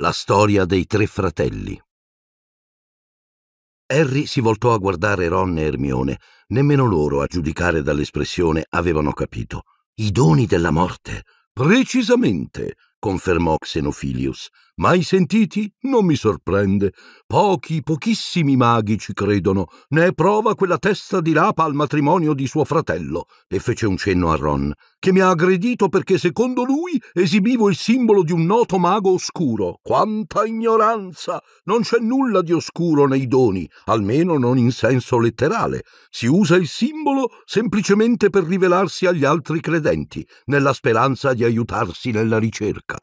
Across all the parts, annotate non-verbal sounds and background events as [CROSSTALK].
La storia dei tre fratelli. Harry si voltò a guardare Ron e Ermione. Nemmeno loro, a giudicare dall'espressione, avevano capito. I doni della morte. Precisamente, confermò Xenophilius. Mai sentiti? Non mi sorprende. Pochi, pochissimi maghi ci credono. Ne è prova quella testa di lapa al matrimonio di suo fratello, e fece un cenno a Ron, che mi ha aggredito perché secondo lui esibivo il simbolo di un noto mago oscuro. Quanta ignoranza! Non c'è nulla di oscuro nei doni, almeno non in senso letterale. Si usa il simbolo semplicemente per rivelarsi agli altri credenti, nella speranza di aiutarsi nella ricerca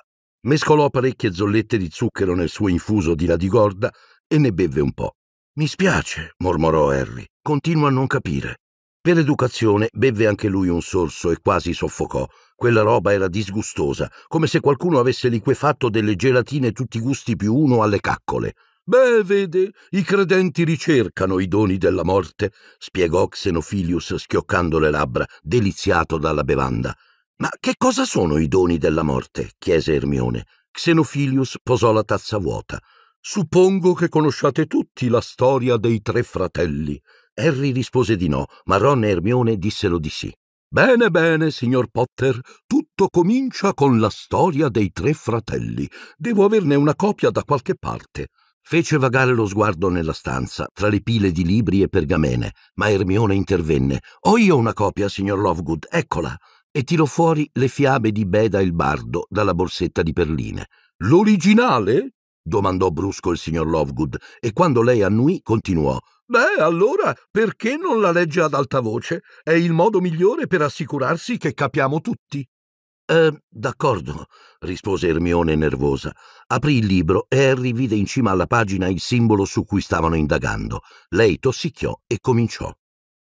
mescolò parecchie zollette di zucchero nel suo infuso di radigorda e ne bevve un po'. Mi spiace, mormorò Harry. Continuo a non capire. Per educazione bevve anche lui un sorso e quasi soffocò. Quella roba era disgustosa, come se qualcuno avesse liquefatto delle gelatine tutti gusti più uno alle caccole. Beh, vede, i credenti ricercano i doni della morte, spiegò Xenophilius schioccando le labbra, deliziato dalla bevanda. Ma che cosa sono i doni della morte? chiese Ermione. Xenofilius posò la tazza vuota. Suppongo che conosciate tutti la storia dei tre fratelli. Harry rispose di no, ma Ron e Ermione dissero di sì. Bene, bene, signor Potter, tutto comincia con la storia dei tre fratelli. Devo averne una copia da qualche parte. Fece vagare lo sguardo nella stanza, tra le pile di libri e pergamene, ma Ermione intervenne. Ho io una copia, signor Lovegood, eccola e tirò fuori le fiabe di Beda il bardo dalla borsetta di perline. L'originale? domandò brusco il signor Lovegood e quando lei annuì continuò. Beh, allora perché non la legge ad alta voce? È il modo migliore per assicurarsi che capiamo tutti. Eh, d'accordo, rispose Ermione nervosa. Aprì il libro e Harry vide in cima alla pagina il simbolo su cui stavano indagando. Lei tossicchiò e cominciò.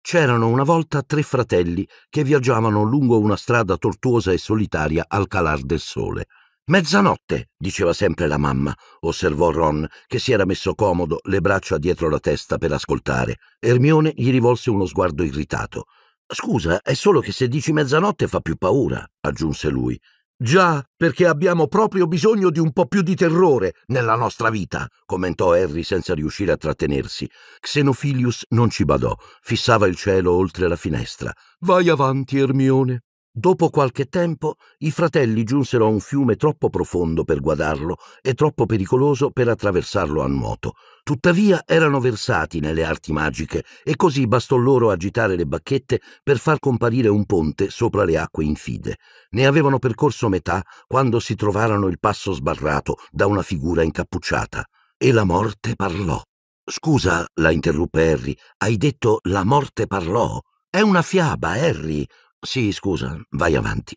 C'erano una volta tre fratelli che viaggiavano lungo una strada tortuosa e solitaria al calar del sole. Mezzanotte, diceva sempre la mamma, osservò Ron, che si era messo comodo, le braccia dietro la testa per ascoltare. Ermione gli rivolse uno sguardo irritato. Scusa, è solo che se dici mezzanotte fa più paura, aggiunse lui. Già, perché abbiamo proprio bisogno di un po' più di terrore nella nostra vita, commentò Harry senza riuscire a trattenersi. Xenophilius non ci badò, fissava il cielo oltre la finestra. Vai avanti, Ermione, Dopo qualche tempo i fratelli giunsero a un fiume troppo profondo per guardarlo e troppo pericoloso per attraversarlo a nuoto. Tuttavia erano versati nelle arti magiche e così bastò loro agitare le bacchette per far comparire un ponte sopra le acque infide. Ne avevano percorso metà quando si trovarono il passo sbarrato da una figura incappucciata. E la morte parlò. Scusa, la interruppe Harry, hai detto la morte parlò? È una fiaba, Harry. Sì, scusa, vai avanti.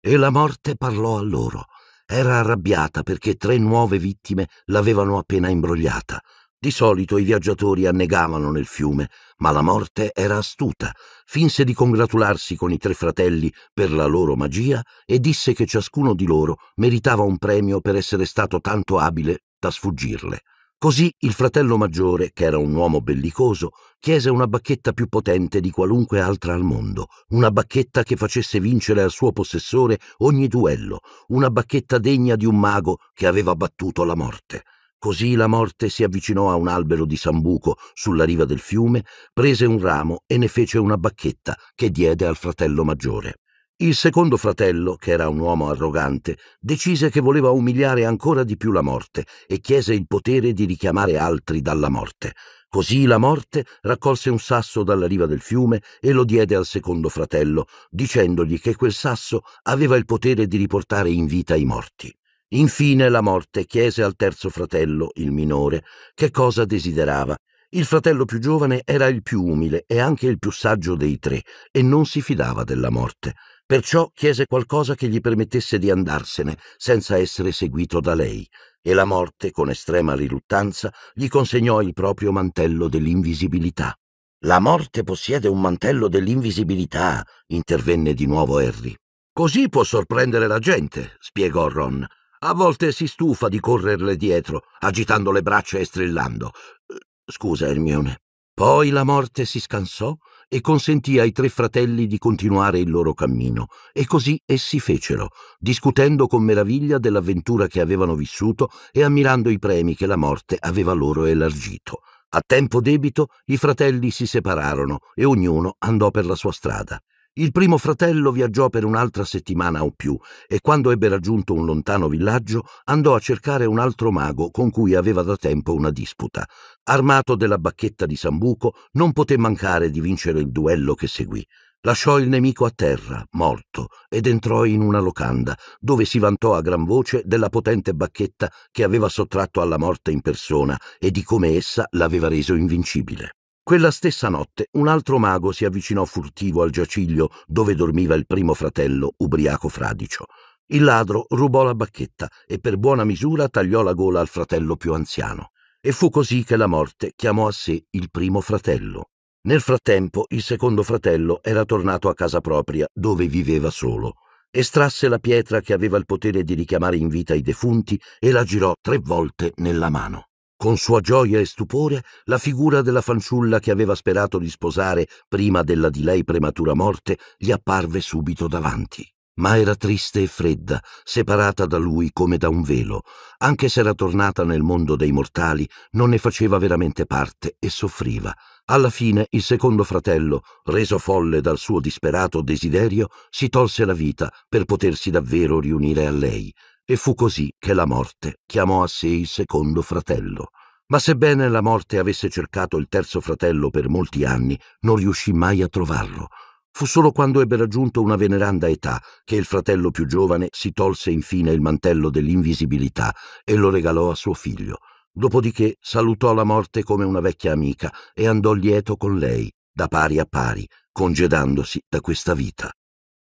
E la morte parlò a loro. Era arrabbiata perché tre nuove vittime l'avevano appena imbrogliata. Di solito i viaggiatori annegavano nel fiume, ma la morte era astuta, finse di congratularsi con i tre fratelli per la loro magia e disse che ciascuno di loro meritava un premio per essere stato tanto abile da sfuggirle. Così il fratello maggiore, che era un uomo bellicoso, chiese una bacchetta più potente di qualunque altra al mondo, una bacchetta che facesse vincere al suo possessore ogni duello, una bacchetta degna di un mago che aveva battuto la morte. Così la morte si avvicinò a un albero di sambuco sulla riva del fiume, prese un ramo e ne fece una bacchetta che diede al fratello maggiore. Il secondo fratello, che era un uomo arrogante, decise che voleva umiliare ancora di più la morte e chiese il potere di richiamare altri dalla morte. Così la morte raccolse un sasso dalla riva del fiume e lo diede al secondo fratello, dicendogli che quel sasso aveva il potere di riportare in vita i morti. Infine la morte chiese al terzo fratello, il minore, che cosa desiderava. Il fratello più giovane era il più umile e anche il più saggio dei tre e non si fidava della morte. Perciò chiese qualcosa che gli permettesse di andarsene senza essere seguito da lei, e la morte, con estrema riluttanza, gli consegnò il proprio mantello dell'invisibilità. La morte possiede un mantello dell'invisibilità, intervenne di nuovo Harry. Così può sorprendere la gente, spiegò Ron. A volte si stufa di correrle dietro, agitando le braccia e strillando. Eh, scusa, Hermione. Poi la morte si scansò e consentì ai tre fratelli di continuare il loro cammino. E così essi fecero, discutendo con meraviglia dell'avventura che avevano vissuto e ammirando i premi che la morte aveva loro elargito. A tempo debito i fratelli si separarono e ognuno andò per la sua strada. Il primo fratello viaggiò per un'altra settimana o più e quando ebbe raggiunto un lontano villaggio andò a cercare un altro mago con cui aveva da tempo una disputa. Armato della bacchetta di Sambuco, non poté mancare di vincere il duello che seguì. Lasciò il nemico a terra, morto, ed entrò in una locanda, dove si vantò a gran voce della potente bacchetta che aveva sottratto alla morte in persona e di come essa l'aveva reso invincibile. Quella stessa notte un altro mago si avvicinò furtivo al giaciglio dove dormiva il primo fratello, ubriaco fradicio. Il ladro rubò la bacchetta e per buona misura tagliò la gola al fratello più anziano. E fu così che la morte chiamò a sé il primo fratello. Nel frattempo il secondo fratello era tornato a casa propria, dove viveva solo. Estrasse la pietra che aveva il potere di richiamare in vita i defunti e la girò tre volte nella mano con sua gioia e stupore, la figura della fanciulla che aveva sperato di sposare prima della di lei prematura morte gli apparve subito davanti. Ma era triste e fredda, separata da lui come da un velo. Anche se era tornata nel mondo dei mortali, non ne faceva veramente parte e soffriva. Alla fine il secondo fratello, reso folle dal suo disperato desiderio, si tolse la vita per potersi davvero riunire a lei. E fu così che la morte chiamò a sé il secondo fratello. Ma sebbene la morte avesse cercato il terzo fratello per molti anni, non riuscì mai a trovarlo. Fu solo quando ebbe raggiunto una veneranda età che il fratello più giovane si tolse infine il mantello dell'invisibilità e lo regalò a suo figlio. Dopodiché salutò la morte come una vecchia amica e andò lieto con lei, da pari a pari, congedandosi da questa vita.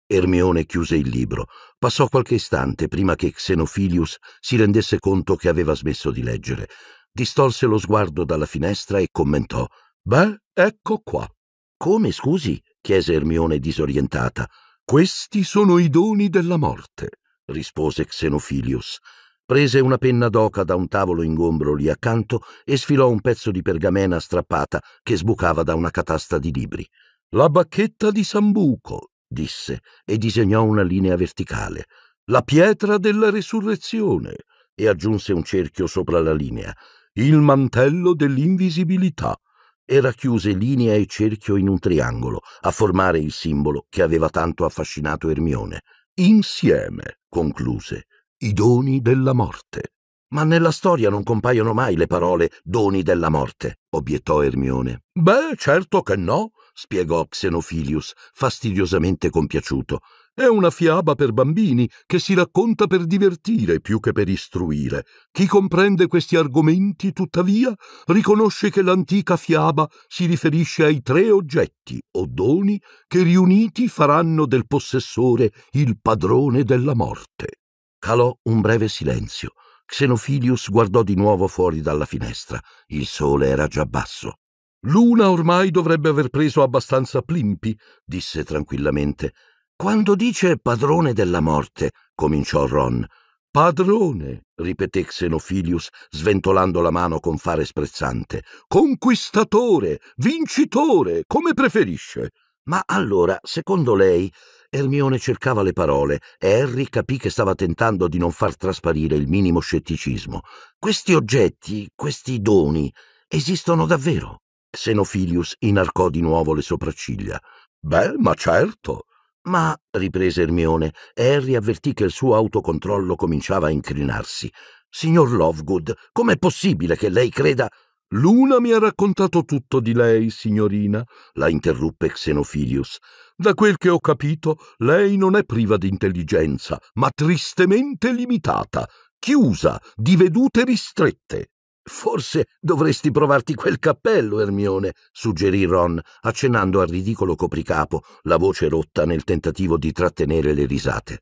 Ermione chiuse il libro. Passò qualche istante prima che Xenofilius si rendesse conto che aveva smesso di leggere. Distolse lo sguardo dalla finestra e commentò: Beh, ecco qua. Come, scusi? chiese Ermione disorientata. Questi sono i doni della morte, rispose Xenofilius. Prese una penna d'oca da un tavolo ingombro lì accanto e sfilò un pezzo di pergamena strappata che sbucava da una catasta di libri. La bacchetta di Sambuco, disse, e disegnò una linea verticale. La pietra della resurrezione, e aggiunse un cerchio sopra la linea. Il mantello dell'invisibilità e racchiuse linea e cerchio in un triangolo, a formare il simbolo che aveva tanto affascinato Ermione. Insieme, concluse, i doni della morte. Ma nella storia non compaiono mai le parole doni della morte, obiettò Ermione. Beh, certo che no, spiegò Xenophilius, fastidiosamente compiaciuto. È una fiaba per bambini che si racconta per divertire più che per istruire. Chi comprende questi argomenti, tuttavia, riconosce che l'antica fiaba si riferisce ai tre oggetti o doni che riuniti faranno del possessore il padrone della morte. Calò un breve silenzio. Xenophilius guardò di nuovo fuori dalla finestra. Il sole era già basso. L'una ormai dovrebbe aver preso abbastanza plimpi, disse tranquillamente. Quando dice padrone della morte, cominciò Ron. Padrone, ripeté Xenofilius, sventolando la mano con fare sprezzante. Conquistatore, vincitore, come preferisce. Ma allora, secondo lei, Ermione cercava le parole e Harry capì che stava tentando di non far trasparire il minimo scetticismo. Questi oggetti, questi doni, esistono davvero? Xenophilius inarcò di nuovo le sopracciglia. Beh, ma certo. Ma, riprese Ermione, e Harry avvertì che il suo autocontrollo cominciava a incrinarsi. Signor Lovegood, com'è possibile che lei creda... Luna mi ha raccontato tutto di lei, signorina, la interruppe Xenophilius. Da quel che ho capito, lei non è priva di intelligenza, ma tristemente limitata, chiusa, di vedute ristrette. Forse dovresti provarti quel cappello, Ermione, suggerì Ron, accennando al ridicolo copricapo, la voce rotta nel tentativo di trattenere le risate.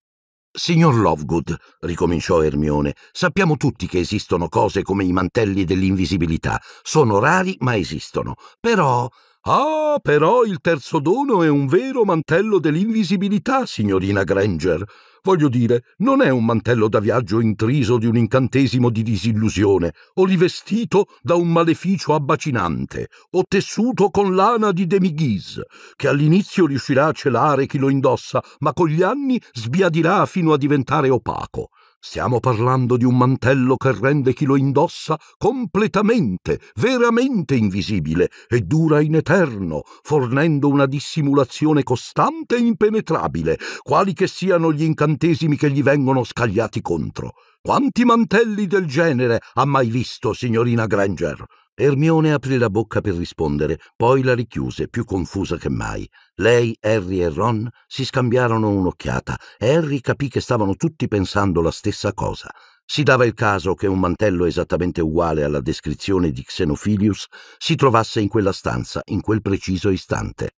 Signor Lovegood, ricominciò Ermione, sappiamo tutti che esistono cose come i mantelli dell'invisibilità. Sono rari, ma esistono. Però Ah, però il terzo dono è un vero mantello dell'invisibilità, signorina Granger. Voglio dire, non è un mantello da viaggio intriso di un incantesimo di disillusione, o rivestito da un maleficio abbacinante, o tessuto con lana di demighise, che all'inizio riuscirà a celare chi lo indossa, ma con gli anni sbiadirà fino a diventare opaco. Stiamo parlando di un mantello che rende chi lo indossa completamente, veramente invisibile e dura in eterno, fornendo una dissimulazione costante e impenetrabile, quali che siano gli incantesimi che gli vengono scagliati contro. Quanti mantelli del genere ha mai visto, signorina Granger? Ermione aprì la bocca per rispondere, poi la richiuse, più confusa che mai. Lei, Harry e Ron si scambiarono un'occhiata e Harry capì che stavano tutti pensando la stessa cosa. Si dava il caso che un mantello esattamente uguale alla descrizione di Xenophilius si trovasse in quella stanza in quel preciso istante.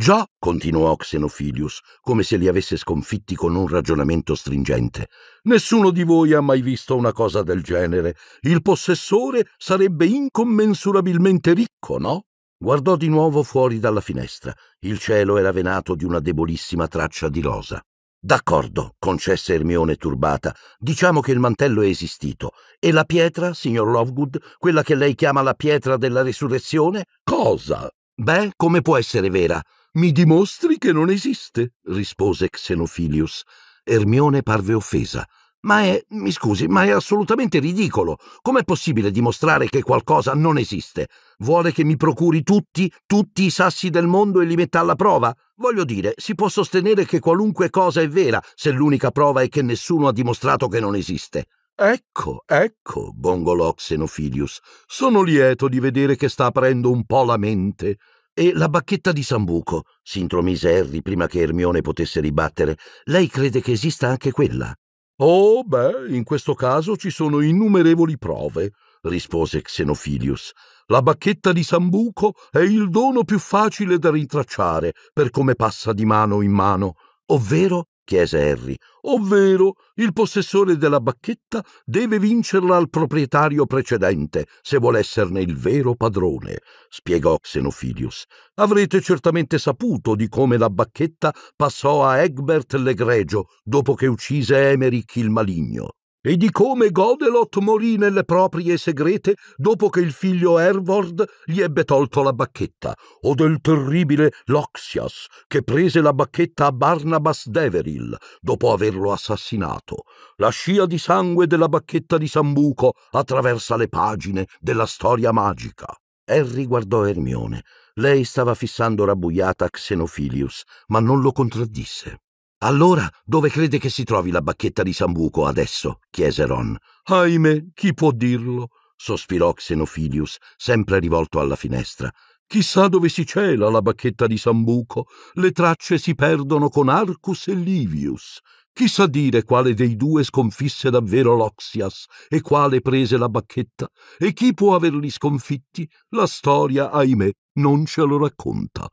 Già, continuò Xenophilius, come se li avesse sconfitti con un ragionamento stringente, nessuno di voi ha mai visto una cosa del genere. Il possessore sarebbe incommensurabilmente ricco, no? Guardò di nuovo fuori dalla finestra. Il cielo era venato di una debolissima traccia di rosa. D'accordo, concesse Ermione turbata. Diciamo che il mantello è esistito. E la pietra, signor Lovegood, quella che lei chiama la pietra della resurrezione? Cosa? Beh, come può essere vera? Mi dimostri che non esiste, rispose Xenofilius. Ermione parve offesa. Ma è, mi scusi, ma è assolutamente ridicolo. Com'è possibile dimostrare che qualcosa non esiste? Vuole che mi procuri tutti, tutti i sassi del mondo e li metta alla prova? Voglio dire, si può sostenere che qualunque cosa è vera, se l'unica prova è che nessuno ha dimostrato che non esiste. Ecco, ecco, gongolò Xenofilius. Sono lieto di vedere che sta aprendo un po' la mente. E la bacchetta di Sambuco, s'intromise intromise Harry prima che Ermione potesse ribattere. Lei crede che esista anche quella? Oh, beh, in questo caso ci sono innumerevoli prove, rispose Xenophilius. La bacchetta di Sambuco è il dono più facile da rintracciare per come passa di mano in mano, ovvero chiese Harry, ovvero il possessore della bacchetta deve vincerla al proprietario precedente, se vuole esserne il vero padrone, spiegò Xenofilius. Avrete certamente saputo di come la bacchetta passò a Egbert l'Egregio dopo che uccise Emerick il Maligno e di come Godelot morì nelle proprie segrete dopo che il figlio Ervord gli ebbe tolto la bacchetta, o del terribile Loxias che prese la bacchetta a Barnabas Deveril dopo averlo assassinato. La scia di sangue della bacchetta di Sambuco attraversa le pagine della storia magica. Harry guardò Ermione. Lei stava fissando rabbuiata Xenophilius, ma non lo contraddisse. Allora, dove crede che si trovi la bacchetta di Sambuco adesso? chiese Ron. Ahimè, chi può dirlo? sospirò Xenofilius, sempre rivolto alla finestra. Chissà dove si cela la bacchetta di Sambuco. Le tracce si perdono con Arcus e Livius. Chissà dire quale dei due sconfisse davvero Loxias e quale prese la bacchetta. E chi può averli sconfitti? La storia, ahimè, non ce lo racconta.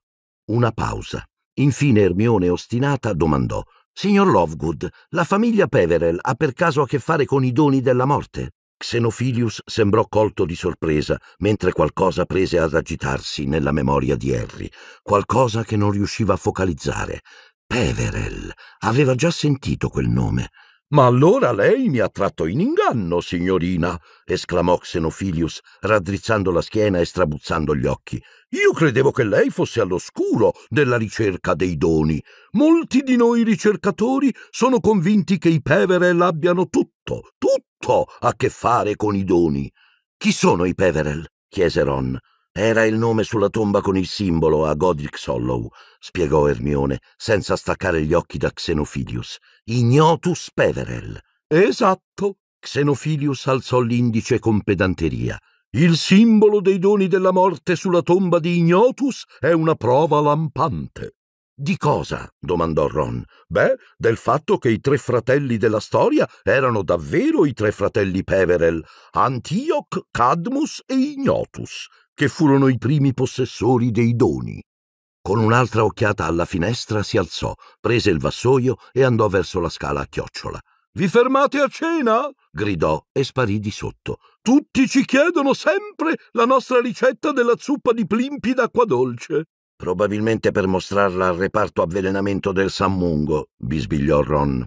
Una pausa. Infine Ermione, ostinata, domandò Signor Lovegood, la famiglia Peverel ha per caso a che fare con i doni della morte? Xenophilius sembrò colto di sorpresa, mentre qualcosa prese ad agitarsi nella memoria di Harry, qualcosa che non riusciva a focalizzare. Peverel aveva già sentito quel nome. Ma allora lei mi ha tratto in inganno, signorina, esclamò Xenofilius, raddrizzando la schiena e strabuzzando gli occhi. Io credevo che lei fosse all'oscuro della ricerca dei doni. Molti di noi ricercatori sono convinti che i Peverel abbiano tutto, tutto a che fare con i doni. Chi sono i Peverel? chiese Ron. Era il nome sulla tomba con il simbolo a Godric's Hollow, spiegò Ermione, senza staccare gli occhi da Xenophilius. Ignotus Peverel. Esatto. Xenophilius alzò l'indice con pedanteria. Il simbolo dei doni della morte sulla tomba di Ignotus è una prova lampante. Di cosa? domandò Ron. Beh, del fatto che i tre fratelli della storia erano davvero i tre fratelli Peverel, Antioch, Cadmus e Ignotus che furono i primi possessori dei doni. Con un'altra occhiata alla finestra si alzò, prese il vassoio e andò verso la scala a chiocciola. Vi fermate a cena? gridò e sparì di sotto. Tutti ci chiedono sempre la nostra ricetta della zuppa di plimpi d'acqua dolce. Probabilmente per mostrarla al reparto avvelenamento del Sammungo, bisbigliò Ron.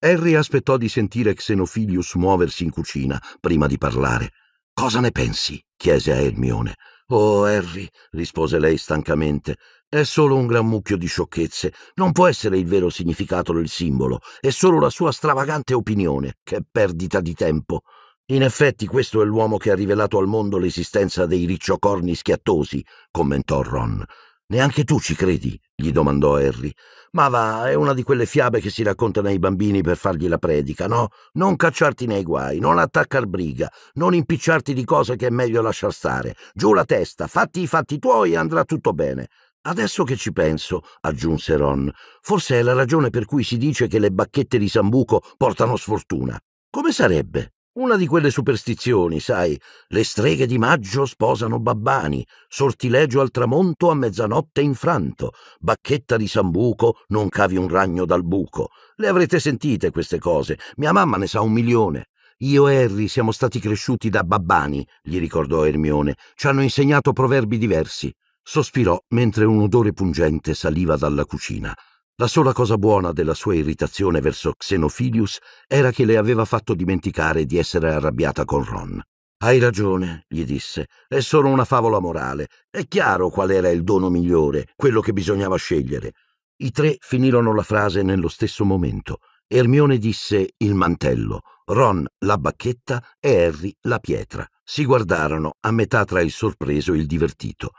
Harry aspettò di sentire Xenophilius muoversi in cucina prima di parlare. Cosa ne pensi? chiese a Ermione. Oh, Harry, rispose lei stancamente, è solo un gran mucchio di sciocchezze. Non può essere il vero significato del simbolo, è solo la sua stravagante opinione. Che perdita di tempo. In effetti questo è l'uomo che ha rivelato al mondo l'esistenza dei ricciocorni schiattosi, commentò Ron. Neanche tu ci credi? gli domandò Harry. Ma va, è una di quelle fiabe che si raccontano ai bambini per fargli la predica, no? Non cacciarti nei guai, non attaccar briga, non impicciarti di cose che è meglio lasciar stare. Giù la testa, fatti i fatti tuoi e andrà tutto bene. Adesso che ci penso, aggiunse Ron, forse è la ragione per cui si dice che le bacchette di Sambuco portano sfortuna. Come sarebbe una di quelle superstizioni, sai, le streghe di maggio sposano babbani, sortilegio al tramonto a mezzanotte infranto, bacchetta di sambuco, non cavi un ragno dal buco. Le avrete sentite queste cose, mia mamma ne sa un milione. Io e Harry siamo stati cresciuti da babbani, gli ricordò Ermione, ci hanno insegnato proverbi diversi. Sospirò mentre un odore pungente saliva dalla cucina. La sola cosa buona della sua irritazione verso Xenophilius era che le aveva fatto dimenticare di essere arrabbiata con Ron. Hai ragione, gli disse, è solo una favola morale. È chiaro qual era il dono migliore, quello che bisognava scegliere. I tre finirono la frase nello stesso momento. Ermione disse il mantello, Ron la bacchetta e Harry la pietra. Si guardarono, a metà tra il sorpreso e il divertito.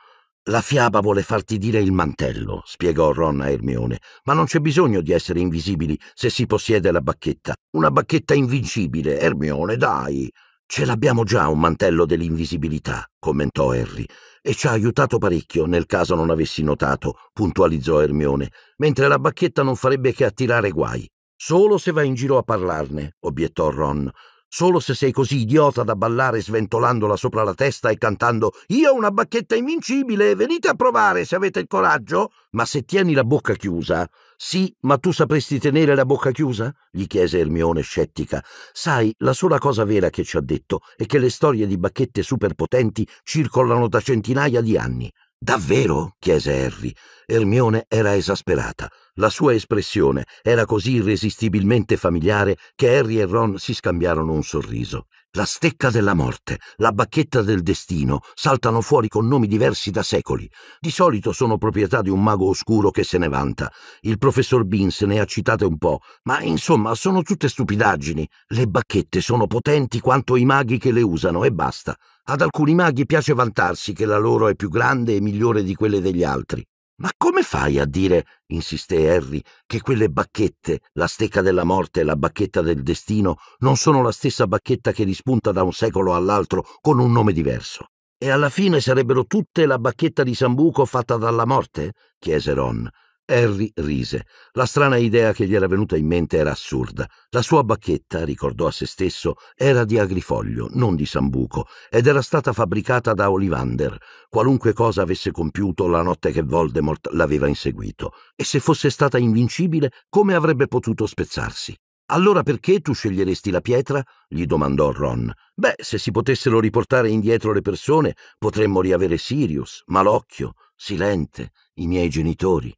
La fiaba vuole farti dire il mantello, spiegò Ron a Ermione, ma non c'è bisogno di essere invisibili se si possiede la bacchetta. Una bacchetta invincibile, Ermione, dai. Ce l'abbiamo già un mantello dell'invisibilità, commentò Harry, e ci ha aiutato parecchio nel caso non avessi notato, puntualizzò Ermione, mentre la bacchetta non farebbe che attirare guai. Solo se va in giro a parlarne, obiettò Ron solo se sei così idiota da ballare sventolandola sopra la testa e cantando Io ho una bacchetta invincibile, venite a provare se avete il coraggio. Ma se tieni la bocca chiusa. Sì, ma tu sapresti tenere la bocca chiusa? gli chiese Ermione scettica. Sai, la sola cosa vera che ci ha detto è che le storie di bacchette superpotenti circolano da centinaia di anni. Davvero? chiese Harry. Ermione era esasperata. La sua espressione era così irresistibilmente familiare che Harry e Ron si scambiarono un sorriso. La stecca della morte, la bacchetta del destino saltano fuori con nomi diversi da secoli. Di solito sono proprietà di un mago oscuro che se ne vanta. Il professor Beans ne ha citate un po', ma insomma sono tutte stupidaggini. Le bacchette sono potenti quanto i maghi che le usano e basta. Ad alcuni maghi piace vantarsi che la loro è più grande e migliore di quelle degli altri. Ma come fai a dire, insisté Harry, che quelle bacchette, la stecca della morte e la bacchetta del destino, non sono la stessa bacchetta che rispunta da un secolo all'altro con un nome diverso? E alla fine sarebbero tutte la bacchetta di Sambuco fatta dalla morte? chiese Ron. Harry rise. La strana idea che gli era venuta in mente era assurda. La sua bacchetta, ricordò a se stesso, era di agrifoglio, non di sambuco, ed era stata fabbricata da Olivander, qualunque cosa avesse compiuto la notte che Voldemort l'aveva inseguito. E se fosse stata invincibile, come avrebbe potuto spezzarsi? Allora perché tu sceglieresti la pietra? gli domandò Ron. Beh, se si potessero riportare indietro le persone, potremmo riavere Sirius, Malocchio, Silente, i miei genitori.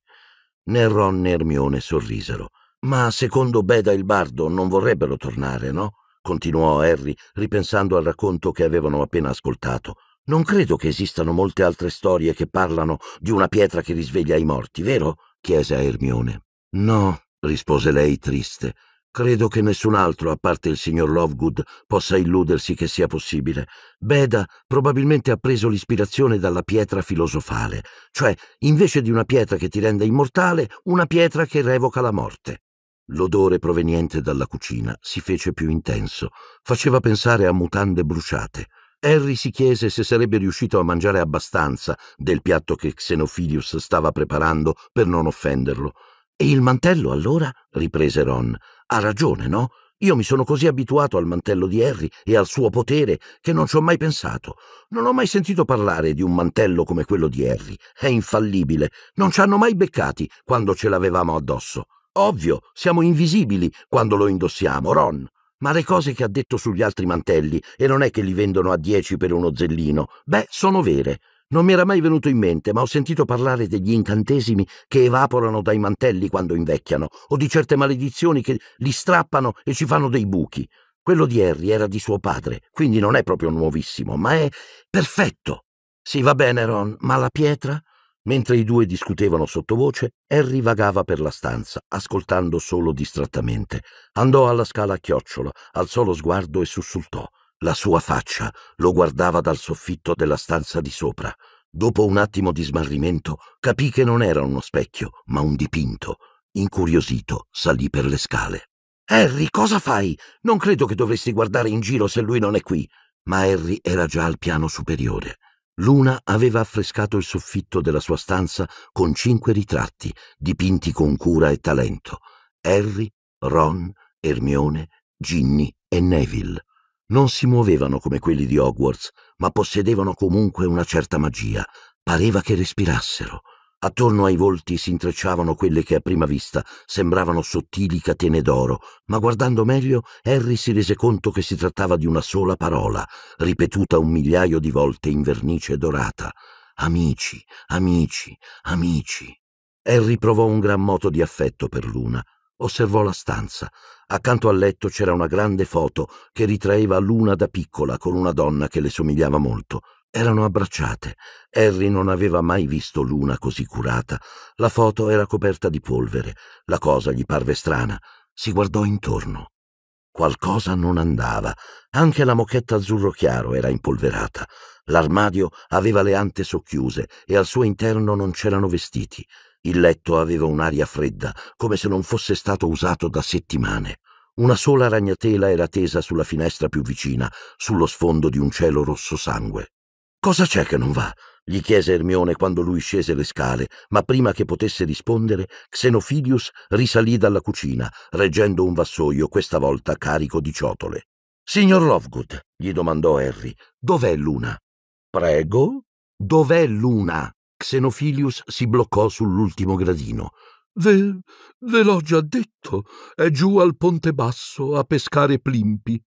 Né Ron né Ermione sorrisero. Ma secondo Beda il bardo non vorrebbero tornare, no? continuò Harry, ripensando al racconto che avevano appena ascoltato. Non credo che esistano molte altre storie che parlano di una pietra che risveglia i morti, vero? chiese a Ermione. No, rispose lei triste. Credo che nessun altro, a parte il signor Lovegood, possa illudersi che sia possibile. Beda probabilmente ha preso l'ispirazione dalla pietra filosofale, cioè invece di una pietra che ti rende immortale, una pietra che revoca la morte. L'odore proveniente dalla cucina si fece più intenso, faceva pensare a mutande bruciate. Harry si chiese se sarebbe riuscito a mangiare abbastanza del piatto che Xenophilius stava preparando per non offenderlo. E il mantello, allora? riprese Ron. Ha ragione, no? Io mi sono così abituato al mantello di Harry e al suo potere che non ci ho mai pensato. Non ho mai sentito parlare di un mantello come quello di Harry. È infallibile. Non ci hanno mai beccati quando ce l'avevamo addosso. Ovvio, siamo invisibili quando lo indossiamo, Ron. Ma le cose che ha detto sugli altri mantelli, e non è che li vendono a dieci per uno zellino, beh, sono vere. Non mi era mai venuto in mente, ma ho sentito parlare degli incantesimi che evaporano dai mantelli quando invecchiano, o di certe maledizioni che li strappano e ci fanno dei buchi. Quello di Harry era di suo padre, quindi non è proprio nuovissimo, ma è perfetto. Sì, va bene, Ron, ma la pietra? Mentre i due discutevano sottovoce, Harry vagava per la stanza, ascoltando solo distrattamente. Andò alla scala a chiocciola, alzò lo sguardo e sussultò. La sua faccia lo guardava dal soffitto della stanza di sopra. Dopo un attimo di smarrimento capì che non era uno specchio, ma un dipinto. Incuriosito, salì per le scale. Harry, cosa fai? Non credo che dovresti guardare in giro se lui non è qui. Ma Harry era già al piano superiore. Luna aveva affrescato il soffitto della sua stanza con cinque ritratti, dipinti con cura e talento. Harry, Ron, Ermione, Ginny e Neville non si muovevano come quelli di Hogwarts, ma possedevano comunque una certa magia. Pareva che respirassero. Attorno ai volti si intrecciavano quelle che a prima vista sembravano sottili catene d'oro, ma guardando meglio Harry si rese conto che si trattava di una sola parola, ripetuta un migliaio di volte in vernice dorata. Amici, amici, amici. Harry provò un gran moto di affetto per Luna, Osservò la stanza. Accanto al letto c'era una grande foto che ritraeva l'una da piccola con una donna che le somigliava molto. Erano abbracciate. Harry non aveva mai visto l'una così curata. La foto era coperta di polvere. La cosa gli parve strana. Si guardò intorno. Qualcosa non andava. Anche la mochetta azzurro chiaro era impolverata. L'armadio aveva le ante socchiuse e al suo interno non c'erano vestiti. Il letto aveva un'aria fredda, come se non fosse stato usato da settimane. Una sola ragnatela era tesa sulla finestra più vicina, sullo sfondo di un cielo rosso sangue. Cosa c'è che non va? gli chiese Ermione quando lui scese le scale, ma prima che potesse rispondere, Xenofilius risalì dalla cucina, reggendo un vassoio questa volta carico di ciotole. Signor Lovegood, gli domandò Harry, dov'è Luna? Prego? Dov'è Luna? Xenophilius si bloccò sull'ultimo gradino. Ve, ve l'ho già detto, è giù al ponte basso a pescare plimpi.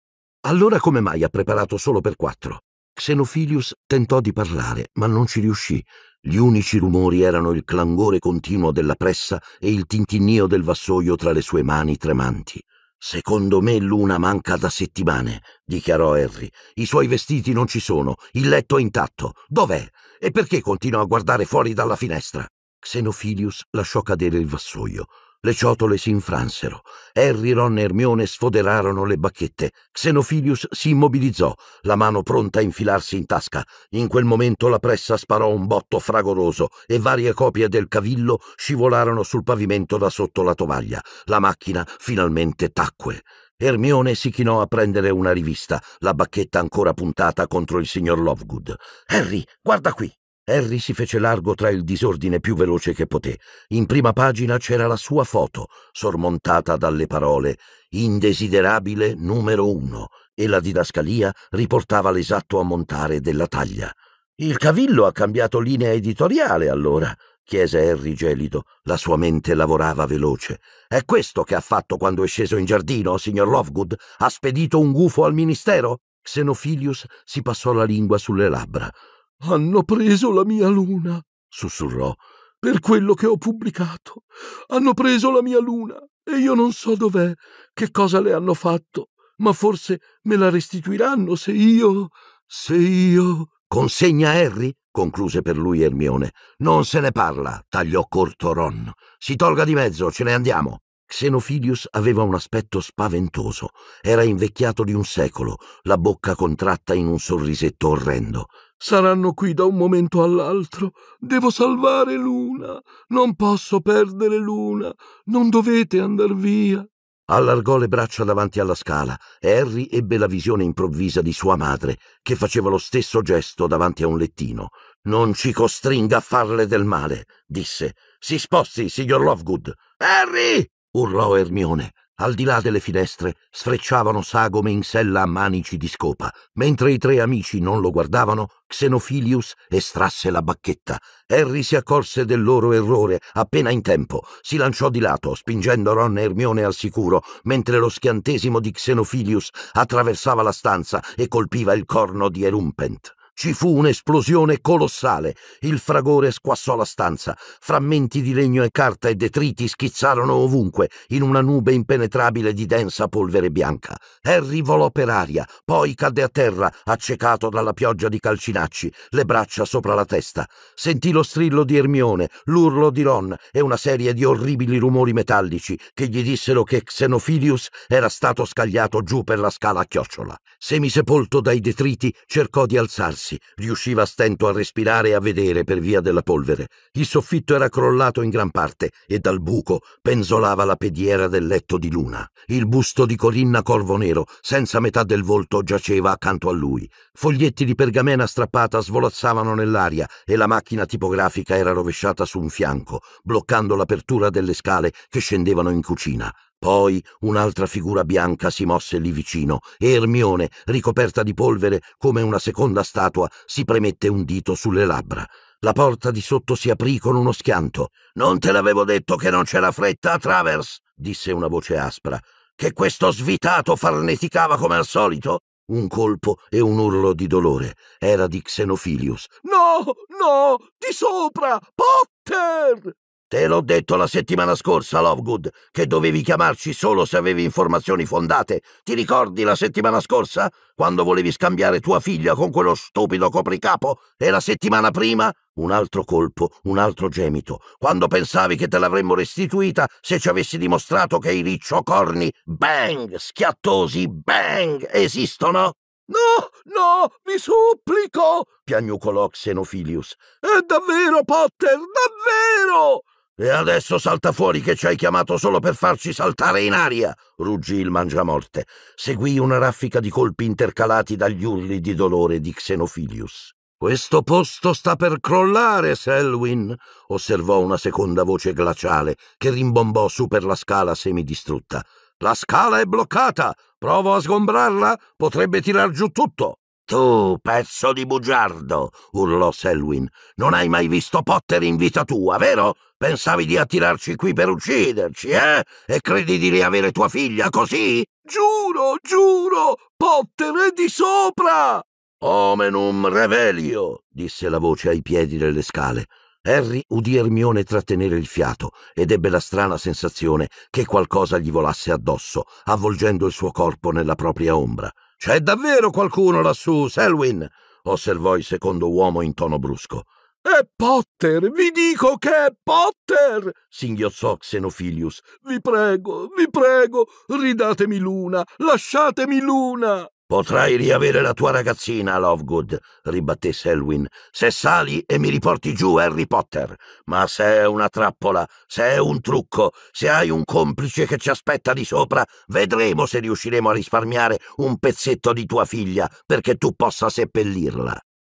Allora come mai ha preparato solo per quattro? Xenophilius tentò di parlare, ma non ci riuscì. Gli unici rumori erano il clangore continuo della pressa e il tintinnio del vassoio tra le sue mani tremanti. Secondo me l'una manca da settimane, dichiarò Harry. I suoi vestiti non ci sono, il letto è intatto. Dov'è? E perché continua a guardare fuori dalla finestra? Xenophilius lasciò cadere il vassoio. Le ciotole si infransero. Harry, Ron e Hermione sfoderarono le bacchette. Xenofilius si immobilizzò, la mano pronta a infilarsi in tasca. In quel momento la pressa sparò un botto fragoroso e varie copie del cavillo scivolarono sul pavimento da sotto la tovaglia. La macchina finalmente tacque. Hermione si chinò a prendere una rivista, la bacchetta ancora puntata contro il signor Lovegood. Harry, guarda qui! Harry si fece largo tra il disordine più veloce che poté. In prima pagina c'era la sua foto, sormontata dalle parole Indesiderabile numero uno, e la didascalia riportava l'esatto ammontare della taglia. Il cavillo ha cambiato linea editoriale allora, chiese Harry gelido. La sua mente lavorava veloce. È questo che ha fatto quando è sceso in giardino, signor Lovegood? Ha spedito un gufo al ministero? Xenofilius si passò la lingua sulle labbra. Hanno preso la mia luna, sussurrò, per quello che ho pubblicato. Hanno preso la mia luna e io non so dov'è, che cosa le hanno fatto, ma forse me la restituiranno se io... se io... Consegna Harry, concluse per lui Ermione. Non se ne parla, tagliò corto Ron. Si tolga di mezzo, ce ne andiamo. Xenofilius aveva un aspetto spaventoso. Era invecchiato di un secolo, la bocca contratta in un sorrisetto orrendo. Saranno qui da un momento all'altro. Devo salvare Luna. Non posso perdere Luna. Non dovete andar via. Allargò le braccia davanti alla scala Harry ebbe la visione improvvisa di sua madre, che faceva lo stesso gesto davanti a un lettino. Non ci costringa a farle del male, disse. Si sposti, signor Lovegood. Harry! urlò Ermione. Al di là delle finestre sfrecciavano sagome in sella a manici di scopa. Mentre i tre amici non lo guardavano, Xenophilius estrasse la bacchetta. Harry si accorse del loro errore appena in tempo. Si lanciò di lato, spingendo Ron e Hermione al sicuro, mentre lo schiantesimo di Xenophilius attraversava la stanza e colpiva il corno di Erumpent. Ci fu un'esplosione colossale, il fragore squassò la stanza, frammenti di legno e carta e detriti schizzarono ovunque, in una nube impenetrabile di densa polvere bianca. Harry volò per aria, poi cadde a terra, accecato dalla pioggia di calcinacci, le braccia sopra la testa. Sentì lo strillo di Ermione, l'urlo di Ron e una serie di orribili rumori metallici che gli dissero che Xenophilius era stato scagliato giù per la scala a chiocciola. Semisepolto dai detriti, cercò di alzarsi alzarsi, riusciva a stento a respirare e a vedere per via della polvere. Il soffitto era crollato in gran parte e dal buco penzolava la pediera del letto di luna. Il busto di Corinna Corvo Nero, senza metà del volto, giaceva accanto a lui. Foglietti di pergamena strappata svolazzavano nell'aria e la macchina tipografica era rovesciata su un fianco, bloccando l'apertura delle scale che scendevano in cucina. Poi un'altra figura bianca si mosse lì vicino e Ermione, ricoperta di polvere come una seconda statua, si premette un dito sulle labbra. La porta di sotto si aprì con uno schianto. Non te l'avevo detto che non c'era fretta, Travers, disse una voce aspra. Che questo svitato farneticava come al solito? Un colpo e un urlo di dolore. Era di Xenophilius. No, no, di sopra, Potter! Te l'ho detto la settimana scorsa, Lovegood, che dovevi chiamarci solo se avevi informazioni fondate. Ti ricordi la settimana scorsa, quando volevi scambiare tua figlia con quello stupido copricapo? E la settimana prima? Un altro colpo, un altro gemito, quando pensavi che te l'avremmo restituita se ci avessi dimostrato che i ricciocorni, bang, schiattosi, bang, esistono? No, no, vi supplico! piagnucolò Xenophilius. È davvero, Potter, davvero! E adesso salta fuori che ci hai chiamato solo per farci saltare in aria! ruggì il mangiamorte. Seguì una raffica di colpi intercalati dagli urli di dolore di Xenofilius. Questo posto sta per crollare, Selwyn, osservò una seconda voce glaciale che rimbombò su per la scala semidistrutta. La scala è bloccata! Provo a sgombrarla? Potrebbe tirar giù tutto! Tu, pezzo di bugiardo! urlò Selwyn. Non hai mai visto Potter in vita tua, vero? Pensavi di attirarci qui per ucciderci, eh? E credi di riavere tua figlia così? Giuro, giuro! Potter è di sopra! Omenum revelio, disse la voce ai piedi delle scale. Harry udì Ermione trattenere il fiato ed ebbe la strana sensazione che qualcosa gli volasse addosso, avvolgendo il suo corpo nella propria ombra. C'è davvero qualcuno lassù, Selwyn? osservò il secondo uomo in tono brusco. È Potter! Vi dico che è Potter! singhiozzò Xenophilius. Vi prego, vi prego, ridatemi Luna, lasciatemi Luna! Potrai riavere la tua ragazzina, Lovegood, ribatté Selwyn, se sali e mi riporti giù Harry Potter. Ma se è una trappola, se è un trucco, se hai un complice che ci aspetta di sopra, vedremo se riusciremo a risparmiare un pezzetto di tua figlia perché tu possa seppellirla.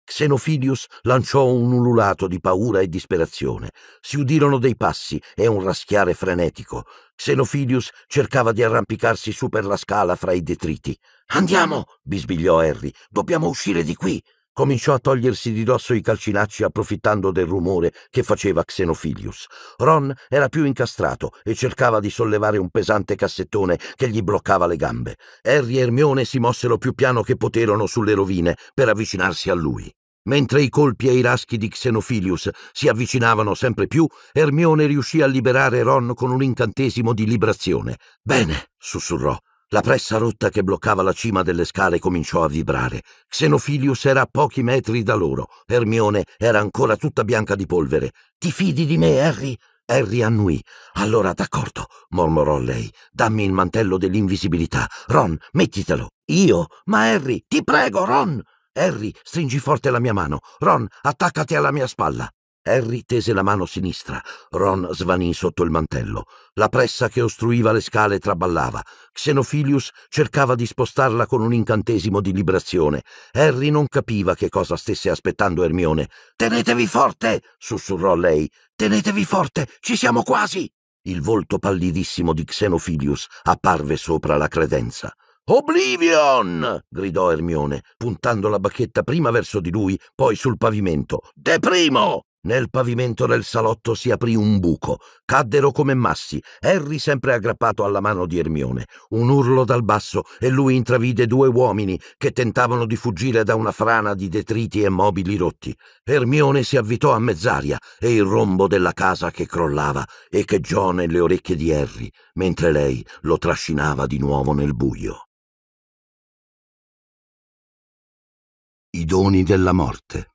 Xenofilius lanciò un ululato di paura e disperazione. Si udirono dei passi e un raschiare frenetico. Xenofilius cercava di arrampicarsi su per la scala fra i detriti. Andiamo, bisbigliò Harry, dobbiamo uscire di qui. Cominciò a togliersi di dosso i calcinacci approfittando del rumore che faceva Xenophilius. Ron era più incastrato e cercava di sollevare un pesante cassettone che gli bloccava le gambe. Harry e Hermione si mossero più piano che poterono sulle rovine per avvicinarsi a lui. Mentre i colpi e i raschi di Xenophilius si avvicinavano sempre più, Hermione riuscì a liberare Ron con un incantesimo di librazione. Bene, sussurrò. La pressa rotta che bloccava la cima delle scale cominciò a vibrare. Xenofilius era a pochi metri da loro. Hermione era ancora tutta bianca di polvere. Ti fidi di me, Harry? Harry annui. Allora d'accordo, mormorò lei. Dammi il mantello dell'invisibilità. Ron, mettitelo. Io? Ma Harry, ti prego, Ron! Harry, stringi forte la mia mano. Ron, attaccati alla mia spalla. Harry tese la mano sinistra. Ron svanì sotto il mantello. La pressa che ostruiva le scale traballava. Xenophilius cercava di spostarla con un incantesimo di librazione. Harry non capiva che cosa stesse aspettando Ermione. Tenetevi forte! sussurrò lei. Tenetevi forte! Ci siamo quasi! Il volto pallidissimo di Xenophilius apparve sopra la credenza. Oblivion! gridò Ermione, puntando la bacchetta prima verso di lui, poi sul pavimento. Deprimo! Nel pavimento del salotto si aprì un buco, caddero come massi, Harry sempre aggrappato alla mano di Ermione. Un urlo dal basso e lui intravide due uomini che tentavano di fuggire da una frana di detriti e mobili rotti. Ermione si avvitò a mezz'aria e il rombo della casa che crollava echeggiò nelle orecchie di Harry, mentre lei lo trascinava di nuovo nel buio. I doni della morte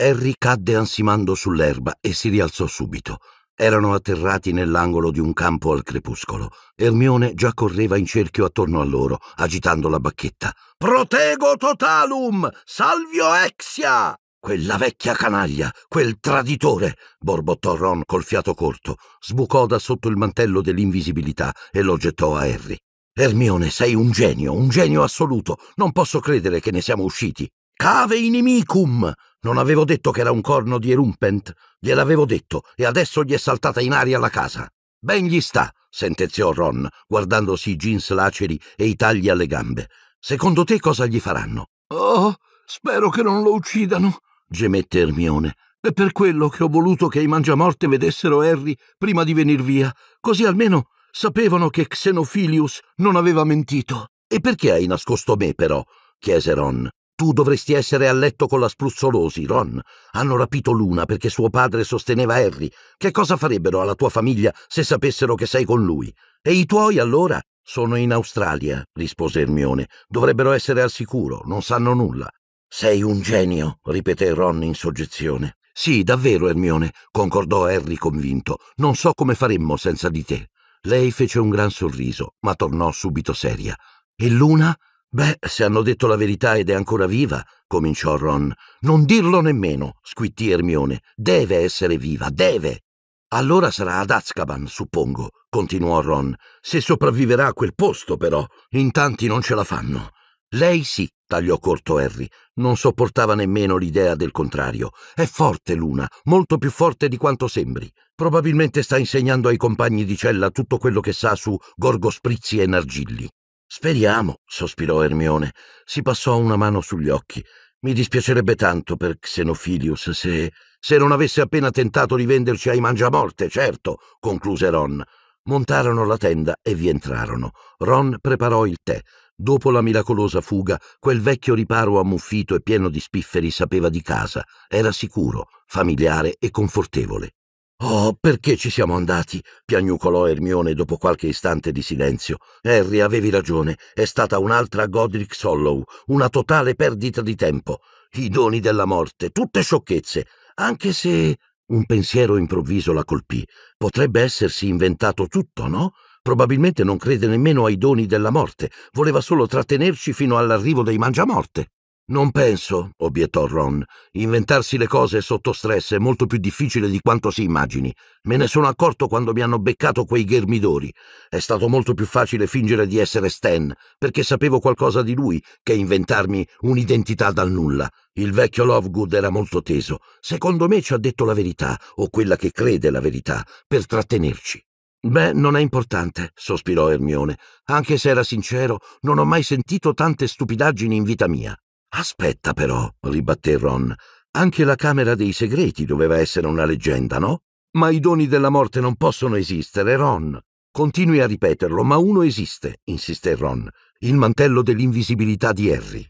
Harry cadde ansimando sull'erba e si rialzò subito. Erano atterrati nell'angolo di un campo al crepuscolo. Ermione già correva in cerchio attorno a loro, agitando la bacchetta. Protego totalum! Salvio Exia! Quella vecchia canaglia, quel traditore, borbottò Ron col fiato corto, sbucò da sotto il mantello dell'invisibilità e lo gettò a Harry. Ermione, sei un genio, un genio assoluto. Non posso credere che ne siamo usciti. Cave inimicum! Non avevo detto che era un corno di Erumpent? Gliel'avevo detto, e adesso gli è saltata in aria la casa. Ben gli sta, sentenziò Ron, guardandosi i jeans laceri e i tagli alle gambe. Secondo te cosa gli faranno? Oh, spero che non lo uccidano, gemette Ermione. È per quello che ho voluto che i mangiamorte vedessero Harry prima di venir via, così almeno sapevano che Xenophilius non aveva mentito. E perché hai nascosto me, però? chiese Ron. Tu dovresti essere a letto con la spruzzolosi, Ron. Hanno rapito Luna perché suo padre sosteneva Harry. Che cosa farebbero alla tua famiglia se sapessero che sei con lui? E i tuoi, allora? Sono in Australia, rispose Ermione. Dovrebbero essere al sicuro, non sanno nulla. Sei un genio, ripeté Ron in soggezione. Sì, davvero, Ermione, concordò Harry convinto. Non so come faremmo senza di te. Lei fece un gran sorriso, ma tornò subito seria. E Luna? Beh, se hanno detto la verità ed è ancora viva, cominciò Ron. Non dirlo nemmeno, squittì Ermione. Deve essere viva, deve. Allora sarà ad Azkaban, suppongo, continuò Ron. Se sopravviverà a quel posto, però. In tanti non ce la fanno. Lei sì, tagliò corto Harry. Non sopportava nemmeno l'idea del contrario. È forte Luna, molto più forte di quanto sembri. Probabilmente sta insegnando ai compagni di cella tutto quello che sa su Gorgo e Nargilli. Speriamo, sospirò Ermione. Si passò una mano sugli occhi. Mi dispiacerebbe tanto per Xenofilius se. se non avesse appena tentato di venderci ai mangiamorte, certo, concluse Ron. Montarono la tenda e vi entrarono. Ron preparò il tè. Dopo la miracolosa fuga, quel vecchio riparo ammuffito e pieno di spifferi sapeva di casa. Era sicuro, familiare e confortevole. Oh, perché ci siamo andati? piagnucolò Ermione dopo qualche istante di silenzio. Harry, avevi ragione, è stata un'altra Godric Sollow, una totale perdita di tempo. I doni della morte, tutte sciocchezze, anche se. Un pensiero improvviso la colpì. Potrebbe essersi inventato tutto, no? Probabilmente non crede nemmeno ai doni della morte, voleva solo trattenerci fino all'arrivo dei mangiamorte. Non penso, obiettò Ron. Inventarsi le cose sotto stress è molto più difficile di quanto si immagini. Me ne sono accorto quando mi hanno beccato quei ghermidori. È stato molto più facile fingere di essere Stan, perché sapevo qualcosa di lui, che inventarmi un'identità dal nulla. Il vecchio Lovegood era molto teso. Secondo me ci ha detto la verità, o quella che crede la verità, per trattenerci. Beh, non è importante, sospirò Ermione. Anche se era sincero, non ho mai sentito tante stupidaggini in vita mia. Aspetta però, ribatté Ron, anche la Camera dei Segreti doveva essere una leggenda, no? Ma i doni della morte non possono esistere, Ron. Continui a ripeterlo, ma uno esiste, insisté Ron, il mantello dell'invisibilità di Harry.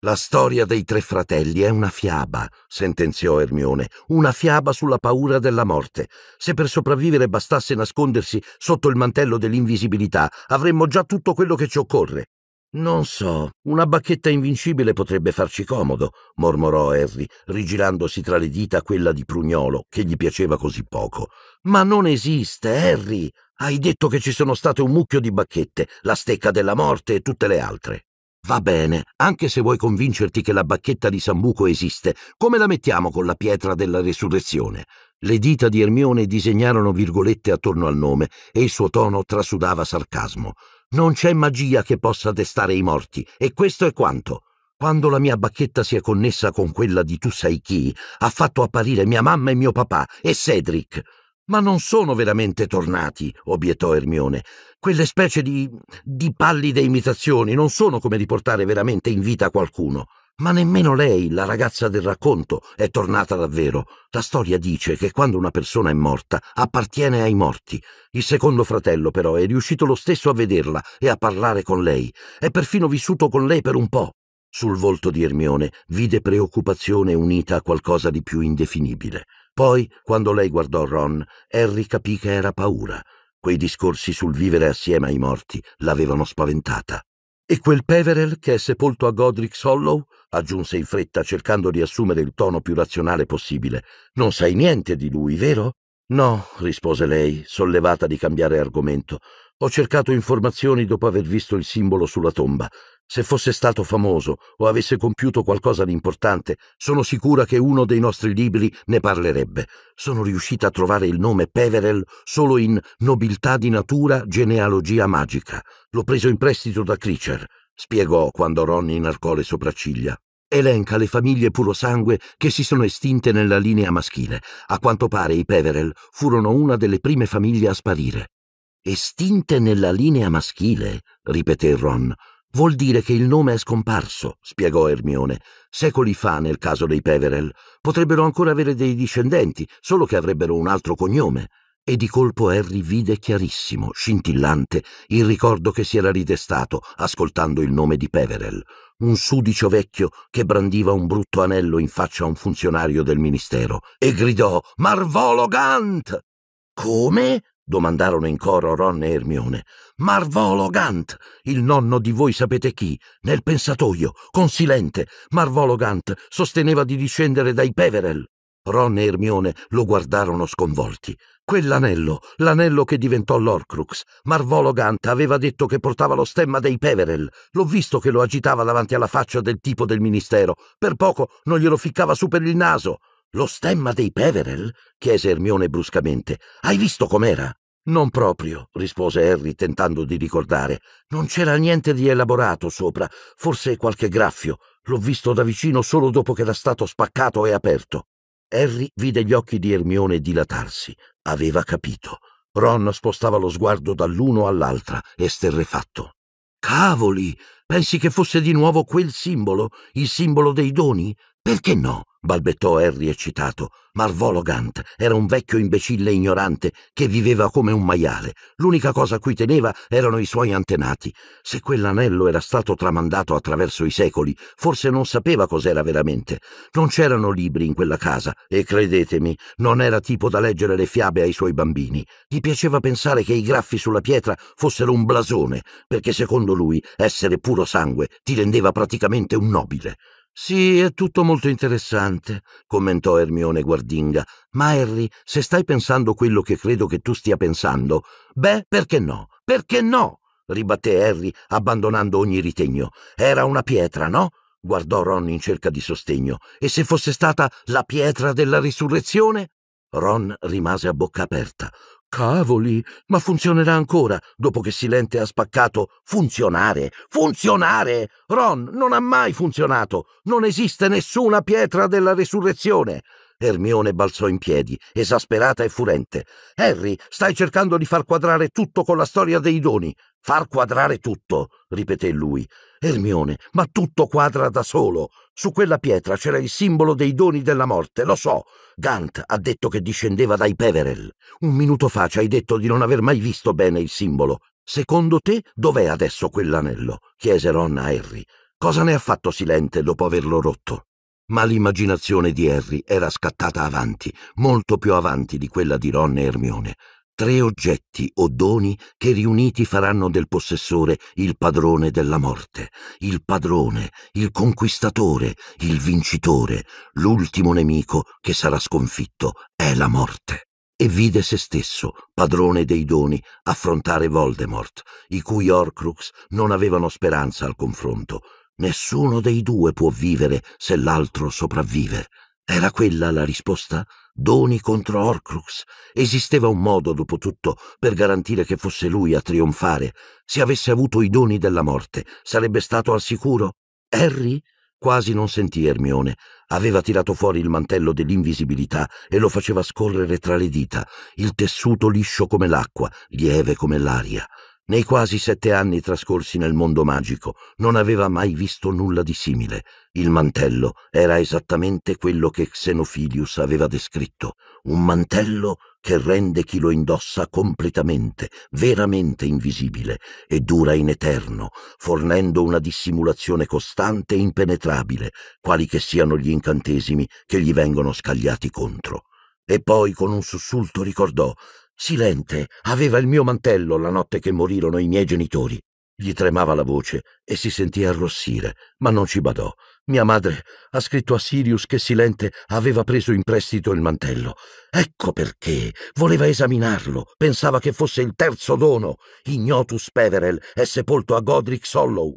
La storia dei tre fratelli è una fiaba, sentenziò Ermione, una fiaba sulla paura della morte. Se per sopravvivere bastasse nascondersi sotto il mantello dell'invisibilità, avremmo già tutto quello che ci occorre. Non so, una bacchetta invincibile potrebbe farci comodo, mormorò Harry, rigirandosi tra le dita quella di Prugnolo, che gli piaceva così poco. Ma non esiste, Harry! Hai detto che ci sono state un mucchio di bacchette, la stecca della morte e tutte le altre. Va bene, anche se vuoi convincerti che la bacchetta di Sambuco esiste, come la mettiamo con la pietra della resurrezione? Le dita di Ermione disegnarono virgolette attorno al nome e il suo tono trasudava sarcasmo. Non c'è magia che possa destare i morti, e questo è quanto. Quando la mia bacchetta si è connessa con quella di tu sai chi, ha fatto apparire mia mamma e mio papà, e Cedric. Ma non sono veramente tornati, obiettò Ermione. Quelle specie di. di pallide imitazioni non sono come riportare veramente in vita qualcuno. Ma nemmeno lei, la ragazza del racconto, è tornata davvero. La storia dice che quando una persona è morta appartiene ai morti. Il secondo fratello però è riuscito lo stesso a vederla e a parlare con lei. È perfino vissuto con lei per un po'. Sul volto di Ermione vide preoccupazione unita a qualcosa di più indefinibile. Poi, quando lei guardò Ron, Harry capì che era paura. Quei discorsi sul vivere assieme ai morti l'avevano spaventata. E quel Peverel che è sepolto a Godric's Hollow, aggiunse in fretta cercando di assumere il tono più razionale possibile, non sai niente di lui, vero? No, rispose lei, sollevata di cambiare argomento. Ho cercato informazioni dopo aver visto il simbolo sulla tomba. Se fosse stato famoso o avesse compiuto qualcosa di importante, sono sicura che uno dei nostri libri ne parlerebbe. Sono riuscita a trovare il nome Peverell solo in Nobiltà di natura, genealogia magica. L'ho preso in prestito da Creature, spiegò quando Ronnie inarcò le sopracciglia. Elenca le famiglie purosangue che si sono estinte nella linea maschile. A quanto pare i Peverell furono una delle prime famiglie a sparire. Estinte nella linea maschile, ripeté Ron. Vuol dire che il nome è scomparso, spiegò Ermione. Secoli fa, nel caso dei Peverell, potrebbero ancora avere dei discendenti, solo che avrebbero un altro cognome. E di colpo Harry vide chiarissimo, scintillante, il ricordo che si era ridestato ascoltando il nome di Peverell, un sudicio vecchio che brandiva un brutto anello in faccia a un funzionario del ministero e gridò Marvolo Gant! Come? domandarono in coro Ron e Ermione. Marvolo Gant, il nonno di voi sapete chi, nel pensatoio, consilente, Marvolo Gant sosteneva di discendere dai Peverel. Ron e Ermione lo guardarono sconvolti. Quell'anello, l'anello che diventò l'Orcrux. Marvolo Gant aveva detto che portava lo stemma dei Peverel. L'ho visto che lo agitava davanti alla faccia del tipo del ministero. Per poco non glielo ficcava su per il naso. Lo stemma dei Peverel? chiese Ermione bruscamente. Hai visto com'era? Non proprio, rispose Harry tentando di ricordare. Non c'era niente di elaborato sopra, forse qualche graffio. L'ho visto da vicino solo dopo che era stato spaccato e aperto. Harry vide gli occhi di Ermione dilatarsi. Aveva capito. Ron spostava lo sguardo dall'uno all'altra, esterrefatto. Cavoli! Pensi che fosse di nuovo quel simbolo, il simbolo dei doni? Perché no? balbettò Harry eccitato. Marvolo Gant era un vecchio imbecille ignorante che viveva come un maiale. L'unica cosa a cui teneva erano i suoi antenati. Se quell'anello era stato tramandato attraverso i secoli, forse non sapeva cos'era veramente. Non c'erano libri in quella casa e credetemi, non era tipo da leggere le fiabe ai suoi bambini. Gli piaceva pensare che i graffi sulla pietra fossero un blasone, perché secondo lui essere puro sangue ti rendeva praticamente un nobile. Sì, è tutto molto interessante, commentò Ermione Guardinga. Ma Harry, se stai pensando quello che credo che tu stia pensando, beh, perché no? Perché no? ribatté Harry, abbandonando ogni ritegno. Era una pietra, no? guardò Ron in cerca di sostegno. E se fosse stata la pietra della risurrezione? Ron rimase a bocca aperta. Cavoli, ma funzionerà ancora dopo che Silente ha spaccato funzionare. Funzionare! Ron non ha mai funzionato. Non esiste nessuna pietra della resurrezione. Ermione balzò in piedi, esasperata e furente. Harry, stai cercando di far quadrare tutto con la storia dei doni. Far quadrare tutto, ripeté lui. Ermione, ma tutto quadra da solo. Su quella pietra c'era il simbolo dei doni della morte, lo so. Gant ha detto che discendeva dai Peverel. Un minuto fa ci hai detto di non aver mai visto bene il simbolo. Secondo te dov'è adesso quell'anello? chiese Ron a Harry. Cosa ne ha fatto Silente dopo averlo rotto? Ma l'immaginazione di Harry era scattata avanti, molto più avanti di quella di Ron e Ermione tre oggetti o doni che riuniti faranno del possessore il padrone della morte, il padrone, il conquistatore, il vincitore, l'ultimo nemico che sarà sconfitto è la morte. E vide se stesso, padrone dei doni, affrontare Voldemort, i cui Horcrux non avevano speranza al confronto. Nessuno dei due può vivere se l'altro sopravvive. Era quella la risposta? Doni contro Horcrux. Esisteva un modo, dopo tutto, per garantire che fosse lui a trionfare. Se avesse avuto i doni della morte, sarebbe stato al sicuro? Harry? Quasi non sentì Ermione. Aveva tirato fuori il mantello dell'invisibilità e lo faceva scorrere tra le dita, il tessuto liscio come l'acqua, lieve come l'aria. Nei quasi sette anni trascorsi nel mondo magico non aveva mai visto nulla di simile. Il mantello era esattamente quello che Xenophilius aveva descritto, un mantello che rende chi lo indossa completamente, veramente invisibile e dura in eterno, fornendo una dissimulazione costante e impenetrabile, quali che siano gli incantesimi che gli vengono scagliati contro. E poi con un sussulto ricordò Silente aveva il mio mantello la notte che morirono i miei genitori. Gli tremava la voce e si sentì arrossire, ma non ci badò. Mia madre ha scritto a Sirius che Silente aveva preso in prestito il mantello. Ecco perché. Voleva esaminarlo. Pensava che fosse il terzo dono. Ignotus Peverel è sepolto a Godric Sollow.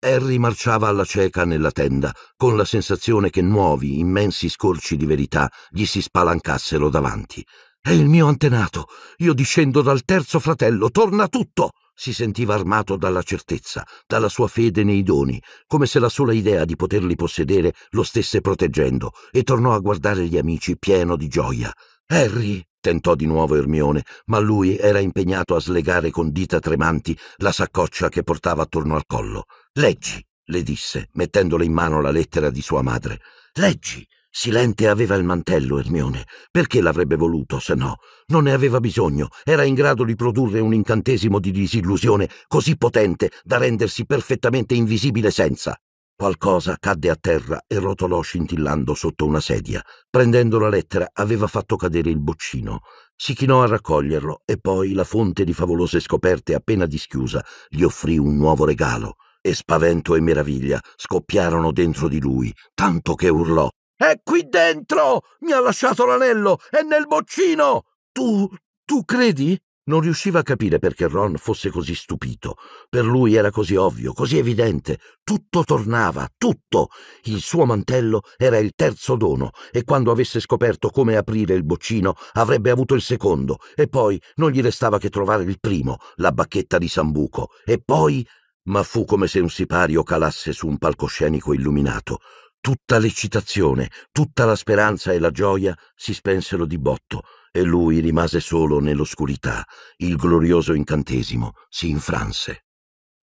Harry marciava alla cieca nella tenda, con la sensazione che nuovi, immensi scorci di verità gli si spalancassero davanti. È il mio antenato. Io discendo dal terzo fratello. Torna tutto! Si sentiva armato dalla certezza, dalla sua fede nei doni, come se la sola idea di poterli possedere lo stesse proteggendo, e tornò a guardare gli amici pieno di gioia. Harry! tentò di nuovo Ermione, ma lui era impegnato a slegare con dita tremanti la saccoccia che portava attorno al collo. Leggi, le disse, mettendole in mano la lettera di sua madre. Leggi, Silente aveva il mantello, Ermione. Perché l'avrebbe voluto, se no? Non ne aveva bisogno. Era in grado di produrre un incantesimo di disillusione così potente da rendersi perfettamente invisibile senza. Qualcosa cadde a terra e rotolò scintillando sotto una sedia. Prendendo la lettera aveva fatto cadere il boccino. Si chinò a raccoglierlo e poi la fonte di favolose scoperte appena dischiusa gli offrì un nuovo regalo e spavento e meraviglia scoppiarono dentro di lui, tanto che urlò è qui dentro! Mi ha lasciato l'anello! È nel boccino! Tu. tu credi? Non riusciva a capire perché Ron fosse così stupito. Per lui era così ovvio, così evidente. Tutto tornava, tutto. Il suo mantello era il terzo dono e quando avesse scoperto come aprire il boccino avrebbe avuto il secondo e poi non gli restava che trovare il primo, la bacchetta di Sambuco. E poi... Ma fu come se un sipario calasse su un palcoscenico illuminato. Tutta l'eccitazione, tutta la speranza e la gioia si spensero di botto e lui rimase solo nell'oscurità. Il glorioso incantesimo si infranse.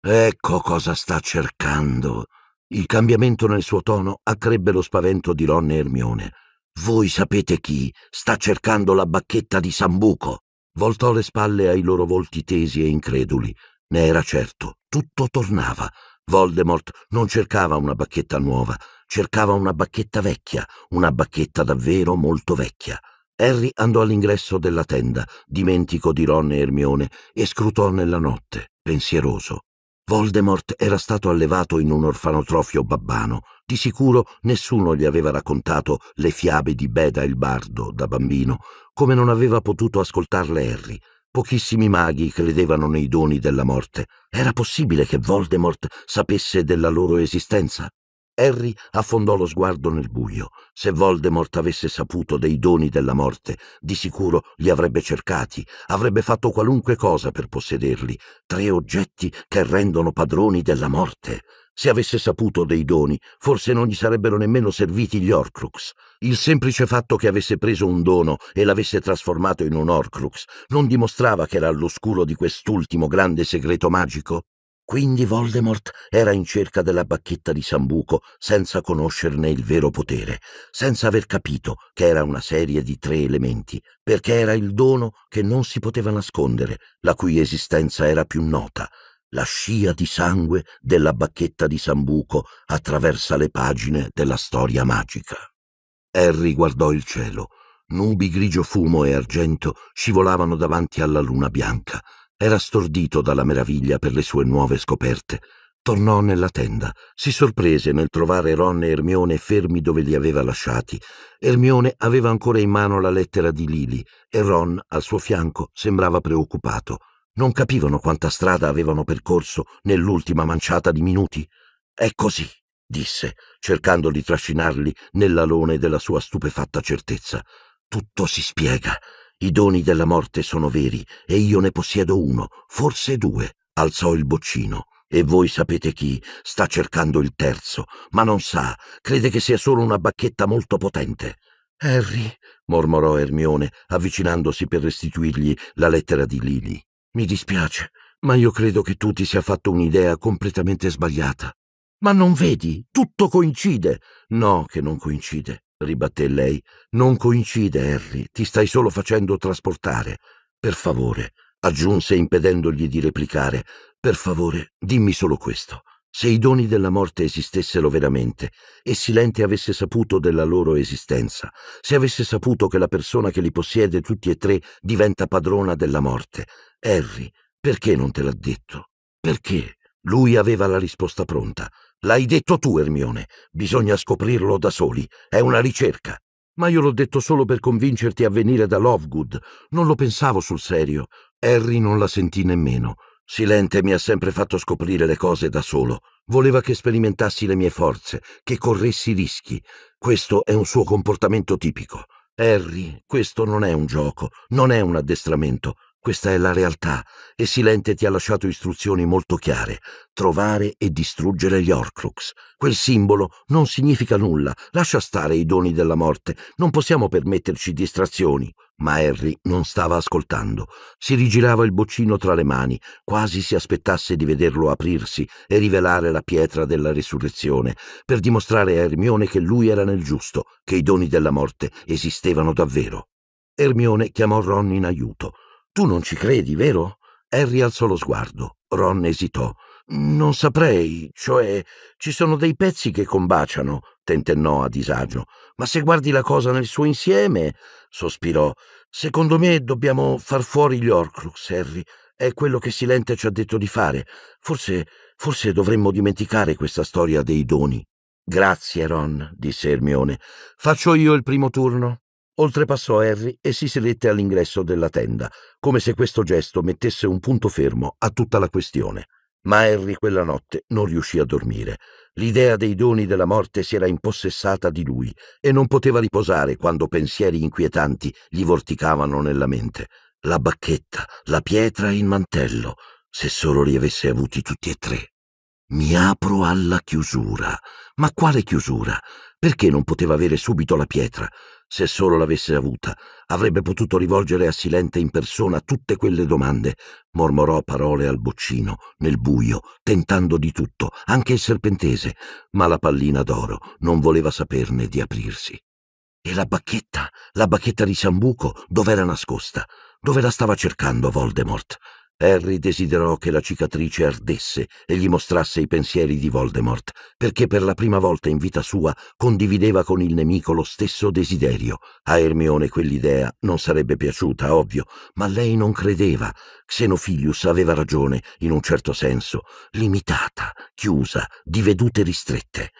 Ecco cosa sta cercando. Il cambiamento nel suo tono accrebbe lo spavento di Ron e Ermione. Voi sapete chi sta cercando la bacchetta di Sambuco. Voltò le spalle ai loro volti tesi e increduli. Ne era certo, tutto tornava. Voldemort non cercava una bacchetta nuova, cercava una bacchetta vecchia, una bacchetta davvero molto vecchia. Harry andò all'ingresso della tenda, dimentico di Ron e Ermione, e scrutò nella notte, pensieroso. Voldemort era stato allevato in un orfanotrofio babbano. Di sicuro nessuno gli aveva raccontato le fiabe di Beda il bardo da bambino, come non aveva potuto ascoltarle Harry. Pochissimi maghi credevano nei doni della morte. Era possibile che Voldemort sapesse della loro esistenza? Harry affondò lo sguardo nel buio. Se Voldemort avesse saputo dei doni della morte, di sicuro li avrebbe cercati, avrebbe fatto qualunque cosa per possederli. Tre oggetti che rendono padroni della morte. Se avesse saputo dei doni, forse non gli sarebbero nemmeno serviti gli Orcrux. Il semplice fatto che avesse preso un dono e l'avesse trasformato in un Orcrux non dimostrava che era all'oscuro di quest'ultimo grande segreto magico? Quindi Voldemort era in cerca della bacchetta di Sambuco senza conoscerne il vero potere, senza aver capito che era una serie di tre elementi, perché era il dono che non si poteva nascondere, la cui esistenza era più nota, la scia di sangue della bacchetta di Sambuco attraversa le pagine della storia magica. Harry guardò il cielo. Nubi grigio fumo e argento scivolavano davanti alla luna bianca. Era stordito dalla meraviglia per le sue nuove scoperte. Tornò nella tenda, si sorprese nel trovare Ron e Ermione fermi dove li aveva lasciati. Ermione aveva ancora in mano la lettera di Lily e Ron, al suo fianco, sembrava preoccupato. Non capivano quanta strada avevano percorso nell'ultima manciata di minuti. È così, disse, cercando di trascinarli nell'alone della sua stupefatta certezza. Tutto si spiega. I doni della morte sono veri e io ne possiedo uno, forse due, alzò il boccino. E voi sapete chi sta cercando il terzo, ma non sa, crede che sia solo una bacchetta molto potente. Harry, mormorò Ermione, avvicinandosi per restituirgli la lettera di Lily. Mi dispiace, ma io credo che tu ti sia fatto un'idea completamente sbagliata. Ma non vedi, tutto coincide. No, che non coincide, ribatté lei. Non coincide, Harry, ti stai solo facendo trasportare. Per favore, aggiunse impedendogli di replicare, per favore, dimmi solo questo. Se i doni della morte esistessero veramente e Silente avesse saputo della loro esistenza, se avesse saputo che la persona che li possiede tutti e tre diventa padrona della morte, Harry, perché non te l'ha detto? Perché? Lui aveva la risposta pronta. L'hai detto tu, Ermione. Bisogna scoprirlo da soli. È una ricerca. Ma io l'ho detto solo per convincerti a venire da Lovegood. Non lo pensavo sul serio. Harry non la sentì nemmeno. Silente mi ha sempre fatto scoprire le cose da solo. Voleva che sperimentassi le mie forze, che corressi rischi. Questo è un suo comportamento tipico. Harry, questo non è un gioco, non è un addestramento. Questa è la realtà e Silente ti ha lasciato istruzioni molto chiare. Trovare e distruggere gli Orcrux. Quel simbolo non significa nulla. Lascia stare i doni della morte. Non possiamo permetterci distrazioni. Ma Harry non stava ascoltando. Si rigirava il boccino tra le mani, quasi si aspettasse di vederlo aprirsi e rivelare la pietra della resurrezione, per dimostrare a Hermione che lui era nel giusto, che i doni della morte esistevano davvero. Hermione chiamò Ron in aiuto. Tu non ci credi, vero? Harry alzò lo sguardo. Ron esitò. Non saprei, cioè ci sono dei pezzi che combaciano, tentennò a disagio. Ma se guardi la cosa nel suo insieme, sospirò, secondo me dobbiamo far fuori gli Orcrux, Harry. È quello che Silente ci ha detto di fare. Forse, forse dovremmo dimenticare questa storia dei doni. Grazie, Ron, disse Ermione. Faccio io il primo turno. Oltrepassò Harry e si sedette all'ingresso della tenda, come se questo gesto mettesse un punto fermo a tutta la questione. Ma Harry quella notte non riuscì a dormire. L'idea dei doni della morte si era impossessata di lui e non poteva riposare quando pensieri inquietanti gli vorticavano nella mente. La bacchetta, la pietra e il mantello, se solo li avesse avuti tutti e tre. Mi apro alla chiusura. Ma quale chiusura? Perché non poteva avere subito la pietra? Se solo l'avesse avuta, avrebbe potuto rivolgere a Silente in persona tutte quelle domande. Mormorò parole al boccino, nel buio, tentando di tutto, anche il serpentese, ma la pallina d'oro non voleva saperne di aprirsi. E la bacchetta, la bacchetta di Sambuco, dov'era nascosta? Dove la stava cercando Voldemort? Harry desiderò che la cicatrice ardesse e gli mostrasse i pensieri di Voldemort, perché per la prima volta in vita sua condivideva con il nemico lo stesso desiderio. A Ermione quell'idea non sarebbe piaciuta, ovvio, ma lei non credeva. Xenophilius aveva ragione, in un certo senso, limitata, chiusa, di vedute ristrette.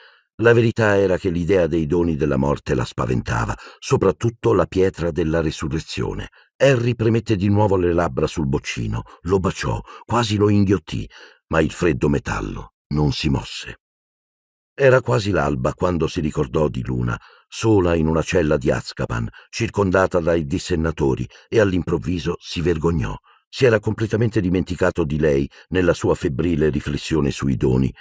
La verità era che l'idea dei doni della morte la spaventava, soprattutto la pietra della resurrezione. Harry premette di nuovo le labbra sul boccino, lo baciò, quasi lo inghiottì, ma il freddo metallo non si mosse. Era quasi l'alba quando si ricordò di Luna, sola in una cella di Azkaban, circondata dai dissennatori, e all'improvviso si vergognò. Si era completamente dimenticato di lei nella sua febbrile riflessione sui doni.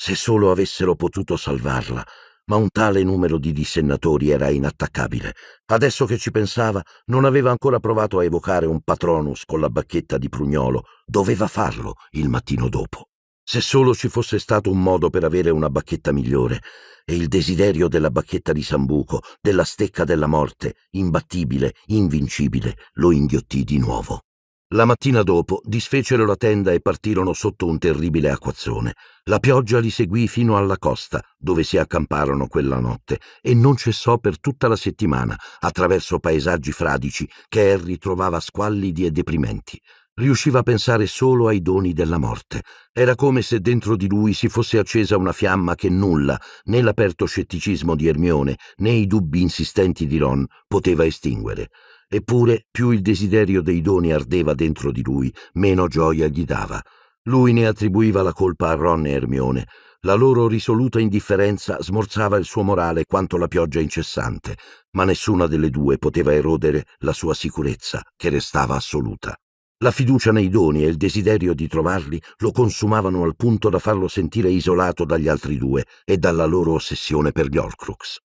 Se solo avessero potuto salvarla, ma un tale numero di dissennatori era inattaccabile. Adesso che ci pensava, non aveva ancora provato a evocare un patronus con la bacchetta di prugnolo. Doveva farlo il mattino dopo. Se solo ci fosse stato un modo per avere una bacchetta migliore, e il desiderio della bacchetta di Sambuco, della stecca della morte, imbattibile, invincibile, lo inghiottì di nuovo. La mattina dopo disfecero la tenda e partirono sotto un terribile acquazzone. La pioggia li seguì fino alla costa, dove si accamparono quella notte, e non cessò per tutta la settimana, attraverso paesaggi fradici che Harry er trovava squallidi e deprimenti. Riusciva a pensare solo ai doni della morte. Era come se dentro di lui si fosse accesa una fiamma che nulla, né l'aperto scetticismo di Ermione, né i dubbi insistenti di Ron, poteva estinguere. Eppure più il desiderio dei doni ardeva dentro di lui, meno gioia gli dava. Lui ne attribuiva la colpa a Ron e Ermione. La loro risoluta indifferenza smorzava il suo morale quanto la pioggia incessante, ma nessuna delle due poteva erodere la sua sicurezza, che restava assoluta. La fiducia nei doni e il desiderio di trovarli lo consumavano al punto da farlo sentire isolato dagli altri due e dalla loro ossessione per gli Horcrux.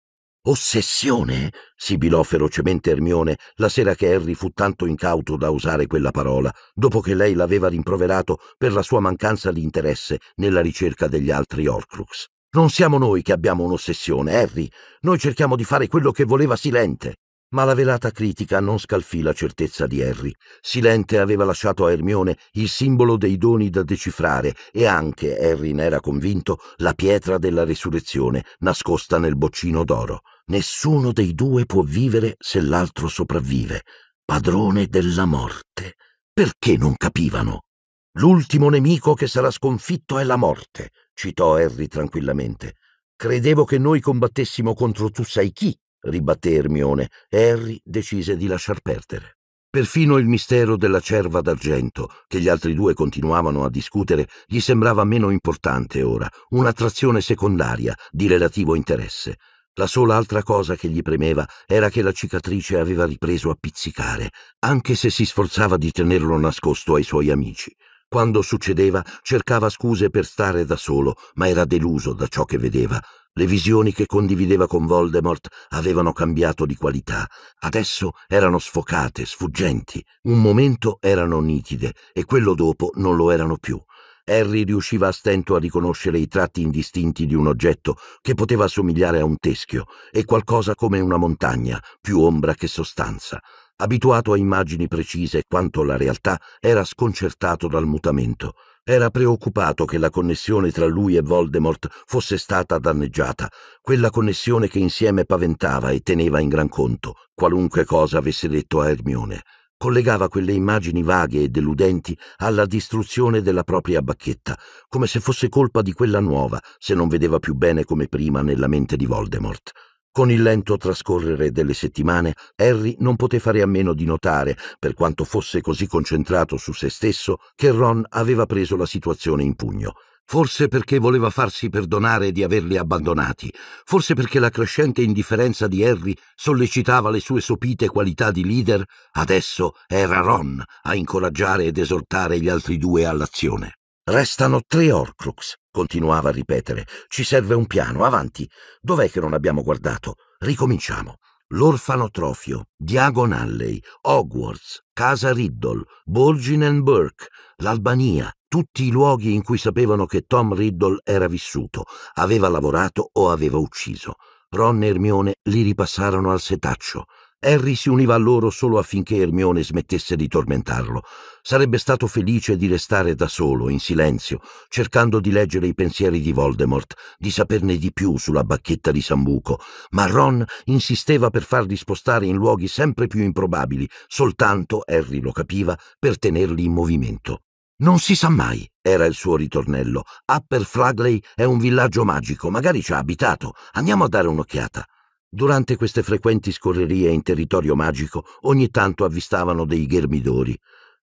Ossessione? sibilò ferocemente Ermione la sera che Harry fu tanto incauto da usare quella parola, dopo che lei l'aveva rimproverato per la sua mancanza di interesse nella ricerca degli altri Horcrux. Non siamo noi che abbiamo un'ossessione, Harry. Noi cerchiamo di fare quello che voleva Silente. Ma la velata critica non scalfì la certezza di Harry. Silente aveva lasciato a Ermione il simbolo dei doni da decifrare e anche, Harry ne era convinto, la pietra della resurrezione nascosta nel boccino d'oro. Nessuno dei due può vivere se l'altro sopravvive, padrone della morte. Perché non capivano? L'ultimo nemico che sarà sconfitto è la morte, citò Harry tranquillamente. Credevo che noi combattessimo contro tu sai chi, ribatté Ermione, e Harry decise di lasciar perdere. Perfino il mistero della cerva d'argento, che gli altri due continuavano a discutere, gli sembrava meno importante ora, un'attrazione secondaria di relativo interesse. La sola altra cosa che gli premeva era che la cicatrice aveva ripreso a pizzicare, anche se si sforzava di tenerlo nascosto ai suoi amici. Quando succedeva cercava scuse per stare da solo, ma era deluso da ciò che vedeva. Le visioni che condivideva con Voldemort avevano cambiato di qualità. Adesso erano sfocate, sfuggenti. Un momento erano nitide e quello dopo non lo erano più. Harry riusciva a stento a riconoscere i tratti indistinti di un oggetto che poteva somigliare a un teschio e qualcosa come una montagna, più ombra che sostanza. Abituato a immagini precise quanto alla realtà, era sconcertato dal mutamento. Era preoccupato che la connessione tra lui e Voldemort fosse stata danneggiata, quella connessione che insieme paventava e teneva in gran conto, qualunque cosa avesse detto a Hermione collegava quelle immagini vaghe e deludenti alla distruzione della propria bacchetta, come se fosse colpa di quella nuova, se non vedeva più bene come prima nella mente di Voldemort. Con il lento trascorrere delle settimane, Harry non poté fare a meno di notare, per quanto fosse così concentrato su se stesso, che Ron aveva preso la situazione in pugno. Forse perché voleva farsi perdonare di averli abbandonati, forse perché la crescente indifferenza di Harry sollecitava le sue sopite qualità di leader, adesso era Ron a incoraggiare ed esortare gli altri due all'azione. Restano tre Orcrux, continuava a ripetere. Ci serve un piano, avanti. Dov'è che non abbiamo guardato? Ricominciamo. L'Orfanotrofio, Diagon Alley, Hogwarts, Casa Riddle, Borgin Burke, l'Albania, tutti i luoghi in cui sapevano che Tom Riddle era vissuto, aveva lavorato o aveva ucciso. Ron e Ermione li ripassarono al setaccio. Harry si univa a loro solo affinché Ermione smettesse di tormentarlo. Sarebbe stato felice di restare da solo, in silenzio, cercando di leggere i pensieri di Voldemort, di saperne di più sulla bacchetta di Sambuco, ma Ron insisteva per farli spostare in luoghi sempre più improbabili, soltanto, Harry lo capiva, per tenerli in movimento. Non si sa mai, era il suo ritornello. Upper Flagley è un villaggio magico, magari ci ha abitato. Andiamo a dare un'occhiata. Durante queste frequenti scorrerie in territorio magico ogni tanto avvistavano dei ghermidori.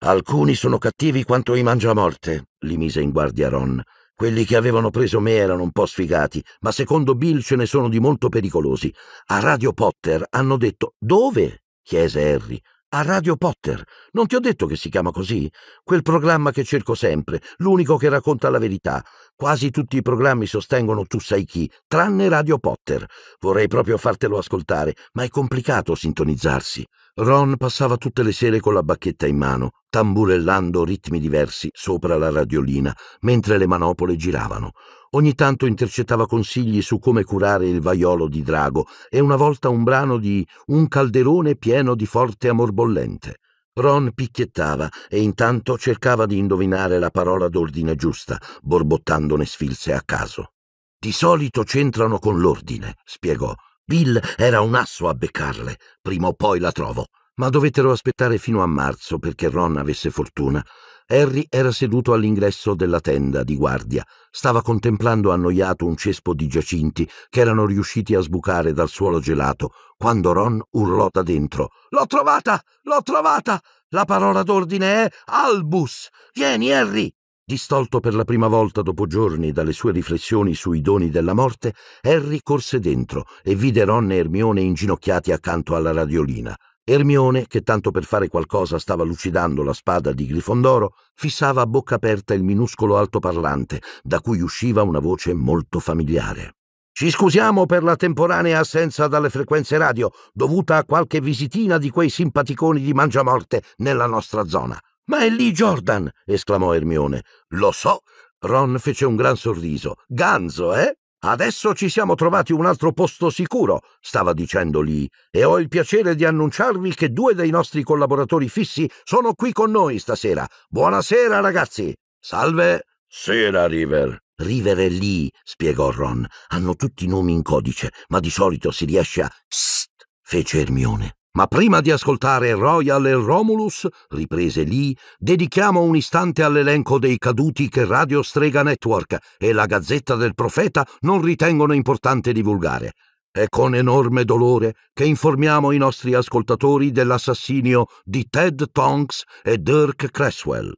Alcuni sono cattivi quanto i mangiamorte, li mise in guardia Ron. Quelli che avevano preso me erano un po' sfigati, ma secondo Bill ce ne sono di molto pericolosi. A Radio Potter hanno detto Dove? chiese Harry. A Radio Potter. Non ti ho detto che si chiama così? Quel programma che cerco sempre, l'unico che racconta la verità. Quasi tutti i programmi sostengono tu sai chi, tranne Radio Potter. Vorrei proprio fartelo ascoltare, ma è complicato sintonizzarsi. Ron passava tutte le sere con la bacchetta in mano, tamburellando ritmi diversi sopra la radiolina, mentre le manopole giravano. Ogni tanto intercettava consigli su come curare il vaiolo di drago e una volta un brano di Un calderone pieno di forte amor bollente. Ron picchiettava e intanto cercava di indovinare la parola d'ordine giusta, borbottandone sfilze a caso. Di solito c'entrano con l'ordine, spiegò. Bill era un asso a beccarle. Prima o poi la trovo. Ma dovettero aspettare fino a marzo perché Ron avesse fortuna. Harry era seduto all'ingresso della tenda di guardia. Stava contemplando annoiato un cespo di giacinti che erano riusciti a sbucare dal suolo gelato, quando Ron urlò da dentro. L'ho trovata! L'ho trovata! La parola d'ordine è Albus! Vieni, Harry! Distolto per la prima volta dopo giorni dalle sue riflessioni sui doni della morte, Harry corse dentro e vide Ron e Ermione inginocchiati accanto alla radiolina. Ermione, che tanto per fare qualcosa stava lucidando la spada di Grifondoro, fissava a bocca aperta il minuscolo altoparlante, da cui usciva una voce molto familiare. Ci scusiamo per la temporanea assenza dalle frequenze radio, dovuta a qualche visitina di quei simpaticoni di Mangiamorte nella nostra zona. Ma è lì Jordan! esclamò Ermione. Lo so! Ron fece un gran sorriso. Ganzo, eh? Adesso ci siamo trovati un altro posto sicuro, stava dicendo lì, e ho il piacere di annunciarvi che due dei nostri collaboratori fissi sono qui con noi stasera. Buonasera, ragazzi. Salve. Sera, River. River e Lee, spiegò Ron. Hanno tutti i nomi in codice, ma di solito si riesce a... Sst, fece Ermione. Ma prima di ascoltare Royal e Romulus, riprese Lee, dedichiamo un istante all'elenco dei caduti che Radio Strega Network e la Gazzetta del Profeta non ritengono importante divulgare. È con enorme dolore che informiamo i nostri ascoltatori dell'assassinio di Ted Tonks e Dirk Cresswell.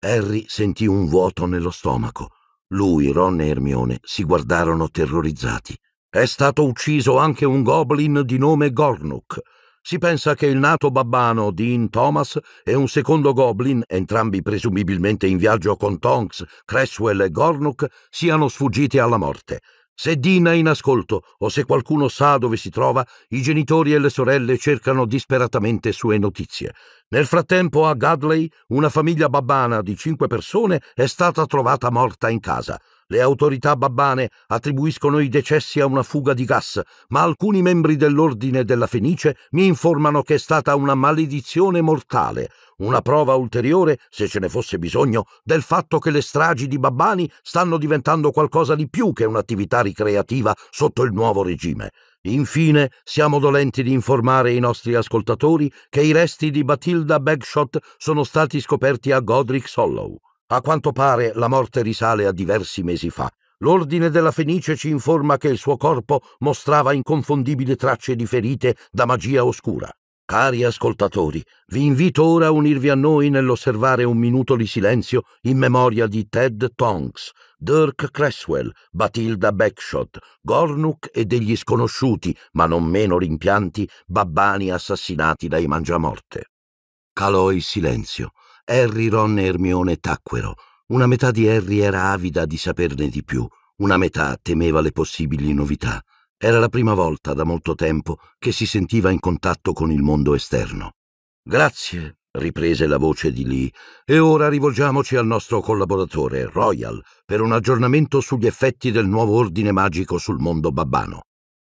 Harry sentì un vuoto nello stomaco. Lui, Ron e Hermione si guardarono terrorizzati. È stato ucciso anche un goblin di nome Gornuk si pensa che il nato babbano Dean Thomas e un secondo goblin, entrambi presumibilmente in viaggio con Tonks, Cresswell e Gornuk, siano sfuggiti alla morte. Se Dean è in ascolto o se qualcuno sa dove si trova, i genitori e le sorelle cercano disperatamente sue notizie. Nel frattempo a Gadley una famiglia babbana di cinque persone è stata trovata morta in casa. Le autorità babbane attribuiscono i decessi a una fuga di gas, ma alcuni membri dell'Ordine della Fenice mi informano che è stata una maledizione mortale, una prova ulteriore, se ce ne fosse bisogno, del fatto che le stragi di babbani stanno diventando qualcosa di più che un'attività ricreativa sotto il nuovo regime. Infine, siamo dolenti di informare i nostri ascoltatori che i resti di Batilda Bagshot sono stati scoperti a Godric's Hollow. A quanto pare la morte risale a diversi mesi fa. L'ordine della Fenice ci informa che il suo corpo mostrava inconfondibili tracce di ferite da magia oscura. Cari ascoltatori, vi invito ora a unirvi a noi nell'osservare un minuto di silenzio in memoria di Ted Tonks, Dirk Cresswell, Batilda Beckshot, Gornuk e degli sconosciuti, ma non meno rimpianti, babbani assassinati dai mangiamorte. Calò il silenzio. Harry, Ron e Hermione tacquero. Una metà di Harry era avida di saperne di più, una metà temeva le possibili novità. Era la prima volta da molto tempo che si sentiva in contatto con il mondo esterno. Grazie, riprese la voce di Lee, e ora rivolgiamoci al nostro collaboratore, Royal, per un aggiornamento sugli effetti del nuovo ordine magico sul mondo babbano.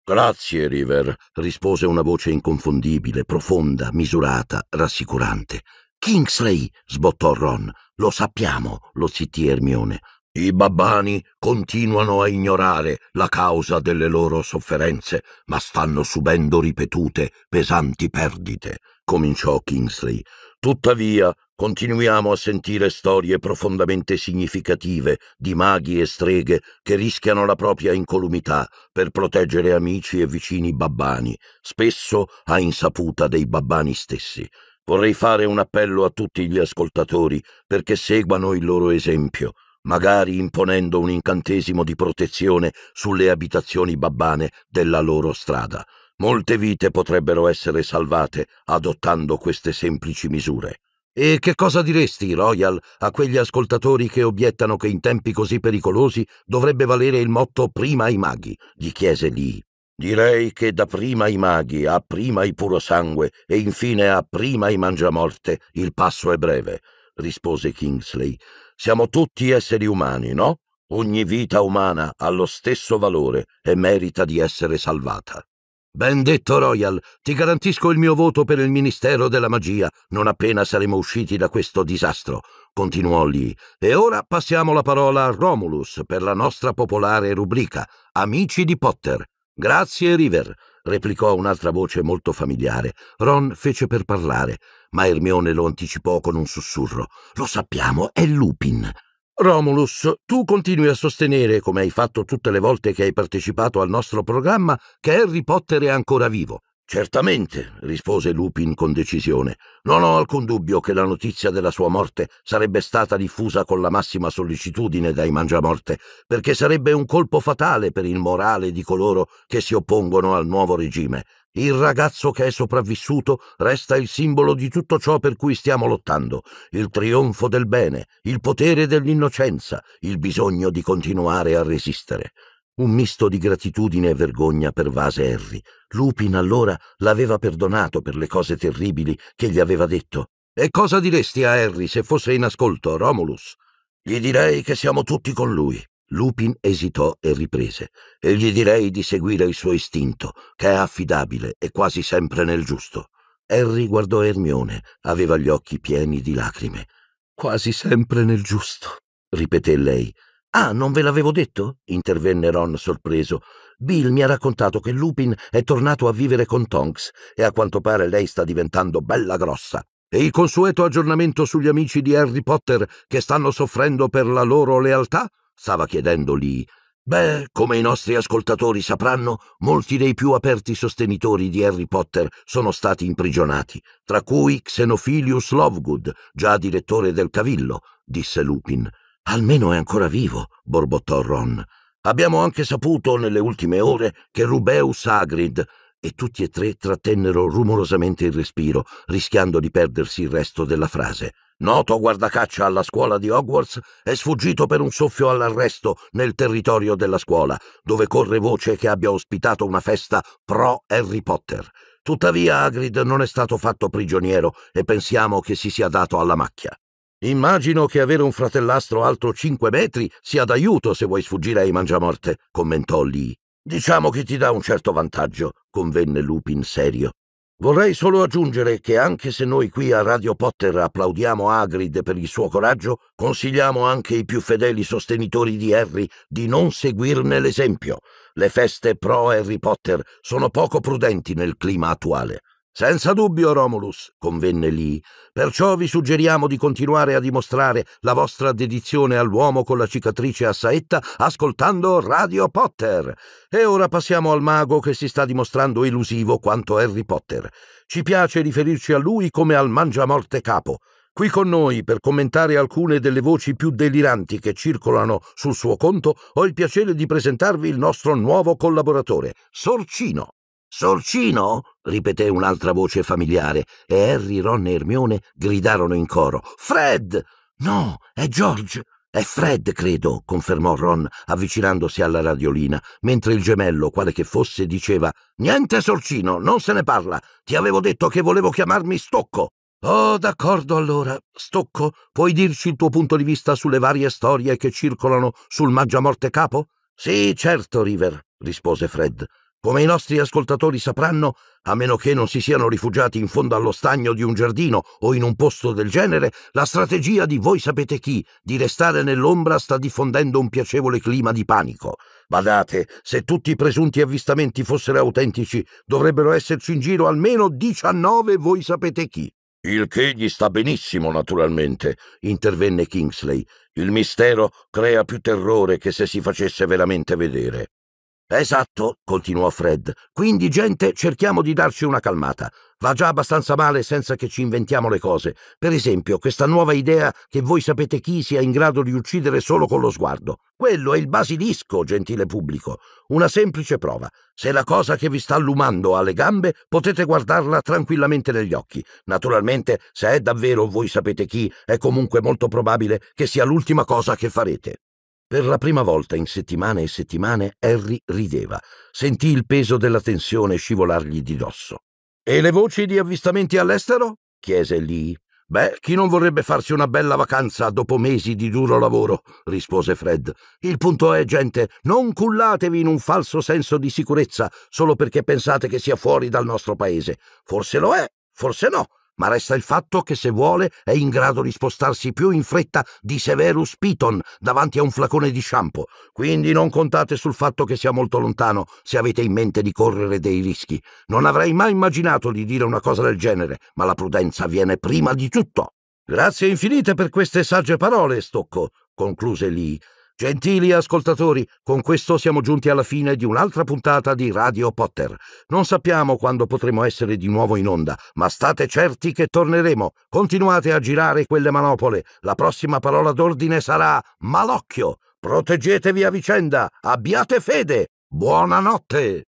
Grazie, River, rispose una voce inconfondibile, profonda, misurata, rassicurante. Kingsley, sbottò Ron. Lo sappiamo, lo zittì Ermione. I babbani continuano a ignorare la causa delle loro sofferenze, ma stanno subendo ripetute, pesanti perdite, cominciò Kingsley. Tuttavia, continuiamo a sentire storie profondamente significative di maghi e streghe che rischiano la propria incolumità per proteggere amici e vicini babbani, spesso a insaputa dei babbani stessi. Vorrei fare un appello a tutti gli ascoltatori perché seguano il loro esempio, magari imponendo un incantesimo di protezione sulle abitazioni babbane della loro strada. Molte vite potrebbero essere salvate adottando queste semplici misure. E che cosa diresti, Royal, a quegli ascoltatori che obiettano che in tempi così pericolosi dovrebbe valere il motto prima i maghi? gli chiese Lee. Direi che da prima i maghi, a prima i purosangue e infine a prima i mangiamorte, il passo è breve, rispose Kingsley. Siamo tutti esseri umani, no? Ogni vita umana ha lo stesso valore e merita di essere salvata. Ben detto, Royal, ti garantisco il mio voto per il Ministero della Magia, non appena saremo usciti da questo disastro, continuò lì. E ora passiamo la parola a Romulus per la nostra popolare rubrica Amici di Potter. Grazie, River, replicò un'altra voce molto familiare. Ron fece per parlare, ma Ermione lo anticipò con un sussurro. Lo sappiamo, è Lupin. Romulus, tu continui a sostenere, come hai fatto tutte le volte che hai partecipato al nostro programma, che Harry Potter è ancora vivo. Certamente, rispose Lupin con decisione. Non ho alcun dubbio che la notizia della sua morte sarebbe stata diffusa con la massima sollecitudine dai mangiamorte, perché sarebbe un colpo fatale per il morale di coloro che si oppongono al nuovo regime. Il ragazzo che è sopravvissuto resta il simbolo di tutto ciò per cui stiamo lottando, il trionfo del bene, il potere dell'innocenza, il bisogno di continuare a resistere. Un misto di gratitudine e vergogna pervase Harry. Lupin allora l'aveva perdonato per le cose terribili che gli aveva detto. E cosa diresti a Harry se fosse in ascolto, Romulus? Gli direi che siamo tutti con lui. Lupin esitò e riprese. E gli direi di seguire il suo istinto, che è affidabile e quasi sempre nel giusto. Harry guardò Ermione, aveva gli occhi pieni di lacrime. Quasi sempre nel giusto, ripeté lei. Ah, non ve l'avevo detto? intervenne Ron sorpreso. Bill mi ha raccontato che Lupin è tornato a vivere con Tonks e a quanto pare lei sta diventando bella grossa. E il consueto aggiornamento sugli amici di Harry Potter che stanno soffrendo per la loro lealtà? stava chiedendo Lee. Beh, come i nostri ascoltatori sapranno, molti dei più aperti sostenitori di Harry Potter sono stati imprigionati, tra cui Xenophilius Lovegood, già direttore del Cavillo, disse Lupin. Almeno è ancora vivo, borbottò Ron. Abbiamo anche saputo nelle ultime ore che Rubeus Agrid e tutti e tre trattennero rumorosamente il respiro, rischiando di perdersi il resto della frase. Noto guardacaccia alla scuola di Hogwarts è sfuggito per un soffio all'arresto nel territorio della scuola, dove corre voce che abbia ospitato una festa pro Harry Potter. Tuttavia Agrid non è stato fatto prigioniero e pensiamo che si sia dato alla macchia. Immagino che avere un fratellastro alto 5 metri sia d'aiuto se vuoi sfuggire ai mangiamorte, commentò Lee. Diciamo che ti dà un certo vantaggio, convenne Lupin serio. Vorrei solo aggiungere che anche se noi qui a Radio Potter applaudiamo Hagrid per il suo coraggio, consigliamo anche i più fedeli sostenitori di Harry di non seguirne l'esempio. Le feste pro Harry Potter sono poco prudenti nel clima attuale. Senza dubbio, Romulus, convenne lì, perciò vi suggeriamo di continuare a dimostrare la vostra dedizione all'uomo con la cicatrice a saetta ascoltando Radio Potter. E ora passiamo al mago che si sta dimostrando elusivo quanto Harry Potter. Ci piace riferirci a lui come al mangiamorte capo. Qui con noi per commentare alcune delle voci più deliranti che circolano sul suo conto, ho il piacere di presentarvi il nostro nuovo collaboratore, Sorcino. Sorcino! ripeté un'altra voce familiare, e Harry, Ron e Ermione gridarono in coro. Fred! No, è George! È Fred, credo, confermò Ron, avvicinandosi alla radiolina, mentre il gemello, quale che fosse, diceva Niente, Sorcino, non se ne parla. Ti avevo detto che volevo chiamarmi Stocco. Oh, d'accordo allora. Stocco, puoi dirci il tuo punto di vista sulle varie storie che circolano sul Maggiamorte Capo? Sì, certo, River, rispose Fred. Come i nostri ascoltatori sapranno, a meno che non si siano rifugiati in fondo allo stagno di un giardino o in un posto del genere, la strategia di voi sapete chi di restare nell'ombra sta diffondendo un piacevole clima di panico. Badate, se tutti i presunti avvistamenti fossero autentici, dovrebbero esserci in giro almeno 19 voi sapete chi. Il che gli sta benissimo, naturalmente, intervenne Kingsley. Il mistero crea più terrore che se si facesse veramente vedere. Esatto, continuò Fred. Quindi, gente, cerchiamo di darci una calmata. Va già abbastanza male senza che ci inventiamo le cose. Per esempio, questa nuova idea che voi sapete chi sia in grado di uccidere solo con lo sguardo. Quello è il basilisco, gentile pubblico. Una semplice prova. Se la cosa che vi sta allumando ha le gambe, potete guardarla tranquillamente negli occhi. Naturalmente, se è davvero voi sapete chi, è comunque molto probabile che sia l'ultima cosa che farete. Per la prima volta in settimane e settimane Harry rideva, sentì il peso della tensione scivolargli di dosso. E le voci di avvistamenti all'estero? chiese Lee. Beh, chi non vorrebbe farsi una bella vacanza dopo mesi di duro lavoro? rispose Fred. Il punto è, gente, non cullatevi in un falso senso di sicurezza solo perché pensate che sia fuori dal nostro paese. Forse lo è, forse no, ma resta il fatto che se vuole è in grado di spostarsi più in fretta di Severus Piton davanti a un flacone di shampoo, quindi non contate sul fatto che sia molto lontano se avete in mente di correre dei rischi. Non avrei mai immaginato di dire una cosa del genere, ma la prudenza viene prima di tutto. Grazie infinite per queste sagge parole, Stocco, concluse Lee. Gentili ascoltatori, con questo siamo giunti alla fine di un'altra puntata di Radio Potter. Non sappiamo quando potremo essere di nuovo in onda, ma state certi che torneremo. Continuate a girare quelle manopole. La prossima parola d'ordine sarà malocchio. Proteggetevi a vicenda, abbiate fede. Buonanotte.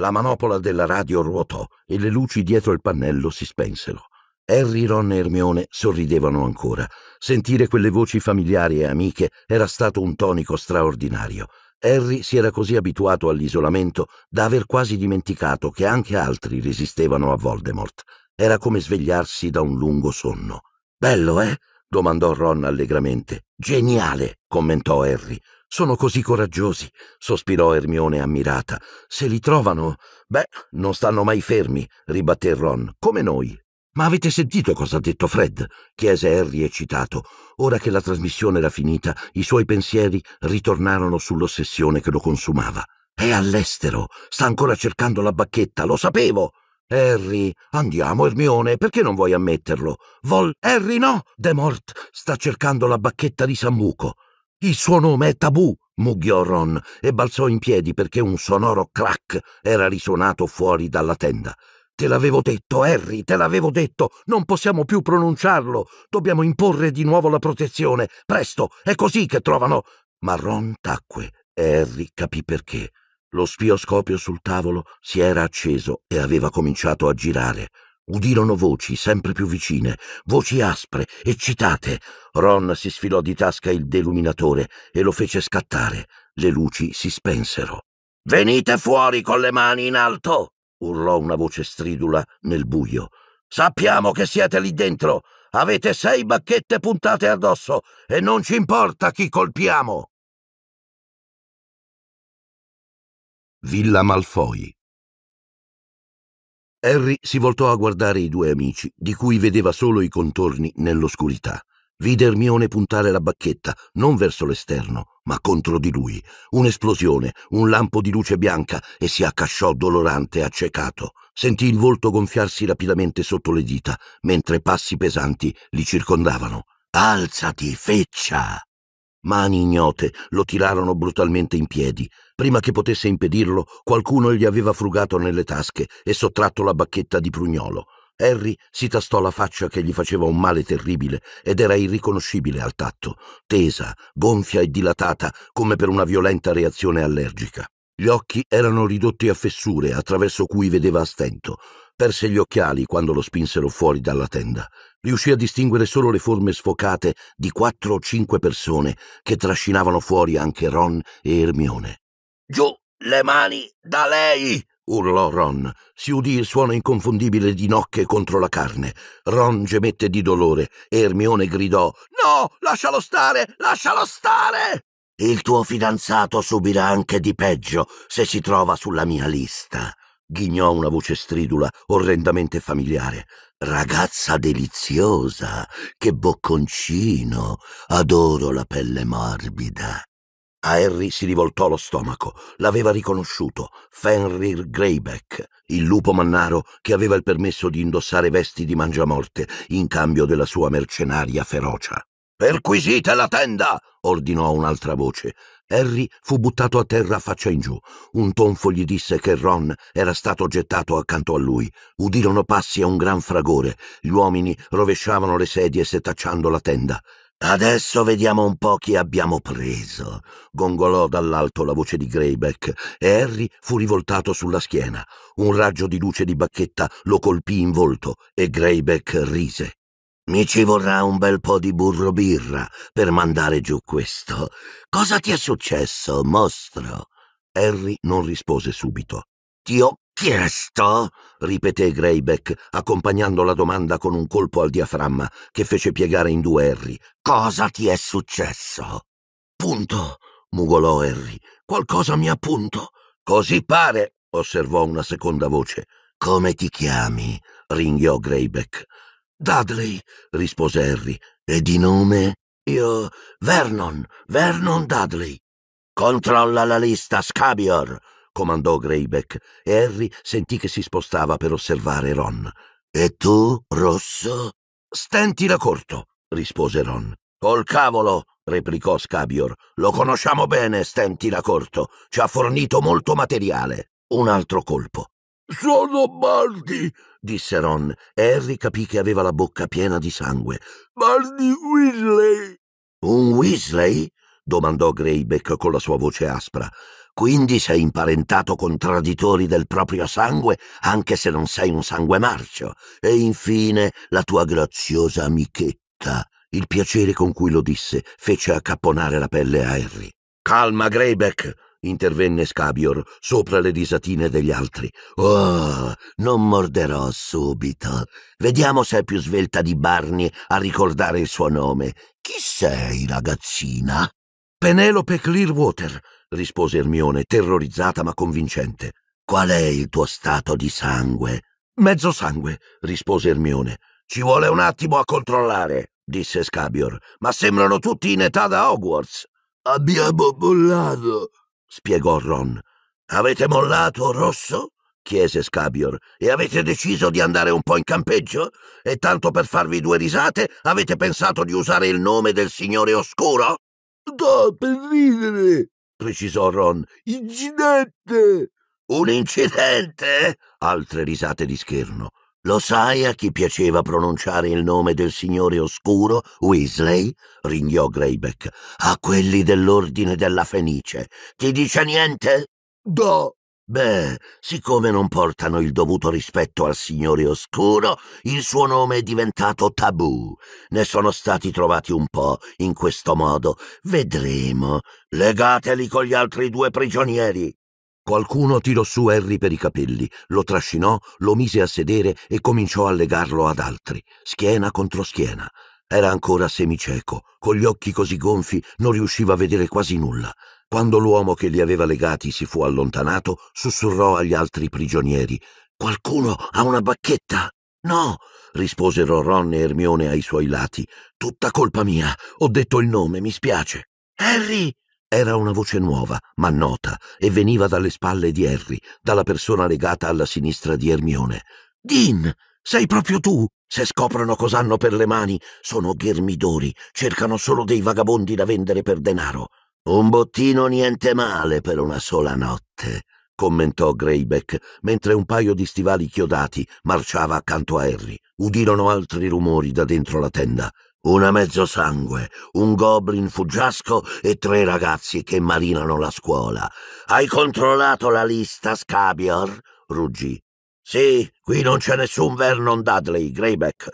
La manopola della radio ruotò e le luci dietro il pannello si spensero. Harry, Ron e Hermione sorridevano ancora. Sentire quelle voci familiari e amiche era stato un tonico straordinario. Harry si era così abituato all'isolamento da aver quasi dimenticato che anche altri resistevano a Voldemort. Era come svegliarsi da un lungo sonno. Bello, eh? domandò Ron allegramente. Geniale, commentò Harry. Sono così coraggiosi, sospirò Hermione ammirata. Se li trovano... Beh, non stanno mai fermi, ribatté Ron, come noi. Ma avete sentito cosa ha detto Fred? chiese Harry eccitato. Ora che la trasmissione era finita, i suoi pensieri ritornarono sull'ossessione che lo consumava. È all'estero, sta ancora cercando la bacchetta, lo sapevo. Harry, andiamo Ermione, perché non vuoi ammetterlo? Vol Harry no, Demort sta cercando la bacchetta di Sambuco. Il suo nome è tabù, mugghiò Ron e balzò in piedi perché un sonoro crack era risuonato fuori dalla tenda. Te l'avevo detto, Harry, te l'avevo detto. Non possiamo più pronunciarlo. Dobbiamo imporre di nuovo la protezione. Presto, è così che trovano. Ma Ron tacque e Harry capì perché. Lo spioscopio sul tavolo si era acceso e aveva cominciato a girare. Udirono voci sempre più vicine, voci aspre, eccitate. Ron si sfilò di tasca il deluminatore e lo fece scattare. Le luci si spensero. Venite fuori con le mani in alto! urlò una voce stridula nel buio. Sappiamo che siete lì dentro. Avete sei bacchette puntate addosso e non ci importa chi colpiamo. Villa Malfoi. Harry si voltò a guardare i due amici, di cui vedeva solo i contorni nell'oscurità. Vide Ermione puntare la bacchetta non verso l'esterno, ma contro di lui. Un'esplosione, un lampo di luce bianca e si accasciò dolorante, accecato. Sentì il volto gonfiarsi rapidamente sotto le dita, mentre passi pesanti li circondavano. Alzati, feccia! Mani ignote lo tirarono brutalmente in piedi. Prima che potesse impedirlo, qualcuno gli aveva frugato nelle tasche e sottratto la bacchetta di prugnolo. Harry si tastò la faccia che gli faceva un male terribile ed era irriconoscibile al tatto, tesa, gonfia e dilatata come per una violenta reazione allergica. Gli occhi erano ridotti a fessure attraverso cui vedeva a stento. Perse gli occhiali quando lo spinsero fuori dalla tenda. Riuscì a distinguere solo le forme sfocate di quattro o cinque persone che trascinavano fuori anche Ron e Ermione. Giù le mani da lei! urlò Ron. Si udì il suono inconfondibile di nocche contro la carne. Ron gemette di dolore e Ermione gridò No, lascialo stare, lascialo stare! Il tuo fidanzato subirà anche di peggio se si trova sulla mia lista. Ghignò una voce stridula, orrendamente familiare. Ragazza deliziosa, che bocconcino, adoro la pelle morbida. A Harry si rivoltò lo stomaco. L'aveva riconosciuto, Fenrir Greyback, il lupo mannaro che aveva il permesso di indossare vesti di mangiamorte in cambio della sua mercenaria ferocia. Perquisite la tenda! ordinò un'altra voce. Harry fu buttato a terra faccia in giù. Un tonfo gli disse che Ron era stato gettato accanto a lui. Udirono passi a un gran fragore. Gli uomini rovesciavano le sedie setacciando la tenda. Adesso vediamo un po' chi abbiamo preso, gongolò dall'alto la voce di Greyback e Harry fu rivoltato sulla schiena. Un raggio di luce di bacchetta lo colpì in volto e Greyback rise. Mi ci vorrà un bel po' di burro birra per mandare giù questo. Cosa ti è successo, mostro? Harry non rispose subito. Ti ho Chiesto? ripeté Greyback, accompagnando la domanda con un colpo al diaframma che fece piegare in due Harry. Cosa ti è successo? Punto, mugolò Harry. Qualcosa mi ha punto. Così pare, osservò una seconda voce. Come ti chiami? ringhiò Greyback. Dudley, rispose Harry. E di nome? Io. Vernon, Vernon Dudley. Controlla la lista, Scabior, comandò Greyback, e Harry sentì che si spostava per osservare Ron. E tu, Rosso? Stenti Stentila corto, rispose Ron. Col cavolo, replicò Scabior. Lo conosciamo bene, Stenti Stentila corto. Ci ha fornito molto materiale. Un altro colpo. Sono Baldi, disse Ron, e Harry capì che aveva la bocca piena di sangue. Baldi Weasley. Un Weasley? domandò Greyback con la sua voce aspra. Quindi sei imparentato con traditori del proprio sangue, anche se non sei un sangue marcio. E infine la tua graziosa amichetta. Il piacere con cui lo disse fece accapponare la pelle a Harry. Calma, Greybeck! intervenne Scabior sopra le risatine degli altri. Oh, non morderò subito. Vediamo se è più svelta di Barney a ricordare il suo nome. Chi sei, ragazzina? Penelope Clearwater, rispose Ermione, terrorizzata ma convincente. Qual è il tuo stato di sangue? Mezzo sangue, rispose Ermione. Ci vuole un attimo a controllare, disse Scabior, ma sembrano tutti in età da Hogwarts. Abbiamo mollato, spiegò Ron. Avete mollato rosso? chiese Scabior. E avete deciso di andare un po' in campeggio? E tanto per farvi due risate avete pensato di usare il nome del Signore Oscuro? «Да, per ridere!» precisò Ron. «Incidente!» «Un incidente?» Altre risate di scherno. Lo sai a chi piaceva pronunciare il nome del signore oscuro, Weasley? ringhiò Greyback. A quelli dell'ordine della Fenice. Ti dice niente? No, Beh, siccome non portano il dovuto rispetto al Signore Oscuro, il suo nome è diventato tabù. Ne sono stati trovati un po' in questo modo. Vedremo. Legateli con gli altri due prigionieri. Qualcuno tirò su Harry per i capelli, lo trascinò, lo mise a sedere e cominciò a legarlo ad altri, schiena contro schiena. Era ancora semicieco, con gli occhi così gonfi non riusciva a vedere quasi nulla. Quando l'uomo che li aveva legati si fu allontanato, sussurrò agli altri prigionieri Qualcuno ha una bacchetta? No, risposero Ron e Ermione ai suoi lati. Tutta colpa mia. Ho detto il nome, mi spiace. Harry! Era una voce nuova, ma nota, e veniva dalle spalle di Harry, dalla persona legata alla sinistra di Ermione. Dean, sei proprio tu? Se scoprono cos'hanno per le mani, sono ghermidori, cercano solo dei vagabondi da vendere per denaro. Un bottino niente male per una sola notte, commentò Greyback, mentre un paio di stivali chiodati marciava accanto a Harry. Udirono altri rumori da dentro la tenda. Una mezzosangue, un goblin fuggiasco e tre ragazzi che marinano la scuola. Hai controllato la lista, Scabior? ruggì. Sì, qui non c'è nessun Vernon Dudley, Greyback,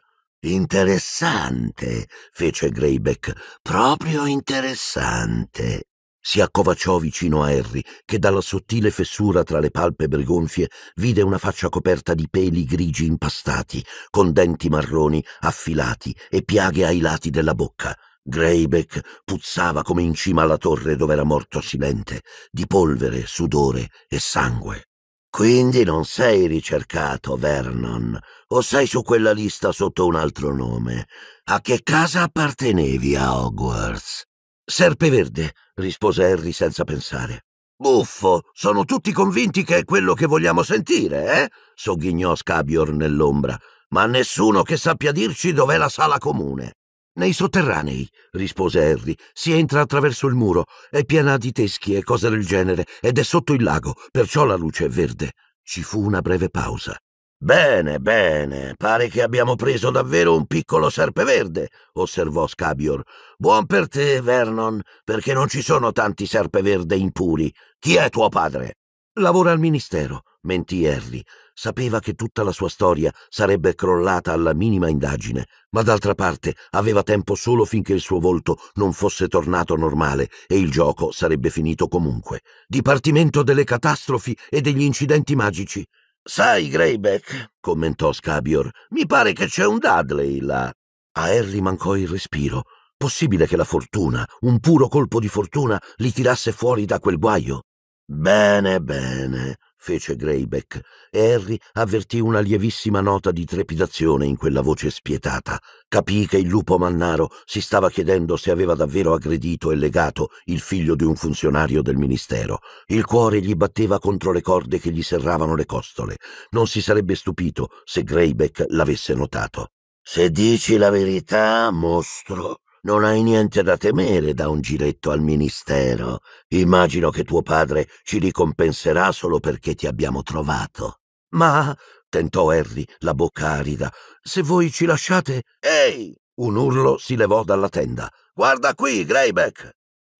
Interessante, fece Greyback, proprio interessante. Si accovacciò vicino a Harry, che dalla sottile fessura tra le palpebre gonfie vide una faccia coperta di peli grigi impastati, con denti marroni affilati e piaghe ai lati della bocca. Greyback puzzava come in cima alla torre dove era morto Silente, di polvere, sudore e sangue. Quindi non sei ricercato, Vernon, o sei su quella lista sotto un altro nome. A che casa appartenevi a Hogwarts? Serpeverde, rispose Harry senza pensare. Buffo, sono tutti convinti che è quello che vogliamo sentire, eh? sogghignò Scabior nell'ombra, ma nessuno che sappia dirci dov'è la sala comune. Nei sotterranei, rispose Harry. Si entra attraverso il muro. È piena di teschi e cose del genere, ed è sotto il lago, perciò la luce è verde. Ci fu una breve pausa. Bene, bene, pare che abbiamo preso davvero un piccolo serpeverde, osservò Scabior. Buon per te, Vernon, perché non ci sono tanti serpeverde impuri. Chi è tuo padre? Lavora al ministero, mentì Harry. Sapeva che tutta la sua storia sarebbe crollata alla minima indagine, ma d'altra parte aveva tempo solo finché il suo volto non fosse tornato normale e il gioco sarebbe finito comunque. Dipartimento delle catastrofi e degli incidenti magici. Sai, Greyback, commentò Scabior, mi pare che c'è un Dudley là. A Harry mancò il respiro. Possibile che la fortuna, un puro colpo di fortuna, li tirasse fuori da quel guaio? Bene, bene, fece Greyback, e Harry avvertì una lievissima nota di trepidazione in quella voce spietata. Capì che il lupo mannaro si stava chiedendo se aveva davvero aggredito e legato il figlio di un funzionario del ministero. Il cuore gli batteva contro le corde che gli serravano le costole. Non si sarebbe stupito se Greyback l'avesse notato. Se dici la verità, mostro, non hai niente da temere da un giretto al ministero. Immagino che tuo padre ci ricompenserà solo perché ti abbiamo trovato. Ma, tentò Harry, la bocca arida, se voi ci lasciate... Ehi! Un urlo si levò dalla tenda. Guarda qui, Greyback!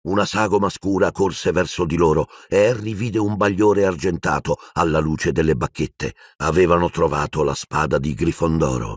Una sagoma scura corse verso di loro e Harry vide un bagliore argentato alla luce delle bacchette. Avevano trovato la spada di Grifondoro.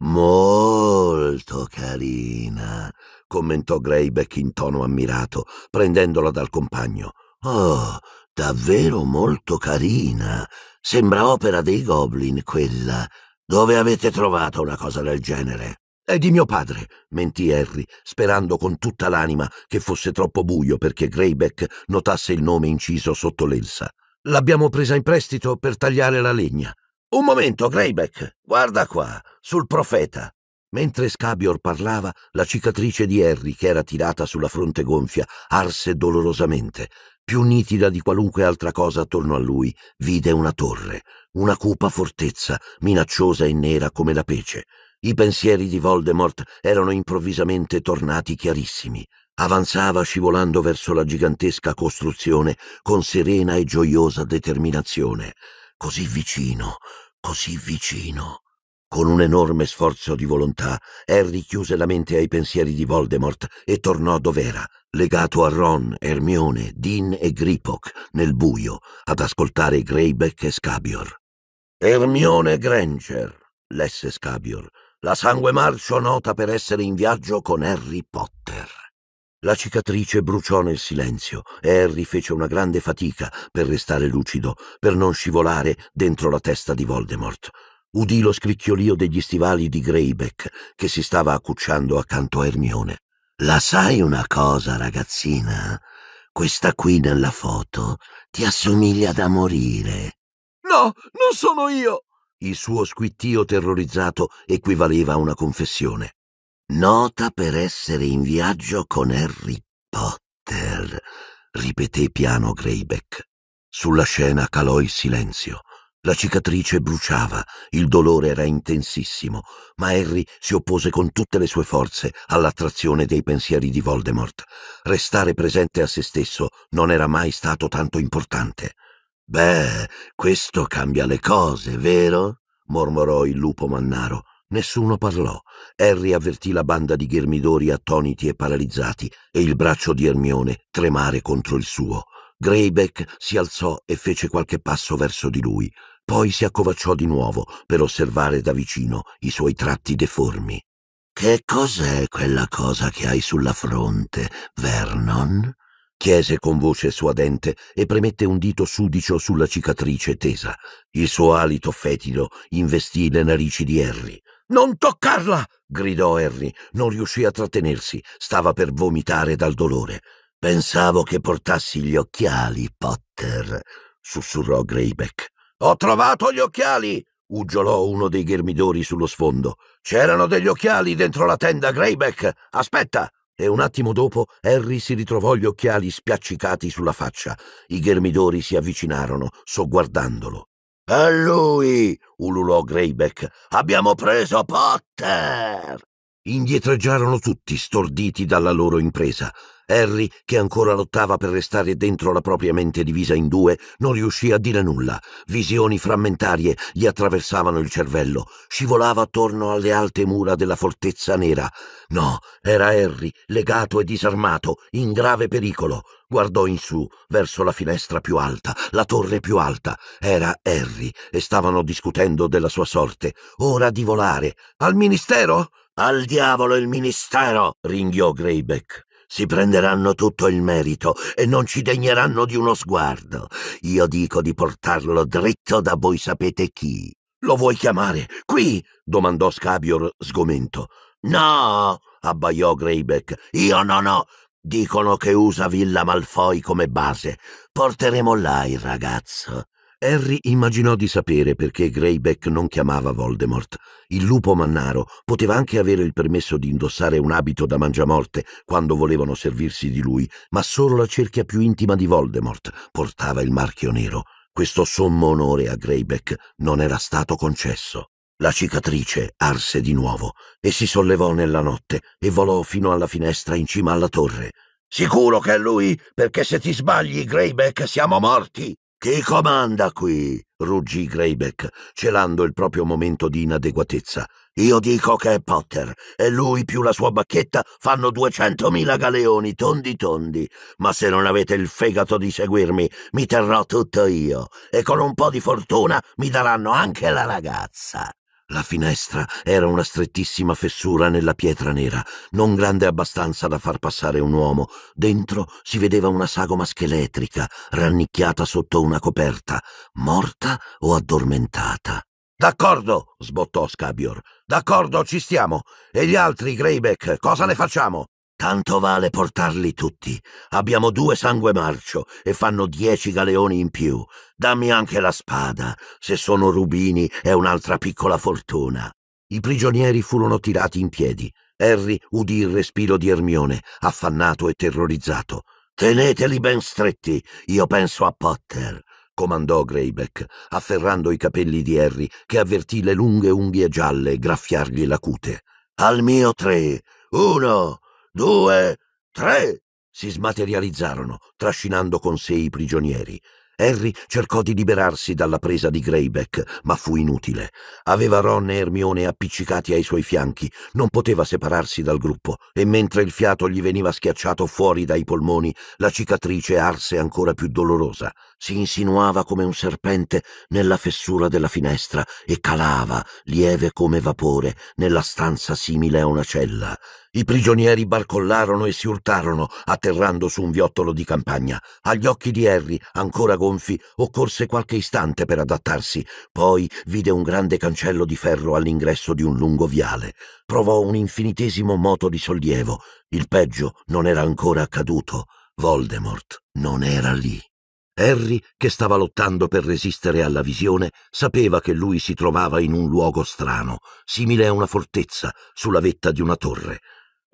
Molto carina, commentò Greyback in tono ammirato, prendendola dal compagno. Oh, davvero molto carina. Sembra opera dei goblin quella. Dove avete trovato una cosa del genere? È di mio padre, mentì Harry, sperando con tutta l'anima che fosse troppo buio perché Greyback notasse il nome inciso sotto l'elsa. L'abbiamo presa in prestito per tagliare la legna. Un momento, Greybeck, guarda qua, sul profeta. Mentre Scabior parlava, la cicatrice di Harry, che era tirata sulla fronte gonfia, arse dolorosamente. Più nitida di qualunque altra cosa attorno a lui, vide una torre, una cupa fortezza, minacciosa e nera come la pece. I pensieri di Voldemort erano improvvisamente tornati chiarissimi. Avanzava scivolando verso la gigantesca costruzione con serena e gioiosa determinazione così vicino, così vicino. Con un enorme sforzo di volontà, Harry chiuse la mente ai pensieri di Voldemort e tornò dov'era, legato a Ron, Hermione, Dean e Gripok, nel buio, ad ascoltare Greyback e Scabior. Hermione Granger, lesse Scabior, la sangue marcio nota per essere in viaggio con Harry Potter. La cicatrice bruciò nel silenzio e Harry fece una grande fatica per restare lucido, per non scivolare dentro la testa di Voldemort. Udì lo scricchiolio degli stivali di Greyback che si stava accucciando accanto a Ermione. La sai una cosa, ragazzina? Questa qui nella foto ti assomiglia da morire. No, non sono io! Il suo squittio terrorizzato equivaleva a una confessione. Nota per essere in viaggio con Harry Potter, ripeté piano Greyback. Sulla scena calò il silenzio. La cicatrice bruciava, il dolore era intensissimo, ma Harry si oppose con tutte le sue forze all'attrazione dei pensieri di Voldemort. Restare presente a se stesso non era mai stato tanto importante. Beh, questo cambia le cose, vero? mormorò il lupo mannaro. Nessuno parlò. Harry avvertì la banda di ghermidori attoniti e paralizzati e il braccio di Ermione tremare contro il suo. Greyback si alzò e fece qualche passo verso di lui, poi si accovacciò di nuovo per osservare da vicino i suoi tratti deformi. Che cos'è quella cosa che hai sulla fronte, Vernon? chiese con voce suadente e premette un dito sudicio sulla cicatrice tesa. Il suo alito fetido investì le narici di Harry. Non toccarla! gridò Harry. Non riuscì a trattenersi. Stava per vomitare dal dolore. Pensavo che portassi gli occhiali, Potter, sussurrò Greyback. Ho trovato gli occhiali! uggiolò uno dei ghermidori sullo sfondo. C'erano degli occhiali dentro la tenda, Greyback! Aspetta! E un attimo dopo Harry si ritrovò gli occhiali spiaccicati sulla faccia. I ghermidori si avvicinarono, sogguardandolo. È lui! ululò Greyback. Abbiamo preso Potter! Indietreggiarono tutti, storditi dalla loro impresa. Harry, che ancora lottava per restare dentro la propria mente divisa in due, non riuscì a dire nulla. Visioni frammentarie gli attraversavano il cervello. Scivolava attorno alle alte mura della fortezza nera. No, era Harry, legato e disarmato, in grave pericolo. Guardò in su, verso la finestra più alta, la torre più alta. Era Harry e stavano discutendo della sua sorte. Ora di volare. Al ministero? Al diavolo il ministero! ringhiò Greyback si prenderanno tutto il merito e non ci degneranno di uno sguardo. Io dico di portarlo dritto da voi sapete chi. Lo vuoi chiamare? Qui? domandò Scabior sgomento. No, abbaiò Greyback. Io no, no. Dicono che usa Villa Malfoy come base. Porteremo là il ragazzo. Harry immaginò di sapere perché Greyback non chiamava Voldemort. Il lupo mannaro poteva anche avere il permesso di indossare un abito da mangiamorte quando volevano servirsi di lui, ma solo la cerchia più intima di Voldemort portava il marchio nero. Questo sommo onore a Greyback non era stato concesso. La cicatrice arse di nuovo e si sollevò nella notte e volò fino alla finestra in cima alla torre. Sicuro che è lui, perché se ti sbagli, Greyback, siamo morti. Chi comanda qui? ruggì Greybeck, celando il proprio momento di inadeguatezza. Io dico che è Potter, e lui più la sua bacchetta fanno duecentomila galeoni tondi tondi. Ma se non avete il fegato di seguirmi, mi terrò tutto io, e con un po' di fortuna mi daranno anche la ragazza. La finestra era una strettissima fessura nella pietra nera, non grande abbastanza da far passare un uomo. Dentro si vedeva una sagoma scheletrica, rannicchiata sotto una coperta, morta o addormentata. D'accordo, sbottò Scabior. D'accordo, ci stiamo. E gli altri, Greybeck, cosa ne facciamo? Tanto vale portarli tutti. Abbiamo due sangue marcio e fanno dieci galeoni in più. Dammi anche la spada. Se sono rubini è un'altra piccola fortuna. I prigionieri furono tirati in piedi. Harry udì il respiro di Ermione, affannato e terrorizzato. Teneteli ben stretti, io penso a Potter, comandò Greyback, afferrando i capelli di Harry, che avvertì le lunghe unghie gialle graffiargli la cute. Al mio tre. Uno due, tre! si smaterializzarono, trascinando con sé i prigionieri. Harry cercò di liberarsi dalla presa di Greyback, ma fu inutile. Aveva Ron e Hermione appiccicati ai suoi fianchi, non poteva separarsi dal gruppo, e mentre il fiato gli veniva schiacciato fuori dai polmoni, la cicatrice arse ancora più dolorosa. Si insinuava come un serpente nella fessura della finestra e calava, lieve come vapore, nella stanza simile a una cella. I prigionieri barcollarono e si urtarono, atterrando su un viottolo di campagna. Agli occhi di Harry, ancora gonfi, occorse qualche istante per adattarsi. Poi vide un grande cancello di ferro all'ingresso di un lungo viale. Provò un infinitesimo moto di sollievo. Il peggio non era ancora accaduto. Voldemort non era lì. Harry, che stava lottando per resistere alla visione, sapeva che lui si trovava in un luogo strano, simile a una fortezza, sulla vetta di una torre.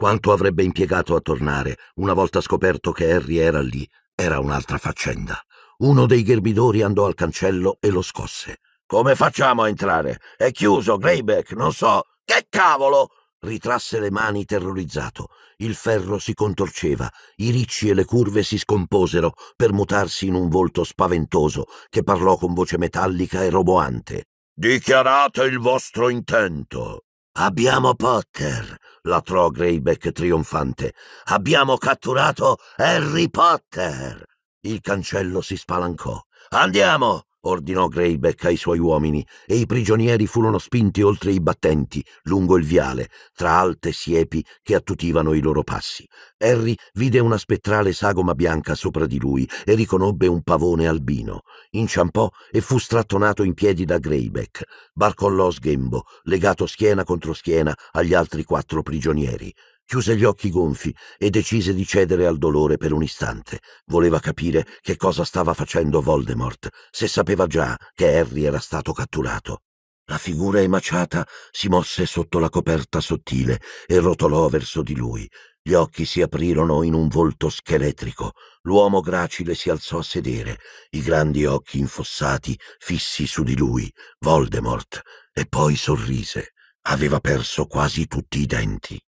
Quanto avrebbe impiegato a tornare, una volta scoperto che Harry era lì, era un'altra faccenda. Uno dei gherbidori andò al cancello e lo scosse. Come facciamo a entrare? È chiuso, Greyback, non so. Che cavolo! Ritrasse le mani terrorizzato. Il ferro si contorceva, i ricci e le curve si scomposero per mutarsi in un volto spaventoso che parlò con voce metallica e roboante. Dichiarate il vostro intento. Abbiamo Potter, latrò Greyback trionfante. Abbiamo catturato Harry Potter. Il cancello si spalancò. Andiamo! ordinò Greybeck ai suoi uomini, e i prigionieri furono spinti oltre i battenti, lungo il viale, tra alte siepi che attutivano i loro passi. Harry vide una spettrale sagoma bianca sopra di lui e riconobbe un pavone albino. Inciampò e fu strattonato in piedi da Greybeck. Barcollò sghembo, legato schiena contro schiena agli altri quattro prigionieri chiuse gli occhi gonfi e decise di cedere al dolore per un istante. Voleva capire che cosa stava facendo Voldemort, se sapeva già che Harry era stato catturato. La figura emaciata si mosse sotto la coperta sottile e rotolò verso di lui. Gli occhi si aprirono in un volto scheletrico. L'uomo gracile si alzò a sedere, i grandi occhi infossati fissi su di lui, Voldemort, e poi sorrise. Aveva perso quasi tutti i denti.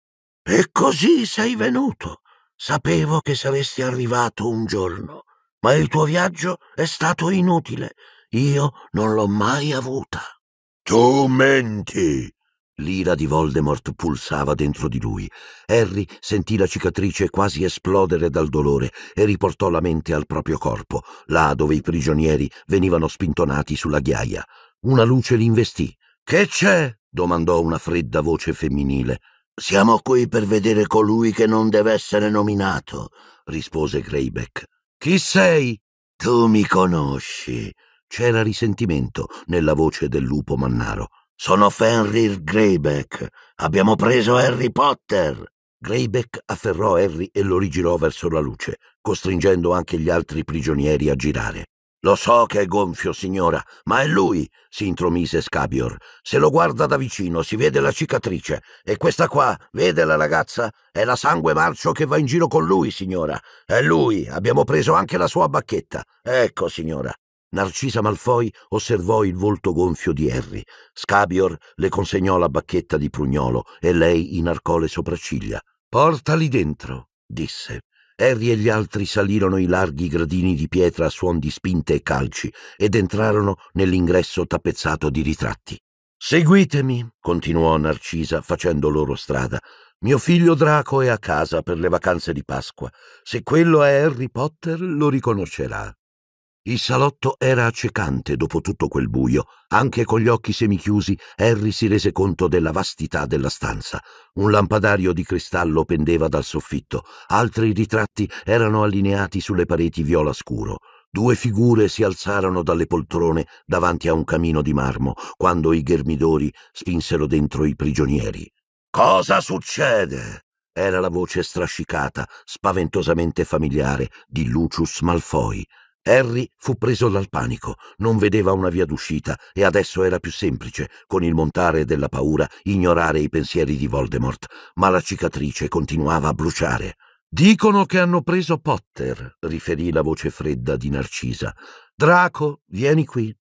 E così sei venuto. Sapevo che saresti arrivato un giorno, ma il tuo viaggio è stato inutile. Io non l'ho mai avuta. Tu menti! L'ira di Voldemort pulsava dentro di lui. Harry sentì la cicatrice quasi esplodere dal dolore e riportò la mente al proprio corpo, là dove i prigionieri venivano spintonati sulla ghiaia. Una luce li investì. Che c'è? domandò una fredda voce femminile. Siamo qui per vedere colui che non deve essere nominato, rispose Greyback. Chi sei? Tu mi conosci. C'era risentimento nella voce del lupo mannaro. Sono Fenrir Greybeck. Abbiamo preso Harry Potter. Greyback afferrò Harry e lo rigirò verso la luce, costringendo anche gli altri prigionieri a girare. Lo so che è gonfio, signora, ma è lui, si intromise Scabior. Se lo guarda da vicino si vede la cicatrice. E questa qua, vede la ragazza? È la sangue marcio che va in giro con lui, signora. È lui, abbiamo preso anche la sua bacchetta. Ecco, signora. Narcisa Malfoy osservò il volto gonfio di Harry. Scabior le consegnò la bacchetta di prugnolo e lei inarcò le sopracciglia. Portali dentro, disse. Harry e gli altri salirono i larghi gradini di pietra a suon di spinte e calci ed entrarono nell'ingresso tappezzato di ritratti. Seguitemi, continuò Narcisa facendo loro strada. Mio figlio Draco è a casa per le vacanze di Pasqua. Se quello è Harry Potter lo riconoscerà. Il salotto era accecante dopo tutto quel buio. Anche con gli occhi semichiusi, Harry si rese conto della vastità della stanza. Un lampadario di cristallo pendeva dal soffitto. Altri ritratti erano allineati sulle pareti viola scuro. Due figure si alzarono dalle poltrone davanti a un camino di marmo quando i ghermidori spinsero dentro i prigionieri. Cosa succede? Era la voce strascicata, spaventosamente familiare, di Lucius Malfoy. Harry fu preso dal panico, non vedeva una via d'uscita e adesso era più semplice, con il montare della paura, ignorare i pensieri di Voldemort, ma la cicatrice continuava a bruciare. Dicono che hanno preso Potter, riferì la voce fredda di Narcisa. Draco, vieni qui.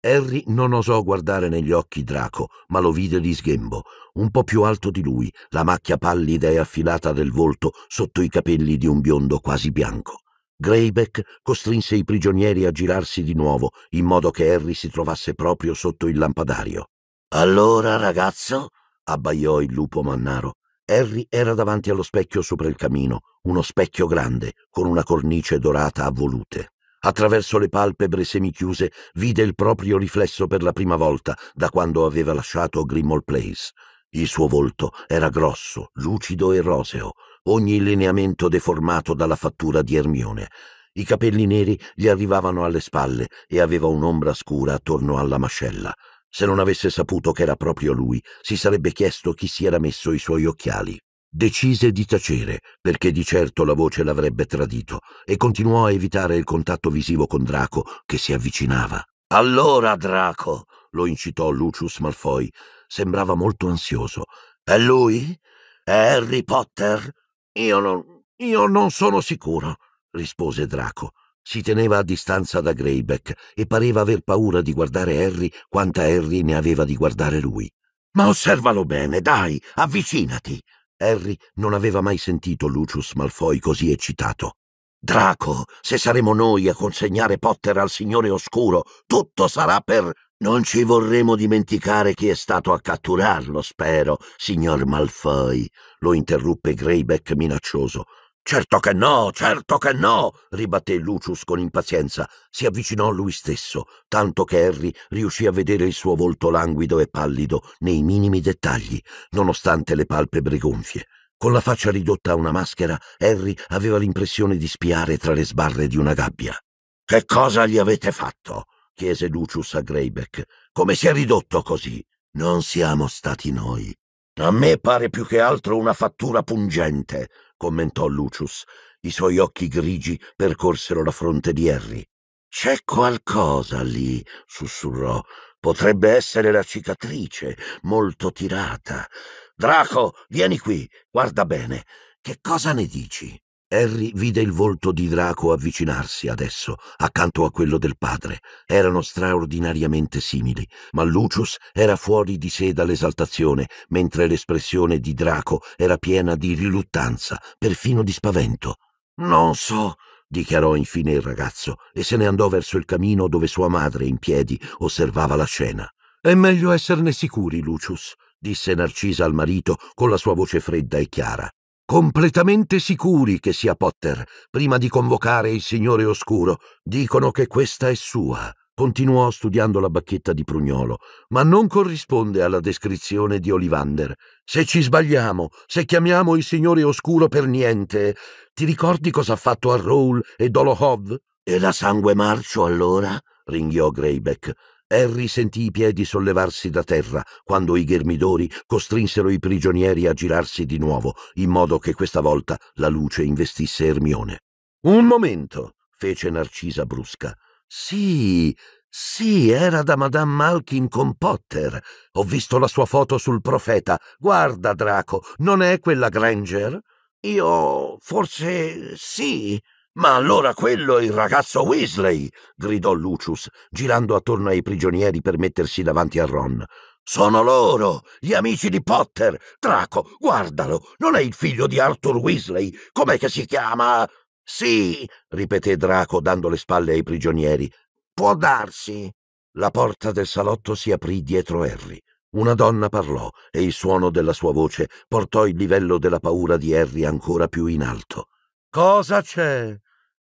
Harry non osò guardare negli occhi Draco, ma lo vide di sghembo, un po' più alto di lui, la macchia pallida e affilata del volto sotto i capelli di un biondo quasi bianco. Greybeck costrinse i prigionieri a girarsi di nuovo, in modo che Harry si trovasse proprio sotto il lampadario. Allora, ragazzo? abbaiò il lupo mannaro. Harry era davanti allo specchio sopra il camino, uno specchio grande, con una cornice dorata a volute. Attraverso le palpebre semichiuse vide il proprio riflesso per la prima volta da quando aveva lasciato Grimall Place. Il suo volto era grosso, lucido e roseo ogni lineamento deformato dalla fattura di Ermione. I capelli neri gli arrivavano alle spalle e aveva un'ombra scura attorno alla mascella. Se non avesse saputo che era proprio lui, si sarebbe chiesto chi si era messo i suoi occhiali. Decise di tacere, perché di certo la voce l'avrebbe tradito, e continuò a evitare il contatto visivo con Draco, che si avvicinava. Allora, Draco, lo incitò Lucius Malfoy. Sembrava molto ansioso. È lui? È Harry Potter? Io non, io non sono sicuro, rispose Draco. Si teneva a distanza da Greyback e pareva aver paura di guardare Harry quanta Harry ne aveva di guardare lui. Ma osservalo bene, dai, avvicinati. Harry non aveva mai sentito Lucius Malfoy così eccitato. Draco, se saremo noi a consegnare Potter al Signore Oscuro, tutto sarà per... Non ci vorremo dimenticare chi è stato a catturarlo, spero, signor Malfoy, lo interruppe Greyback minaccioso. Certo che no, certo che no, ribatté Lucius con impazienza. Si avvicinò a lui stesso, tanto che Harry riuscì a vedere il suo volto languido e pallido nei minimi dettagli, nonostante le palpebre gonfie. Con la faccia ridotta a una maschera, Harry aveva l'impressione di spiare tra le sbarre di una gabbia. Che cosa gli avete fatto? chiese Lucius a Greyback. Come si è ridotto così? Non siamo stati noi. A me pare più che altro una fattura pungente, commentò Lucius. I suoi occhi grigi percorsero la fronte di Harry. C'è qualcosa lì, sussurrò. Potrebbe essere la cicatrice, molto tirata. Draco, vieni qui, guarda bene. Che cosa ne dici? Harry vide il volto di Draco avvicinarsi adesso, accanto a quello del padre. Erano straordinariamente simili, ma Lucius era fuori di sé dall'esaltazione, mentre l'espressione di Draco era piena di riluttanza, perfino di spavento. Non so, dichiarò infine il ragazzo, e se ne andò verso il camino dove sua madre, in piedi, osservava la scena. È meglio esserne sicuri, Lucius, disse Narcisa al marito con la sua voce fredda e chiara completamente sicuri che sia Potter, prima di convocare il Signore Oscuro. Dicono che questa è sua. Continuò studiando la bacchetta di Prugnolo, ma non corrisponde alla descrizione di Olivander. Se ci sbagliamo, se chiamiamo il Signore Oscuro per niente, ti ricordi cosa ha fatto a Rowl e Dolohov? E la sangue marcio allora? ringhiò Greyback. Harry sentì i piedi sollevarsi da terra quando i ghermidori costrinsero i prigionieri a girarsi di nuovo, in modo che questa volta la luce investisse Ermione. Un momento, fece Narcisa brusca. Sì, sì, era da Madame Malkin con Potter. Ho visto la sua foto sul profeta. Guarda, Draco, non è quella Granger? Io forse sì. Ma allora quello è il ragazzo Weasley! gridò Lucius, girando attorno ai prigionieri per mettersi davanti a Ron. Sono loro, gli amici di Potter! Draco, guardalo! Non è il figlio di Arthur Weasley! Com'è che si chiama? Sì, ripeté Draco, dando le spalle ai prigionieri. Può darsi. La porta del salotto si aprì dietro Harry. Una donna parlò e il suono della sua voce portò il livello della paura di Harry ancora più in alto. Cosa c'è?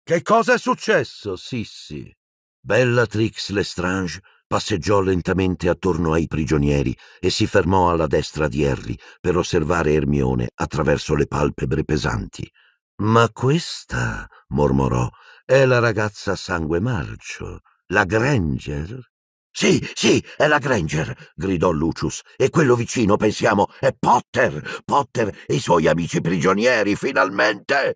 Che cosa è successo, Sissi? Bellatrix Lestrange passeggiò lentamente attorno ai prigionieri e si fermò alla destra di Harry per osservare Ermione attraverso le palpebre pesanti. Ma questa, mormorò, è la ragazza a sangue marcio, la Granger? Sì, sì, è la Granger, gridò Lucius. E quello vicino, pensiamo, è Potter, Potter e i suoi amici prigionieri, finalmente!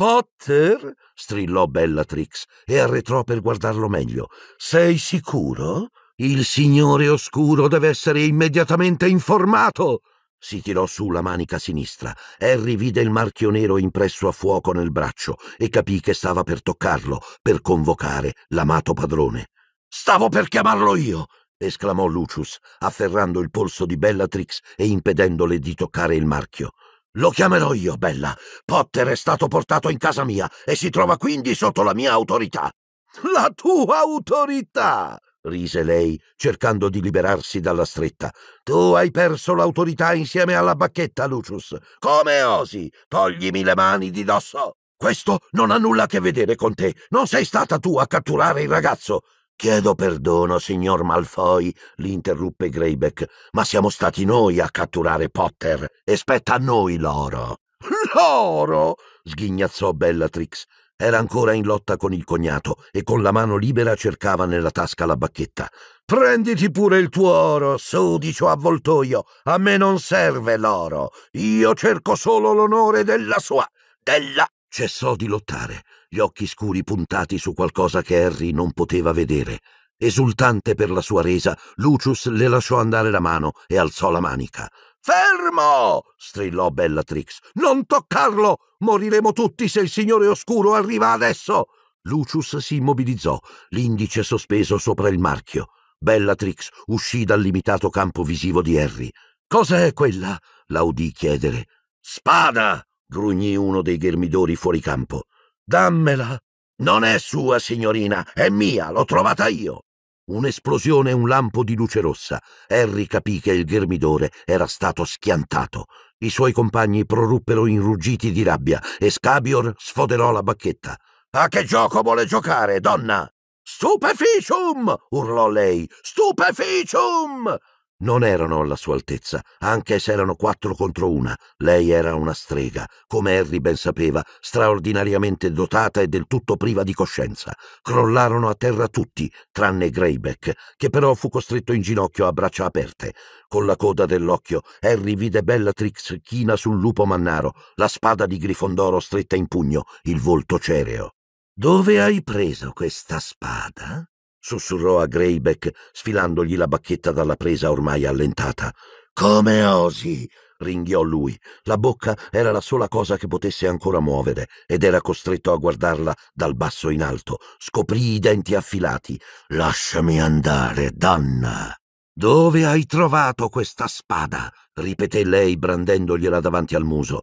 Potter? strillò Bellatrix e arretrò per guardarlo meglio. Sei sicuro? Il Signore Oscuro deve essere immediatamente informato. Si tirò su la manica sinistra. Harry vide il marchio nero impresso a fuoco nel braccio e capì che stava per toccarlo, per convocare l'amato padrone. Stavo per chiamarlo io! esclamò Lucius, afferrando il polso di Bellatrix e impedendole di toccare il marchio. Lo chiamerò io, Bella. Potter è stato portato in casa mia e si trova quindi sotto la mia autorità. La tua autorità! rise lei, cercando di liberarsi dalla stretta. Tu hai perso l'autorità insieme alla bacchetta, Lucius. Come osi? Toglimi le mani di dosso! Questo non ha nulla a che vedere con te. Non sei stata tu a catturare il ragazzo. Chiedo perdono, signor Malfoy, l'interruppe Greyback, ma siamo stati noi a catturare Potter e spetta a noi l'oro. L'oro! sghignazzò Bellatrix. Era ancora in lotta con il cognato e con la mano libera cercava nella tasca la bacchetta. Prenditi pure il tuo oro, sudicio avvoltoio. A me non serve l'oro. Io cerco solo l'onore della sua. della. cessò di lottare gli occhi scuri puntati su qualcosa che Harry non poteva vedere. Esultante per la sua resa, Lucius le lasciò andare la mano e alzò la manica. Fermo! strillò Bellatrix. Non toccarlo! Moriremo tutti se il Signore Oscuro arriva adesso! Lucius si immobilizzò, l'indice sospeso sopra il marchio. Bellatrix uscì dal limitato campo visivo di Harry. Cos'è quella? la udì chiedere. Spada! grugnì uno dei ghermidori fuori campo. Dammela. Non è sua, signorina, è mia, l'ho trovata io. Un'esplosione e un lampo di luce rossa. Harry capì che il ghermidore era stato schiantato. I suoi compagni proruppero in ruggiti di rabbia e Scabior sfoderò la bacchetta. A che gioco vuole giocare, donna? Stupeficium! urlò lei. Stupeficium! Non erano alla sua altezza, anche se erano quattro contro una. Lei era una strega, come Harry ben sapeva, straordinariamente dotata e del tutto priva di coscienza. Crollarono a terra tutti, tranne Greyback, che però fu costretto in ginocchio a braccia aperte. Con la coda dell'occhio, Harry vide Bellatrix china sul lupo mannaro, la spada di Grifondoro stretta in pugno, il volto cereo. Dove hai preso questa spada? sussurrò a Greyback, sfilandogli la bacchetta dalla presa ormai allentata. Come osi? ringhiò lui. La bocca era la sola cosa che potesse ancora muovere ed era costretto a guardarla dal basso in alto. Scoprì i denti affilati. Lasciami andare, donna. Dove hai trovato questa spada? ripeté lei brandendogliela davanti al muso.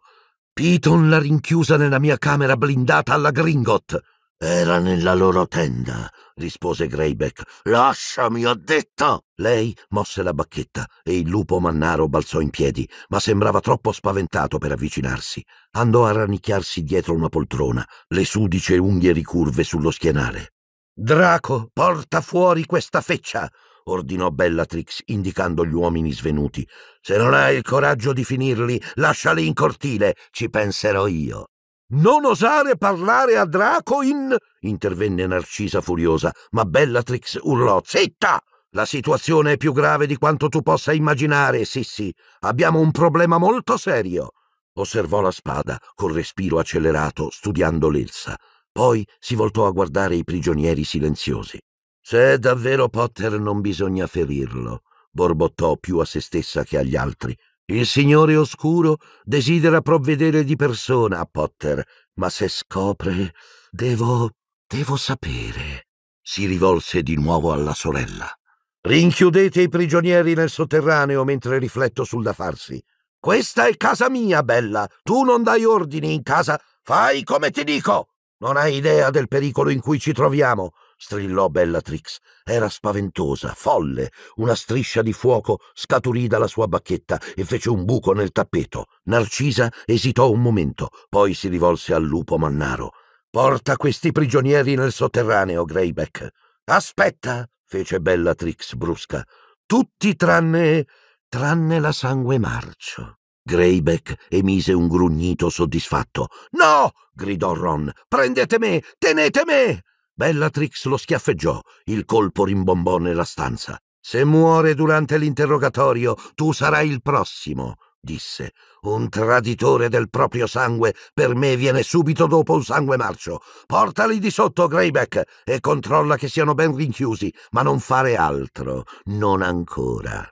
Piton l'ha rinchiusa nella mia camera blindata alla Gringot. Era nella loro tenda, rispose Greyback. Lasciami, ho detto! Lei mosse la bacchetta e il lupo mannaro balzò in piedi, ma sembrava troppo spaventato per avvicinarsi. Andò a rannicchiarsi dietro una poltrona, le sudice unghie ricurve sullo schienale. Draco, porta fuori questa feccia! ordinò Bellatrix, indicando gli uomini svenuti. Se non hai il coraggio di finirli, lasciali in cortile, ci penserò io. Non osare parlare a Draco in... intervenne Narcisa furiosa, ma Bellatrix urlò. Zitta! La situazione è più grave di quanto tu possa immaginare, Sissi. Abbiamo un problema molto serio. Osservò la spada, col respiro accelerato, studiando l'elsa. Poi si voltò a guardare i prigionieri silenziosi. Se è davvero Potter non bisogna ferirlo, borbottò più a se stessa che agli altri, il Signore Oscuro desidera provvedere di persona a Potter, ma se scopre, devo... devo sapere. Si rivolse di nuovo alla sorella. Rinchiudete i prigionieri nel sotterraneo mentre rifletto sul da farsi. Questa è casa mia, bella. Tu non dai ordini in casa. Fai come ti dico. Non hai idea del pericolo in cui ci troviamo strillò Bellatrix. Era spaventosa, folle. Una striscia di fuoco scaturì dalla sua bacchetta e fece un buco nel tappeto. Narcisa esitò un momento, poi si rivolse al lupo mannaro. Porta questi prigionieri nel sotterraneo, Greyback. Aspetta, fece Bellatrix brusca. Tutti tranne. tranne la sangue marcio. Greyback emise un grugnito soddisfatto. No! gridò Ron. Prendete me! Tenete me! Bellatrix lo schiaffeggiò, il colpo rimbombò nella stanza. Se muore durante l'interrogatorio, tu sarai il prossimo, disse. Un traditore del proprio sangue per me viene subito dopo un sangue marcio. Portali di sotto, Greyback, e controlla che siano ben rinchiusi, ma non fare altro, non ancora.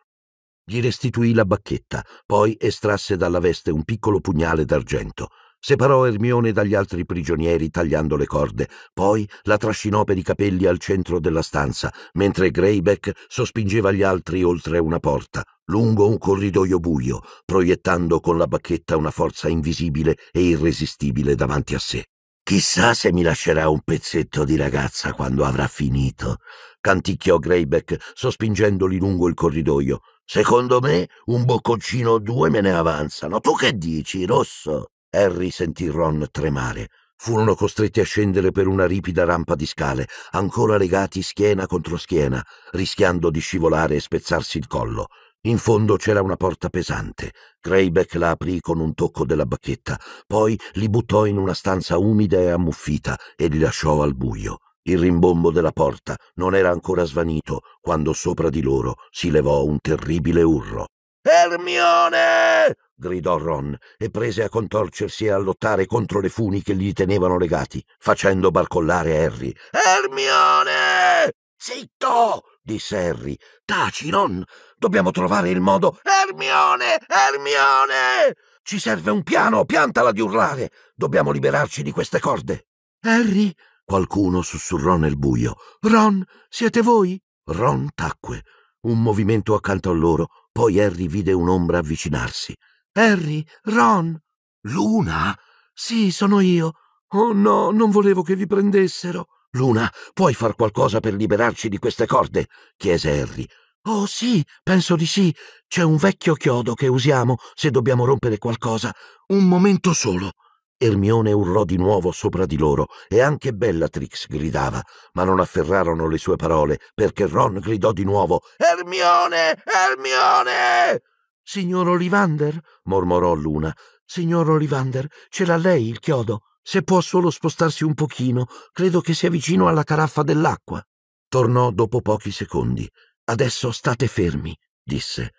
Gli restituì la bacchetta, poi estrasse dalla veste un piccolo pugnale d'argento. Separò Ermione dagli altri prigionieri tagliando le corde, poi la trascinò per i capelli al centro della stanza, mentre Greyback sospingeva gli altri oltre una porta, lungo un corridoio buio, proiettando con la bacchetta una forza invisibile e irresistibile davanti a sé. Chissà se mi lascerà un pezzetto di ragazza quando avrà finito, canticchiò Greyback, sospingendoli lungo il corridoio. Secondo me un bocconcino o due me ne avanzano. Tu che dici, Rosso? Harry sentì Ron tremare. Furono costretti a scendere per una ripida rampa di scale, ancora legati schiena contro schiena, rischiando di scivolare e spezzarsi il collo. In fondo c'era una porta pesante. Greyback la aprì con un tocco della bacchetta, poi li buttò in una stanza umida e ammuffita e li lasciò al buio. Il rimbombo della porta non era ancora svanito quando sopra di loro si levò un terribile urlo. Ermione! gridò Ron e prese a contorcersi e a lottare contro le funi che gli tenevano legati, facendo barcollare Harry. Ermione! Zitto! disse Harry. Taci, Ron! Dobbiamo trovare il modo. Ermione! Ermione! Ci serve un piano, piantala di urlare! Dobbiamo liberarci di queste corde. Harry! Qualcuno sussurrò nel buio. Ron, siete voi? Ron tacque. Un movimento accanto a loro poi Harry vide un'ombra avvicinarsi. Harry, Ron. Luna? Sì, sono io. Oh no, non volevo che vi prendessero. Luna, puoi far qualcosa per liberarci di queste corde? chiese Harry. Oh sì, penso di sì. C'è un vecchio chiodo che usiamo se dobbiamo rompere qualcosa. Un momento solo. Ermione urlò di nuovo sopra di loro e anche Bellatrix gridava, ma non afferrarono le sue parole perché Ron gridò di nuovo Ermione! Ermione! Signor Olivander, mormorò l'una, signor Olivander, ce l'ha lei il chiodo? Se può solo spostarsi un pochino, credo che sia vicino alla caraffa dell'acqua. Tornò dopo pochi secondi. Adesso state fermi, disse.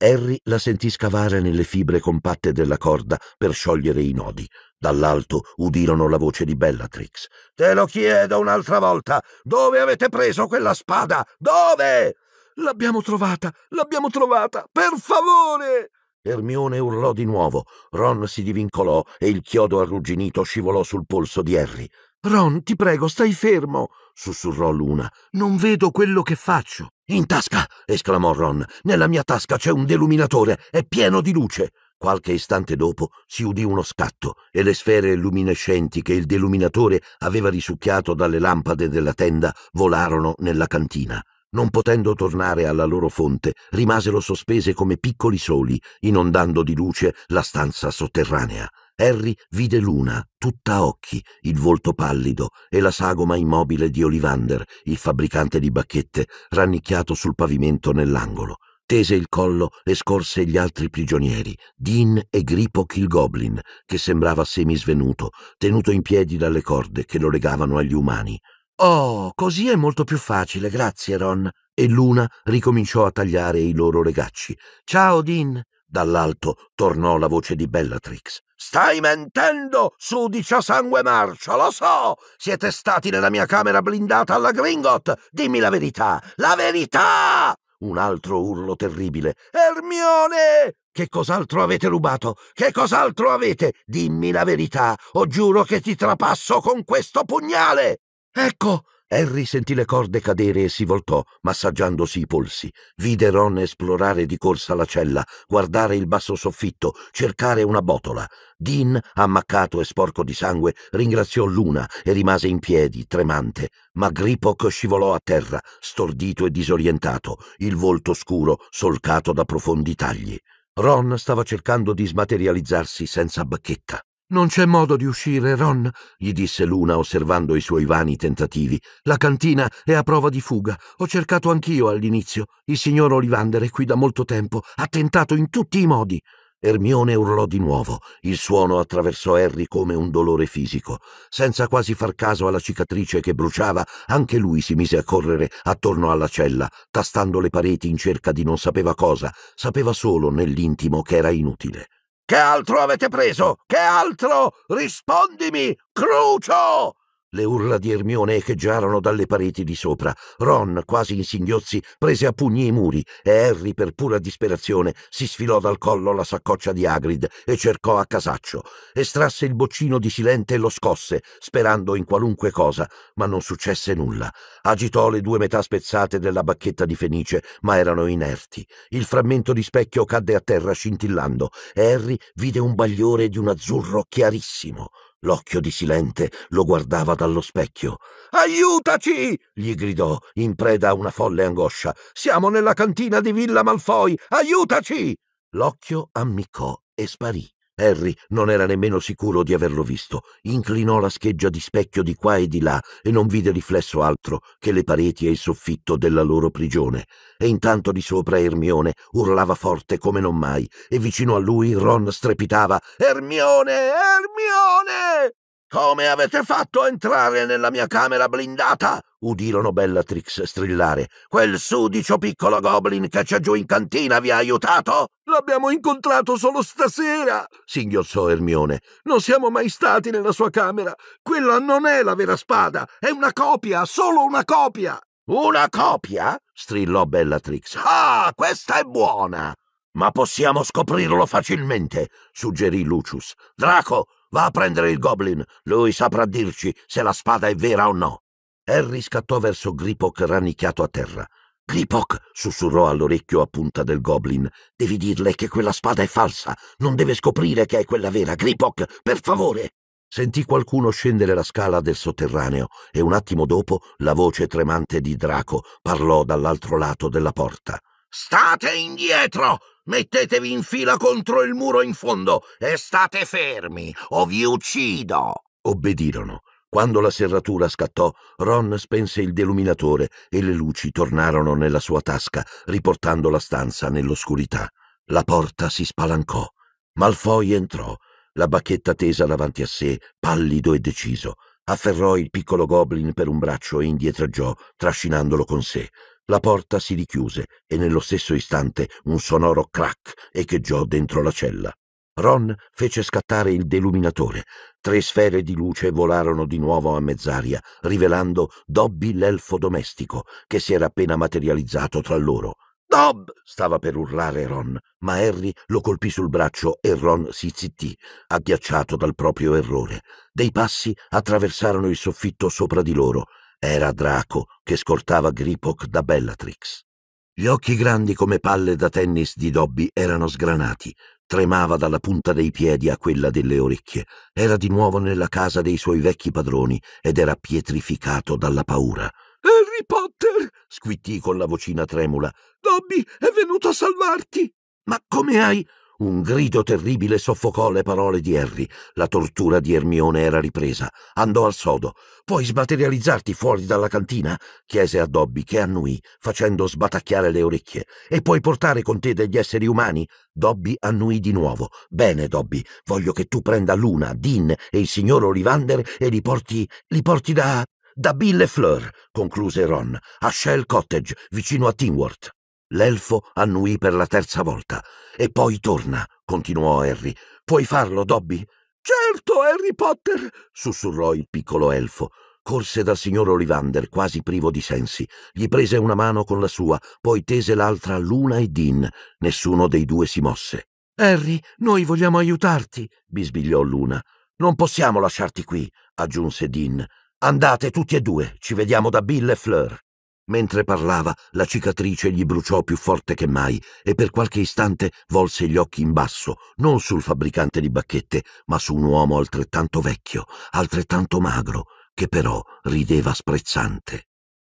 Harry la sentì scavare nelle fibre compatte della corda per sciogliere i nodi. Dall'alto udirono la voce di Bellatrix. Te lo chiedo un'altra volta. Dove avete preso quella spada? Dove? L'abbiamo trovata! L'abbiamo trovata! Per favore! Ermione urlò di nuovo. Ron si divincolò e il chiodo arrugginito scivolò sul polso di Harry. Ron, ti prego, stai fermo, sussurrò Luna. Non vedo quello che faccio. In tasca! esclamò Ron. Nella mia tasca c'è un deluminatore, è pieno di luce. Qualche istante dopo si udì uno scatto e le sfere luminescenti che il deluminatore aveva risucchiato dalle lampade della tenda volarono nella cantina. Non potendo tornare alla loro fonte, rimasero sospese come piccoli soli, inondando di luce la stanza sotterranea. Harry vide Luna, tutta occhi, il volto pallido e la sagoma immobile di Olivander, il fabbricante di bacchette, rannicchiato sul pavimento nell'angolo. Tese il collo e scorse gli altri prigionieri, Dean e Gripo Kilgoblin, che sembrava semisvenuto, tenuto in piedi dalle corde che lo legavano agli umani. Oh, così è molto più facile, grazie Ron. E Luna ricominciò a tagliare i loro legacci. Ciao, Dean. Dall'alto tornò la voce di Bellatrix. Stai mentendo, sudicio sangue marcio, lo so! Siete stati nella mia camera blindata alla Gringot! Dimmi la verità! La verità! Un altro urlo terribile. Ermione! Che cos'altro avete rubato? Che cos'altro avete? Dimmi la verità, o giuro che ti trapasso con questo pugnale! Ecco, Harry sentì le corde cadere e si voltò, massaggiandosi i polsi. Vide Ron esplorare di corsa la cella, guardare il basso soffitto, cercare una botola. Dean, ammaccato e sporco di sangue, ringraziò Luna e rimase in piedi, tremante. Ma Gripok scivolò a terra, stordito e disorientato, il volto scuro solcato da profondi tagli. Ron stava cercando di smaterializzarsi senza bacchetta. Non c'è modo di uscire, Ron, gli disse l'una osservando i suoi vani tentativi. La cantina è a prova di fuga. Ho cercato anch'io all'inizio. Il signor Olivander è qui da molto tempo. Ha tentato in tutti i modi. Ermione urlò di nuovo. Il suono attraversò Harry come un dolore fisico. Senza quasi far caso alla cicatrice che bruciava, anche lui si mise a correre attorno alla cella, tastando le pareti in cerca di non sapeva cosa. Sapeva solo nell'intimo che era inutile. Che altro avete preso? Che altro? Rispondimi, Crucio! Le urla di Ermione echeggiarono dalle pareti di sopra. Ron, quasi in singhiozzi, prese a pugni i muri e Harry, per pura disperazione, si sfilò dal collo la saccoccia di Agrid e cercò a casaccio. Estrasse il boccino di Silente e lo scosse, sperando in qualunque cosa, ma non successe nulla. Agitò le due metà spezzate della bacchetta di Fenice, ma erano inerti. Il frammento di specchio cadde a terra scintillando e Harry vide un bagliore di un azzurro chiarissimo. L'occhio di Silente lo guardava dallo specchio. Aiutaci! gli gridò, in preda a una folle angoscia. Siamo nella cantina di Villa Malfoi! Aiutaci! L'occhio ammiccò e sparì. Harry non era nemmeno sicuro di averlo visto. Inclinò la scheggia di specchio di qua e di là e non vide riflesso altro che le pareti e il soffitto della loro prigione. E intanto di sopra Ermione urlava forte come non mai e vicino a lui Ron strepitava Ermione! Ermione! Come avete fatto a entrare nella mia camera blindata? udirono Bellatrix strillare. Quel sudicio piccolo goblin che c'è giù in cantina vi ha aiutato? L'abbiamo incontrato solo stasera, singhiozzò Ermione. Non siamo mai stati nella sua camera. Quella non è la vera spada, è una copia, solo una copia. Una copia? strillò Bellatrix. Ah, questa è buona. Ma possiamo scoprirlo facilmente, suggerì Lucius. Draco, va a prendere il goblin. Lui saprà dirci se la spada è vera o no. Harry scattò verso Gripok rannicchiato a terra. Gripok sussurrò all'orecchio a punta del goblin. Devi dirle che quella spada è falsa. Non deve scoprire che è quella vera. Gripok, per favore! Sentì qualcuno scendere la scala del sotterraneo e un attimo dopo la voce tremante di Draco parlò dall'altro lato della porta. State indietro! Mettetevi in fila contro il muro in fondo e state fermi o vi uccido! Obbedirono quando la serratura scattò, Ron spense il deluminatore e le luci tornarono nella sua tasca, riportando la stanza nell'oscurità. La porta si spalancò. Malfoy entrò, la bacchetta tesa davanti a sé, pallido e deciso. Afferrò il piccolo goblin per un braccio e indietreggiò, trascinandolo con sé. La porta si richiuse e nello stesso istante un sonoro crack echeggiò dentro la cella. Ron fece scattare il deluminatore. Tre sfere di luce volarono di nuovo a mezz'aria, rivelando Dobby l'elfo domestico, che si era appena materializzato tra loro. Dob! stava per urlare Ron, ma Harry lo colpì sul braccio e Ron si zittì, agghiacciato dal proprio errore. Dei passi attraversarono il soffitto sopra di loro. Era Draco che scortava Gripok da Bellatrix. Gli occhi grandi come palle da tennis di Dobby erano sgranati Tremava dalla punta dei piedi a quella delle orecchie. Era di nuovo nella casa dei suoi vecchi padroni ed era pietrificato dalla paura. Harry Potter! squittì con la vocina tremula. Dobby è venuto a salvarti! Ma come hai? Un grido terribile soffocò le parole di Harry. La tortura di Ermione era ripresa. Andò al sodo. Puoi smaterializzarti fuori dalla cantina? chiese a Dobby, che annuì, facendo sbatacchiare le orecchie. E puoi portare con te degli esseri umani? Dobby annuì di nuovo. Bene, Dobby, voglio che tu prenda Luna, Dean e il signor Olivander e li porti. li porti da. da Bill e Fleur, concluse Ron, a Shell Cottage, vicino a Tinworth. L'elfo annuì per la terza volta. E poi torna, continuò Harry. Puoi farlo, Dobby? Certo, Harry Potter! sussurrò il piccolo elfo. Corse dal signor Olivander, quasi privo di sensi. Gli prese una mano con la sua, poi tese l'altra a Luna e Dean. Nessuno dei due si mosse. Harry, noi vogliamo aiutarti, bisbigliò Luna. Non possiamo lasciarti qui, aggiunse Dean. Andate tutti e due, ci vediamo da Bill e Fleur. Mentre parlava, la cicatrice gli bruciò più forte che mai e per qualche istante volse gli occhi in basso, non sul fabbricante di bacchette, ma su un uomo altrettanto vecchio, altrettanto magro, che però rideva sprezzante.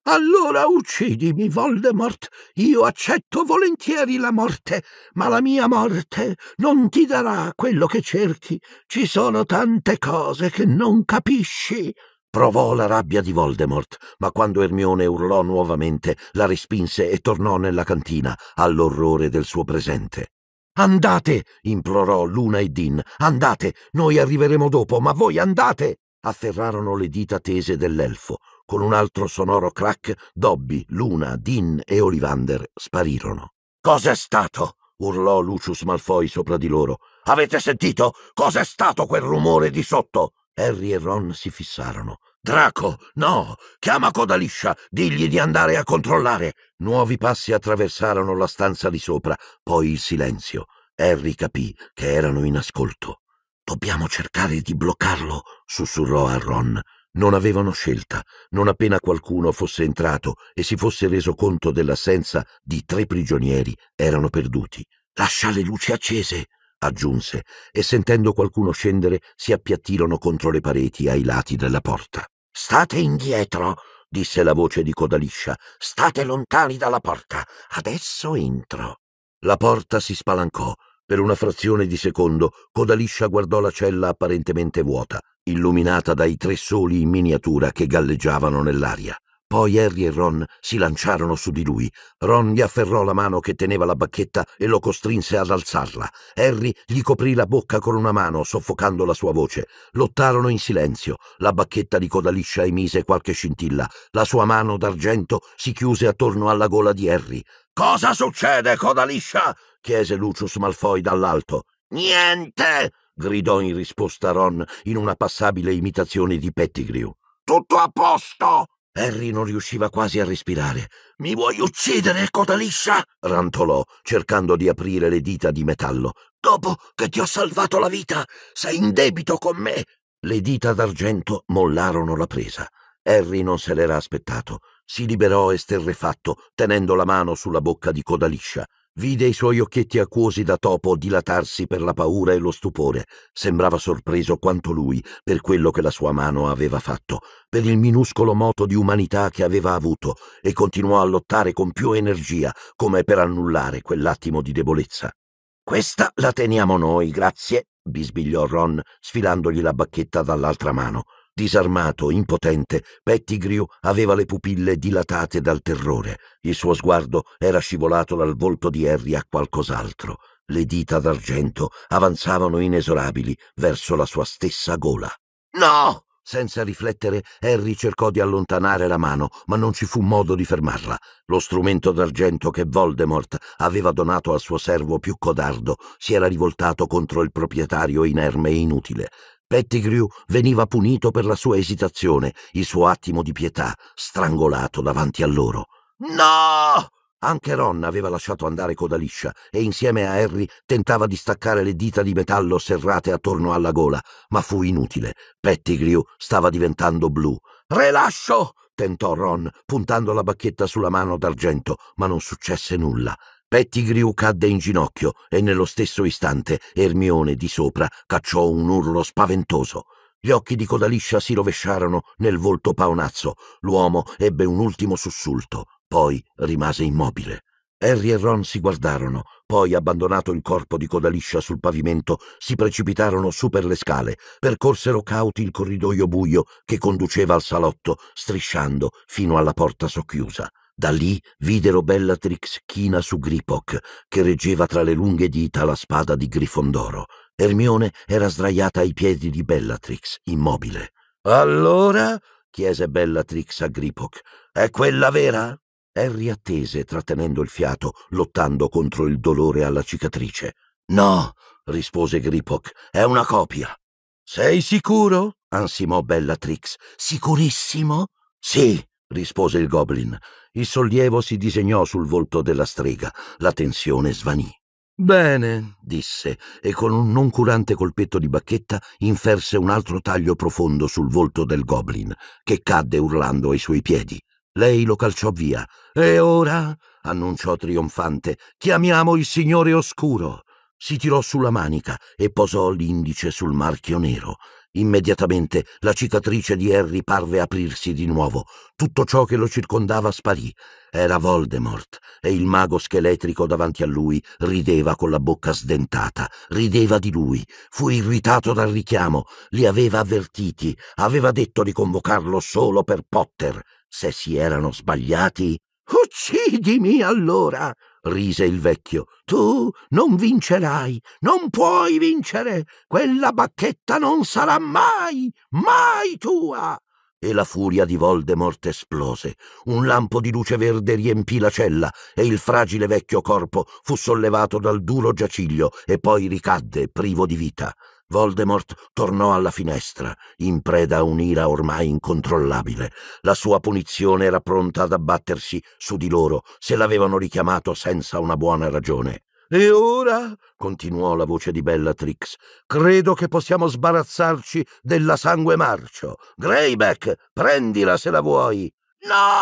Allora uccidimi, Voldemort. Io accetto volentieri la morte, ma la mia morte non ti darà quello che cerchi. Ci sono tante cose che non capisci. Provò la rabbia di Voldemort, ma quando Ermione urlò nuovamente, la respinse e tornò nella cantina, all'orrore del suo presente. Andate! implorò Luna e Dean. Andate! Noi arriveremo dopo, ma voi andate! Afferrarono le dita tese dell'elfo. Con un altro sonoro crack, Dobby, Luna, Dean e Olivander sparirono. Cos'è stato? urlò Lucius Malfoy sopra di loro. Avete sentito? Cos'è stato quel rumore di sotto? Harry e Ron si fissarono. Draco, no! Chiama Codaliscia, digli di andare a controllare. Nuovi passi attraversarono la stanza di sopra, poi il silenzio. Harry capì che erano in ascolto. Dobbiamo cercare di bloccarlo, sussurrò a Ron. Non avevano scelta, non appena qualcuno fosse entrato e si fosse reso conto dell'assenza di tre prigionieri, erano perduti. Lascia le luci accese, aggiunse, e sentendo qualcuno scendere si appiattirono contro le pareti ai lati della porta. State indietro, disse la voce di Codaliscia. State lontani dalla porta. Adesso entro. La porta si spalancò. Per una frazione di secondo Codaliscia guardò la cella apparentemente vuota, illuminata dai tre soli in miniatura che galleggiavano nell'aria. Poi Harry e Ron si lanciarono su di lui. Ron gli afferrò la mano che teneva la bacchetta e lo costrinse ad alzarla. Harry gli coprì la bocca con una mano, soffocando la sua voce. Lottarono in silenzio. La bacchetta di coda liscia emise qualche scintilla. La sua mano d'argento si chiuse attorno alla gola di Harry. Cosa succede, coda liscia? chiese Lucius Malfoy dall'alto. Niente! gridò in risposta Ron in una passabile imitazione di Pettigrew. Tutto a posto! Harry non riusciva quasi a respirare. Mi vuoi uccidere, coda liscia? rantolò, cercando di aprire le dita di metallo. Dopo che ti ho salvato la vita, sei in debito con me. Le dita d'argento mollarono la presa. Harry non se l'era aspettato. Si liberò esterrefatto, tenendo la mano sulla bocca di coda liscia. Vide i suoi occhietti acquosi da topo dilatarsi per la paura e lo stupore. Sembrava sorpreso quanto lui per quello che la sua mano aveva fatto, per il minuscolo moto di umanità che aveva avuto, e continuò a lottare con più energia, come per annullare quell'attimo di debolezza. Questa la teniamo noi, grazie, bisbigliò Ron, sfilandogli la bacchetta dall'altra mano. Disarmato, impotente, Pettigrew aveva le pupille dilatate dal terrore. Il suo sguardo era scivolato dal volto di Harry a qualcos'altro. Le dita d'argento avanzavano inesorabili verso la sua stessa gola. No! Senza riflettere, Harry cercò di allontanare la mano, ma non ci fu modo di fermarla. Lo strumento d'argento che Voldemort aveva donato al suo servo più codardo si era rivoltato contro il proprietario inerme e inutile. Pettigrew veniva punito per la sua esitazione, il suo attimo di pietà, strangolato davanti a loro. No! Anche Ron aveva lasciato andare coda liscia e insieme a Harry tentava di staccare le dita di metallo serrate attorno alla gola, ma fu inutile. Pettigrew stava diventando blu. Relascio! tentò Ron, puntando la bacchetta sulla mano d'argento, ma non successe nulla. Pettigrew cadde in ginocchio e nello stesso istante Ermione di sopra cacciò un urlo spaventoso. Gli occhi di Codaliscia si rovesciarono nel volto paonazzo. L'uomo ebbe un ultimo sussulto, poi rimase immobile. Harry e Ron si guardarono, poi, abbandonato il corpo di Codaliscia sul pavimento, si precipitarono su per le scale, percorsero cauti il corridoio buio che conduceva al salotto, strisciando fino alla porta socchiusa. Da lì videro Bellatrix china su Gripok, che reggeva tra le lunghe dita la spada di Grifondoro. Ermione era sdraiata ai piedi di Bellatrix, immobile. Allora? chiese Bellatrix a Gripok. È quella vera? Harry attese, trattenendo il fiato, lottando contro il dolore alla cicatrice. No, rispose Gripok, è una copia. Sei sicuro? ansimò Bellatrix. Sicurissimo? Sì, rispose il goblin. Il sollievo si disegnò sul volto della strega, la tensione svanì. Bene, disse, e con un noncurante colpetto di bacchetta inferse un altro taglio profondo sul volto del goblin, che cadde urlando ai suoi piedi. Lei lo calciò via. E ora, annunciò trionfante, chiamiamo il Signore Oscuro. Si tirò sulla manica e posò l'indice sul marchio nero. Immediatamente la cicatrice di Harry parve aprirsi di nuovo. Tutto ciò che lo circondava sparì. Era Voldemort e il mago scheletrico davanti a lui rideva con la bocca sdentata. Rideva di lui. Fu irritato dal richiamo. Li aveva avvertiti. Aveva detto di convocarlo solo per Potter. Se si erano sbagliati, Uccidimi allora, rise il vecchio. Tu non vincerai, non puoi vincere. Quella bacchetta non sarà mai, mai tua. E la furia di Voldemort esplose. Un lampo di luce verde riempì la cella e il fragile vecchio corpo fu sollevato dal duro giaciglio e poi ricadde privo di vita. Voldemort tornò alla finestra, in preda a un'ira ormai incontrollabile. La sua punizione era pronta ad abbattersi su di loro, se l'avevano richiamato senza una buona ragione. E ora, continuò la voce di Bellatrix, credo che possiamo sbarazzarci della sangue marcio. Greyback, prendila se la vuoi. No!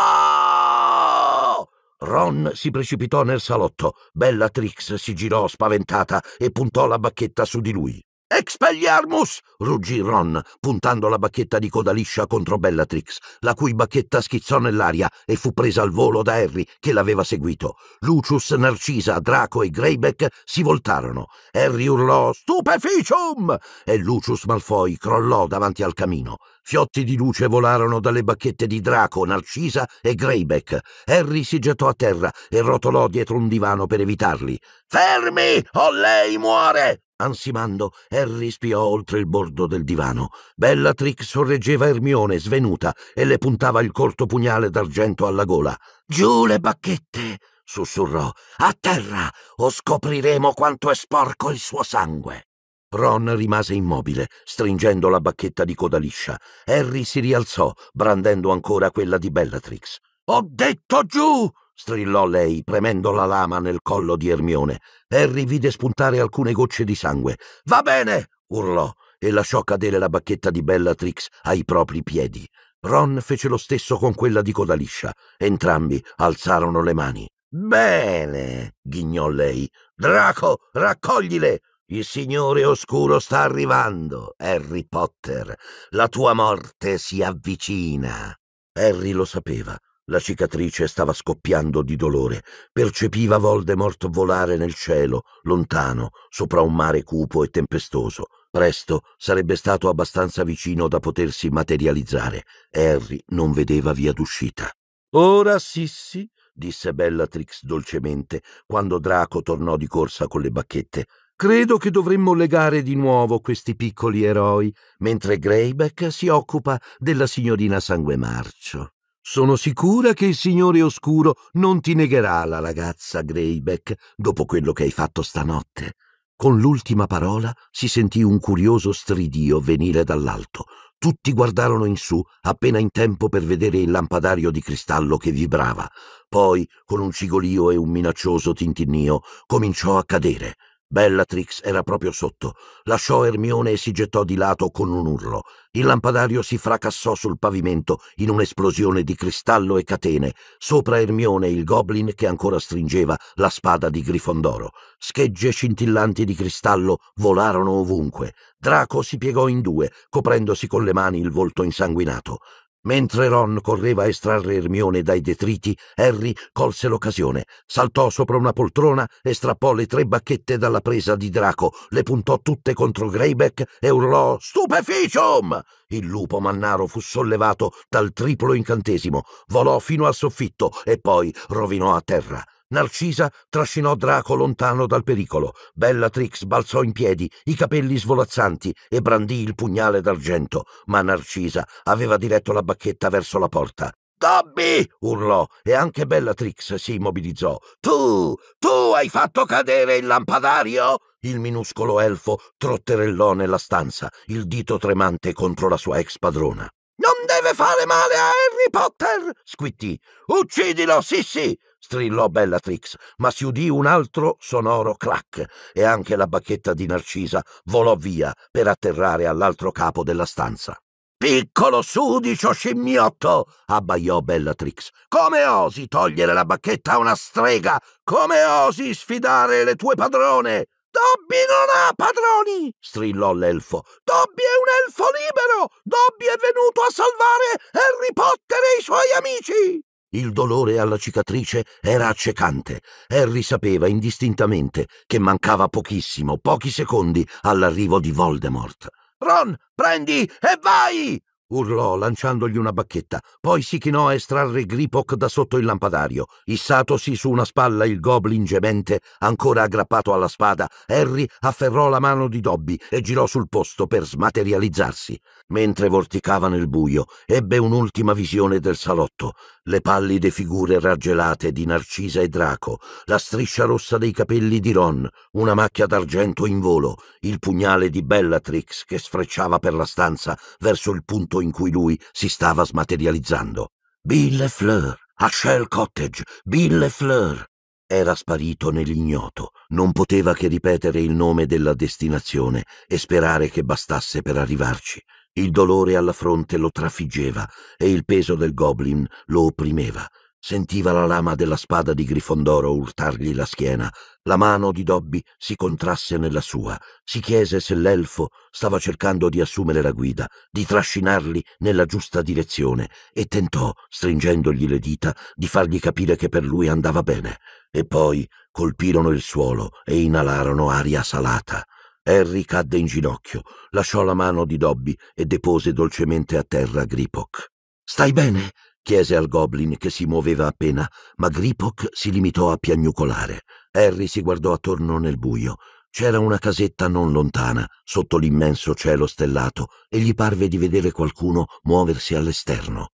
Ron si precipitò nel salotto. Bellatrix si girò spaventata e puntò la bacchetta su di lui. Expelliarmus! ruggì Ron, puntando la bacchetta di coda liscia contro Bellatrix, la cui bacchetta schizzò nell'aria e fu presa al volo da Harry, che l'aveva seguito. Lucius, Narcisa, Draco e Greyback si voltarono. Harry urlò Stupeficium! e Lucius Malfoy crollò davanti al camino. Fiotti di luce volarono dalle bacchette di Draco, Narcisa e Greyback. Harry si gettò a terra e rotolò dietro un divano per evitarli. Fermi! O lei muore! Ansimando, Harry spiò oltre il bordo del divano. Bellatrix sorreggeva Ermione, svenuta, e le puntava il corto pugnale d'argento alla gola. Giù le bacchette! sussurrò. A terra! O scopriremo quanto è sporco il suo sangue! Ron rimase immobile, stringendo la bacchetta di coda liscia. Harry si rialzò, brandendo ancora quella di Bellatrix. Ho detto giù! strillò lei, premendo la lama nel collo di Ermione. Harry vide spuntare alcune gocce di sangue. Va bene! urlò e lasciò cadere la bacchetta di Bellatrix ai propri piedi. Ron fece lo stesso con quella di coda liscia. Entrambi alzarono le mani. Bene, ghignò lei. Draco, raccoglile! Il Signore Oscuro sta arrivando, Harry Potter. La tua morte si avvicina. Harry lo sapeva. La cicatrice stava scoppiando di dolore. Percepiva Voldemort volare nel cielo, lontano, sopra un mare cupo e tempestoso. Presto sarebbe stato abbastanza vicino da potersi materializzare. Harry non vedeva via d'uscita. Ora Sissi, disse Bellatrix dolcemente, quando Draco tornò di corsa con le bacchette. Credo che dovremmo legare di nuovo questi piccoli eroi, mentre Greyback si occupa della signorina Sanguemarcio. Sono sicura che il Signore Oscuro non ti negherà la ragazza Greyback dopo quello che hai fatto stanotte. Con l'ultima parola si sentì un curioso stridio venire dall'alto. Tutti guardarono in su, appena in tempo per vedere il lampadario di cristallo che vibrava. Poi, con un cigolio e un minaccioso tintinnio, cominciò a cadere. Bellatrix era proprio sotto. Lasciò Ermione e si gettò di lato con un urlo. Il lampadario si fracassò sul pavimento in un'esplosione di cristallo e catene. Sopra Ermione il goblin che ancora stringeva la spada di Grifondoro. Schegge scintillanti di cristallo volarono ovunque. Draco si piegò in due, coprendosi con le mani il volto insanguinato. Mentre Ron correva a estrarre Ermione dai detriti, Harry colse l'occasione, saltò sopra una poltrona e strappò le tre bacchette dalla presa di Draco, le puntò tutte contro Greyback e urlò Stupeficium! Il lupo mannaro fu sollevato dal triplo incantesimo, volò fino al soffitto e poi rovinò a terra. Narcisa trascinò Draco lontano dal pericolo. Bellatrix balzò in piedi, i capelli svolazzanti, e brandì il pugnale d'argento, ma Narcisa aveva diretto la bacchetta verso la porta. Dobby! urlò, e anche Bellatrix si immobilizzò. Tu! Tu hai fatto cadere il lampadario? Il minuscolo elfo trotterellò nella stanza, il dito tremante contro la sua ex padrona. Non deve fare male a Harry Potter! squittì. Uccidilo, sì sì! strillò Bellatrix, ma si udì un altro sonoro clac e anche la bacchetta di Narcisa volò via per atterrare all'altro capo della stanza. Piccolo sudicio scimmiotto! abbaiò Bellatrix. Come osi togliere la bacchetta a una strega? Come osi sfidare le tue padrone? Dobby non ha padroni! strillò l'elfo. Dobby è un elfo libero! Dobby è venuto a salvare Harry Potter e i suoi amici! Il dolore alla cicatrice era accecante. Harry sapeva indistintamente che mancava pochissimo, pochi secondi all'arrivo di Voldemort. Ron, prendi e vai! urlò lanciandogli una bacchetta, poi si chinò a estrarre Gripok da sotto il lampadario. Issatosi su una spalla il goblin gemente, ancora aggrappato alla spada, Harry afferrò la mano di Dobby e girò sul posto per smaterializzarsi. Mentre vorticava nel buio, ebbe un'ultima visione del salotto, le pallide figure raggelate di Narcisa e Draco, la striscia rossa dei capelli di Ron, una macchia d'argento in volo, il pugnale di Bellatrix che sfrecciava per la stanza verso il punto punto in cui lui si stava smaterializzando. Bill e Fleur, a Shell Cottage, Bill e Fleur. Era sparito nell'ignoto, non poteva che ripetere il nome della destinazione e sperare che bastasse per arrivarci. Il dolore alla fronte lo trafiggeva e il peso del goblin lo opprimeva. Sentiva la lama della spada di Grifondoro urtargli la schiena. La mano di Dobby si contrasse nella sua. Si chiese se l'elfo stava cercando di assumere la guida, di trascinarli nella giusta direzione, e tentò, stringendogli le dita, di fargli capire che per lui andava bene. E poi colpirono il suolo e inalarono aria salata. Harry cadde in ginocchio, lasciò la mano di Dobby e depose dolcemente a terra Gripok. Stai bene? chiese al goblin che si muoveva appena, ma Gripok si limitò a piagnucolare. Harry si guardò attorno nel buio. C'era una casetta non lontana, sotto l'immenso cielo stellato, e gli parve di vedere qualcuno muoversi all'esterno.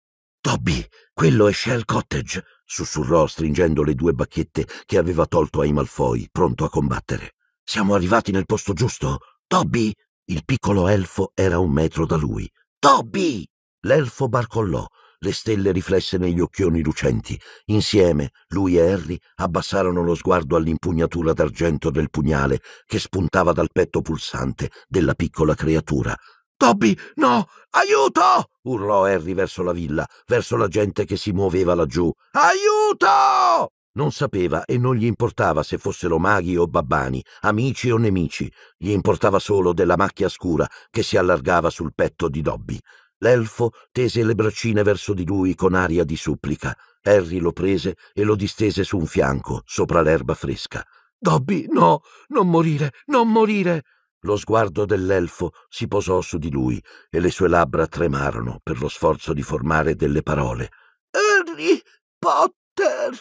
Dobby, quello è Shell Cottage, sussurrò stringendo le due bacchette che aveva tolto ai Malfoi, pronto a combattere. Siamo arrivati nel posto giusto? Dobby! Il piccolo elfo era un metro da lui. Dobby! L'elfo barcollò, le stelle riflesse negli occhioni lucenti. Insieme, lui e Harry abbassarono lo sguardo all'impugnatura d'argento del pugnale che spuntava dal petto pulsante della piccola creatura. Toby, no! Aiuto! urlò Harry verso la villa, verso la gente che si muoveva laggiù. Aiuto! Non sapeva e non gli importava se fossero maghi o babbani, amici o nemici, gli importava solo della macchia scura che si allargava sul petto di Dobby. L'elfo tese le braccine verso di lui con aria di supplica. Harry lo prese e lo distese su un fianco, sopra l'erba fresca. Dobby, no, non morire, non morire! Lo sguardo dell'elfo si posò su di lui e le sue labbra tremarono per lo sforzo di formare delle parole. Harry Potter!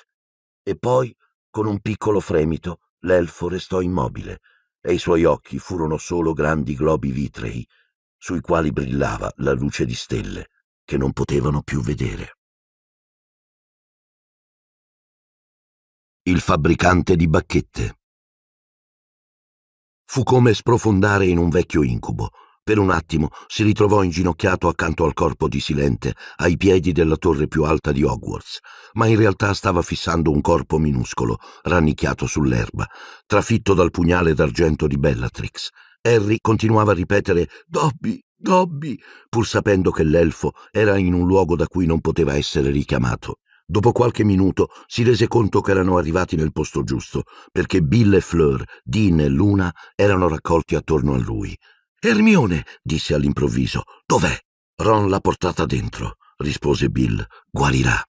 E poi, con un piccolo fremito, l'elfo restò immobile e i suoi occhi furono solo grandi globi vitrei sui quali brillava la luce di stelle che non potevano più vedere. Il fabbricante di bacchette. Fu come sprofondare in un vecchio incubo. Per un attimo si ritrovò inginocchiato accanto al corpo di Silente, ai piedi della torre più alta di Hogwarts, ma in realtà stava fissando un corpo minuscolo, rannicchiato sull'erba, trafitto dal pugnale d'argento di Bellatrix, Harry continuava a ripetere Dobby, Dobby, pur sapendo che l'elfo era in un luogo da cui non poteva essere richiamato. Dopo qualche minuto si rese conto che erano arrivati nel posto giusto, perché Bill e Fleur, Dean e Luna erano raccolti attorno a lui. Hermione, disse all'improvviso, dov'è? Ron l'ha portata dentro, rispose Bill. Guarirà.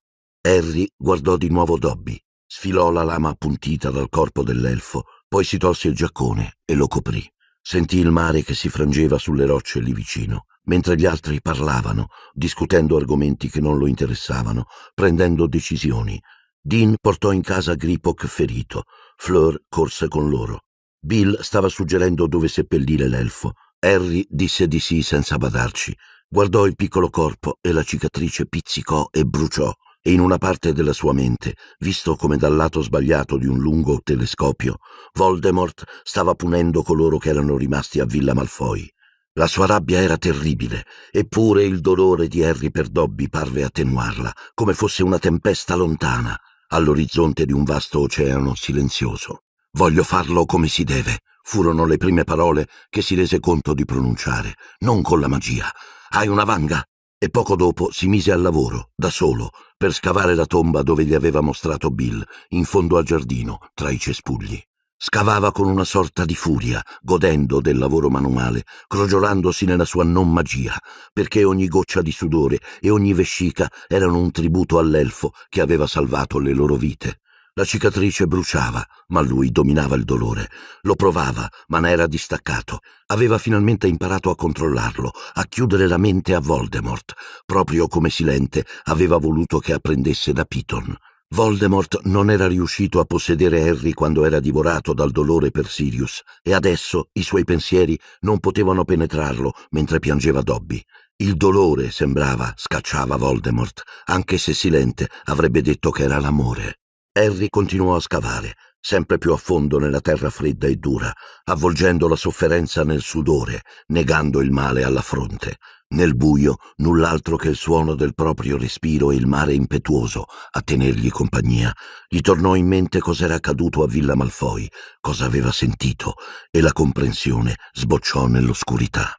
Harry guardò di nuovo Dobby, sfilò la lama appuntita dal corpo dell'elfo, poi si tolse il giaccone e lo coprì. Sentì il mare che si frangeva sulle rocce lì vicino, mentre gli altri parlavano, discutendo argomenti che non lo interessavano, prendendo decisioni. Dean portò in casa Gripok ferito. Fleur corse con loro. Bill stava suggerendo dove seppellire l'elfo. Harry disse di sì senza badarci. Guardò il piccolo corpo e la cicatrice pizzicò e bruciò e in una parte della sua mente, visto come dal lato sbagliato di un lungo telescopio, Voldemort stava punendo coloro che erano rimasti a Villa Malfoy. La sua rabbia era terribile, eppure il dolore di Harry per Dobby parve attenuarla, come fosse una tempesta lontana, all'orizzonte di un vasto oceano silenzioso. Voglio farlo come si deve, furono le prime parole che si rese conto di pronunciare, non con la magia. Hai una vanga? e poco dopo si mise al lavoro, da solo, per scavare la tomba dove gli aveva mostrato Bill, in fondo al giardino, tra i cespugli. Scavava con una sorta di furia, godendo del lavoro manuale, crogiolandosi nella sua non magia, perché ogni goccia di sudore e ogni vescica erano un tributo all'elfo che aveva salvato le loro vite. La cicatrice bruciava, ma lui dominava il dolore. Lo provava, ma ne era distaccato. Aveva finalmente imparato a controllarlo, a chiudere la mente a Voldemort, proprio come Silente aveva voluto che apprendesse da Piton. Voldemort non era riuscito a possedere Harry quando era divorato dal dolore per Sirius, e adesso i suoi pensieri non potevano penetrarlo mentre piangeva Dobby. Il dolore, sembrava, scacciava Voldemort, anche se Silente avrebbe detto che era l'amore. Harry continuò a scavare, sempre più a fondo nella terra fredda e dura, avvolgendo la sofferenza nel sudore, negando il male alla fronte. Nel buio, null'altro che il suono del proprio respiro e il mare impetuoso a tenergli compagnia. Gli tornò in mente cos'era accaduto a Villa Malfoi, cosa aveva sentito, e la comprensione sbocciò nell'oscurità.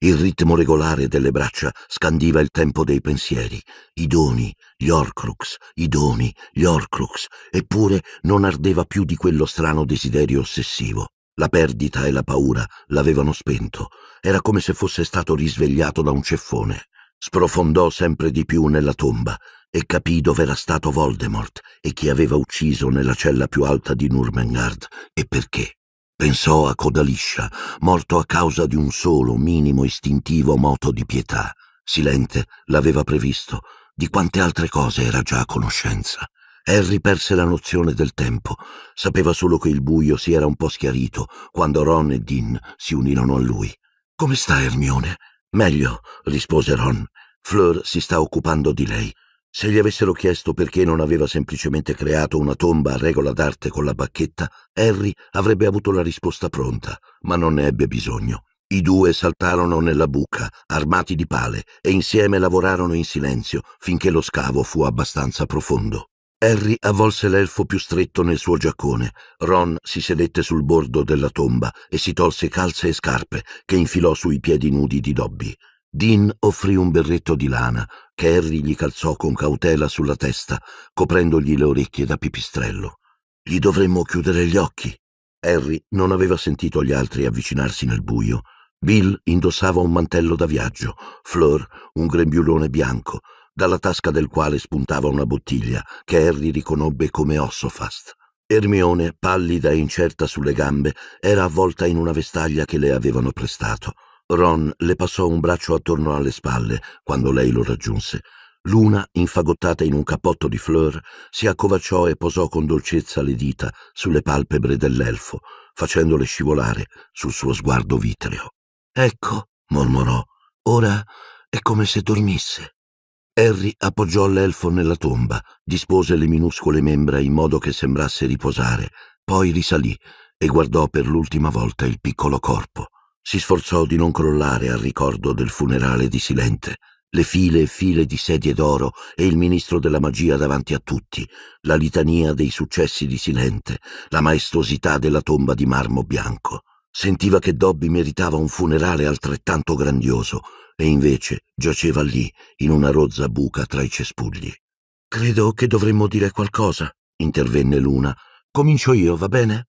Il ritmo regolare delle braccia scandiva il tempo dei pensieri. I doni, gli orcrux, i doni, gli orcrux. Eppure non ardeva più di quello strano desiderio ossessivo. La perdita e la paura l'avevano spento. Era come se fosse stato risvegliato da un ceffone. Sprofondò sempre di più nella tomba e capì dove era stato Voldemort e chi aveva ucciso nella cella più alta di Nurmengard e perché. Pensò a Codaliscia, morto a causa di un solo minimo istintivo moto di pietà. Silente l'aveva previsto, di quante altre cose era già a conoscenza. Harry perse la nozione del tempo. Sapeva solo che il buio si era un po' schiarito quando Ron e Dean si unirono a lui. Come sta Hermione? Meglio, rispose Ron. Fleur si sta occupando di lei. Se gli avessero chiesto perché non aveva semplicemente creato una tomba a regola d'arte con la bacchetta, Harry avrebbe avuto la risposta pronta, ma non ne ebbe bisogno. I due saltarono nella buca, armati di pale, e insieme lavorarono in silenzio finché lo scavo fu abbastanza profondo. Harry avvolse l'elfo più stretto nel suo giaccone. Ron si sedette sul bordo della tomba e si tolse calze e scarpe che infilò sui piedi nudi di Dobby. Dean offrì un berretto di lana, che Harry gli calzò con cautela sulla testa, coprendogli le orecchie da pipistrello. Gli dovremmo chiudere gli occhi. Harry non aveva sentito gli altri avvicinarsi nel buio. Bill indossava un mantello da viaggio, Fleur un grembiulone bianco, dalla tasca del quale spuntava una bottiglia che Harry riconobbe come Ossofast. Ermione, pallida e incerta sulle gambe, era avvolta in una vestaglia che le avevano prestato. Ron le passò un braccio attorno alle spalle quando lei lo raggiunse. L'una, infagottata in un cappotto di fleur, si accovacciò e posò con dolcezza le dita sulle palpebre dell'elfo, facendole scivolare sul suo sguardo vitreo. Ecco, mormorò, ora è come se dormisse. Harry appoggiò l'elfo nella tomba, dispose le minuscole membra in modo che sembrasse riposare, poi risalì e guardò per l'ultima volta il piccolo corpo. Si sforzò di non crollare al ricordo del funerale di Silente, le file e file di sedie d'oro e il ministro della magia davanti a tutti, la litania dei successi di Silente, la maestosità della tomba di marmo bianco. Sentiva che Dobby meritava un funerale altrettanto grandioso e invece giaceva lì, in una rozza buca tra i cespugli. Credo che dovremmo dire qualcosa, intervenne Luna. Comincio io, va bene?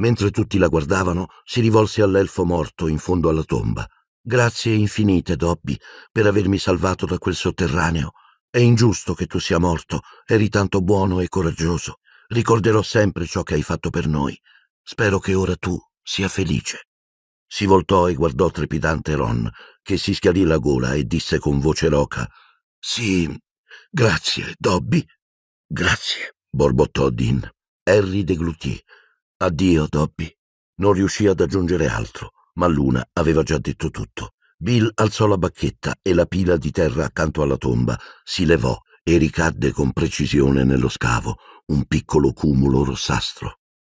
Mentre tutti la guardavano, si rivolse all'elfo morto in fondo alla tomba. Grazie infinite, Dobby, per avermi salvato da quel sotterraneo. È ingiusto che tu sia morto, eri tanto buono e coraggioso. Ricorderò sempre ciò che hai fatto per noi. Spero che ora tu sia felice. Si voltò e guardò trepidante Ron, che si schiarì la gola e disse con voce roca Sì, grazie, Dobby. Grazie, borbottò Dean. Harry deglutì Addio, Dobby. Non riuscì ad aggiungere altro, ma Luna aveva già detto tutto. Bill alzò la bacchetta e la pila di terra accanto alla tomba si levò e ricadde con precisione nello scavo, un piccolo cumulo rossastro.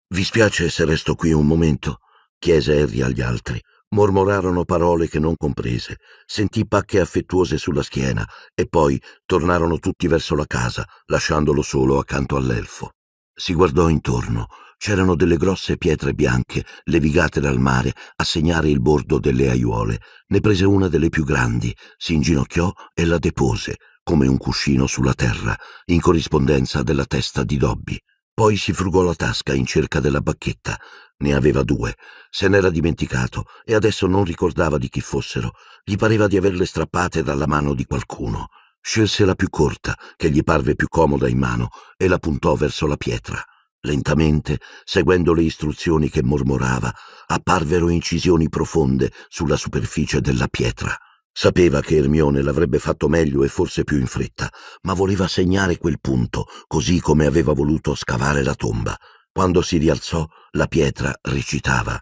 Vi spiace se resto qui un momento? chiese Harry agli altri. Mormorarono parole che non comprese, sentì pacche affettuose sulla schiena e poi tornarono tutti verso la casa, lasciandolo solo accanto all'elfo. Si guardò intorno C'erano delle grosse pietre bianche, levigate dal mare, a segnare il bordo delle aiuole. Ne prese una delle più grandi, si inginocchiò e la depose, come un cuscino sulla terra, in corrispondenza della testa di Dobby. Poi si frugò la tasca in cerca della bacchetta. Ne aveva due. Se n'era dimenticato e adesso non ricordava di chi fossero. Gli pareva di averle strappate dalla mano di qualcuno. Scelse la più corta, che gli parve più comoda in mano, e la puntò verso la pietra. Lentamente, seguendo le istruzioni che mormorava, apparvero incisioni profonde sulla superficie della pietra. Sapeva che Ermione l'avrebbe fatto meglio e forse più in fretta, ma voleva segnare quel punto, così come aveva voluto scavare la tomba. Quando si rialzò, la pietra recitava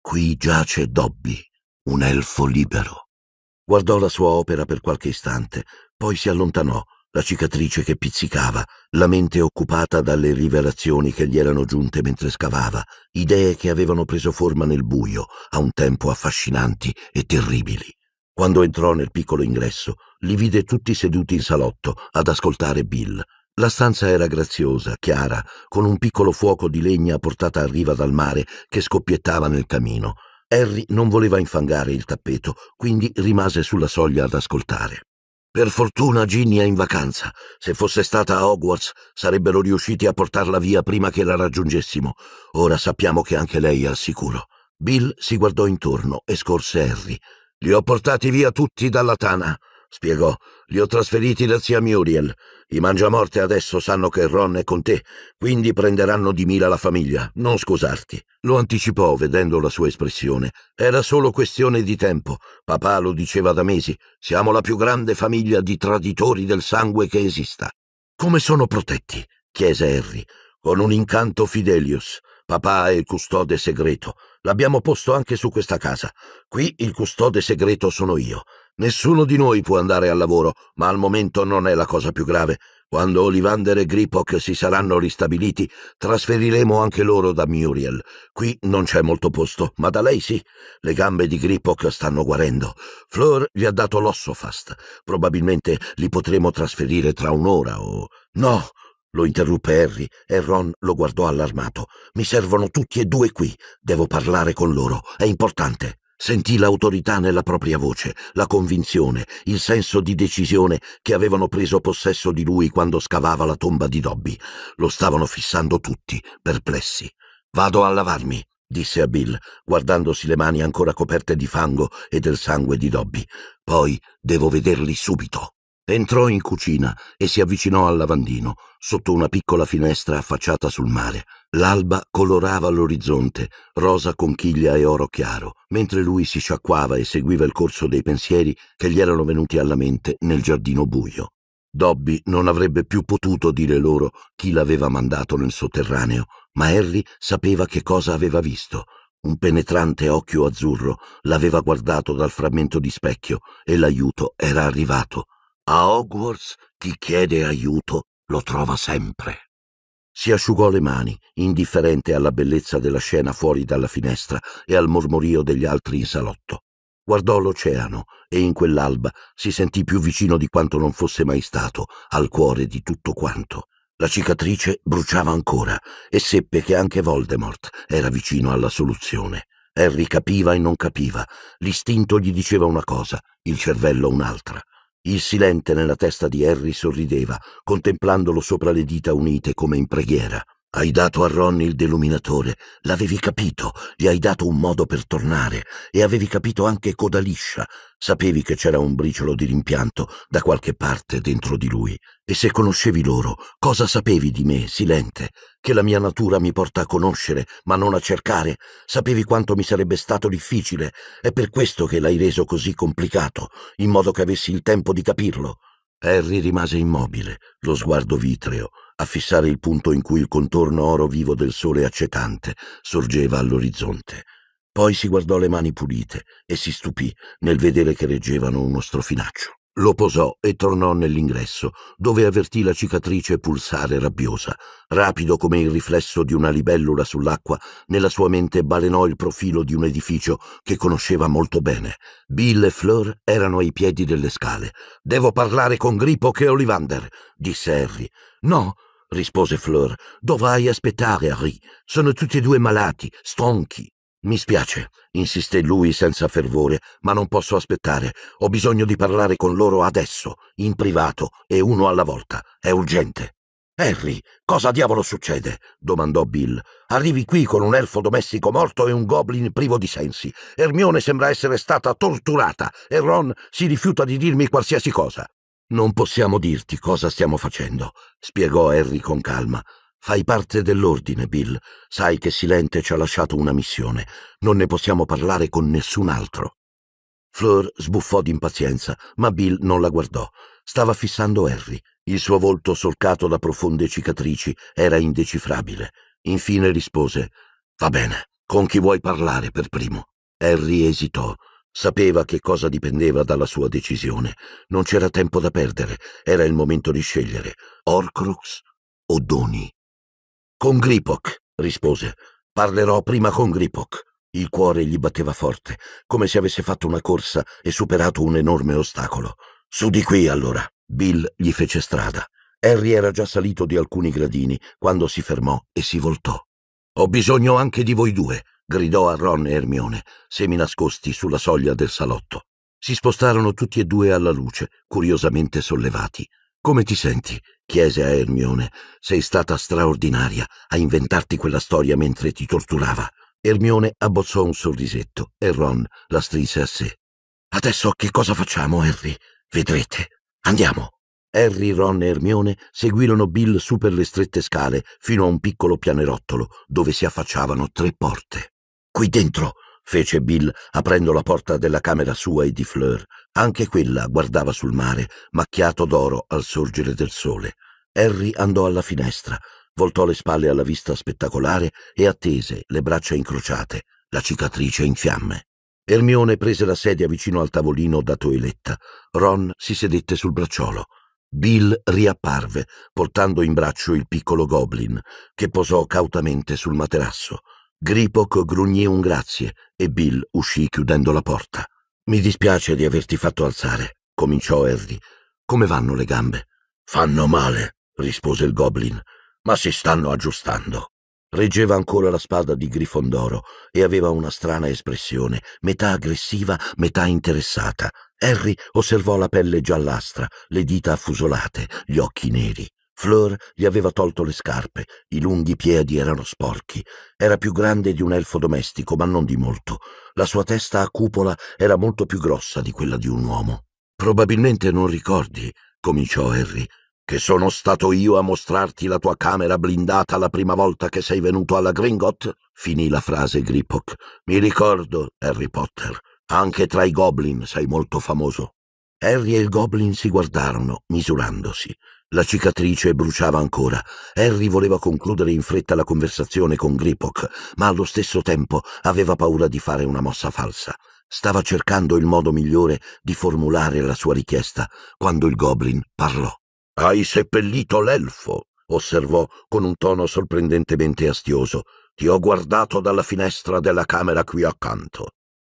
Qui giace Dobby, un elfo libero. Guardò la sua opera per qualche istante, poi si allontanò, la cicatrice che pizzicava, la mente occupata dalle rivelazioni che gli erano giunte mentre scavava, idee che avevano preso forma nel buio, a un tempo affascinanti e terribili. Quando entrò nel piccolo ingresso, li vide tutti seduti in salotto ad ascoltare Bill. La stanza era graziosa, chiara, con un piccolo fuoco di legna portata a riva dal mare che scoppiettava nel camino. Harry non voleva infangare il tappeto, quindi rimase sulla soglia ad ascoltare. Per fortuna Ginny è in vacanza. Se fosse stata a Hogwarts sarebbero riusciti a portarla via prima che la raggiungessimo. Ora sappiamo che anche lei è al sicuro. Bill si guardò intorno e scorse Harry. Li ho portati via tutti dalla tana, spiegò. Li ho trasferiti da zia Muriel. I mangiamorte adesso sanno che Ron è con te, quindi prenderanno di mira la famiglia. Non scusarti. Lo anticipò vedendo la sua espressione. Era solo questione di tempo. Papà lo diceva da mesi. Siamo la più grande famiglia di traditori del sangue che esista. Come sono protetti? chiese Harry. Con un incanto Fidelius. Papà è il custode segreto. L'abbiamo posto anche su questa casa. Qui il custode segreto sono io. Nessuno di noi può andare al lavoro, ma al momento non è la cosa più grave. Quando Olivander e Gripok si saranno ristabiliti, trasferiremo anche loro da Muriel. Qui non c'è molto posto, ma da lei sì. Le gambe di Gripok stanno guarendo. Fleur gli ha dato l'osso fast. Probabilmente li potremo trasferire tra un'ora o... No! Lo interruppe Harry e Ron lo guardò allarmato. Mi servono tutti e due qui. Devo parlare con loro. È importante. Sentì l'autorità nella propria voce, la convinzione, il senso di decisione che avevano preso possesso di lui quando scavava la tomba di Dobby. Lo stavano fissando tutti, perplessi. Vado a lavarmi, disse a Bill, guardandosi le mani ancora coperte di fango e del sangue di Dobby. Poi devo vederli subito. Entrò in cucina e si avvicinò al lavandino, sotto una piccola finestra affacciata sul mare. L'alba colorava l'orizzonte, rosa conchiglia e oro chiaro, mentre lui si sciacquava e seguiva il corso dei pensieri che gli erano venuti alla mente nel giardino buio. Dobby non avrebbe più potuto dire loro chi l'aveva mandato nel sotterraneo, ma Harry sapeva che cosa aveva visto. Un penetrante occhio azzurro l'aveva guardato dal frammento di specchio e l'aiuto era arrivato. A Hogwarts chi chiede aiuto lo trova sempre. Si asciugò le mani, indifferente alla bellezza della scena fuori dalla finestra e al mormorio degli altri in salotto. Guardò l'oceano e in quell'alba si sentì più vicino di quanto non fosse mai stato al cuore di tutto quanto. La cicatrice bruciava ancora e seppe che anche Voldemort era vicino alla soluzione. Harry capiva e non capiva. L'istinto gli diceva una cosa, il cervello un'altra. Il silente nella testa di Harry sorrideva, contemplandolo sopra le dita unite come in preghiera. Hai dato a Ronnie il deluminatore, l'avevi capito, gli hai dato un modo per tornare e avevi capito anche coda liscia. Sapevi che c'era un briciolo di rimpianto da qualche parte dentro di lui. E se conoscevi loro, cosa sapevi di me, Silente? Che la mia natura mi porta a conoscere, ma non a cercare. Sapevi quanto mi sarebbe stato difficile. È per questo che l'hai reso così complicato, in modo che avessi il tempo di capirlo. Harry rimase immobile, lo sguardo vitreo a fissare il punto in cui il contorno oro vivo del sole accecante sorgeva all'orizzonte. Poi si guardò le mani pulite e si stupì nel vedere che reggevano uno strofinaccio. Lo posò e tornò nell'ingresso, dove avvertì la cicatrice pulsare rabbiosa. Rapido come il riflesso di una libellula sull'acqua, nella sua mente balenò il profilo di un edificio che conosceva molto bene. Bill e Fleur erano ai piedi delle scale. Devo parlare con Gripo che Olivander, disse Harry. No, rispose Fleur. Dovrai aspettare, Harry. Sono tutti e due malati, stronchi. Mi spiace, insisté lui senza fervore, ma non posso aspettare. Ho bisogno di parlare con loro adesso, in privato, e uno alla volta. È urgente. Harry, cosa diavolo succede? domandò Bill. Arrivi qui con un elfo domestico morto e un goblin privo di sensi. Ermione sembra essere stata torturata e Ron si rifiuta di dirmi qualsiasi cosa. Non possiamo dirti cosa stiamo facendo, spiegò Harry con calma. Fai parte dell'ordine, Bill. Sai che Silente ci ha lasciato una missione. Non ne possiamo parlare con nessun altro. Fleur sbuffò d'impazienza, ma Bill non la guardò. Stava fissando Harry. Il suo volto solcato da profonde cicatrici era indecifrabile. Infine rispose: Va bene, con chi vuoi parlare per primo? Harry esitò, Sapeva che cosa dipendeva dalla sua decisione. Non c'era tempo da perdere. Era il momento di scegliere. Orcrux o Doni. Con Gripok, rispose. Parlerò prima con Gripok. Il cuore gli batteva forte, come se avesse fatto una corsa e superato un enorme ostacolo. Su di qui, allora. Bill gli fece strada. Harry era già salito di alcuni gradini quando si fermò e si voltò. Ho bisogno anche di voi due, gridò a Ron e Ermione, semi nascosti sulla soglia del salotto. Si spostarono tutti e due alla luce, curiosamente sollevati. Come ti senti? chiese a Ermione. Sei stata straordinaria a inventarti quella storia mentre ti torturava. Ermione abbozzò un sorrisetto e Ron la strinse a sé. Adesso che cosa facciamo, Harry? Vedrete. Andiamo. Harry, Ron e Ermione seguirono Bill su per le strette scale fino a un piccolo pianerottolo dove si affacciavano tre porte. Qui dentro, fece Bill, aprendo la porta della camera sua e di Fleur. Anche quella guardava sul mare, macchiato d'oro al sorgere del sole. Harry andò alla finestra, voltò le spalle alla vista spettacolare e attese, le braccia incrociate, la cicatrice in fiamme. Ermione prese la sedia vicino al tavolino da toiletta. Ron si sedette sul bracciolo. Bill riapparve, portando in braccio il piccolo goblin, che posò cautamente sul materasso. Gripok grugnì un grazie e Bill uscì chiudendo la porta. Mi dispiace di averti fatto alzare, cominciò Harry. Come vanno le gambe? Fanno male, rispose il goblin, ma si stanno aggiustando. Reggeva ancora la spada di Grifondoro e aveva una strana espressione, metà aggressiva, metà interessata. Harry osservò la pelle giallastra, le dita affusolate, gli occhi neri. Fleur gli aveva tolto le scarpe, i lunghi piedi erano sporchi. Era più grande di un elfo domestico, ma non di molto. La sua testa a cupola era molto più grossa di quella di un uomo. Probabilmente non ricordi, cominciò Harry, che sono stato io a mostrarti la tua camera blindata la prima volta che sei venuto alla Gringot? finì la frase Gripok. Mi ricordo, Harry Potter. Anche tra i goblin sei molto famoso. Harry e il goblin si guardarono, misurandosi. La cicatrice bruciava ancora. Harry voleva concludere in fretta la conversazione con Gripok, ma allo stesso tempo aveva paura di fare una mossa falsa. Stava cercando il modo migliore di formulare la sua richiesta quando il goblin parlò. Hai seppellito l'elfo, osservò con un tono sorprendentemente astioso. Ti ho guardato dalla finestra della camera qui accanto.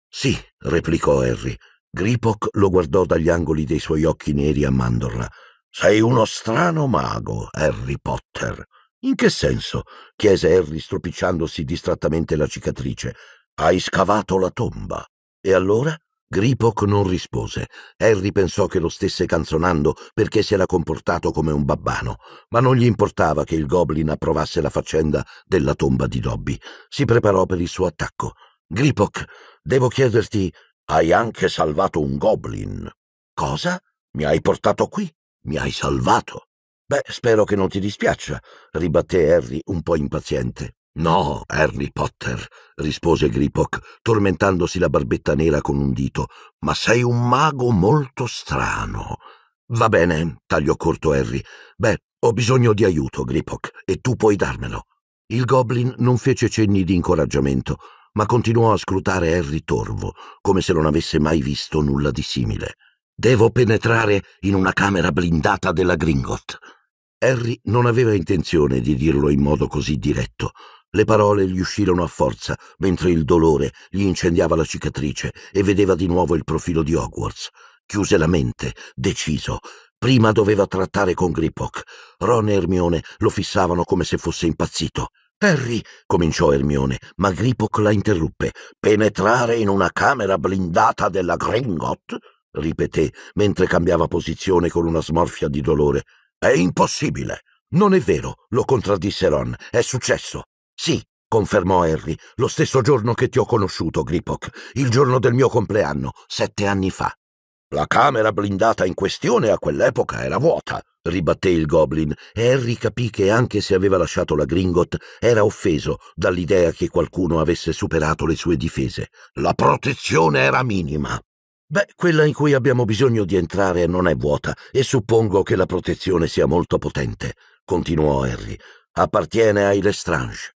Sì, replicò Harry. Gripok lo guardò dagli angoli dei suoi occhi neri a mandorla sei uno strano mago, Harry Potter. In che senso? chiese Harry stropicciandosi distrattamente la cicatrice. Hai scavato la tomba. E allora? Gripok non rispose. Harry pensò che lo stesse canzonando perché si era comportato come un babbano, ma non gli importava che il goblin approvasse la faccenda della tomba di Dobby. Si preparò per il suo attacco. Gripok, devo chiederti, hai anche salvato un goblin. Cosa? Mi hai portato qui? Mi hai salvato. Beh, spero che non ti dispiaccia, ribatté Harry un po' impaziente. No, Harry Potter, rispose Gripok, tormentandosi la barbetta nera con un dito, ma sei un mago molto strano. Va bene, tagliò corto Harry. Beh, ho bisogno di aiuto, Gripok, e tu puoi darmelo. Il goblin non fece cenni di incoraggiamento, ma continuò a scrutare Harry Torvo, come se non avesse mai visto nulla di simile. Devo penetrare in una camera blindata della Gringot. Harry non aveva intenzione di dirlo in modo così diretto. Le parole gli uscirono a forza, mentre il dolore gli incendiava la cicatrice e vedeva di nuovo il profilo di Hogwarts. Chiuse la mente, deciso. Prima doveva trattare con Gripok. Ron e Hermione lo fissavano come se fosse impazzito. Harry, cominciò Hermione, ma Gripok la interruppe. Penetrare in una camera blindata della Gringot? ripeté mentre cambiava posizione con una smorfia di dolore. È impossibile. Non è vero, lo contraddisse Ron. È successo. Sì, confermò Harry, lo stesso giorno che ti ho conosciuto, Gripok, il giorno del mio compleanno, sette anni fa. La camera blindata in questione a quell'epoca era vuota, ribatté il goblin, e Harry capì che anche se aveva lasciato la Gringot, era offeso dall'idea che qualcuno avesse superato le sue difese. La protezione era minima. Beh, quella in cui abbiamo bisogno di entrare non è vuota e suppongo che la protezione sia molto potente, continuò Harry. Appartiene ai Lestrange.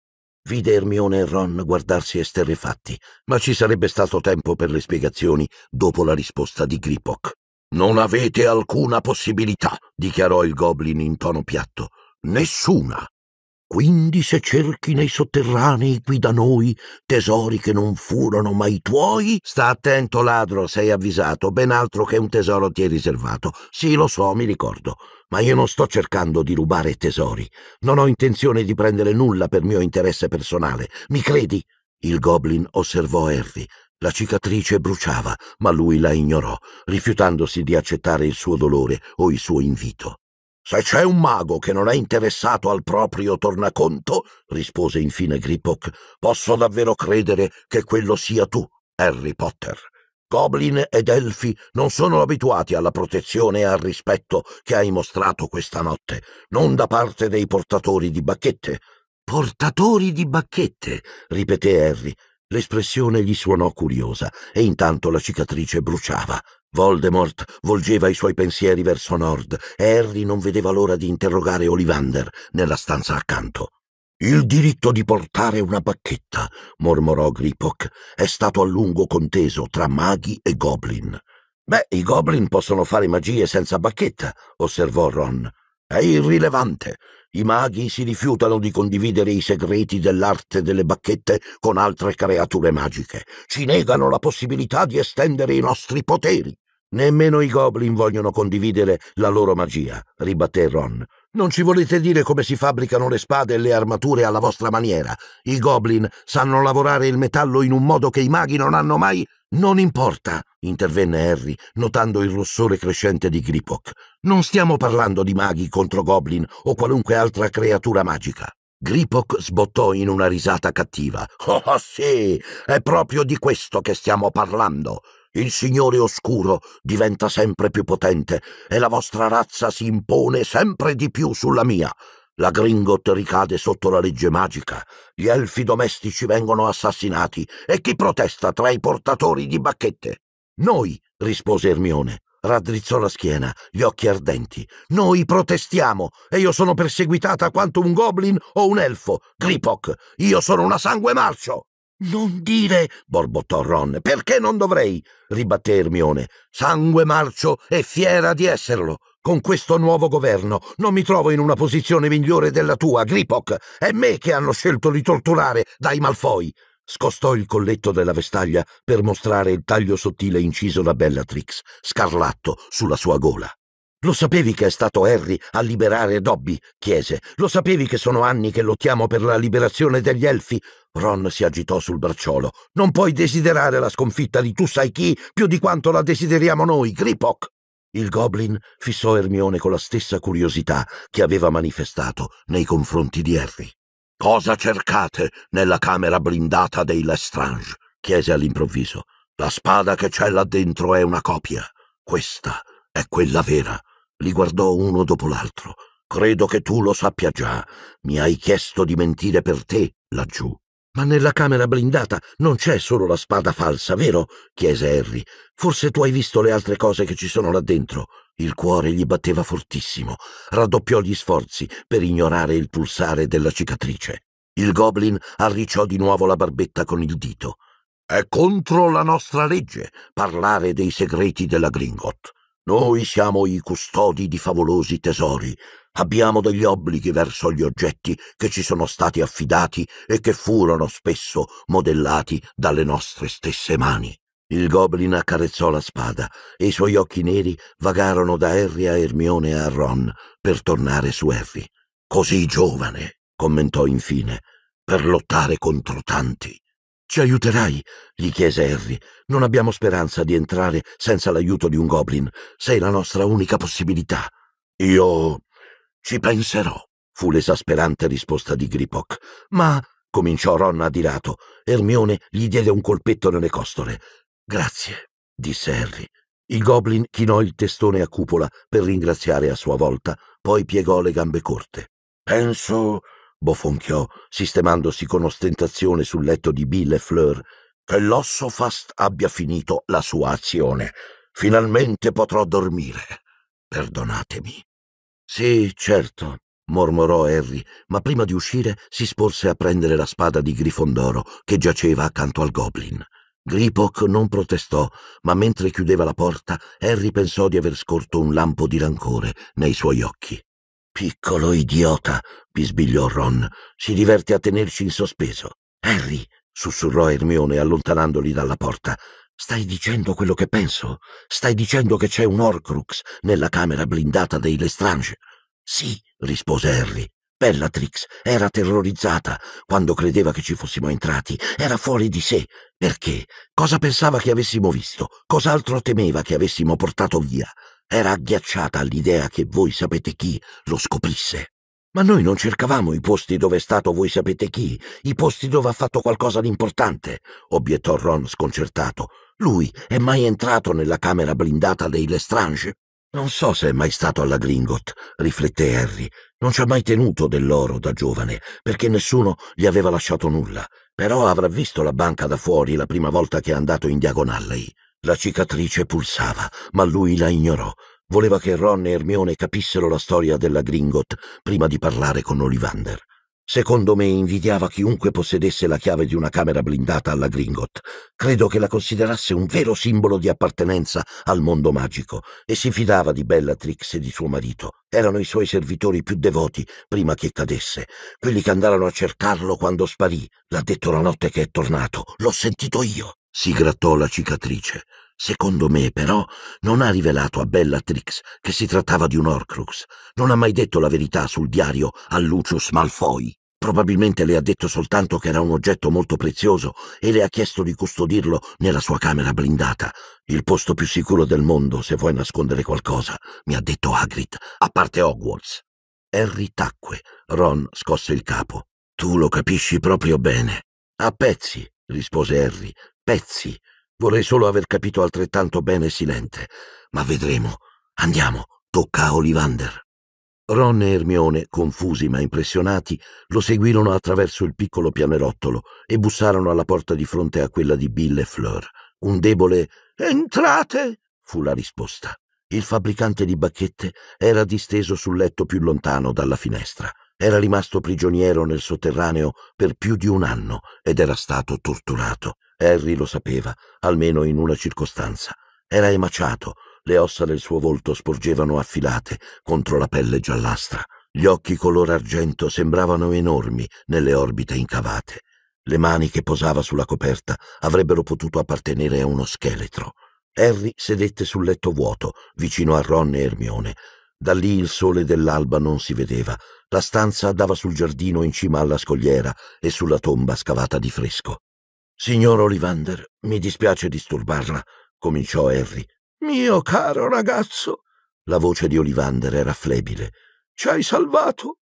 Vide Hermione e Ron guardarsi esterrefatti, ma ci sarebbe stato tempo per le spiegazioni dopo la risposta di Gripok. Non avete alcuna possibilità, dichiarò il goblin in tono piatto. Nessuna. Quindi se cerchi nei sotterranei qui da noi tesori che non furono mai tuoi... Sta attento, ladro, sei avvisato, ben altro che un tesoro ti è riservato. Sì, lo so, mi ricordo, ma io non sto cercando di rubare tesori. Non ho intenzione di prendere nulla per mio interesse personale. Mi credi? Il goblin osservò Harry. La cicatrice bruciava, ma lui la ignorò, rifiutandosi di accettare il suo dolore o il suo invito. Se c'è un mago che non è interessato al proprio tornaconto, rispose infine Gripok, posso davvero credere che quello sia tu, Harry Potter. Goblin ed elfi non sono abituati alla protezione e al rispetto che hai mostrato questa notte, non da parte dei portatori di bacchette. Portatori di bacchette, ripeté Harry. L'espressione gli suonò curiosa e intanto la cicatrice bruciava. Voldemort volgeva i suoi pensieri verso nord e Harry non vedeva l'ora di interrogare Olivander nella stanza accanto. Il diritto di portare una bacchetta, mormorò Gripok, è stato a lungo conteso tra maghi e goblin. Beh, i goblin possono fare magie senza bacchetta, osservò Ron. È irrilevante. I maghi si rifiutano di condividere i segreti dell'arte delle bacchette con altre creature magiche. Ci negano la possibilità di estendere i nostri poteri. Nemmeno i goblin vogliono condividere la loro magia, ribatté Ron. Non ci volete dire come si fabbricano le spade e le armature alla vostra maniera. I goblin sanno lavorare il metallo in un modo che i maghi non hanno mai. Non importa, intervenne Harry, notando il rossore crescente di Gripok. Non stiamo parlando di maghi contro goblin o qualunque altra creatura magica. Gripok sbottò in una risata cattiva. [LAUGHS] Oh sì, è proprio di questo che stiamo parlando il Signore Oscuro diventa sempre più potente e la vostra razza si impone sempre di più sulla mia. La Gringot ricade sotto la legge magica, gli elfi domestici vengono assassinati e chi protesta tra i portatori di bacchette? Noi, rispose Ermione. Raddrizzò la schiena, gli occhi ardenti. Noi protestiamo e io sono perseguitata quanto un goblin o un elfo. Gripok, io sono una sangue marcio. Non dire, borbottò Ron. Perché non dovrei? ribatté Ermione. Sangue marcio e fiera di esserlo. Con questo nuovo governo non mi trovo in una posizione migliore della tua, Gripok. È me che hanno scelto di torturare dai Malfoi. Scostò il colletto della vestaglia per mostrare il taglio sottile inciso da Bellatrix, scarlatto sulla sua gola. Lo sapevi che è stato Harry a liberare Dobby? chiese. Lo sapevi che sono anni che lottiamo per la liberazione degli elfi? Ron si agitò sul bracciolo. Non puoi desiderare la sconfitta di tu sai chi più di quanto la desideriamo noi, Gripok. Il goblin fissò Ermione con la stessa curiosità che aveva manifestato nei confronti di Harry. Cosa cercate nella camera blindata dei Lestrange? chiese all'improvviso. La spada che c'è là dentro è una copia. Questa è quella vera. Li guardò uno dopo l'altro. Credo che tu lo sappia già. Mi hai chiesto di mentire per te, laggiù. Ma nella camera blindata non c'è solo la spada falsa, vero? chiese Harry. Forse tu hai visto le altre cose che ci sono là dentro. Il cuore gli batteva fortissimo. Raddoppiò gli sforzi per ignorare il pulsare della cicatrice. Il goblin arricciò di nuovo la barbetta con il dito. È contro la nostra legge parlare dei segreti della Gringot. Noi siamo i custodi di favolosi tesori. Abbiamo degli obblighi verso gli oggetti che ci sono stati affidati e che furono spesso modellati dalle nostre stesse mani. Il goblin accarezzò la spada e i suoi occhi neri vagarono da Harry a Ermione e a Ron per tornare su Harry. Così giovane, commentò infine, per lottare contro tanti. Ci aiuterai? gli chiese Harry. Non abbiamo speranza di entrare senza l'aiuto di un goblin. Sei la nostra unica possibilità. Io. ci penserò, fu l'esasperante risposta di Gripok. Ma. cominciò Ron adirato. Ermione gli diede un colpetto nelle costole. Grazie, disse Harry. Il goblin chinò il testone a cupola per ringraziare a sua volta, poi piegò le gambe corte. Penso bofonchiò, sistemandosi con ostentazione sul letto di Bill e Fleur, che l'osso fast abbia finito la sua azione. Finalmente potrò dormire. Perdonatemi. Sì, certo, mormorò Harry, ma prima di uscire si sporse a prendere la spada di Grifondoro che giaceva accanto al goblin. Gripok non protestò, ma mentre chiudeva la porta, Harry pensò di aver scorto un lampo di rancore nei suoi occhi. Piccolo idiota, bisbigliò Ron. Si diverte a tenerci in sospeso. Harry, sussurrò Ermione allontanandoli dalla porta. Stai dicendo quello che penso? Stai dicendo che c'è un Horcrux nella camera blindata dei Lestrange? Sì, rispose Harry. Bellatrix era terrorizzata quando credeva che ci fossimo entrati, era fuori di sé. Perché? Cosa pensava che avessimo visto? Cos'altro temeva che avessimo portato via? Era agghiacciata all'idea che voi sapete chi lo scoprisse. Ma noi non cercavamo i posti dove è stato voi sapete chi, i posti dove ha fatto qualcosa di importante, obiettò Ron sconcertato. Lui è mai entrato nella camera blindata dei Lestrange? Non so se è mai stato alla Gringot, riflette Harry. Non ci ha mai tenuto dell'oro da giovane, perché nessuno gli aveva lasciato nulla. Però avrà visto la banca da fuori la prima volta che è andato in diagonale. La cicatrice pulsava, ma lui la ignorò. Voleva che Ron e Hermione capissero la storia della Gringot prima di parlare con Ollivander. Secondo me invidiava chiunque possedesse la chiave di una camera blindata alla Gringot. Credo che la considerasse un vero simbolo di appartenenza al mondo magico e si fidava di Bellatrix e di suo marito. Erano i suoi servitori più devoti prima che cadesse, quelli che andarono a cercarlo quando sparì. L'ha detto la notte che è tornato, l'ho sentito io. Si grattò la cicatrice. Secondo me, però, non ha rivelato a Bellatrix che si trattava di un Horcrux. Non ha mai detto la verità sul diario a Lucius Malfoy. Probabilmente le ha detto soltanto che era un oggetto molto prezioso e le ha chiesto di custodirlo nella sua camera blindata, il posto più sicuro del mondo se vuoi nascondere qualcosa, mi ha detto Hagrid, a parte Hogwarts. Harry tacque. Ron scosse il capo. Tu lo capisci proprio bene. A pezzi, rispose Harry, pezzi. Vorrei solo aver capito altrettanto bene Silente. Ma vedremo. Andiamo, tocca a Olivander. Ron e Ermione, confusi ma impressionati, lo seguirono attraverso il piccolo pianerottolo e bussarono alla porta di fronte a quella di Bill e Fleur. Un debole Entrate! fu la risposta. Il fabbricante di bacchette era disteso sul letto più lontano dalla finestra. Era rimasto prigioniero nel sotterraneo per più di un anno ed era stato torturato. Harry lo sapeva, almeno in una circostanza. Era emaciato, le ossa del suo volto sporgevano affilate contro la pelle giallastra. Gli occhi color argento sembravano enormi nelle orbite incavate. Le mani che posava sulla coperta avrebbero potuto appartenere a uno scheletro. Harry sedette sul letto vuoto, vicino a Ron e Hermione. Da lì il sole dell'alba non si vedeva. La stanza dava sul giardino in cima alla scogliera e sulla tomba scavata di fresco. Signor Olivander, mi dispiace disturbarla, cominciò Harry. Mio caro ragazzo, la voce di Olivander era flebile. Ci hai salvato.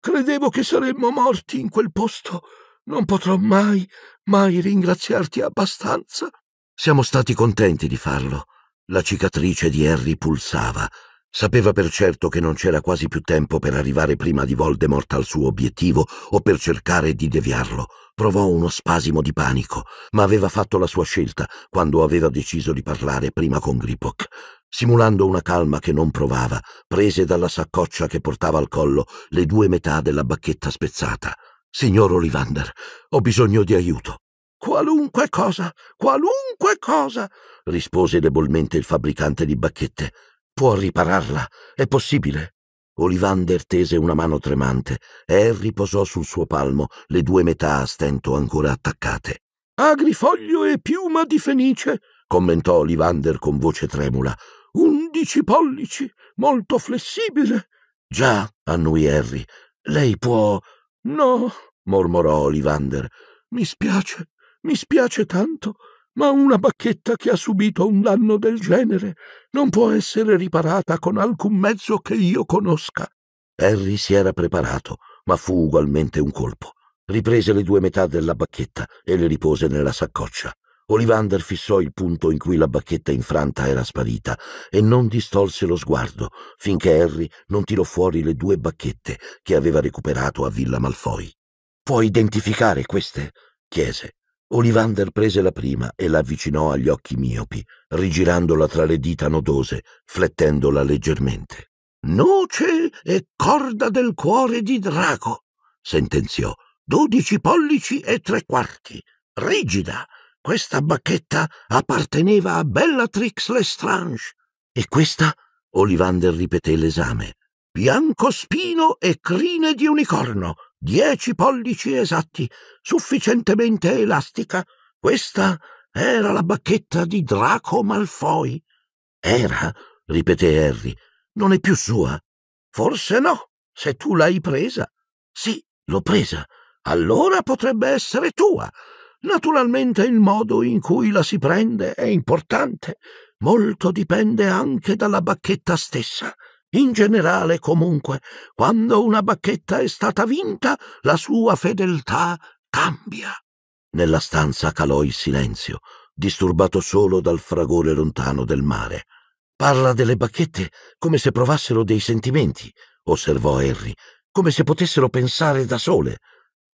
Credevo che saremmo morti in quel posto. Non potrò mai, mai ringraziarti abbastanza. Siamo stati contenti di farlo. La cicatrice di Harry pulsava, Sapeva per certo che non c'era quasi più tempo per arrivare prima di Voldemort al suo obiettivo o per cercare di deviarlo. Provò uno spasimo di panico, ma aveva fatto la sua scelta quando aveva deciso di parlare prima con Gripok. Simulando una calma che non provava, prese dalla saccoccia che portava al collo le due metà della bacchetta spezzata. Signor Olivander, ho bisogno di aiuto. Qualunque cosa, qualunque cosa, rispose debolmente il fabbricante di bacchette. Può ripararla. È possibile. Olivander tese una mano tremante. Harry posò sul suo palmo le due metà a stento ancora attaccate. Agrifoglio e piuma di fenice, commentò Olivander con voce tremula. Undici pollici, molto flessibile. Già, annui Harry. Lei può. No, mormorò Olivander. Mi spiace, mi spiace tanto ma una bacchetta che ha subito un danno del genere non può essere riparata con alcun mezzo che io conosca. Harry si era preparato, ma fu ugualmente un colpo. Riprese le due metà della bacchetta e le ripose nella saccoccia. Olivander fissò il punto in cui la bacchetta infranta era sparita e non distolse lo sguardo finché Harry non tirò fuori le due bacchette che aveva recuperato a Villa Malfoy. Puoi identificare queste? chiese. Olivander prese la prima e la avvicinò agli occhi miopi, rigirandola tra le dita nodose, flettendola leggermente. Noce e corda del cuore di drago, sentenziò. Dodici pollici e tre quarti. Rigida. Questa bacchetta apparteneva a Bellatrix Lestrange. E questa? Olivander ripeté l'esame. Biancospino e crine di unicorno dieci pollici esatti, sufficientemente elastica. Questa era la bacchetta di Draco Malfoy. Era, ripeté Harry, non è più sua. Forse no, se tu l'hai presa. Sì, l'ho presa. Allora potrebbe essere tua. Naturalmente il modo in cui la si prende è importante. Molto dipende anche dalla bacchetta stessa. In generale, comunque, quando una bacchetta è stata vinta, la sua fedeltà cambia. Nella stanza calò il silenzio, disturbato solo dal fragore lontano del mare. Parla delle bacchette come se provassero dei sentimenti, osservò Harry, come se potessero pensare da sole.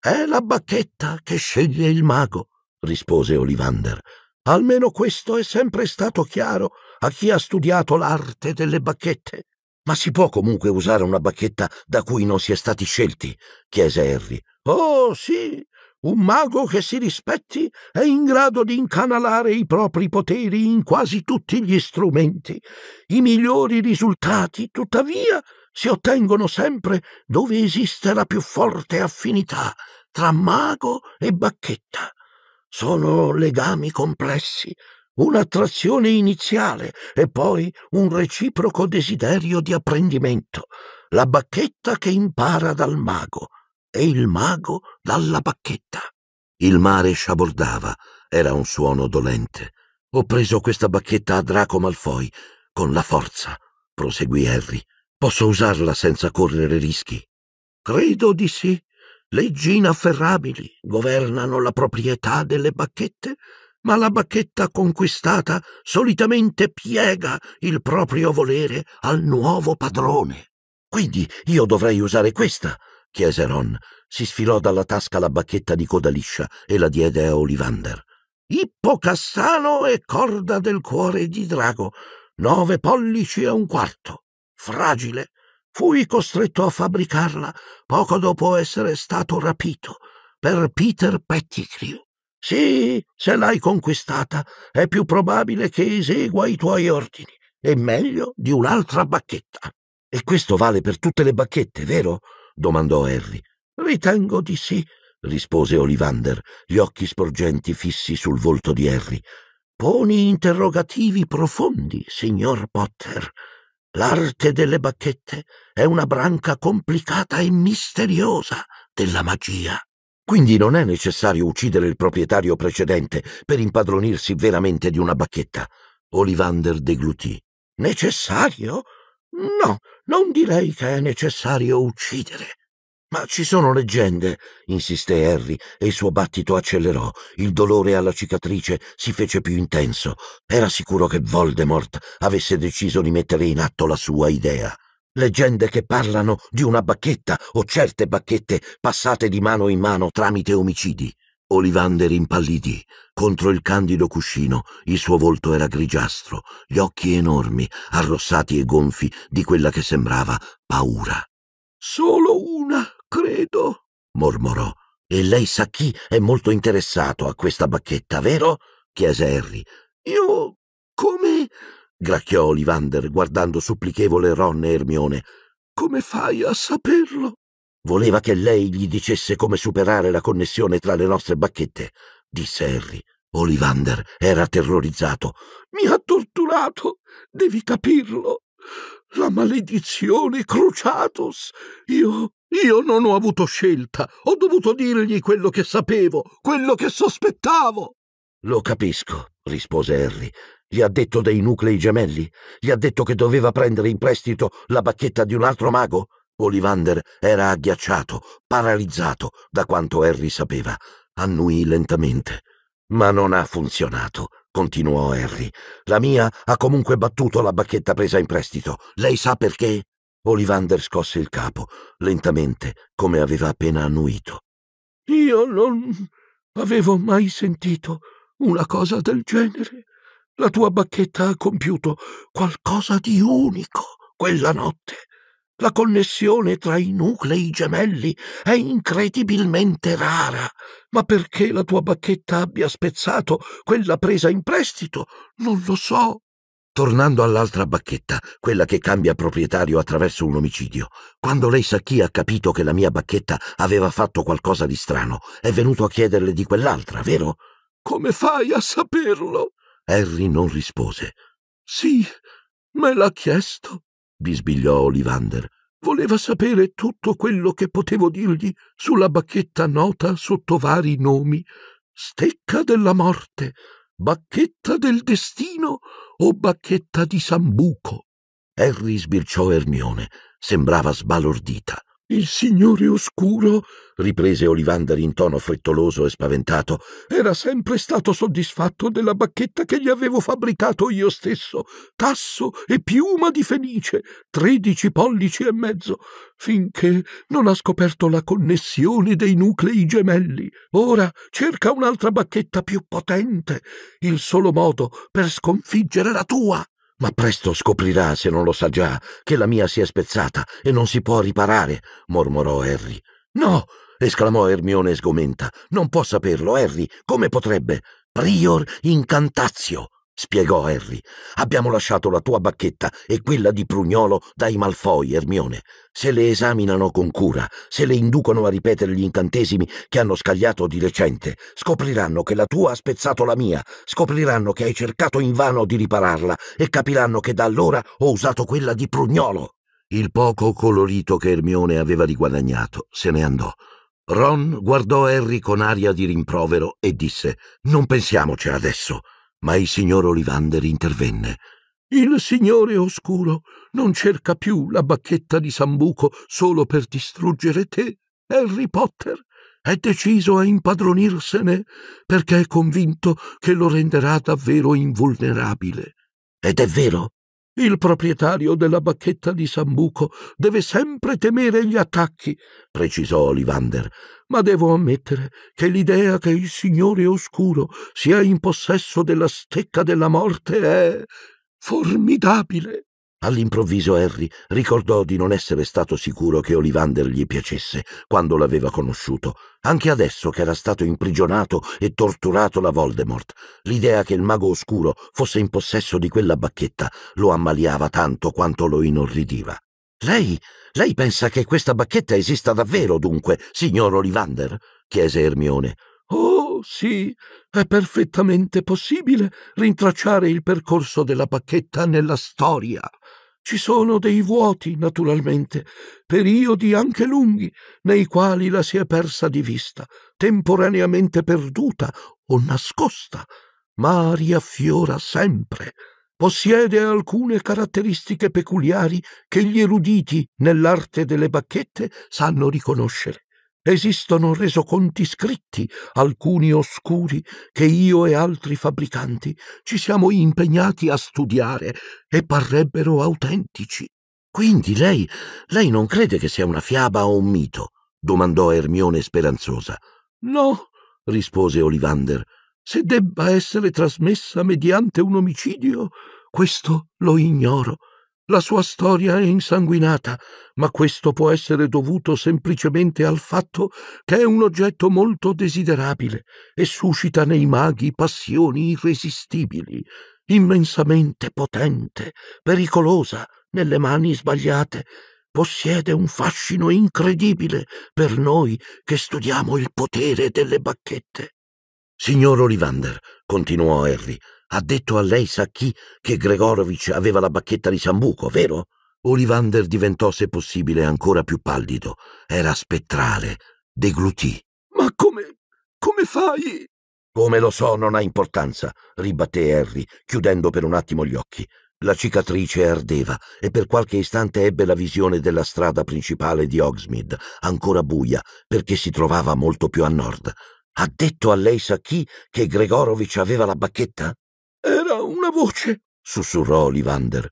È la bacchetta che sceglie il mago, rispose Olivander. Almeno questo è sempre stato chiaro a chi ha studiato l'arte delle bacchette. Ma si può comunque usare una bacchetta da cui non si è stati scelti? chiese Harry. Oh sì, un mago che si rispetti è in grado di incanalare i propri poteri in quasi tutti gli strumenti. I migliori risultati, tuttavia, si ottengono sempre dove esiste la più forte affinità tra mago e bacchetta. Sono legami complessi, un'attrazione iniziale e poi un reciproco desiderio di apprendimento, la bacchetta che impara dal mago e il mago dalla bacchetta. Il mare sciabordava, era un suono dolente. Ho preso questa bacchetta a Draco Malfoy, con la forza, proseguì Harry. Posso usarla senza correre rischi? Credo di sì. Leggi inafferrabili governano la proprietà delle bacchette ma la bacchetta conquistata solitamente piega il proprio volere al nuovo padrone. Quindi io dovrei usare questa, chiese Ron. Si sfilò dalla tasca la bacchetta di coda liscia e la diede a Olivander. Ippocassano e corda del cuore di drago, nove pollici e un quarto. Fragile. Fui costretto a fabbricarla poco dopo essere stato rapito per Peter Pettigrew. Sì, se l'hai conquistata, è più probabile che esegua i tuoi ordini, e meglio di un'altra bacchetta. E questo vale per tutte le bacchette, vero? domandò Harry. Ritengo di sì, rispose Olivander, gli occhi sporgenti fissi sul volto di Harry. Poni interrogativi profondi, signor Potter. L'arte delle bacchette è una branca complicata e misteriosa della magia. Quindi non è necessario uccidere il proprietario precedente per impadronirsi veramente di una bacchetta. Olivander deglutì. Necessario? No, non direi che è necessario uccidere. Ma ci sono leggende, insisté Harry, e il suo battito accelerò. Il dolore alla cicatrice si fece più intenso. Era sicuro che Voldemort avesse deciso di mettere in atto la sua idea. Leggende che parlano di una bacchetta o certe bacchette passate di mano in mano tramite omicidi. Olivander impallidì. Contro il candido cuscino il suo volto era grigiastro, gli occhi enormi, arrossati e gonfi di quella che sembrava paura. Solo una, credo, mormorò. E lei sa chi è molto interessato a questa bacchetta, vero? chiese Harry. Io come gracchiò Olivander guardando supplichevole Ron e Ermione. Come fai a saperlo? Voleva che lei gli dicesse come superare la connessione tra le nostre bacchette, disse Harry. Olivander era terrorizzato. Mi ha torturato, devi capirlo. La maledizione Cruciatus. Io, io non ho avuto scelta. Ho dovuto dirgli quello che sapevo, quello che sospettavo. Lo capisco, rispose Harry. Gli ha detto dei nuclei gemelli? Gli ha detto che doveva prendere in prestito la bacchetta di un altro mago? Olivander era agghiacciato, paralizzato da quanto Harry sapeva. Annuì lentamente. Ma non ha funzionato, continuò Harry. La mia ha comunque battuto la bacchetta presa in prestito. Lei sa perché? Olivander scosse il capo, lentamente, come aveva appena annuito. Io non avevo mai sentito una cosa del genere. La tua bacchetta ha compiuto qualcosa di unico quella notte. La connessione tra i nuclei gemelli è incredibilmente rara, ma perché la tua bacchetta abbia spezzato quella presa in prestito, non lo so. Tornando all'altra bacchetta, quella che cambia proprietario attraverso un omicidio, quando lei sa chi ha capito che la mia bacchetta aveva fatto qualcosa di strano, è venuto a chiederle di quell'altra, vero? Come fai a saperlo? Harry non rispose. Sì, me l'ha chiesto, bisbigliò Olivander. Voleva sapere tutto quello che potevo dirgli sulla bacchetta nota sotto vari nomi. Stecca della morte, bacchetta del destino o bacchetta di Sambuco. Harry sbirciò Ermione. Sembrava sbalordita. Il signore oscuro, riprese Olivandari in tono frettoloso e spaventato, era sempre stato soddisfatto della bacchetta che gli avevo fabbricato io stesso, tasso e piuma di fenice, tredici pollici e mezzo, finché non ha scoperto la connessione dei nuclei gemelli. Ora cerca un'altra bacchetta più potente, il solo modo per sconfiggere la tua. Ma presto scoprirà, se non lo sa già, che la mia si è spezzata e non si può riparare, mormorò Harry. No! esclamò Ermione sgomenta. Non può saperlo, Harry. Come potrebbe? Prior incantatio spiegò Harry. Abbiamo lasciato la tua bacchetta e quella di Prugnolo dai Malfoi, Ermione. Se le esaminano con cura, se le inducono a ripetere gli incantesimi che hanno scagliato di recente, scopriranno che la tua ha spezzato la mia, scopriranno che hai cercato invano di ripararla e capiranno che da allora ho usato quella di Prugnolo. Il poco colorito che Ermione aveva riguadagnato se ne andò. Ron guardò Harry con aria di rimprovero e disse: Non pensiamoci adesso. Ma il signor Olivander intervenne. Il signore oscuro non cerca più la bacchetta di Sambuco solo per distruggere te, Harry Potter. È deciso a impadronirsene perché è convinto che lo renderà davvero invulnerabile. Ed è vero, il proprietario della bacchetta di Sambuco deve sempre temere gli attacchi, precisò Olivander, ma devo ammettere che l'idea che il Signore Oscuro sia in possesso della stecca della morte è formidabile. All'improvviso Harry ricordò di non essere stato sicuro che Olivander gli piacesse quando l'aveva conosciuto, anche adesso che era stato imprigionato e torturato da Voldemort. L'idea che il mago oscuro fosse in possesso di quella bacchetta lo ammaliava tanto quanto lo inorridiva. Lei, lei pensa che questa bacchetta esista davvero, dunque, signor Olivander? chiese Ermione. Oh, sì, è perfettamente possibile rintracciare il percorso della bacchetta nella storia. Ci sono dei vuoti, naturalmente, periodi anche lunghi, nei quali la si è persa di vista, temporaneamente perduta o nascosta, ma riaffiora sempre. Possiede alcune caratteristiche peculiari che gli eruditi nell'arte delle bacchette sanno riconoscere. Esistono resoconti scritti, alcuni oscuri, che io e altri fabbricanti ci siamo impegnati a studiare e parrebbero autentici. Quindi lei, lei non crede che sia una fiaba o un mito? domandò Ermione speranzosa. No, rispose Olivander. Se debba essere trasmessa mediante un omicidio, questo lo ignoro. La sua storia è insanguinata, ma questo può essere dovuto semplicemente al fatto che è un oggetto molto desiderabile e suscita nei maghi passioni irresistibili, immensamente potente, pericolosa nelle mani sbagliate. Possiede un fascino incredibile per noi che studiamo il potere delle bacchette. Signor Olivander, continuò Harry, ha detto a lei, sa chi, che Gregorovic aveva la bacchetta di Sambuco, vero? Olivander diventò, se possibile, ancora più pallido. Era spettrale. Deglutì. Ma come... come fai? Come lo so, non ha importanza, ribatté Harry, chiudendo per un attimo gli occhi. La cicatrice ardeva e per qualche istante ebbe la visione della strada principale di Oxmid, ancora buia, perché si trovava molto più a nord. Ha detto a lei sa chi che Gregorovich aveva la bacchetta? Era una voce, sussurrò Olivander,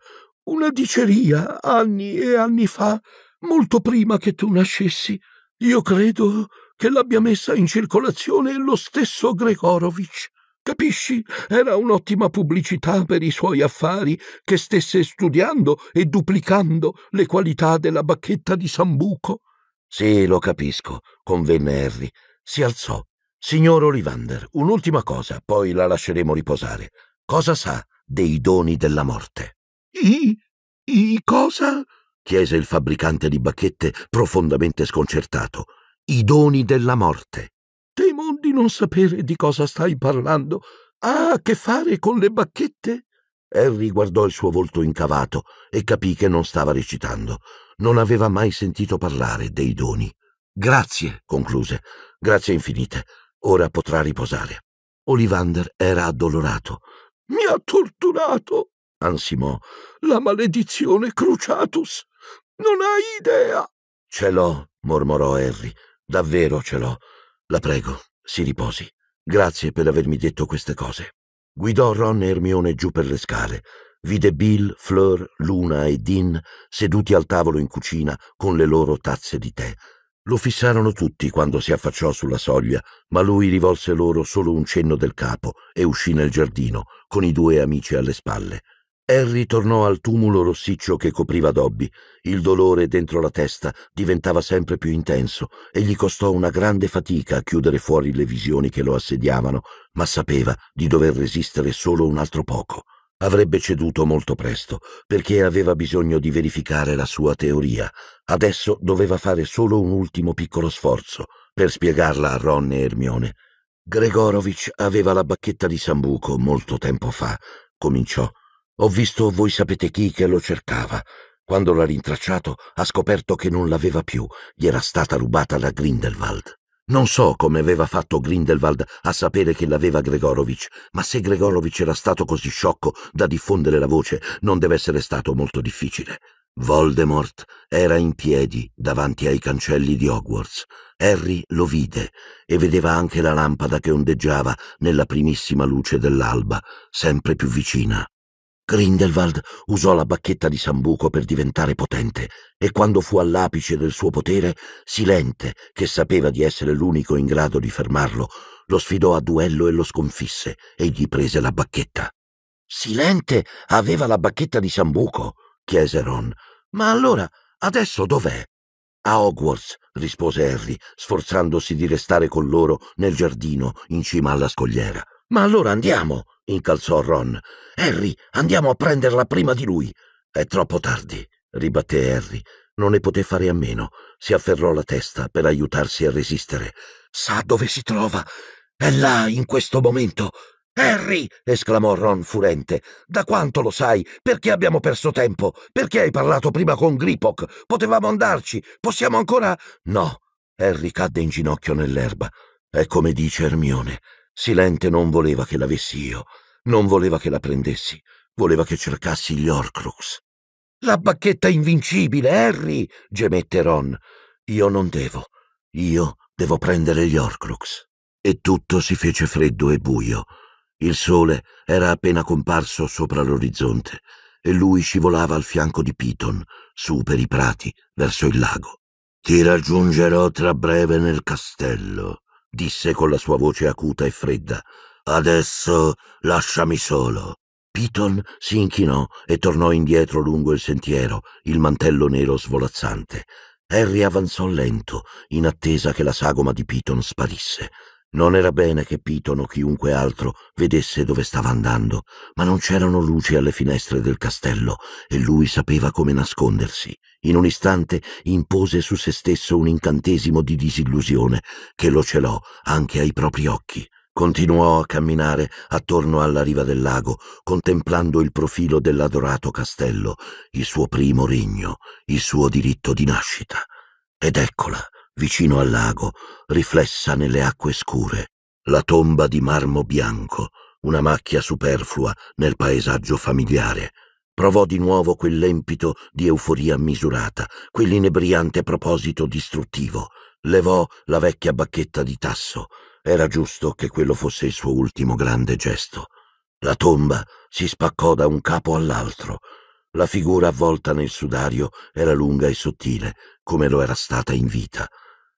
una diceria anni e anni fa, molto prima che tu nascessi. Io credo che l'abbia messa in circolazione lo stesso Gregorovich. Capisci? Era un'ottima pubblicità per i suoi affari che stesse studiando e duplicando le qualità della bacchetta di Sambuco. Sì, lo capisco, convenne Harry. Si alzò. Signor Olivander, un'ultima cosa, poi la lasceremo riposare cosa sa dei doni della morte? I. i cosa? chiese il fabbricante di bacchette profondamente sconcertato. I doni della morte. Temo di non sapere di cosa stai parlando. Ha a che fare con le bacchette? Harry guardò il suo volto incavato e capì che non stava recitando. Non aveva mai sentito parlare dei doni. Grazie, concluse. Grazie infinite. Ora potrà riposare. Olivander era addolorato mi ha torturato, ansimò, la maledizione Cruciatus. Non hai idea. Ce l'ho, mormorò Harry. Davvero ce l'ho. La prego, si riposi. Grazie per avermi detto queste cose. Guidò Ron e Ermione giù per le scale. Vide Bill, Fleur, Luna e Dean seduti al tavolo in cucina con le loro tazze di tè. Lo fissarono tutti quando si affacciò sulla soglia, ma lui rivolse loro solo un cenno del capo e uscì nel giardino, con i due amici alle spalle. Harry tornò al tumulo rossiccio che copriva Dobby. Il dolore dentro la testa diventava sempre più intenso e gli costò una grande fatica a chiudere fuori le visioni che lo assediavano, ma sapeva di dover resistere solo un altro poco. Avrebbe ceduto molto presto, perché aveva bisogno di verificare la sua teoria. Adesso doveva fare solo un ultimo piccolo sforzo per spiegarla a Ron e Ermione. Gregorovic aveva la bacchetta di Sambuco molto tempo fa, cominciò. Ho visto voi sapete chi che lo cercava. Quando l'ha rintracciato, ha scoperto che non l'aveva più, gli era stata rubata da Grindelwald. Non so come aveva fatto Grindelwald a sapere che l'aveva Gregorovic, ma se Gregorovic era stato così sciocco da diffondere la voce, non deve essere stato molto difficile. Voldemort era in piedi davanti ai cancelli di Hogwarts. Harry lo vide e vedeva anche la lampada che ondeggiava nella primissima luce dell'alba, sempre più vicina. Grindelwald usò la bacchetta di Sambuco per diventare potente e quando fu all'apice del suo potere, Silente, che sapeva di essere l'unico in grado di fermarlo, lo sfidò a duello e lo sconfisse e gli prese la bacchetta. Silente aveva la bacchetta di Sambuco, chiese Ron. Ma allora adesso dov'è? A Hogwarts, rispose Harry, sforzandosi di restare con loro nel giardino in cima alla scogliera. Ma allora andiamo, incalzò Ron. Harry, andiamo a prenderla prima di lui. È troppo tardi, ribatté Harry. Non ne poté fare a meno. Si afferrò la testa per aiutarsi a resistere. Sa dove si trova. È là, in questo momento. Harry! esclamò Ron furente. Da quanto lo sai? Perché abbiamo perso tempo? Perché hai parlato prima con Gripok? Potevamo andarci. Possiamo ancora... No. Harry cadde in ginocchio nell'erba. È come dice Ermione. Silente non voleva che l'avessi io, non voleva che la prendessi, voleva che cercassi gli Horcrux. La bacchetta invincibile, Harry! gemette Ron. Io non devo. Io devo prendere gli Horcrux. E tutto si fece freddo e buio. Il sole era appena comparso sopra l'orizzonte e lui scivolava al fianco di Piton, su per i prati, verso il lago. Ti raggiungerò tra breve nel castello, disse con la sua voce acuta e fredda. Adesso lasciami solo. Piton si inchinò e tornò indietro lungo il sentiero, il mantello nero svolazzante. Harry avanzò lento, in attesa che la sagoma di Piton sparisse. Non era bene che Piton o chiunque altro vedesse dove stava andando, ma non c'erano luci alle finestre del castello e lui sapeva come nascondersi. In un istante impose su se stesso un incantesimo di disillusione che lo celò anche ai propri occhi. Continuò a camminare attorno alla riva del lago, contemplando il profilo dell'adorato castello, il suo primo regno, il suo diritto di nascita. Ed eccola, vicino al lago, riflessa nelle acque scure, la tomba di marmo bianco, una macchia superflua nel paesaggio familiare. Provò di nuovo quell'empito di euforia misurata, quell'inebriante proposito distruttivo. Levò la vecchia bacchetta di tasso. Era giusto che quello fosse il suo ultimo grande gesto. La tomba si spaccò da un capo all'altro. La figura avvolta nel sudario era lunga e sottile, come lo era stata in vita.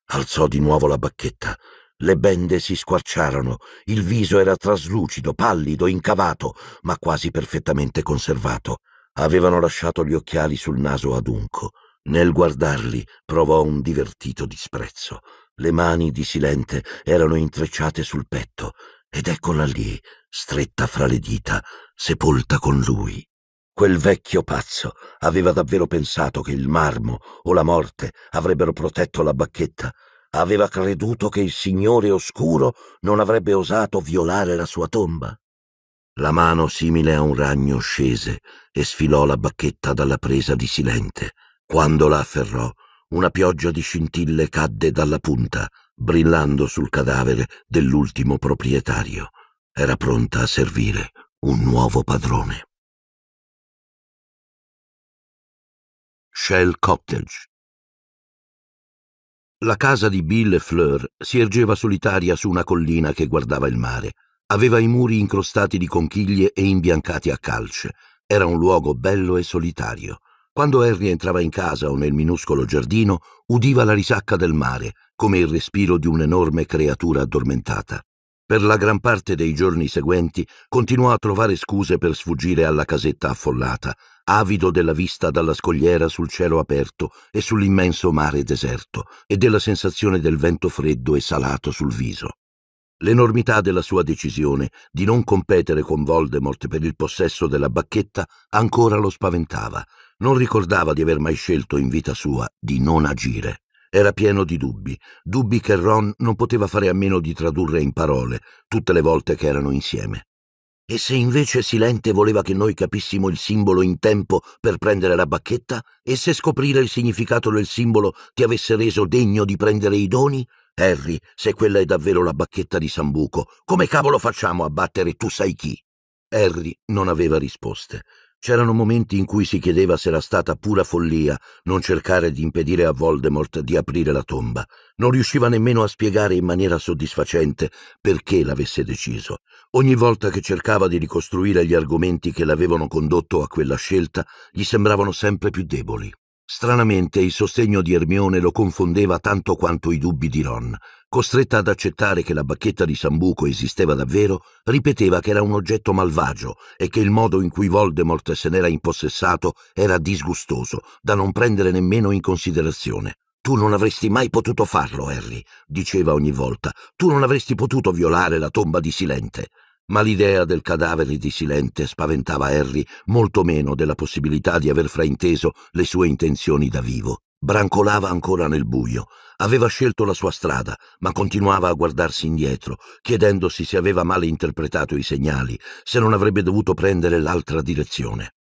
Alzò di nuovo la bacchetta. Le bende si squarciarono, il viso era traslucido, pallido, incavato, ma quasi perfettamente conservato. Avevano lasciato gli occhiali sul naso adunco. Nel guardarli provò un divertito disprezzo. Le mani di Silente erano intrecciate sul petto, ed eccola lì, stretta fra le dita, sepolta con lui. Quel vecchio pazzo aveva davvero pensato che il marmo o la morte avrebbero protetto la bacchetta. Aveva creduto che il Signore Oscuro non avrebbe osato violare la sua tomba. La mano simile a un ragno scese e sfilò la bacchetta dalla presa di Silente. Quando la afferrò, una pioggia di scintille cadde dalla punta, brillando sul cadavere dell'ultimo proprietario. Era pronta a servire un nuovo padrone. Shell Cottage. La casa di Bill e Fleur si ergeva solitaria su una collina che guardava il mare. Aveva i muri incrostati di conchiglie e imbiancati a calce. Era un luogo bello e solitario. Quando Harry entrava in casa o nel minuscolo giardino, udiva la risacca del mare, come il respiro di un'enorme creatura addormentata. Per la gran parte dei giorni seguenti continuò a trovare scuse per sfuggire alla casetta affollata, avido della vista dalla scogliera sul cielo aperto e sull'immenso mare deserto, e della sensazione del vento freddo e salato sul viso. L'enormità della sua decisione di non competere con Voldemort per il possesso della bacchetta ancora lo spaventava. Non ricordava di aver mai scelto in vita sua di non agire. Era pieno di dubbi, dubbi che Ron non poteva fare a meno di tradurre in parole tutte le volte che erano insieme. E se invece Silente voleva che noi capissimo il simbolo in tempo per prendere la bacchetta? E se scoprire il significato del simbolo ti avesse reso degno di prendere i doni? Harry, se quella è davvero la bacchetta di Sambuco, come cavolo facciamo a battere tu sai chi? Harry non aveva risposte. C'erano momenti in cui si chiedeva se era stata pura follia non cercare di impedire a Voldemort di aprire la tomba. Non riusciva nemmeno a spiegare in maniera soddisfacente perché l'avesse deciso. Ogni volta che cercava di ricostruire gli argomenti che l'avevano condotto a quella scelta, gli sembravano sempre più deboli. Stranamente il sostegno di Ermione lo confondeva tanto quanto i dubbi di Ron. Costretta ad accettare che la bacchetta di Sambuco esisteva davvero, ripeteva che era un oggetto malvagio e che il modo in cui Voldemort se n'era impossessato era disgustoso, da non prendere nemmeno in considerazione. Tu non avresti mai potuto farlo, Harry, diceva ogni volta. Tu non avresti potuto violare la tomba di Silente ma l'idea del cadavere di Silente spaventava Harry molto meno della possibilità di aver frainteso le sue intenzioni da vivo. Brancolava ancora nel buio, aveva scelto la sua strada, ma continuava a guardarsi indietro, chiedendosi se aveva male interpretato i segnali, se non avrebbe dovuto prendere l'altra direzione.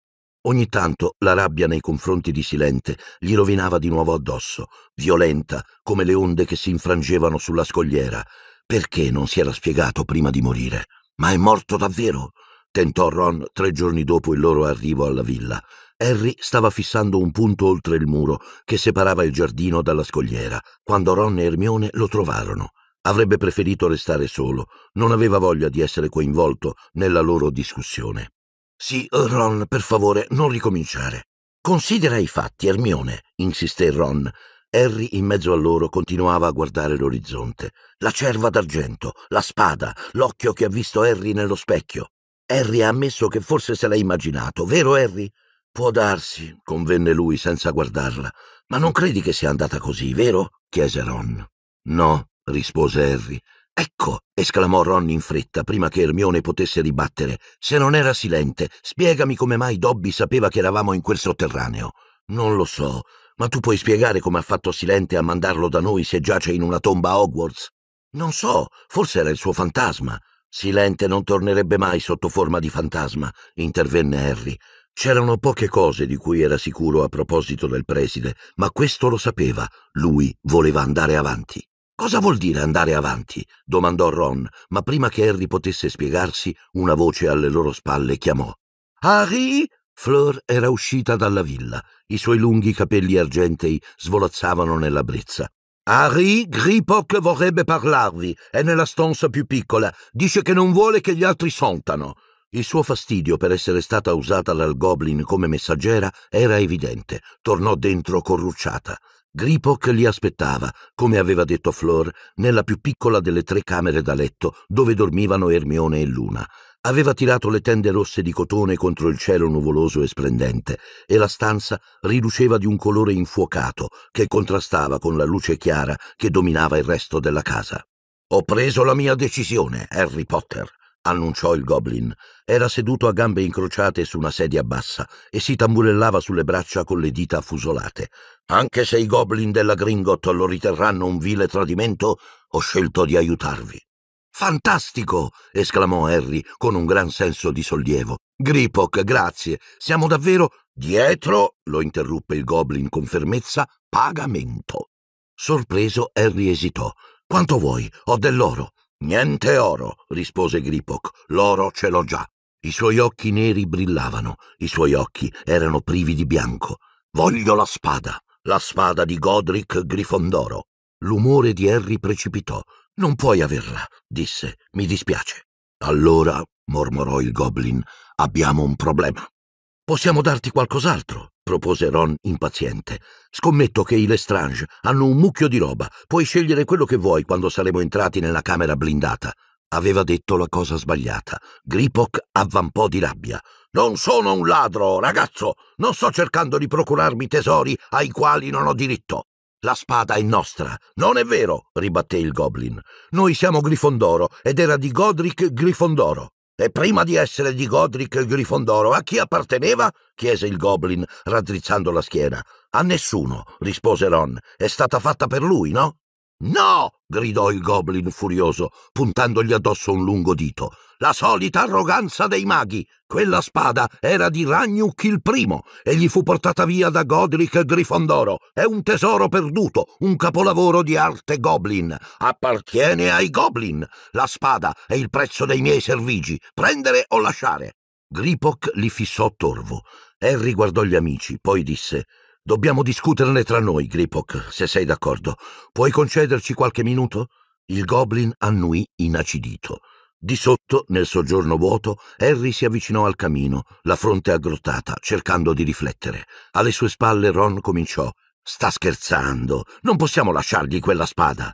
Ogni tanto la rabbia nei confronti di Silente gli rovinava di nuovo addosso, violenta come le onde che si infrangevano sulla scogliera. Perché non si era spiegato prima di morire? Ma è morto davvero? tentò Ron tre giorni dopo il loro arrivo alla villa. Harry stava fissando un punto oltre il muro che separava il giardino dalla scogliera, quando Ron e Hermione lo trovarono. Avrebbe preferito restare solo, non aveva voglia di essere coinvolto nella loro discussione. Sì, Ron, per favore, non ricominciare. Considera i fatti, Hermione, insisté Ron. Harry in mezzo a loro continuava a guardare l'orizzonte. La cerva d'argento, la spada, l'occhio che ha visto Harry nello specchio. Harry ha ammesso che forse se l'ha immaginato, vero Harry? Può darsi, convenne lui senza guardarla. Ma non credi che sia andata così, vero? chiese Ron. No, rispose Harry. Ecco, esclamò Ron in fretta, prima che Ermione potesse ribattere. Se non era silente, spiegami come mai Dobby sapeva che eravamo in quel sotterraneo. Non lo so, ma tu puoi spiegare come ha fatto Silente a mandarlo da noi se giace in una tomba a Hogwarts? Non so, forse era il suo fantasma. Silente non tornerebbe mai sotto forma di fantasma, intervenne Harry. C'erano poche cose di cui era sicuro a proposito del preside, ma questo lo sapeva. Lui voleva andare avanti. Cosa vuol dire andare avanti? domandò Ron, ma prima che Harry potesse spiegarsi, una voce alle loro spalle chiamò. Harry, Fleur era uscita dalla villa, i suoi lunghi capelli argentei svolazzavano nella brezza. Harry Gripok vorrebbe parlarvi, è nella stanza più piccola, dice che non vuole che gli altri sentano. Il suo fastidio per essere stata usata dal Goblin come messaggera era evidente. Tornò dentro corrucciata. Gripok li aspettava, come aveva detto Flor, nella più piccola delle tre camere da letto, dove dormivano Ermione e Luna. Aveva tirato le tende rosse di cotone contro il cielo nuvoloso e splendente, e la stanza riluceva di un colore infuocato che contrastava con la luce chiara che dominava il resto della casa. Ho preso la mia decisione, Harry Potter, annunciò il goblin. Era seduto a gambe incrociate su una sedia bassa e si tamburellava sulle braccia con le dita affusolate. Anche se i goblin della Gringot lo riterranno un vile tradimento, ho scelto di aiutarvi. Fantastico! esclamò Harry con un gran senso di sollievo. Gripok, grazie. Siamo davvero dietro, lo interruppe il goblin con fermezza, pagamento. Sorpreso, Harry esitò. Quanto vuoi? Ho dell'oro. Niente oro, rispose Gripok. L'oro ce l'ho già. I suoi occhi neri brillavano, i suoi occhi erano privi di bianco. Voglio la spada, la spada di Godric Grifondoro. L'umore di Harry precipitò. Non puoi averla, disse. Mi dispiace. Allora, mormorò il goblin, abbiamo un problema. Possiamo darti qualcos'altro, propose Ron impaziente. Scommetto che i Lestrange hanno un mucchio di roba. Puoi scegliere quello che vuoi quando saremo entrati nella camera blindata. Aveva detto la cosa sbagliata. Gripok avvampò di rabbia. Non sono un ladro, ragazzo! Non sto cercando di procurarmi tesori ai quali non ho diritto. La spada è nostra. Non è vero, ribatté il goblin. Noi siamo Grifondoro ed era di Godric Grifondoro. E prima di essere di Godric Grifondoro, a chi apparteneva? chiese il goblin, raddrizzando la schiena. A nessuno, rispose Ron. È stata fatta per lui, no? No! gridò il goblin furioso, puntandogli addosso un lungo dito la solita arroganza dei maghi. Quella spada era di Ragnuk il primo e gli fu portata via da Godric Grifondoro. È un tesoro perduto, un capolavoro di arte goblin. Appartiene ai goblin. La spada è il prezzo dei miei servigi. Prendere o lasciare. Gripok li fissò torvo. Harry guardò gli amici, poi disse Dobbiamo discuterne tra noi, Gripok, se sei d'accordo. Puoi concederci qualche minuto? Il goblin annui inacidito. Di sotto, nel soggiorno vuoto, Harry si avvicinò al camino, la fronte aggrottata, cercando di riflettere. Alle sue spalle Ron cominciò. Sta scherzando. Non possiamo lasciargli quella spada.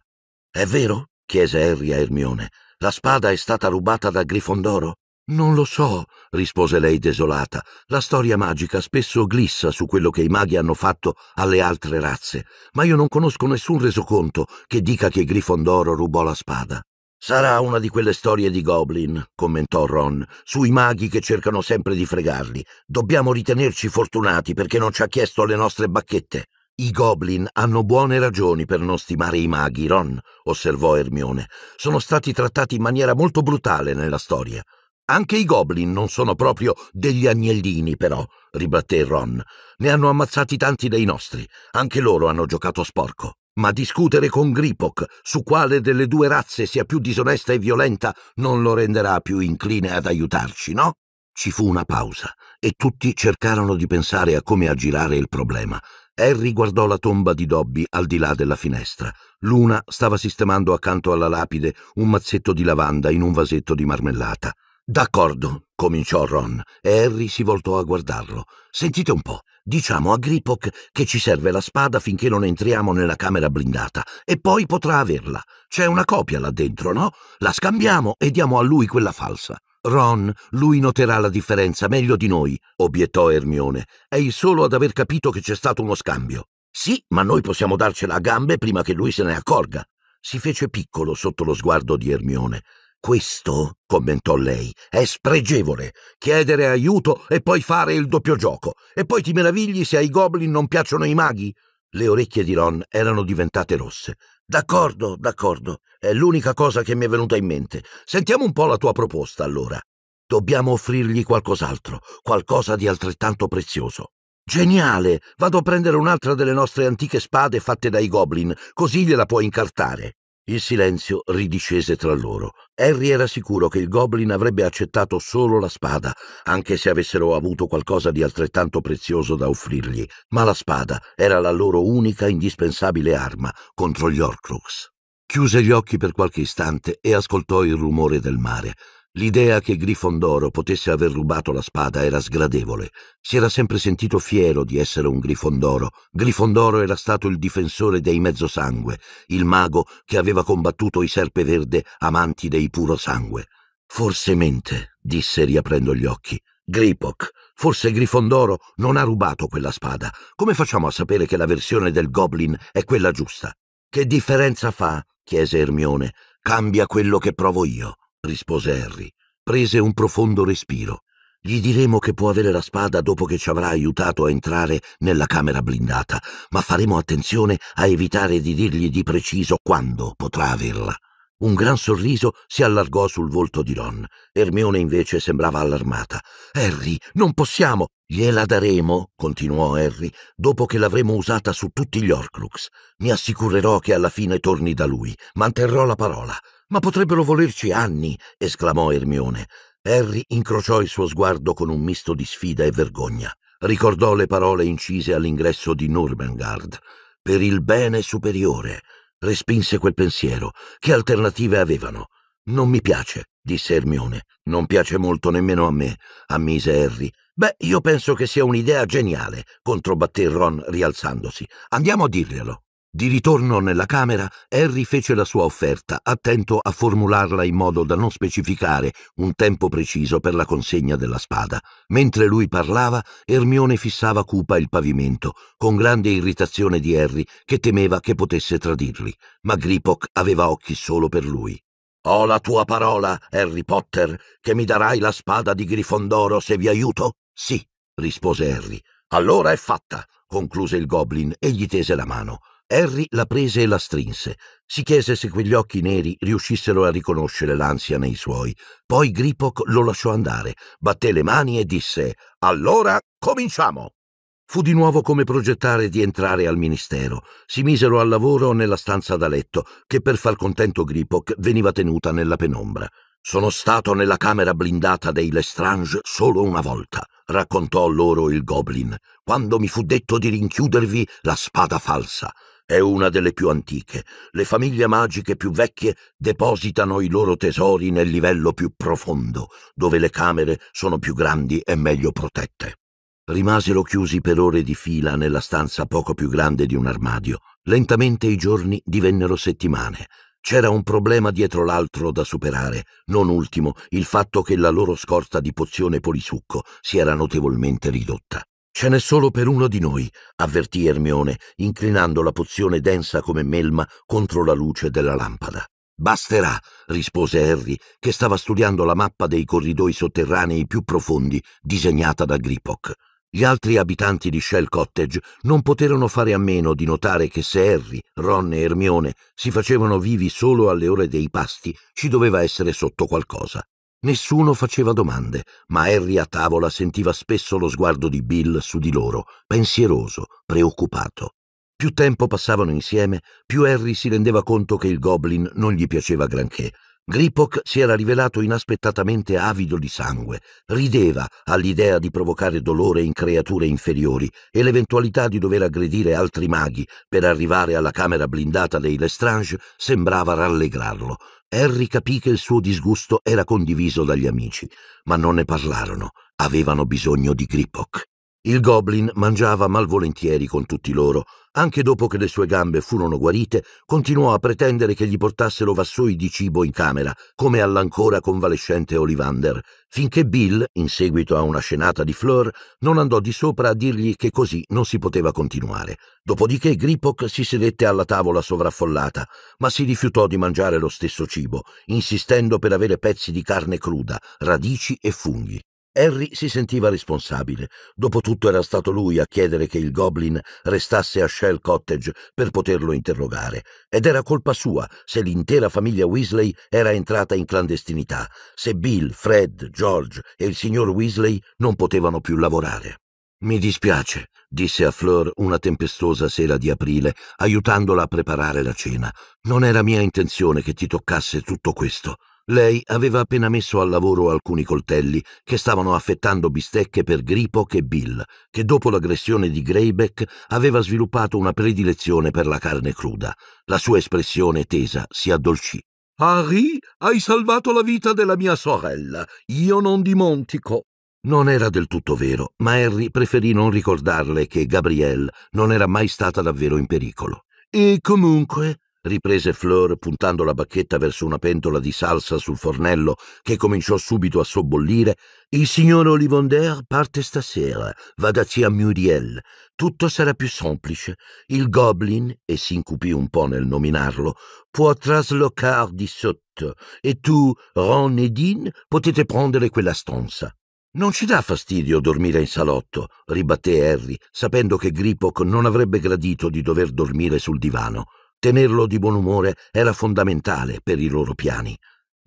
È vero? chiese Harry a Ermione. La spada è stata rubata da Grifondoro? Non lo so, rispose lei desolata. La storia magica spesso glissa su quello che i maghi hanno fatto alle altre razze, ma io non conosco nessun resoconto che dica che Grifondoro rubò la spada. Sarà una di quelle storie di Goblin, commentò Ron, sui maghi che cercano sempre di fregarli. Dobbiamo ritenerci fortunati perché non ci ha chiesto le nostre bacchette. I Goblin hanno buone ragioni per non stimare i maghi, Ron, osservò Ermione. Sono stati trattati in maniera molto brutale nella storia. Anche i goblin non sono proprio degli agnellini, però, ribatté Ron. Ne hanno ammazzati tanti dei nostri. Anche loro hanno giocato sporco ma discutere con Gripok su quale delle due razze sia più disonesta e violenta non lo renderà più incline ad aiutarci, no? Ci fu una pausa e tutti cercarono di pensare a come aggirare il problema. Harry guardò la tomba di Dobby al di là della finestra. Luna stava sistemando accanto alla lapide un mazzetto di lavanda in un vasetto di marmellata. D'accordo, cominciò Ron, e Harry si voltò a guardarlo. Sentite un po', Diciamo a Gripok che ci serve la spada finché non entriamo nella camera blindata e poi potrà averla. C'è una copia là dentro, no? La scambiamo e diamo a lui quella falsa. Ron, lui noterà la differenza meglio di noi, obiettò Ermione. È il solo ad aver capito che c'è stato uno scambio. Sì, ma noi possiamo darcela a gambe prima che lui se ne accorga. Si fece piccolo sotto lo sguardo di Ermione. Questo, commentò lei, è spregevole. Chiedere aiuto e poi fare il doppio gioco. E poi ti meravigli se ai goblin non piacciono i maghi? Le orecchie di Ron erano diventate rosse. D'accordo, d'accordo. È l'unica cosa che mi è venuta in mente. Sentiamo un po' la tua proposta, allora. Dobbiamo offrirgli qualcos'altro, qualcosa di altrettanto prezioso. Geniale! Vado a prendere un'altra delle nostre antiche spade fatte dai goblin, così gliela puoi incartare. Il silenzio ridiscese tra loro. Harry era sicuro che il goblin avrebbe accettato solo la spada, anche se avessero avuto qualcosa di altrettanto prezioso da offrirgli, ma la spada era la loro unica indispensabile arma contro gli Orcrux. Chiuse gli occhi per qualche istante e ascoltò il rumore del mare. L'idea che Grifondoro potesse aver rubato la spada era sgradevole. Si era sempre sentito fiero di essere un Grifondoro. Grifondoro era stato il difensore dei mezzosangue, il mago che aveva combattuto i serpe verde amanti dei purosangue. Forse mente, disse riaprendo gli occhi. Gripok, forse Grifondoro non ha rubato quella spada. Come facciamo a sapere che la versione del Goblin è quella giusta? Che differenza fa? chiese Ermione. Cambia quello che provo io rispose Harry. Prese un profondo respiro. Gli diremo che può avere la spada dopo che ci avrà aiutato a entrare nella camera blindata, ma faremo attenzione a evitare di dirgli di preciso quando potrà averla. Un gran sorriso si allargò sul volto di Ron. Ermione invece sembrava allarmata. Harry, non possiamo. Gliela daremo, continuò Harry, dopo che l'avremo usata su tutti gli Orcrux. Mi assicurerò che alla fine torni da lui. Manterrò la parola. Ma potrebbero volerci anni, esclamò Ermione. Harry incrociò il suo sguardo con un misto di sfida e vergogna. Ricordò le parole incise all'ingresso di Nurmengard. Per il bene superiore. Respinse quel pensiero. Che alternative avevano? Non mi piace, disse Ermione. Non piace molto nemmeno a me, ammise Harry. Beh, io penso che sia un'idea geniale, controbatté Ron rialzandosi. Andiamo a dirglielo. Di ritorno nella camera, Harry fece la sua offerta, attento a formularla in modo da non specificare un tempo preciso per la consegna della spada. Mentre lui parlava, Ermione fissava cupa il pavimento, con grande irritazione di Harry, che temeva che potesse tradirli. Ma Gripok aveva occhi solo per lui. Ho la tua parola, Harry Potter, che mi darai la spada di Grifondoro se vi aiuto? Sì, rispose Harry. Allora è fatta, concluse il goblin e gli tese la mano. Harry la prese e la strinse. Si chiese se quegli occhi neri riuscissero a riconoscere l'ansia nei suoi. Poi Gripok lo lasciò andare, batté le mani e disse Allora cominciamo! Fu di nuovo come progettare di entrare al ministero. Si misero al lavoro nella stanza da letto, che per far contento Gripok veniva tenuta nella penombra. Sono stato nella camera blindata dei Lestrange solo una volta, raccontò loro il Goblin, quando mi fu detto di rinchiudervi la spada falsa. È una delle più antiche. Le famiglie magiche più vecchie depositano i loro tesori nel livello più profondo, dove le camere sono più grandi e meglio protette. Rimasero chiusi per ore di fila nella stanza poco più grande di un armadio. Lentamente i giorni divennero settimane. C'era un problema dietro l'altro da superare, non ultimo il fatto che la loro scorta di pozione polisucco si era notevolmente ridotta. Ce n'è solo per uno di noi, avvertì Ermione, inclinando la pozione densa come melma contro la luce della lampada. Basterà, rispose Harry, che stava studiando la mappa dei corridoi sotterranei più profondi disegnata da Gripok. Gli altri abitanti di Shell Cottage non poterono fare a meno di notare che se Harry, Ron e Ermione si facevano vivi solo alle ore dei pasti, ci doveva essere sotto qualcosa. Nessuno faceva domande, ma Harry a tavola sentiva spesso lo sguardo di Bill su di loro, pensieroso, preoccupato. Più tempo passavano insieme, più Harry si rendeva conto che il Goblin non gli piaceva granché. Gripok si era rivelato inaspettatamente avido di sangue, rideva all'idea di provocare dolore in creature inferiori e l'eventualità di dover aggredire altri maghi per arrivare alla camera blindata dei Lestrange sembrava rallegrarlo. Harry capì che il suo disgusto era condiviso dagli amici, ma non ne parlarono, avevano bisogno di Gripok. Il goblin mangiava malvolentieri con tutti loro. Anche dopo che le sue gambe furono guarite, continuò a pretendere che gli portassero vassoi di cibo in camera, come all'ancora convalescente Olivander, finché Bill, in seguito a una scenata di Fleur, non andò di sopra a dirgli che così non si poteva continuare. Dopodiché Gripok si sedette alla tavola sovraffollata, ma si rifiutò di mangiare lo stesso cibo, insistendo per avere pezzi di carne cruda, radici e funghi. Harry si sentiva responsabile. Dopotutto era stato lui a chiedere che il Goblin restasse a Shell Cottage per poterlo interrogare. Ed era colpa sua se l'intera famiglia Weasley era entrata in clandestinità, se Bill, Fred, George e il signor Weasley non potevano più lavorare. Mi dispiace, disse a Fleur una tempestosa sera di aprile, aiutandola a preparare la cena. Non era mia intenzione che ti toccasse tutto questo. Lei aveva appena messo al lavoro alcuni coltelli che stavano affettando bistecche per Gripok e Bill, che dopo l'aggressione di Greybeck aveva sviluppato una predilezione per la carne cruda. La sua espressione tesa si addolcì. Harry, hai salvato la vita della mia sorella. Io non dimontico. Non era del tutto vero, ma Harry preferì non ricordarle che Gabrielle non era mai stata davvero in pericolo. E comunque, riprese Fleur puntando la bacchetta verso una pentola di salsa sul fornello che cominciò subito a sobbollire, il signor Olivonder parte stasera, va da zia Muriel. Tutto sarà più semplice. Il goblin, e si incupì un po' nel nominarlo, può traslocar di sotto e tu, Ron e Dean, potete prendere quella stanza. Non ci dà fastidio dormire in salotto, ribatté Harry, sapendo che Gripok non avrebbe gradito di dover dormire sul divano. Tenerlo di buon umore era fondamentale per i loro piani.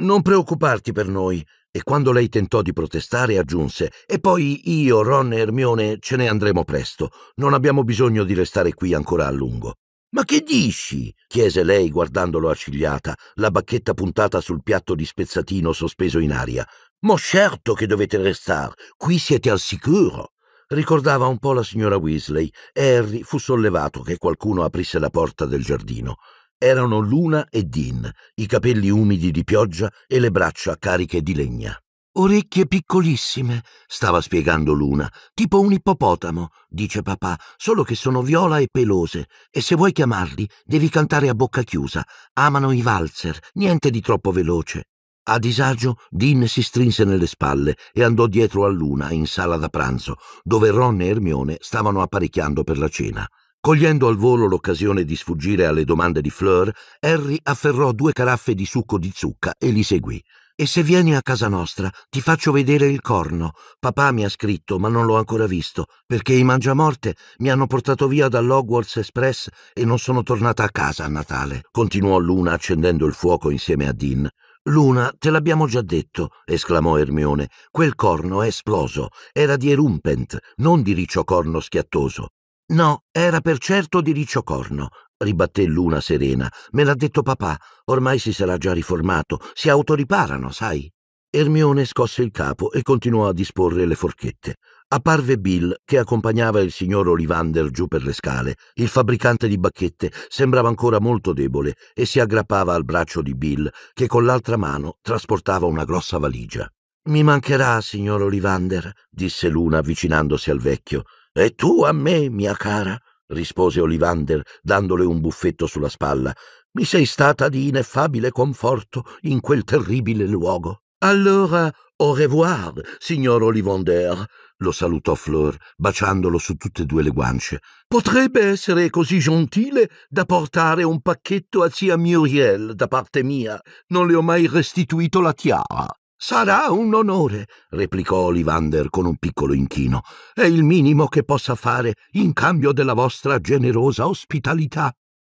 Non preoccuparti per noi. E quando lei tentò di protestare aggiunse, e poi io, Ron e Ermione ce ne andremo presto. Non abbiamo bisogno di restare qui ancora a lungo. Ma che dici? chiese lei guardandolo accigliata, la bacchetta puntata sul piatto di spezzatino sospeso in aria. Ma certo che dovete restare, qui siete al sicuro. Ricordava un po' la signora Weasley e Harry fu sollevato che qualcuno aprisse la porta del giardino. Erano Luna e Dean, i capelli umidi di pioggia e le braccia cariche di legna. Orecchie piccolissime, stava spiegando Luna, tipo un ippopotamo, dice papà, solo che sono viola e pelose, e se vuoi chiamarli devi cantare a bocca chiusa. Amano i valzer, niente di troppo veloce. A disagio, Dean si strinse nelle spalle e andò dietro a Luna in sala da pranzo, dove Ron e Ermione stavano apparecchiando per la cena. Cogliendo al volo l'occasione di sfuggire alle domande di Fleur, Harry afferrò due caraffe di succo di zucca e li seguì. E se vieni a casa nostra, ti faccio vedere il corno. Papà mi ha scritto, ma non l'ho ancora visto, perché i mangiamorte mi hanno portato via dall'Hogwarts Express e non sono tornata a casa a Natale. Continuò Luna accendendo il fuoco insieme a Dean. Luna, te l'abbiamo già detto, esclamò Ermione. Quel corno è esploso. Era di Erumpent, non di riciocorno schiattoso. No, era per certo di riciocorno, ribatté Luna serena. Me l'ha detto papà. Ormai si sarà già riformato. Si autoriparano, sai. Ermione scosse il capo e continuò a disporre le forchette. Apparve Bill, che accompagnava il signor Olivander giù per le scale. Il fabbricante di bacchette sembrava ancora molto debole e si aggrappava al braccio di Bill, che con l'altra mano trasportava una grossa valigia. Mi mancherà, signor Olivander, disse l'una avvicinandosi al vecchio. E tu a me, mia cara, rispose Olivander, dandole un buffetto sulla spalla. Mi sei stata di ineffabile conforto in quel terribile luogo. Allora Au revoir, signor Ollivander, lo salutò Fleur, baciandolo su tutte e due le guance. Potrebbe essere così gentile da portare un pacchetto a zia Muriel da parte mia. Non le ho mai restituito la tiara. Sarà un onore, replicò Olivander con un piccolo inchino. È il minimo che possa fare in cambio della vostra generosa ospitalità.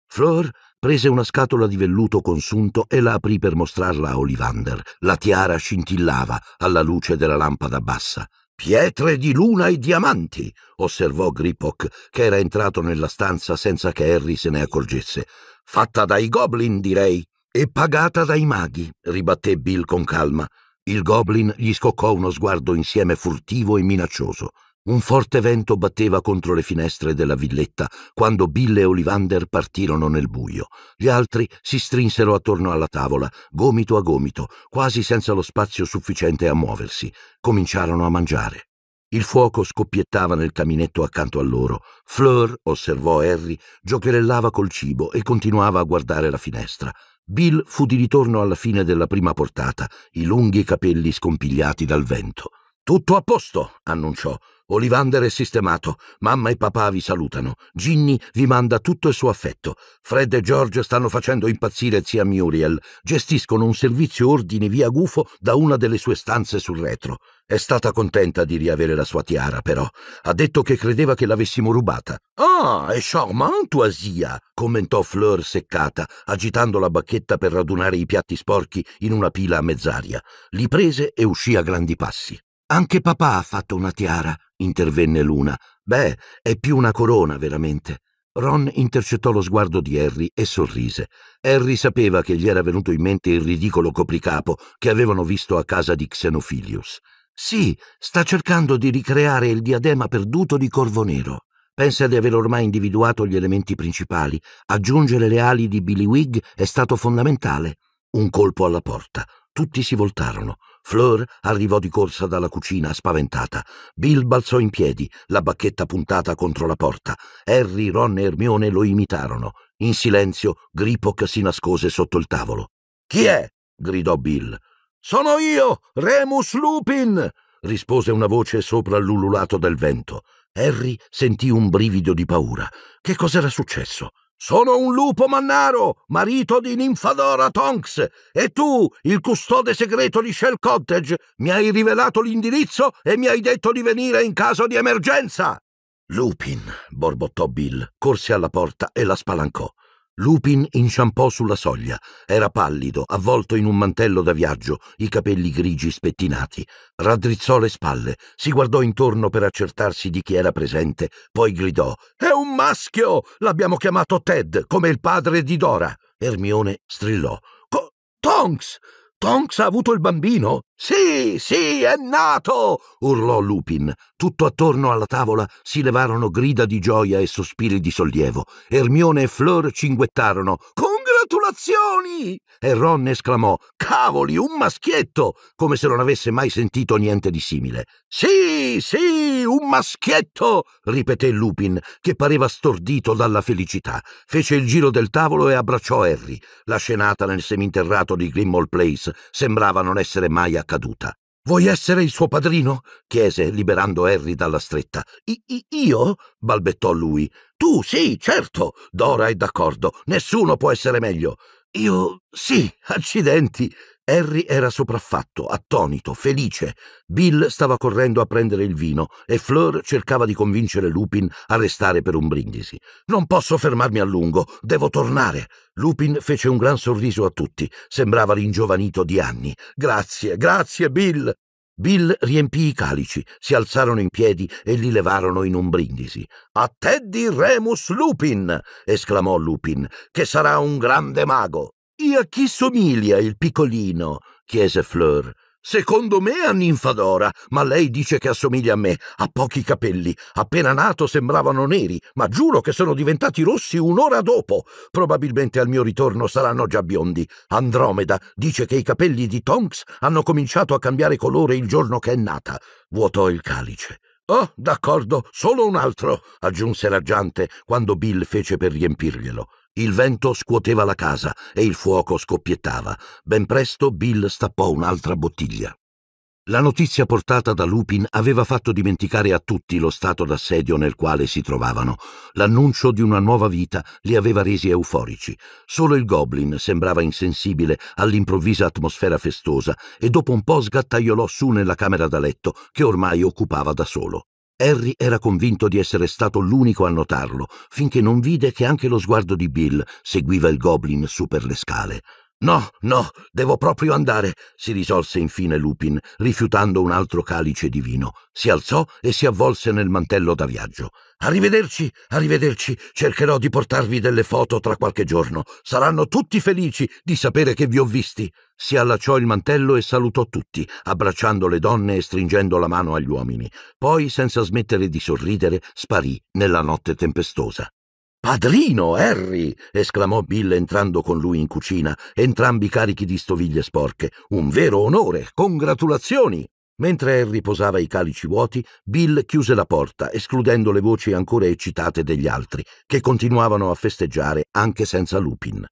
Flor prese una scatola di velluto consunto e la aprì per mostrarla a Olivander. La tiara scintillava alla luce della lampada bassa. Pietre di luna e diamanti, osservò Gripok, che era entrato nella stanza senza che Harry se ne accorgesse. Fatta dai goblin, direi. E pagata dai maghi, ribatté Bill con calma. Il goblin gli scoccò uno sguardo insieme furtivo e minaccioso. Un forte vento batteva contro le finestre della villetta quando Bill e Olivander partirono nel buio. Gli altri si strinsero attorno alla tavola, gomito a gomito, quasi senza lo spazio sufficiente a muoversi. Cominciarono a mangiare. Il fuoco scoppiettava nel caminetto accanto a loro. Fleur, osservò Harry, giocherellava col cibo e continuava a guardare la finestra. Bill fu di ritorno alla fine della prima portata, i lunghi capelli scompigliati dal vento. Tutto a posto, annunciò. Olivander è sistemato, mamma e papà vi salutano, Ginny vi manda tutto il suo affetto, Fred e George stanno facendo impazzire zia Muriel, gestiscono un servizio ordine via gufo da una delle sue stanze sul retro. È stata contenta di riavere la sua tiara, però. Ha detto che credeva che l'avessimo rubata. Ah, è charmant tua zia, commentò Fleur seccata, agitando la bacchetta per radunare i piatti sporchi in una pila a mezz'aria. Li prese e uscì a grandi passi. Anche papà ha fatto una tiara, intervenne l'una. Beh, è più una corona, veramente. Ron intercettò lo sguardo di Harry e sorrise. Harry sapeva che gli era venuto in mente il ridicolo copricapo che avevano visto a casa di Xenophilius. Sì, sta cercando di ricreare il diadema perduto di Corvo Nero. Pensa di aver ormai individuato gli elementi principali. Aggiungere le ali di Billy Wig è stato fondamentale. Un colpo alla porta. Tutti si voltarono. Fleur arrivò di corsa dalla cucina, spaventata. Bill balzò in piedi, la bacchetta puntata contro la porta. Harry, Ron e Hermione lo imitarono. In silenzio, Gripok si nascose sotto il tavolo. Chi è? gridò Bill. Sono io, Remus Lupin! rispose una voce sopra l'ululato del vento. Harry sentì un brivido di paura. Che cos'era successo? Sono un lupo mannaro, marito di Ninfadora Tonks, e tu, il custode segreto di Shell Cottage, mi hai rivelato l'indirizzo e mi hai detto di venire in caso di emergenza. Lupin, borbottò Bill, corse alla porta e la spalancò. Lupin inciampò sulla soglia. Era pallido, avvolto in un mantello da viaggio, i capelli grigi spettinati. Raddrizzò le spalle, si guardò intorno per accertarsi di chi era presente, poi gridò: È un maschio! L'abbiamo chiamato Ted, come il padre di Dora. Ermione strillò: Co- Tonks! Tonks ha avuto il bambino? Sì, sì, è nato! urlò Lupin. Tutto attorno alla tavola si levarono grida di gioia e sospiri di sollievo. Ermione e Fleur cinguettarono. Con Congratulazioni! E Ron esclamò, cavoli, un maschietto! come se non avesse mai sentito niente di simile. Sì, sì, un maschietto! ripeté Lupin, che pareva stordito dalla felicità. Fece il giro del tavolo e abbracciò Harry. La scenata nel seminterrato di Grimmauld Place sembrava non essere mai accaduta. Vuoi essere il suo padrino? chiese, liberando Harry dalla stretta. I- io? balbettò lui. Tu sì, certo. Dora è d'accordo. Nessuno può essere meglio. Io sì, accidenti. Harry era sopraffatto, attonito, felice. Bill stava correndo a prendere il vino e Fleur cercava di convincere Lupin a restare per un brindisi. Non posso fermarmi a lungo, devo tornare. Lupin fece un gran sorriso a tutti, sembrava ringiovanito di anni. Grazie, grazie Bill. Bill riempì i calici, si alzarono in piedi e li levarono in un brindisi. A Teddy Remus Lupin! esclamò Lupin, che sarà un grande mago. E a chi somiglia il piccolino? chiese Fleur. Secondo me a Ninfadora, ma lei dice che assomiglia a me. Ha pochi capelli. Appena nato sembravano neri, ma giuro che sono diventati rossi un'ora dopo. Probabilmente al mio ritorno saranno già biondi. Andromeda dice che i capelli di Tonks hanno cominciato a cambiare colore il giorno che è nata. Vuotò il calice. Oh, d'accordo, solo un altro, aggiunse raggiante quando Bill fece per riempirglielo. Il vento scuoteva la casa e il fuoco scoppiettava. Ben presto Bill stappò un'altra bottiglia. La notizia portata da Lupin aveva fatto dimenticare a tutti lo stato d'assedio nel quale si trovavano. L'annuncio di una nuova vita li aveva resi euforici. Solo il Goblin sembrava insensibile all'improvvisa atmosfera festosa e dopo un po' sgattaiolò su nella camera da letto che ormai occupava da solo. Harry era convinto di essere stato l'unico a notarlo, finché non vide che anche lo sguardo di Bill seguiva il goblin su per le scale. No, no, devo proprio andare, si risolse infine Lupin, rifiutando un altro calice di vino. Si alzò e si avvolse nel mantello da viaggio. Arrivederci, arrivederci, cercherò di portarvi delle foto tra qualche giorno. Saranno tutti felici di sapere che vi ho visti. Si allacciò il mantello e salutò tutti, abbracciando le donne e stringendo la mano agli uomini. Poi, senza smettere di sorridere, sparì nella notte tempestosa. Padrino, Harry! esclamò Bill entrando con lui in cucina, entrambi carichi di stoviglie sporche. Un vero onore! Congratulazioni! Mentre Harry posava i calici vuoti, Bill chiuse la porta, escludendo le voci ancora eccitate degli altri, che continuavano a festeggiare anche senza Lupin.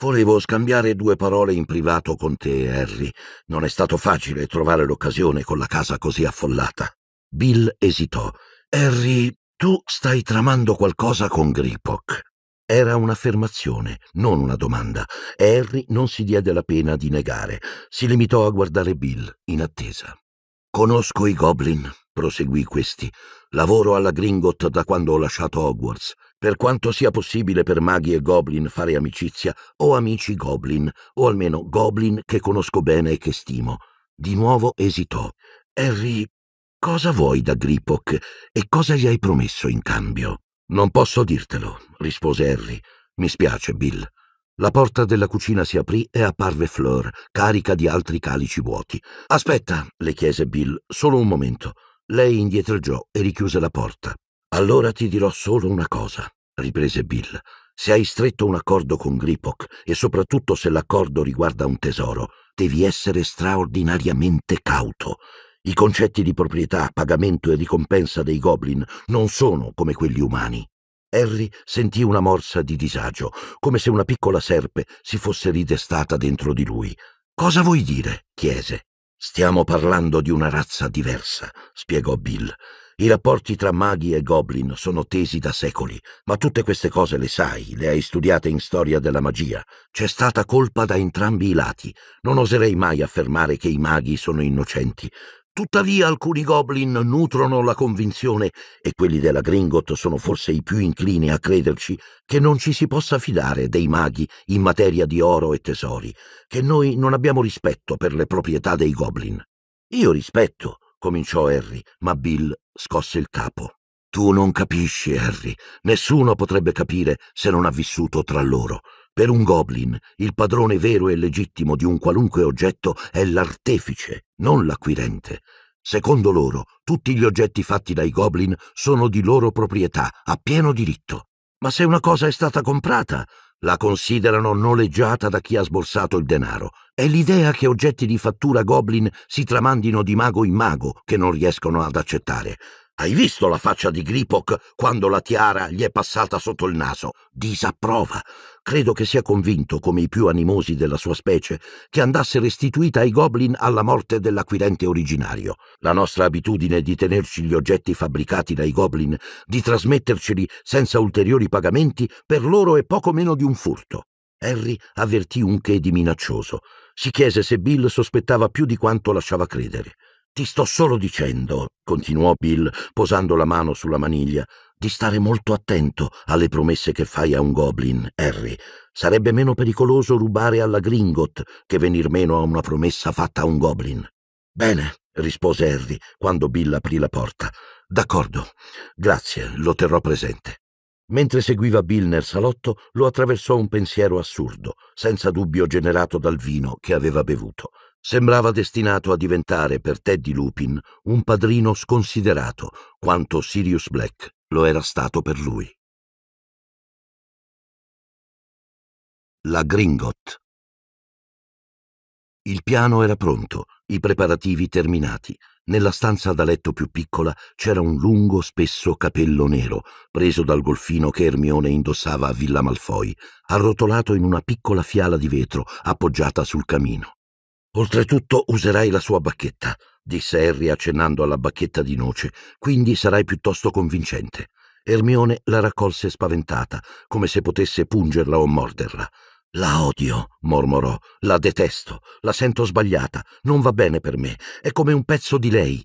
Volevo scambiare due parole in privato con te, Harry. Non è stato facile trovare l'occasione con la casa così affollata. Bill esitò. Harry tu stai tramando qualcosa con Gripok. Era un'affermazione, non una domanda. Harry non si diede la pena di negare. Si limitò a guardare Bill, in attesa. Conosco i goblin, proseguì questi. Lavoro alla Gringot da quando ho lasciato Hogwarts. Per quanto sia possibile per maghi e goblin fare amicizia, ho amici goblin, o almeno goblin che conosco bene e che stimo. Di nuovo esitò. Harry Cosa vuoi da Gripok e cosa gli hai promesso in cambio? Non posso dirtelo, rispose Harry. Mi spiace, Bill. La porta della cucina si aprì e apparve Fleur, carica di altri calici vuoti. Aspetta, le chiese Bill, solo un momento. Lei indietreggiò e richiuse la porta. Allora ti dirò solo una cosa, riprese Bill. Se hai stretto un accordo con Gripok e soprattutto se l'accordo riguarda un tesoro, devi essere straordinariamente cauto. I concetti di proprietà, pagamento e ricompensa dei goblin non sono come quelli umani. Harry sentì una morsa di disagio, come se una piccola serpe si fosse ridestata dentro di lui. Cosa vuoi dire? chiese. Stiamo parlando di una razza diversa, spiegò Bill. I rapporti tra maghi e goblin sono tesi da secoli, ma tutte queste cose le sai, le hai studiate in storia della magia. C'è stata colpa da entrambi i lati. Non oserei mai affermare che i maghi sono innocenti. Tuttavia alcuni goblin nutrono la convinzione, e quelli della Gringot sono forse i più inclini a crederci, che non ci si possa fidare dei maghi in materia di oro e tesori, che noi non abbiamo rispetto per le proprietà dei goblin. Io rispetto, cominciò Harry, ma Bill scosse il capo. Tu non capisci, Harry. Nessuno potrebbe capire se non ha vissuto tra loro. Per un goblin, il padrone vero e legittimo di un qualunque oggetto è l'artefice, non l'acquirente. Secondo loro, tutti gli oggetti fatti dai goblin sono di loro proprietà, a pieno diritto. Ma se una cosa è stata comprata, la considerano noleggiata da chi ha sborsato il denaro. È l'idea che oggetti di fattura goblin si tramandino di mago in mago che non riescono ad accettare. Hai visto la faccia di Gripok quando la tiara gli è passata sotto il naso? Disapprova. Credo che sia convinto, come i più animosi della sua specie, che andasse restituita ai goblin alla morte dell'acquirente originario. La nostra abitudine di tenerci gli oggetti fabbricati dai goblin, di trasmetterceli senza ulteriori pagamenti, per loro è poco meno di un furto. Harry avvertì un che di minaccioso. Si chiese se Bill sospettava più di quanto lasciava credere. Ti sto solo dicendo, continuò Bill, posando la mano sulla maniglia, di stare molto attento alle promesse che fai a un goblin, Harry. Sarebbe meno pericoloso rubare alla Gringot che venir meno a una promessa fatta a un goblin. Bene, rispose Harry quando Bill aprì la porta. D'accordo. Grazie, lo terrò presente. Mentre seguiva Bill nel salotto, lo attraversò un pensiero assurdo, senza dubbio generato dal vino che aveva bevuto sembrava destinato a diventare per Teddy Lupin un padrino sconsiderato quanto Sirius Black lo era stato per lui. La Gringot Il piano era pronto, i preparativi terminati. Nella stanza da letto più piccola c'era un lungo, spesso capello nero, preso dal golfino che Ermione indossava a Villa Malfoy, arrotolato in una piccola fiala di vetro appoggiata sul camino. Oltretutto userai la sua bacchetta, disse Harry accennando alla bacchetta di noce, quindi sarai piuttosto convincente. Ermione la raccolse spaventata, come se potesse pungerla o morderla. La odio, mormorò, la detesto, la sento sbagliata, non va bene per me, è come un pezzo di lei.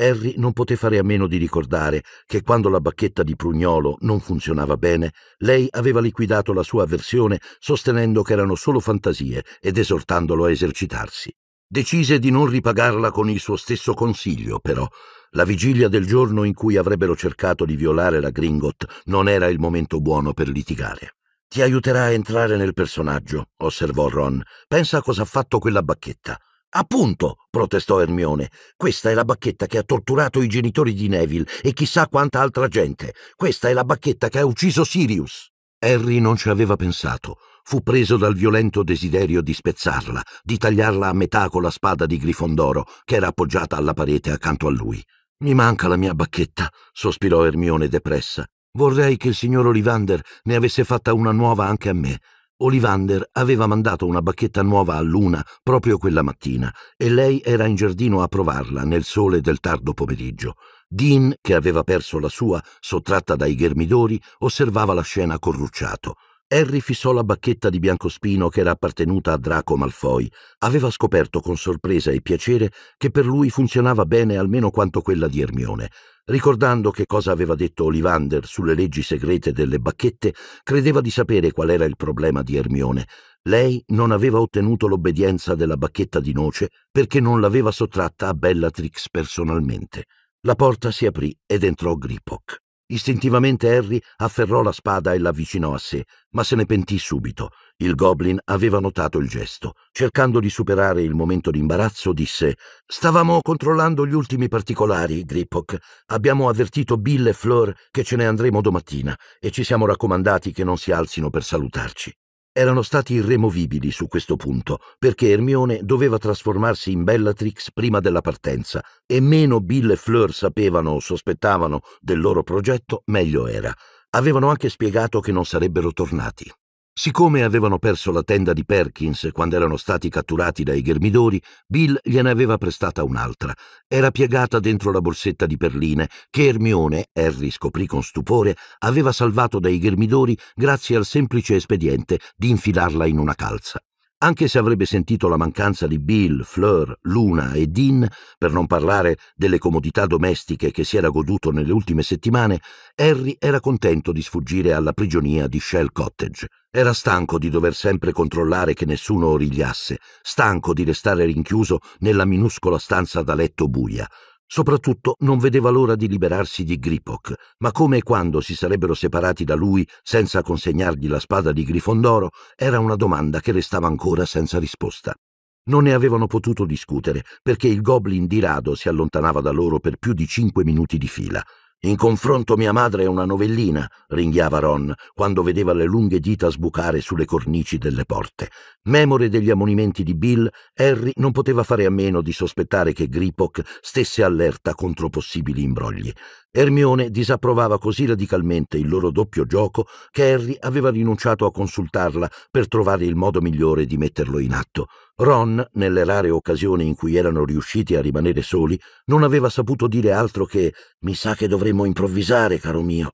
Harry non poté fare a meno di ricordare che quando la bacchetta di Prugnolo non funzionava bene, lei aveva liquidato la sua avversione sostenendo che erano solo fantasie ed esortandolo a esercitarsi. Decise di non ripagarla con il suo stesso consiglio, però. La vigilia del giorno in cui avrebbero cercato di violare la Gringot non era il momento buono per litigare. Ti aiuterà a entrare nel personaggio, osservò Ron. Pensa a cosa ha fatto quella bacchetta. Appunto, protestò Ermione, questa è la bacchetta che ha torturato i genitori di Neville e chissà quanta altra gente. Questa è la bacchetta che ha ucciso Sirius. Harry non ci aveva pensato. Fu preso dal violento desiderio di spezzarla, di tagliarla a metà con la spada di Grifondoro che era appoggiata alla parete accanto a lui. Mi manca la mia bacchetta, sospirò Ermione depressa. Vorrei che il signor Olivander ne avesse fatta una nuova anche a me. Olivander aveva mandato una bacchetta nuova a Luna proprio quella mattina e lei era in giardino a provarla nel sole del tardo pomeriggio. Dean, che aveva perso la sua, sottratta dai ghermidori, osservava la scena corrucciato. Harry fissò la bacchetta di biancospino che era appartenuta a Draco Malfoy. Aveva scoperto con sorpresa e piacere che per lui funzionava bene almeno quanto quella di Ermione. Ricordando che cosa aveva detto Olivander sulle leggi segrete delle bacchette, credeva di sapere qual era il problema di Ermione. Lei non aveva ottenuto l'obbedienza della bacchetta di noce perché non l'aveva sottratta a Bellatrix personalmente. La porta si aprì ed entrò Gripok. Istintivamente Harry afferrò la spada e l'avvicinò a sé, ma se ne pentì subito. Il goblin aveva notato il gesto. Cercando di superare il momento di imbarazzo, disse Stavamo controllando gli ultimi particolari, Gripok. Abbiamo avvertito Bill e Fleur che ce ne andremo domattina e ci siamo raccomandati che non si alzino per salutarci erano stati irremovibili su questo punto, perché Ermione doveva trasformarsi in Bellatrix prima della partenza, e meno Bill e Fleur sapevano o sospettavano del loro progetto, meglio era. Avevano anche spiegato che non sarebbero tornati. Siccome avevano perso la tenda di Perkins quando erano stati catturati dai ghermidori, Bill gliene aveva prestata un'altra. Era piegata dentro la borsetta di perline che Ermione, Harry scoprì con stupore, aveva salvato dai ghermidori grazie al semplice espediente di infilarla in una calza. Anche se avrebbe sentito la mancanza di Bill, Fleur, Luna e Dean, per non parlare delle comodità domestiche che si era goduto nelle ultime settimane, Harry era contento di sfuggire alla prigionia di Shell Cottage. Era stanco di dover sempre controllare che nessuno origliasse, stanco di restare rinchiuso nella minuscola stanza da letto buia. Soprattutto non vedeva l'ora di liberarsi di Gripok, ma come e quando si sarebbero separati da lui senza consegnargli la spada di Grifondoro era una domanda che restava ancora senza risposta. Non ne avevano potuto discutere, perché il goblin di rado si allontanava da loro per più di cinque minuti di fila. In confronto mia madre è una novellina, ringhiava Ron, quando vedeva le lunghe dita sbucare sulle cornici delle porte. Memore degli ammonimenti di Bill, Harry non poteva fare a meno di sospettare che Gripok stesse allerta contro possibili imbrogli. Ermione disapprovava così radicalmente il loro doppio gioco che Harry aveva rinunciato a consultarla per trovare il modo migliore di metterlo in atto. Ron, nelle rare occasioni in cui erano riusciti a rimanere soli, non aveva saputo dire altro che Mi sa che dovremmo improvvisare, caro mio.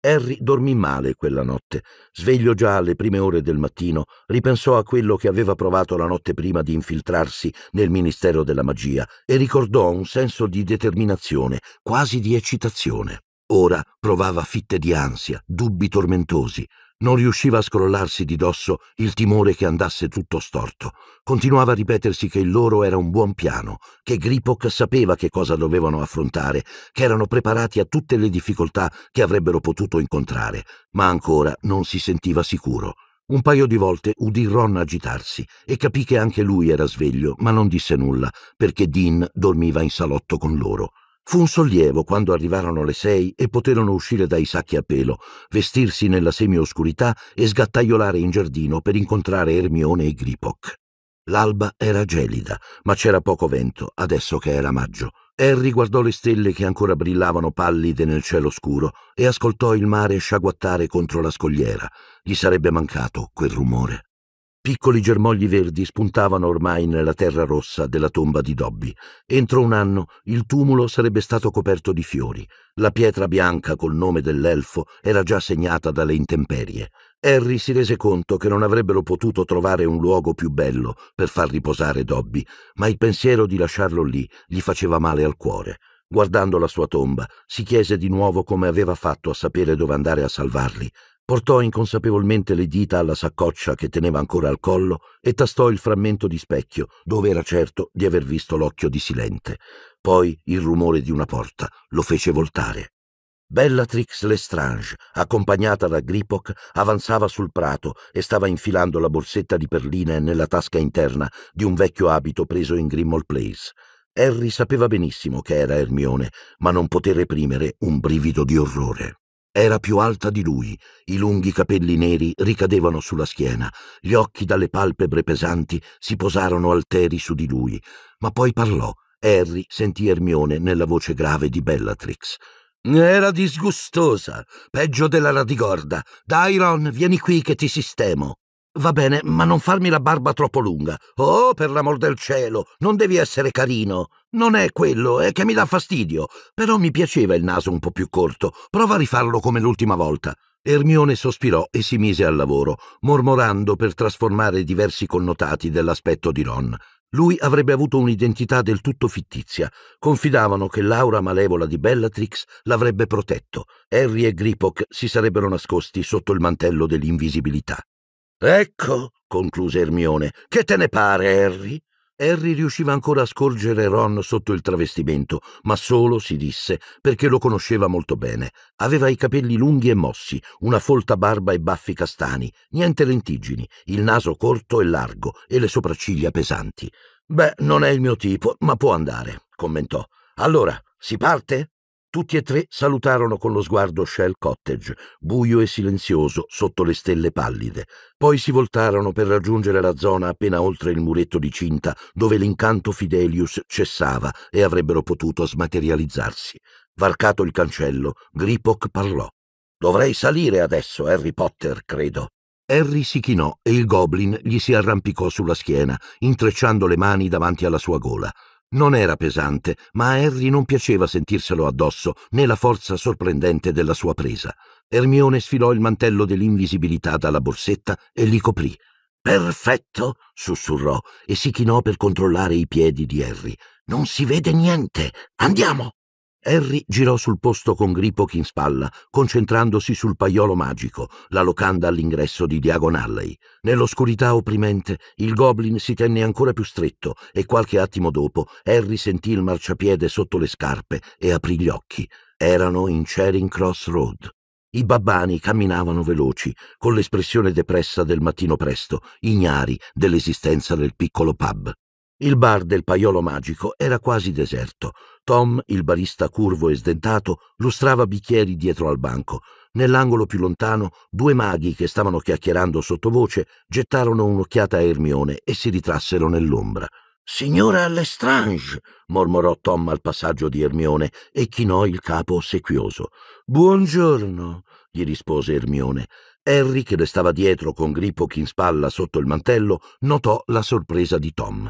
Harry dormì male quella notte. Sveglio già alle prime ore del mattino, ripensò a quello che aveva provato la notte prima di infiltrarsi nel Ministero della Magia e ricordò un senso di determinazione, quasi di eccitazione. Ora provava fitte di ansia, dubbi tormentosi. Non riusciva a scrollarsi di dosso il timore che andasse tutto storto. Continuava a ripetersi che il loro era un buon piano, che Gripok sapeva che cosa dovevano affrontare, che erano preparati a tutte le difficoltà che avrebbero potuto incontrare, ma ancora non si sentiva sicuro. Un paio di volte udì Ron agitarsi e capì che anche lui era sveglio, ma non disse nulla, perché Dean dormiva in salotto con loro. Fu un sollievo quando arrivarono le sei e poterono uscire dai sacchi a pelo, vestirsi nella semioscurità e sgattaiolare in giardino per incontrare Ermione e Gripok. L'alba era gelida, ma c'era poco vento, adesso che era maggio. Harry guardò le stelle che ancora brillavano pallide nel cielo scuro e ascoltò il mare sciaguattare contro la scogliera. Gli sarebbe mancato quel rumore. Piccoli germogli verdi spuntavano ormai nella terra rossa della tomba di Dobby. Entro un anno il tumulo sarebbe stato coperto di fiori. La pietra bianca col nome dell'elfo era già segnata dalle intemperie. Harry si rese conto che non avrebbero potuto trovare un luogo più bello per far riposare Dobby, ma il pensiero di lasciarlo lì gli faceva male al cuore. Guardando la sua tomba, si chiese di nuovo come aveva fatto a sapere dove andare a salvarli. Portò inconsapevolmente le dita alla saccoccia che teneva ancora al collo e tastò il frammento di specchio, dove era certo di aver visto l'occhio di Silente. Poi il rumore di una porta lo fece voltare. Bellatrix Lestrange, accompagnata da Gripok, avanzava sul prato e stava infilando la borsetta di perline nella tasca interna di un vecchio abito preso in Grimmol Place. Harry sapeva benissimo che era Ermione, ma non poté reprimere un brivido di orrore. Era più alta di lui, i lunghi capelli neri ricadevano sulla schiena, gli occhi dalle palpebre pesanti si posarono alteri su di lui, ma poi parlò. Harry sentì Ermione nella voce grave di Bellatrix. Era disgustosa, peggio della radigorda. Dai, Ron, vieni qui che ti sistemo. Va bene, ma non farmi la barba troppo lunga. Oh, per l'amor del cielo, non devi essere carino. Non è quello, è che mi dà fastidio. Però mi piaceva il naso un po' più corto. Prova a rifarlo come l'ultima volta. Ermione sospirò e si mise al lavoro, mormorando per trasformare diversi connotati dell'aspetto di Ron. Lui avrebbe avuto un'identità del tutto fittizia. Confidavano che l'aura malevola di Bellatrix l'avrebbe protetto. Harry e Gripok si sarebbero nascosti sotto il mantello dell'invisibilità. Ecco, concluse Ermione, che te ne pare, Harry? Harry riusciva ancora a scorgere Ron sotto il travestimento, ma solo, si disse, perché lo conosceva molto bene. Aveva i capelli lunghi e mossi, una folta barba e baffi castani, niente lentiggini, il naso corto e largo e le sopracciglia pesanti. Beh, non è il mio tipo, ma può andare, commentò. Allora, si parte? Tutti e tre salutarono con lo sguardo Shell Cottage, buio e silenzioso sotto le stelle pallide. Poi si voltarono per raggiungere la zona appena oltre il muretto di cinta dove l'incanto Fidelius cessava e avrebbero potuto smaterializzarsi. Varcato il cancello, Gripok parlò. Dovrei salire adesso, Harry Potter, credo. Harry si chinò e il goblin gli si arrampicò sulla schiena, intrecciando le mani davanti alla sua gola. Non era pesante, ma a Harry non piaceva sentirselo addosso, né la forza sorprendente della sua presa. Ermione sfilò il mantello dell'invisibilità dalla borsetta e li coprì. Perfetto, sussurrò e si chinò per controllare i piedi di Harry. Non si vede niente. Andiamo. Harry girò sul posto con Gripok in spalla, concentrandosi sul paiolo magico, la locanda all'ingresso di Diagon Alley. Nell'oscurità opprimente, il goblin si tenne ancora più stretto e qualche attimo dopo Harry sentì il marciapiede sotto le scarpe e aprì gli occhi. Erano in Charing Cross Road. I babbani camminavano veloci, con l'espressione depressa del mattino presto, ignari dell'esistenza del piccolo pub. Il bar del paiolo magico era quasi deserto. Tom, il barista curvo e sdentato, lustrava bicchieri dietro al banco. Nell'angolo più lontano, due maghi che stavano chiacchierando sottovoce gettarono un'occhiata a Ermione e si ritrassero nell'ombra. Signora Lestrange, mormorò Tom al passaggio di Ermione e chinò il capo ossequioso. Buongiorno, gli rispose Ermione. Harry, che le stava dietro con Grippo in spalla sotto il mantello, notò la sorpresa di Tom.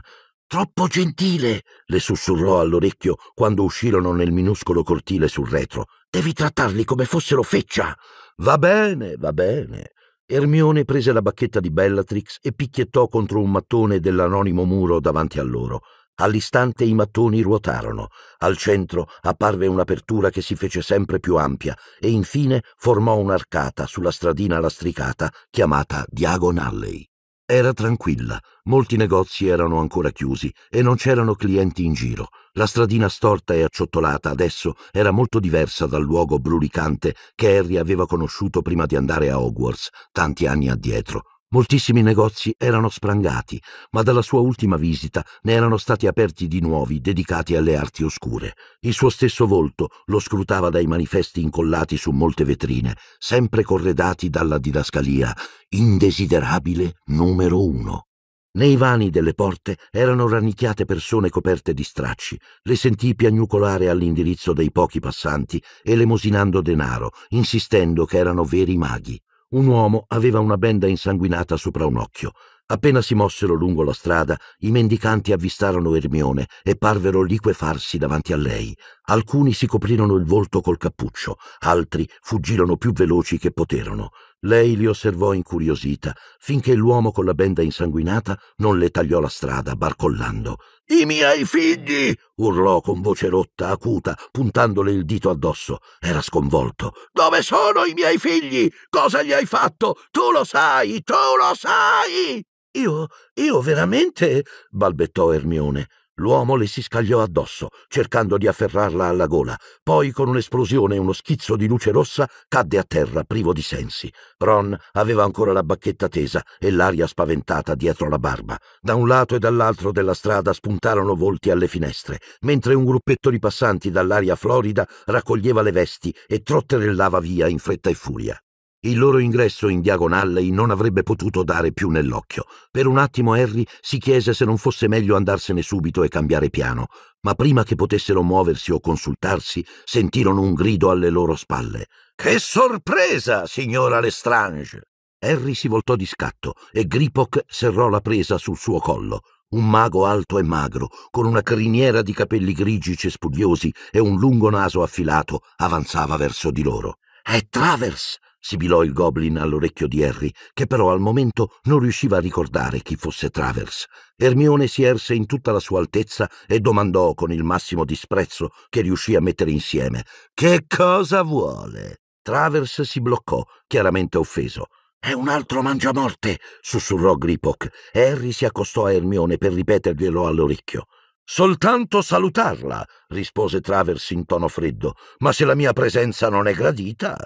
Troppo gentile, le sussurrò all'orecchio quando uscirono nel minuscolo cortile sul retro. Devi trattarli come fossero feccia. Va bene, va bene. Ermione prese la bacchetta di Bellatrix e picchiettò contro un mattone dell'anonimo muro davanti a loro. All'istante i mattoni ruotarono, al centro apparve un'apertura che si fece sempre più ampia e infine formò un'arcata sulla stradina lastricata chiamata Diagon Alley. Era tranquilla, molti negozi erano ancora chiusi e non c'erano clienti in giro. La stradina storta e acciottolata adesso era molto diversa dal luogo brulicante che Harry aveva conosciuto prima di andare a Hogwarts, tanti anni addietro. Moltissimi negozi erano sprangati, ma dalla sua ultima visita ne erano stati aperti di nuovi dedicati alle arti oscure. Il suo stesso volto lo scrutava dai manifesti incollati su molte vetrine, sempre corredati dalla didascalia Indesiderabile numero uno. Nei vani delle porte erano rannicchiate persone coperte di stracci. Le sentì piagnucolare all'indirizzo dei pochi passanti, elemosinando denaro, insistendo che erano veri maghi. Un uomo aveva una benda insanguinata sopra un occhio. Appena si mossero lungo la strada, i mendicanti avvistarono Ermione e parvero liquefarsi davanti a lei. Alcuni si coprirono il volto col cappuccio, altri fuggirono più veloci che poterono. Lei li osservò incuriosita, finché l'uomo con la benda insanguinata non le tagliò la strada, barcollando. I miei figli! urlò con voce rotta, acuta, puntandole il dito addosso. Era sconvolto. Dove sono i miei figli? Cosa gli hai fatto? Tu lo sai, tu lo sai! Io, io veramente, balbettò Ermione. L'uomo le si scagliò addosso, cercando di afferrarla alla gola, poi con un'esplosione e uno schizzo di luce rossa cadde a terra privo di sensi. Ron aveva ancora la bacchetta tesa e l'aria spaventata dietro la barba. Da un lato e dall'altro della strada spuntarono volti alle finestre, mentre un gruppetto di passanti dall'aria florida raccoglieva le vesti e trotterellava via in fretta e furia. Il loro ingresso in diagonale non avrebbe potuto dare più nell'occhio. Per un attimo Harry si chiese se non fosse meglio andarsene subito e cambiare piano, ma prima che potessero muoversi o consultarsi, sentirono un grido alle loro spalle. Che sorpresa, signora Lestrange! Harry si voltò di scatto e Gripok serrò la presa sul suo collo. Un mago alto e magro, con una criniera di capelli grigi cespugliosi e un lungo naso affilato, avanzava verso di loro. È Travers! sibilò il goblin all'orecchio di Harry, che però al momento non riusciva a ricordare chi fosse Travers. Ermione si erse in tutta la sua altezza e domandò con il massimo disprezzo che riuscì a mettere insieme: Che cosa vuole? Travers si bloccò, chiaramente offeso. È un altro mangiamorte, sussurrò Gripok. Harry si accostò a Ermione per ripeterglielo all'orecchio. Soltanto salutarla, rispose Travers in tono freddo, ma se la mia presenza non è gradita,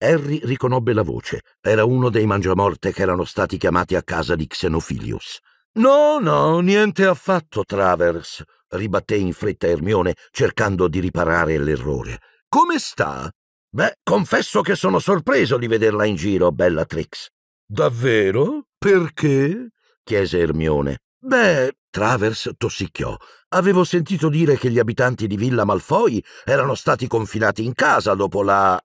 Harry riconobbe la voce. Era uno dei mangiamorte che erano stati chiamati a casa di Xenophilius. No, no, niente affatto, Travers, ribatté in fretta Hermione, cercando di riparare l'errore. Come sta? Beh, confesso che sono sorpreso di vederla in giro, Bellatrix. Davvero? Perché? chiese Hermione. Beh, Travers tossicchiò. Avevo sentito dire che gli abitanti di Villa Malfoy erano stati confinati in casa dopo la [CLEARS THROAT]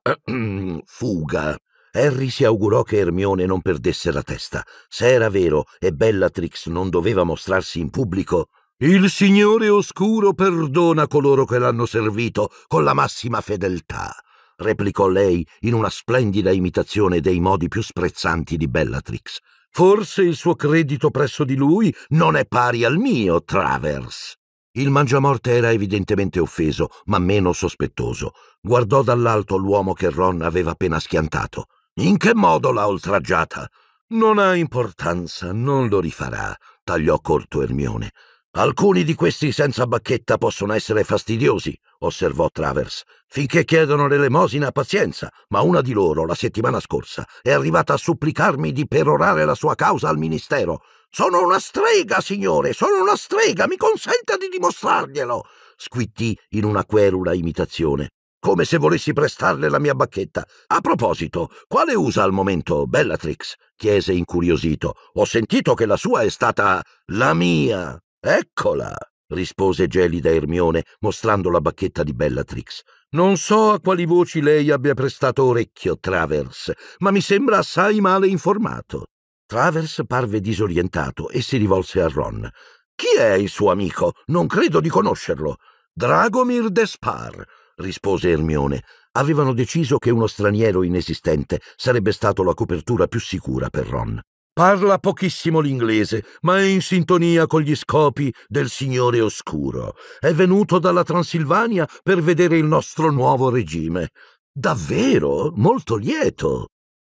fuga. Harry si augurò che Ermione non perdesse la testa. Se era vero e Bellatrix non doveva mostrarsi in pubblico, il Signore Oscuro perdona coloro che l'hanno servito con la massima fedeltà, replicò lei in una splendida imitazione dei modi più sprezzanti di Bellatrix. Forse il suo credito presso di lui non è pari al mio, Travers. Il mangiamorte era evidentemente offeso, ma meno sospettoso. Guardò dall'alto l'uomo che Ron aveva appena schiantato. In che modo l'ha oltraggiata? Non ha importanza, non lo rifarà, tagliò corto Ermione. Alcuni di questi senza bacchetta possono essere fastidiosi, osservò Travers, finché chiedono l'elemosina pazienza, ma una di loro, la settimana scorsa, è arrivata a supplicarmi di perorare la sua causa al ministero. Sono una strega, signore, sono una strega, mi consenta di dimostrarglielo, squittì in una querula imitazione, come se volessi prestarle la mia bacchetta. A proposito, quale usa al momento Bellatrix? chiese incuriosito. Ho sentito che la sua è stata la mia. Eccola, rispose gelida Ermione, mostrando la bacchetta di Bellatrix. Non so a quali voci lei abbia prestato orecchio, Travers, ma mi sembra assai male informato. Travers parve disorientato e si rivolse a Ron. Chi è il suo amico? Non credo di conoscerlo. Dragomir Despar, rispose Ermione. Avevano deciso che uno straniero inesistente sarebbe stato la copertura più sicura per Ron. Parla pochissimo l'inglese, ma è in sintonia con gli scopi del Signore Oscuro. È venuto dalla Transilvania per vedere il nostro nuovo regime. Davvero? Molto lieto.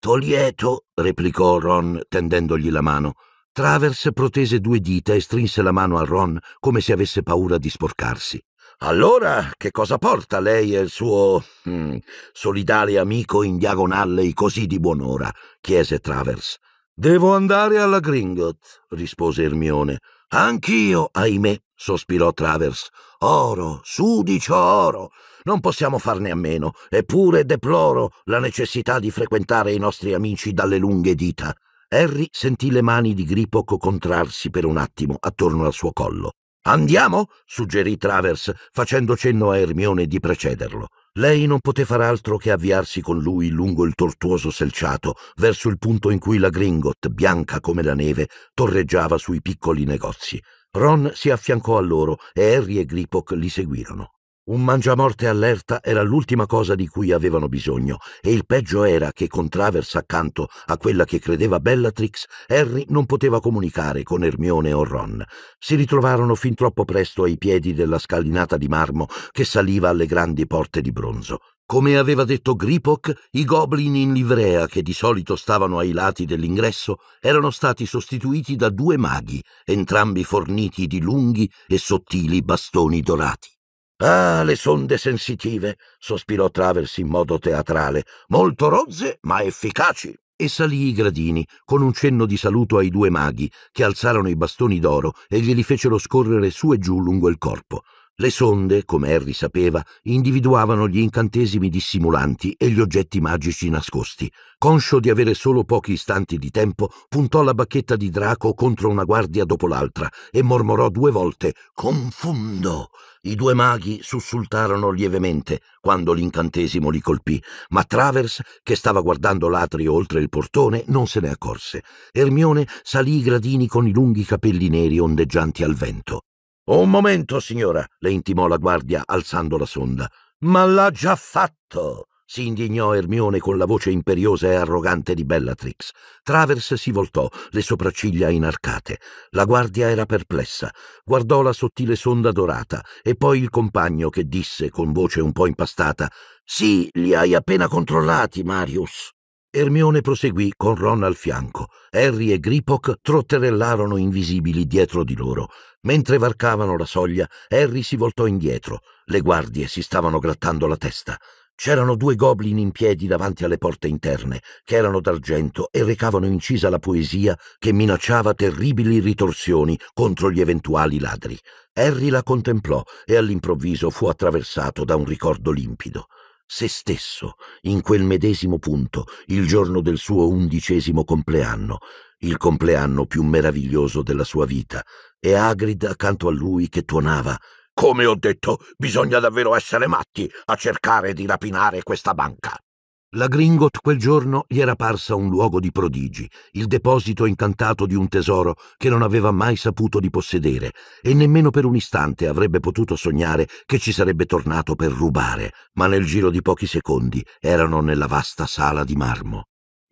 Lieto, replicò Ron tendendogli la mano. Travers protese due dita e strinse la mano a Ron come se avesse paura di sporcarsi. Allora, che cosa porta lei e il suo hm, solidale amico in diagonale così di buon'ora? chiese Travers. Devo andare alla Gringot, rispose Ermione. Anch'io, ahimè, sospirò Travers. Oro, sudicio oro. Non possiamo farne a meno, eppure deploro la necessità di frequentare i nostri amici dalle lunghe dita. Harry sentì le mani di Gripocco contrarsi per un attimo attorno al suo collo. Andiamo? suggerì Travers, facendo cenno a Ermione di precederlo. Lei non poté far altro che avviarsi con lui lungo il tortuoso selciato, verso il punto in cui la Gringot, bianca come la neve, torreggiava sui piccoli negozi. Ron si affiancò a loro e Harry e Gripok li seguirono. Un mangiamorte allerta era l'ultima cosa di cui avevano bisogno, e il peggio era che con Travers accanto a quella che credeva Bellatrix, Harry non poteva comunicare con Ermione o Ron. Si ritrovarono fin troppo presto ai piedi della scalinata di marmo che saliva alle grandi porte di bronzo. Come aveva detto Gripok, i goblin in livrea che di solito stavano ai lati dell'ingresso erano stati sostituiti da due maghi, entrambi forniti di lunghi e sottili bastoni dorati. Ah, le sonde sensitive, sospirò Travers in modo teatrale, molto rozze ma efficaci. E salì i gradini, con un cenno di saluto ai due maghi, che alzarono i bastoni d'oro e glieli fecero scorrere su e giù lungo il corpo. Le sonde, come Harry sapeva, individuavano gli incantesimi dissimulanti e gli oggetti magici nascosti. Conscio di avere solo pochi istanti di tempo, puntò la bacchetta di Draco contro una guardia dopo l'altra e mormorò due volte Confundo! I due maghi sussultarono lievemente quando l'incantesimo li colpì, ma Travers, che stava guardando l'atrio oltre il portone, non se ne accorse. Ermione salì i gradini con i lunghi capelli neri ondeggianti al vento. Un momento, signora, le intimò la guardia alzando la sonda. Ma l'ha già fatto! si indignò Ermione con la voce imperiosa e arrogante di Bellatrix. Travers si voltò, le sopracciglia inarcate. La guardia era perplessa. Guardò la sottile sonda dorata e poi il compagno che disse con voce un po' impastata: Sì, li hai appena controllati, Marius. Ermione proseguì con Ron al fianco. Harry e Gripok trotterellarono invisibili dietro di loro. Mentre varcavano la soglia, Harry si voltò indietro. Le guardie si stavano grattando la testa. C'erano due goblin in piedi davanti alle porte interne, che erano d'argento e recavano incisa la poesia che minacciava terribili ritorsioni contro gli eventuali ladri. Harry la contemplò e all'improvviso fu attraversato da un ricordo limpido se stesso, in quel medesimo punto, il giorno del suo undicesimo compleanno, il compleanno più meraviglioso della sua vita, e Agrid accanto a lui che tuonava Come ho detto, bisogna davvero essere matti a cercare di rapinare questa banca. La Gringot quel giorno gli era parsa un luogo di prodigi, il deposito incantato di un tesoro che non aveva mai saputo di possedere e nemmeno per un istante avrebbe potuto sognare che ci sarebbe tornato per rubare, ma nel giro di pochi secondi erano nella vasta sala di marmo.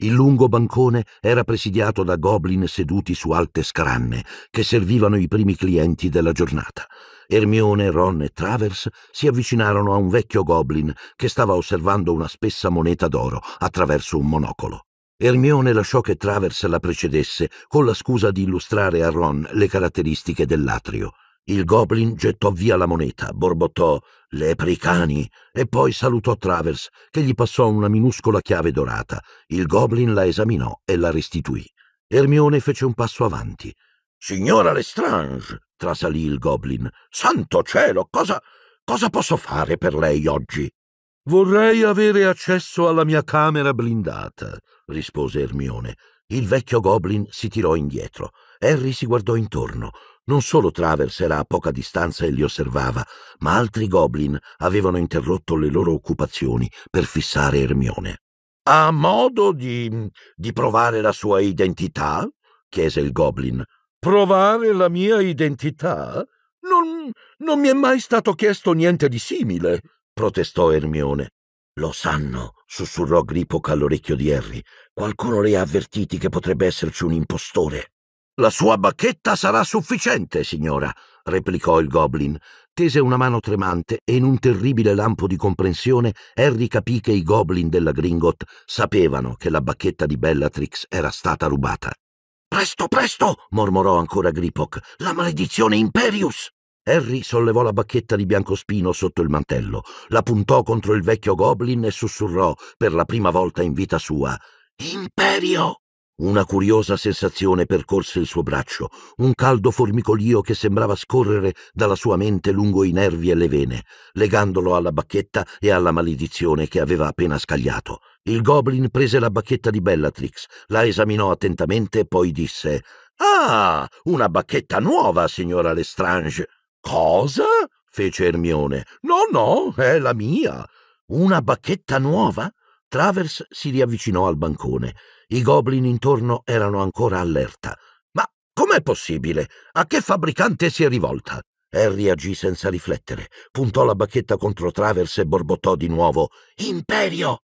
Il lungo bancone era presidiato da goblin seduti su alte scranne che servivano i primi clienti della giornata. Ermione, Ron e Travers si avvicinarono a un vecchio goblin che stava osservando una spessa moneta d'oro attraverso un monocolo. Ermione lasciò che Travers la precedesse con la scusa di illustrare a Ron le caratteristiche dell'atrio. Il goblin gettò via la moneta, borbottò lepricani e poi salutò Travers, che gli passò una minuscola chiave dorata. Il goblin la esaminò e la restituì. Ermione fece un passo avanti. Signora Lestrange, trasalì il goblin, santo cielo, cosa, cosa posso fare per lei oggi? Vorrei avere accesso alla mia camera blindata, rispose Ermione. Il vecchio goblin si tirò indietro. Harry si guardò intorno. Non solo Travers era a poca distanza e li osservava, ma altri goblin avevano interrotto le loro occupazioni per fissare Ermione. Ha modo di. di provare la sua identità? chiese il goblin. Provare la mia identità? Non. non mi è mai stato chiesto niente di simile, protestò Ermione. Lo sanno, sussurrò Gripok all'orecchio di Harry. Qualcuno le ha avvertiti che potrebbe esserci un impostore. La sua bacchetta sarà sufficiente, signora, replicò il goblin. Tese una mano tremante e in un terribile lampo di comprensione Harry capì che i goblin della Gringot sapevano che la bacchetta di Bellatrix era stata rubata. Presto, presto! mormorò ancora Gripok. La maledizione Imperius! Harry sollevò la bacchetta di Biancospino sotto il mantello, la puntò contro il vecchio goblin e sussurrò per la prima volta in vita sua Imperio! Una curiosa sensazione percorse il suo braccio, un caldo formicolio che sembrava scorrere dalla sua mente lungo i nervi e le vene, legandolo alla bacchetta e alla maledizione che aveva appena scagliato. Il goblin prese la bacchetta di Bellatrix, la esaminò attentamente e poi disse Ah, una bacchetta nuova, signora Lestrange. Cosa? fece Ermione. No, no, è la mia. Una bacchetta nuova? Travers si riavvicinò al bancone. I goblin intorno erano ancora allerta. Ma com'è possibile? A che fabbricante si è rivolta? Harry agì senza riflettere, puntò la bacchetta contro Travers e borbottò di nuovo Imperio!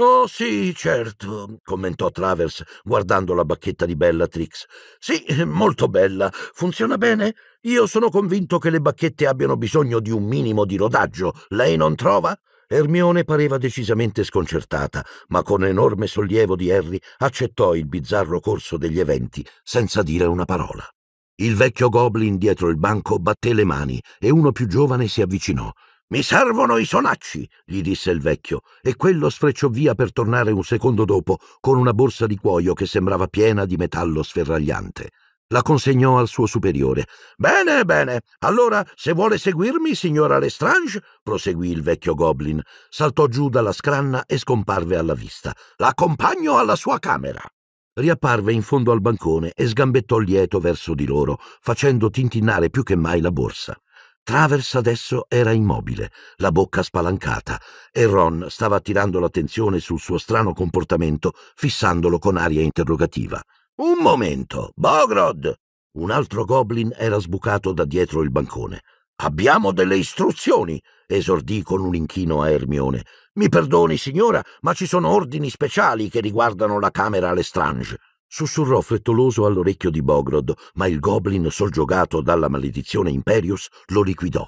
Oh sì, certo, commentò Travers guardando la bacchetta di Bellatrix. Sì, molto bella. Funziona bene? Io sono convinto che le bacchette abbiano bisogno di un minimo di rodaggio. Lei non trova? Ermione pareva decisamente sconcertata, ma con enorme sollievo di Harry accettò il bizzarro corso degli eventi, senza dire una parola. Il vecchio goblin dietro il banco batté le mani e uno più giovane si avvicinò. Mi servono i sonacci, gli disse il vecchio, e quello sfrecciò via per tornare un secondo dopo con una borsa di cuoio che sembrava piena di metallo sferragliante la consegnò al suo superiore. Bene, bene. Allora, se vuole seguirmi, signora Lestrange, proseguì il vecchio goblin, saltò giù dalla scranna e scomparve alla vista. L'accompagno alla sua camera. Riapparve in fondo al bancone e sgambettò lieto verso di loro, facendo tintinnare più che mai la borsa. Travers adesso era immobile, la bocca spalancata, e Ron stava attirando l'attenzione sul suo strano comportamento, fissandolo con aria interrogativa. Un momento, Bogrod! Un altro goblin era sbucato da dietro il bancone. Abbiamo delle istruzioni, esordì con un inchino a Ermione. Mi perdoni, signora, ma ci sono ordini speciali che riguardano la camera Lestrange. Sussurrò frettoloso all'orecchio di Bogrod, ma il goblin, soggiogato dalla maledizione Imperius, lo liquidò.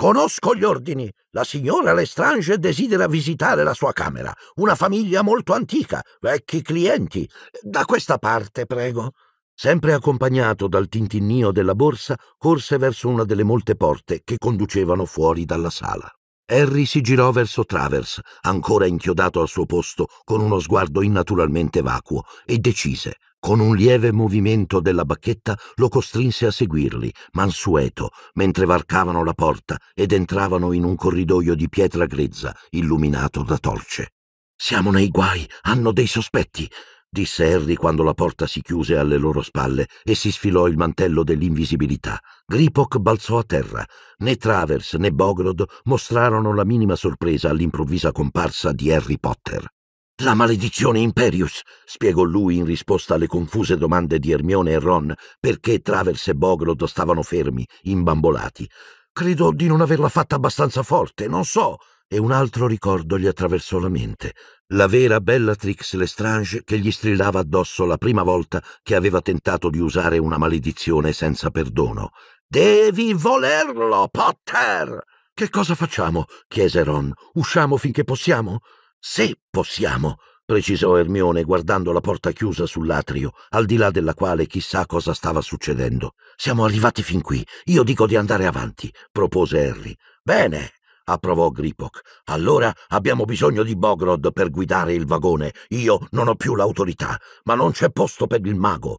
Conosco gli ordini. La signora Lestrange desidera visitare la sua camera. Una famiglia molto antica, vecchi clienti. Da questa parte, prego. Sempre accompagnato dal tintinnio della borsa, corse verso una delle molte porte che conducevano fuori dalla sala. Harry si girò verso Travers, ancora inchiodato al suo posto, con uno sguardo innaturalmente vacuo, e decise con un lieve movimento della bacchetta lo costrinse a seguirli, mansueto, mentre varcavano la porta ed entravano in un corridoio di pietra grezza illuminato da torce. Siamo nei guai, hanno dei sospetti, disse Harry quando la porta si chiuse alle loro spalle e si sfilò il mantello dell'invisibilità. Gripok balzò a terra. Né Travers né Bogrod mostrarono la minima sorpresa all'improvvisa comparsa di Harry Potter. La maledizione Imperius, spiegò lui in risposta alle confuse domande di Ermione e Ron perché Travers e Bogrod stavano fermi, imbambolati. Credo di non averla fatta abbastanza forte, non so. E un altro ricordo gli attraversò la mente. La vera Bellatrix Lestrange che gli strillava addosso la prima volta che aveva tentato di usare una maledizione senza perdono. Devi volerlo, Potter! Che cosa facciamo? chiese Ron. Usciamo finché possiamo? Se possiamo, precisò Ermione guardando la porta chiusa sull'atrio, al di là della quale chissà cosa stava succedendo. Siamo arrivati fin qui. Io dico di andare avanti, propose Harry. Bene, approvò Gripok. Allora abbiamo bisogno di Bogrod per guidare il vagone. Io non ho più l'autorità, ma non c'è posto per il mago.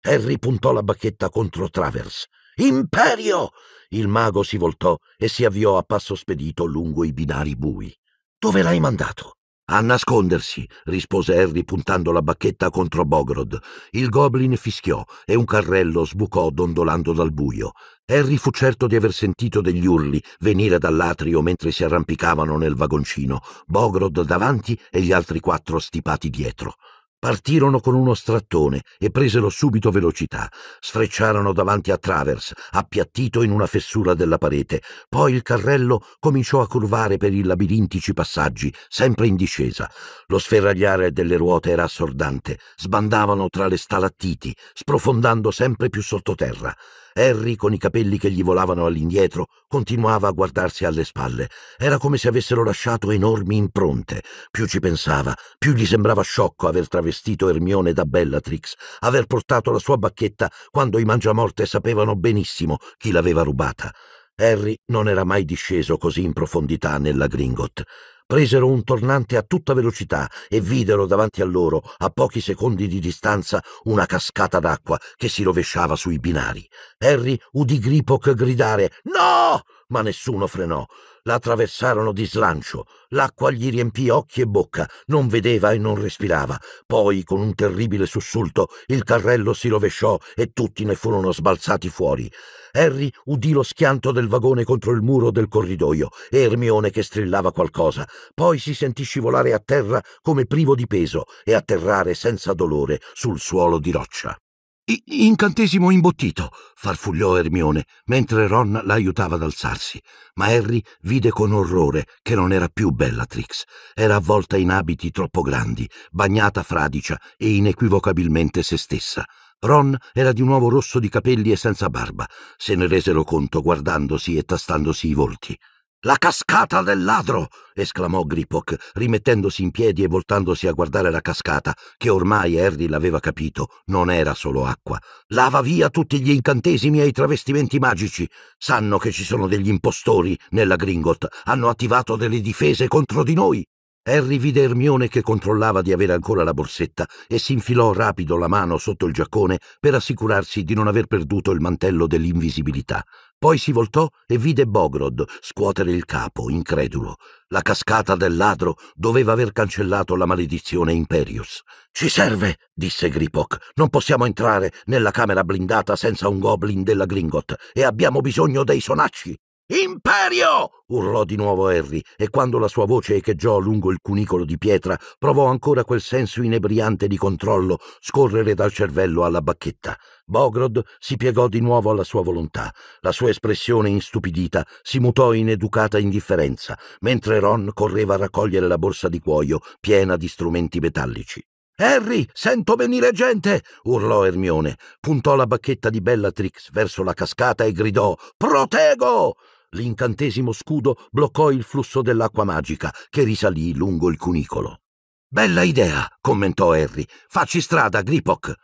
Harry puntò la bacchetta contro Travers. Imperio! Il mago si voltò e si avviò a passo spedito lungo i binari bui. Dove l'hai mandato? A nascondersi, rispose Harry puntando la bacchetta contro Bogrod. Il goblin fischiò e un carrello sbucò dondolando dal buio. Harry fu certo di aver sentito degli urli venire dall'atrio mentre si arrampicavano nel vagoncino, Bogrod davanti e gli altri quattro stipati dietro. Partirono con uno strattone e presero subito velocità. Sfrecciarono davanti a Travers, appiattito in una fessura della parete. Poi il carrello cominciò a curvare per i labirintici passaggi, sempre in discesa. Lo sferragliare delle ruote era assordante. Sbandavano tra le stalattiti, sprofondando sempre più sottoterra. Harry, con i capelli che gli volavano all'indietro, continuava a guardarsi alle spalle. Era come se avessero lasciato enormi impronte. Più ci pensava, più gli sembrava sciocco aver travestito Ermione da Bellatrix, aver portato la sua bacchetta quando i mangiamorte sapevano benissimo chi l'aveva rubata. Harry non era mai disceso così in profondità nella Gringot presero un tornante a tutta velocità e videro davanti a loro, a pochi secondi di distanza, una cascata d'acqua che si rovesciava sui binari. Harry udì Gripok gridare No! ma nessuno frenò. La attraversarono di slancio. L'acqua gli riempì occhi e bocca, non vedeva e non respirava. Poi, con un terribile sussulto, il carrello si rovesciò e tutti ne furono sbalzati fuori. Harry udì lo schianto del vagone contro il muro del corridoio e Ermione che strillava qualcosa. Poi si sentì scivolare a terra come privo di peso e atterrare senza dolore sul suolo di roccia. Incantesimo imbottito, farfugliò Ermione, mentre Ron la aiutava ad alzarsi. Ma Harry vide con orrore che non era più Bellatrix. Era avvolta in abiti troppo grandi, bagnata fradicia e inequivocabilmente se stessa. Ron era di nuovo rosso di capelli e senza barba. Se ne resero conto guardandosi e tastandosi i volti. La cascata del ladro! esclamò Gripok, rimettendosi in piedi e voltandosi a guardare la cascata, che ormai Harry l'aveva capito, non era solo acqua. Lava via tutti gli incantesimi e i travestimenti magici. Sanno che ci sono degli impostori nella Gringot. Hanno attivato delle difese contro di noi. Harry vide Ermione che controllava di avere ancora la borsetta e si infilò rapido la mano sotto il giaccone per assicurarsi di non aver perduto il mantello dell'invisibilità. Poi si voltò e vide Bogrod scuotere il capo, incredulo. La cascata del ladro doveva aver cancellato la maledizione Imperius. Ci serve, disse Gripok. Non possiamo entrare nella camera blindata senza un goblin della Gringot e abbiamo bisogno dei sonacci. Imperio! urlò di nuovo Harry, e quando la sua voce echeggiò lungo il cunicolo di pietra, provò ancora quel senso inebriante di controllo scorrere dal cervello alla bacchetta. Bogrod si piegò di nuovo alla sua volontà. La sua espressione instupidita si mutò in educata indifferenza, mentre Ron correva a raccogliere la borsa di cuoio piena di strumenti metallici. Harry, sento venire gente! urlò Ermione. Puntò la bacchetta di Bellatrix verso la cascata e gridò Protego! L'incantesimo scudo bloccò il flusso dell'acqua magica che risalì lungo il cunicolo. Bella idea, commentò Harry. Facci strada, Gripok.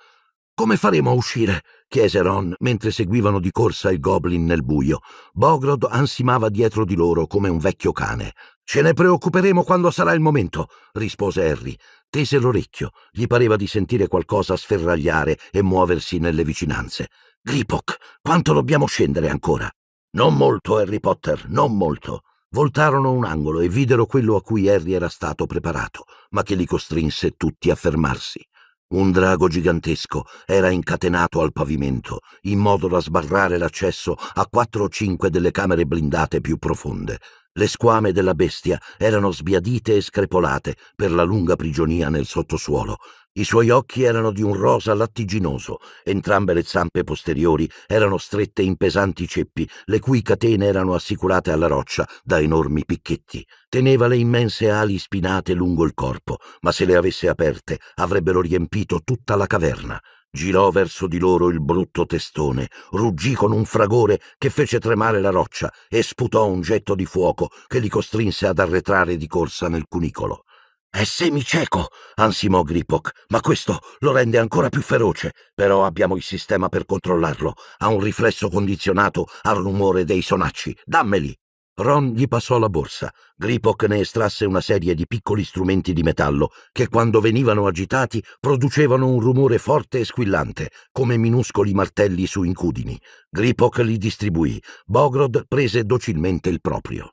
Come faremo a uscire? chiese Ron mentre seguivano di corsa il goblin nel buio. Bogrod ansimava dietro di loro come un vecchio cane. Ce ne preoccuperemo quando sarà il momento, rispose Harry. Tese l'orecchio, gli pareva di sentire qualcosa sferragliare e muoversi nelle vicinanze. Gripok, quanto dobbiamo scendere ancora? Non molto, Harry Potter, non molto. Voltarono un angolo e videro quello a cui Harry era stato preparato, ma che li costrinse tutti a fermarsi. Un drago gigantesco era incatenato al pavimento, in modo da sbarrare l'accesso a quattro o cinque delle camere blindate più profonde. Le squame della bestia erano sbiadite e screpolate per la lunga prigionia nel sottosuolo i suoi occhi erano di un rosa lattiginoso, entrambe le zampe posteriori erano strette in pesanti ceppi, le cui catene erano assicurate alla roccia da enormi picchetti. Teneva le immense ali spinate lungo il corpo, ma se le avesse aperte avrebbero riempito tutta la caverna. Girò verso di loro il brutto testone, ruggì con un fragore che fece tremare la roccia e sputò un getto di fuoco che li costrinse ad arretrare di corsa nel cunicolo. È semicieco, ansimò Gripok, ma questo lo rende ancora più feroce. Però abbiamo il sistema per controllarlo. Ha un riflesso condizionato al rumore dei sonacci. Dammeli! Ron gli passò la borsa. Gripok ne estrasse una serie di piccoli strumenti di metallo che quando venivano agitati producevano un rumore forte e squillante, come minuscoli martelli su incudini. Gripok li distribuì. Bogrod prese docilmente il proprio.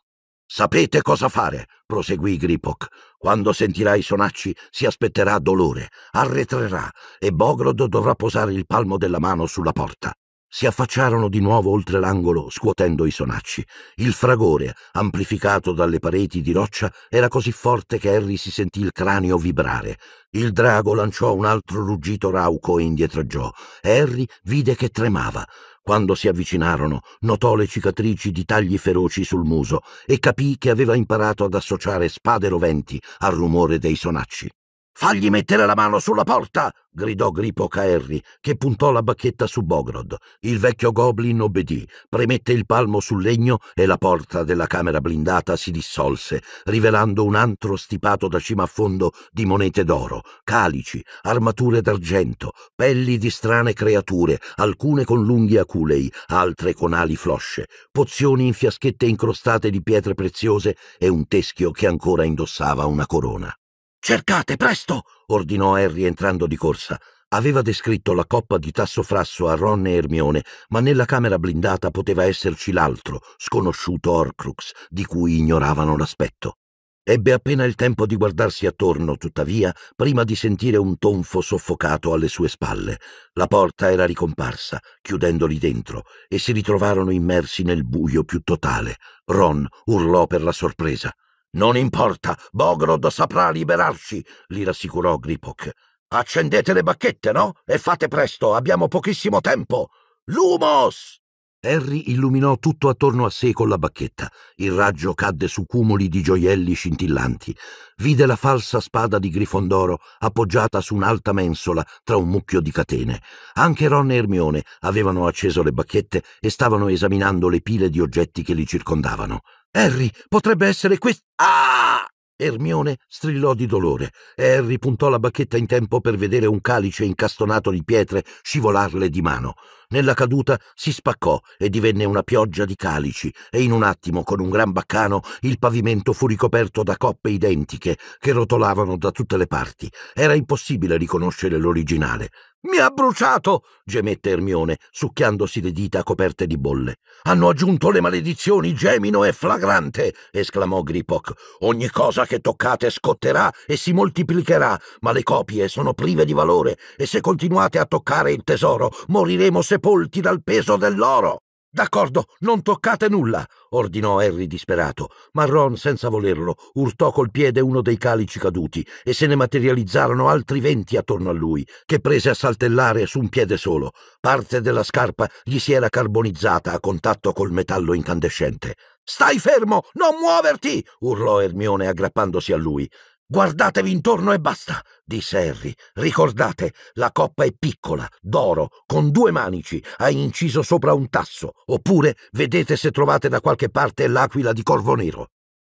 Sapete cosa fare, proseguì Gripok. Quando sentirà i sonacci si aspetterà dolore, arretrerà e Bogrod dovrà posare il palmo della mano sulla porta. Si affacciarono di nuovo oltre l'angolo, scuotendo i sonacci. Il fragore, amplificato dalle pareti di roccia, era così forte che Harry si sentì il cranio vibrare. Il drago lanciò un altro ruggito rauco e indietreggiò. Harry vide che tremava. Quando si avvicinarono, notò le cicatrici di tagli feroci sul muso e capì che aveva imparato ad associare spade roventi al rumore dei sonacci. Fagli mettere la mano sulla porta! gridò Gripo Caerri, che puntò la bacchetta su Bogrod. Il vecchio goblin obbedì, premette il palmo sul legno e la porta della camera blindata si dissolse, rivelando un antro stipato da cima a fondo di monete d'oro, calici, armature d'argento, pelli di strane creature, alcune con lunghi aculei, altre con ali flosce, pozioni in fiaschette incrostate di pietre preziose e un teschio che ancora indossava una corona. Cercate, presto! ordinò Harry entrando di corsa. Aveva descritto la coppa di tasso frasso a Ron e Ermione, ma nella camera blindata poteva esserci l'altro, sconosciuto Horcrux, di cui ignoravano l'aspetto. Ebbe appena il tempo di guardarsi attorno, tuttavia, prima di sentire un tonfo soffocato alle sue spalle. La porta era ricomparsa, chiudendoli dentro, e si ritrovarono immersi nel buio più totale. Ron urlò per la sorpresa. Non importa, Bogrod saprà liberarci, li rassicurò Gripok. Accendete le bacchette, no? E fate presto, abbiamo pochissimo tempo. Lumos! Harry illuminò tutto attorno a sé con la bacchetta. Il raggio cadde su cumuli di gioielli scintillanti. Vide la falsa spada di Grifondoro appoggiata su un'alta mensola tra un mucchio di catene. Anche Ron e Hermione avevano acceso le bacchette e stavano esaminando le pile di oggetti che li circondavano. Harry, potrebbe essere questo. Ah! Ermione strillò di dolore. e Harry puntò la bacchetta in tempo per vedere un calice incastonato di pietre scivolarle di mano. Nella caduta si spaccò e divenne una pioggia di calici, e in un attimo, con un gran baccano, il pavimento fu ricoperto da coppe identiche che rotolavano da tutte le parti. Era impossibile riconoscere l'originale. Mi ha bruciato! gemette Ermione, succhiandosi le dita coperte di bolle. Hanno aggiunto le maledizioni, gemino e flagrante! esclamò Gripok. Ogni cosa che toccate scotterà e si moltiplicherà, ma le copie sono prive di valore e se continuate a toccare il tesoro moriremo sepolti dal peso dell'oro! D'accordo, non toccate nulla, ordinò Harry disperato, ma Ron, senza volerlo, urtò col piede uno dei calici caduti e se ne materializzarono altri venti attorno a lui, che prese a saltellare su un piede solo. Parte della scarpa gli si era carbonizzata a contatto col metallo incandescente. Stai fermo, non muoverti! urlò Ermione aggrappandosi a lui. Guardatevi intorno e basta, disse Harry. Ricordate, la coppa è piccola, d'oro, con due manici, ha inciso sopra un tasso, oppure vedete se trovate da qualche parte l'aquila di Corvo Nero.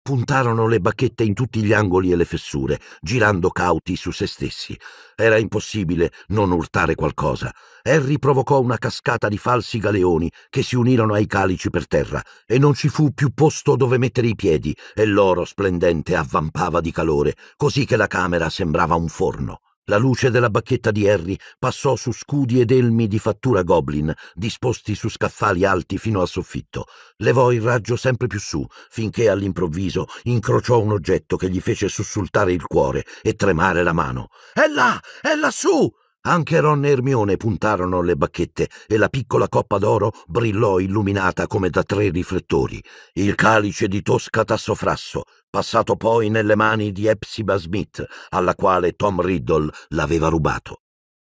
Puntarono le bacchette in tutti gli angoli e le fessure, girando cauti su se stessi. Era impossibile non urtare qualcosa. Harry provocò una cascata di falsi galeoni che si unirono ai calici per terra e non ci fu più posto dove mettere i piedi e l'oro splendente avvampava di calore, così che la camera sembrava un forno. La luce della bacchetta di Harry passò su scudi ed elmi di fattura goblin, disposti su scaffali alti fino al soffitto. Levò il raggio sempre più su, finché all'improvviso incrociò un oggetto che gli fece sussultare il cuore e tremare la mano. È là! È lassù! Anche Ron e Ermione puntarono le bacchette e la piccola coppa d'oro brillò illuminata come da tre riflettori. Il calice di Tosca Tassofrasso, passato poi nelle mani di Epsiba Smith, alla quale Tom Riddle l'aveva rubato.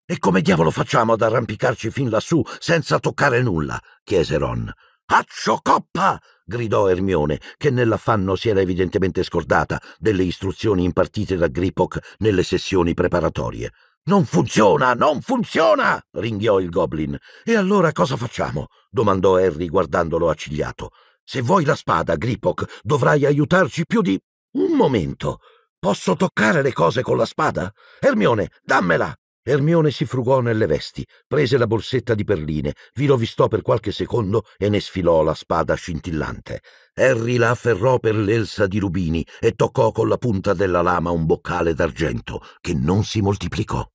E come diavolo facciamo ad arrampicarci fin lassù senza toccare nulla? chiese Ron. Accio coppa! gridò Ermione, che nell'affanno si era evidentemente scordata delle istruzioni impartite da Gripok nelle sessioni preparatorie. Non funziona, non funziona! ringhiò il goblin. E allora cosa facciamo? domandò Harry guardandolo accigliato. Se vuoi la spada, Gripok, dovrai aiutarci più di. Un momento. Posso toccare le cose con la spada? Ermione, dammela! Ermione si frugò nelle vesti, prese la borsetta di perline, vi rovistò per qualche secondo e ne sfilò la spada scintillante. Harry la afferrò per l'elsa di rubini e toccò con la punta della lama un boccale d'argento che non si moltiplicò.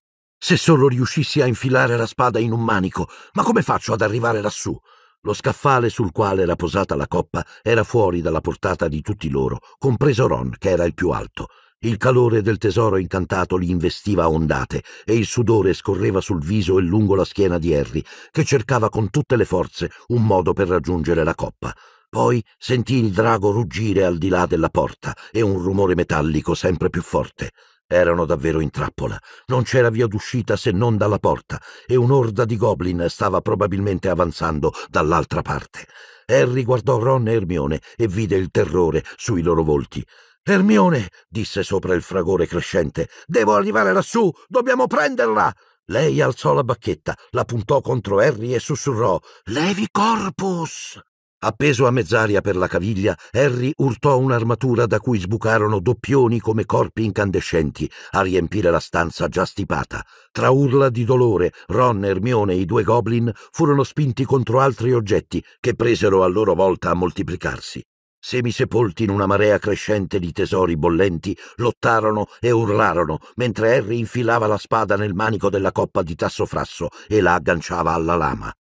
Se solo riuscissi a infilare la spada in un manico, ma come faccio ad arrivare lassù? Lo scaffale sul quale era posata la coppa era fuori dalla portata di tutti loro, compreso Ron, che era il più alto. Il calore del tesoro incantato li investiva a ondate e il sudore scorreva sul viso e lungo la schiena di Harry, che cercava con tutte le forze un modo per raggiungere la coppa. Poi sentì il drago ruggire al di là della porta e un rumore metallico sempre più forte. Erano davvero in trappola. Non c'era via d'uscita se non dalla porta, e un'orda di goblin stava probabilmente avanzando dall'altra parte. Harry guardò Ron e Hermione e vide il terrore sui loro volti. Hermione, disse sopra il fragore crescente, devo arrivare lassù, dobbiamo prenderla. Lei alzò la bacchetta, la puntò contro Harry e sussurrò Levi corpus. Appeso a mezz'aria per la caviglia, Harry urtò un'armatura da cui sbucarono doppioni come corpi incandescenti a riempire la stanza già stipata. Tra urla di dolore, Ron, Ermione e i due goblin furono spinti contro altri oggetti che presero a loro volta a moltiplicarsi. Semisepolti in una marea crescente di tesori bollenti, lottarono e urlarono mentre Harry infilava la spada nel manico della coppa di tasso frasso e la agganciava alla lama.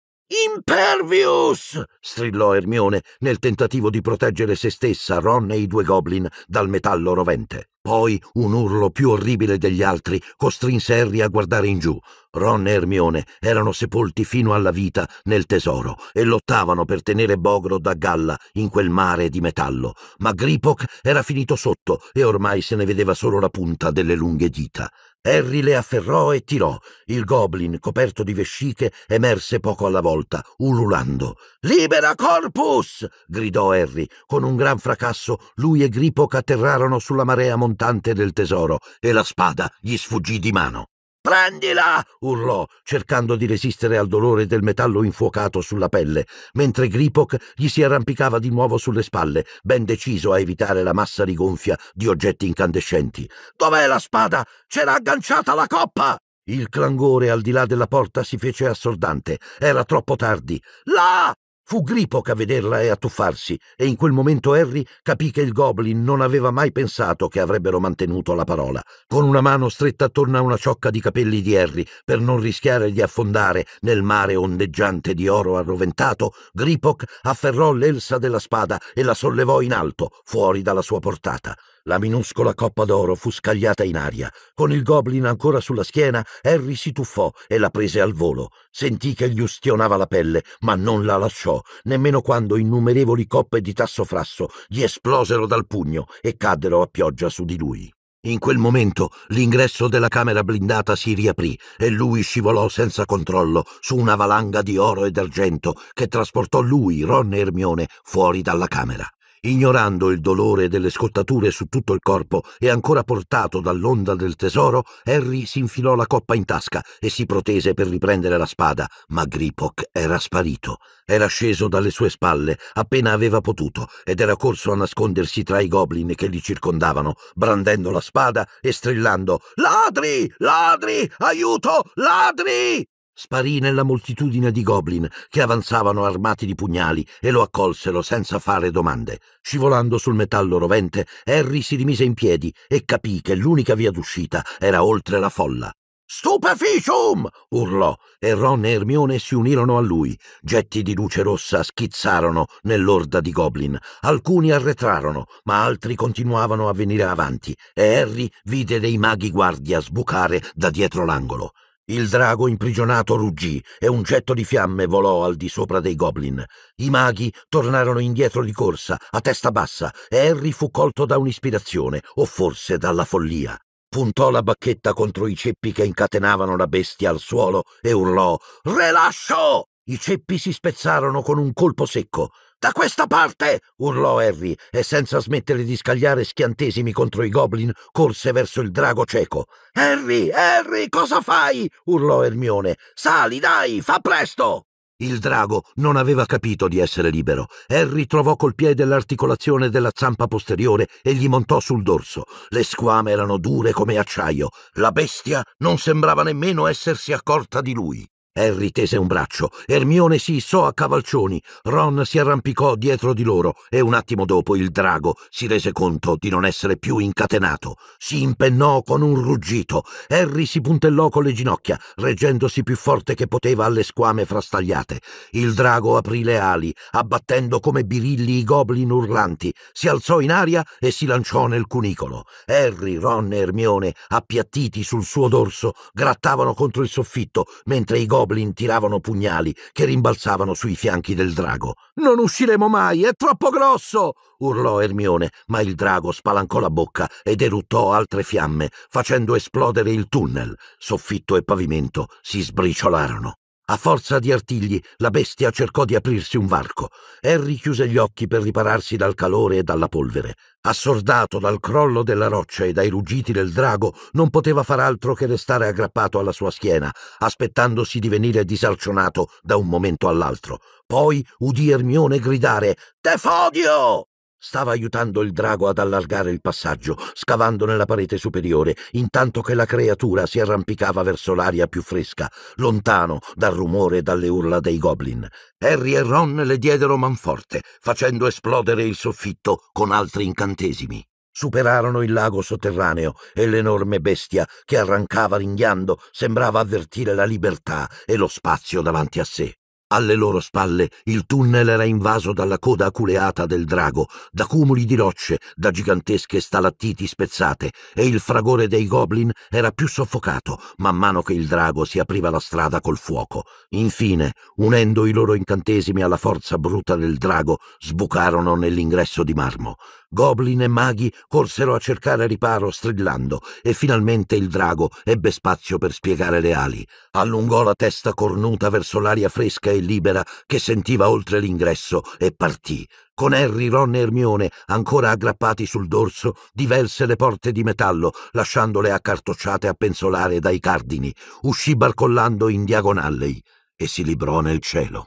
Impervious! strillò Ermione nel tentativo di proteggere se stessa, Ron e i due goblin dal metallo rovente. Poi un urlo più orribile degli altri costrinse Harry a guardare in giù. Ron e Ermione erano sepolti fino alla vita nel tesoro e lottavano per tenere Bogro da galla in quel mare di metallo, ma Gripok era finito sotto e ormai se ne vedeva solo la punta delle lunghe dita. Harry le afferrò e tirò. Il goblin, coperto di vesciche, emerse poco alla volta, ululando. Libera corpus! gridò Harry. Con un gran fracasso lui e Gripo caterrarono sulla marea montante del tesoro e la spada gli sfuggì di mano. Prendila! urlò, cercando di resistere al dolore del metallo infuocato sulla pelle, mentre Gripok gli si arrampicava di nuovo sulle spalle, ben deciso a evitare la massa rigonfia di oggetti incandescenti. Dov'è la spada? C'era agganciata la coppa! Il clangore al di là della porta si fece assordante. Era troppo tardi. Là! Fu Gripok a vederla e a tuffarsi, e in quel momento Harry capì che il goblin non aveva mai pensato che avrebbero mantenuto la parola. Con una mano stretta attorno a una ciocca di capelli di Harry, per non rischiare di affondare nel mare ondeggiante di oro arroventato, Gripok afferrò l'elsa della spada e la sollevò in alto, fuori dalla sua portata. La minuscola coppa d'oro fu scagliata in aria. Con il goblin ancora sulla schiena, Harry si tuffò e la prese al volo. Sentì che gli ustionava la pelle, ma non la lasciò, nemmeno quando innumerevoli coppe di tasso frasso gli esplosero dal pugno e caddero a pioggia su di lui. In quel momento l'ingresso della camera blindata si riaprì e lui scivolò senza controllo su una valanga di oro e d'argento che trasportò lui, Ron e Hermione fuori dalla camera ignorando il dolore delle scottature su tutto il corpo e ancora portato dall'onda del tesoro, Harry si infilò la coppa in tasca e si protese per riprendere la spada, ma Gripok era sparito. Era sceso dalle sue spalle appena aveva potuto ed era corso a nascondersi tra i goblin che li circondavano, brandendo la spada e strillando Ladri! Ladri! Aiuto! Ladri! sparì nella moltitudine di goblin che avanzavano armati di pugnali e lo accolsero senza fare domande. Scivolando sul metallo rovente, Harry si rimise in piedi e capì che l'unica via d'uscita era oltre la folla. Stupeficium! urlò e Ron e Hermione si unirono a lui. Getti di luce rossa schizzarono nell'orda di goblin. Alcuni arretrarono, ma altri continuavano a venire avanti e Harry vide dei maghi guardia sbucare da dietro l'angolo. Il drago imprigionato ruggì e un getto di fiamme volò al di sopra dei goblin. I maghi tornarono indietro di corsa, a testa bassa, e Harry fu colto da un'ispirazione, o forse dalla follia. Puntò la bacchetta contro i ceppi che incatenavano la bestia al suolo e urlò Relascio! I ceppi si spezzarono con un colpo secco. Da questa parte! urlò Harry e senza smettere di scagliare schiantesimi contro i goblin corse verso il drago cieco. Harry, Harry, cosa fai? urlò Ermione. Sali, dai, fa presto! Il drago non aveva capito di essere libero. Harry trovò col piede l'articolazione della zampa posteriore e gli montò sul dorso. Le squame erano dure come acciaio. La bestia non sembrava nemmeno essersi accorta di lui. Harry tese un braccio, Ermione si issò a cavalcioni, Ron si arrampicò dietro di loro e un attimo dopo il drago si rese conto di non essere più incatenato. Si impennò con un ruggito, Harry si puntellò con le ginocchia, reggendosi più forte che poteva alle squame frastagliate. Il drago aprì le ali, abbattendo come birilli i goblin urlanti, si alzò in aria e si lanciò nel cunicolo. Harry, Ron e Ermione, appiattiti sul suo dorso, grattavano contro il soffitto, mentre i goblin goblin tiravano pugnali che rimbalzavano sui fianchi del drago. Non usciremo mai, è troppo grosso! urlò Ermione, ma il drago spalancò la bocca ed eruttò altre fiamme, facendo esplodere il tunnel. Soffitto e pavimento si sbriciolarono. A forza di artigli, la bestia cercò di aprirsi un varco. Harry chiuse gli occhi per ripararsi dal calore e dalla polvere. Assordato dal crollo della roccia e dai ruggiti del drago, non poteva far altro che restare aggrappato alla sua schiena, aspettandosi di venire disalcionato da un momento all'altro. Poi udì Ermione gridare Tefodio! Stava aiutando il drago ad allargare il passaggio, scavando nella parete superiore, intanto che la creatura si arrampicava verso l'aria più fresca, lontano dal rumore e dalle urla dei goblin. Harry e Ron le diedero manforte, facendo esplodere il soffitto con altri incantesimi. Superarono il lago sotterraneo e l'enorme bestia che arrancava ringhiando sembrava avvertire la libertà e lo spazio davanti a sé. Alle loro spalle il tunnel era invaso dalla coda aculeata del drago, da cumuli di rocce, da gigantesche stalattiti spezzate, e il fragore dei goblin era più soffocato man mano che il drago si apriva la strada col fuoco. Infine, unendo i loro incantesimi alla forza bruta del drago, sbucarono nell'ingresso di marmo. Goblin e maghi corsero a cercare riparo strillando e finalmente il drago ebbe spazio per spiegare le ali. Allungò la testa cornuta verso l'aria fresca e libera che sentiva oltre l'ingresso e partì. Con Harry, Ron e Hermione ancora aggrappati sul dorso, diverse le porte di metallo, lasciandole accartocciate a penzolare dai cardini. Uscì barcollando in diagonale e si librò nel cielo.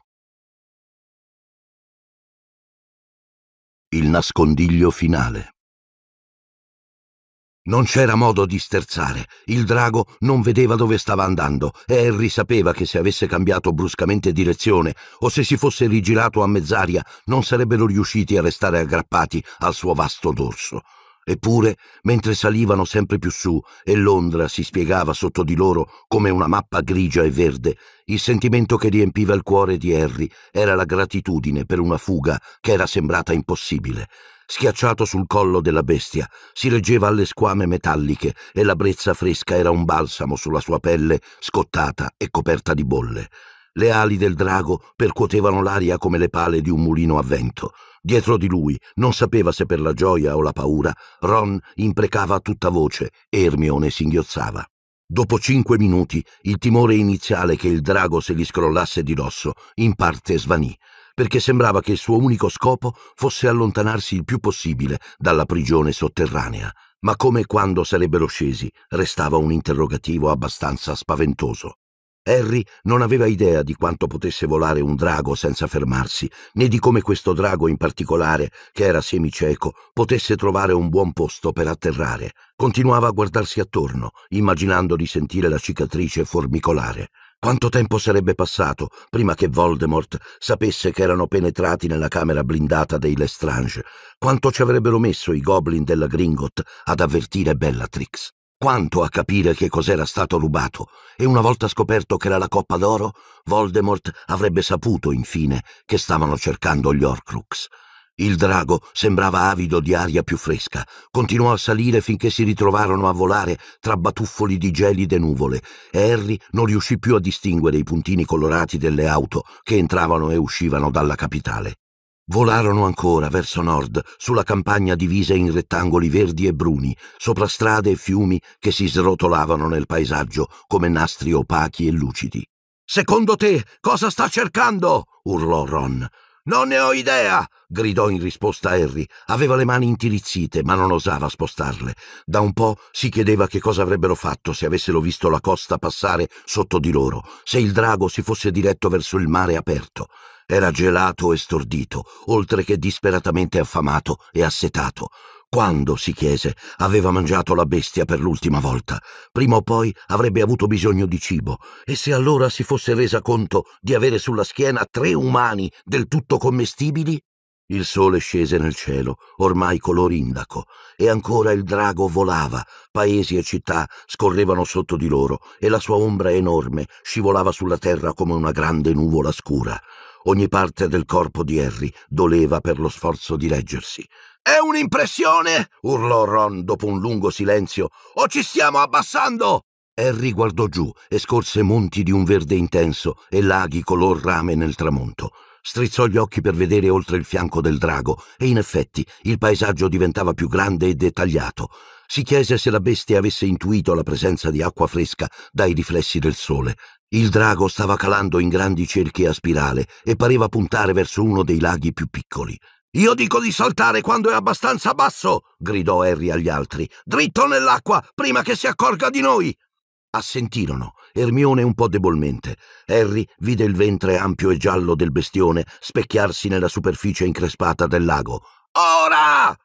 il nascondiglio finale. Non c'era modo di sterzare. Il drago non vedeva dove stava andando e Harry sapeva che se avesse cambiato bruscamente direzione o se si fosse rigirato a mezz'aria non sarebbero riusciti a restare aggrappati al suo vasto dorso. Eppure, mentre salivano sempre più su e Londra si spiegava sotto di loro come una mappa grigia e verde, il sentimento che riempiva il cuore di Harry era la gratitudine per una fuga che era sembrata impossibile. Schiacciato sul collo della bestia, si reggeva alle squame metalliche e la brezza fresca era un balsamo sulla sua pelle scottata e coperta di bolle. Le ali del drago percuotevano l'aria come le pale di un mulino a vento. Dietro di lui, non sapeva se per la gioia o la paura, Ron imprecava a tutta voce e Ermione singhiozzava. Dopo cinque minuti, il timore iniziale che il drago se gli scrollasse di dosso in parte svanì, perché sembrava che il suo unico scopo fosse allontanarsi il più possibile dalla prigione sotterranea. Ma come quando sarebbero scesi, restava un interrogativo abbastanza spaventoso. Harry non aveva idea di quanto potesse volare un drago senza fermarsi, né di come questo drago in particolare, che era semicieco, potesse trovare un buon posto per atterrare. Continuava a guardarsi attorno, immaginando di sentire la cicatrice formicolare. Quanto tempo sarebbe passato prima che Voldemort sapesse che erano penetrati nella camera blindata dei Lestrange? Quanto ci avrebbero messo i goblin della Gringot ad avvertire Bellatrix? quanto a capire che cos'era stato rubato, e una volta scoperto che era la coppa d'oro, Voldemort avrebbe saputo infine che stavano cercando gli Horcrux. Il drago sembrava avido di aria più fresca, continuò a salire finché si ritrovarono a volare tra batuffoli di gelide nuvole, e Harry non riuscì più a distinguere i puntini colorati delle auto che entravano e uscivano dalla capitale. Volarono ancora verso nord, sulla campagna divisa in rettangoli verdi e bruni, sopra strade e fiumi che si srotolavano nel paesaggio come nastri opachi e lucidi. Secondo te cosa sta cercando? urlò Ron. Non ne ho idea! gridò in risposta Harry. Aveva le mani intirizzite, ma non osava spostarle. Da un po' si chiedeva che cosa avrebbero fatto se avessero visto la costa passare sotto di loro, se il drago si fosse diretto verso il mare aperto. Era gelato e stordito, oltre che disperatamente affamato e assetato. Quando, si chiese, aveva mangiato la bestia per l'ultima volta? Prima o poi avrebbe avuto bisogno di cibo, e se allora si fosse resa conto di avere sulla schiena tre umani del tutto commestibili? Il sole scese nel cielo, ormai color indaco, e ancora il drago volava, paesi e città scorrevano sotto di loro, e la sua ombra enorme scivolava sulla terra come una grande nuvola scura. Ogni parte del corpo di Harry doleva per lo sforzo di reggersi. È un'impressione! urlò Ron dopo un lungo silenzio. O ci stiamo abbassando? Harry guardò giù e scorse monti di un verde intenso e laghi color rame nel tramonto. Strizzò gli occhi per vedere oltre il fianco del drago e in effetti il paesaggio diventava più grande e dettagliato. Si chiese se la bestia avesse intuito la presenza di acqua fresca dai riflessi del sole. Il drago stava calando in grandi cerchi a spirale e pareva puntare verso uno dei laghi più piccoli. Io dico di saltare quando è abbastanza basso, gridò Harry agli altri. Dritto nell'acqua, prima che si accorga di noi. Assentirono, Ermione un po' debolmente. Harry vide il ventre ampio e giallo del bestione specchiarsi nella superficie increspata del lago. Ora!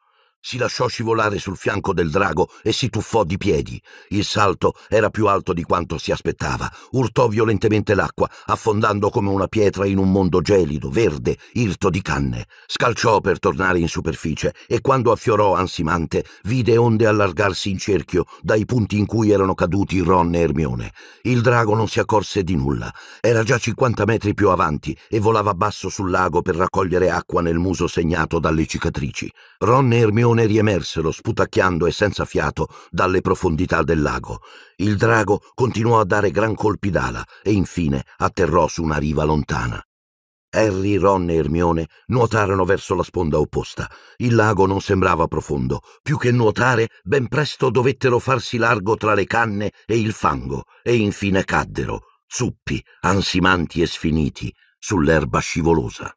Si lasciò scivolare sul fianco del drago e si tuffò di piedi. Il salto era più alto di quanto si aspettava. Urtò violentemente l'acqua, affondando come una pietra in un mondo gelido, verde, irto di canne. Scalciò per tornare in superficie e quando affiorò ansimante, vide onde allargarsi in cerchio dai punti in cui erano caduti Ron e Hermione. Il drago non si accorse di nulla. Era già 50 metri più avanti e volava basso sul lago per raccogliere acqua nel muso segnato dalle cicatrici. Ron e Hermione leone riemersero sputacchiando e senza fiato dalle profondità del lago. Il drago continuò a dare gran colpi d'ala e infine atterrò su una riva lontana. Harry, Ron e Ermione nuotarono verso la sponda opposta. Il lago non sembrava profondo. Più che nuotare, ben presto dovettero farsi largo tra le canne e il fango e infine caddero, zuppi, ansimanti e sfiniti, sull'erba scivolosa.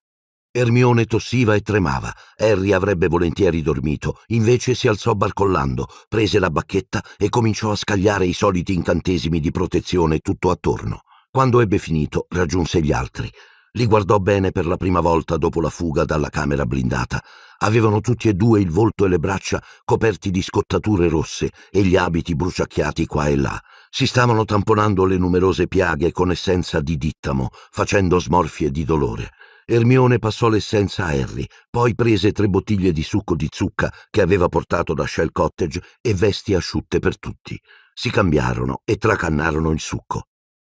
Ermione tossiva e tremava. Harry avrebbe volentieri dormito, invece si alzò barcollando, prese la bacchetta e cominciò a scagliare i soliti incantesimi di protezione tutto attorno. Quando ebbe finito, raggiunse gli altri. Li guardò bene per la prima volta dopo la fuga dalla camera blindata. Avevano tutti e due il volto e le braccia coperti di scottature rosse e gli abiti bruciacchiati qua e là. Si stavano tamponando le numerose piaghe con essenza di dittamo, facendo smorfie di dolore. Ermione passò l'essenza a Harry, poi prese tre bottiglie di succo di zucca che aveva portato da Shell Cottage e vesti asciutte per tutti. Si cambiarono e tracannarono il succo.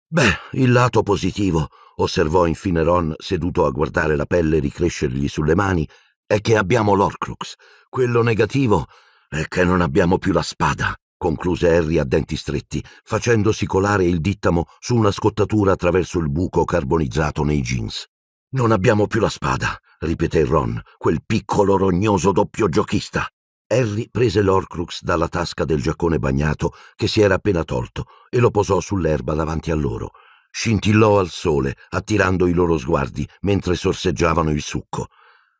Beh, il lato positivo, osservò infine Ron, seduto a guardare la pelle ricrescergli sulle mani, è che abbiamo l'Orcrux. Quello negativo è che non abbiamo più la spada, concluse Harry a denti stretti, facendosi colare il dittamo su una scottatura attraverso il buco carbonizzato nei jeans. Non abbiamo più la spada, ripeté Ron, quel piccolo rognoso doppio giochista. Harry prese l'Orcrux dalla tasca del giacone bagnato che si era appena tolto e lo posò sull'erba davanti a loro. Scintillò al sole, attirando i loro sguardi mentre sorseggiavano il succo.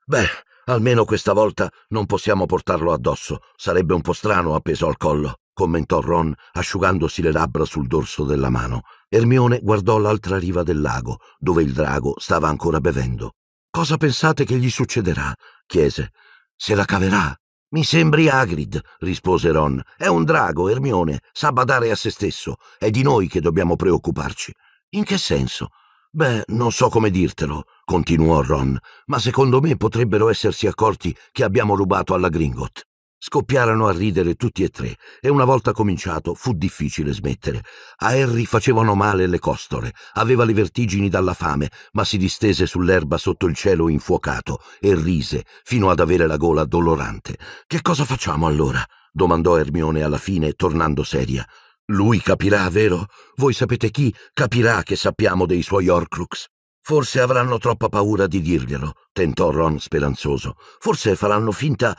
Beh, almeno questa volta non possiamo portarlo addosso, sarebbe un po' strano appeso al collo commentò Ron, asciugandosi le labbra sul dorso della mano. Ermione guardò l'altra riva del lago, dove il drago stava ancora bevendo. Cosa pensate che gli succederà? chiese. Se la caverà? Mi sembri Agrid, rispose Ron. È un drago, Ermione, sa badare a se stesso. È di noi che dobbiamo preoccuparci. In che senso? Beh, non so come dirtelo, continuò Ron, ma secondo me potrebbero essersi accorti che abbiamo rubato alla Gringot. Scoppiarono a ridere tutti e tre e una volta cominciato fu difficile smettere. A Harry facevano male le costole, aveva le vertigini dalla fame, ma si distese sull'erba sotto il cielo infuocato e rise fino ad avere la gola dolorante. Che cosa facciamo allora? domandò Ermione alla fine, tornando seria. Lui capirà, vero? Voi sapete chi capirà che sappiamo dei suoi Orcrux? Forse avranno troppa paura di dirglielo, tentò Ron speranzoso. Forse faranno finta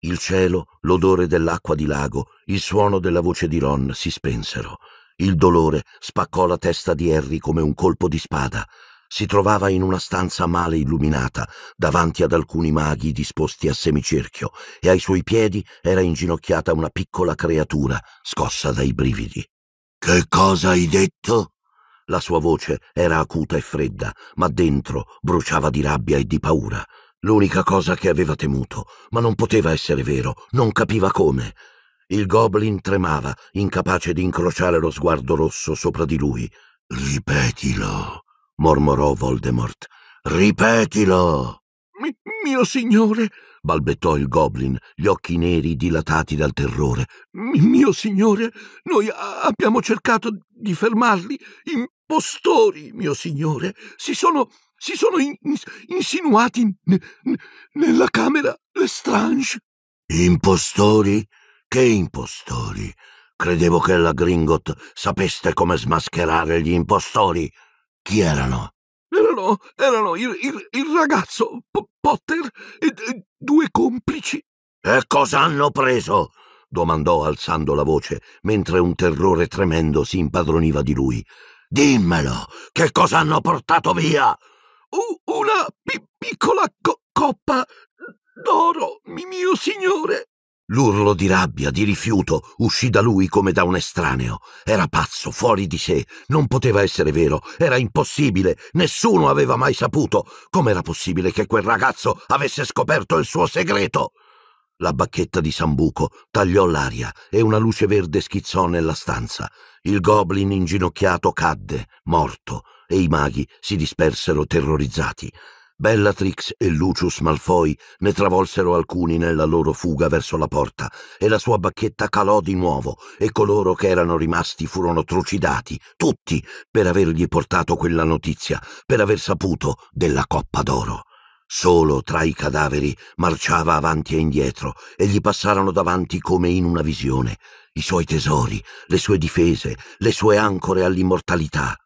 il cielo, l'odore dell'acqua di lago, il suono della voce di Ron si spensero. Il dolore spaccò la testa di Harry come un colpo di spada. Si trovava in una stanza male illuminata, davanti ad alcuni maghi disposti a semicerchio, e ai suoi piedi era inginocchiata una piccola creatura, scossa dai brividi. Che cosa hai detto? La sua voce era acuta e fredda, ma dentro bruciava di rabbia e di paura. L'unica cosa che aveva temuto, ma non poteva essere vero, non capiva come. Il goblin tremava, incapace di incrociare lo sguardo rosso sopra di lui. Ripetilo, mormorò Voldemort. Ripetilo! Mi, mio signore! balbettò il goblin, gli occhi neri dilatati dal terrore. Mi, mio signore, noi a- abbiamo cercato di fermarli. Impostori, mio signore! Si sono si sono in, in, insinuati ne, ne, nella camera Lestrange. Impostori? Che impostori? Credevo che la Gringot sapeste come smascherare gli impostori. Chi erano? Erano, erano il, il, il ragazzo P Potter e, e due complici. E cosa hanno preso? domandò alzando la voce, mentre un terrore tremendo si impadroniva di lui. Dimmelo, che cosa hanno portato via? una pi- piccola co- coppa d'oro, mio signore. L'urlo di rabbia, di rifiuto, uscì da lui come da un estraneo. Era pazzo, fuori di sé. Non poteva essere vero. Era impossibile. Nessuno aveva mai saputo. Com'era possibile che quel ragazzo avesse scoperto il suo segreto? La bacchetta di Sambuco tagliò l'aria e una luce verde schizzò nella stanza. Il goblin inginocchiato cadde, morto e i maghi si dispersero terrorizzati. Bellatrix e Lucius Malfoy ne travolsero alcuni nella loro fuga verso la porta e la sua bacchetta calò di nuovo e coloro che erano rimasti furono trucidati, tutti, per avergli portato quella notizia, per aver saputo della Coppa d'Oro. Solo tra i cadaveri marciava avanti e indietro e gli passarono davanti come in una visione i suoi tesori, le sue difese, le sue ancore all'immortalità.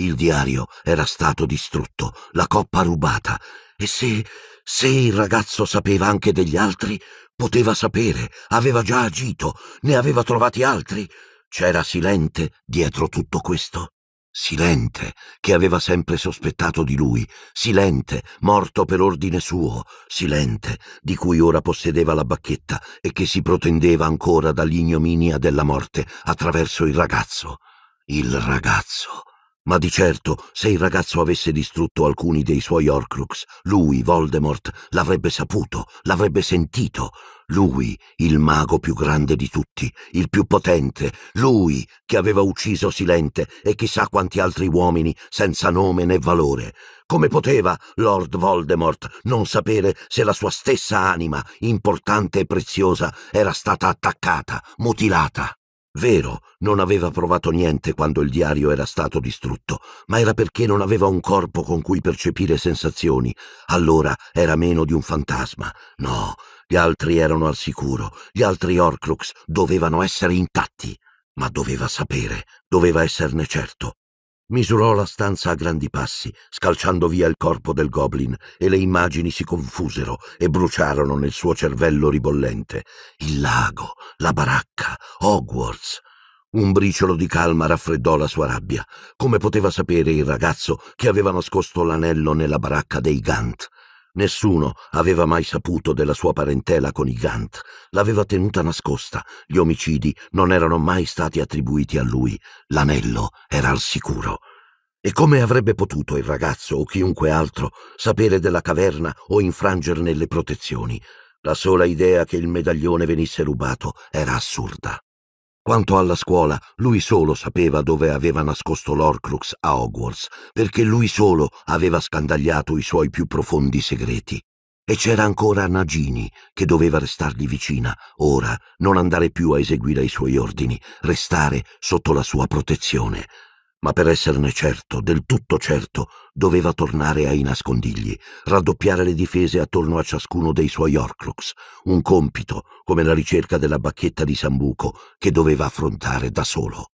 Il diario era stato distrutto, la coppa rubata, e se, se il ragazzo sapeva anche degli altri, poteva sapere, aveva già agito, ne aveva trovati altri. C'era Silente dietro tutto questo. Silente, che aveva sempre sospettato di lui, Silente, morto per ordine suo, Silente, di cui ora possedeva la bacchetta e che si protendeva ancora dall'ignominia della morte attraverso il ragazzo. Il ragazzo, ma di certo, se il ragazzo avesse distrutto alcuni dei suoi Orcrux, lui, Voldemort, l'avrebbe saputo, l'avrebbe sentito. Lui, il mago più grande di tutti, il più potente, lui che aveva ucciso Silente e chissà quanti altri uomini senza nome né valore. Come poteva Lord Voldemort non sapere se la sua stessa anima, importante e preziosa, era stata attaccata, mutilata? Vero, non aveva provato niente quando il diario era stato distrutto, ma era perché non aveva un corpo con cui percepire sensazioni. Allora era meno di un fantasma. No, gli altri erano al sicuro, gli altri Horcrux dovevano essere intatti. Ma doveva sapere, doveva esserne certo. Misurò la stanza a grandi passi, scalciando via il corpo del goblin, e le immagini si confusero e bruciarono nel suo cervello ribollente. Il lago, la baracca, Hogwarts. Un briciolo di calma raffreddò la sua rabbia. Come poteva sapere il ragazzo che aveva nascosto l'anello nella baracca dei Gant? Nessuno aveva mai saputo della sua parentela con i Gant, l'aveva tenuta nascosta, gli omicidi non erano mai stati attribuiti a lui, l'anello era al sicuro. E come avrebbe potuto il ragazzo o chiunque altro sapere della caverna o infrangerne le protezioni? La sola idea che il medaglione venisse rubato era assurda. Quanto alla scuola, lui solo sapeva dove aveva nascosto l'Orcrux a Hogwarts, perché lui solo aveva scandagliato i suoi più profondi segreti. E c'era ancora Nagini, che doveva restargli vicina, ora non andare più a eseguire i suoi ordini, restare sotto la sua protezione, ma per esserne certo, del tutto certo, doveva tornare ai nascondigli, raddoppiare le difese attorno a ciascuno dei suoi Orcrux, un compito, come la ricerca della bacchetta di Sambuco, che doveva affrontare da solo.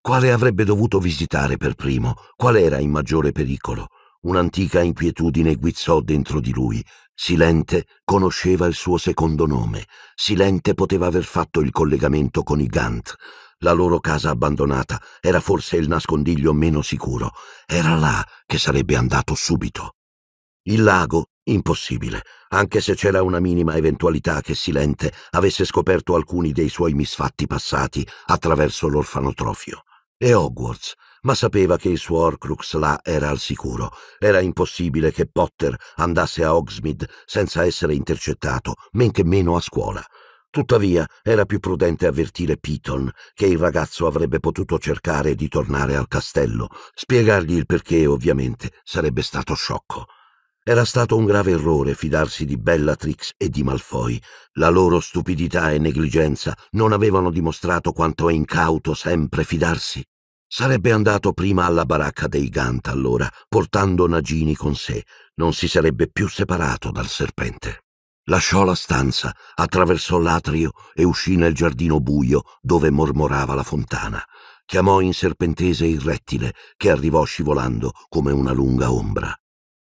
Quale avrebbe dovuto visitare per primo? Qual era in maggiore pericolo? Un'antica inquietudine guizzò dentro di lui. Silente conosceva il suo secondo nome. Silente poteva aver fatto il collegamento con i Gant. La loro casa abbandonata era forse il nascondiglio meno sicuro. Era là che sarebbe andato subito. Il lago, impossibile, anche se c'era una minima eventualità che Silente avesse scoperto alcuni dei suoi misfatti passati attraverso l'orfanotrofio. E Hogwarts, ma sapeva che il suo Horcrux là era al sicuro. Era impossibile che Potter andasse a Hogsmeade senza essere intercettato, men che meno a scuola. Tuttavia era più prudente avvertire Piton che il ragazzo avrebbe potuto cercare di tornare al castello. Spiegargli il perché, ovviamente, sarebbe stato sciocco. Era stato un grave errore fidarsi di Bellatrix e di Malfoy. La loro stupidità e negligenza non avevano dimostrato quanto è incauto sempre fidarsi. Sarebbe andato prima alla baracca dei Gant allora, portando Nagini con sé. Non si sarebbe più separato dal serpente. Lasciò la stanza, attraversò l'atrio e uscì nel giardino buio dove mormorava la fontana. Chiamò in serpentese il rettile, che arrivò scivolando come una lunga ombra.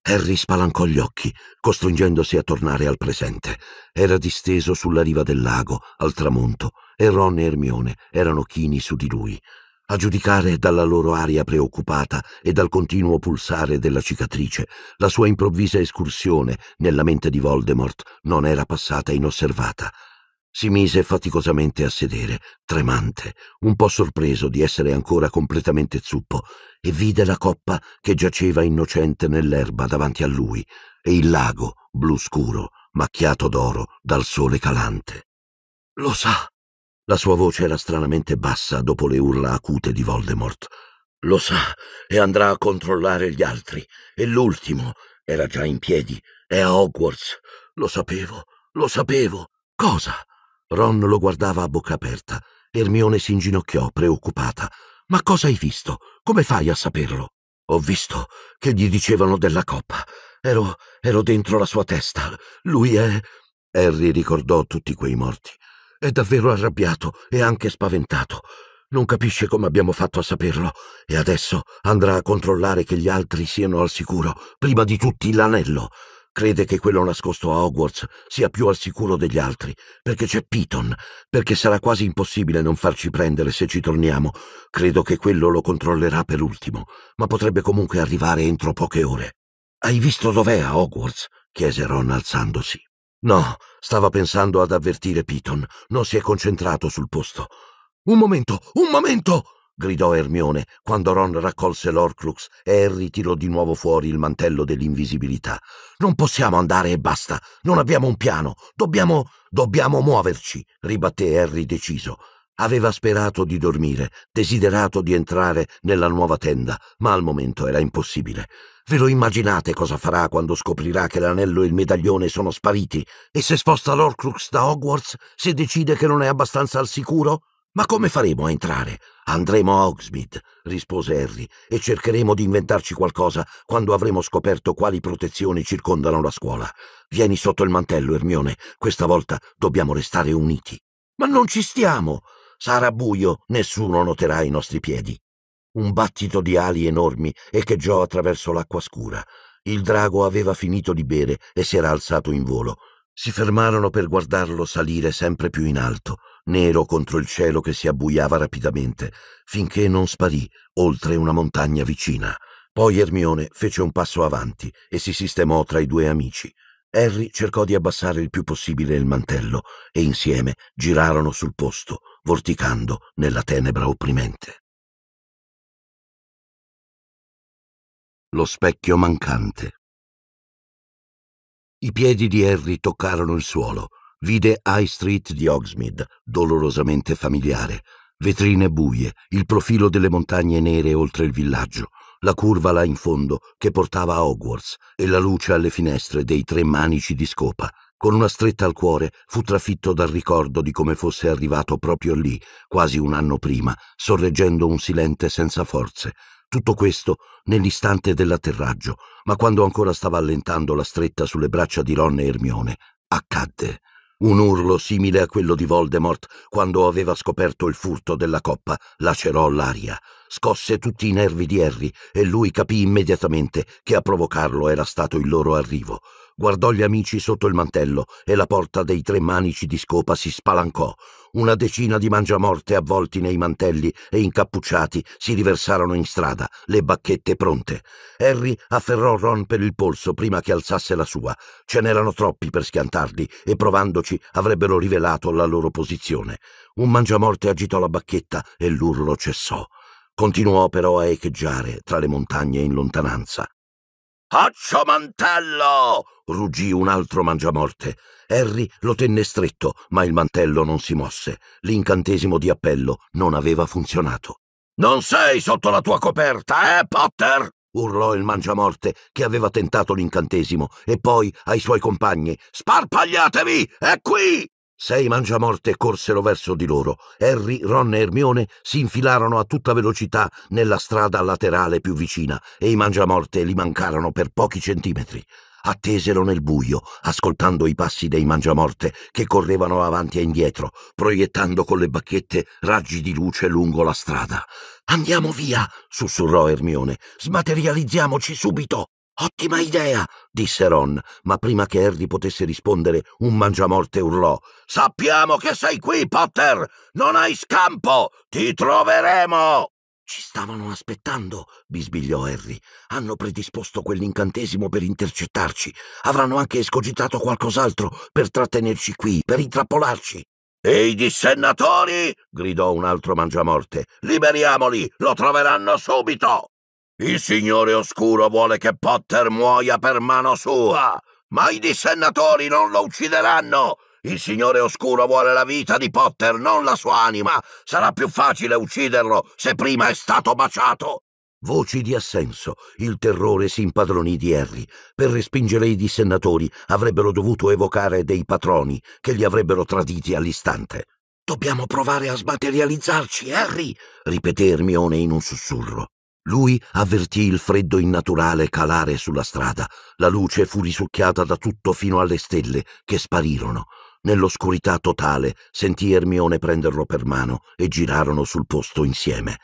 Harry spalancò gli occhi, costringendosi a tornare al presente. Era disteso sulla riva del lago, al tramonto, e Ron e Ermione erano chini su di lui. A giudicare dalla loro aria preoccupata e dal continuo pulsare della cicatrice, la sua improvvisa escursione nella mente di Voldemort non era passata inosservata. Si mise faticosamente a sedere, tremante, un po' sorpreso di essere ancora completamente zuppo, e vide la coppa che giaceva innocente nell'erba davanti a lui e il lago, blu scuro, macchiato d'oro dal sole calante. Lo sa, la sua voce era stranamente bassa dopo le urla acute di Voldemort. Lo sa e andrà a controllare gli altri. E l'ultimo era già in piedi. È a Hogwarts. Lo sapevo, lo sapevo. Cosa? Ron lo guardava a bocca aperta. Ermione si inginocchiò, preoccupata. Ma cosa hai visto? Come fai a saperlo? Ho visto che gli dicevano della coppa. Ero, ero dentro la sua testa. Lui è... Harry ricordò tutti quei morti. È davvero arrabbiato e anche spaventato. Non capisce come abbiamo fatto a saperlo e adesso andrà a controllare che gli altri siano al sicuro, prima di tutti l'anello. Crede che quello nascosto a Hogwarts sia più al sicuro degli altri, perché c'è Piton, perché sarà quasi impossibile non farci prendere se ci torniamo. Credo che quello lo controllerà per ultimo, ma potrebbe comunque arrivare entro poche ore. Hai visto dov'è a Hogwarts? chiese Ron alzandosi. No, stava pensando ad avvertire Piton. Non si è concentrato sul posto. Un momento, un momento! gridò Ermione quando Ron raccolse l'Orcrux e Harry tirò di nuovo fuori il mantello dell'invisibilità. Non possiamo andare e basta. Non abbiamo un piano. Dobbiamo. dobbiamo muoverci, ribatté Harry deciso. Aveva sperato di dormire, desiderato di entrare nella nuova tenda, ma al momento era impossibile. Ve lo immaginate cosa farà quando scoprirà che l'anello e il medaglione sono spariti e se sposta l'Orcrux da Hogwarts se decide che non è abbastanza al sicuro? Ma come faremo a entrare? Andremo a Hogsmeade, rispose Harry, e cercheremo di inventarci qualcosa quando avremo scoperto quali protezioni circondano la scuola. Vieni sotto il mantello, Ermione. Questa volta dobbiamo restare uniti. Ma non ci stiamo! Sarà buio, nessuno noterà i nostri piedi un battito di ali enormi echeggiò attraverso l'acqua scura. Il drago aveva finito di bere e si era alzato in volo. Si fermarono per guardarlo salire sempre più in alto, nero contro il cielo che si abbuiava rapidamente, finché non sparì oltre una montagna vicina. Poi Ermione fece un passo avanti e si sistemò tra i due amici. Harry cercò di abbassare il più possibile il mantello e insieme girarono sul posto, vorticando nella tenebra opprimente. Lo specchio mancante. I piedi di Harry toccarono il suolo. Vide High Street di Hogsmeade, dolorosamente familiare. Vetrine buie, il profilo delle montagne nere oltre il villaggio, la curva là in fondo che portava a Hogwarts e la luce alle finestre dei tre manici di scopa. Con una stretta al cuore fu trafitto dal ricordo di come fosse arrivato proprio lì, quasi un anno prima, sorreggendo un silente senza forze, tutto questo nell'istante dell'atterraggio, ma quando ancora stava allentando la stretta sulle braccia di Ron e Ermione, accadde. Un urlo simile a quello di Voldemort quando aveva scoperto il furto della coppa lacerò l'aria scosse tutti i nervi di Harry e lui capì immediatamente che a provocarlo era stato il loro arrivo. Guardò gli amici sotto il mantello e la porta dei tre manici di scopa si spalancò. Una decina di mangiamorte avvolti nei mantelli e incappucciati si riversarono in strada, le bacchette pronte. Harry afferrò Ron per il polso prima che alzasse la sua. Ce n'erano troppi per schiantarli e provandoci avrebbero rivelato la loro posizione. Un mangiamorte agitò la bacchetta e l'urlo cessò. Continuò però a echeggiare tra le montagne in lontananza. Accio mantello! ruggì un altro mangiamorte. Harry lo tenne stretto, ma il mantello non si mosse. L'incantesimo di appello non aveva funzionato. Non sei sotto la tua coperta, eh, Potter? urlò il mangiamorte che aveva tentato l'incantesimo e poi ai suoi compagni. Sparpagliatevi! È qui! Sei mangiamorte corsero verso di loro. Harry, Ron e Hermione si infilarono a tutta velocità nella strada laterale più vicina e i mangiamorte li mancarono per pochi centimetri. Attesero nel buio, ascoltando i passi dei mangiamorte che correvano avanti e indietro, proiettando con le bacchette raggi di luce lungo la strada. Andiamo via, sussurrò Hermione. Smaterializziamoci subito. Ottima idea, disse Ron, ma prima che Harry potesse rispondere, un mangiamorte urlò. Sappiamo che sei qui, Potter! Non hai scampo! Ti troveremo! Ci stavano aspettando, bisbigliò Harry. Hanno predisposto quell'incantesimo per intercettarci. Avranno anche escogitato qualcos'altro per trattenerci qui, per intrappolarci. E i dissennatori! gridò un altro mangiamorte. Liberiamoli! Lo troveranno subito! Il Signore Oscuro vuole che Potter muoia per mano sua, ma i dissennatori non lo uccideranno. Il Signore Oscuro vuole la vita di Potter, non la sua anima. Sarà più facile ucciderlo se prima è stato baciato. Voci di assenso. Il terrore si impadronì di Harry. Per respingere i dissennatori avrebbero dovuto evocare dei patroni che li avrebbero traditi all'istante. Dobbiamo provare a smaterializzarci, Harry, ripeté Hermione in un sussurro. Lui avvertì il freddo innaturale calare sulla strada. La luce fu risucchiata da tutto fino alle stelle, che sparirono. Nell'oscurità totale sentì Ermione prenderlo per mano e girarono sul posto insieme.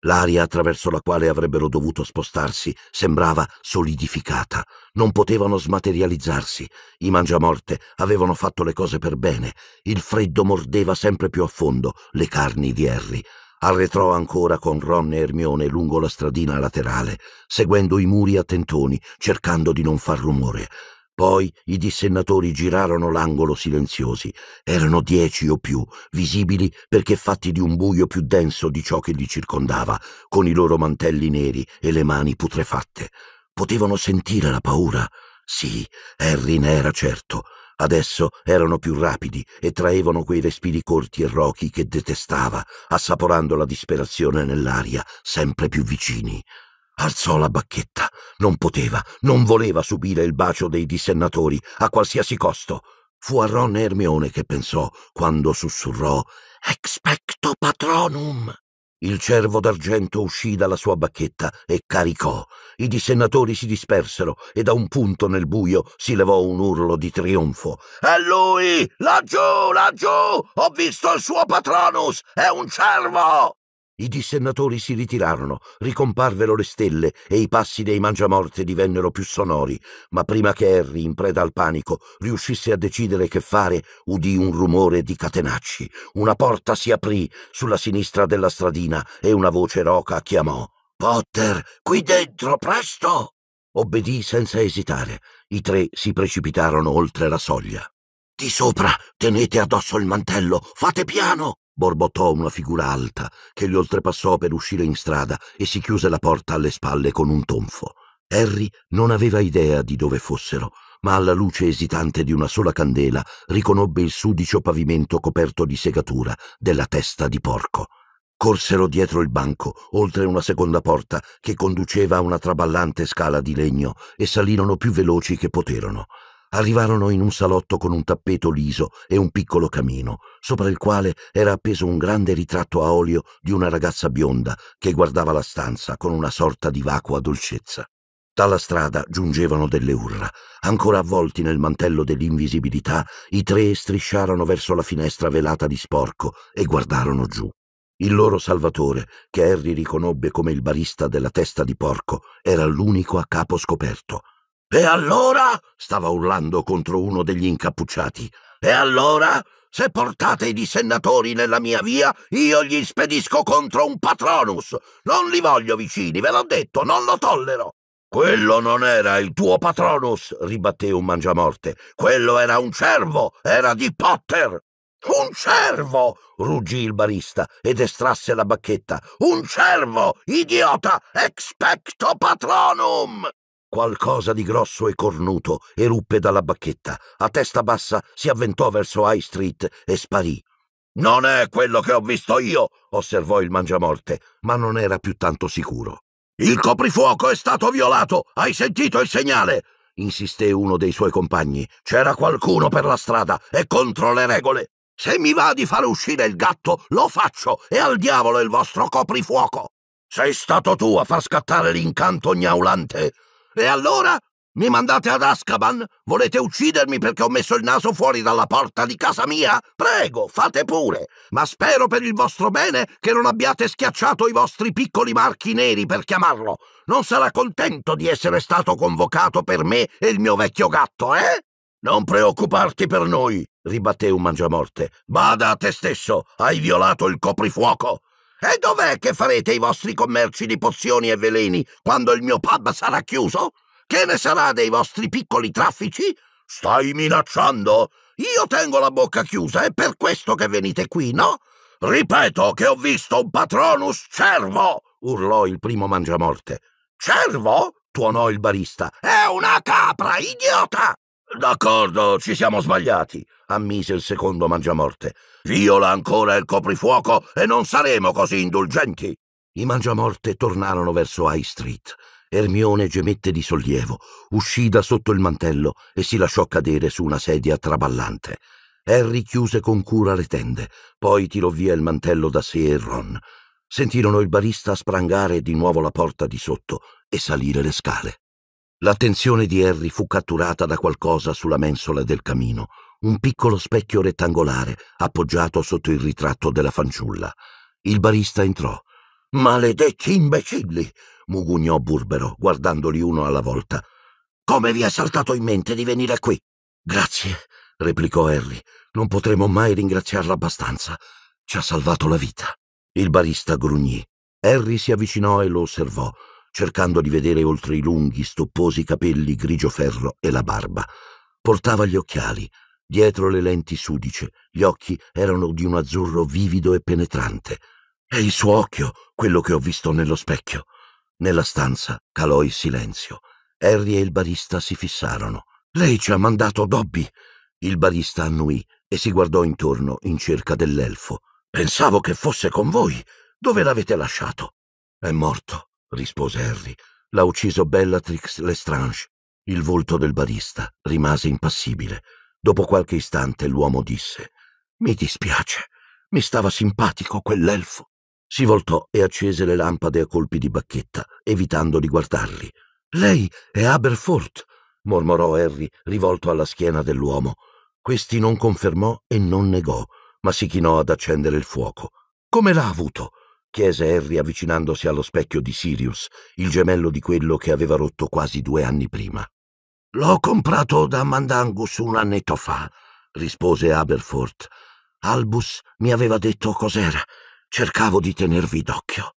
L'aria attraverso la quale avrebbero dovuto spostarsi sembrava solidificata. Non potevano smaterializzarsi. I mangiamorte avevano fatto le cose per bene. Il freddo mordeva sempre più a fondo le carni di Harry arretrò ancora con Ron e Ermione lungo la stradina laterale, seguendo i muri a tentoni, cercando di non far rumore. Poi i dissennatori girarono l'angolo silenziosi. Erano dieci o più, visibili perché fatti di un buio più denso di ciò che li circondava, con i loro mantelli neri e le mani putrefatte. Potevano sentire la paura? Sì, Harry ne era certo. Adesso erano più rapidi e traevano quei respiri corti e rochi che detestava, assaporando la disperazione nell'aria, sempre più vicini. Alzò la bacchetta. Non poteva, non voleva subire il bacio dei dissennatori, a qualsiasi costo. Fu a Ron e Ermione che pensò quando sussurrò Expecto patronum. Il cervo d'argento uscì dalla sua bacchetta e caricò. I dissennatori si dispersero e da un punto nel buio si levò un urlo di trionfo. È lui! Laggiù, laggiù! Ho visto il suo patronus! È un cervo! I dissennatori si ritirarono, ricomparvero le stelle e i passi dei mangiamorte divennero più sonori, ma prima che Harry, in preda al panico, riuscisse a decidere che fare, udì un rumore di catenacci. Una porta si aprì sulla sinistra della stradina e una voce roca chiamò Potter, qui dentro, presto! Obbedì senza esitare. I tre si precipitarono oltre la soglia. Di sopra, tenete addosso il mantello, fate piano! borbottò una figura alta che li oltrepassò per uscire in strada e si chiuse la porta alle spalle con un tonfo. Harry non aveva idea di dove fossero, ma alla luce esitante di una sola candela riconobbe il sudicio pavimento coperto di segatura della testa di porco. Corsero dietro il banco, oltre una seconda porta che conduceva a una traballante scala di legno, e salirono più veloci che poterono. Arrivarono in un salotto con un tappeto liso e un piccolo camino, sopra il quale era appeso un grande ritratto a olio di una ragazza bionda che guardava la stanza con una sorta di vacua dolcezza. Dalla strada giungevano delle urla. Ancora avvolti nel mantello dell'invisibilità, i tre strisciarono verso la finestra velata di sporco e guardarono giù. Il loro salvatore, che Harry riconobbe come il barista della testa di porco, era l'unico a capo scoperto. E allora? stava urlando contro uno degli incappucciati. E allora? Se portate i dissennatori nella mia via, io gli spedisco contro un patronus. Non li voglio vicini, ve l'ho detto, non lo tollero. Quello non era il tuo patronus, ribatté un mangiamorte. Quello era un cervo, era di Potter. Un cervo! ruggì il barista ed estrasse la bacchetta. Un cervo, idiota, expecto patronum! Qualcosa di grosso e cornuto eruppe dalla bacchetta. A testa bassa si avventò verso High Street e sparì. Non è quello che ho visto io, osservò il mangiamorte, ma non era più tanto sicuro. Il coprifuoco è stato violato! Hai sentito il segnale? insisté uno dei suoi compagni. C'era qualcuno per la strada, e contro le regole. Se mi va di far uscire il gatto, lo faccio e al diavolo il vostro coprifuoco. Sei stato tu a far scattare l'incanto gnaulante, e allora mi mandate ad Azkaban? Volete uccidermi perché ho messo il naso fuori dalla porta di casa mia? Prego, fate pure! Ma spero per il vostro bene che non abbiate schiacciato i vostri piccoli marchi neri per chiamarlo. Non sarà contento di essere stato convocato per me e il mio vecchio gatto, eh? Non preoccuparti per noi, ribatté un mangiamorte. Bada a te stesso, hai violato il coprifuoco. E dov'è che farete i vostri commerci di pozioni e veleni quando il mio pub sarà chiuso? Che ne sarà dei vostri piccoli traffici? Stai minacciando? Io tengo la bocca chiusa, è per questo che venite qui, no? Ripeto che ho visto un patronus cervo! urlò il primo mangiamorte. Cervo? tuonò il barista. È una capra, idiota! D'accordo, ci siamo sbagliati, ammise il secondo mangiamorte viola ancora il coprifuoco e non saremo così indulgenti. I mangiamorte tornarono verso High Street. Ermione gemette di sollievo, uscì da sotto il mantello e si lasciò cadere su una sedia traballante. Harry chiuse con cura le tende, poi tirò via il mantello da sé e Ron. Sentirono il barista sprangare di nuovo la porta di sotto e salire le scale. L'attenzione di Harry fu catturata da qualcosa sulla mensola del camino, un piccolo specchio rettangolare appoggiato sotto il ritratto della fanciulla. Il barista entrò. Maledetti imbecilli! mugugnò Burbero, guardandoli uno alla volta. Come vi è saltato in mente di venire qui? Grazie, replicò Harry. Non potremo mai ringraziarla abbastanza. Ci ha salvato la vita. Il barista grugnì. Harry si avvicinò e lo osservò, cercando di vedere oltre i lunghi, stopposi capelli grigio ferro e la barba. Portava gli occhiali, Dietro le lenti sudice, gli occhi erano di un azzurro vivido e penetrante. È il suo occhio quello che ho visto nello specchio. Nella stanza calò il silenzio. Harry e il barista si fissarono. Lei ci ha mandato Dobby. Il barista annuì e si guardò intorno in cerca dell'elfo. Pensavo che fosse con voi. Dove l'avete lasciato? È morto, rispose Harry. L'ha ucciso Bellatrix Lestrange. Il volto del barista rimase impassibile. Dopo qualche istante l'uomo disse Mi dispiace, mi stava simpatico quell'elfo. Si voltò e accese le lampade a colpi di bacchetta, evitando di guardarli. Lei è Aberfort, mormorò Harry, rivolto alla schiena dell'uomo. Questi non confermò e non negò, ma si chinò ad accendere il fuoco. Come l'ha avuto? chiese Harry avvicinandosi allo specchio di Sirius, il gemello di quello che aveva rotto quasi due anni prima. L'ho comprato da Mandangus un annetto fa, rispose Aberforth. Albus mi aveva detto cos'era. Cercavo di tenervi d'occhio.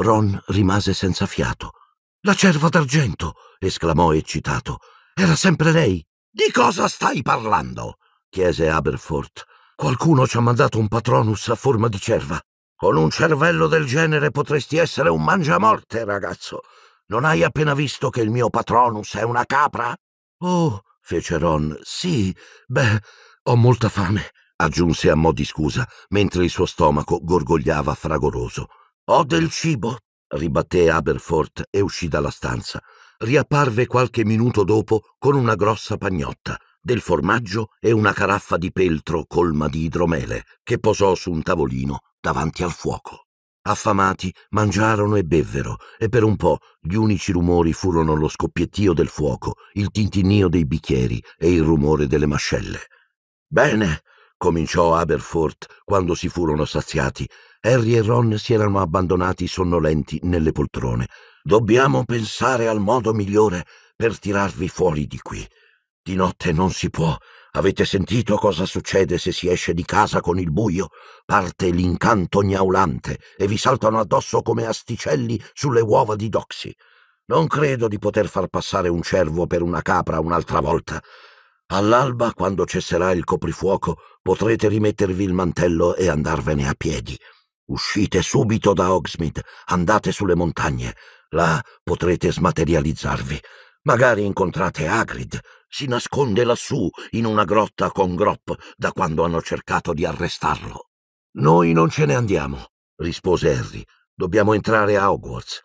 Ron rimase senza fiato. La cerva d'argento! esclamò eccitato. Era sempre lei. Di cosa stai parlando? chiese Aberforth. Qualcuno ci ha mandato un patronus a forma di cerva. Con un cervello del genere potresti essere un mangiamorte, ragazzo. Non hai appena visto che il mio patronus è una capra? Oh, fece Ron. Sì, beh, ho molta fame, aggiunse a mo' di scusa, mentre il suo stomaco gorgogliava fragoroso. Ho del cibo, ribatté Aberforth e uscì dalla stanza. Riapparve qualche minuto dopo con una grossa pagnotta, del formaggio e una caraffa di peltro colma di idromele che posò su un tavolino davanti al fuoco. Affamati mangiarono e bevvero, e per un po' gli unici rumori furono lo scoppiettio del fuoco, il tintinnio dei bicchieri e il rumore delle mascelle. Bene, cominciò Aberforth quando si furono saziati. Harry e Ron si erano abbandonati sonnolenti nelle poltrone. Dobbiamo pensare al modo migliore per tirarvi fuori di qui. Di notte non si può, Avete sentito cosa succede se si esce di casa con il buio? Parte l'incanto gnaulante e vi saltano addosso come asticelli sulle uova di Doxy. Non credo di poter far passare un cervo per una capra un'altra volta. All'alba, quando cesserà il coprifuoco, potrete rimettervi il mantello e andarvene a piedi. Uscite subito da Hogsmeade, andate sulle montagne. Là potrete smaterializzarvi. Magari incontrate Agrid, si nasconde lassù, in una grotta con Gropp, da quando hanno cercato di arrestarlo. Noi non ce ne andiamo, rispose Harry. Dobbiamo entrare a Hogwarts.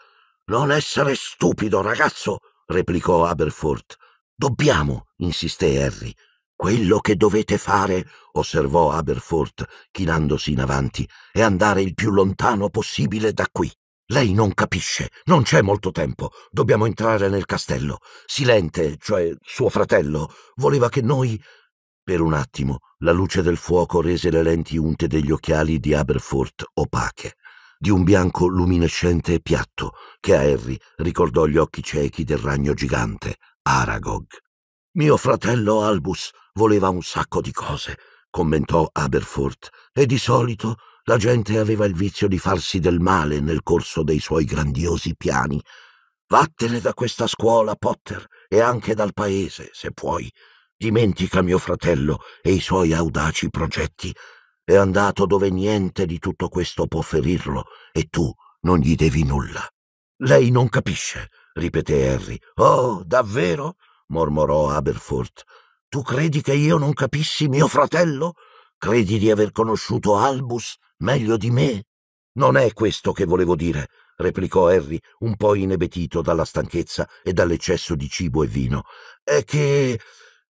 Non essere stupido, ragazzo, replicò Aberforth. Dobbiamo, insisté Harry. Quello che dovete fare, osservò Aberforth, chinandosi in avanti, è andare il più lontano possibile da qui. Lei non capisce, non c'è molto tempo, dobbiamo entrare nel castello. Silente, cioè suo fratello, voleva che noi... Per un attimo la luce del fuoco rese le lenti unte degli occhiali di Aberforth opache, di un bianco luminescente e piatto, che a Harry ricordò gli occhi ciechi del ragno gigante, Aragog. Mio fratello Albus voleva un sacco di cose, commentò Aberforth, e di solito la gente aveva il vizio di farsi del male nel corso dei suoi grandiosi piani. Vattene da questa scuola, Potter, e anche dal paese, se puoi. Dimentica mio fratello e i suoi audaci progetti. È andato dove niente di tutto questo può ferirlo, e tu non gli devi nulla. Lei non capisce, ripeté Harry. Oh, davvero? mormorò Aberforth. Tu credi che io non capissi mio fratello? Credi di aver conosciuto Albus Meglio di me? Non è questo che volevo dire, replicò Harry, un po' inebetito dalla stanchezza e dall'eccesso di cibo e vino. È che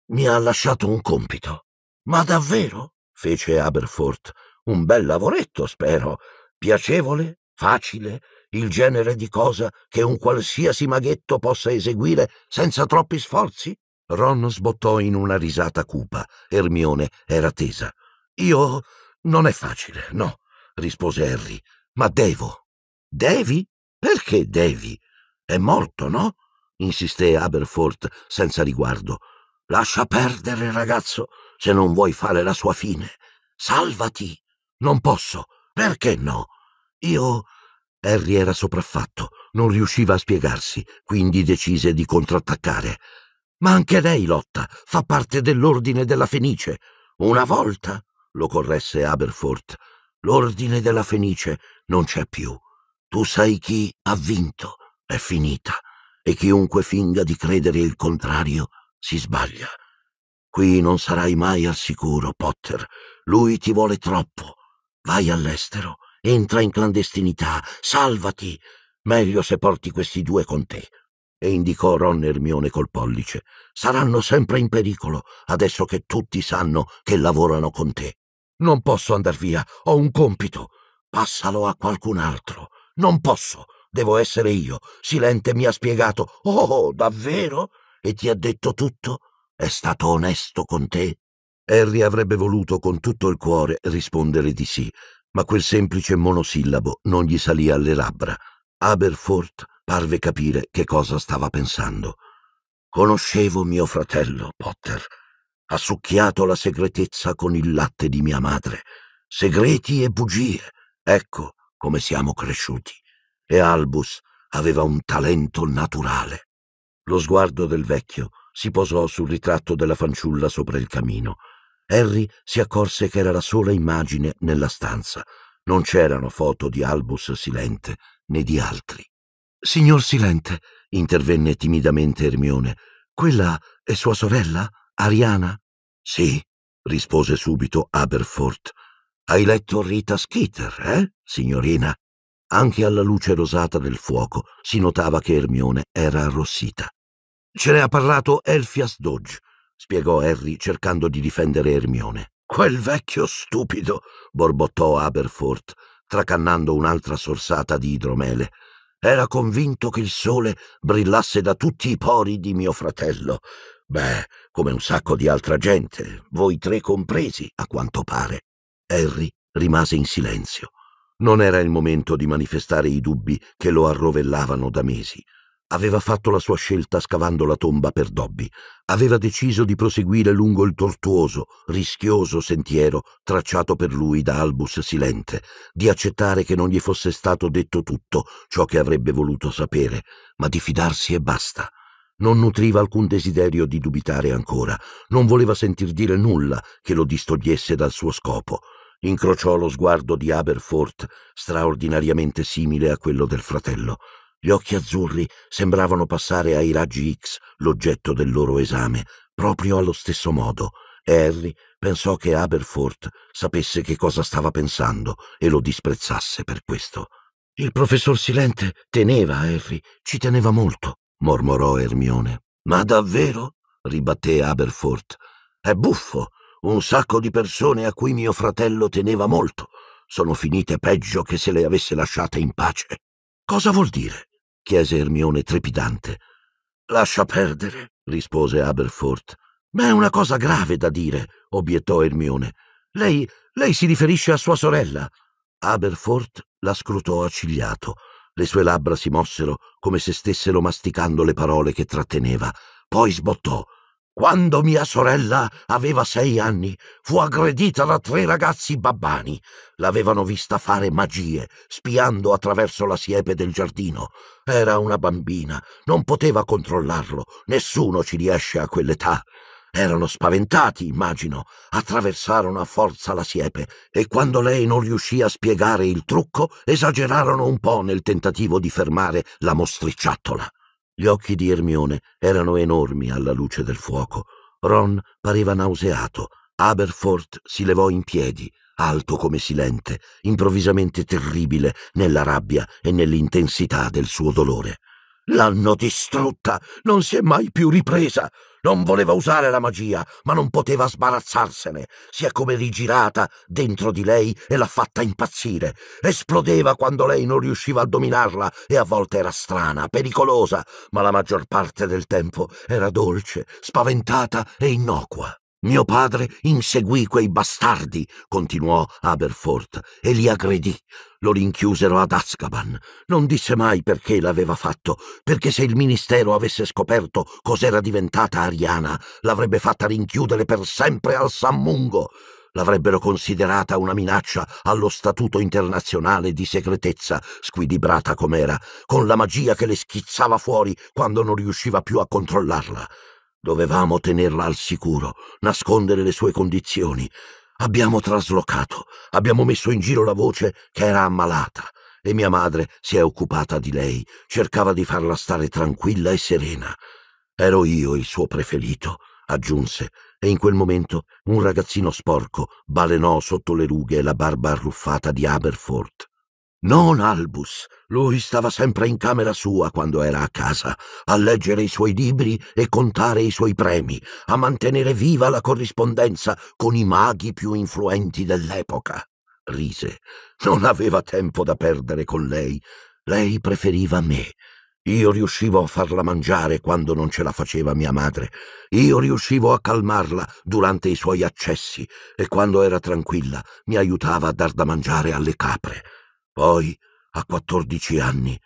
mi ha lasciato un compito. Ma davvero? fece Aberforth. Un bel lavoretto, spero. Piacevole, facile, il genere di cosa che un qualsiasi maghetto possa eseguire senza troppi sforzi? Ron sbottò in una risata cupa. Ermione era tesa. Io non è facile, no, rispose Harry, ma devo. Devi? Perché devi? È morto, no? insisté Aberforth senza riguardo. Lascia perdere, ragazzo, se non vuoi fare la sua fine. Salvati. Non posso. Perché no? Io. Harry era sopraffatto, non riusciva a spiegarsi, quindi decise di contrattaccare. Ma anche lei lotta, fa parte dell'ordine della Fenice. Una volta lo corresse Aberforth. L'ordine della Fenice non c'è più. Tu sai chi ha vinto, è finita, e chiunque finga di credere il contrario si sbaglia. Qui non sarai mai al sicuro, Potter. Lui ti vuole troppo. Vai all'estero, entra in clandestinità, salvati. Meglio se porti questi due con te. E indicò Ron Ermione col pollice. Saranno sempre in pericolo, adesso che tutti sanno che lavorano con te. Non posso andar via, ho un compito. Passalo a qualcun altro. Non posso, devo essere io. Silente mi ha spiegato. Oh, davvero? E ti ha detto tutto? È stato onesto con te? Harry avrebbe voluto con tutto il cuore rispondere di sì, ma quel semplice monosillabo non gli salì alle labbra. Aberforth parve capire che cosa stava pensando. Conoscevo mio fratello, Potter, ha succhiato la segretezza con il latte di mia madre. Segreti e bugie. Ecco come siamo cresciuti. E Albus aveva un talento naturale. Lo sguardo del vecchio si posò sul ritratto della fanciulla sopra il camino. Harry si accorse che era la sola immagine nella stanza. Non c'erano foto di Albus Silente né di altri. Signor Silente, intervenne timidamente Ermione, quella è sua sorella? Ariana? Sì, rispose subito Aberforth. Hai letto Rita Skeeter, eh, signorina? Anche alla luce rosata del fuoco si notava che Ermione era arrossita. Ce ne ha parlato Elfias Dodge, spiegò Harry cercando di difendere Ermione. Quel vecchio stupido, borbottò Aberforth, tracannando un'altra sorsata di idromele. Era convinto che il sole brillasse da tutti i pori di mio fratello Beh, come un sacco di altra gente, voi tre compresi, a quanto pare. Harry rimase in silenzio. Non era il momento di manifestare i dubbi che lo arrovellavano da mesi. Aveva fatto la sua scelta scavando la tomba per Dobby. Aveva deciso di proseguire lungo il tortuoso, rischioso sentiero tracciato per lui da Albus Silente, di accettare che non gli fosse stato detto tutto ciò che avrebbe voluto sapere, ma di fidarsi e basta. Non nutriva alcun desiderio di dubitare ancora, non voleva sentir dire nulla che lo distogliesse dal suo scopo. Incrociò lo sguardo di Aberforth, straordinariamente simile a quello del fratello. Gli occhi azzurri sembravano passare ai raggi X l'oggetto del loro esame, proprio allo stesso modo. Harry pensò che Aberforth sapesse che cosa stava pensando e lo disprezzasse per questo. Il professor Silente teneva a Harry, ci teneva molto mormorò Ermione. Ma davvero? ribatté Aberforth. È buffo. Un sacco di persone a cui mio fratello teneva molto. Sono finite peggio che se le avesse lasciate in pace. Cosa vuol dire? chiese Ermione trepidante. Lascia perdere, rispose Aberforth. Ma è una cosa grave da dire, obiettò Ermione. Lei, lei si riferisce a sua sorella. Aberforth la scrutò accigliato. Le sue labbra si mossero come se stessero masticando le parole che tratteneva. Poi sbottò. Quando mia sorella aveva sei anni, fu aggredita da tre ragazzi babbani. L'avevano vista fare magie, spiando attraverso la siepe del giardino. Era una bambina, non poteva controllarlo. Nessuno ci riesce a quell'età. Erano spaventati, immagino, attraversarono a forza la siepe e quando lei non riuscì a spiegare il trucco, esagerarono un po' nel tentativo di fermare la mostriciattola. Gli occhi di Ermione erano enormi alla luce del fuoco. Ron pareva nauseato. Aberforth si levò in piedi, alto come silente, improvvisamente terribile nella rabbia e nell'intensità del suo dolore. L'hanno distrutta, non si è mai più ripresa. Non voleva usare la magia, ma non poteva sbarazzarsene. Si è come rigirata dentro di lei e l'ha fatta impazzire. Esplodeva quando lei non riusciva a dominarla e a volte era strana, pericolosa, ma la maggior parte del tempo era dolce, spaventata e innocua. Mio padre inseguì quei bastardi, continuò Aberfort, e li aggredì. Lo rinchiusero ad Azkaban. Non disse mai perché l'aveva fatto, perché se il ministero avesse scoperto cos'era diventata Ariana, l'avrebbe fatta rinchiudere per sempre al Sammungo. L'avrebbero considerata una minaccia allo statuto internazionale di segretezza, squilibrata com'era, con la magia che le schizzava fuori quando non riusciva più a controllarla. Dovevamo tenerla al sicuro, nascondere le sue condizioni. Abbiamo traslocato, abbiamo messo in giro la voce che era ammalata e mia madre si è occupata di lei, cercava di farla stare tranquilla e serena. Ero io il suo preferito, aggiunse, e in quel momento un ragazzino sporco balenò sotto le rughe e la barba arruffata di Aberforth. Non Albus. Lui stava sempre in camera sua quando era a casa, a leggere i suoi libri e contare i suoi premi, a mantenere viva la corrispondenza con i maghi più influenti dell'epoca. Rise. Non aveva tempo da perdere con lei. Lei preferiva me. Io riuscivo a farla mangiare quando non ce la faceva mia madre. Io riuscivo a calmarla durante i suoi accessi e quando era tranquilla mi aiutava a dar da mangiare alle capre. Poi, a quattordici anni,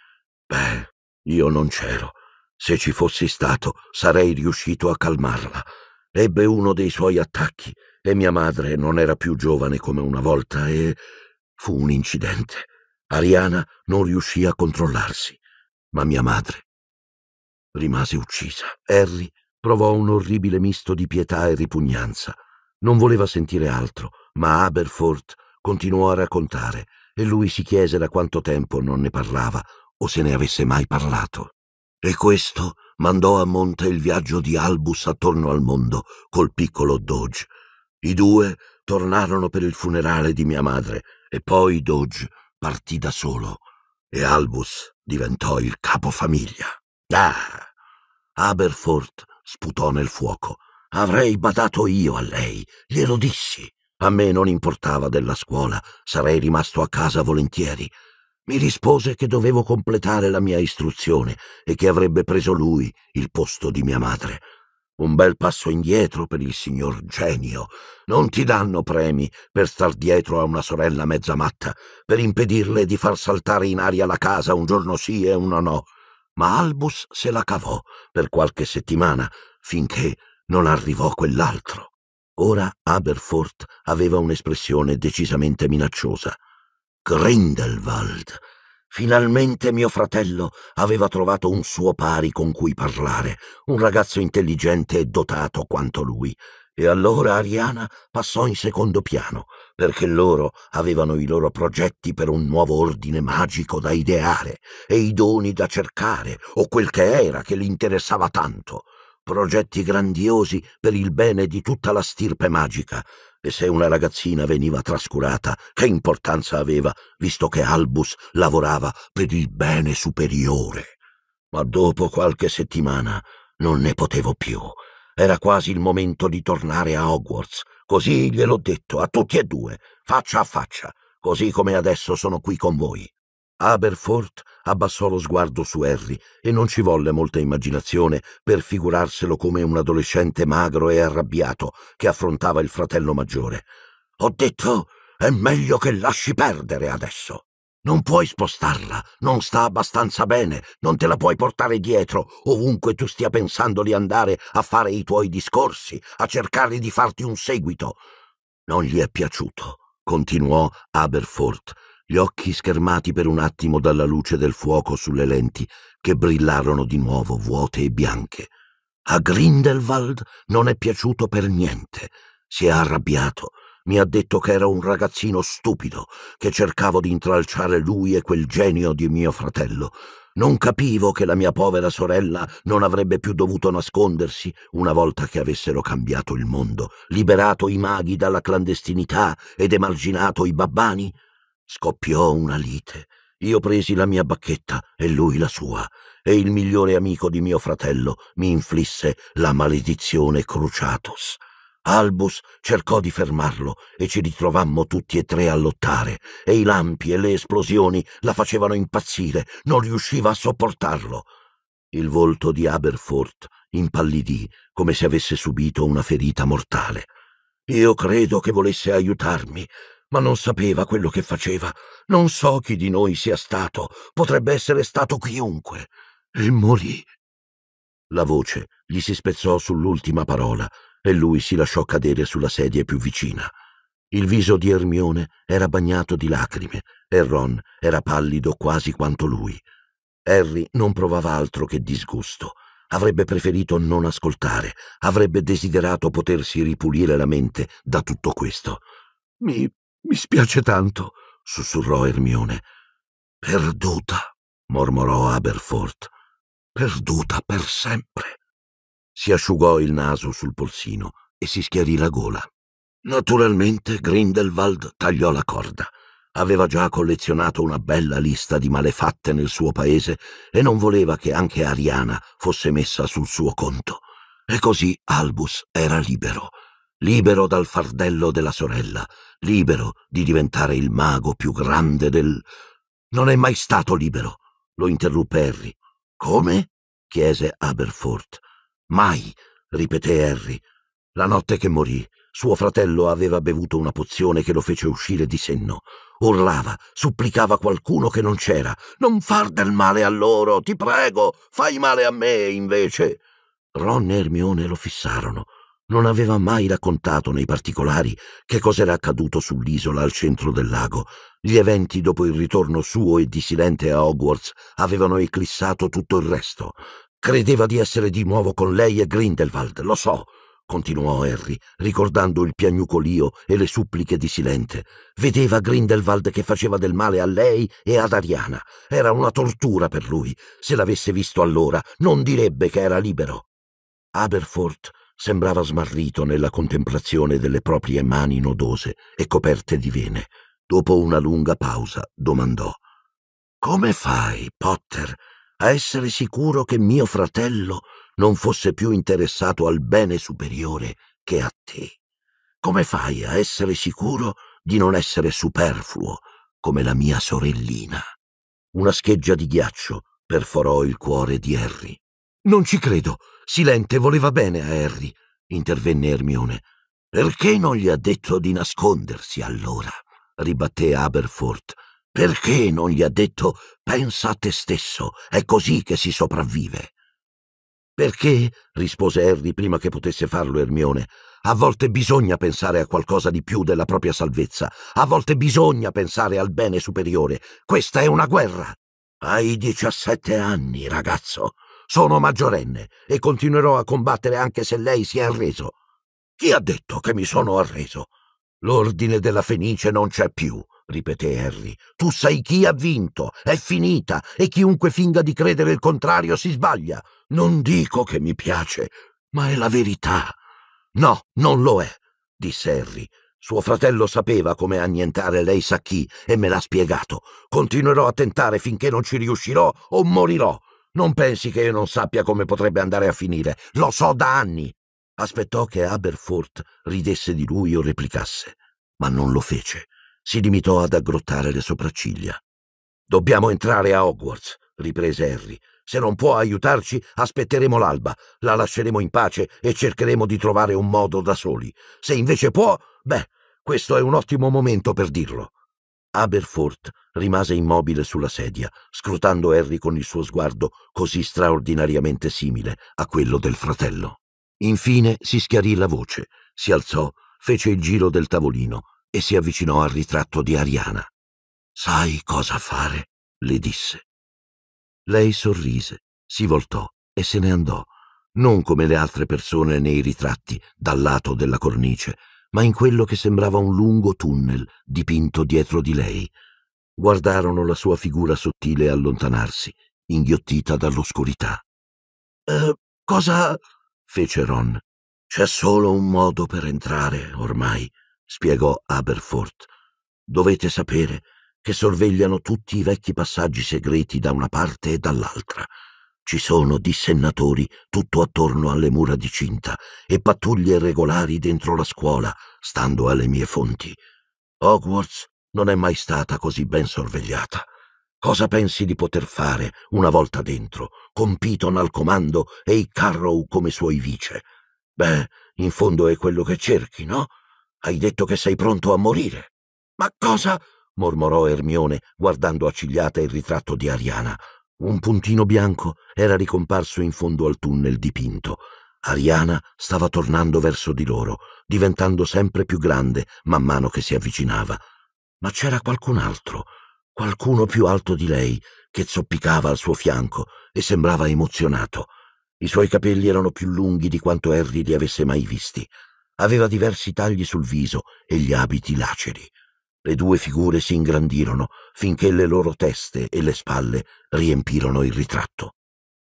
beh, io non c'ero. Se ci fossi stato, sarei riuscito a calmarla. Ebbe uno dei suoi attacchi e mia madre non era più giovane come una volta e fu un incidente. Ariana non riuscì a controllarsi, ma mia madre rimase uccisa. Harry provò un orribile misto di pietà e ripugnanza. Non voleva sentire altro, ma Aberforth continuò a raccontare e lui si chiese da quanto tempo non ne parlava o se ne avesse mai parlato. E questo mandò a monte il viaggio di Albus attorno al mondo col piccolo Doge. I due tornarono per il funerale di mia madre e poi Doge partì da solo e Albus diventò il capofamiglia. Ah! Aberforth sputò nel fuoco. Avrei badato io a lei, glielo dissi. A me non importava della scuola, sarei rimasto a casa volentieri. Mi rispose che dovevo completare la mia istruzione e che avrebbe preso lui il posto di mia madre. Un bel passo indietro per il signor genio. Non ti danno premi per star dietro a una sorella mezza matta, per impedirle di far saltare in aria la casa un giorno sì e uno no. Ma Albus se la cavò per qualche settimana, finché non arrivò quell'altro. Ora Aberfort aveva un'espressione decisamente minacciosa. Grindelwald! Finalmente mio fratello aveva trovato un suo pari con cui parlare, un ragazzo intelligente e dotato quanto lui. E allora Ariana passò in secondo piano, perché loro avevano i loro progetti per un nuovo ordine magico da ideare e i doni da cercare, o quel che era che li interessava tanto progetti grandiosi per il bene di tutta la stirpe magica. E se una ragazzina veniva trascurata, che importanza aveva, visto che Albus lavorava per il bene superiore? Ma dopo qualche settimana non ne potevo più. Era quasi il momento di tornare a Hogwarts. Così gliel'ho detto a tutti e due, faccia a faccia, così come adesso sono qui con voi. Aberfort abbassò lo sguardo su Harry e non ci volle molta immaginazione per figurarselo come un adolescente magro e arrabbiato che affrontava il fratello maggiore. Ho detto, è meglio che lasci perdere adesso. Non puoi spostarla, non sta abbastanza bene, non te la puoi portare dietro, ovunque tu stia pensando di andare a fare i tuoi discorsi, a cercare di farti un seguito. Non gli è piaciuto, continuò Aberforth gli occhi schermati per un attimo dalla luce del fuoco sulle lenti, che brillarono di nuovo vuote e bianche. A Grindelwald non è piaciuto per niente. Si è arrabbiato. Mi ha detto che ero un ragazzino stupido, che cercavo di intralciare lui e quel genio di mio fratello. Non capivo che la mia povera sorella non avrebbe più dovuto nascondersi una volta che avessero cambiato il mondo, liberato i maghi dalla clandestinità ed emarginato i babbani. Scoppiò una lite. Io presi la mia bacchetta e lui la sua, e il migliore amico di mio fratello mi inflisse la maledizione Cruciatus. Albus cercò di fermarlo e ci ritrovammo tutti e tre a lottare, e i lampi e le esplosioni la facevano impazzire, non riusciva a sopportarlo. Il volto di Aberforth impallidì come se avesse subito una ferita mortale. Io credo che volesse aiutarmi, ma non sapeva quello che faceva. Non so chi di noi sia stato, potrebbe essere stato chiunque. E morì. La voce gli si spezzò sull'ultima parola e lui si lasciò cadere sulla sedia più vicina. Il viso di Ermione era bagnato di lacrime e Ron era pallido quasi quanto lui. Harry non provava altro che disgusto. Avrebbe preferito non ascoltare, avrebbe desiderato potersi ripulire la mente da tutto questo. Mi mi spiace tanto, sussurrò Ermione. Perduta, mormorò Aberforth. Perduta per sempre. Si asciugò il naso sul polsino e si schiarì la gola. Naturalmente Grindelwald tagliò la corda. Aveva già collezionato una bella lista di malefatte nel suo paese e non voleva che anche Ariana fosse messa sul suo conto. E così Albus era libero libero dal fardello della sorella, libero di diventare il mago più grande del... Non è mai stato libero, lo interruppe Harry. Come? chiese Aberforth. Mai, ripeté Harry. La notte che morì, suo fratello aveva bevuto una pozione che lo fece uscire di senno. Urlava, supplicava qualcuno che non c'era. Non far del male a loro, ti prego, fai male a me invece. Ron e Hermione lo fissarono non aveva mai raccontato nei particolari che cosa era accaduto sull'isola al centro del lago. Gli eventi dopo il ritorno suo e di Silente a Hogwarts avevano eclissato tutto il resto. Credeva di essere di nuovo con lei e Grindelwald, lo so, continuò Harry, ricordando il piagnucolio e le suppliche di Silente. Vedeva Grindelwald che faceva del male a lei e ad Ariana. Era una tortura per lui. Se l'avesse visto allora, non direbbe che era libero. Aberforth sembrava smarrito nella contemplazione delle proprie mani nodose e coperte di vene. Dopo una lunga pausa domandò Come fai, Potter, a essere sicuro che mio fratello non fosse più interessato al bene superiore che a te? Come fai a essere sicuro di non essere superfluo come la mia sorellina? Una scheggia di ghiaccio perforò il cuore di Harry. Non ci credo. Silente voleva bene a Harry, intervenne Hermione. Perché non gli ha detto di nascondersi allora? ribatté Aberforth. Perché non gli ha detto pensa a te stesso, è così che si sopravvive? Perché, rispose Harry prima che potesse farlo Ermione, a volte bisogna pensare a qualcosa di più della propria salvezza, a volte bisogna pensare al bene superiore. Questa è una guerra. Hai diciassette anni, ragazzo, sono maggiorenne e continuerò a combattere anche se lei si è arreso. Chi ha detto che mi sono arreso? L'ordine della Fenice non c'è più, ripeté Harry. Tu sai chi ha vinto, è finita, e chiunque finga di credere il contrario si sbaglia. Non dico che mi piace, ma è la verità. No, non lo è, disse Harry. Suo fratello sapeva come annientare lei sa chi e me l'ha spiegato. Continuerò a tentare finché non ci riuscirò o morirò. Non pensi che io non sappia come potrebbe andare a finire. Lo so da anni. Aspettò che Aberforth ridesse di lui o replicasse, ma non lo fece. Si limitò ad aggrottare le sopracciglia. Dobbiamo entrare a Hogwarts, riprese Harry. Se non può aiutarci, aspetteremo l'alba, la lasceremo in pace e cercheremo di trovare un modo da soli. Se invece può, beh, questo è un ottimo momento per dirlo. Aberforth rimase immobile sulla sedia, scrutando Harry con il suo sguardo così straordinariamente simile a quello del fratello. Infine si schiarì la voce, si alzò, fece il giro del tavolino e si avvicinò al ritratto di Ariana. Sai cosa fare? le disse. Lei sorrise, si voltò e se ne andò, non come le altre persone nei ritratti, dal lato della cornice, ma in quello che sembrava un lungo tunnel dipinto dietro di lei. Guardarono la sua figura sottile allontanarsi, inghiottita dall'oscurità. Eh, cosa? fece Ron. C'è solo un modo per entrare, ormai, spiegò Aberforth. Dovete sapere che sorvegliano tutti i vecchi passaggi segreti da una parte e dall'altra. Ci sono dissennatori tutto attorno alle mura di cinta e pattuglie regolari dentro la scuola, stando alle mie fonti. Hogwarts non è mai stata così ben sorvegliata. Cosa pensi di poter fare una volta dentro, con Piton al comando e i Carrow come suoi vice? Beh, in fondo è quello che cerchi, no? Hai detto che sei pronto a morire. Ma cosa? mormorò Ermione, guardando accigliata il ritratto di Ariana. Un puntino bianco era ricomparso in fondo al tunnel dipinto. Ariana stava tornando verso di loro, diventando sempre più grande man mano che si avvicinava. Ma c'era qualcun altro, qualcuno più alto di lei, che zoppicava al suo fianco e sembrava emozionato. I suoi capelli erano più lunghi di quanto Harry li avesse mai visti. Aveva diversi tagli sul viso e gli abiti laceri. Le due figure si ingrandirono finché le loro teste e le spalle riempirono il ritratto.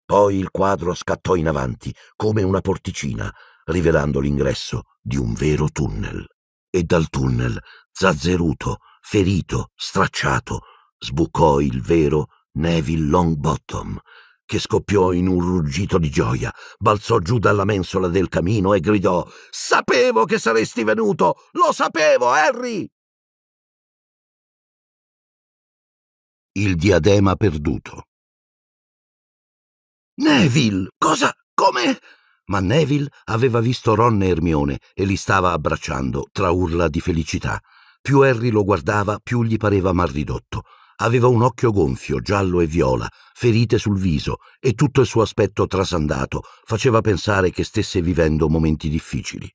Poi il quadro scattò in avanti, come una porticina, rivelando l'ingresso di un vero tunnel. E dal tunnel, zazzeruto, ferito, stracciato, sbucò il vero Neville Longbottom, che scoppiò in un ruggito di gioia, balzò giù dalla mensola del camino e gridò Sapevo che saresti venuto! Lo sapevo, Harry! il diadema perduto. Neville, cosa? Come? Ma Neville aveva visto Ron e Ermione e li stava abbracciando tra urla di felicità. Più Harry lo guardava, più gli pareva malridotto. Aveva un occhio gonfio, giallo e viola, ferite sul viso, e tutto il suo aspetto trasandato faceva pensare che stesse vivendo momenti difficili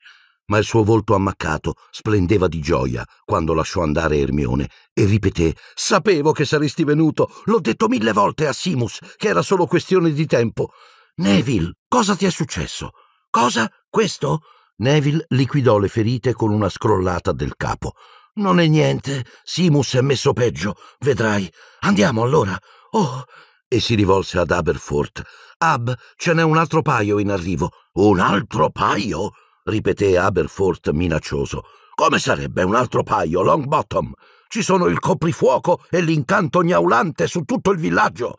ma il suo volto ammaccato splendeva di gioia quando lasciò andare Ermione e ripeté Sapevo che saresti venuto, l'ho detto mille volte a Simus, che era solo questione di tempo. Neville, cosa ti è successo? Cosa? Questo? Neville liquidò le ferite con una scrollata del capo. Non è niente, Simus è messo peggio, vedrai. Andiamo allora. Oh! E si rivolse ad Aberfort. Ab, ce n'è un altro paio in arrivo. Un altro paio? ripeté Aberforth minaccioso. Come sarebbe un altro paio, Longbottom? Ci sono il coprifuoco e l'incanto gnaulante su tutto il villaggio.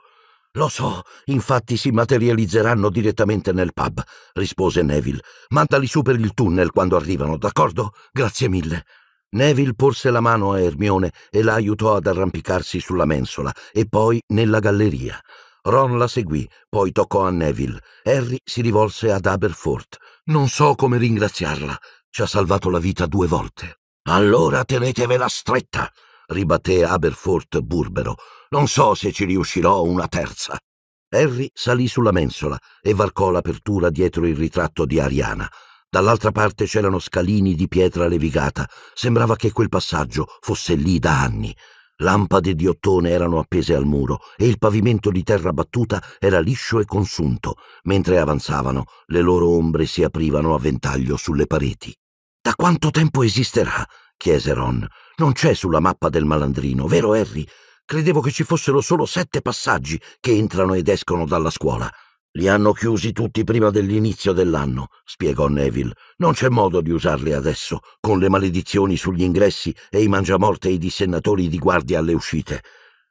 Lo so, infatti si materializzeranno direttamente nel pub, rispose Neville. Mandali su per il tunnel quando arrivano, d'accordo? Grazie mille. Neville porse la mano a Ermione e la aiutò ad arrampicarsi sulla mensola e poi nella galleria. Ron la seguì, poi toccò a Neville. Harry si rivolse ad Aberforth. Non so come ringraziarla. Ci ha salvato la vita due volte. Allora tenetevela stretta, ribatté Aberforth burbero. Non so se ci riuscirò una terza. Harry salì sulla mensola e varcò l'apertura dietro il ritratto di Ariana. Dall'altra parte c'erano scalini di pietra levigata. Sembrava che quel passaggio fosse lì da anni. Lampade di ottone erano appese al muro e il pavimento di terra battuta era liscio e consunto. Mentre avanzavano, le loro ombre si aprivano a ventaglio sulle pareti. Da quanto tempo esisterà? chiese Ron. Non c'è sulla mappa del malandrino, vero Harry? Credevo che ci fossero solo sette passaggi che entrano ed escono dalla scuola. Li hanno chiusi tutti prima dell'inizio dell'anno, spiegò Neville. Non c'è modo di usarli adesso, con le maledizioni sugli ingressi e i mangiamorte e i dissennatori di guardia alle uscite.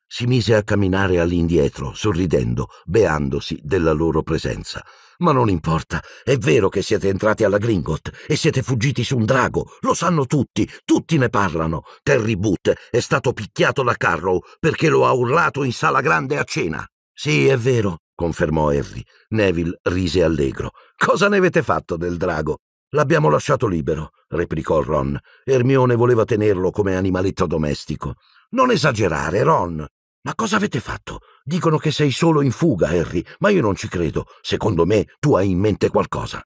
Si mise a camminare all'indietro, sorridendo, beandosi della loro presenza. Ma non importa, è vero che siete entrati alla Gringot e siete fuggiti su un drago, lo sanno tutti, tutti ne parlano. Terry Boot è stato picchiato da Carrow perché lo ha urlato in sala grande a cena. Sì, è vero, confermò Harry. Neville rise allegro. Cosa ne avete fatto del drago? L'abbiamo lasciato libero, replicò Ron. Ermione voleva tenerlo come animaletto domestico. Non esagerare, Ron. Ma cosa avete fatto? Dicono che sei solo in fuga, Harry, ma io non ci credo. Secondo me tu hai in mente qualcosa.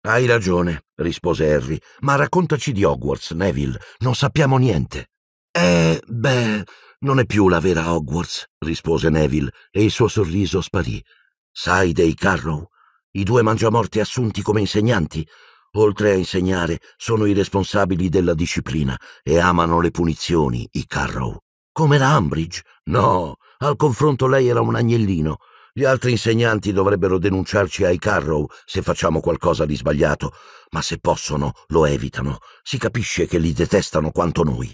Hai ragione, rispose Harry, ma raccontaci di Hogwarts, Neville. Non sappiamo niente. Eh, beh, non è più la vera Hogwarts, rispose Neville, e il suo sorriso sparì. Sai dei Carrow, i due mangiamorti assunti come insegnanti? Oltre a insegnare, sono i responsabili della disciplina e amano le punizioni, i Carrow. Come la Ambridge? No, al confronto lei era un agnellino. Gli altri insegnanti dovrebbero denunciarci ai Carrow se facciamo qualcosa di sbagliato, ma se possono lo evitano. Si capisce che li detestano quanto noi.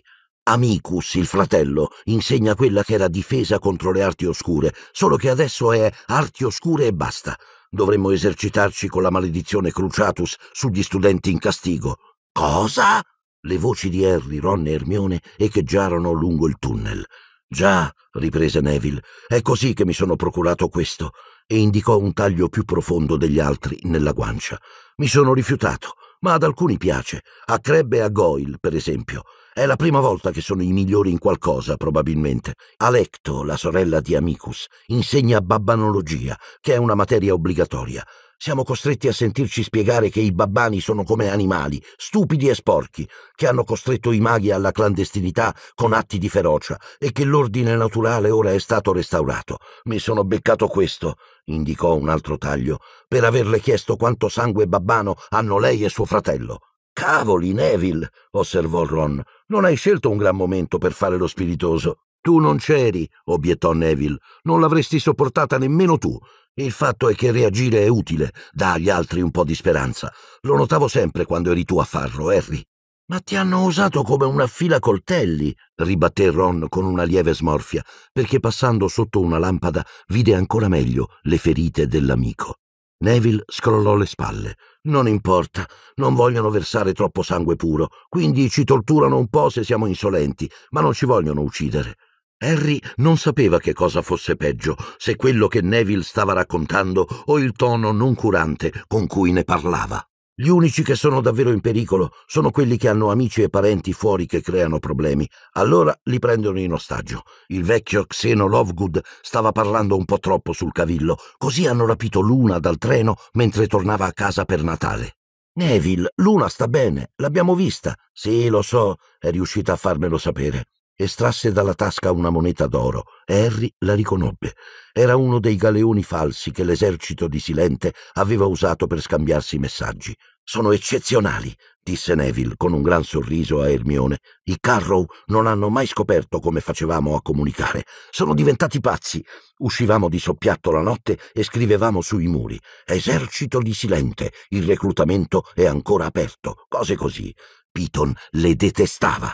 Amicus, il fratello, insegna quella che era difesa contro le arti oscure, solo che adesso è arti oscure e basta. Dovremmo esercitarci con la maledizione Cruciatus sugli studenti in castigo. Cosa? Le voci di Harry, Ron e Hermione echeggiarono lungo il tunnel. Già, riprese Neville, è così che mi sono procurato questo, e indicò un taglio più profondo degli altri nella guancia. Mi sono rifiutato, ma ad alcuni piace, a Crebbe e a Goyle, per esempio è la prima volta che sono i migliori in qualcosa, probabilmente. Alecto, la sorella di Amicus, insegna babbanologia, che è una materia obbligatoria. Siamo costretti a sentirci spiegare che i babbani sono come animali, stupidi e sporchi, che hanno costretto i maghi alla clandestinità con atti di ferocia e che l'ordine naturale ora è stato restaurato. Mi sono beccato questo, indicò un altro taglio, per averle chiesto quanto sangue babbano hanno lei e suo fratello. Cavoli, Neville, osservò Ron, non hai scelto un gran momento per fare lo spiritoso. Tu non c'eri, obiettò Neville, non l'avresti sopportata nemmeno tu. Il fatto è che reagire è utile, dà agli altri un po' di speranza. Lo notavo sempre quando eri tu a farlo, Harry. Ma ti hanno usato come una fila coltelli, ribatté Ron con una lieve smorfia, perché passando sotto una lampada vide ancora meglio le ferite dell'amico. Neville scrollò le spalle. Non importa, non vogliono versare troppo sangue puro, quindi ci torturano un po' se siamo insolenti, ma non ci vogliono uccidere. Harry non sapeva che cosa fosse peggio, se quello che Neville stava raccontando o il tono noncurante con cui ne parlava. Gli unici che sono davvero in pericolo sono quelli che hanno amici e parenti fuori che creano problemi. Allora li prendono in ostaggio. Il vecchio Xeno Lovegood stava parlando un po' troppo sul cavillo, così hanno rapito Luna dal treno mentre tornava a casa per Natale. Neville, Luna sta bene, l'abbiamo vista. Sì, lo so, è riuscita a farmelo sapere. Estrasse dalla tasca una moneta d'oro e Harry la riconobbe. Era uno dei galeoni falsi che l'esercito di Silente aveva usato per scambiarsi messaggi. Sono eccezionali, disse Neville con un gran sorriso a Ermione. I Carrow non hanno mai scoperto come facevamo a comunicare. Sono diventati pazzi. Uscivamo di soppiatto la notte e scrivevamo sui muri. Esercito di Silente, il reclutamento è ancora aperto. Cose così. Piton le detestava.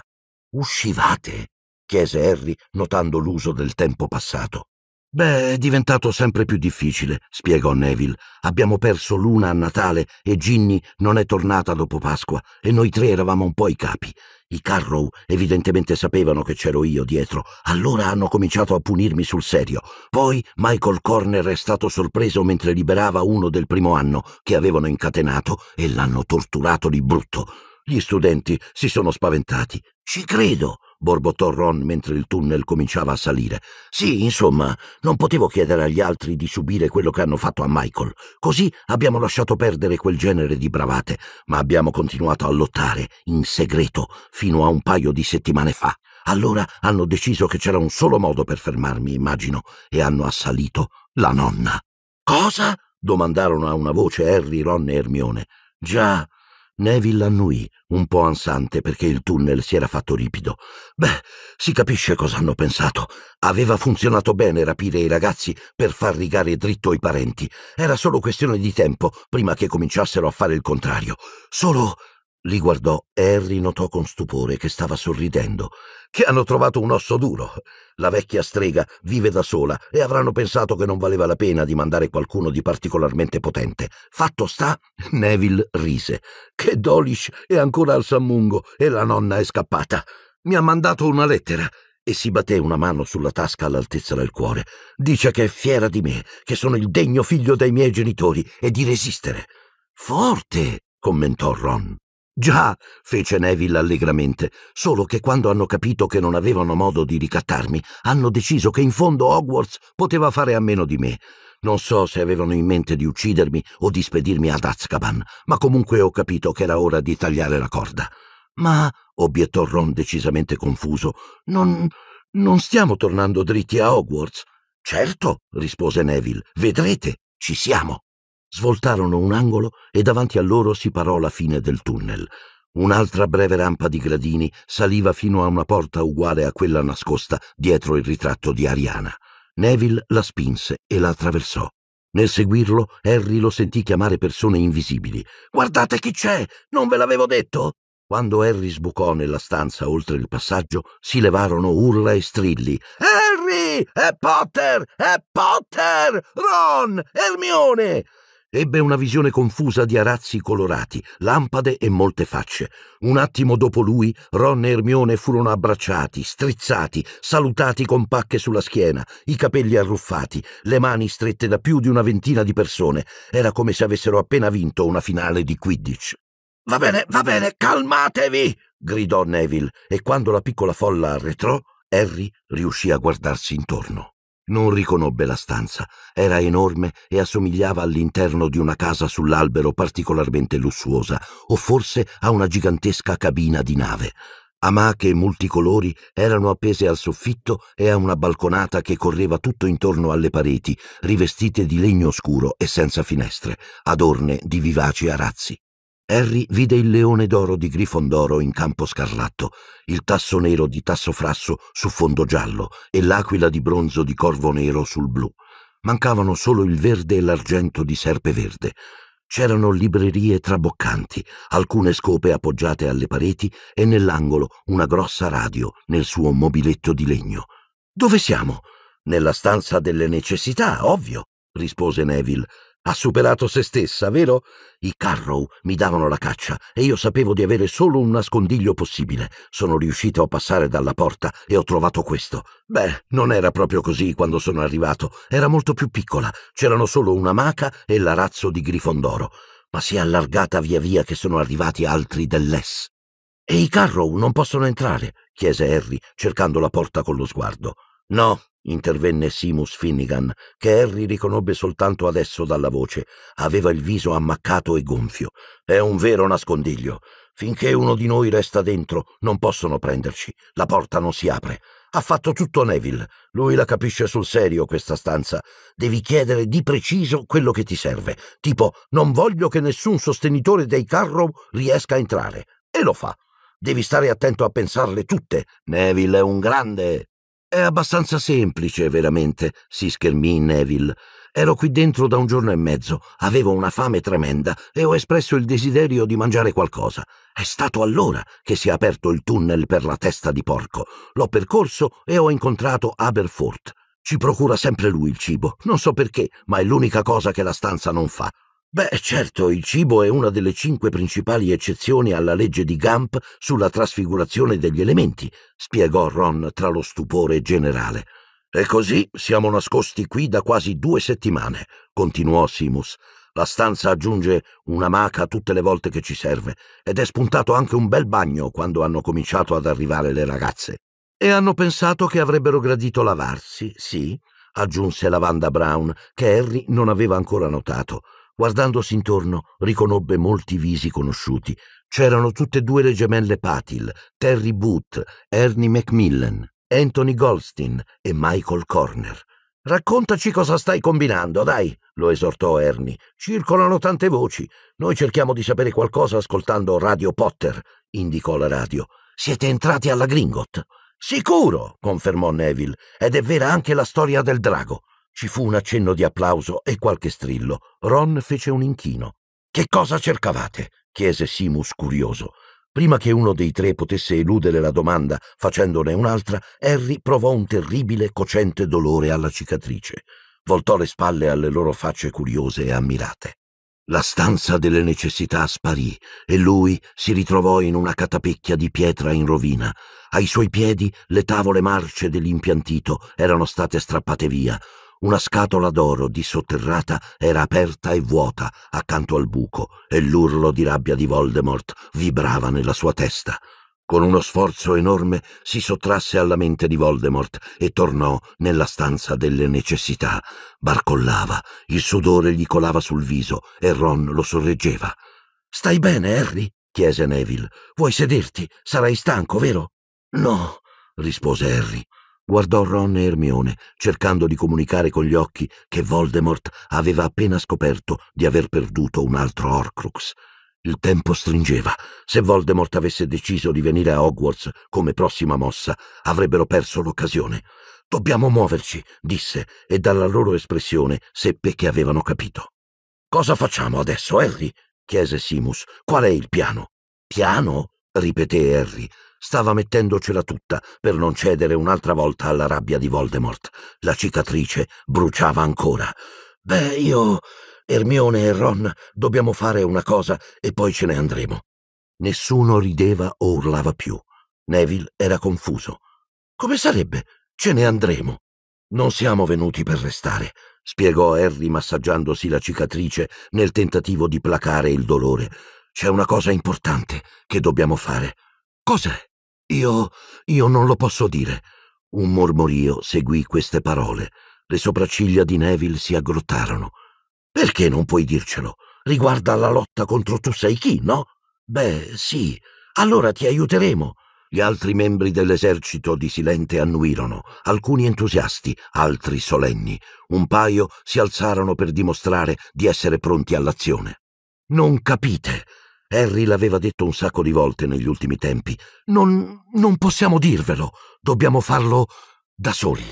Uscivate? chiese Harry, notando l'uso del tempo passato. Beh, è diventato sempre più difficile, spiegò Neville. Abbiamo perso l'una a Natale e Ginny non è tornata dopo Pasqua e noi tre eravamo un po' i capi. I Carrow evidentemente sapevano che c'ero io dietro, allora hanno cominciato a punirmi sul serio. Poi Michael Corner è stato sorpreso mentre liberava uno del primo anno che avevano incatenato e l'hanno torturato di brutto. Gli studenti si sono spaventati. Ci credo borbottò Ron mentre il tunnel cominciava a salire. Sì, insomma, non potevo chiedere agli altri di subire quello che hanno fatto a Michael. Così abbiamo lasciato perdere quel genere di bravate, ma abbiamo continuato a lottare, in segreto, fino a un paio di settimane fa. Allora hanno deciso che c'era un solo modo per fermarmi, immagino, e hanno assalito la nonna. Cosa? domandarono a una voce Harry, Ron e Hermione. Già, Neville annuì, un po' ansante perché il tunnel si era fatto ripido. Beh, si capisce cosa hanno pensato. Aveva funzionato bene rapire i ragazzi per far rigare dritto i parenti. Era solo questione di tempo prima che cominciassero a fare il contrario. Solo li guardò e Harry notò con stupore che stava sorridendo. Che hanno trovato un osso duro. La vecchia strega vive da sola e avranno pensato che non valeva la pena di mandare qualcuno di particolarmente potente. Fatto sta, Neville rise. Che Dolish è ancora al Sammungo e la nonna è scappata. Mi ha mandato una lettera e si batté una mano sulla tasca all'altezza del cuore. Dice che è fiera di me, che sono il degno figlio dei miei genitori e di resistere. Forte, commentò Ron. Già, fece Neville allegramente, solo che quando hanno capito che non avevano modo di ricattarmi, hanno deciso che in fondo Hogwarts poteva fare a meno di me. Non so se avevano in mente di uccidermi o di spedirmi ad Azkaban, ma comunque ho capito che era ora di tagliare la corda. Ma, obiettò Ron decisamente confuso, non. non stiamo tornando dritti a Hogwarts. Certo, rispose Neville, vedrete, ci siamo. Svoltarono un angolo e davanti a loro si parò la fine del tunnel. Un'altra breve rampa di gradini saliva fino a una porta uguale a quella nascosta dietro il ritratto di Ariana. Neville la spinse e la attraversò. Nel seguirlo, Harry lo sentì chiamare persone invisibili. Guardate chi c'è! Non ve l'avevo detto! Quando Harry sbucò nella stanza oltre il passaggio, si levarono urla e strilli. Harry! È Potter! È Potter! Ron! Hermione! Ebbe una visione confusa di arazzi colorati, lampade e molte facce. Un attimo dopo lui, Ron e Ermione furono abbracciati, strizzati, salutati con pacche sulla schiena, i capelli arruffati, le mani strette da più di una ventina di persone. Era come se avessero appena vinto una finale di Quidditch. Va bene, va bene, calmatevi! gridò Neville, e quando la piccola folla arretrò, Harry riuscì a guardarsi intorno. Non riconobbe la stanza. Era enorme e assomigliava all'interno di una casa sull'albero particolarmente lussuosa, o forse a una gigantesca cabina di nave. Amache multicolori erano appese al soffitto e a una balconata che correva tutto intorno alle pareti, rivestite di legno scuro e senza finestre, adorne di vivaci arazzi. Harry vide il leone d'oro di Grifondoro in campo scarlatto, il tasso nero di tasso frasso su fondo giallo e l'aquila di bronzo di Corvo Nero sul blu. Mancavano solo il verde e l'argento di Serpe Verde. C'erano librerie traboccanti, alcune scope appoggiate alle pareti e nell'angolo una grossa radio nel suo mobiletto di legno. Dove siamo? Nella stanza delle necessità, ovvio, rispose Neville ha superato se stessa, vero? I Carrow mi davano la caccia e io sapevo di avere solo un nascondiglio possibile. Sono riuscito a passare dalla porta e ho trovato questo. Beh, non era proprio così quando sono arrivato. Era molto più piccola. C'erano solo una maca e l'arazzo di Grifondoro. Ma si è allargata via via che sono arrivati altri dell'Es. E i Carrow non possono entrare? chiese Harry, cercando la porta con lo sguardo. No, intervenne Simus Finnegan, che Harry riconobbe soltanto adesso dalla voce. Aveva il viso ammaccato e gonfio. È un vero nascondiglio. Finché uno di noi resta dentro, non possono prenderci. La porta non si apre. Ha fatto tutto Neville. Lui la capisce sul serio questa stanza. Devi chiedere di preciso quello che ti serve. Tipo, non voglio che nessun sostenitore dei Carrow riesca a entrare. E lo fa. Devi stare attento a pensarle tutte. Neville è un grande. È abbastanza semplice, veramente, si schermì Neville. Ero qui dentro da un giorno e mezzo, avevo una fame tremenda e ho espresso il desiderio di mangiare qualcosa. È stato allora che si è aperto il tunnel per la testa di porco. L'ho percorso e ho incontrato Aberfort. Ci procura sempre lui il cibo, non so perché, ma è l'unica cosa che la stanza non fa. Beh, certo, il cibo è una delle cinque principali eccezioni alla legge di Gamp sulla trasfigurazione degli elementi, spiegò Ron tra lo stupore generale. E così siamo nascosti qui da quasi due settimane, continuò Simus. La stanza aggiunge una maca tutte le volte che ci serve, ed è spuntato anche un bel bagno quando hanno cominciato ad arrivare le ragazze. E hanno pensato che avrebbero gradito lavarsi, sì, aggiunse Lavanda Brown, che Harry non aveva ancora notato. Guardandosi intorno, riconobbe molti visi conosciuti. C'erano tutte e due le gemelle Patil, Terry Booth, Ernie Macmillan, Anthony Goldstein e Michael Corner. Raccontaci cosa stai combinando, dai, lo esortò Ernie. Circolano tante voci. Noi cerchiamo di sapere qualcosa ascoltando Radio Potter, indicò la radio. Siete entrati alla Gringot. Sicuro, confermò Neville, ed è vera anche la storia del drago. Ci fu un accenno di applauso e qualche strillo. Ron fece un inchino. Che cosa cercavate? chiese Simus curioso. Prima che uno dei tre potesse eludere la domanda facendone un'altra, Harry provò un terribile, cocente dolore alla cicatrice. Voltò le spalle alle loro facce curiose e ammirate. La stanza delle necessità sparì e lui si ritrovò in una catapecchia di pietra in rovina. Ai suoi piedi le tavole marce dell'impiantito erano state strappate via, una scatola d'oro disotterrata era aperta e vuota accanto al buco e l'urlo di rabbia di Voldemort vibrava nella sua testa. Con uno sforzo enorme si sottrasse alla mente di Voldemort e tornò nella stanza delle necessità. Barcollava, il sudore gli colava sul viso e Ron lo sorreggeva. Stai bene, Harry? chiese Neville. Vuoi sederti? Sarai stanco, vero? No, rispose Harry. Guardò Ron e Hermione, cercando di comunicare con gli occhi che Voldemort aveva appena scoperto di aver perduto un altro Horcrux. Il tempo stringeva. Se Voldemort avesse deciso di venire a Hogwarts come prossima mossa, avrebbero perso l'occasione. Dobbiamo muoverci, disse, e dalla loro espressione seppe che avevano capito. Cosa facciamo adesso, Harry? chiese Simus. Qual è il piano? Piano? ripeté Harry. Stava mettendocela tutta per non cedere un'altra volta alla rabbia di Voldemort. La cicatrice bruciava ancora. Beh, io, Ermione e Ron dobbiamo fare una cosa e poi ce ne andremo. Nessuno rideva o urlava più. Neville era confuso. Come sarebbe? Ce ne andremo. Non siamo venuti per restare, spiegò Harry massaggiandosi la cicatrice nel tentativo di placare il dolore. C'è una cosa importante che dobbiamo fare. Cos'è? Io. io non lo posso dire. Un mormorio seguì queste parole. Le sopracciglia di Neville si aggrottarono. Perché non puoi dircelo? Riguarda la lotta contro tu sei chi, no? Beh, sì. Allora ti aiuteremo. Gli altri membri dell'esercito di Silente annuirono, alcuni entusiasti, altri solenni. Un paio si alzarono per dimostrare di essere pronti all'azione. Non capite, Harry l'aveva detto un sacco di volte negli ultimi tempi. Non, non possiamo dirvelo. Dobbiamo farlo da soli.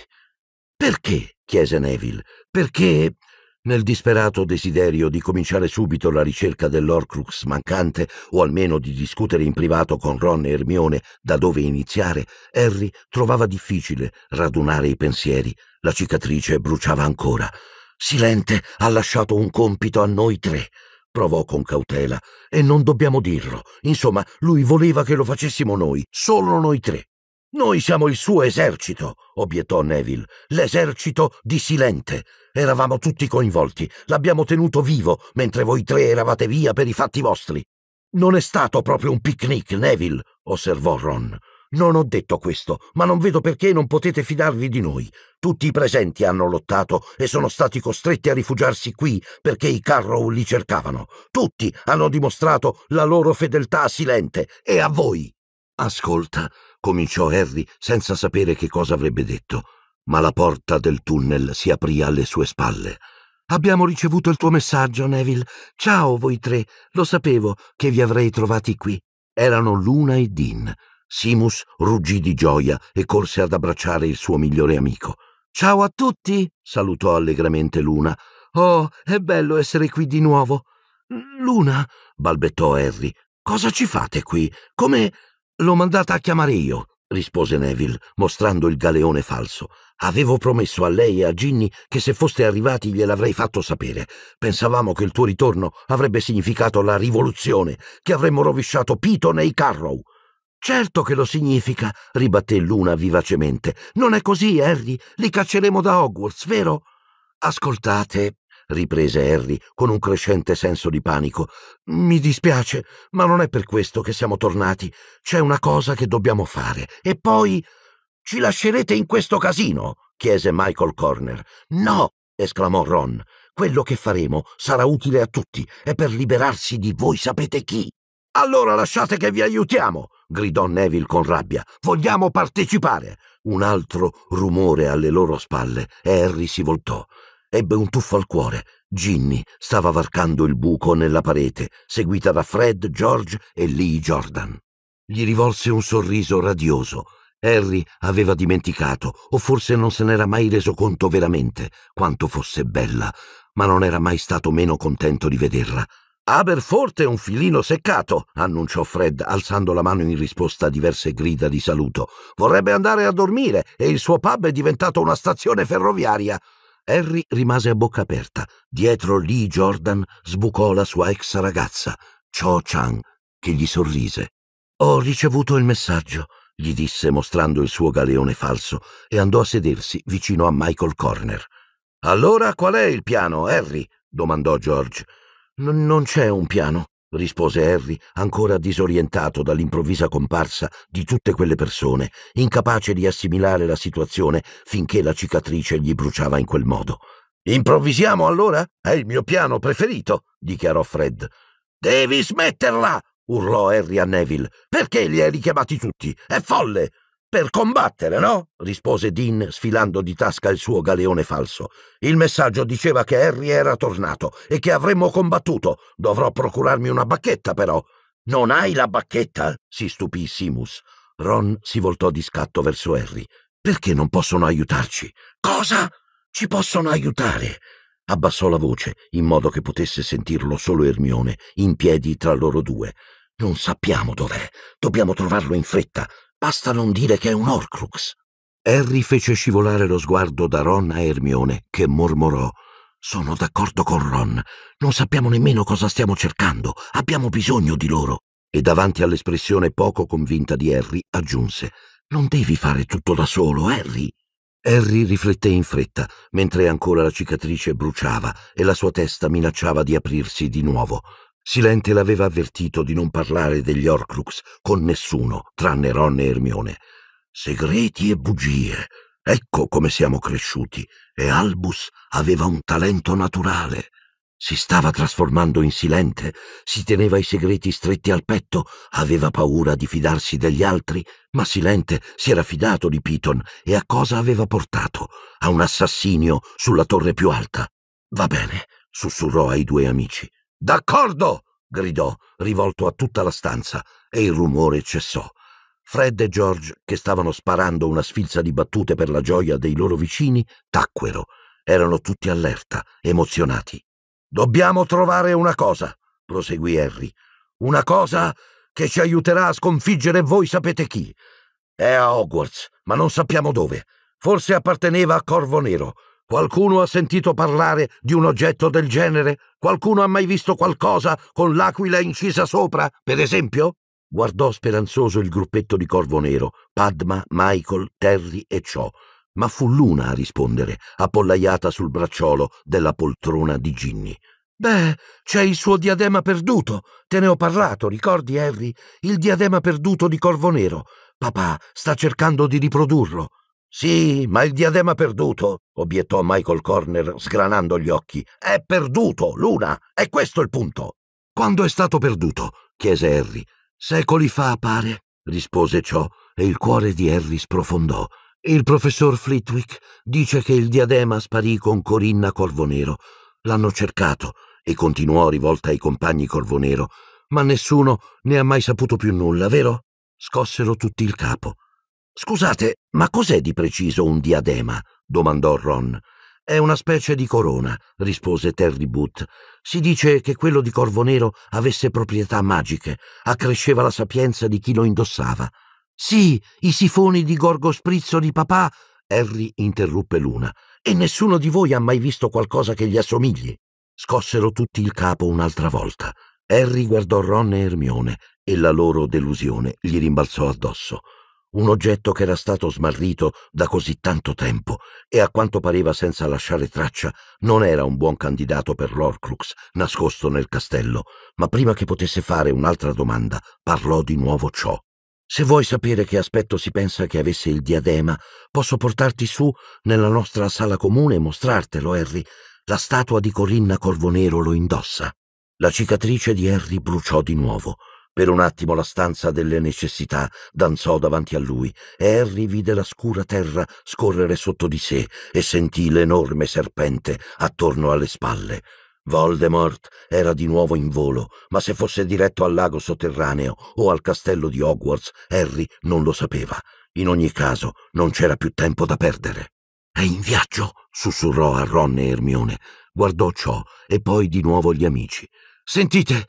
Perché? chiese Neville. Perché? Nel disperato desiderio di cominciare subito la ricerca dell'Orcrux mancante, o almeno di discutere in privato con Ron e Hermione da dove iniziare, Harry trovava difficile radunare i pensieri. La cicatrice bruciava ancora. Silente ha lasciato un compito a noi tre provò con cautela, e non dobbiamo dirlo. Insomma, lui voleva che lo facessimo noi, solo noi tre. Noi siamo il suo esercito, obiettò Neville, l'esercito di Silente. Eravamo tutti coinvolti, l'abbiamo tenuto vivo mentre voi tre eravate via per i fatti vostri. Non è stato proprio un picnic, Neville, osservò Ron. Non ho detto questo, ma non vedo perché non potete fidarvi di noi. Tutti i presenti hanno lottato e sono stati costretti a rifugiarsi qui perché i Carrow li cercavano. Tutti hanno dimostrato la loro fedeltà a silente e a voi. Ascolta, cominciò Harry senza sapere che cosa avrebbe detto, ma la porta del tunnel si aprì alle sue spalle. Abbiamo ricevuto il tuo messaggio, Neville. Ciao voi tre. Lo sapevo che vi avrei trovati qui. Erano Luna e Dean Simus ruggì di gioia e corse ad abbracciare il suo migliore amico. Ciao a tutti! salutò allegramente Luna. Oh, è bello essere qui di nuovo. Luna, balbettò Harry, cosa ci fate qui? Come... L'ho mandata a chiamare io, rispose Neville, mostrando il galeone falso. Avevo promesso a lei e a Ginny che se foste arrivati gliel'avrei fatto sapere. Pensavamo che il tuo ritorno avrebbe significato la rivoluzione, che avremmo rovesciato Piton e i Carrow. Certo che lo significa, ribatté Luna vivacemente. Non è così, Harry. Li cacceremo da Hogwarts, vero? Ascoltate, riprese Harry con un crescente senso di panico. Mi dispiace, ma non è per questo che siamo tornati. C'è una cosa che dobbiamo fare. E poi. Ci lascerete in questo casino? chiese Michael Corner. No! esclamò Ron. Quello che faremo sarà utile a tutti. È per liberarsi di voi sapete chi. Allora lasciate che vi aiutiamo, gridò Neville con rabbia. Vogliamo partecipare! Un altro rumore alle loro spalle e Harry si voltò. Ebbe un tuffo al cuore. Ginny stava varcando il buco nella parete, seguita da Fred, George e Lee Jordan. Gli rivolse un sorriso radioso. Harry aveva dimenticato, o forse non se n'era mai reso conto veramente, quanto fosse bella, ma non era mai stato meno contento di vederla. Aberforte è un filino seccato, annunciò Fred, alzando la mano in risposta a diverse grida di saluto. Vorrebbe andare a dormire e il suo pub è diventato una stazione ferroviaria. Harry rimase a bocca aperta. Dietro Lee Jordan sbucò la sua ex ragazza, Cho Chang, che gli sorrise. Ho ricevuto il messaggio, gli disse mostrando il suo galeone falso, e andò a sedersi vicino a Michael Corner. Allora qual è il piano, Harry? domandò George. Non c'è un piano, rispose Harry, ancora disorientato dall'improvvisa comparsa di tutte quelle persone, incapace di assimilare la situazione finché la cicatrice gli bruciava in quel modo. Improvvisiamo allora? È il mio piano preferito, dichiarò Fred. Devi smetterla! urlò Harry a Neville. Perché li hai richiamati tutti? È folle! Per combattere, no? rispose Dean sfilando di tasca il suo galeone falso. Il messaggio diceva che Harry era tornato e che avremmo combattuto. Dovrò procurarmi una bacchetta, però. Non hai la bacchetta? si stupì Simus. Ron si voltò di scatto verso Harry. Perché non possono aiutarci? Cosa? Ci possono aiutare? Abbassò la voce, in modo che potesse sentirlo solo Ermione, in piedi tra loro due. Non sappiamo dov'è. Dobbiamo trovarlo in fretta. Basta non dire che è un Horcrux. Harry fece scivolare lo sguardo da Ron a Hermione, che mormorò. Sono d'accordo con Ron. Non sappiamo nemmeno cosa stiamo cercando. Abbiamo bisogno di loro. E davanti all'espressione poco convinta di Harry aggiunse Non devi fare tutto da solo, Harry. Harry rifletté in fretta, mentre ancora la cicatrice bruciava e la sua testa minacciava di aprirsi di nuovo. Silente l'aveva avvertito di non parlare degli Orcrux con nessuno, tranne Ron e Ermione. Segreti e bugie. Ecco come siamo cresciuti. E Albus aveva un talento naturale. Si stava trasformando in silente, si teneva i segreti stretti al petto, aveva paura di fidarsi degli altri, ma silente si era fidato di Piton e a cosa aveva portato? A un assassinio sulla torre più alta. Va bene, sussurrò ai due amici. D'accordo! gridò, rivolto a tutta la stanza, e il rumore cessò. Fred e George, che stavano sparando una sfilza di battute per la gioia dei loro vicini, tacquero. Erano tutti allerta, emozionati. Dobbiamo trovare una cosa, proseguì Harry. Una cosa che ci aiuterà a sconfiggere voi sapete chi. È a Hogwarts, ma non sappiamo dove. Forse apparteneva a Corvo Nero, Qualcuno ha sentito parlare di un oggetto del genere? Qualcuno ha mai visto qualcosa con l'aquila incisa sopra, per esempio? Guardò speranzoso il gruppetto di Corvo Nero, Padma, Michael, Terry e Ciò, ma fu l'una a rispondere, appollaiata sul bracciolo della poltrona di Ginny. Beh, c'è il suo diadema perduto. Te ne ho parlato, ricordi, Harry? Il diadema perduto di Corvo Nero. Papà sta cercando di riprodurlo. Sì, ma il diadema perduto, obiettò Michael Corner sgranando gli occhi. È perduto, Luna, è questo il punto. Quando è stato perduto? chiese Harry. Secoli fa, pare, rispose ciò, e il cuore di Harry sprofondò. Il professor Flitwick dice che il diadema sparì con Corinna Corvonero. L'hanno cercato, e continuò rivolta ai compagni Corvonero, ma nessuno ne ha mai saputo più nulla, vero? Scossero tutti il capo. Scusate, ma cos'è di preciso un diadema? domandò Ron. È una specie di corona, rispose Terry Boot. Si dice che quello di Corvo Nero avesse proprietà magiche, accresceva la sapienza di chi lo indossava. Sì, i sifoni di Gorgo Sprizzo di papà. Harry interruppe Luna. E nessuno di voi ha mai visto qualcosa che gli assomigli. Scossero tutti il capo un'altra volta. Harry guardò Ron e Hermione, e la loro delusione gli rimbalzò addosso un oggetto che era stato smarrito da così tanto tempo e a quanto pareva senza lasciare traccia, non era un buon candidato per l'Orcrux nascosto nel castello, ma prima che potesse fare un'altra domanda parlò di nuovo ciò. Se vuoi sapere che aspetto si pensa che avesse il diadema, posso portarti su nella nostra sala comune e mostrartelo, Harry. La statua di Corinna Corvo Nero lo indossa. La cicatrice di Harry bruciò di nuovo. Per un attimo la stanza delle necessità danzò davanti a lui e Harry vide la scura terra scorrere sotto di sé e sentì l'enorme serpente attorno alle spalle. Voldemort era di nuovo in volo, ma se fosse diretto al lago sotterraneo o al castello di Hogwarts, Harry non lo sapeva. In ogni caso, non c'era più tempo da perdere. È in viaggio, sussurrò a Ron e Ermione. Guardò ciò e poi di nuovo gli amici. Sentite,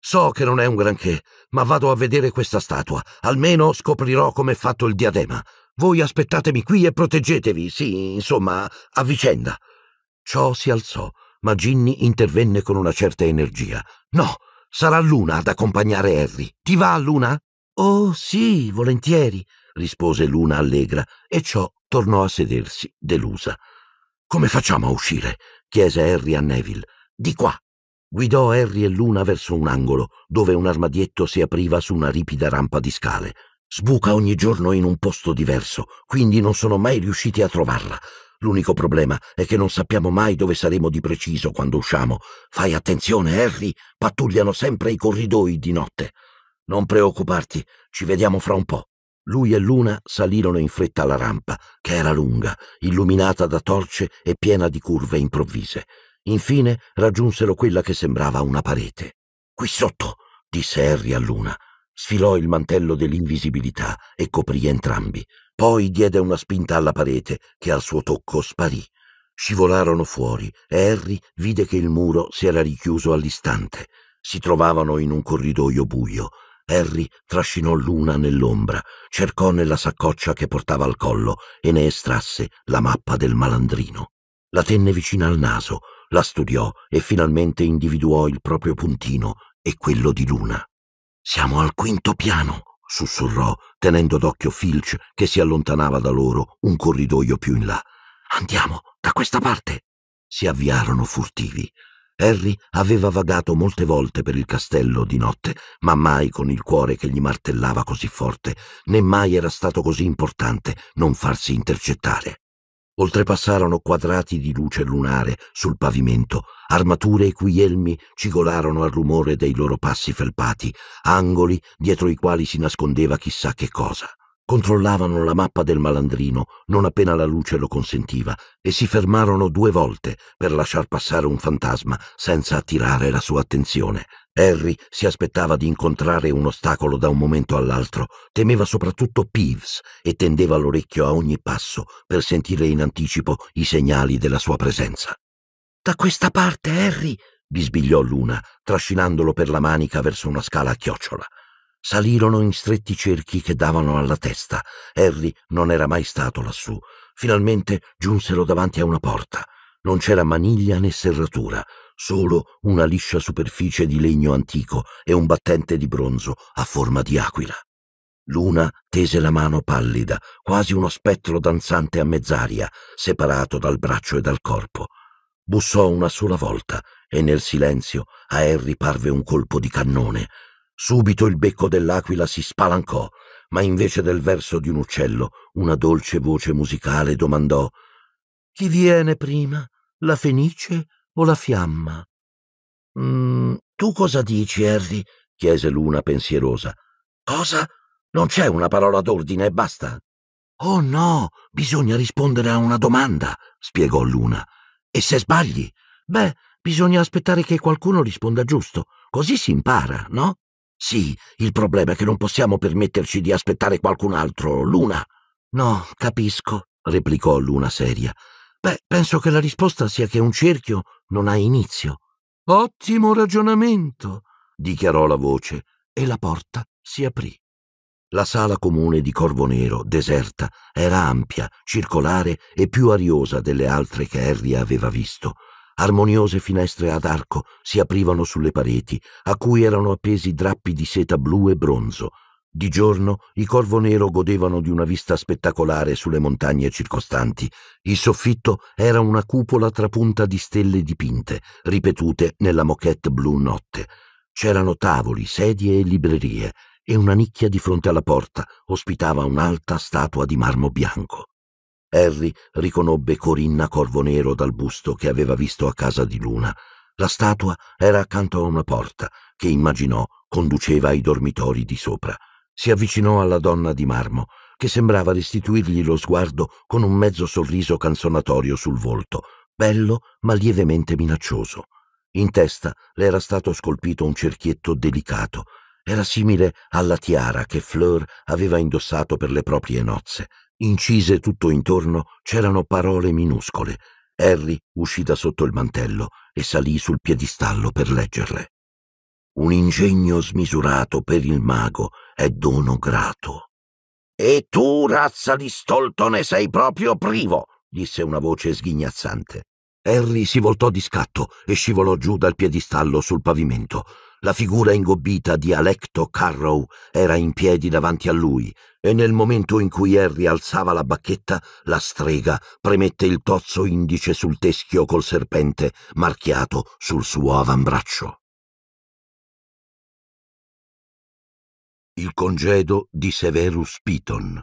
So che non è un granché, ma vado a vedere questa statua. Almeno scoprirò com'è fatto il diadema. Voi aspettatemi qui e proteggetevi, sì, insomma, a vicenda. Ciò si alzò, ma Ginny intervenne con una certa energia. No, sarà Luna ad accompagnare Harry. Ti va, Luna? Oh, sì, volentieri, rispose Luna allegra, e ciò tornò a sedersi, delusa. Come facciamo a uscire? chiese Harry a Neville. Di qua, guidò Harry e Luna verso un angolo, dove un armadietto si apriva su una ripida rampa di scale. Sbuca ogni giorno in un posto diverso, quindi non sono mai riusciti a trovarla. L'unico problema è che non sappiamo mai dove saremo di preciso quando usciamo. Fai attenzione, Harry, pattugliano sempre i corridoi di notte. Non preoccuparti, ci vediamo fra un po'. Lui e Luna salirono in fretta alla rampa, che era lunga, illuminata da torce e piena di curve improvvise. Infine raggiunsero quella che sembrava una parete. Qui sotto, disse Harry a Luna. Sfilò il mantello dell'invisibilità e coprì entrambi. Poi diede una spinta alla parete, che al suo tocco sparì. Scivolarono fuori e Harry vide che il muro si era richiuso all'istante. Si trovavano in un corridoio buio. Harry trascinò Luna nell'ombra, cercò nella saccoccia che portava al collo e ne estrasse la mappa del malandrino. La tenne vicina al naso, la studiò e finalmente individuò il proprio puntino e quello di Luna. Siamo al quinto piano, sussurrò, tenendo d'occhio Filch che si allontanava da loro un corridoio più in là. Andiamo, da questa parte. Si avviarono furtivi. Harry aveva vagato molte volte per il castello di notte, ma mai con il cuore che gli martellava così forte, né mai era stato così importante non farsi intercettare. Oltrepassarono quadrati di luce lunare sul pavimento, armature i cui elmi cigolarono al rumore dei loro passi felpati, angoli dietro i quali si nascondeva chissà che cosa. Controllavano la mappa del malandrino non appena la luce lo consentiva e si fermarono due volte per lasciar passare un fantasma senza attirare la sua attenzione. Harry si aspettava di incontrare un ostacolo da un momento all'altro, temeva soprattutto Peeves e tendeva l'orecchio a ogni passo per sentire in anticipo i segnali della sua presenza. Da questa parte, Harry! bisbigliò Luna, trascinandolo per la manica verso una scala a chiocciola. Salirono in stretti cerchi che davano alla testa. Harry non era mai stato lassù. Finalmente giunsero davanti a una porta. Non c'era maniglia né serratura solo una liscia superficie di legno antico e un battente di bronzo a forma di aquila. L'una tese la mano pallida, quasi uno spettro danzante a mezz'aria, separato dal braccio e dal corpo. Bussò una sola volta e nel silenzio a Harry parve un colpo di cannone. Subito il becco dell'aquila si spalancò, ma invece del verso di un uccello, una dolce voce musicale domandò Chi viene prima, la fenice o la fiamma? Mm, tu cosa dici, Harry? chiese l'una pensierosa. Cosa? Non c'è una parola d'ordine e basta. Oh no, bisogna rispondere a una domanda, spiegò l'una. E se sbagli? Beh, bisogna aspettare che qualcuno risponda giusto. Così si impara, no? Sì, il problema è che non possiamo permetterci di aspettare qualcun altro, l'una. No, capisco, replicò l'una seria. Beh, penso che la risposta sia che un cerchio non ha inizio. Ottimo ragionamento, dichiarò la voce, e la porta si aprì. La sala comune di Corvo Nero, deserta, era ampia, circolare e più ariosa delle altre che Harry aveva visto. Armoniose finestre ad arco si aprivano sulle pareti, a cui erano appesi drappi di seta blu e bronzo, di giorno i Corvo Nero godevano di una vista spettacolare sulle montagne circostanti. Il soffitto era una cupola trapunta di stelle dipinte, ripetute nella moquette blu notte. C'erano tavoli, sedie e librerie, e una nicchia di fronte alla porta ospitava un'alta statua di marmo bianco. Harry riconobbe Corinna Corvo Nero dal busto che aveva visto a casa di Luna. La statua era accanto a una porta che immaginò conduceva ai dormitori di sopra. Si avvicinò alla donna di marmo, che sembrava restituirgli lo sguardo con un mezzo sorriso canzonatorio sul volto, bello ma lievemente minaccioso. In testa le era stato scolpito un cerchietto delicato. Era simile alla tiara che Fleur aveva indossato per le proprie nozze. Incise tutto intorno c'erano parole minuscole. Harry uscì da sotto il mantello e salì sul piedistallo per leggerle. Un ingegno smisurato per il mago è dono grato. E tu, razza di stolto, ne sei proprio privo, disse una voce sghignazzante. Harry si voltò di scatto e scivolò giù dal piedistallo sul pavimento. La figura ingobbita di Alecto Carrow era in piedi davanti a lui e nel momento in cui Harry alzava la bacchetta, la strega premette il tozzo indice sul teschio col serpente marchiato sul suo avambraccio. il congedo di Severus Piton.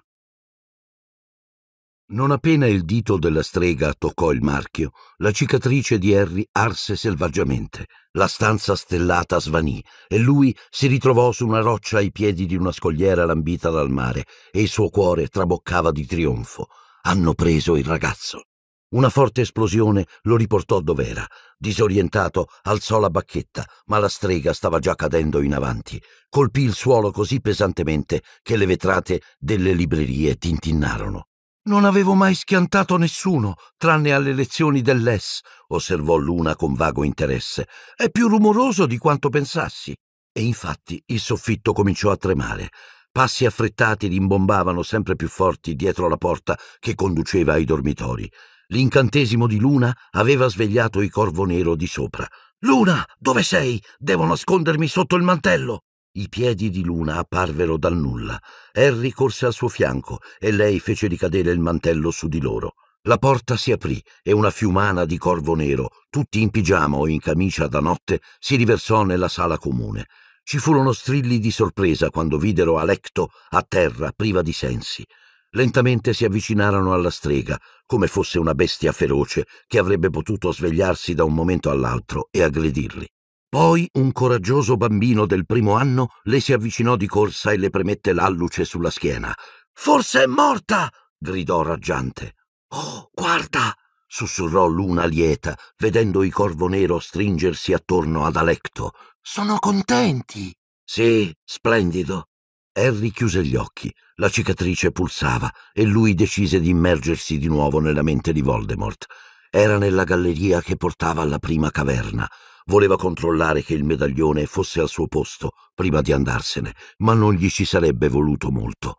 Non appena il dito della strega toccò il marchio, la cicatrice di Harry arse selvaggiamente, la stanza stellata svanì e lui si ritrovò su una roccia ai piedi di una scogliera lambita dal mare e il suo cuore traboccava di trionfo. Hanno preso il ragazzo. Una forte esplosione lo riportò dov'era. Disorientato, alzò la bacchetta, ma la strega stava già cadendo in avanti. Colpì il suolo così pesantemente che le vetrate delle librerie tintinnarono. Non avevo mai schiantato nessuno, tranne alle lezioni dell'ES, osservò l'una con vago interesse. È più rumoroso di quanto pensassi. E infatti il soffitto cominciò a tremare. Passi affrettati rimbombavano sempre più forti dietro la porta che conduceva ai dormitori. L'incantesimo di Luna aveva svegliato il corvo nero di sopra. Luna, dove sei? Devo nascondermi sotto il mantello. I piedi di Luna apparvero dal nulla. Harry corse al suo fianco e lei fece ricadere il mantello su di loro. La porta si aprì e una fiumana di corvo nero, tutti in pigiama o in camicia da notte, si riversò nella sala comune. Ci furono strilli di sorpresa quando videro Alecto a terra, priva di sensi. Lentamente si avvicinarono alla strega, come fosse una bestia feroce che avrebbe potuto svegliarsi da un momento all'altro e aggredirli. Poi un coraggioso bambino del primo anno le si avvicinò di corsa e le premette l'alluce sulla schiena. Forse è morta! gridò raggiante. Oh, guarda! sussurrò Luna lieta, vedendo il corvo nero stringersi attorno ad Alecto. Sono contenti! Sì, splendido, Harry chiuse gli occhi, la cicatrice pulsava e lui decise di immergersi di nuovo nella mente di Voldemort. Era nella galleria che portava alla prima caverna. Voleva controllare che il medaglione fosse al suo posto prima di andarsene, ma non gli ci sarebbe voluto molto.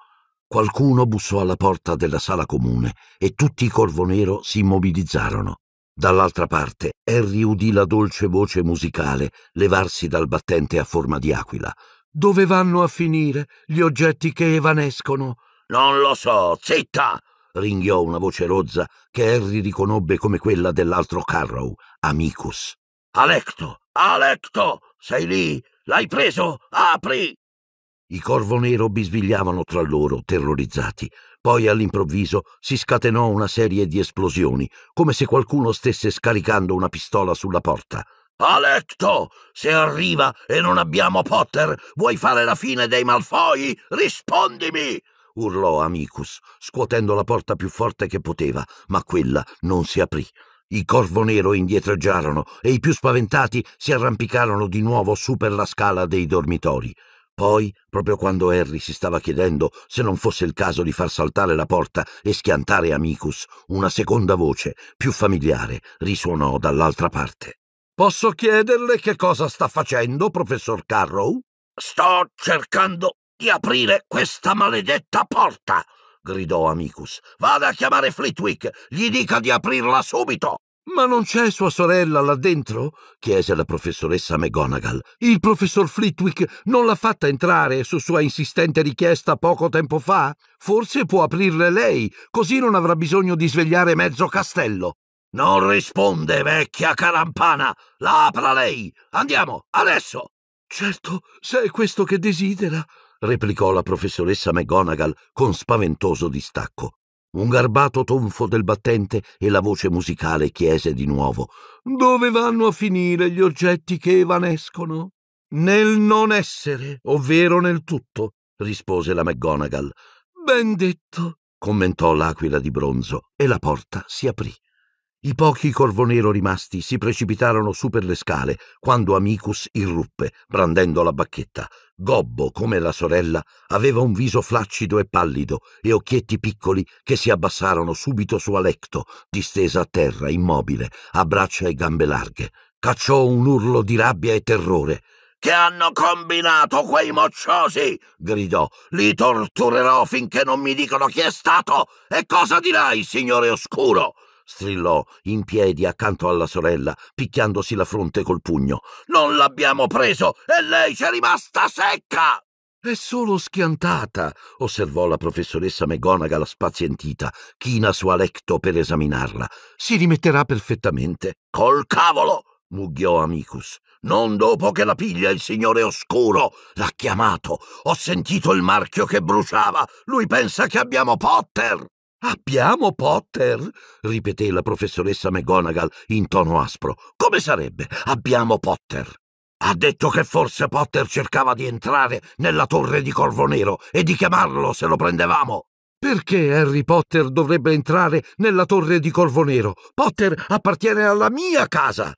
Qualcuno bussò alla porta della sala comune e tutti i Corvo Nero si immobilizzarono. Dall'altra parte, Harry udì la dolce voce musicale levarsi dal battente a forma di aquila. Dove vanno a finire gli oggetti che evanescono? Non lo so, zitta! ringhiò una voce rozza che Harry riconobbe come quella dell'altro Carrow, Amicus. Alecto! Alecto! Sei lì! L'hai preso? Apri! I corvo nero bisbigliavano tra loro, terrorizzati. Poi all'improvviso si scatenò una serie di esplosioni, come se qualcuno stesse scaricando una pistola sulla porta. A letto! Se arriva e non abbiamo Potter, vuoi fare la fine dei Malfoi? Rispondimi! urlò Amicus, scuotendo la porta più forte che poteva, ma quella non si aprì. I corvo nero indietreggiarono e i più spaventati si arrampicarono di nuovo su per la scala dei dormitori. Poi, proprio quando Harry si stava chiedendo se non fosse il caso di far saltare la porta e schiantare Amicus, una seconda voce, più familiare, risuonò dall'altra parte. Posso chiederle che cosa sta facendo, professor Carrow? Sto cercando di aprire questa maledetta porta! gridò Amicus. Vada a chiamare Flitwick, gli dica di aprirla subito! Ma non c'è sua sorella là dentro? chiese la professoressa McGonagall. Il professor Flitwick non l'ha fatta entrare su sua insistente richiesta poco tempo fa? Forse può aprirle lei, così non avrà bisogno di svegliare mezzo castello. Non risponde, vecchia carampana! L'apra lei! Andiamo, adesso! Certo, se è questo che desidera, replicò la professoressa McGonagall con spaventoso distacco. Un garbato tonfo del battente e la voce musicale chiese di nuovo Dove vanno a finire gli oggetti che evanescono? Nel non essere, ovvero nel tutto, rispose la McGonagall. Ben detto, commentò l'aquila di bronzo e la porta si aprì. I pochi corvo nero rimasti si precipitarono su per le scale quando Amicus irruppe, brandendo la bacchetta. Gobbo, come la sorella, aveva un viso flaccido e pallido e occhietti piccoli che si abbassarono subito su Alecto, distesa a terra, immobile, a braccia e gambe larghe. Cacciò un urlo di rabbia e terrore. Che hanno combinato quei mocciosi? gridò. Li torturerò finché non mi dicono chi è stato. E cosa dirai, signore oscuro? strillò in piedi accanto alla sorella, picchiandosi la fronte col pugno. Non l'abbiamo preso e lei c'è rimasta secca! È solo schiantata, osservò la professoressa McGonagall spazientita, china su Alecto per esaminarla. Si rimetterà perfettamente. Col cavolo! mugghiò Amicus. Non dopo che la piglia il signore oscuro. L'ha chiamato. Ho sentito il marchio che bruciava. Lui pensa che abbiamo Potter. Abbiamo Potter? ripeté la professoressa McGonagall in tono aspro. Come sarebbe? Abbiamo Potter. Ha detto che forse Potter cercava di entrare nella torre di Corvo Nero e di chiamarlo se lo prendevamo. Perché Harry Potter dovrebbe entrare nella torre di Corvo Nero? Potter appartiene alla mia casa.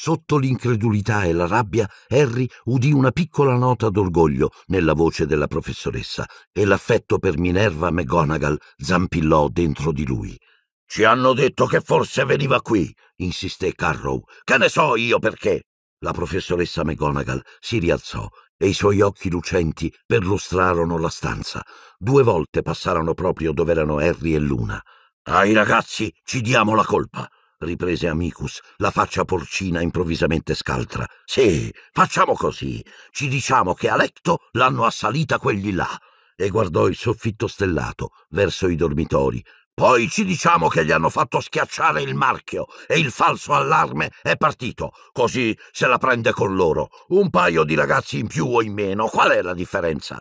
Sotto l'incredulità e la rabbia, Harry udì una piccola nota d'orgoglio nella voce della professoressa e l'affetto per Minerva McGonagall zampillò dentro di lui. Ci hanno detto che forse veniva qui, insisté Carrow. Che ne so io perché? La professoressa McGonagall si rialzò e i suoi occhi lucenti perlustrarono la stanza. Due volte passarono proprio dove erano Harry e Luna. Ai ragazzi ci diamo la colpa riprese Amicus, la faccia porcina improvvisamente scaltra. Sì, facciamo così. Ci diciamo che a letto l'hanno assalita quelli là. E guardò il soffitto stellato verso i dormitori. Poi ci diciamo che gli hanno fatto schiacciare il marchio e il falso allarme è partito, così se la prende con loro. Un paio di ragazzi in più o in meno, qual è la differenza?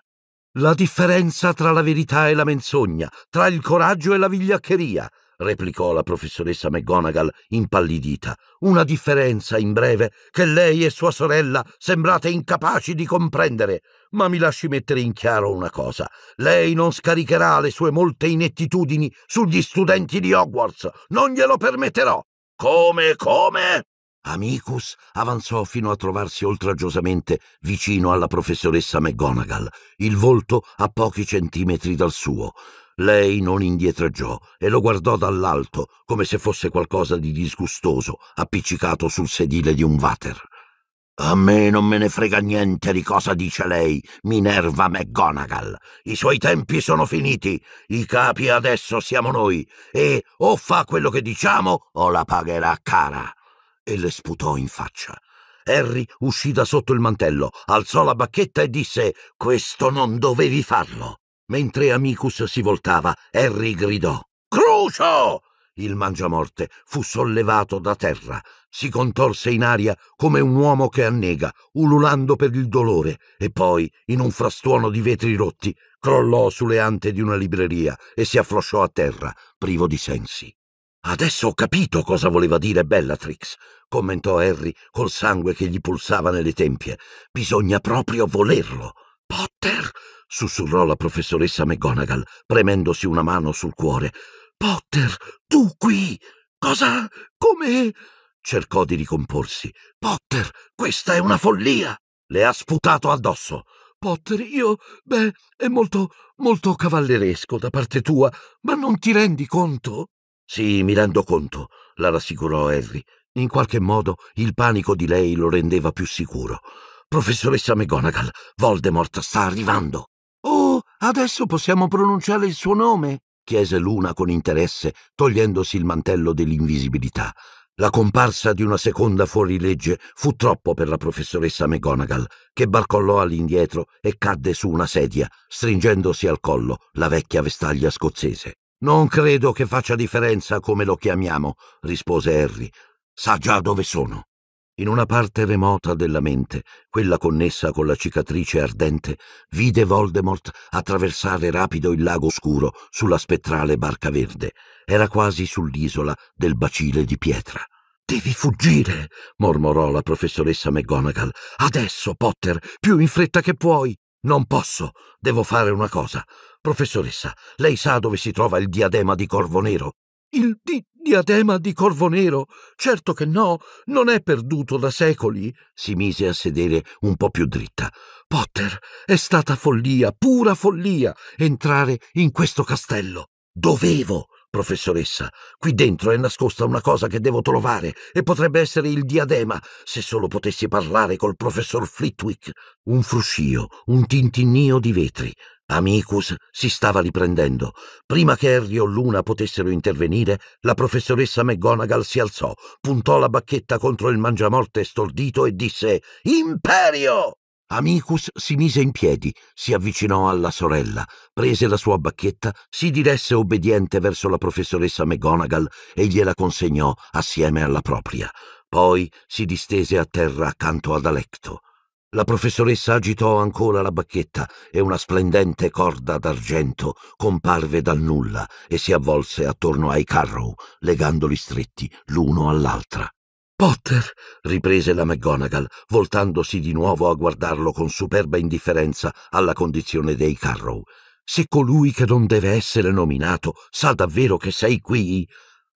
La differenza tra la verità e la menzogna, tra il coraggio e la vigliaccheria replicò la professoressa McGonagall impallidita. Una differenza, in breve, che lei e sua sorella sembrate incapaci di comprendere. Ma mi lasci mettere in chiaro una cosa. Lei non scaricherà le sue molte inettitudini sugli studenti di Hogwarts. Non glielo permetterò. Come, come? Amicus avanzò fino a trovarsi oltraggiosamente vicino alla professoressa McGonagall, il volto a pochi centimetri dal suo. Lei non indietreggiò e lo guardò dall'alto, come se fosse qualcosa di disgustoso, appiccicato sul sedile di un water. A me non me ne frega niente di cosa dice lei, Minerva McGonagall. I suoi tempi sono finiti, i capi adesso siamo noi, e o fa quello che diciamo o la pagherà cara. E le sputò in faccia. Harry uscì da sotto il mantello, alzò la bacchetta e disse Questo non dovevi farlo. Mentre Amicus si voltava, Harry gridò Crucio! Il mangiamorte fu sollevato da terra, si contorse in aria come un uomo che annega, ululando per il dolore, e poi, in un frastuono di vetri rotti, crollò sulle ante di una libreria e si afflosciò a terra, privo di sensi. Adesso ho capito cosa voleva dire Bellatrix, commentò Harry col sangue che gli pulsava nelle tempie. Bisogna proprio volerlo. Potter! sussurrò la professoressa McGonagall, premendosi una mano sul cuore. Potter, tu qui! Cosa? Come? Cercò di ricomporsi. Potter, questa è una follia! Le ha sputato addosso. Potter, io. Beh, è molto. molto cavalleresco da parte tua, ma non ti rendi conto? Sì, mi rendo conto, la rassicurò Harry. In qualche modo il panico di lei lo rendeva più sicuro. Professoressa McGonagall, Voldemort sta arrivando. Oh, adesso possiamo pronunciare il suo nome? chiese l'una con interesse, togliendosi il mantello dell'invisibilità. La comparsa di una seconda fuorilegge fu troppo per la professoressa McGonagall, che barcollò all'indietro e cadde su una sedia, stringendosi al collo la vecchia vestaglia scozzese. Non credo che faccia differenza come lo chiamiamo, rispose Harry. Sa già dove sono. In una parte remota della mente, quella connessa con la cicatrice ardente, vide Voldemort attraversare rapido il lago scuro sulla spettrale barca verde. Era quasi sull'isola del bacile di pietra. Devi fuggire, mormorò la professoressa McGonagall. Adesso, Potter, più in fretta che puoi. Non posso. Devo fare una cosa. Professoressa, lei sa dove si trova il diadema di Corvo Nero? Il di- diadema di corvo nero. Certo che no, non è perduto da secoli. Si mise a sedere un po' più dritta. Potter, è stata follia, pura follia, entrare in questo castello. Dovevo, professoressa. Qui dentro è nascosta una cosa che devo trovare e potrebbe essere il diadema, se solo potessi parlare col professor Flitwick. Un fruscio, un tintinnio di vetri. Amicus si stava riprendendo. Prima che Harry o Luna potessero intervenire, la professoressa McGonagall si alzò, puntò la bacchetta contro il mangiamorte stordito e disse Imperio! Amicus si mise in piedi, si avvicinò alla sorella, prese la sua bacchetta, si diresse obbediente verso la professoressa McGonagall e gliela consegnò assieme alla propria. Poi si distese a terra accanto ad Alecto. La professoressa agitò ancora la bacchetta e una splendente corda d'argento comparve dal nulla e si avvolse attorno ai Carrow, legandoli stretti l'uno all'altra. Potter, riprese la McGonagall, voltandosi di nuovo a guardarlo con superba indifferenza alla condizione dei Carrow. Se colui che non deve essere nominato sa davvero che sei qui,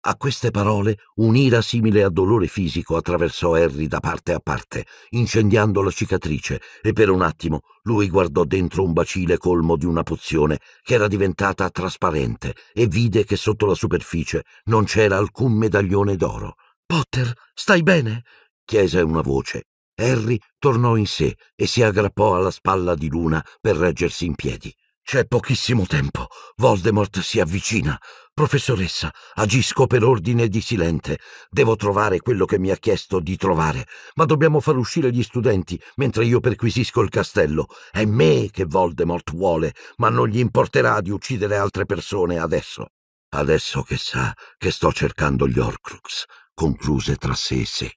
a queste parole un'ira simile a dolore fisico attraversò Harry da parte a parte, incendiando la cicatrice, e per un attimo lui guardò dentro un bacile colmo di una pozione che era diventata trasparente e vide che sotto la superficie non c'era alcun medaglione d'oro. Potter, stai bene? chiese una voce. Harry tornò in sé e si aggrappò alla spalla di Luna per reggersi in piedi. C'è pochissimo tempo. Voldemort si avvicina. Professoressa, agisco per ordine di Silente. Devo trovare quello che mi ha chiesto di trovare, ma dobbiamo far uscire gli studenti mentre io perquisisco il castello. È me che Voldemort vuole, ma non gli importerà di uccidere altre persone adesso. Adesso che sa che sto cercando gli Orcrux, concluse tra sé e sé.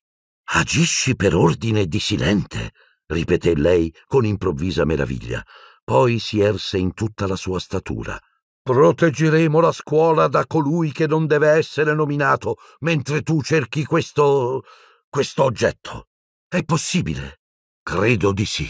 Agisci per ordine di Silente, ripeté lei con improvvisa meraviglia. Poi si erse in tutta la sua statura. Proteggeremo la scuola da colui che non deve essere nominato, mentre tu cerchi questo... questo oggetto. È possibile? Credo di sì,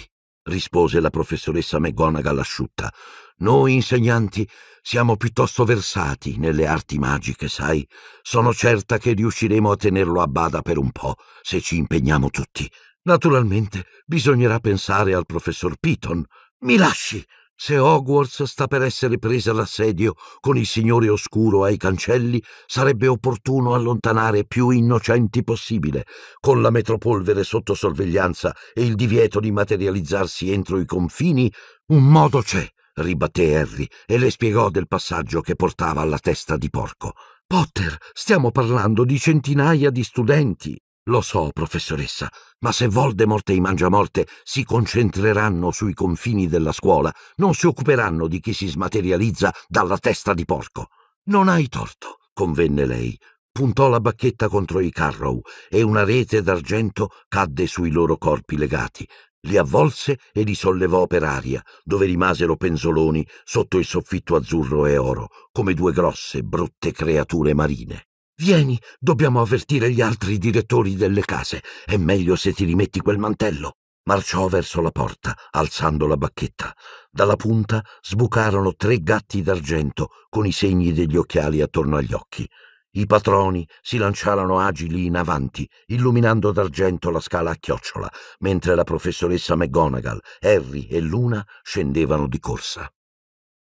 rispose la professoressa McGonagall asciutta. Noi insegnanti siamo piuttosto versati nelle arti magiche, sai? Sono certa che riusciremo a tenerlo a bada per un po', se ci impegniamo tutti. Naturalmente bisognerà pensare al professor Piton, mi lasci se Hogwarts sta per essere presa all'assedio con il signore oscuro ai cancelli, sarebbe opportuno allontanare più innocenti possibile, con la metropolvere sotto sorveglianza e il divieto di materializzarsi entro i confini, un modo c'è, ribatté Harry e le spiegò del passaggio che portava alla testa di porco. Potter, stiamo parlando di centinaia di studenti, lo so, professoressa, ma se Voldemort e i Mangiamorte si concentreranno sui confini della scuola, non si occuperanno di chi si smaterializza dalla testa di porco. Non hai torto, convenne lei. Puntò la bacchetta contro i Carrow e una rete d'argento cadde sui loro corpi legati. Li avvolse e li sollevò per aria, dove rimasero penzoloni sotto il soffitto azzurro e oro, come due grosse, brutte creature marine. Vieni, dobbiamo avvertire gli altri direttori delle case. È meglio se ti rimetti quel mantello. Marciò verso la porta, alzando la bacchetta. Dalla punta sbucarono tre gatti d'argento con i segni degli occhiali attorno agli occhi. I patroni si lanciarono agili in avanti, illuminando d'argento la scala a chiocciola, mentre la professoressa McGonagall, Harry e Luna scendevano di corsa.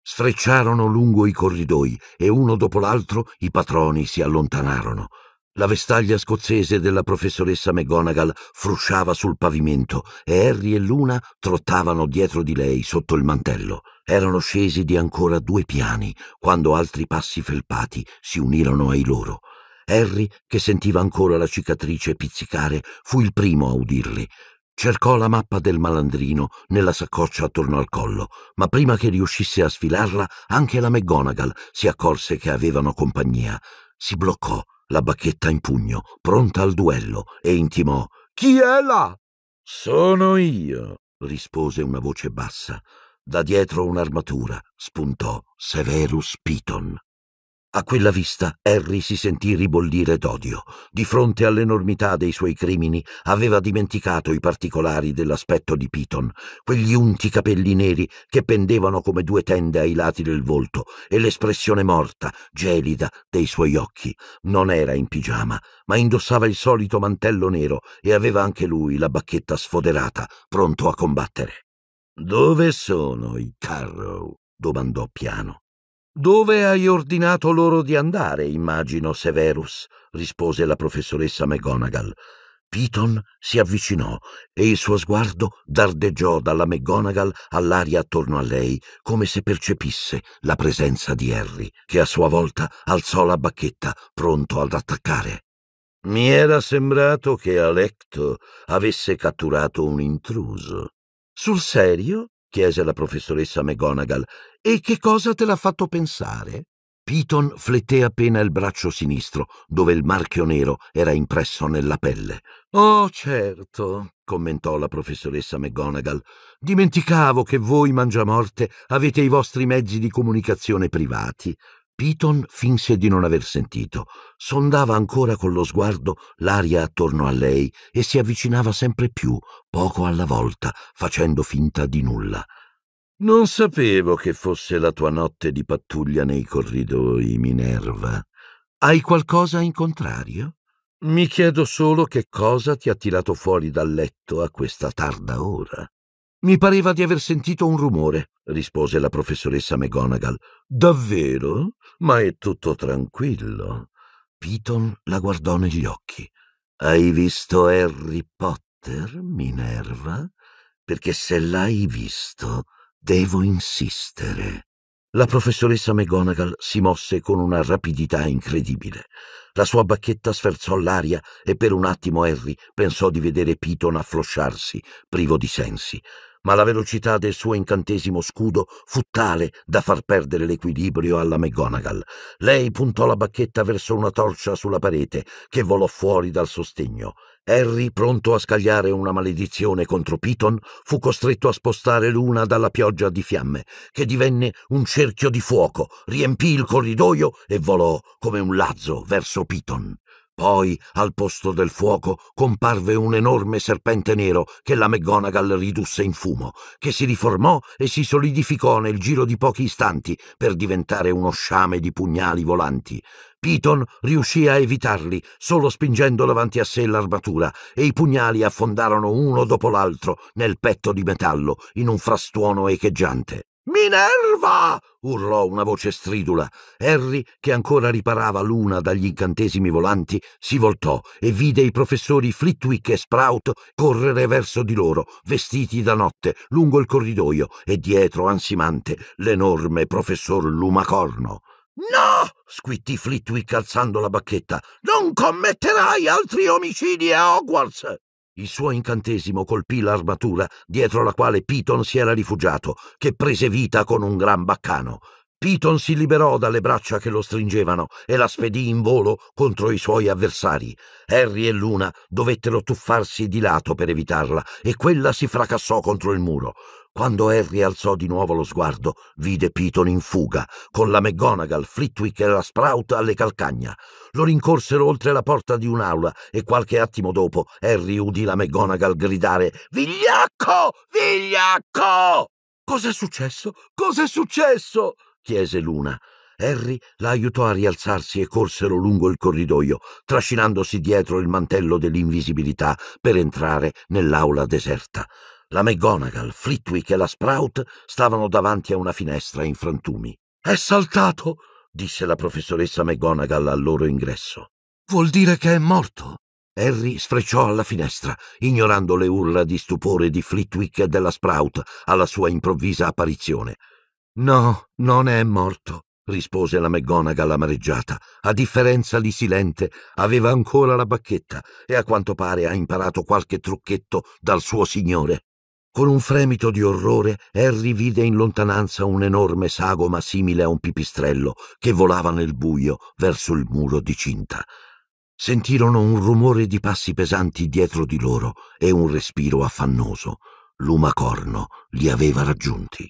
Sfrecciarono lungo i corridoi e uno dopo l'altro i patroni si allontanarono. La vestaglia scozzese della professoressa McGonagall frusciava sul pavimento e Harry e Luna trottavano dietro di lei sotto il mantello. Erano scesi di ancora due piani quando altri passi felpati si unirono ai loro. Harry, che sentiva ancora la cicatrice pizzicare, fu il primo a udirli. Cercò la mappa del malandrino nella saccoccia attorno al collo, ma prima che riuscisse a sfilarla, anche la McGonagall si accorse che avevano compagnia. Si bloccò, la bacchetta in pugno, pronta al duello, e intimò: Chi è là? Sono io, rispose una voce bassa. Da dietro un'armatura spuntò Severus Piton. A quella vista Harry si sentì ribollire d'odio. Di fronte all'enormità dei suoi crimini aveva dimenticato i particolari dell'aspetto di Piton, quegli unti capelli neri che pendevano come due tende ai lati del volto e l'espressione morta, gelida, dei suoi occhi. Non era in pigiama, ma indossava il solito mantello nero e aveva anche lui la bacchetta sfoderata, pronto a combattere. Dove sono i Carrow? domandò piano. Dove hai ordinato loro di andare, immagino, Severus? rispose la professoressa McGonagall. Piton si avvicinò e il suo sguardo dardeggiò dalla McGonagall all'aria attorno a lei, come se percepisse la presenza di Harry, che a sua volta alzò la bacchetta, pronto ad attaccare. Mi era sembrato che Alecto avesse catturato un intruso. Sul serio? chiese la professoressa McGonagall. E che cosa te l'ha fatto pensare? Piton fletté appena il braccio sinistro, dove il marchio nero era impresso nella pelle. Oh, certo, commentò la professoressa McGonagall. Dimenticavo che voi, Mangiamorte, avete i vostri mezzi di comunicazione privati. Piton finse di non aver sentito, sondava ancora con lo sguardo l'aria attorno a lei e si avvicinava sempre più, poco alla volta, facendo finta di nulla. Non sapevo che fosse la tua notte di pattuglia nei corridoi, Minerva. Hai qualcosa in contrario? Mi chiedo solo che cosa ti ha tirato fuori dal letto a questa tarda ora. Mi pareva di aver sentito un rumore, rispose la professoressa McGonagall. Davvero? Ma è tutto tranquillo. Piton la guardò negli occhi. Hai visto Harry Potter, Minerva? Perché se l'hai visto, devo insistere. La professoressa McGonagall si mosse con una rapidità incredibile. La sua bacchetta sferzò l'aria e per un attimo Harry pensò di vedere Piton afflosciarsi, privo di sensi ma la velocità del suo incantesimo scudo fu tale da far perdere l'equilibrio alla McGonagall. Lei puntò la bacchetta verso una torcia sulla parete, che volò fuori dal sostegno. Harry, pronto a scagliare una maledizione contro Piton, fu costretto a spostare l'una dalla pioggia di fiamme, che divenne un cerchio di fuoco, riempì il corridoio e volò come un lazzo verso Piton. Poi, al posto del fuoco, comparve un enorme serpente nero che la McGonagall ridusse in fumo, che si riformò e si solidificò nel giro di pochi istanti per diventare uno sciame di pugnali volanti. Piton riuscì a evitarli solo spingendo davanti a sé l'armatura e i pugnali affondarono uno dopo l'altro nel petto di metallo in un frastuono echeggiante. Minerva! urlò una voce stridula. Harry, che ancora riparava l'una dagli incantesimi volanti, si voltò e vide i professori Flitwick e Sprout correre verso di loro, vestiti da notte, lungo il corridoio e dietro, ansimante, l'enorme professor Lumacorno. No! squittì Flitwick alzando la bacchetta. Non commetterai altri omicidi a Hogwarts! Il suo incantesimo colpì l'armatura dietro la quale Piton si era rifugiato, che prese vita con un gran baccano. Piton si liberò dalle braccia che lo stringevano e la spedì in volo contro i suoi avversari. Harry e Luna dovettero tuffarsi di lato per evitarla e quella si fracassò contro il muro. Quando Harry alzò di nuovo lo sguardo, vide Piton in fuga, con la McGonagall, Flitwick e la Sprout alle calcagna. Lo rincorsero oltre la porta di un'aula e qualche attimo dopo Harry udì la McGonagall gridare «Vigliacco! Vigliacco!» «Cos'è successo? Cos'è successo?» chiese Luna. Harry la aiutò a rialzarsi e corsero lungo il corridoio, trascinandosi dietro il mantello dell'invisibilità per entrare nell'aula deserta. La McGonagall, Flitwick e la Sprout stavano davanti a una finestra in frantumi. È saltato, disse la professoressa McGonagall al loro ingresso. Vuol dire che è morto. Harry sfrecciò alla finestra, ignorando le urla di stupore di Flitwick e della Sprout alla sua improvvisa apparizione. No, non è morto, rispose la McGonagall amareggiata. A differenza di Silente, aveva ancora la bacchetta e a quanto pare ha imparato qualche trucchetto dal suo signore. Con un fremito di orrore, Harry vide in lontananza un enorme sagoma simile a un pipistrello che volava nel buio verso il muro di cinta. Sentirono un rumore di passi pesanti dietro di loro e un respiro affannoso. Lumacorno li aveva raggiunti.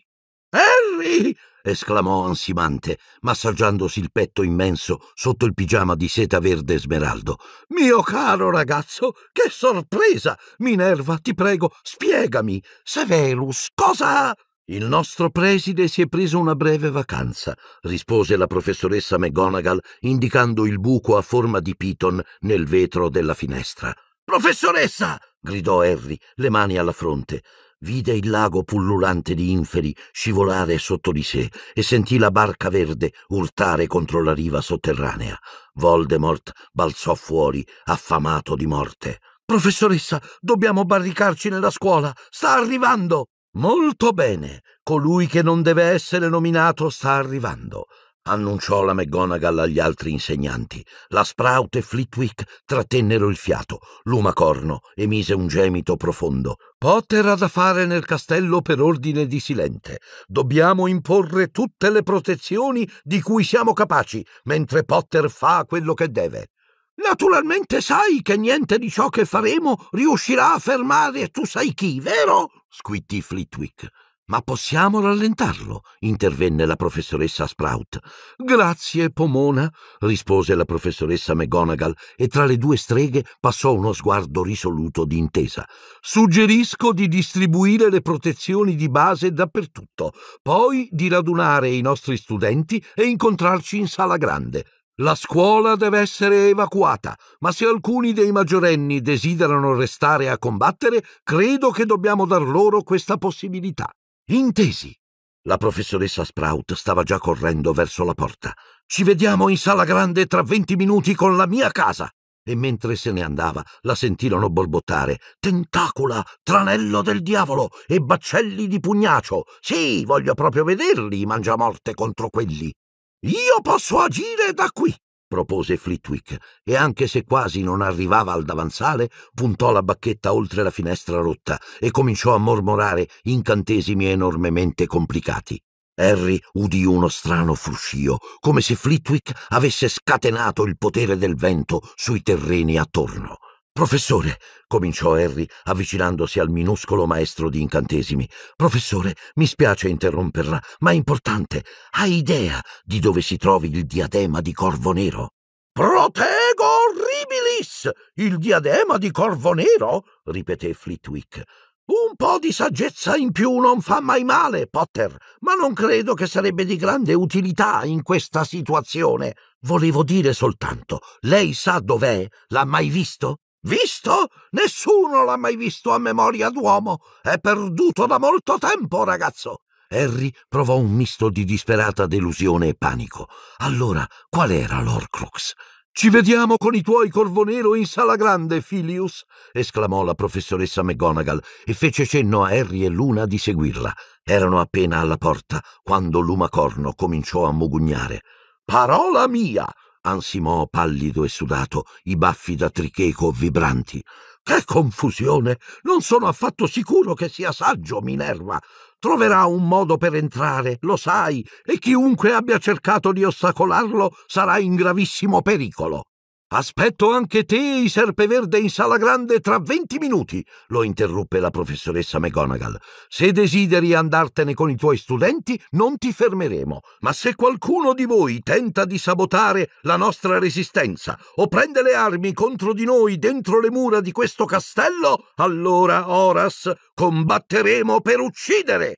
Harry! esclamò ansimante, massaggiandosi il petto immenso sotto il pigiama di seta verde smeraldo. Mio caro ragazzo, che sorpresa! Minerva, ti prego, spiegami. Severus, cosa... Il nostro preside si è preso una breve vacanza, rispose la professoressa McGonagall, indicando il buco a forma di piton nel vetro della finestra. Professoressa! gridò Harry, le mani alla fronte. Vide il lago pullulante di inferi scivolare sotto di sé e sentì la barca verde urtare contro la riva sotterranea. Voldemort balzò fuori, affamato di morte. Professoressa, dobbiamo barricarci nella scuola. Sta arrivando. Molto bene. Colui che non deve essere nominato sta arrivando annunciò la McGonagall agli altri insegnanti. La Sprout e Flitwick trattennero il fiato. L'uma corno emise un gemito profondo. Potter ha da fare nel castello per ordine di Silente. Dobbiamo imporre tutte le protezioni di cui siamo capaci, mentre Potter fa quello che deve. Naturalmente sai che niente di ciò che faremo riuscirà a fermare tu sai chi, vero? squittì Flitwick. Ma possiamo rallentarlo, intervenne la professoressa Sprout. Grazie, Pomona, rispose la professoressa McGonagall e tra le due streghe passò uno sguardo risoluto di intesa. Suggerisco di distribuire le protezioni di base dappertutto, poi di radunare i nostri studenti e incontrarci in sala grande. La scuola deve essere evacuata, ma se alcuni dei maggiorenni desiderano restare a combattere, credo che dobbiamo dar loro questa possibilità. Intesi. La professoressa Sprout stava già correndo verso la porta. Ci vediamo in sala grande tra venti minuti con la mia casa. E mentre se ne andava, la sentirono borbottare. Tentacula, tranello del diavolo e baccelli di pugnaccio. Sì, voglio proprio vederli, mangiamorte contro quelli. Io posso agire da qui propose Flitwick, e anche se quasi non arrivava al davanzale, puntò la bacchetta oltre la finestra rotta e cominciò a mormorare incantesimi enormemente complicati. Harry udì uno strano fruscio, come se Flitwick avesse scatenato il potere del vento sui terreni attorno. Professore, cominciò Harry avvicinandosi al minuscolo maestro di incantesimi. Professore, mi spiace interromperla, ma è importante. Hai idea di dove si trovi il diadema di Corvo Nero? Protego horribilis! Il diadema di Corvo Nero? ripeté Flitwick. Un po' di saggezza in più non fa mai male, Potter, ma non credo che sarebbe di grande utilità in questa situazione. Volevo dire soltanto, lei sa dov'è? L'ha mai visto? Visto? Nessuno l'ha mai visto a memoria d'uomo. È perduto da molto tempo, ragazzo. Harry provò un misto di disperata delusione e panico. Allora, qual era l'Orcrux? Ci vediamo con i tuoi Corvo Nero in sala grande, Filius! esclamò la professoressa McGonagall e fece cenno a Harry e Luna di seguirla. Erano appena alla porta quando Lumacorno cominciò a mugugnare. Parola mia! ansimò pallido e sudato, i baffi da tricheco vibranti. Che confusione! Non sono affatto sicuro che sia saggio, Minerva. Troverà un modo per entrare, lo sai, e chiunque abbia cercato di ostacolarlo sarà in gravissimo pericolo. Aspetto anche te e i Serpeverde in sala grande tra venti minuti, lo interruppe la professoressa McGonagall. Se desideri andartene con i tuoi studenti, non ti fermeremo. Ma se qualcuno di voi tenta di sabotare la nostra resistenza o prende le armi contro di noi dentro le mura di questo castello, allora, Horas, combatteremo per uccidere.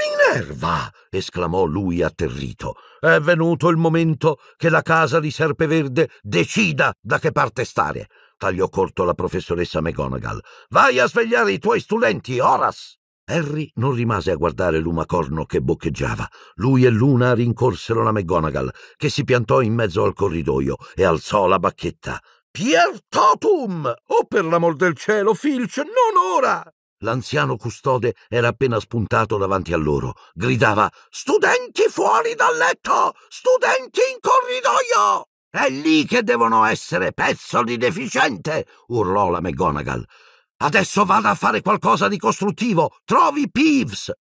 Minerva! esclamò lui atterrito. È venuto il momento che la casa di Serpeverde decida da che parte stare. Tagliò corto la professoressa McGonagall. Vai a svegliare i tuoi studenti, Horace! Harry non rimase a guardare l'umacorno che boccheggiava. Lui e Luna rincorsero la McGonagall, che si piantò in mezzo al corridoio e alzò la bacchetta. Pier Totum! Oh, per l'amor del cielo, Filch, non ora! L'anziano custode era appena spuntato davanti a loro. Gridava Studenti fuori dal letto! Studenti in corridoio! È lì che devono essere, pezzo di deficiente! urlò la McGonagall. Adesso vada a fare qualcosa di costruttivo! Trovi Peeves!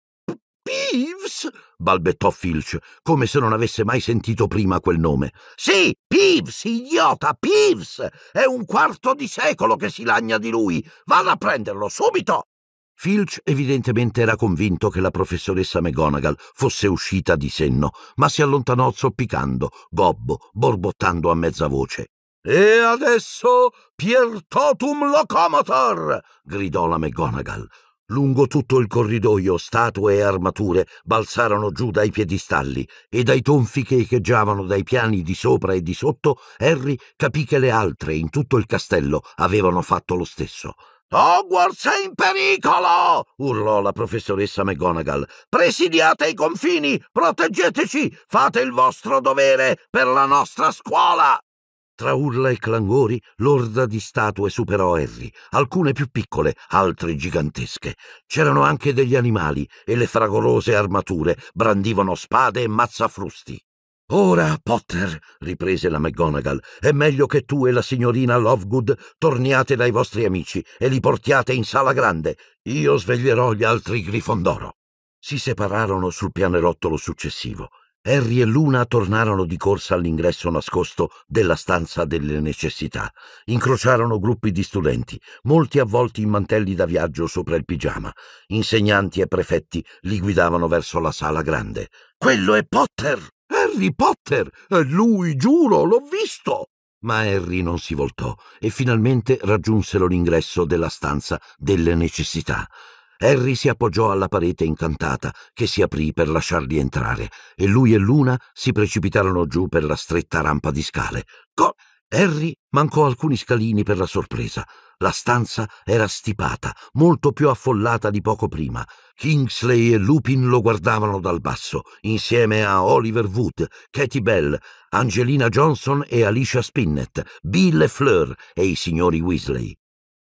Peeves? balbettò Filch, come se non avesse mai sentito prima quel nome. Sì, Peeves, idiota, Peeves! È un quarto di secolo che si lagna di lui! Vada a prenderlo, subito! Filch evidentemente era convinto che la professoressa McGonagall fosse uscita di senno, ma si allontanò zoppicando, gobbo, borbottando a mezza voce. E adesso Piertotum locomotor! gridò la McGonagall. Lungo tutto il corridoio statue e armature balzarono giù dai piedistalli e dai tonfi che echeggiavano dai piani di sopra e di sotto, Harry capì che le altre in tutto il castello avevano fatto lo stesso. Hogwarts è in pericolo! urlò la professoressa McGonagall. Presidiate i confini, proteggeteci, fate il vostro dovere per la nostra scuola! Tra urla e clangori, l'orda di statue superò Harry, alcune più piccole, altre gigantesche. C'erano anche degli animali e le fragorose armature brandivano spade e mazzafrusti. Ora, Potter, riprese la McGonagall, è meglio che tu e la signorina Lovegood torniate dai vostri amici e li portiate in sala grande. Io sveglierò gli altri Grifondoro. Si separarono sul pianerottolo successivo. Harry e Luna tornarono di corsa all'ingresso nascosto della stanza delle necessità. Incrociarono gruppi di studenti, molti avvolti in mantelli da viaggio sopra il pigiama. Insegnanti e prefetti li guidavano verso la sala grande. Quello è Potter! Harry Potter! Eh, lui, giuro, l'ho visto! Ma Harry non si voltò e finalmente raggiunsero l'ingresso della stanza delle necessità. Harry si appoggiò alla parete incantata che si aprì per lasciarli entrare e lui e Luna si precipitarono giù per la stretta rampa di scale. Co- Harry mancò alcuni scalini per la sorpresa. La stanza era stipata, molto più affollata di poco prima. Kingsley e Lupin lo guardavano dal basso, insieme a Oliver Wood, Katie Bell, Angelina Johnson e Alicia Spinnett, Bill e Fleur e i signori Weasley.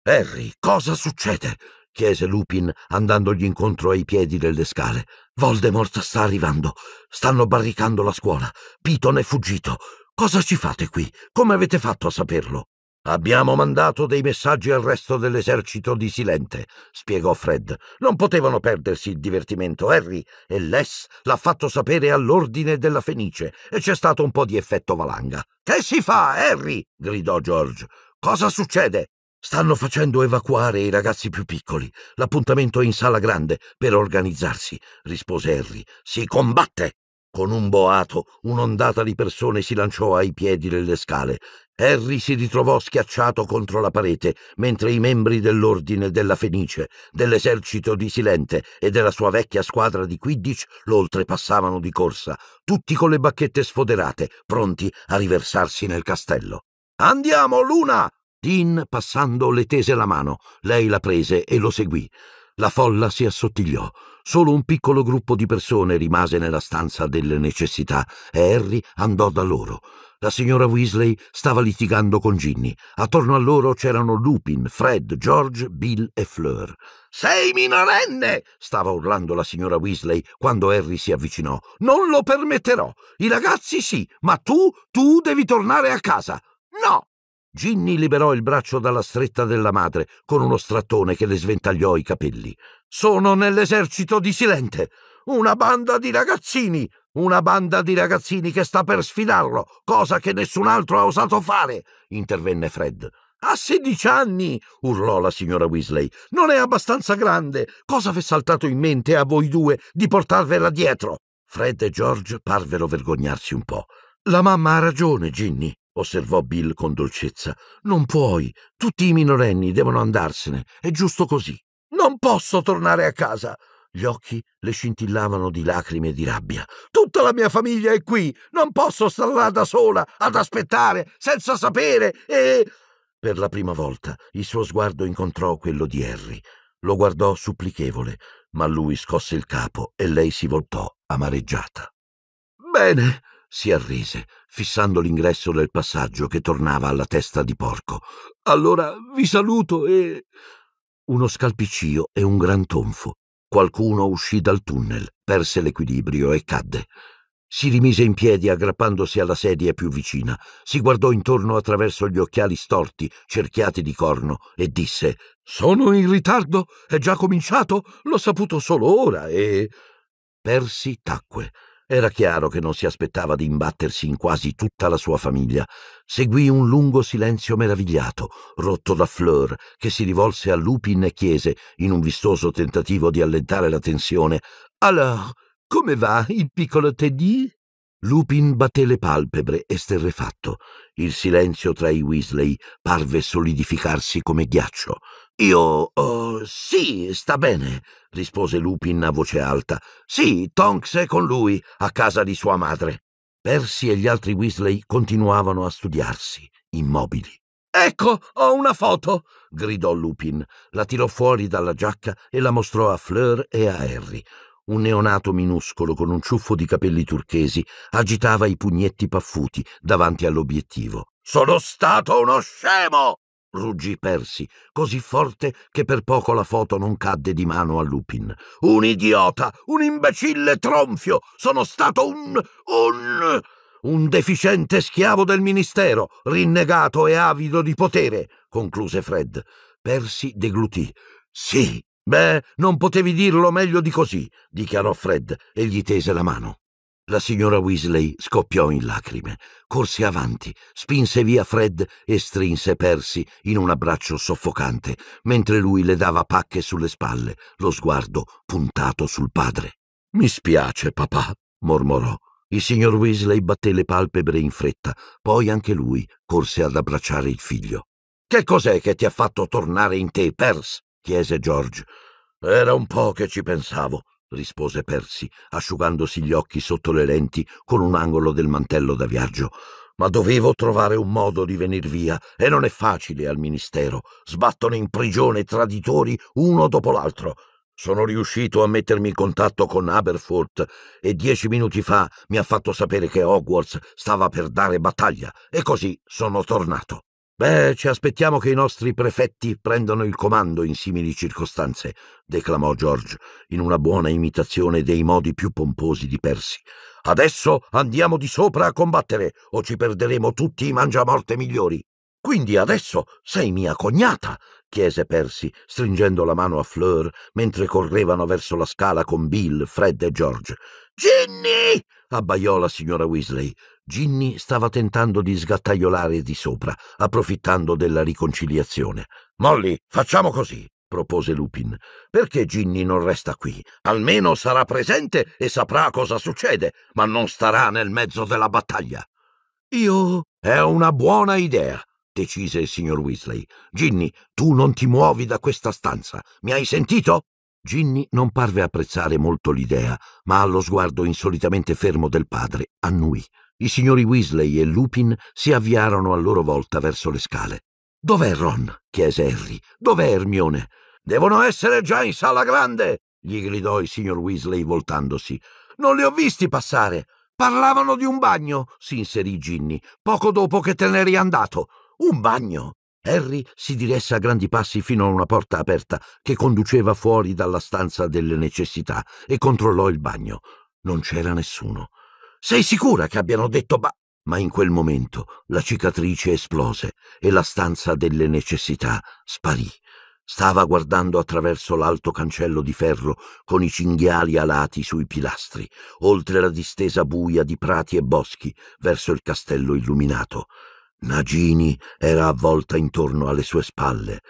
Harry, cosa succede? chiese Lupin andandogli incontro ai piedi delle scale. Voldemort sta arrivando. Stanno barricando la scuola. Piton è fuggito. Cosa ci fate qui? Come avete fatto a saperlo? Abbiamo mandato dei messaggi al resto dell'esercito di Silente, spiegò Fred. Non potevano perdersi il divertimento. Harry e Les l'ha fatto sapere all'ordine della Fenice e c'è stato un po' di effetto valanga. Che si fa, Harry? gridò George. Cosa succede? Stanno facendo evacuare i ragazzi più piccoli. L'appuntamento è in sala grande per organizzarsi, rispose Harry. Si combatte! Con un boato, un'ondata di persone si lanciò ai piedi delle scale Harry si ritrovò schiacciato contro la parete, mentre i membri dell'Ordine della Fenice, dell'esercito di Silente e della sua vecchia squadra di Quidditch lo oltrepassavano di corsa, tutti con le bacchette sfoderate, pronti a riversarsi nel castello. Andiamo, Luna! Dean, passando, le tese la mano. Lei la prese e lo seguì. La folla si assottigliò. Solo un piccolo gruppo di persone rimase nella stanza delle necessità e Harry andò da loro. La signora Weasley stava litigando con Ginny. Attorno a loro c'erano Lupin, Fred, George, Bill e Fleur. Sei minorenne! stava urlando la signora Weasley quando Harry si avvicinò. Non lo permetterò! I ragazzi sì, ma tu, tu devi tornare a casa! No! Ginny liberò il braccio dalla stretta della madre con uno strattone che le sventagliò i capelli. Sono nell'esercito di Silente, una banda di ragazzini, una banda di ragazzini che sta per sfidarlo, cosa che nessun altro ha osato fare, intervenne Fred. Ha sedici anni! urlò la signora Weasley. Non è abbastanza grande! Cosa v'è saltato in mente a voi due di portarvela dietro? Fred e George parvero vergognarsi un po'. La mamma ha ragione, Ginny, osservò Bill con dolcezza. Non puoi. Tutti i minorenni devono andarsene. È giusto così. Non posso tornare a casa. Gli occhi le scintillavano di lacrime e di rabbia. Tutta la mia famiglia è qui. Non posso star là da sola, ad aspettare, senza sapere e... Per la prima volta il suo sguardo incontrò quello di Harry. Lo guardò supplichevole, ma lui scosse il capo e lei si voltò amareggiata. Bene, si arrise fissando l'ingresso del passaggio che tornava alla testa di porco. Allora vi saluto e. Uno scalpiccio e un gran tonfo. Qualcuno uscì dal tunnel, perse l'equilibrio e cadde. Si rimise in piedi aggrappandosi alla sedia più vicina, si guardò intorno attraverso gli occhiali storti, cerchiati di corno, e disse Sono in ritardo? È già cominciato? L'ho saputo solo ora e. Persi tacque. Era chiaro che non si aspettava di imbattersi in quasi tutta la sua famiglia. Seguì un lungo silenzio meravigliato, rotto da Fleur, che si rivolse a Lupin e chiese, in un vistoso tentativo di allentare la tensione, «Alors, come va il piccolo Teddy?» Lupin batté le palpebre, esterrefatto. Il silenzio tra i Weasley parve solidificarsi come ghiaccio. Io... Oh, sì, sta bene, rispose Lupin a voce alta. Sì, Tonks è con lui, a casa di sua madre. Percy e gli altri Weasley continuavano a studiarsi, immobili. Ecco, ho una foto! gridò Lupin. La tirò fuori dalla giacca e la mostrò a Fleur e a Harry. Un neonato minuscolo con un ciuffo di capelli turchesi agitava i pugnetti paffuti davanti all'obiettivo. Sono stato uno scemo! ruggì Persi, così forte che per poco la foto non cadde di mano a Lupin. Un idiota, un imbecille tronfio, sono stato un... un... un deficiente schiavo del ministero, rinnegato e avido di potere, concluse Fred. Persi deglutì. Sì. Beh, non potevi dirlo meglio di così, dichiarò Fred e gli tese la mano. La signora Weasley scoppiò in lacrime, corse avanti, spinse via Fred e strinse Percy in un abbraccio soffocante, mentre lui le dava pacche sulle spalle, lo sguardo puntato sul padre. Mi spiace, papà, mormorò. Il signor Weasley batté le palpebre in fretta, poi anche lui corse ad abbracciare il figlio. Che cos'è che ti ha fatto tornare in te, Percy? chiese George. Era un po' che ci pensavo, rispose Percy, asciugandosi gli occhi sotto le lenti con un angolo del mantello da viaggio. Ma dovevo trovare un modo di venir via, e non è facile al ministero. Sbattono in prigione traditori uno dopo l'altro. Sono riuscito a mettermi in contatto con Aberforth e dieci minuti fa mi ha fatto sapere che Hogwarts stava per dare battaglia, e così sono tornato. Beh, ci aspettiamo che i nostri prefetti prendano il comando in simili circostanze, declamò George, in una buona imitazione dei modi più pomposi di Percy. Adesso andiamo di sopra a combattere, o ci perderemo tutti i mangiamorte migliori. Quindi adesso sei mia cognata, chiese Percy, stringendo la mano a Fleur mentre correvano verso la scala con Bill, Fred e George. Ginny! abbaiò la signora Weasley. Ginny stava tentando di sgattaiolare di sopra, approfittando della riconciliazione. Molly, facciamo così, propose Lupin. Perché Ginny non resta qui? Almeno sarà presente e saprà cosa succede, ma non starà nel mezzo della battaglia. Io. È una buona idea, decise il signor Weasley. Ginny, tu non ti muovi da questa stanza. Mi hai sentito? Ginny non parve apprezzare molto l'idea, ma allo sguardo insolitamente fermo del padre annuì. I signori Weasley e Lupin si avviarono a loro volta verso le scale. Dov'è Ron? chiese Harry. Dov'è Ermione? Devono essere già in sala grande! gli gridò il signor Weasley voltandosi. Non li ho visti passare! Parlavano di un bagno, si inserì Ginny, poco dopo che te n'eri andato. Un bagno! Harry si diresse a grandi passi fino a una porta aperta che conduceva fuori dalla stanza delle necessità e controllò il bagno. Non c'era nessuno. Sei sicura che abbiano detto ba... Ma in quel momento la cicatrice esplose e la stanza delle necessità sparì. Stava guardando attraverso l'alto cancello di ferro con i cinghiali alati sui pilastri, oltre la distesa buia di prati e boschi, verso il castello illuminato. Nagini era avvolta intorno alle sue spalle.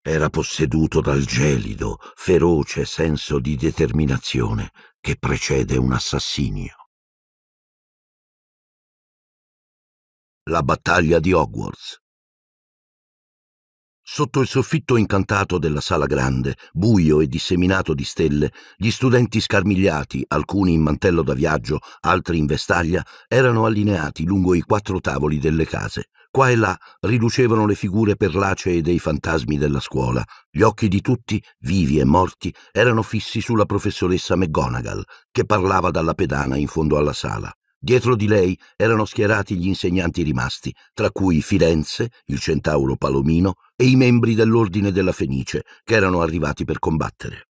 Era posseduto dal gelido, feroce senso di determinazione che precede un assassinio. la battaglia di Hogwarts. Sotto il soffitto incantato della sala grande, buio e disseminato di stelle, gli studenti scarmigliati, alcuni in mantello da viaggio, altri in vestaglia, erano allineati lungo i quattro tavoli delle case. Qua e là riducevano le figure perlacee dei fantasmi della scuola. Gli occhi di tutti, vivi e morti, erano fissi sulla professoressa McGonagall, che parlava dalla pedana in fondo alla sala. Dietro di lei erano schierati gli insegnanti rimasti, tra cui Firenze, il centauro Palomino e i membri dell'Ordine della Fenice, che erano arrivati per combattere.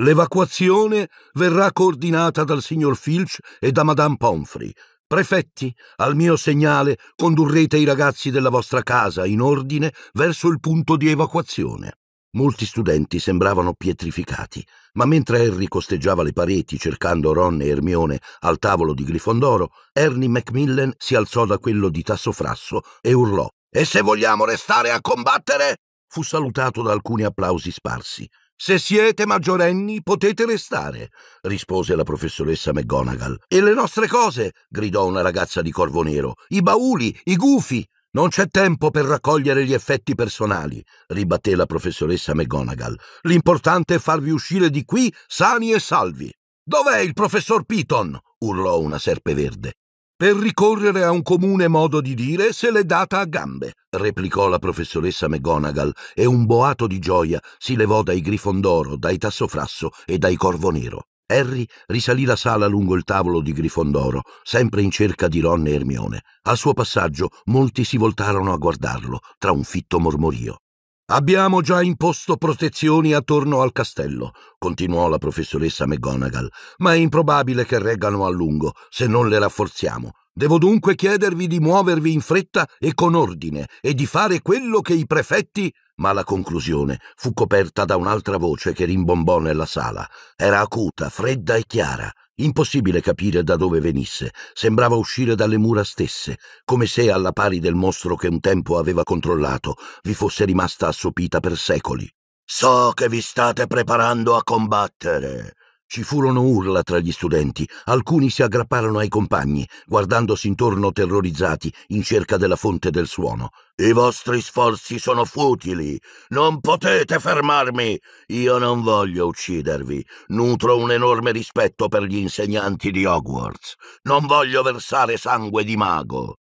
L'evacuazione verrà coordinata dal signor Filch e da Madame Pomfrey. Prefetti, al mio segnale condurrete i ragazzi della vostra casa in ordine verso il punto di evacuazione. Molti studenti sembravano pietrificati, ma mentre Harry costeggiava le pareti cercando Ron e Ermione al tavolo di Grifondoro, Ernie Macmillan si alzò da quello di Tassofrasso e urlò E se vogliamo restare a combattere? Fu salutato da alcuni applausi sparsi. Se siete maggiorenni potete restare, rispose la professoressa McGonagall. E le nostre cose? gridò una ragazza di Corvo Nero. I bauli, i gufi. Non c'è tempo per raccogliere gli effetti personali, ribatté la professoressa McGonagall. L'importante è farvi uscire di qui sani e salvi. Dov'è il professor Piton? urlò una serpe verde. Per ricorrere a un comune modo di dire, se l'è data a gambe, replicò la professoressa McGonagall, e un boato di gioia si levò dai Grifondoro, dai Tassofrasso e dai Corvo Nero. Harry risalì la sala lungo il tavolo di Grifondoro, sempre in cerca di Ron e Ermione. Al suo passaggio molti si voltarono a guardarlo, tra un fitto mormorio. Abbiamo già imposto protezioni attorno al castello, continuò la professoressa McGonagall, ma è improbabile che reggano a lungo se non le rafforziamo. Devo dunque chiedervi di muovervi in fretta e con ordine e di fare quello che i prefetti ma la conclusione fu coperta da un'altra voce che rimbombò nella sala. Era acuta, fredda e chiara. Impossibile capire da dove venisse, sembrava uscire dalle mura stesse, come se alla pari del mostro che un tempo aveva controllato vi fosse rimasta assopita per secoli. So che vi state preparando a combattere, ci furono urla tra gli studenti, alcuni si aggrapparono ai compagni, guardandosi intorno terrorizzati in cerca della fonte del suono. I vostri sforzi sono futili. Non potete fermarmi. Io non voglio uccidervi. Nutro un enorme rispetto per gli insegnanti di Hogwarts. Non voglio versare sangue di mago.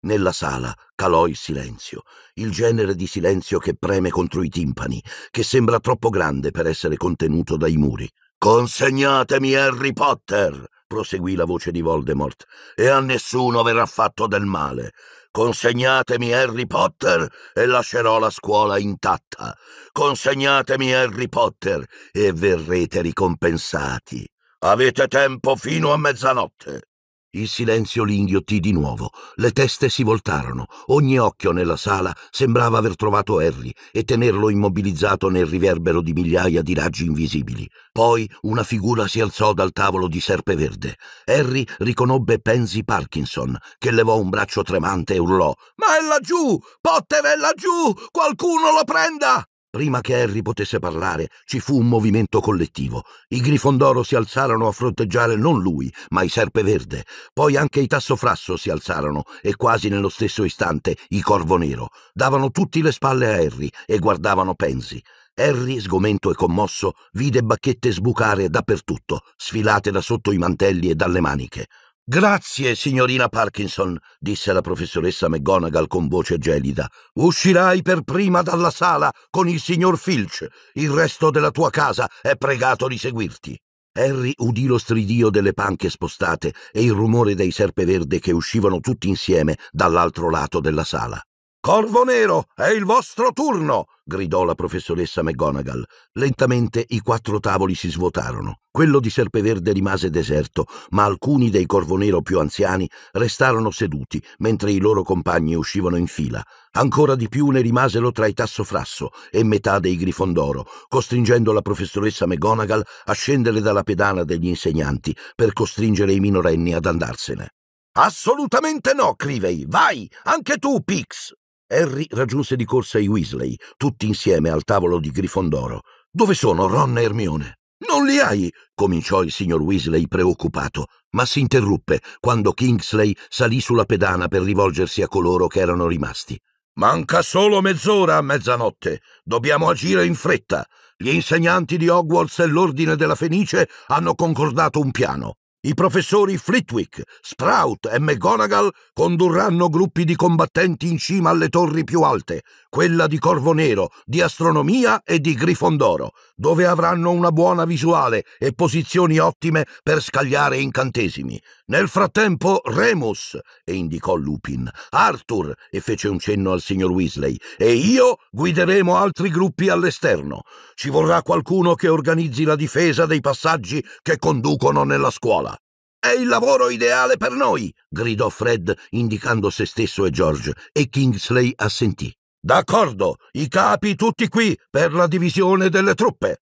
Nella sala calò il silenzio, il genere di silenzio che preme contro i timpani, che sembra troppo grande per essere contenuto dai muri. Consegnatemi Harry Potter, proseguì la voce di Voldemort, e a nessuno verrà fatto del male. Consegnatemi Harry Potter e lascerò la scuola intatta. Consegnatemi Harry Potter e verrete ricompensati. Avete tempo fino a mezzanotte. Il silenzio li inghiottì di nuovo, le teste si voltarono, ogni occhio nella sala sembrava aver trovato Harry e tenerlo immobilizzato nel riverbero di migliaia di raggi invisibili. Poi una figura si alzò dal tavolo di serpe verde. Harry riconobbe Pansy Parkinson, che levò un braccio tremante e urlò: Ma è laggiù! Potter è laggiù! Qualcuno lo prenda! Prima che Harry potesse parlare, ci fu un movimento collettivo. I Grifondoro si alzarono a fronteggiare non lui, ma i Serpeverde. Poi anche i Tassofrasso si alzarono e quasi nello stesso istante i Corvo Nero. Davano tutti le spalle a Harry e guardavano Pensi. Harry, sgomento e commosso, vide bacchette sbucare dappertutto, sfilate da sotto i mantelli e dalle maniche. Grazie, signorina Parkinson, disse la professoressa McGonagall con voce gelida. Uscirai per prima dalla sala con il signor Filch. Il resto della tua casa è pregato di seguirti. Harry udì lo stridio delle panche spostate e il rumore dei serpeverde che uscivano tutti insieme dall'altro lato della sala. Corvo Nero, è il vostro turno! gridò la professoressa McGonagall. Lentamente i quattro tavoli si svuotarono. Quello di Serpeverde rimase deserto, ma alcuni dei Corvonero più anziani restarono seduti mentre i loro compagni uscivano in fila. Ancora di più ne rimasero tra i Tassofrasso e metà dei Grifondoro, costringendo la professoressa McGonagall a scendere dalla pedana degli insegnanti per costringere i minorenni ad andarsene. Assolutamente no, Crivey. Vai, anche tu, Pix. Harry raggiunse di corsa i Weasley, tutti insieme al tavolo di Grifondoro. Dove sono Ron e Hermione? Non li hai! cominciò il signor Weasley preoccupato, ma si interruppe quando Kingsley salì sulla pedana per rivolgersi a coloro che erano rimasti. Manca solo mezz'ora a mezzanotte. Dobbiamo agire in fretta. Gli insegnanti di Hogwarts e l'Ordine della Fenice hanno concordato un piano. I professori Flitwick, Sprout e McGonagall condurranno gruppi di combattenti in cima alle torri più alte, quella di Corvo Nero, di Astronomia e di Grifondoro, dove avranno una buona visuale e posizioni ottime per scagliare incantesimi. Nel frattempo, Remus, e indicò Lupin, Arthur, e fece un cenno al signor Weasley, e io guideremo altri gruppi all'esterno. Ci vorrà qualcuno che organizzi la difesa dei passaggi che conducono nella scuola. È il lavoro ideale per noi! gridò Fred, indicando se stesso e George, e Kingsley assentì. D'accordo, i capi tutti qui per la divisione delle truppe.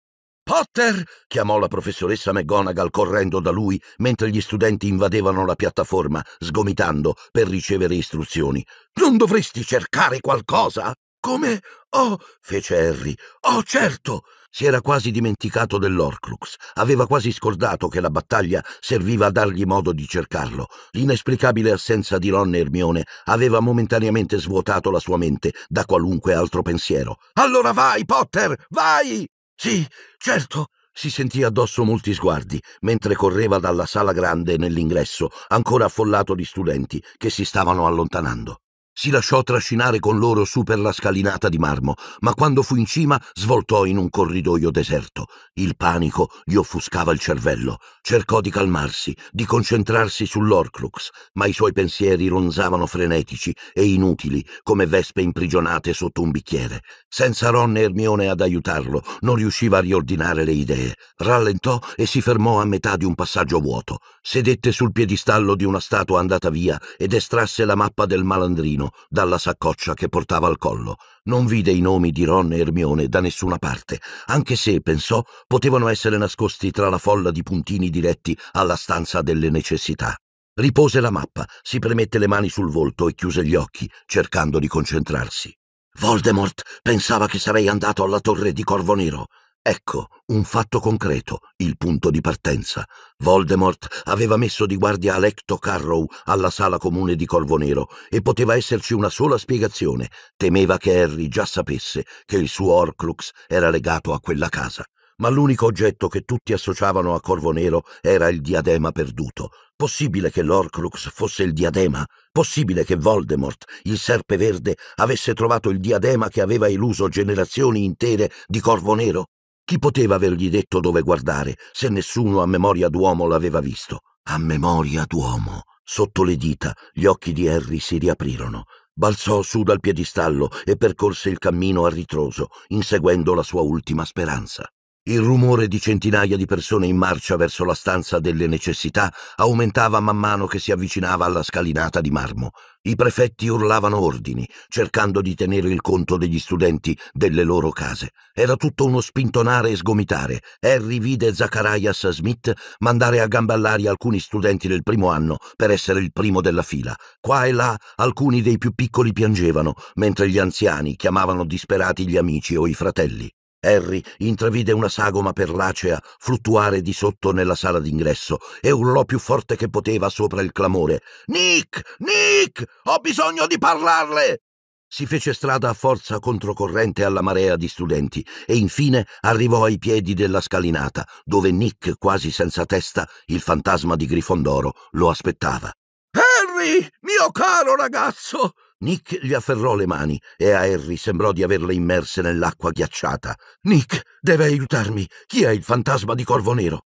Potter! chiamò la professoressa McGonagall correndo da lui mentre gli studenti invadevano la piattaforma, sgomitando per ricevere istruzioni. Non dovresti cercare qualcosa? Come? Oh, fece Harry. Oh, certo! Si era quasi dimenticato dell'Orclux, aveva quasi scordato che la battaglia serviva a dargli modo di cercarlo. L'inesplicabile assenza di Ron e Ermione aveva momentaneamente svuotato la sua mente da qualunque altro pensiero. Allora vai, Potter, vai! Sì, certo, si sentì addosso molti sguardi mentre correva dalla sala grande nell'ingresso, ancora affollato di studenti che si stavano allontanando. Si lasciò trascinare con loro su per la scalinata di marmo, ma quando fu in cima svoltò in un corridoio deserto. Il panico gli offuscava il cervello. Cercò di calmarsi, di concentrarsi sull'Orcrux, ma i suoi pensieri ronzavano frenetici e inutili, come vespe imprigionate sotto un bicchiere. Senza Ron e Ermione ad aiutarlo, non riusciva a riordinare le idee. Rallentò e si fermò a metà di un passaggio vuoto. Sedette sul piedistallo di una statua andata via ed estrasse la mappa del malandrino mano dalla saccoccia che portava al collo. Non vide i nomi di Ron e Ermione da nessuna parte, anche se, pensò, potevano essere nascosti tra la folla di puntini diretti alla stanza delle necessità. Ripose la mappa, si premette le mani sul volto e chiuse gli occhi, cercando di concentrarsi. Voldemort pensava che sarei andato alla torre di Corvo Nero. Ecco, un fatto concreto, il punto di partenza. Voldemort aveva messo di guardia Alecto Carrow alla sala comune di Corvo Nero e poteva esserci una sola spiegazione. Temeva che Harry già sapesse che il suo Horcrux era legato a quella casa. Ma l'unico oggetto che tutti associavano a Corvo Nero era il diadema perduto. Possibile che l'Horcrux fosse il diadema? Possibile che Voldemort, il serpe verde, avesse trovato il diadema che aveva eluso generazioni intere di Corvo Nero? Chi poteva avergli detto dove guardare, se nessuno a memoria d'uomo l'aveva visto? A memoria d'uomo. Sotto le dita gli occhi di Harry si riaprirono. Balzò su dal piedistallo e percorse il cammino a ritroso, inseguendo la sua ultima speranza. Il rumore di centinaia di persone in marcia verso la stanza delle necessità aumentava man mano che si avvicinava alla scalinata di marmo. I prefetti urlavano ordini, cercando di tenere il conto degli studenti delle loro case. Era tutto uno spintonare e sgomitare. Harry vide Zacharias Smith mandare a gamba all'aria alcuni studenti del primo anno per essere il primo della fila. Qua e là alcuni dei più piccoli piangevano, mentre gli anziani chiamavano disperati gli amici o i fratelli. Harry intravide una sagoma perlacea fluttuare di sotto nella sala d'ingresso e urlò più forte che poteva sopra il clamore. Nick! Nick! Ho bisogno di parlarle! Si fece strada a forza controcorrente alla marea di studenti e infine arrivò ai piedi della scalinata, dove Nick, quasi senza testa, il fantasma di Grifondoro, lo aspettava. Harry, mio caro ragazzo, Nick gli afferrò le mani e a Harry sembrò di averle immerse nell'acqua ghiacciata. Nick, deve aiutarmi. Chi è il fantasma di Corvo Nero?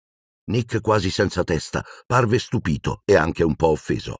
Nick, quasi senza testa, parve stupito e anche un po' offeso.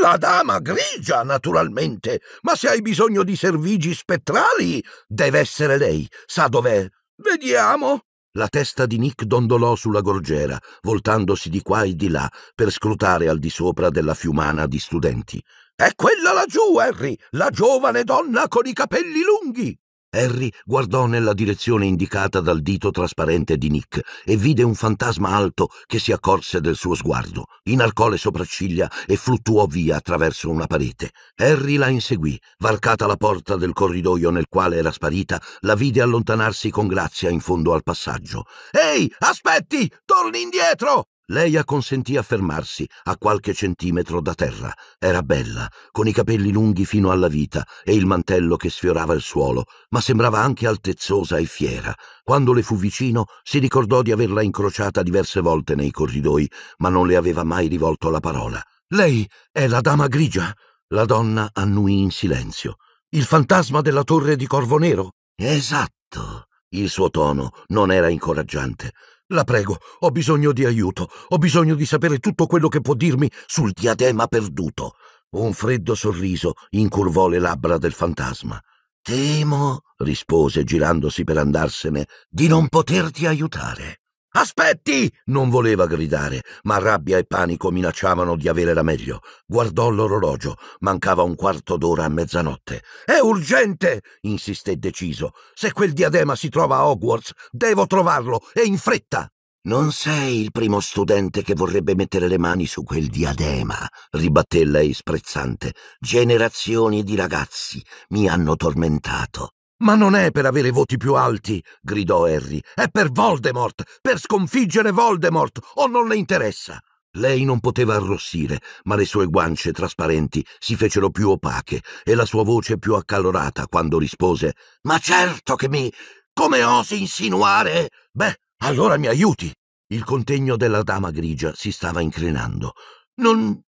La dama grigia, naturalmente, ma se hai bisogno di servigi spettrali, deve essere lei. Sa dov'è? Vediamo. La testa di Nick dondolò sulla gorgiera, voltandosi di qua e di là per scrutare al di sopra della fiumana di studenti. È quella laggiù, Harry, la giovane donna con i capelli lunghi. Harry guardò nella direzione indicata dal dito trasparente di Nick e vide un fantasma alto che si accorse del suo sguardo, inarcò le sopracciglia e fluttuò via attraverso una parete. Harry la inseguì. Varcata la porta del corridoio nel quale era sparita, la vide allontanarsi con grazia in fondo al passaggio. Ehi, aspetti! Torni indietro! Lei acconsentì a fermarsi a qualche centimetro da terra. Era bella, con i capelli lunghi fino alla vita e il mantello che sfiorava il suolo, ma sembrava anche altezzosa e fiera. Quando le fu vicino, si ricordò di averla incrociata diverse volte nei corridoi, ma non le aveva mai rivolto la parola. Lei è la dama grigia? La donna annui in silenzio. Il fantasma della torre di Corvo Nero? Esatto. Il suo tono non era incoraggiante. La prego, ho bisogno di aiuto, ho bisogno di sapere tutto quello che può dirmi sul diadema perduto. Un freddo sorriso incurvò le labbra del fantasma. Temo, rispose girandosi per andarsene, di non poterti aiutare. Aspetti! Non voleva gridare, ma rabbia e panico minacciavano di avere la meglio. Guardò l'orologio. Mancava un quarto d'ora a mezzanotte. È urgente! insisté deciso. Se quel diadema si trova a Hogwarts, devo trovarlo e in fretta! Non sei il primo studente che vorrebbe mettere le mani su quel diadema, ribatté lei sprezzante. Generazioni di ragazzi mi hanno tormentato. Ma non è per avere voti più alti, gridò Harry. È per Voldemort, per sconfiggere Voldemort, o non le interessa. Lei non poteva arrossire, ma le sue guance trasparenti si fecero più opache e la sua voce più accalorata quando rispose Ma certo che mi. Come osi insinuare? Beh, allora mi aiuti. Il contegno della dama grigia si stava incrinando. Non.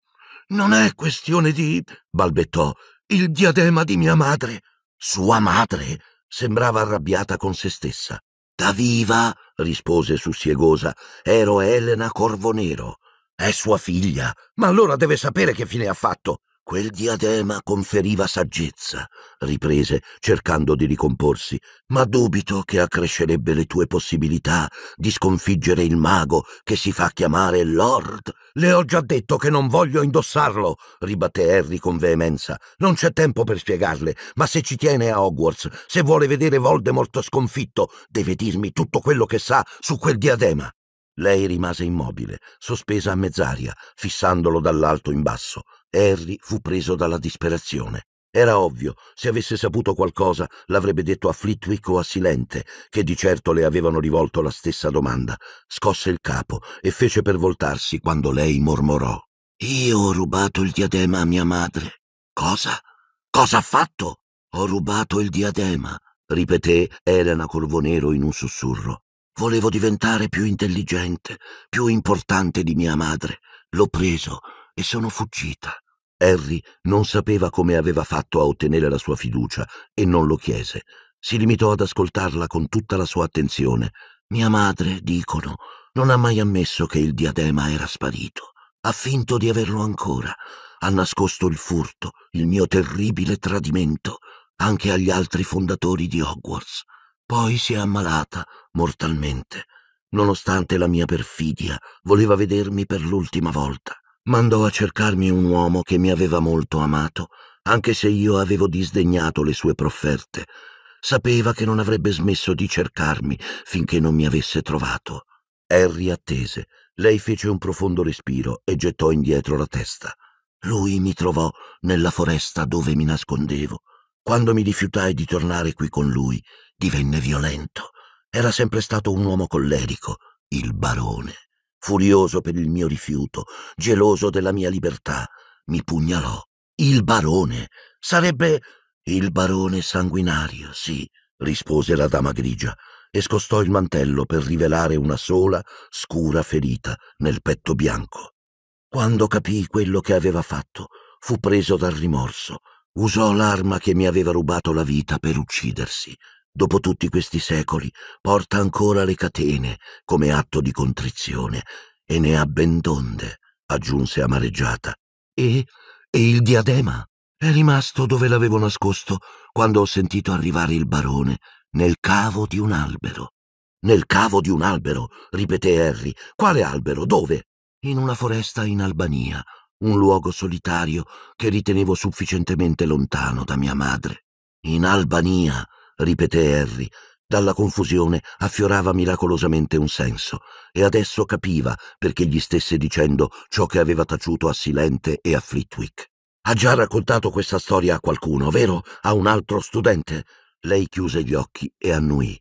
non è questione di. balbettò. Il diadema di mia madre. Sua madre sembrava arrabbiata con se stessa. Da viva, rispose sussiegosa, ero Elena Corvo Nero. È sua figlia, ma allora deve sapere che fine ha fatto. Quel diadema conferiva saggezza, riprese, cercando di ricomporsi, ma dubito che accrescerebbe le tue possibilità di sconfiggere il mago che si fa chiamare Lord. Le ho già detto che non voglio indossarlo, ribatté Harry con veemenza. Non c'è tempo per spiegarle, ma se ci tiene a Hogwarts, se vuole vedere Voldemort sconfitto, deve dirmi tutto quello che sa su quel diadema. Lei rimase immobile, sospesa a mezz'aria, fissandolo dall'alto in basso. Harry fu preso dalla disperazione. Era ovvio, se avesse saputo qualcosa l'avrebbe detto a Flitwick o a Silente, che di certo le avevano rivolto la stessa domanda. Scosse il capo e fece per voltarsi quando lei mormorò. Io ho rubato il diadema a mia madre. Cosa? Cosa ha fatto? Ho rubato il diadema, ripeté Elena Corvonero in un sussurro. Volevo diventare più intelligente, più importante di mia madre. L'ho preso e sono fuggita. Harry non sapeva come aveva fatto a ottenere la sua fiducia e non lo chiese. Si limitò ad ascoltarla con tutta la sua attenzione. Mia madre, dicono, non ha mai ammesso che il diadema era sparito. Ha finto di averlo ancora. Ha nascosto il furto, il mio terribile tradimento, anche agli altri fondatori di Hogwarts. Poi si è ammalata mortalmente. Nonostante la mia perfidia, voleva vedermi per l'ultima volta mandò a cercarmi un uomo che mi aveva molto amato, anche se io avevo disdegnato le sue profferte. Sapeva che non avrebbe smesso di cercarmi finché non mi avesse trovato. Harry attese. Lei fece un profondo respiro e gettò indietro la testa. Lui mi trovò nella foresta dove mi nascondevo. Quando mi rifiutai di tornare qui con lui, divenne violento. Era sempre stato un uomo collerico, il barone. Furioso per il mio rifiuto, geloso della mia libertà, mi pugnalò. Il barone. Sarebbe il barone sanguinario, sì, rispose la dama grigia e scostò il mantello per rivelare una sola, scura ferita nel petto bianco. Quando capì quello che aveva fatto, fu preso dal rimorso. Usò l'arma che mi aveva rubato la vita per uccidersi dopo tutti questi secoli, porta ancora le catene come atto di contrizione e ne ha ben donde, aggiunse amareggiata. E, e il diadema? È rimasto dove l'avevo nascosto quando ho sentito arrivare il barone, nel cavo di un albero. Nel cavo di un albero, ripeté Harry. Quale albero? Dove? In una foresta in Albania, un luogo solitario che ritenevo sufficientemente lontano da mia madre. In Albania, ripeté Harry. Dalla confusione affiorava miracolosamente un senso, e adesso capiva perché gli stesse dicendo ciò che aveva taciuto a Silente e a Flitwick. Ha già raccontato questa storia a qualcuno, vero? A un altro studente? Lei chiuse gli occhi e annuì.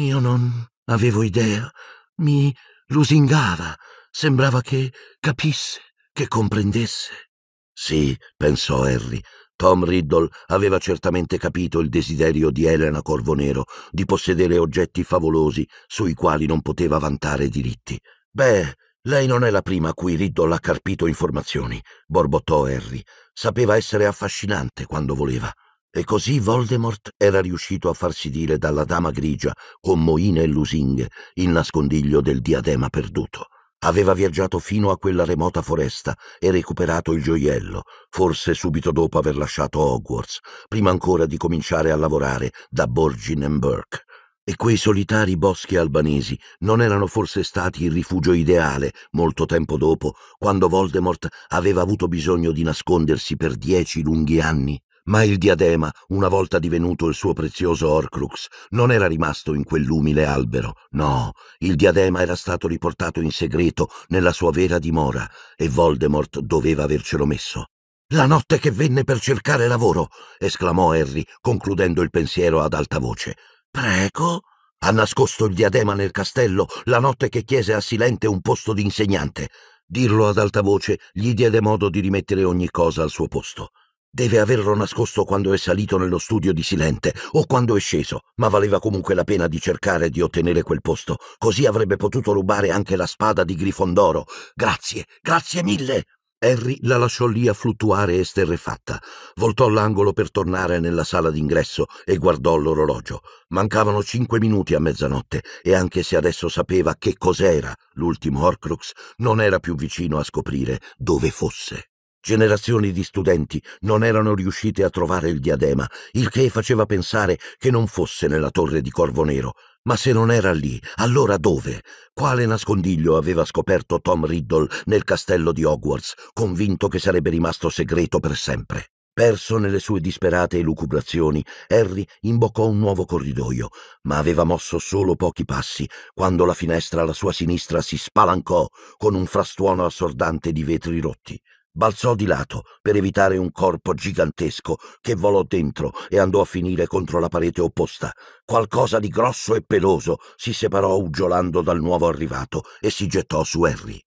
Io non avevo idea. Mi lusingava. Sembrava che capisse, che comprendesse. Sì, pensò Harry, Tom Riddle aveva certamente capito il desiderio di Elena Corvonero di possedere oggetti favolosi sui quali non poteva vantare diritti. Beh, lei non è la prima a cui Riddle ha carpito informazioni, borbottò Harry. Sapeva essere affascinante quando voleva. E così Voldemort era riuscito a farsi dire dalla dama grigia, con moine e lusinghe, il nascondiglio del diadema perduto. Aveva viaggiato fino a quella remota foresta e recuperato il gioiello, forse subito dopo aver lasciato Hogwarts, prima ancora di cominciare a lavorare da Borgin and Burke. E quei solitari boschi albanesi non erano forse stati il rifugio ideale molto tempo dopo, quando Voldemort aveva avuto bisogno di nascondersi per dieci lunghi anni? Ma il diadema, una volta divenuto il suo prezioso Orcrux, non era rimasto in quell'umile albero. No, il diadema era stato riportato in segreto nella sua vera dimora e Voldemort doveva avercelo messo. La notte che venne per cercare lavoro, esclamò Harry, concludendo il pensiero ad alta voce. Prego? Ha nascosto il diadema nel castello la notte che chiese a Silente un posto di insegnante. Dirlo ad alta voce gli diede modo di rimettere ogni cosa al suo posto. Deve averlo nascosto quando è salito nello studio di Silente o quando è sceso, ma valeva comunque la pena di cercare di ottenere quel posto. Così avrebbe potuto rubare anche la spada di Grifondoro. Grazie, grazie mille! Harry la lasciò lì a fluttuare esterrefatta. Voltò l'angolo per tornare nella sala d'ingresso e guardò l'orologio. Mancavano cinque minuti a mezzanotte e anche se adesso sapeva che cos'era l'ultimo Horcrux, non era più vicino a scoprire dove fosse. Generazioni di studenti non erano riuscite a trovare il diadema, il che faceva pensare che non fosse nella torre di Corvo Nero. Ma se non era lì, allora dove? Quale nascondiglio aveva scoperto Tom Riddle nel castello di Hogwarts, convinto che sarebbe rimasto segreto per sempre? Perso nelle sue disperate elucubrazioni, Harry imboccò un nuovo corridoio, ma aveva mosso solo pochi passi quando la finestra alla sua sinistra si spalancò con un frastuono assordante di vetri rotti balzò di lato per evitare un corpo gigantesco che volò dentro e andò a finire contro la parete opposta. Qualcosa di grosso e peloso si separò uggiolando dal nuovo arrivato e si gettò su Harry.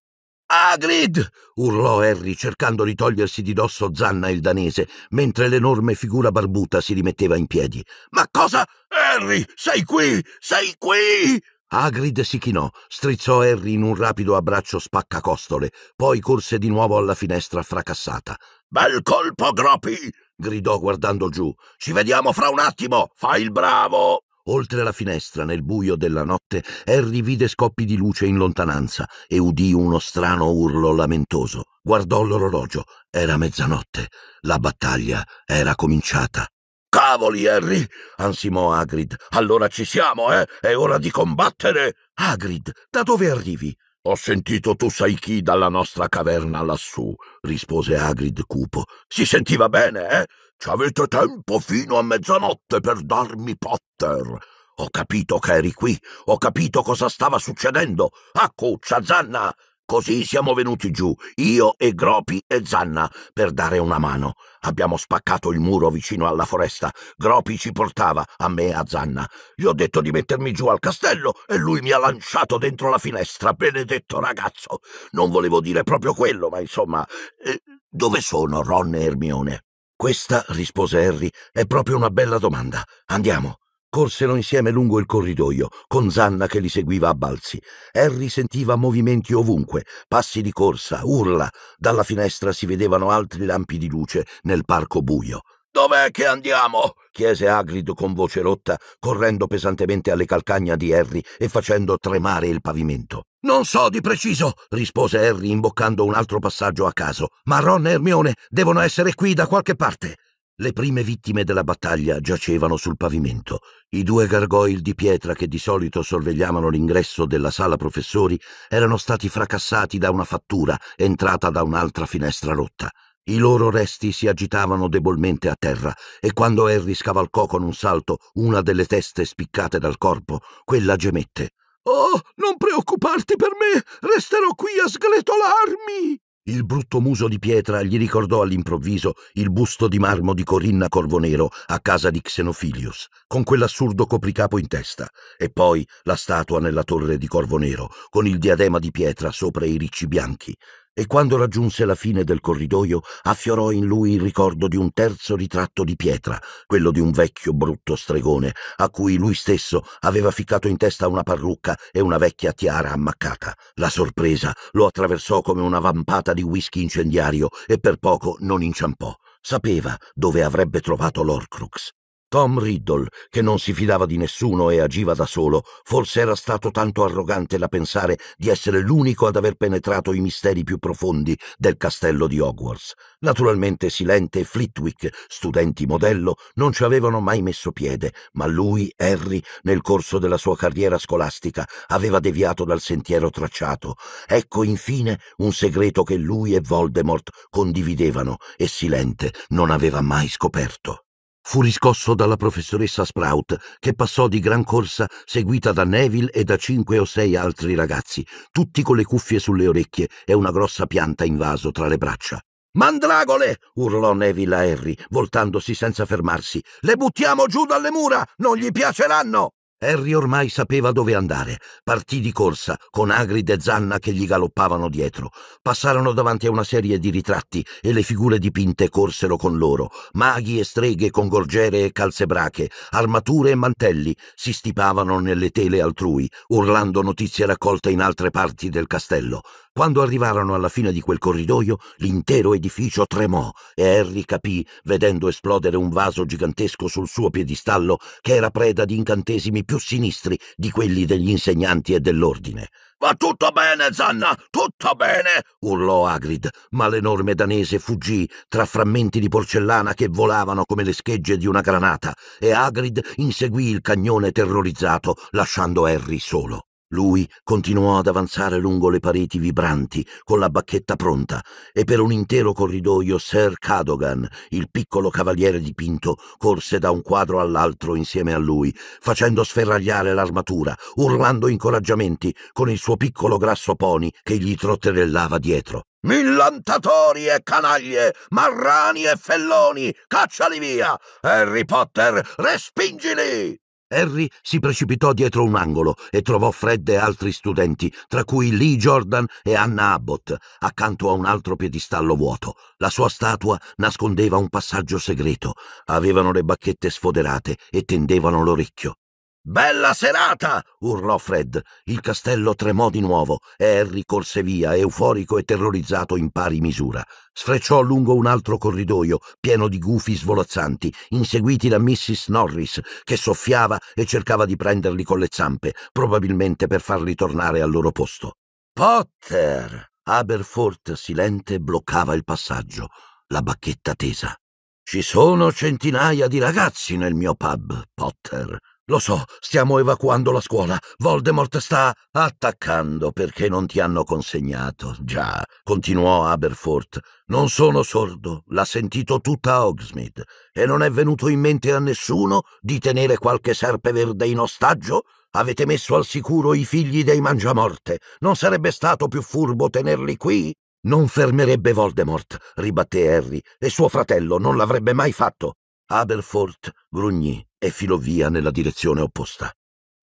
Agrid! urlò Harry cercando di togliersi di dosso Zanna il danese, mentre l'enorme figura barbuta si rimetteva in piedi. Ma cosa? Harry, sei qui! Sei qui! Agrid si chinò, strizzò Harry in un rapido abbraccio spaccacostole, poi corse di nuovo alla finestra fracassata. Bel colpo, Groppi! gridò guardando giù. Ci vediamo fra un attimo! Fai il bravo! Oltre la finestra, nel buio della notte, Harry vide scoppi di luce in lontananza e udì uno strano urlo lamentoso. Guardò l'orologio. Era mezzanotte. La battaglia era cominciata. Cavoli, Harry! ansimò Hagrid. Allora ci siamo, eh? È ora di combattere! Hagrid, da dove arrivi? Ho sentito tu sai chi dalla nostra caverna lassù, rispose Hagrid cupo. Si sentiva bene, eh? Ci avete tempo fino a mezzanotte per darmi Potter. Ho capito che eri qui, ho capito cosa stava succedendo. A cuccia, Zanna! Così siamo venuti giù, io e Gropi e Zanna, per dare una mano. Abbiamo spaccato il muro vicino alla foresta. Gropi ci portava, a me e a Zanna. Gli ho detto di mettermi giù al castello e lui mi ha lanciato dentro la finestra, benedetto ragazzo. Non volevo dire proprio quello, ma insomma... Eh, dove sono Ron e Ermione? Questa, rispose Harry, è proprio una bella domanda. Andiamo. Corsero insieme lungo il corridoio, con Zanna che li seguiva a balzi. Harry sentiva movimenti ovunque, passi di corsa, urla. Dalla finestra si vedevano altri lampi di luce nel parco buio. Dov'è che andiamo? chiese Agrid con voce rotta, correndo pesantemente alle calcagna di Harry e facendo tremare il pavimento. Non so di preciso, rispose Harry imboccando un altro passaggio a caso, ma Ron e Hermione devono essere qui da qualche parte. Le prime vittime della battaglia giacevano sul pavimento. I due gargoyle di pietra che di solito sorvegliavano l'ingresso della sala professori erano stati fracassati da una fattura entrata da un'altra finestra rotta. I loro resti si agitavano debolmente a terra e quando Harry scavalcò con un salto una delle teste spiccate dal corpo, quella gemette. Oh, non preoccuparti per me, resterò qui a sgretolarmi! Il brutto muso di pietra gli ricordò all'improvviso il busto di marmo di Corinna Corvonero a casa di Xenofilius, con quell'assurdo copricapo in testa, e poi la statua nella torre di Corvonero, con il diadema di pietra sopra i ricci bianchi, e quando raggiunse la fine del corridoio affiorò in lui il ricordo di un terzo ritratto di pietra, quello di un vecchio brutto stregone, a cui lui stesso aveva ficcato in testa una parrucca e una vecchia tiara ammaccata. La sorpresa lo attraversò come una vampata di whisky incendiario e per poco non inciampò. Sapeva dove avrebbe trovato l'Orcrux. Tom Riddle, che non si fidava di nessuno e agiva da solo, forse era stato tanto arrogante da pensare di essere l'unico ad aver penetrato i misteri più profondi del castello di Hogwarts. Naturalmente Silente e Flitwick, studenti modello, non ci avevano mai messo piede, ma lui, Harry, nel corso della sua carriera scolastica, aveva deviato dal sentiero tracciato. Ecco infine un segreto che lui e Voldemort condividevano e Silente non aveva mai scoperto fu riscosso dalla professoressa Sprout, che passò di gran corsa seguita da Neville e da cinque o sei altri ragazzi, tutti con le cuffie sulle orecchie e una grossa pianta in vaso tra le braccia. Mandragole! urlò Neville a Harry, voltandosi senza fermarsi. Le buttiamo giù dalle mura! Non gli piaceranno! Harry ormai sapeva dove andare. Partì di corsa, con Agrid e Zanna che gli galoppavano dietro. Passarono davanti a una serie di ritratti e le figure dipinte corsero con loro. Maghi e streghe con gorgere e calze brache, armature e mantelli si stipavano nelle tele altrui, urlando notizie raccolte in altre parti del castello. Quando arrivarono alla fine di quel corridoio, l'intero edificio tremò e Harry capì, vedendo esplodere un vaso gigantesco sul suo piedistallo, che era preda di incantesimi più sinistri di quelli degli insegnanti e dell'ordine. Va tutto bene, Zanna, tutto bene! urlò Agrid, ma l'enorme danese fuggì tra frammenti di porcellana che volavano come le schegge di una granata, e Agrid inseguì il cagnone terrorizzato, lasciando Harry solo. Lui continuò ad avanzare lungo le pareti vibranti, con la bacchetta pronta, e per un intero corridoio Sir Cadogan, il piccolo cavaliere dipinto, corse da un quadro all'altro insieme a lui, facendo sferragliare l'armatura, urlando incoraggiamenti con il suo piccolo grasso pony che gli trotterellava dietro. Millantatori e canaglie, marrani e felloni, cacciali via! Harry Potter, respingili! Harry si precipitò dietro un angolo e trovò Fred e altri studenti, tra cui Lee Jordan e Anna Abbott, accanto a un altro piedistallo vuoto. La sua statua nascondeva un passaggio segreto. Avevano le bacchette sfoderate e tendevano l'orecchio. Bella serata! urlò Fred. Il castello tremò di nuovo e Harry corse via, euforico e terrorizzato in pari misura. Sfrecciò lungo un altro corridoio, pieno di gufi svolazzanti, inseguiti da Mrs. Norris, che soffiava e cercava di prenderli con le zampe, probabilmente per farli tornare al loro posto. Potter! Aberfort, silente, bloccava il passaggio, la bacchetta tesa. Ci sono centinaia di ragazzi nel mio pub, Potter. Lo so, stiamo evacuando la scuola. Voldemort sta attaccando perché non ti hanno consegnato. Già, continuò Aberfort. Non sono sordo, l'ha sentito tutta Hogsmeade e non è venuto in mente a nessuno di tenere qualche serpe verde in ostaggio? Avete messo al sicuro i figli dei Mangiamorte. Non sarebbe stato più furbo tenerli qui? Non fermerebbe Voldemort, ribatté Harry, e suo fratello non l'avrebbe mai fatto. Aberforth grugnì e filò via nella direzione opposta.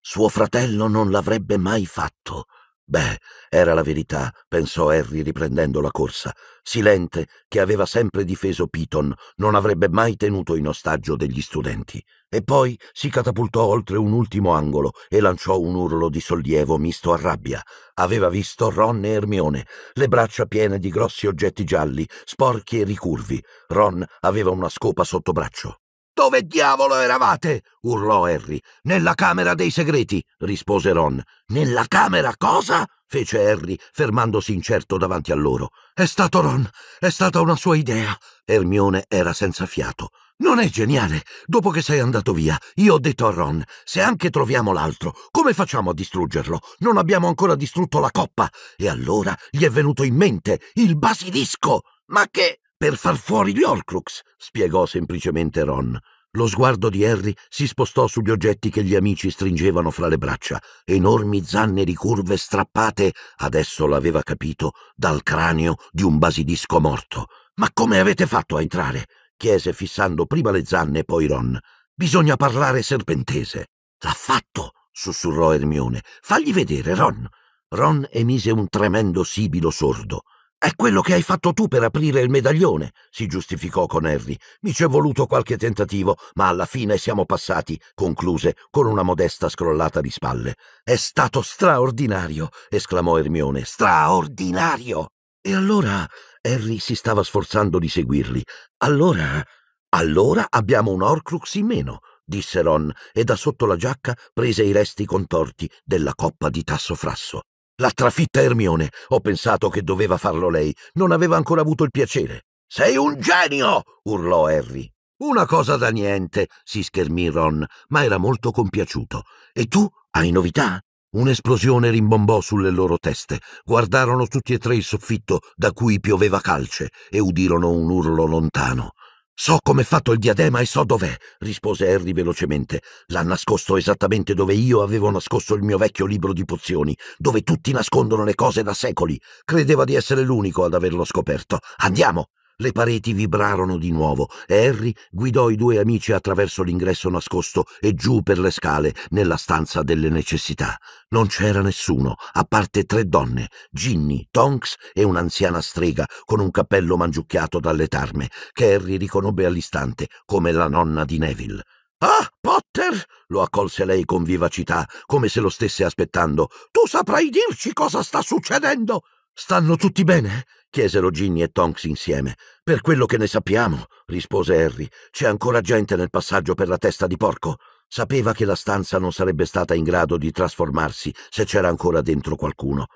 Suo fratello non l'avrebbe mai fatto. Beh, era la verità, pensò Harry riprendendo la corsa. Silente, che aveva sempre difeso Piton, non avrebbe mai tenuto in ostaggio degli studenti. E poi si catapultò oltre un ultimo angolo e lanciò un urlo di sollievo misto a rabbia. Aveva visto Ron e Hermione, le braccia piene di grossi oggetti gialli, sporchi e ricurvi. Ron aveva una scopa sotto braccio. Dove diavolo eravate? urlò Harry. Nella camera dei segreti, rispose Ron. Nella camera cosa? fece Harry, fermandosi incerto davanti a loro. È stato Ron, è stata una sua idea. Ermione era senza fiato. Non è geniale. Dopo che sei andato via, io ho detto a Ron, se anche troviamo l'altro, come facciamo a distruggerlo? Non abbiamo ancora distrutto la coppa. E allora gli è venuto in mente il basilisco. Ma che... Per far fuori gli Orcrux, spiegò semplicemente Ron. Lo sguardo di Harry si spostò sugli oggetti che gli amici stringevano fra le braccia, enormi zanne ricurve strappate, adesso l'aveva capito, dal cranio di un basilisco morto. Ma come avete fatto a entrare? chiese fissando prima le zanne e poi Ron. Bisogna parlare serpentese. L'ha fatto, sussurrò Ermione. Fagli vedere, Ron. Ron emise un tremendo sibilo sordo. È quello che hai fatto tu per aprire il medaglione, si giustificò con Harry. Mi ci è voluto qualche tentativo, ma alla fine siamo passati, concluse con una modesta scrollata di spalle. È stato straordinario, esclamò Ermione. Straordinario! E allora Harry si stava sforzando di seguirli. Allora. Allora abbiamo un Horcrux in meno, disse Ron, e da sotto la giacca prese i resti contorti della coppa di tasso frasso. La trafitta Ermione. Ho pensato che doveva farlo lei. Non aveva ancora avuto il piacere. Sei un genio! urlò Harry. Una cosa da niente, si schermì Ron, ma era molto compiaciuto. E tu hai novità? Un'esplosione rimbombò sulle loro teste. Guardarono tutti e tre il soffitto da cui pioveva calce e udirono un urlo lontano. So com'è fatto il diadema e so dov'è, rispose Harry velocemente. L'ha nascosto esattamente dove io avevo nascosto il mio vecchio libro di pozioni, dove tutti nascondono le cose da secoli. Credeva di essere l'unico ad averlo scoperto. Andiamo! Le pareti vibrarono di nuovo e Harry guidò i due amici attraverso l'ingresso nascosto e giù per le scale nella stanza delle necessità. Non c'era nessuno, a parte tre donne, Ginny, Tonks e un'anziana strega con un cappello mangiucchiato dalle tarme, che Harry riconobbe all'istante come la nonna di Neville. Ah, Potter! lo accolse lei con vivacità, come se lo stesse aspettando. Tu saprai dirci cosa sta succedendo! Stanno tutti bene? chiesero Ginny e Tonks insieme. Per quello che ne sappiamo, rispose Harry, c'è ancora gente nel passaggio per la testa di porco. Sapeva che la stanza non sarebbe stata in grado di trasformarsi se c'era ancora dentro qualcuno.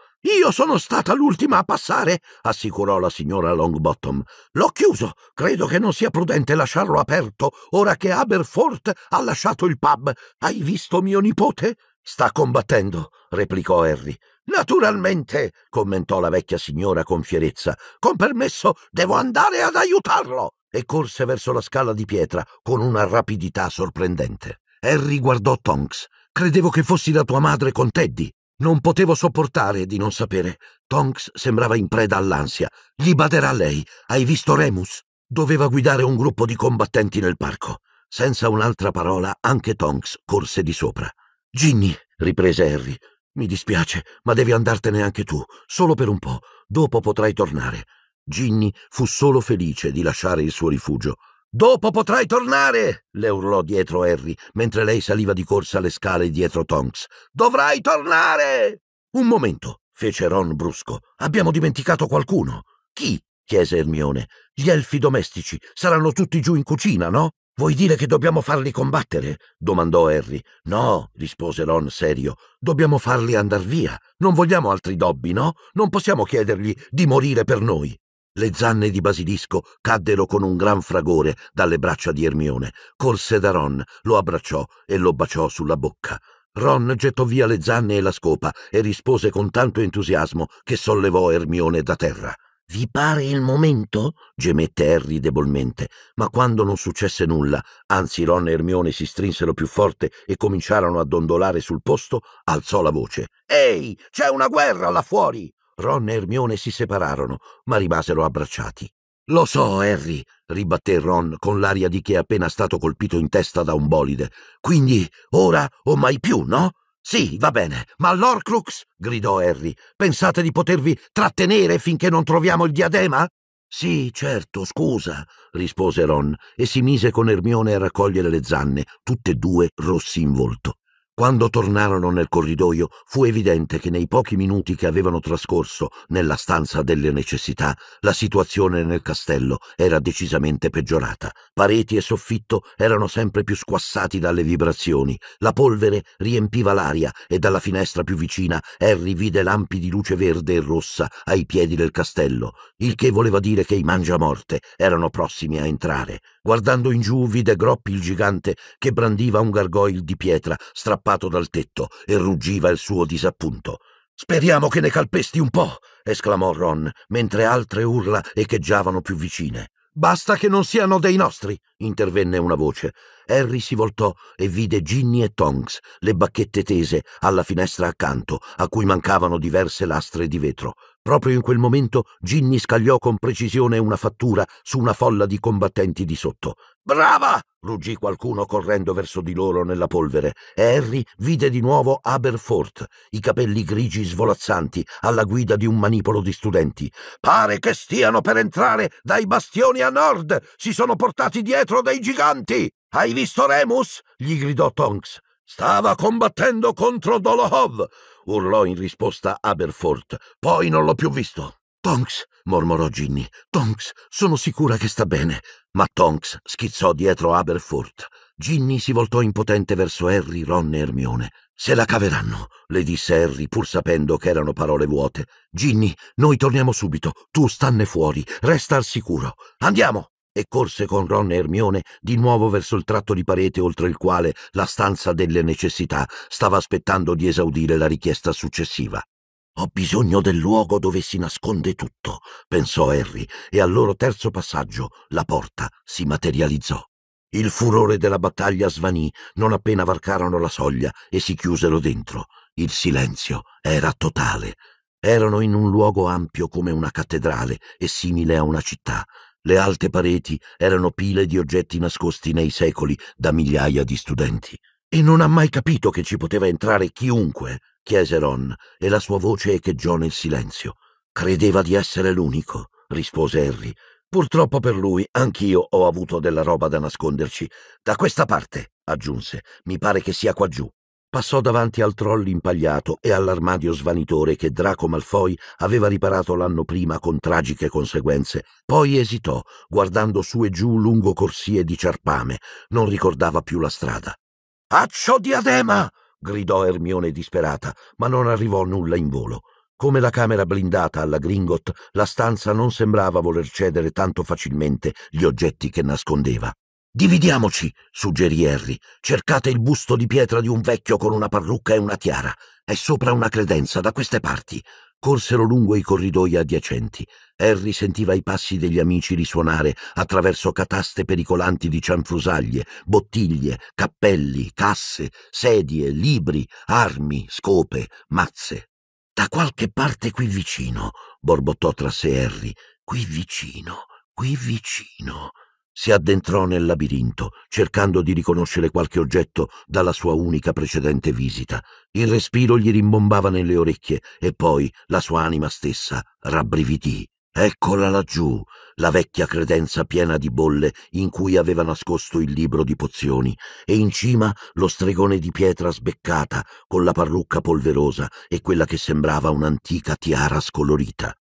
Io sono stata l'ultima a passare, assicurò la signora Longbottom. L'ho chiuso. Credo che non sia prudente lasciarlo aperto ora che Aberforth ha lasciato il pub. Hai visto mio nipote? Sta combattendo, replicò Harry. Naturalmente, commentò la vecchia signora con fierezza. Con permesso, devo andare ad aiutarlo. E corse verso la scala di pietra con una rapidità sorprendente. Harry guardò Tonks. Credevo che fossi da tua madre con Teddy. Non potevo sopportare di non sapere. Tonks sembrava in preda all'ansia. Gli baderà lei. Hai visto Remus? Doveva guidare un gruppo di combattenti nel parco. Senza un'altra parola, anche Tonks corse di sopra. Ginny, riprese Harry, mi dispiace, ma devi andartene anche tu, solo per un po', dopo potrai tornare. Ginny fu solo felice di lasciare il suo rifugio. Dopo potrai tornare! le urlò dietro Harry, mentre lei saliva di corsa le scale dietro Tonks. Dovrai tornare! Un momento, fece Ron brusco. Abbiamo dimenticato qualcuno. Chi? chiese Ermione. Gli elfi domestici saranno tutti giù in cucina, no? Vuoi dire che dobbiamo farli combattere? domandò Harry. No, rispose Ron serio, dobbiamo farli andar via. Non vogliamo altri dobbi, no? Non possiamo chiedergli di morire per noi. Le zanne di Basilisco caddero con un gran fragore dalle braccia di Ermione. Corse da Ron, lo abbracciò e lo baciò sulla bocca. Ron gettò via le zanne e la scopa e rispose con tanto entusiasmo che sollevò Ermione da terra. Vi pare il momento? gemette Harry debolmente, ma quando non successe nulla, anzi Ron e Hermione si strinsero più forte e cominciarono a dondolare sul posto, alzò la voce. Ehi, c'è una guerra là fuori! Ron e Hermione si separarono, ma rimasero abbracciati. Lo so, Harry, ribatté Ron con l'aria di chi è appena stato colpito in testa da un bolide. Quindi ora o mai più, no? Sì, va bene, ma l'Orcrux, gridò Harry, pensate di potervi trattenere finché non troviamo il diadema? Sì, certo, scusa, rispose Ron e si mise con Ermione a raccogliere le zanne, tutte e due rossi in volto. Quando tornarono nel corridoio fu evidente che nei pochi minuti che avevano trascorso nella stanza delle necessità la situazione nel castello era decisamente peggiorata. Pareti e soffitto erano sempre più squassati dalle vibrazioni, la polvere riempiva l'aria e dalla finestra più vicina Harry vide lampi di luce verde e rossa ai piedi del castello, il che voleva dire che i mangiamorte erano prossimi a entrare. Guardando in giù vide Groppi il gigante che brandiva un gargoyle di pietra strappato strappato dal tetto e ruggiva il suo disappunto. Speriamo che ne calpesti un po', esclamò Ron, mentre altre urla echeggiavano più vicine. Basta che non siano dei nostri, intervenne una voce. Harry si voltò e vide Ginny e Tonks, le bacchette tese alla finestra accanto, a cui mancavano diverse lastre di vetro. Proprio in quel momento Ginny scagliò con precisione una fattura su una folla di combattenti di sotto. Brava! ruggì qualcuno correndo verso di loro nella polvere e Harry vide di nuovo Aberforth, i capelli grigi svolazzanti, alla guida di un manipolo di studenti. Pare che stiano per entrare dai bastioni a nord! Si sono portati dietro dei giganti! Hai visto Remus? gli gridò Tonks. Stava combattendo contro Dolohov, urlò in risposta Aberfort. Poi non l'ho più visto. Tonks, mormorò Ginny. Tonks, sono sicura che sta bene. Ma Tonks schizzò dietro Aberfort. Ginny si voltò impotente verso Harry, Ron e Hermione. Se la caveranno, le disse Harry, pur sapendo che erano parole vuote. Ginny, noi torniamo subito. Tu stanne fuori, resta al sicuro. Andiamo! e corse con Ron e Ermione di nuovo verso il tratto di parete oltre il quale la stanza delle necessità stava aspettando di esaudire la richiesta successiva. Ho bisogno del luogo dove si nasconde tutto, pensò Harry, e al loro terzo passaggio la porta si materializzò. Il furore della battaglia svanì non appena varcarono la soglia e si chiusero dentro. Il silenzio era totale. Erano in un luogo ampio come una cattedrale e simile a una città. Le alte pareti erano pile di oggetti nascosti nei secoli da migliaia di studenti. E non ha mai capito che ci poteva entrare chiunque, chiese Ron, e la sua voce echeggiò nel silenzio. Credeva di essere l'unico, rispose Harry. Purtroppo per lui, anch'io ho avuto della roba da nasconderci. Da questa parte, aggiunse, mi pare che sia qua giù. Passò davanti al troll impagliato e all'armadio svanitore che Draco Malfoy aveva riparato l'anno prima con tragiche conseguenze. Poi esitò, guardando su e giù lungo corsie di ciarpame. Non ricordava più la strada. Accio diadema! gridò Ermione disperata, ma non arrivò nulla in volo. Come la camera blindata alla Gringot, la stanza non sembrava voler cedere tanto facilmente gli oggetti che nascondeva. Dividiamoci, suggerì Harry. Cercate il busto di pietra di un vecchio con una parrucca e una tiara. È sopra una credenza, da queste parti. Corsero lungo i corridoi adiacenti. Harry sentiva i passi degli amici risuonare attraverso cataste pericolanti di cianfrusaglie, bottiglie, cappelli, casse, sedie, libri, armi, scope, mazze. Da qualche parte qui vicino, borbottò tra sé Harry. Qui vicino, qui vicino si addentrò nel labirinto, cercando di riconoscere qualche oggetto dalla sua unica precedente visita. Il respiro gli rimbombava nelle orecchie e poi la sua anima stessa rabbrividì. Eccola laggiù, la vecchia credenza piena di bolle in cui aveva nascosto il libro di pozioni, e in cima lo stregone di pietra sbeccata, con la parrucca polverosa e quella che sembrava un'antica tiara scolorita.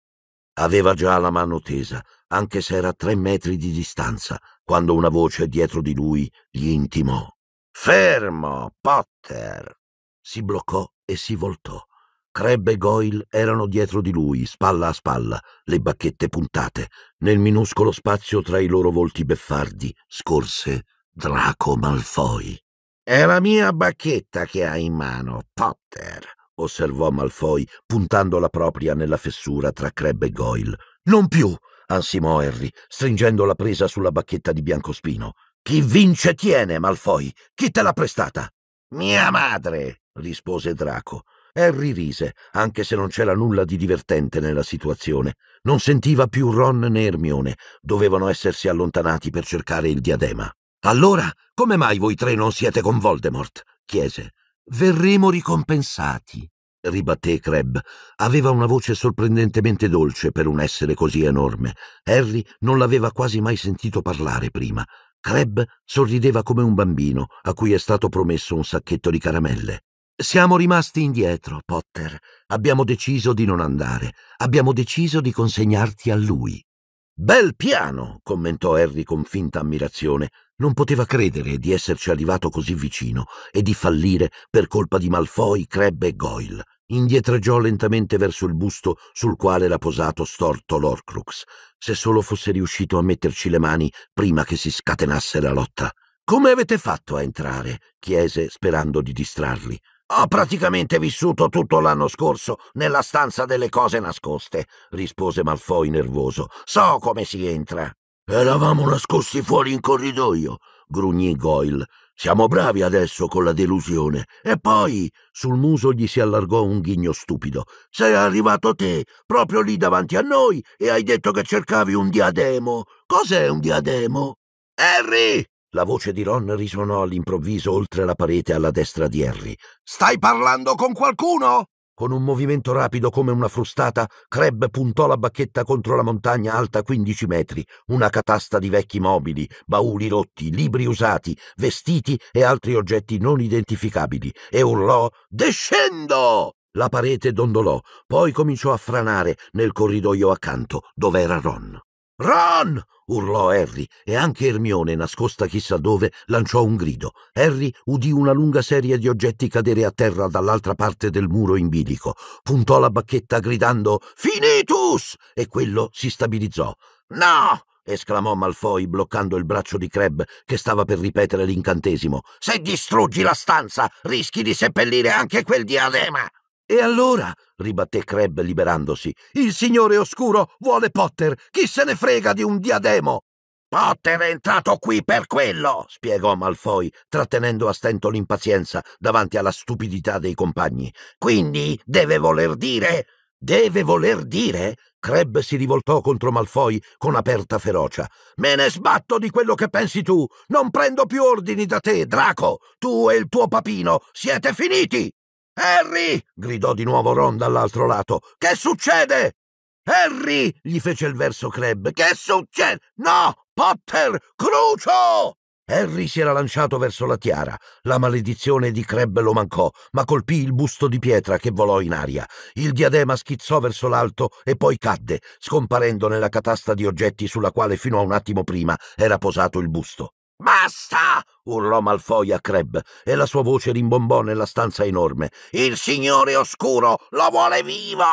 Aveva già la mano tesa, anche se era a tre metri di distanza, quando una voce dietro di lui gli intimò. Fermo, Potter! Si bloccò e si voltò. Crebbe e Goyle erano dietro di lui, spalla a spalla, le bacchette puntate. Nel minuscolo spazio tra i loro volti beffardi scorse Draco Malfoy. È la mia bacchetta che hai in mano, Potter, osservò Malfoy, puntando la propria nella fessura tra Crabbe e Goyle. Non più! ansimò Harry, stringendo la presa sulla bacchetta di Biancospino. Chi vince tiene, Malfoy! Chi te l'ha prestata? Mia madre! rispose Draco. Harry rise, anche se non c'era nulla di divertente nella situazione. Non sentiva più Ron né Hermione. Dovevano essersi allontanati per cercare il diadema. Allora, come mai voi tre non siete con Voldemort? chiese. Verremo ricompensati, ribatté Kreb. Aveva una voce sorprendentemente dolce per un essere così enorme. Harry non l'aveva quasi mai sentito parlare prima. Kreb sorrideva come un bambino a cui è stato promesso un sacchetto di caramelle. Siamo rimasti indietro, Potter. Abbiamo deciso di non andare. Abbiamo deciso di consegnarti a lui. Bel piano, commentò Harry con finta ammirazione. Non poteva credere di esserci arrivato così vicino e di fallire per colpa di Malfoy, Crebbe e Goyle. Indietreggiò lentamente verso il busto sul quale era posato storto l'Orcrux. Se solo fosse riuscito a metterci le mani prima che si scatenasse la lotta. Come avete fatto a entrare? chiese sperando di distrarli. Ho praticamente vissuto tutto l'anno scorso nella stanza delle cose nascoste, rispose Malfoy nervoso. So come si entra. Eravamo nascosti fuori in corridoio, grugnì Goyle. Siamo bravi adesso con la delusione. E poi sul muso gli si allargò un ghigno stupido. Sei arrivato te, proprio lì davanti a noi, e hai detto che cercavi un diademo. Cos'è un diademo? Harry! La voce di Ron risuonò all'improvviso oltre la parete alla destra di Harry. Stai parlando con qualcuno? Con un movimento rapido come una frustata, Kreb puntò la bacchetta contro la montagna alta 15 metri, una catasta di vecchi mobili, bauli rotti, libri usati, vestiti e altri oggetti non identificabili, e urlò Descendo! La parete dondolò, poi cominciò a franare nel corridoio accanto, dove era Ron. Run! urlò Harry e anche Ermione, nascosta chissà dove, lanciò un grido. Harry udì una lunga serie di oggetti cadere a terra dall'altra parte del muro in bilico. Puntò la bacchetta gridando Finitus! e quello si stabilizzò. No! esclamò Malfoy bloccando il braccio di Crab che stava per ripetere l'incantesimo. Se distruggi la stanza, rischi di seppellire anche quel diadema! E allora, ribatté Creb liberandosi, il signore oscuro vuole Potter. Chi se ne frega di un diademo? Potter è entrato qui per quello, spiegò Malfoy, trattenendo a stento l'impazienza davanti alla stupidità dei compagni. Quindi deve voler dire. Deve voler dire? Creb si rivoltò contro Malfoy con aperta ferocia. Me ne sbatto di quello che pensi tu. Non prendo più ordini da te, Draco. Tu e il tuo papino siete finiti. Harry! gridò di nuovo Ron dall'altro lato. Che succede? Harry! gli fece il verso Crab. Che succede? No! Potter! Crucio! Harry si era lanciato verso la tiara. La maledizione di Creb lo mancò, ma colpì il busto di pietra che volò in aria. Il diadema schizzò verso l'alto e poi cadde, scomparendo nella catasta di oggetti sulla quale fino a un attimo prima era posato il busto. Basta! urlò Malfoy a Creb e la sua voce rimbombò nella stanza enorme. Il signore oscuro lo vuole vivo!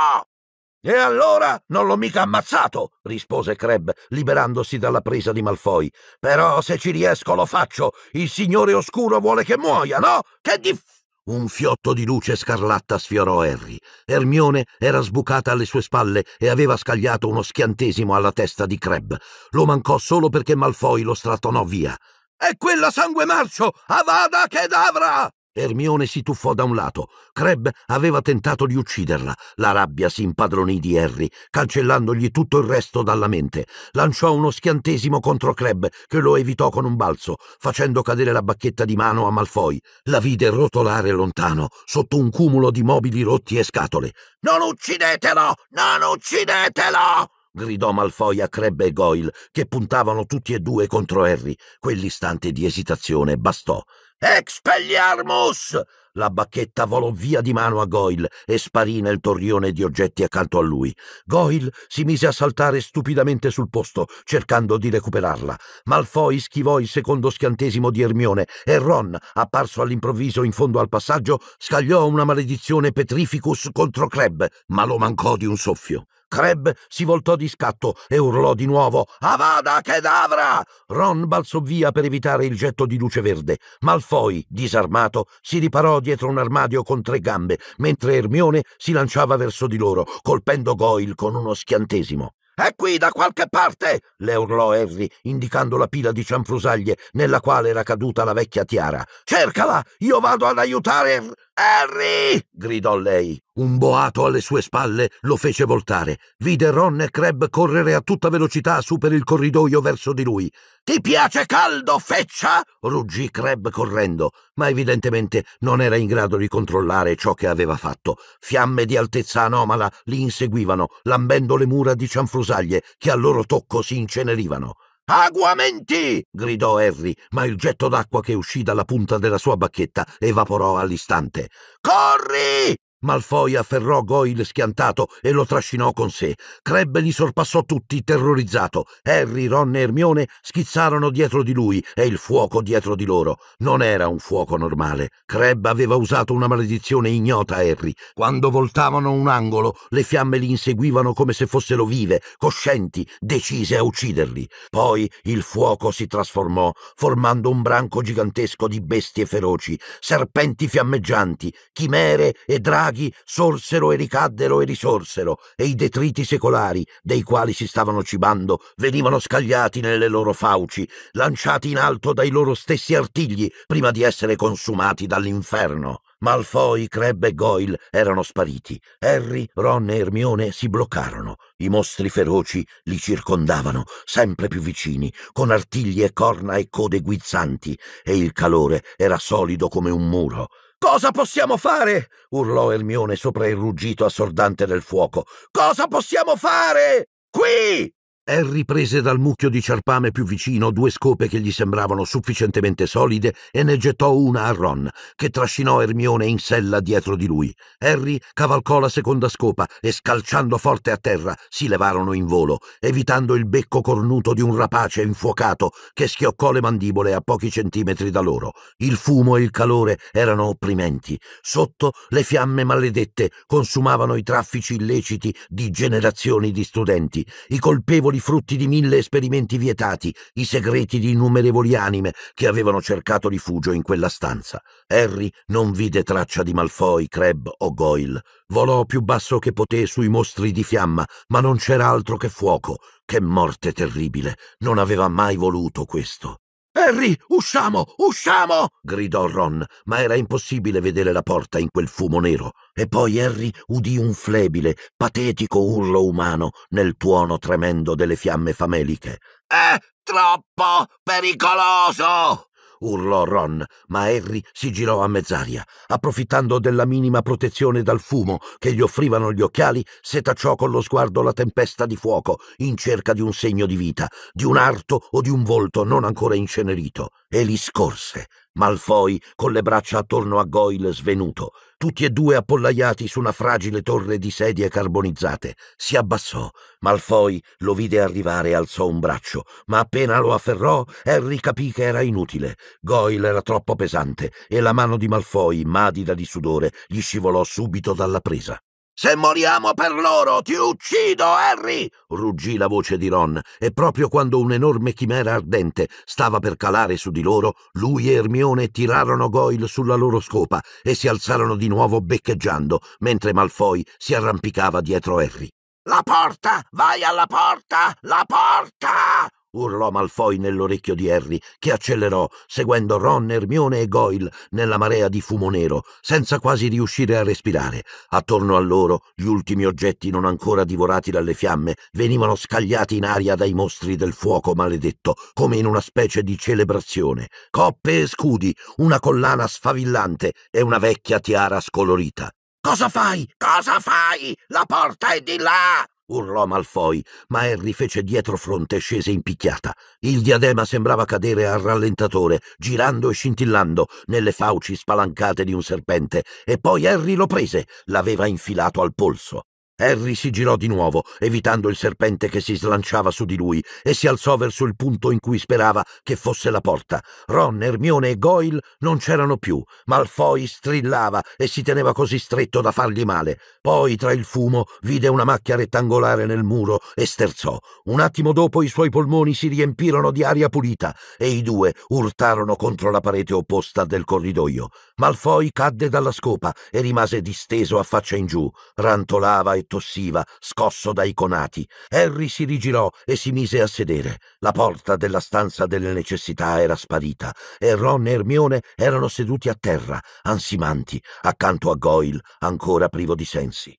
E allora non l'ho mica ammazzato, rispose Creb, liberandosi dalla presa di Malfoy. Però se ci riesco lo faccio. Il signore oscuro vuole che muoia, no? Che diff... Un fiotto di luce scarlatta sfiorò Harry. Ermione era sbucata alle sue spalle e aveva scagliato uno schiantesimo alla testa di Crab. Lo mancò solo perché Malfoy lo strattonò via. È quella sangue marcio! Avada che davra! Ermione si tuffò da un lato. Kreb aveva tentato di ucciderla. La rabbia si impadronì di Harry, cancellandogli tutto il resto dalla mente. Lanciò uno schiantesimo contro Kreb, che lo evitò con un balzo, facendo cadere la bacchetta di mano a Malfoy. La vide rotolare lontano, sotto un cumulo di mobili rotti e scatole. Non uccidetelo! Non uccidetelo! gridò Malfoy a Creb e Goyle, che puntavano tutti e due contro Harry. Quell'istante di esitazione bastò. Expelliarmus! La bacchetta volò via di mano a Goyle e sparì nel torrione di oggetti accanto a lui. Goyle si mise a saltare stupidamente sul posto, cercando di recuperarla. Malfoy schivò il secondo schiantesimo di Ermione e Ron, apparso all'improvviso in fondo al passaggio, scagliò una maledizione petrificus contro Crab, ma lo mancò di un soffio. Kreb si voltò di scatto e urlò di nuovo Avada Kedavra! Ron balzò via per evitare il getto di luce verde. Malfoy, disarmato, si riparò dietro un armadio con tre gambe, mentre Ermione si lanciava verso di loro, colpendo Goyle con uno schiantesimo. È qui da qualche parte! le urlò Harry, indicando la pila di cianfrusaglie nella quale era caduta la vecchia tiara. Cercala! Io vado ad aiutare! Harry! gridò lei. Un boato alle sue spalle lo fece voltare. Vide Ron e Crab correre a tutta velocità su per il corridoio verso di lui. Ti piace caldo, feccia? ruggì Crab correndo, ma evidentemente non era in grado di controllare ciò che aveva fatto. Fiamme di altezza anomala li inseguivano, lambendo le mura di cianfrusaglie che al loro tocco si incenerivano. Aguamenti! gridò Harry, ma il getto d'acqua che uscì dalla punta della sua bacchetta evaporò all'istante. Corri! Malfoy afferrò Goyle schiantato e lo trascinò con sé. Crebbe li sorpassò tutti, terrorizzato. Harry, Ron e Ermione schizzarono dietro di lui e il fuoco dietro di loro. Non era un fuoco normale. Creb aveva usato una maledizione ignota a Harry. Quando voltavano un angolo, le fiamme li inseguivano come se fossero vive, coscienti, decise a ucciderli. Poi il fuoco si trasformò, formando un branco gigantesco di bestie feroci, serpenti fiammeggianti, chimere e draghi draghi sorsero e ricaddero e risorsero, e i detriti secolari, dei quali si stavano cibando, venivano scagliati nelle loro fauci, lanciati in alto dai loro stessi artigli, prima di essere consumati dall'inferno. Malfoy, Crabbe e Goyle erano spariti. Harry, Ron e Ermione si bloccarono. I mostri feroci li circondavano, sempre più vicini, con artigli e corna e code guizzanti, e il calore era solido come un muro. Cosa possiamo fare? urlò Ermione sopra il ruggito assordante del fuoco. Cosa possiamo fare? Qui! Harry prese dal mucchio di ciarpame più vicino due scope che gli sembravano sufficientemente solide e ne gettò una a Ron, che trascinò Ermione in sella dietro di lui. Harry cavalcò la seconda scopa e, scalciando forte a terra, si levarono in volo, evitando il becco cornuto di un rapace infuocato che schioccò le mandibole a pochi centimetri da loro. Il fumo e il calore erano opprimenti. Sotto le fiamme maledette consumavano i traffici illeciti di generazioni di studenti. I colpevoli i frutti di mille esperimenti vietati, i segreti di innumerevoli anime che avevano cercato rifugio in quella stanza. Harry non vide traccia di Malfoy, Crab o Goyle. Volò più basso che poté sui mostri di fiamma, ma non c'era altro che fuoco. Che morte terribile! Non aveva mai voluto questo. Harry, usciamo, usciamo! gridò Ron, ma era impossibile vedere la porta in quel fumo nero. E poi Harry udì un flebile, patetico urlo umano nel tuono tremendo delle fiamme fameliche. È troppo pericoloso! urlò Ron, ma Harry si girò a mezz'aria. Approfittando della minima protezione dal fumo che gli offrivano gli occhiali, setacciò con lo sguardo la tempesta di fuoco, in cerca di un segno di vita, di un arto o di un volto non ancora incenerito, e li scorse, Malfoy con le braccia attorno a Goyle svenuto, tutti e due appollaiati su una fragile torre di sedie carbonizzate. Si abbassò. Malfoy lo vide arrivare e alzò un braccio, ma appena lo afferrò, Harry capì che era inutile. Goyle era troppo pesante e la mano di Malfoy, madida di sudore, gli scivolò subito dalla presa. Se moriamo per loro, ti uccido, Harry! ruggì la voce di Ron, e proprio quando un'enorme chimera ardente stava per calare su di loro, lui e Ermione tirarono Goyle sulla loro scopa e si alzarono di nuovo beccheggiando, mentre Malfoy si arrampicava dietro Harry. La porta! Vai alla porta! La porta! urlò Malfoy nell'orecchio di Harry, che accelerò, seguendo Ron, Ermione e Goyle nella marea di fumo nero, senza quasi riuscire a respirare. Attorno a loro gli ultimi oggetti non ancora divorati dalle fiamme venivano scagliati in aria dai mostri del fuoco maledetto, come in una specie di celebrazione. Coppe e scudi, una collana sfavillante e una vecchia tiara scolorita. Cosa fai? Cosa fai? La porta è di là! urlò Malfoy, ma Harry fece dietro fronte e scese in picchiata. Il diadema sembrava cadere al rallentatore, girando e scintillando nelle fauci spalancate di un serpente, e poi Harry lo prese, l'aveva infilato al polso. Harry si girò di nuovo, evitando il serpente che si slanciava su di lui, e si alzò verso il punto in cui sperava che fosse la porta. Ron, Ermione e Goyle non c'erano più. Malfoy strillava e si teneva così stretto da fargli male. Poi, tra il fumo, vide una macchia rettangolare nel muro e sterzò. Un attimo dopo i suoi polmoni si riempirono di aria pulita e i due urtarono contro la parete opposta del corridoio. Malfoy cadde dalla scopa e rimase disteso a faccia in giù. Rantolava e tossiva, scosso dai conati. Harry si rigirò e si mise a sedere. La porta della stanza delle necessità era sparita e Ron e Hermione erano seduti a terra, ansimanti, accanto a Goyle, ancora privo di sensi.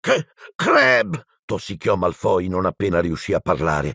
C- Crab! tossicchiò Malfoy non appena riuscì a parlare.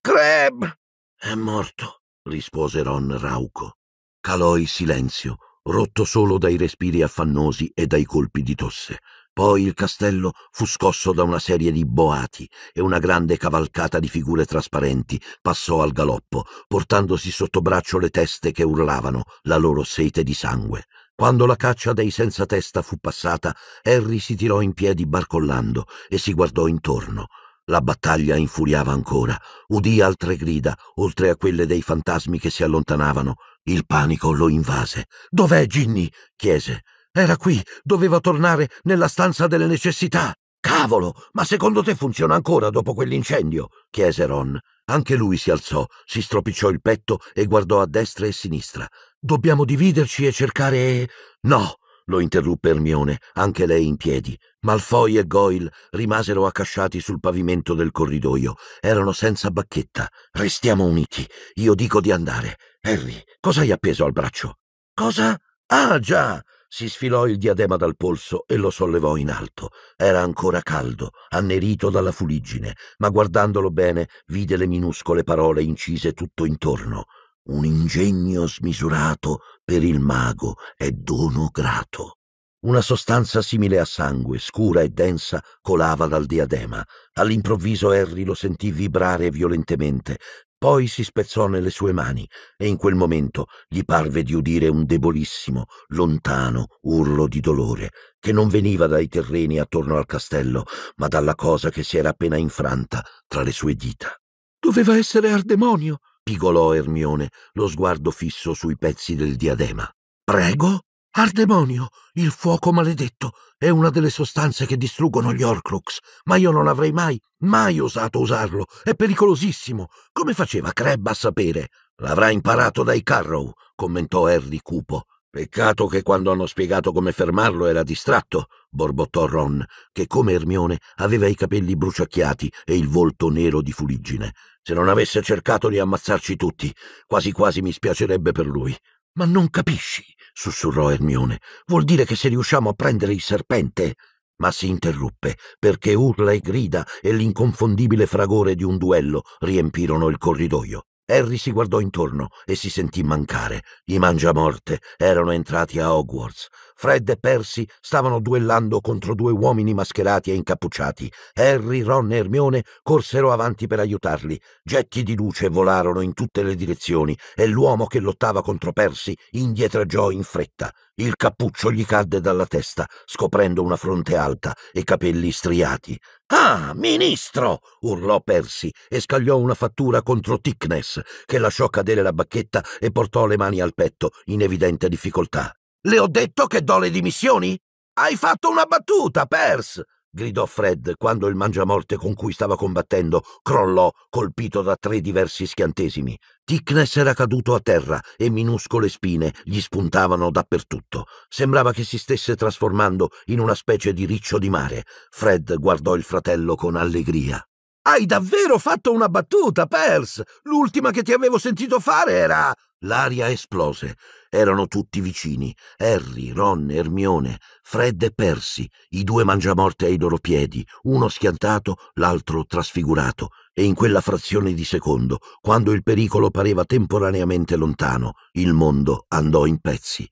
Crab! È morto, rispose Ron rauco. Calò il silenzio, rotto solo dai respiri affannosi e dai colpi di tosse. Poi il castello fu scosso da una serie di boati e una grande cavalcata di figure trasparenti passò al galoppo, portandosi sotto braccio le teste che urlavano la loro sete di sangue. Quando la caccia dei senza testa fu passata, Harry si tirò in piedi barcollando e si guardò intorno. La battaglia infuriava ancora. Udì altre grida, oltre a quelle dei fantasmi che si allontanavano. Il panico lo invase. Dov'è Ginny? chiese. Era qui, doveva tornare nella stanza delle necessità. Cavolo, ma secondo te funziona ancora dopo quell'incendio? chiese Ron. Anche lui si alzò, si stropicciò il petto e guardò a destra e a sinistra. Dobbiamo dividerci e cercare... No, lo interruppe Ermione, anche lei in piedi. Malfoy e Goyle rimasero accasciati sul pavimento del corridoio. Erano senza bacchetta. Restiamo uniti. Io dico di andare. Harry, cosa hai appeso al braccio? Cosa? Ah, già! Si sfilò il diadema dal polso e lo sollevò in alto. Era ancora caldo, annerito dalla fuliggine, ma guardandolo bene vide le minuscole parole incise tutto intorno. Un ingegno smisurato per il mago è dono grato. Una sostanza simile a sangue, scura e densa, colava dal diadema. All'improvviso Harry lo sentì vibrare violentemente. Poi si spezzò nelle sue mani e in quel momento gli parve di udire un debolissimo, lontano urlo di dolore che non veniva dai terreni attorno al castello, ma dalla cosa che si era appena infranta tra le sue dita. Doveva essere Ardemonio, pigolò Ermione, lo sguardo fisso sui pezzi del diadema. Prego? Ardemonio, il fuoco maledetto, è una delle sostanze che distruggono gli Horcrux, ma io non avrei mai, mai osato usarlo. È pericolosissimo. Come faceva Creb a sapere? L'avrà imparato dai Carrow, commentò Harry cupo. Peccato che quando hanno spiegato come fermarlo era distratto, borbottò Ron, che come Ermione aveva i capelli bruciacchiati e il volto nero di fuliggine. Se non avesse cercato di ammazzarci tutti, quasi quasi mi spiacerebbe per lui. Ma non capisci, sussurrò Ermione. Vuol dire che se riusciamo a prendere il serpente. Ma si interruppe, perché urla e grida e l'inconfondibile fragore di un duello riempirono il corridoio. Harry si guardò intorno e si sentì mancare. I mangiamorte erano entrati a Hogwarts. Fred e Percy stavano duellando contro due uomini mascherati e incappucciati. Harry, Ron e Ermione corsero avanti per aiutarli. Getti di luce volarono in tutte le direzioni e l'uomo che lottava contro Percy indietreggiò in fretta. Il cappuccio gli cadde dalla testa, scoprendo una fronte alta e capelli striati. Ah, ministro! urlò Percy e scagliò una fattura contro Tickness, che lasciò cadere la bacchetta e portò le mani al petto, in evidente difficoltà. Le ho detto che do le dimissioni? Hai fatto una battuta, Pers! gridò Fred quando il mangiamorte con cui stava combattendo crollò colpito da tre diversi schiantesimi. Tickness era caduto a terra e minuscole spine gli spuntavano dappertutto. Sembrava che si stesse trasformando in una specie di riccio di mare. Fred guardò il fratello con allegria. Hai davvero fatto una battuta, Pers! L'ultima che ti avevo sentito fare era L'aria esplose. Erano tutti vicini. Harry, Ron, Ermione, Fred e Percy, i due mangiamorte ai loro piedi, uno schiantato, l'altro trasfigurato. E in quella frazione di secondo, quando il pericolo pareva temporaneamente lontano, il mondo andò in pezzi.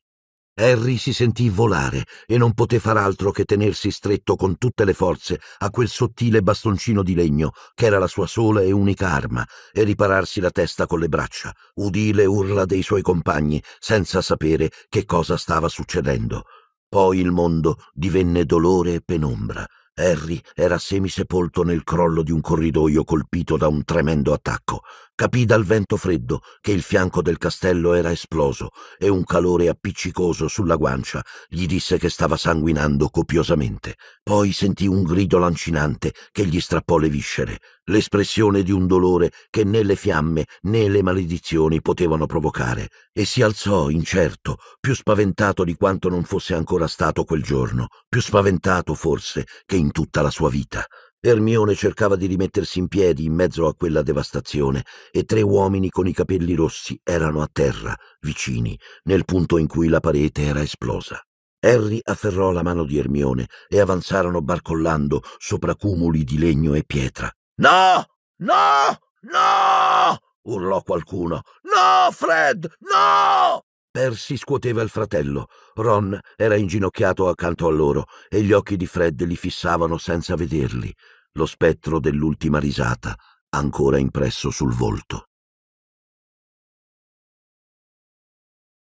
Harry si sentì volare e non poté far altro che tenersi stretto con tutte le forze a quel sottile bastoncino di legno che era la sua sola e unica arma e ripararsi la testa con le braccia, udì le urla dei suoi compagni senza sapere che cosa stava succedendo. Poi il mondo divenne dolore e penombra. Harry era semisepolto nel crollo di un corridoio colpito da un tremendo attacco. Capì dal vento freddo che il fianco del castello era esploso e un calore appiccicoso sulla guancia gli disse che stava sanguinando copiosamente. Poi sentì un grido lancinante che gli strappò le viscere, l'espressione di un dolore che né le fiamme né le maledizioni potevano provocare, e si alzò incerto, più spaventato di quanto non fosse ancora stato quel giorno, più spaventato forse che in tutta la sua vita. Ermione cercava di rimettersi in piedi in mezzo a quella devastazione e tre uomini con i capelli rossi erano a terra, vicini, nel punto in cui la parete era esplosa. Harry afferrò la mano di Ermione e avanzarono barcollando sopra cumuli di legno e pietra. No! No! No! urlò qualcuno. No, Fred! No! Percy scuoteva il fratello. Ron era inginocchiato accanto a loro e gli occhi di Fred li fissavano senza vederli, lo spettro dell'ultima risata ancora impresso sul volto.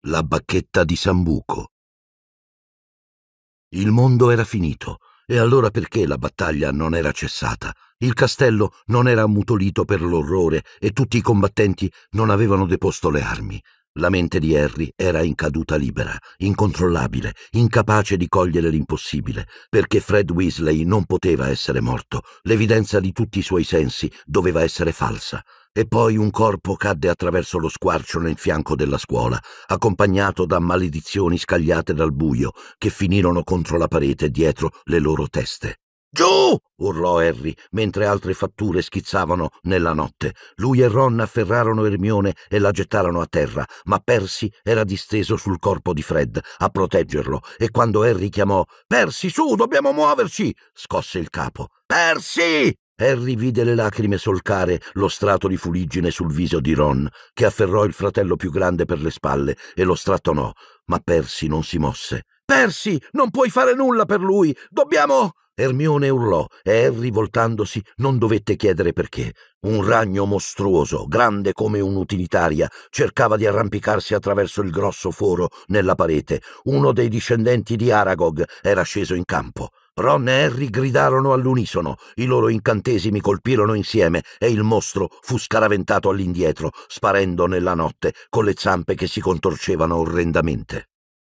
La bacchetta di Sambuco. Il mondo era finito, e allora perché la battaglia non era cessata? Il castello non era ammutolito per l'orrore e tutti i combattenti non avevano deposto le armi. La mente di Harry era in caduta libera, incontrollabile, incapace di cogliere l'impossibile, perché Fred Weasley non poteva essere morto, l'evidenza di tutti i suoi sensi doveva essere falsa. E poi un corpo cadde attraverso lo squarcio nel fianco della scuola, accompagnato da maledizioni scagliate dal buio che finirono contro la parete dietro le loro teste. Giù! urlò Harry, mentre altre fatture schizzavano nella notte. Lui e Ron afferrarono Ermione e la gettarono a terra, ma Percy era disteso sul corpo di Fred a proteggerlo e quando Harry chiamò Percy, su, dobbiamo muoverci! scosse il capo. Percy! Harry vide le lacrime solcare lo strato di fuliggine sul viso di Ron, che afferrò il fratello più grande per le spalle e lo strattonò, ma Percy non si mosse. Percy, non puoi fare nulla per lui! Dobbiamo... Ermione urlò e Harry, voltandosi, non dovette chiedere perché. Un ragno mostruoso, grande come un'utilitaria, cercava di arrampicarsi attraverso il grosso foro nella parete. Uno dei discendenti di Aragog era sceso in campo. Ron e Harry gridarono all'unisono, i loro incantesimi colpirono insieme e il mostro fu scaraventato all'indietro, sparendo nella notte, con le zampe che si contorcevano orrendamente.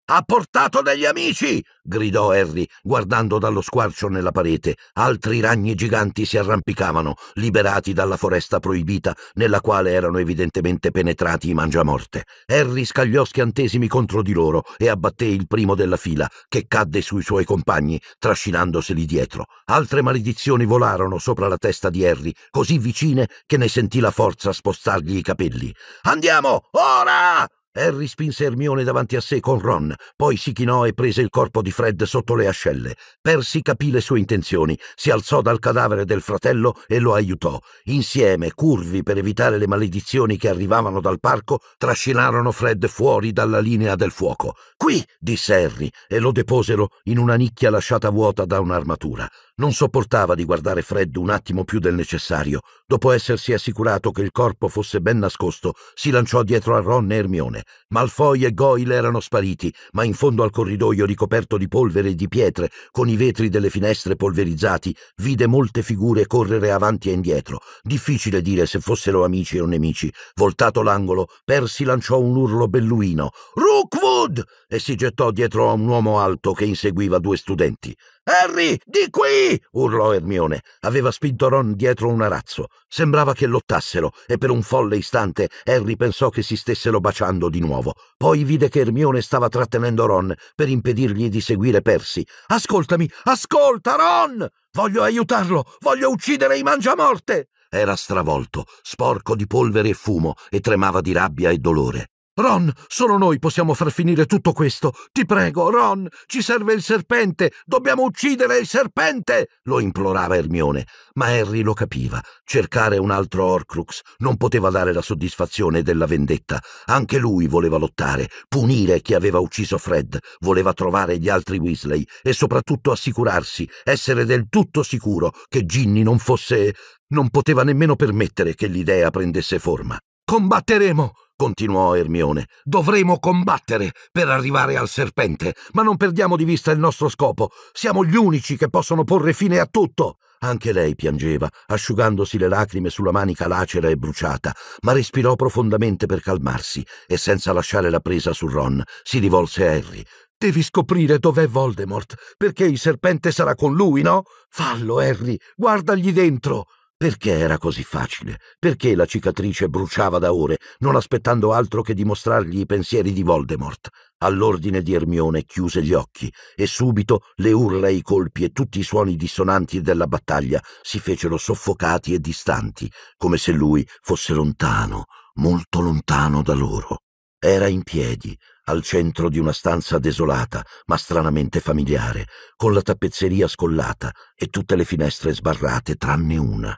Ha portato degli amici! gridò Harry, guardando dallo squarcio nella parete. Altri ragni giganti si arrampicavano, liberati dalla foresta proibita nella quale erano evidentemente penetrati i mangiamorte. Harry scagliò schiantesimi contro di loro e abbatté il primo della fila, che cadde sui suoi compagni, trascinandoseli dietro. Altre maledizioni volarono sopra la testa di Harry, così vicine che ne sentì la forza spostargli i capelli. Andiamo! Ora! Harry spinse Ermione davanti a sé con Ron, poi si chinò e prese il corpo di Fred sotto le ascelle. Percy capì le sue intenzioni, si alzò dal cadavere del fratello e lo aiutò. Insieme, curvi per evitare le maledizioni che arrivavano dal parco, trascinarono Fred fuori dalla linea del fuoco. Qui, disse Harry, e lo deposero in una nicchia lasciata vuota da un'armatura. Non sopportava di guardare Fred un attimo più del necessario. Dopo essersi assicurato che il corpo fosse ben nascosto, si lanciò dietro a Ron e Hermione. Malfoy e Goyle erano spariti, ma in fondo al corridoio ricoperto di polvere e di pietre, con i vetri delle finestre polverizzati, vide molte figure correre avanti e indietro. Difficile dire se fossero amici o nemici. Voltato l'angolo, Percy lanciò un urlo belluino. Rookwood! e si gettò dietro a un uomo alto che inseguiva due studenti. Harry, di qui! urlò Ermione. Aveva spinto Ron dietro un arazzo. Sembrava che lottassero e per un folle istante Harry pensò che si stessero baciando di nuovo. Poi vide che Ermione stava trattenendo Ron per impedirgli di seguire Percy. Ascoltami, ascolta, Ron! Voglio aiutarlo! Voglio uccidere i mangiamorte! Era stravolto, sporco di polvere e fumo, e tremava di rabbia e dolore. Ron, solo noi possiamo far finire tutto questo. Ti prego, Ron, ci serve il serpente. Dobbiamo uccidere il serpente! lo implorava Ermione. Ma Harry lo capiva. Cercare un altro Horcrux non poteva dare la soddisfazione della vendetta. Anche lui voleva lottare, punire chi aveva ucciso Fred, voleva trovare gli altri Weasley e soprattutto assicurarsi, essere del tutto sicuro che Ginny non fosse... non poteva nemmeno permettere che l'idea prendesse forma. Combatteremo! continuò Ermione. Dovremo combattere per arrivare al serpente, ma non perdiamo di vista il nostro scopo. Siamo gli unici che possono porre fine a tutto. Anche lei piangeva, asciugandosi le lacrime sulla manica lacera e bruciata, ma respirò profondamente per calmarsi e senza lasciare la presa su Ron, si rivolse a Harry. Devi scoprire dov'è Voldemort, perché il serpente sarà con lui, no? Fallo, Harry, guardagli dentro. Perché era così facile? Perché la cicatrice bruciava da ore, non aspettando altro che dimostrargli i pensieri di Voldemort? All'ordine di Ermione chiuse gli occhi e subito le urla e i colpi e tutti i suoni dissonanti della battaglia si fecero soffocati e distanti, come se lui fosse lontano, molto lontano da loro. Era in piedi, al centro di una stanza desolata, ma stranamente familiare, con la tappezzeria scollata e tutte le finestre sbarrate tranne una.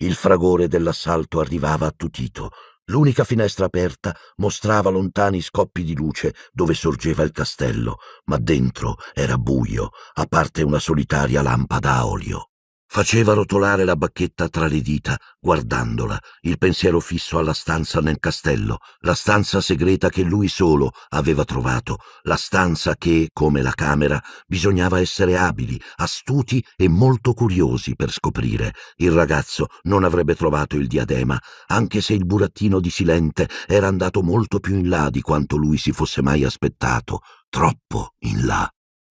Il fragore dell'assalto arrivava attutito. L'unica finestra aperta mostrava lontani scoppi di luce dove sorgeva il castello, ma dentro era buio, a parte una solitaria lampada a olio. Faceva rotolare la bacchetta tra le dita, guardandola, il pensiero fisso alla stanza nel castello, la stanza segreta che lui solo aveva trovato, la stanza che, come la camera, bisognava essere abili, astuti e molto curiosi per scoprire. Il ragazzo non avrebbe trovato il diadema, anche se il burattino di Silente era andato molto più in là di quanto lui si fosse mai aspettato, troppo in là.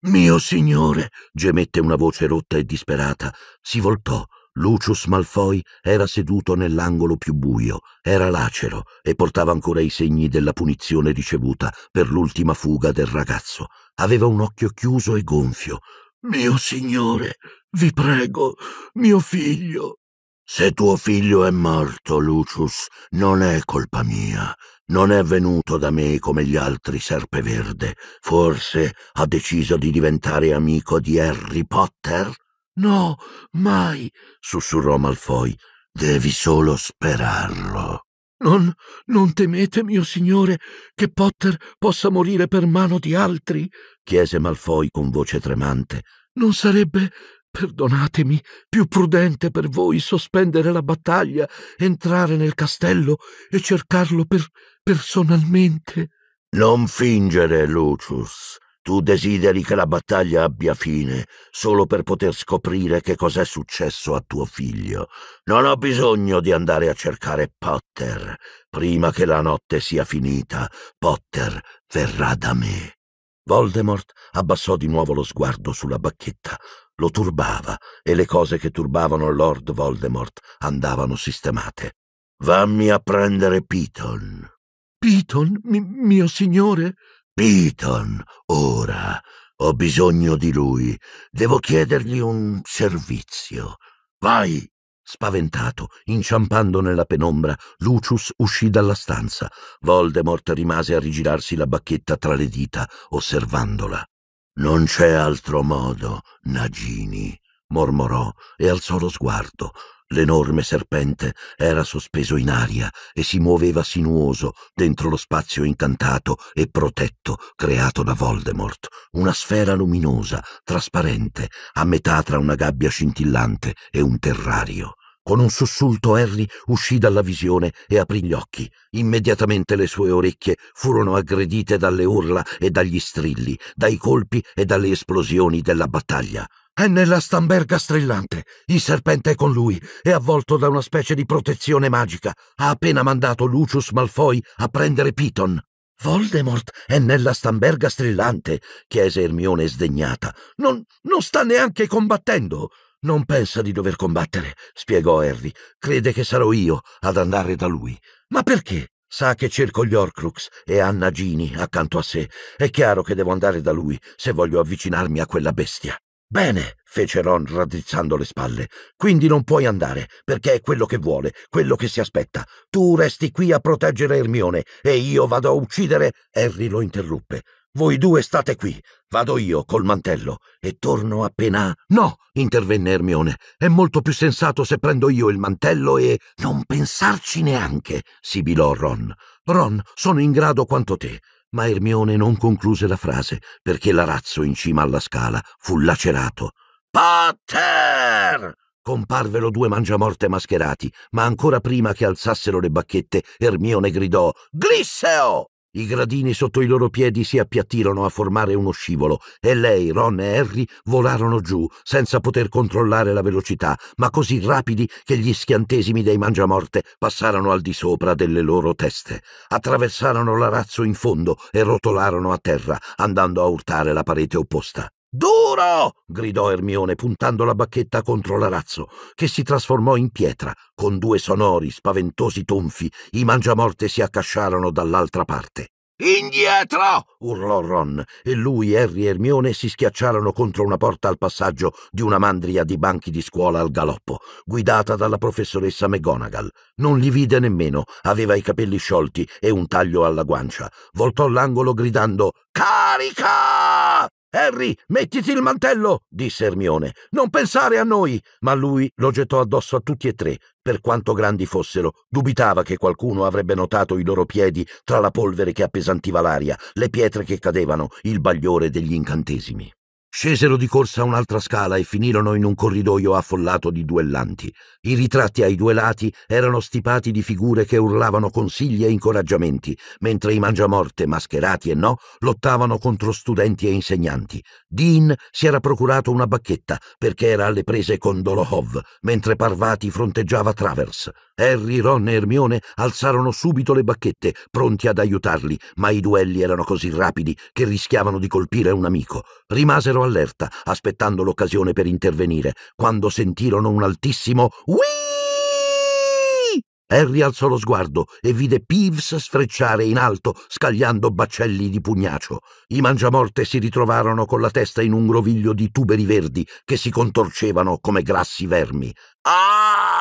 Mio signore! gemette una voce rotta e disperata. Si voltò. Lucius Malfoy era seduto nell'angolo più buio, era lacero e portava ancora i segni della punizione ricevuta per l'ultima fuga del ragazzo. Aveva un occhio chiuso e gonfio. Mio signore, vi prego, mio figlio, se tuo figlio è morto, Lucius, non è colpa mia. Non è venuto da me come gli altri serpeverde. Forse ha deciso di diventare amico di Harry Potter? No, mai, sussurrò Malfoy. Devi solo sperarlo. Non, non temete, mio signore, che Potter possa morire per mano di altri? chiese Malfoy con voce tremante. Non sarebbe Perdonatemi, più prudente per voi sospendere la battaglia, entrare nel castello e cercarlo per personalmente. Non fingere, Lucius. Tu desideri che la battaglia abbia fine solo per poter scoprire che cos'è successo a tuo figlio. Non ho bisogno di andare a cercare Potter. Prima che la notte sia finita, Potter verrà da me. Voldemort abbassò di nuovo lo sguardo sulla bacchetta. Lo turbava e le cose che turbavano Lord Voldemort andavano sistemate. Vammi a prendere Piton. Piton, mi- mio signore? Piton, ora. Ho bisogno di lui. Devo chiedergli un servizio. Vai, Spaventato, inciampando nella penombra, Lucius uscì dalla stanza. Voldemort rimase a rigirarsi la bacchetta tra le dita, osservandola. Non c'è altro modo, Nagini, mormorò e alzò lo sguardo. L'enorme serpente era sospeso in aria e si muoveva sinuoso dentro lo spazio incantato e protetto creato da Voldemort, una sfera luminosa, trasparente, a metà tra una gabbia scintillante e un terrario. Con un sussulto Harry uscì dalla visione e aprì gli occhi. Immediatamente le sue orecchie furono aggredite dalle urla e dagli strilli, dai colpi e dalle esplosioni della battaglia. È nella stamberga strillante. Il serpente è con lui, e avvolto da una specie di protezione magica. Ha appena mandato Lucius Malfoy a prendere Piton. Voldemort è nella stamberga strillante, chiese Ermione sdegnata. Non, non sta neanche combattendo. Non pensa di dover combattere, spiegò Harry. Crede che sarò io ad andare da lui. Ma perché? Sa che cerco gli Orcrux e Anna Gini accanto a sé. È chiaro che devo andare da lui se voglio avvicinarmi a quella bestia. Bene, fece Ron raddrizzando le spalle. Quindi non puoi andare, perché è quello che vuole, quello che si aspetta. Tu resti qui a proteggere Ermione e io vado a uccidere. Harry lo interruppe. Voi due state qui. Vado io col mantello e torno appena. No, intervenne Ermione. È molto più sensato se prendo io il mantello e. Non pensarci neanche, sibilò Ron. Ron, sono in grado quanto te. Ma Ermione non concluse la frase, perché l'arazzo in cima alla scala fu lacerato. Pater! Comparvero due mangiamorte mascherati, ma ancora prima che alzassero le bacchette, Ermione gridò Glisseo! I gradini sotto i loro piedi si appiattirono a formare uno scivolo e lei, Ron e Harry volarono giù senza poter controllare la velocità, ma così rapidi che gli schiantesimi dei mangiamorte passarono al di sopra delle loro teste. Attraversarono l'arazzo in fondo e rotolarono a terra, andando a urtare la parete opposta. Duro! gridò Ermione puntando la bacchetta contro l'arazzo, che si trasformò in pietra. Con due sonori, spaventosi tonfi, i mangiamorte si accasciarono dall'altra parte. Indietro! urlò Ron, e lui, Harry e Ermione si schiacciarono contro una porta al passaggio di una mandria di banchi di scuola al galoppo, guidata dalla professoressa McGonagall. Non li vide nemmeno, aveva i capelli sciolti e un taglio alla guancia. Voltò l'angolo gridando Carica! Harry, mettiti il mantello! disse Ermione. Non pensare a noi! Ma lui lo gettò addosso a tutti e tre, per quanto grandi fossero. Dubitava che qualcuno avrebbe notato i loro piedi tra la polvere che appesantiva l'aria, le pietre che cadevano, il bagliore degli incantesimi. Scesero di corsa un'altra scala e finirono in un corridoio affollato di duellanti. I ritratti ai due lati erano stipati di figure che urlavano consigli e incoraggiamenti, mentre i mangiamorte, mascherati e no, lottavano contro studenti e insegnanti. Dean si era procurato una bacchetta perché era alle prese con Dolohov, mentre Parvati fronteggiava Travers. Harry, Ron e Hermione alzarono subito le bacchette, pronti ad aiutarli, ma i duelli erano così rapidi che rischiavano di colpire un amico. Rimasero allerta, aspettando l'occasione per intervenire, quando sentirono un altissimo Wii! Harry alzò lo sguardo e vide Peeves sfrecciare in alto, scagliando baccelli di pugnacio. I mangiamorte si ritrovarono con la testa in un groviglio di tuberi verdi che si contorcevano come grassi vermi. Ah!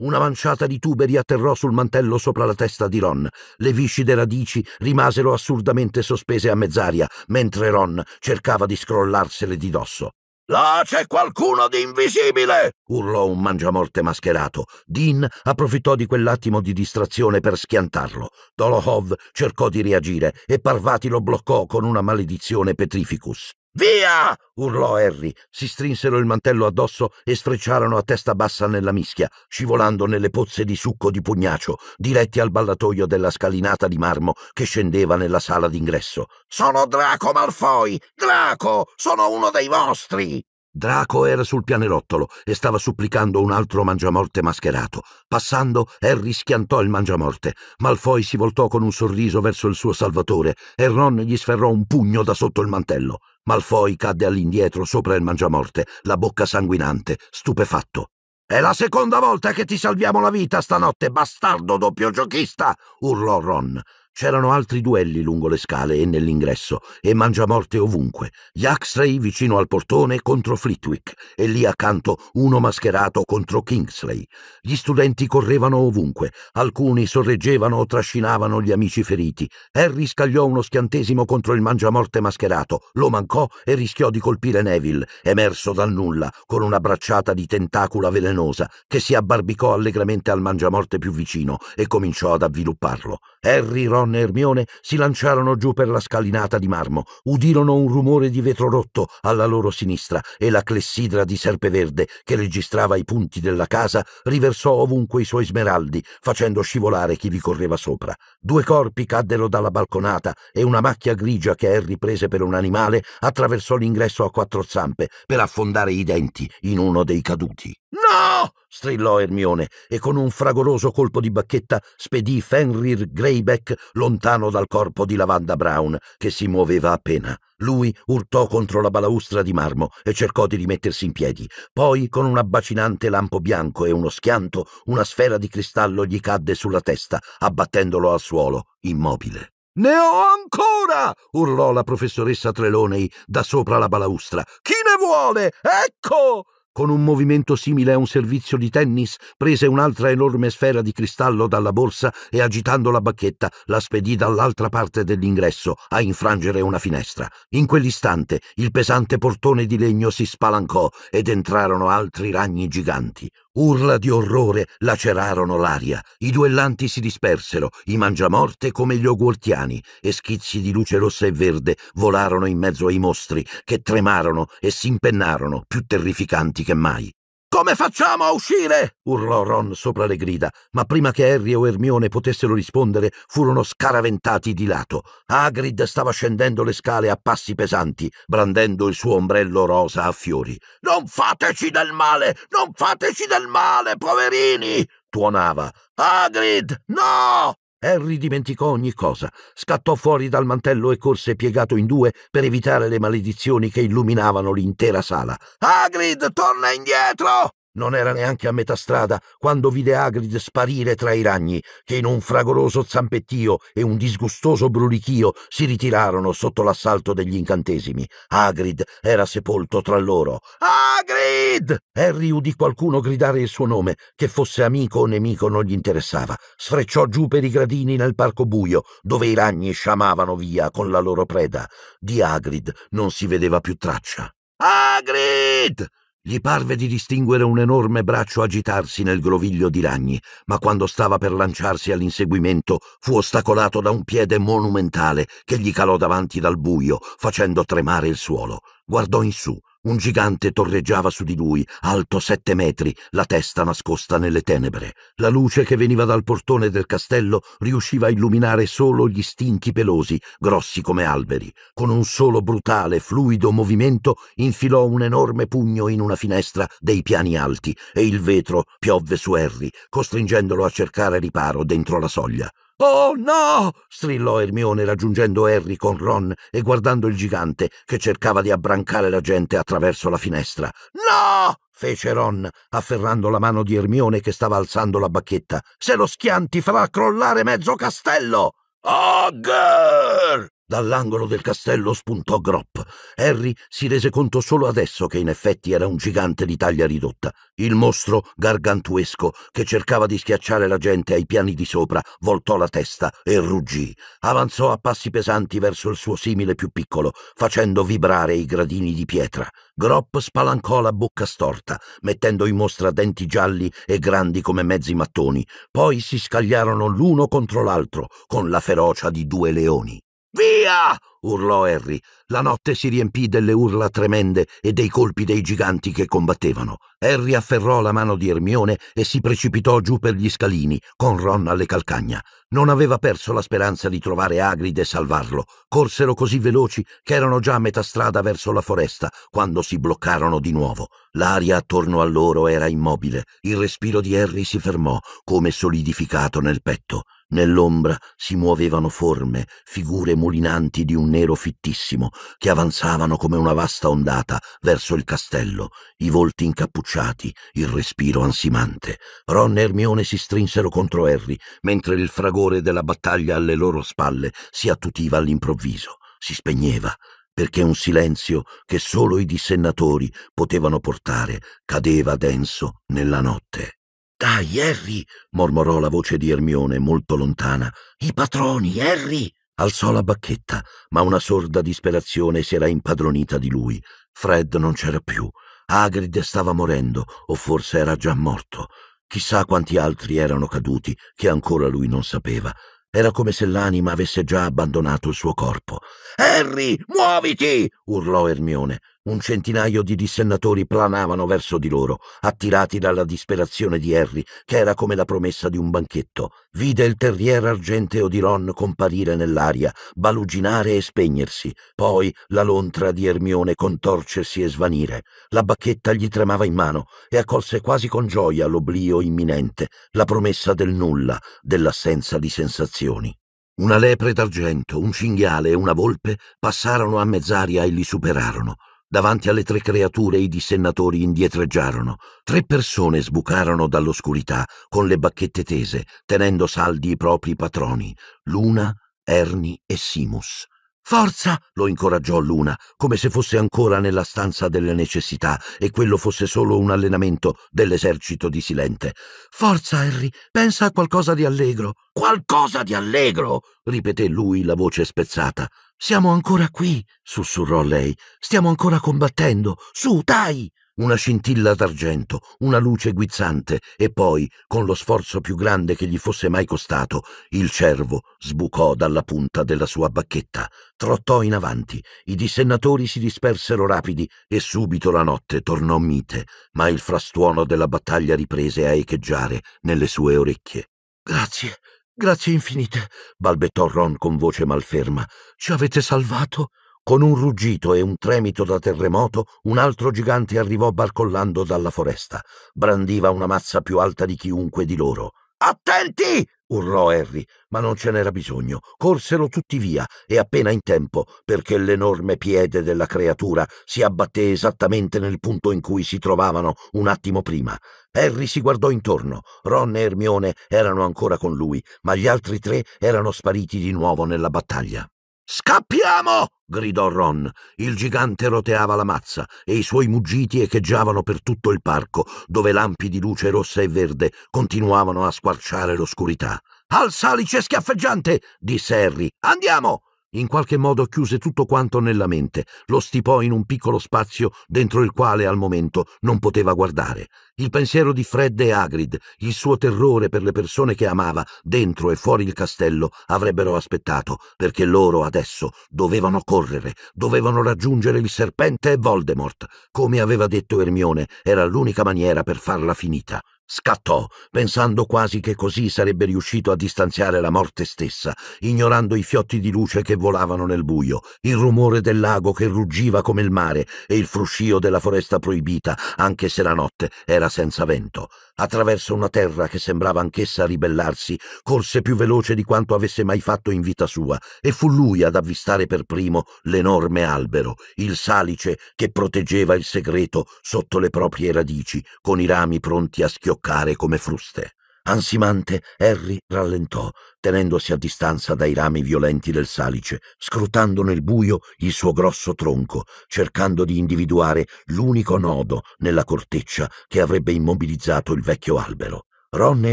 Una manciata di tuberi atterrò sul mantello sopra la testa di Ron. Le viscide radici rimasero assurdamente sospese a mezz'aria, mentre Ron cercava di scrollarsele di dosso. Là c'è qualcuno di invisibile! urlò un mangiamorte mascherato. Dean approfittò di quell'attimo di distrazione per schiantarlo. Dolohov cercò di reagire e Parvati lo bloccò con una maledizione petrificus. Via! urlò Harry. Si strinsero il mantello addosso e sfrecciarono a testa bassa nella mischia, scivolando nelle pozze di succo di pugnacio, diretti al ballatoio della scalinata di marmo che scendeva nella sala d'ingresso. Sono Draco Malfoy! Draco! Sono uno dei vostri! Draco era sul pianerottolo e stava supplicando un altro mangiamorte mascherato. Passando, Harry schiantò il mangiamorte. Malfoy si voltò con un sorriso verso il suo salvatore e Ron gli sferrò un pugno da sotto il mantello. Malfoy cadde all'indietro sopra il mangiamorte, la bocca sanguinante, stupefatto. È la seconda volta che ti salviamo la vita stanotte, bastardo doppio giochista! urlò Ron. C'erano altri duelli lungo le scale e nell'ingresso, e mangiamorte ovunque. Gli Axley vicino al portone contro Flitwick, e lì accanto uno mascherato contro Kingsley. Gli studenti correvano ovunque, alcuni sorreggevano o trascinavano gli amici feriti. Harry scagliò uno schiantesimo contro il mangiamorte mascherato, lo mancò e rischiò di colpire Neville, emerso dal nulla, con una bracciata di tentacula velenosa, che si abbarbicò allegramente al mangiamorte più vicino e cominciò ad avvilupparlo. Harry, Ron Ron e Ermione si lanciarono giù per la scalinata di marmo. Udirono un rumore di vetro rotto alla loro sinistra e la clessidra di serpeverde, che registrava i punti della casa, riversò ovunque i suoi smeraldi, facendo scivolare chi vi correva sopra. Due corpi caddero dalla balconata e una macchia grigia che Harry prese per un animale attraversò l'ingresso a quattro zampe per affondare i denti in uno dei caduti. No! strillò Ermione e con un fragoroso colpo di bacchetta spedì Fenrir Greyback lontano dal corpo di Lavanda Brown, che si muoveva appena. Lui urtò contro la balaustra di marmo e cercò di rimettersi in piedi. Poi, con un abbacinante lampo bianco e uno schianto, una sfera di cristallo gli cadde sulla testa, abbattendolo al suolo, immobile. Ne ho ancora! urlò la professoressa Trelonei da sopra la balaustra. Chi ne vuole? Ecco! Con un movimento simile a un servizio di tennis, prese un'altra enorme sfera di cristallo dalla borsa e agitando la bacchetta la spedì dall'altra parte dell'ingresso a infrangere una finestra. In quell'istante il pesante portone di legno si spalancò ed entrarono altri ragni giganti. Urla di orrore lacerarono l'aria, i duellanti si dispersero, i mangiamorte come gli ogortiani, e schizzi di luce rossa e verde volarono in mezzo ai mostri che tremarono e s'impennarono più terrificanti che mai. Come facciamo a uscire? urlò Ron sopra le grida, ma prima che Harry o Ermione potessero rispondere furono scaraventati di lato. Hagrid stava scendendo le scale a passi pesanti, brandendo il suo ombrello rosa a fiori. Non fateci del male! Non fateci del male, poverini! tuonava. Hagrid! No! Harry dimenticò ogni cosa, scattò fuori dal mantello e corse piegato in due per evitare le maledizioni che illuminavano l'intera sala. Hagrid, torna indietro! Non era neanche a metà strada quando vide Agrid sparire tra i ragni, che in un fragoroso zampettio e un disgustoso brulichio si ritirarono sotto l'assalto degli incantesimi. Agrid era sepolto tra loro. Agrid! Harry udì qualcuno gridare il suo nome, che fosse amico o nemico non gli interessava. Sfrecciò giù per i gradini nel parco buio, dove i ragni sciamavano via con la loro preda. Di Agrid non si vedeva più traccia. Agrid! Gli parve di distinguere un enorme braccio agitarsi nel groviglio di ragni, ma quando stava per lanciarsi all'inseguimento fu ostacolato da un piede monumentale che gli calò davanti dal buio, facendo tremare il suolo. Guardò in su un gigante torreggiava su di lui, alto sette metri, la testa nascosta nelle tenebre. La luce che veniva dal portone del castello riusciva a illuminare solo gli stinchi pelosi, grossi come alberi. Con un solo brutale, fluido movimento infilò un enorme pugno in una finestra dei piani alti e il vetro piovve su Harry, costringendolo a cercare riparo dentro la soglia. Oh no! strillò Ermione raggiungendo Harry con Ron e guardando il gigante che cercava di abbrancare la gente attraverso la finestra. No! fece Ron, afferrando la mano di Ermione che stava alzando la bacchetta. Se lo schianti farà crollare mezzo castello! Ogger! Dall'angolo del castello spuntò Gropp. Harry si rese conto solo adesso che in effetti era un gigante di taglia ridotta, il mostro gargantuesco che cercava di schiacciare la gente ai piani di sopra, voltò la testa e ruggì. Avanzò a passi pesanti verso il suo simile più piccolo, facendo vibrare i gradini di pietra. Gropp spalancò la bocca storta, mettendo in mostra denti gialli e grandi come mezzi mattoni. Poi si scagliarono l'uno contro l'altro, con la ferocia di due leoni. spear urlò Harry. La notte si riempì delle urla tremende e dei colpi dei giganti che combattevano. Harry afferrò la mano di Ermione e si precipitò giù per gli scalini, con Ron alle calcagna. Non aveva perso la speranza di trovare Agrid e salvarlo. Corsero così veloci che erano già a metà strada verso la foresta, quando si bloccarono di nuovo. L'aria attorno a loro era immobile. Il respiro di Harry si fermò, come solidificato nel petto. Nell'ombra si muovevano forme, figure mulinanti di un nero nero fittissimo che avanzavano come una vasta ondata verso il castello, i volti incappucciati, il respiro ansimante. Ron e Hermione si strinsero contro Harry, mentre il fragore della battaglia alle loro spalle si attutiva all'improvviso, si spegneva, perché un silenzio che solo i dissennatori potevano portare cadeva denso nella notte. Dai, Harry! mormorò la voce di Ermione, molto lontana. I patroni, Harry! Alzò la bacchetta, ma una sorda disperazione si era impadronita di lui. Fred non c'era più. Agrid stava morendo, o forse era già morto. Chissà quanti altri erano caduti, che ancora lui non sapeva. Era come se l'anima avesse già abbandonato il suo corpo. Harry, muoviti! urlò Ermione. Un centinaio di dissennatori planavano verso di loro, attirati dalla disperazione di Harry, che era come la promessa di un banchetto. Vide il terriere argenteo di Ron comparire nell'aria, baluginare e spegnersi, poi la lontra di Ermione contorcersi e svanire. La bacchetta gli tremava in mano e accolse quasi con gioia l'oblio imminente, la promessa del nulla, dell'assenza di sensazioni. Una lepre d'argento, un cinghiale e una volpe passarono a mezz'aria e li superarono. Davanti alle tre creature i dissennatori indietreggiarono. Tre persone sbucarono dall'oscurità con le bacchette tese, tenendo saldi i propri patroni, Luna, Erni e Simus. Forza! lo incoraggiò Luna, come se fosse ancora nella stanza delle necessità e quello fosse solo un allenamento dell'esercito di Silente. Forza, Harry, pensa a qualcosa di allegro. Qualcosa di allegro! ripeté lui la voce spezzata. Siamo ancora qui, sussurrò lei. Stiamo ancora combattendo. Su, dai! Una scintilla d'argento, una luce guizzante e poi, con lo sforzo più grande che gli fosse mai costato, il cervo sbucò dalla punta della sua bacchetta, trottò in avanti, i dissennatori si dispersero rapidi e subito la notte tornò mite, ma il frastuono della battaglia riprese a echeggiare nelle sue orecchie. Grazie, Grazie infinite, balbettò Ron con voce malferma. Ci avete salvato? Con un ruggito e un tremito da terremoto, un altro gigante arrivò barcollando dalla foresta. Brandiva una mazza più alta di chiunque di loro. Attenti! urlò Harry, ma non ce n'era bisogno. Corsero tutti via e appena in tempo, perché l'enorme piede della creatura si abbatté esattamente nel punto in cui si trovavano un attimo prima. Harry si guardò intorno. Ron e Ermione erano ancora con lui, ma gli altri tre erano spariti di nuovo nella battaglia. Scappiamo! gridò Ron. Il gigante roteava la mazza e i suoi muggiti echeggiavano per tutto il parco, dove lampi di luce rossa e verde continuavano a squarciare l'oscurità. Al salice schiaffeggiante! disse Harry. Andiamo! in qualche modo chiuse tutto quanto nella mente, lo stipò in un piccolo spazio dentro il quale al momento non poteva guardare. Il pensiero di Fred e Agrid, il suo terrore per le persone che amava, dentro e fuori il castello, avrebbero aspettato, perché loro adesso dovevano correre, dovevano raggiungere il serpente e Voldemort. Come aveva detto Ermione, era l'unica maniera per farla finita. Scattò, pensando quasi che così sarebbe riuscito a distanziare la morte stessa, ignorando i fiotti di luce che volavano nel buio, il rumore del lago che ruggiva come il mare e il fruscio della foresta proibita, anche se la notte era senza vento attraverso una terra che sembrava anch'essa ribellarsi, corse più veloce di quanto avesse mai fatto in vita sua, e fu lui ad avvistare per primo l'enorme albero, il salice che proteggeva il segreto sotto le proprie radici, con i rami pronti a schioccare come fruste. Ansimante, Harry rallentò, tenendosi a distanza dai rami violenti del salice, scrutando nel buio il suo grosso tronco, cercando di individuare l'unico nodo nella corteccia che avrebbe immobilizzato il vecchio albero. Ron e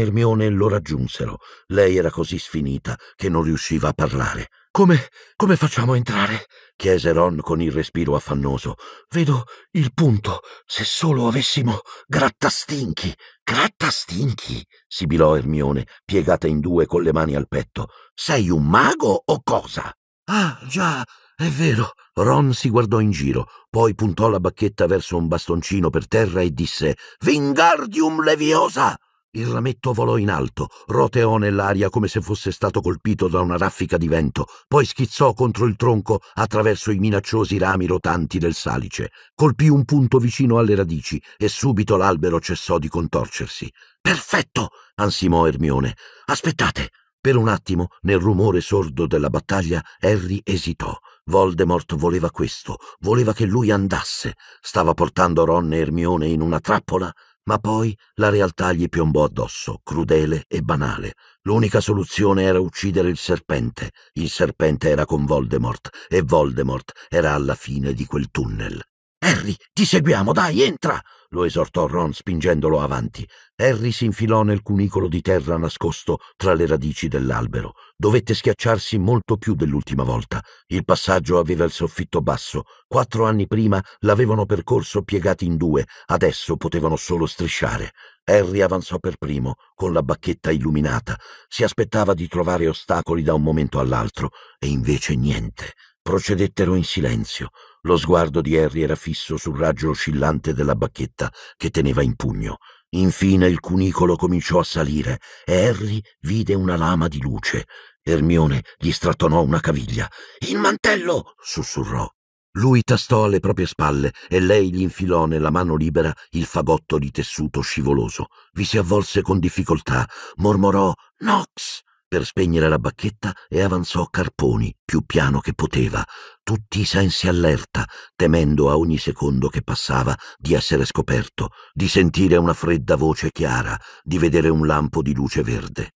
Hermione lo raggiunsero. Lei era così sfinita che non riusciva a parlare. Come, come facciamo a entrare? chiese Ron con il respiro affannoso. Vedo il punto. Se solo avessimo grattastinchi. Grattastinchi? sibilò Ermione, piegata in due con le mani al petto. Sei un mago o cosa? Ah, già, è vero. Ron si guardò in giro, poi puntò la bacchetta verso un bastoncino per terra e disse Vingardium Leviosa! Il rametto volò in alto, roteò nell'aria come se fosse stato colpito da una raffica di vento, poi schizzò contro il tronco attraverso i minacciosi rami rotanti del salice, colpì un punto vicino alle radici e subito l'albero cessò di contorcersi. Perfetto! ansimò Ermione. Aspettate! Per un attimo, nel rumore sordo della battaglia, Harry esitò. Voldemort voleva questo, voleva che lui andasse. Stava portando Ron e Ermione in una trappola? Ma poi la realtà gli piombò addosso, crudele e banale. L'unica soluzione era uccidere il serpente. Il serpente era con Voldemort e Voldemort era alla fine di quel tunnel. Harry, ti seguiamo, dai, entra! lo esortò Ron spingendolo avanti. Harry si infilò nel cunicolo di terra nascosto tra le radici dell'albero. Dovette schiacciarsi molto più dell'ultima volta. Il passaggio aveva il soffitto basso. Quattro anni prima l'avevano percorso piegati in due, adesso potevano solo strisciare. Harry avanzò per primo, con la bacchetta illuminata. Si aspettava di trovare ostacoli da un momento all'altro, e invece niente. Procedettero in silenzio. Lo sguardo di Harry era fisso sul raggio oscillante della bacchetta che teneva in pugno. Infine il cunicolo cominciò a salire e Harry vide una lama di luce. Ermione gli strattonò una caviglia. Il mantello! sussurrò. Lui tastò alle proprie spalle e lei gli infilò nella mano libera il fagotto di tessuto scivoloso. Vi si avvolse con difficoltà, mormorò Nox per spegnere la bacchetta e avanzò Carponi, più piano che poteva, tutti i sensi allerta, temendo a ogni secondo che passava di essere scoperto, di sentire una fredda voce chiara, di vedere un lampo di luce verde.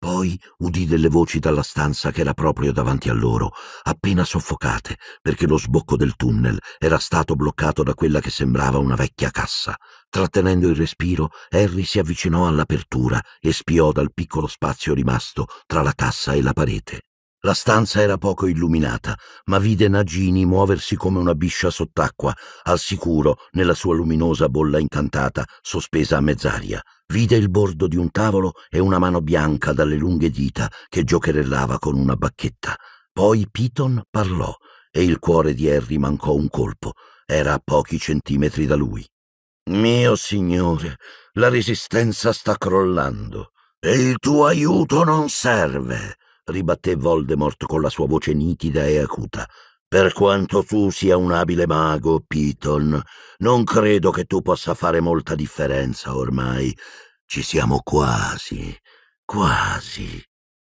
Poi udì delle voci dalla stanza che era proprio davanti a loro, appena soffocate, perché lo sbocco del tunnel era stato bloccato da quella che sembrava una vecchia cassa. Trattenendo il respiro, Harry si avvicinò all'apertura e spiò dal piccolo spazio rimasto tra la cassa e la parete. La stanza era poco illuminata, ma vide Nagini muoversi come una biscia sott'acqua, al sicuro nella sua luminosa bolla incantata, sospesa a mezz'aria. Vide il bordo di un tavolo e una mano bianca dalle lunghe dita che giocherellava con una bacchetta. Poi Piton parlò e il cuore di Harry mancò un colpo. Era a pochi centimetri da lui. Mio signore, la resistenza sta crollando e il tuo aiuto non serve ribatté Voldemort con la sua voce nitida e acuta. Per quanto tu sia un abile mago, Piton, non credo che tu possa fare molta differenza ormai. Ci siamo quasi, quasi.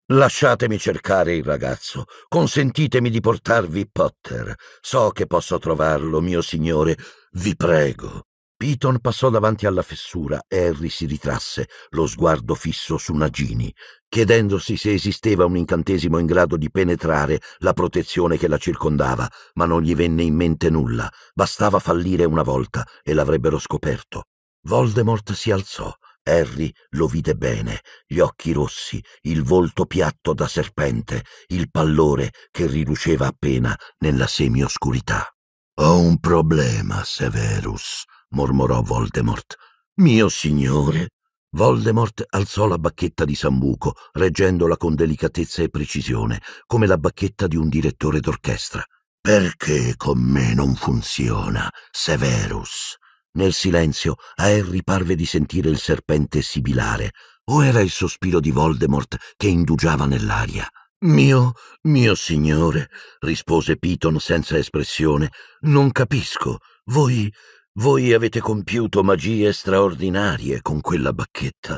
Lasciatemi cercare il ragazzo, consentitemi di portarvi Potter. So che posso trovarlo, mio signore, vi prego. Piton passò davanti alla fessura e Harry si ritrasse, lo sguardo fisso su Nagini, chiedendosi se esisteva un incantesimo in grado di penetrare la protezione che la circondava, ma non gli venne in mente nulla. Bastava fallire una volta e l'avrebbero scoperto. Voldemort si alzò. Harry lo vide bene, gli occhi rossi, il volto piatto da serpente, il pallore che riluceva appena nella semioscurità. Ho un problema, Severus, mormorò Voldemort. Mio signore! Voldemort alzò la bacchetta di Sambuco, reggendola con delicatezza e precisione, come la bacchetta di un direttore d'orchestra. Perché con me non funziona, Severus? Nel silenzio a Harry parve di sentire il serpente sibilare, o era il sospiro di Voldemort che indugiava nell'aria. Mio, mio signore, rispose Piton senza espressione, non capisco. Voi voi avete compiuto magie straordinarie con quella bacchetta.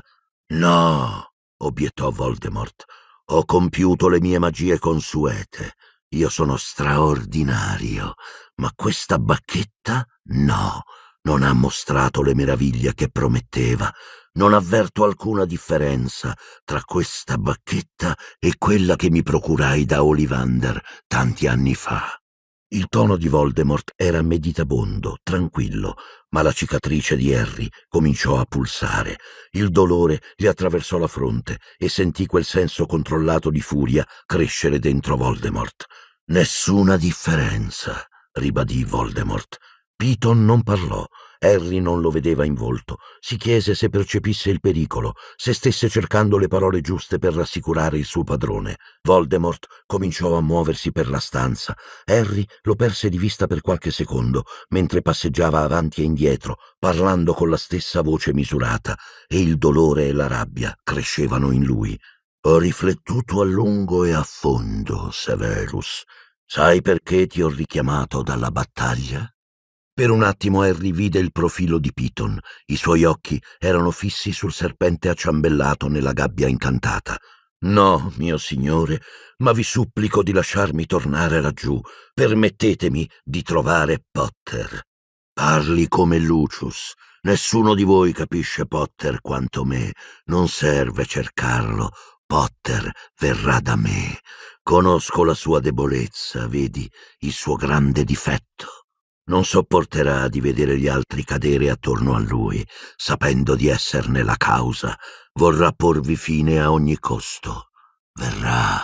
No, obiettò Voldemort. Ho compiuto le mie magie consuete. Io sono straordinario. Ma questa bacchetta? No, non ha mostrato le meraviglie che prometteva. Non avverto alcuna differenza tra questa bacchetta e quella che mi procurai da Olivander tanti anni fa. Il tono di Voldemort era meditabondo, tranquillo, ma la cicatrice di Harry cominciò a pulsare. Il dolore gli attraversò la fronte e sentì quel senso controllato di furia crescere dentro Voldemort. Nessuna differenza, ribadì Voldemort. Piton non parlò, Harry non lo vedeva in volto. Si chiese se percepisse il pericolo, se stesse cercando le parole giuste per rassicurare il suo padrone. Voldemort cominciò a muoversi per la stanza. Harry lo perse di vista per qualche secondo, mentre passeggiava avanti e indietro, parlando con la stessa voce misurata, e il dolore e la rabbia crescevano in lui. Ho riflettuto a lungo e a fondo, Severus. Sai perché ti ho richiamato dalla battaglia? Per un attimo Harry vide il profilo di Piton. I suoi occhi erano fissi sul serpente acciambellato nella gabbia incantata. No, mio signore, ma vi supplico di lasciarmi tornare laggiù. Permettetemi di trovare Potter. Parli come Lucius. Nessuno di voi capisce Potter quanto me. Non serve cercarlo. Potter verrà da me. Conosco la sua debolezza, vedi, il suo grande difetto non sopporterà di vedere gli altri cadere attorno a lui, sapendo di esserne la causa, vorrà porvi fine a ogni costo. Verrà.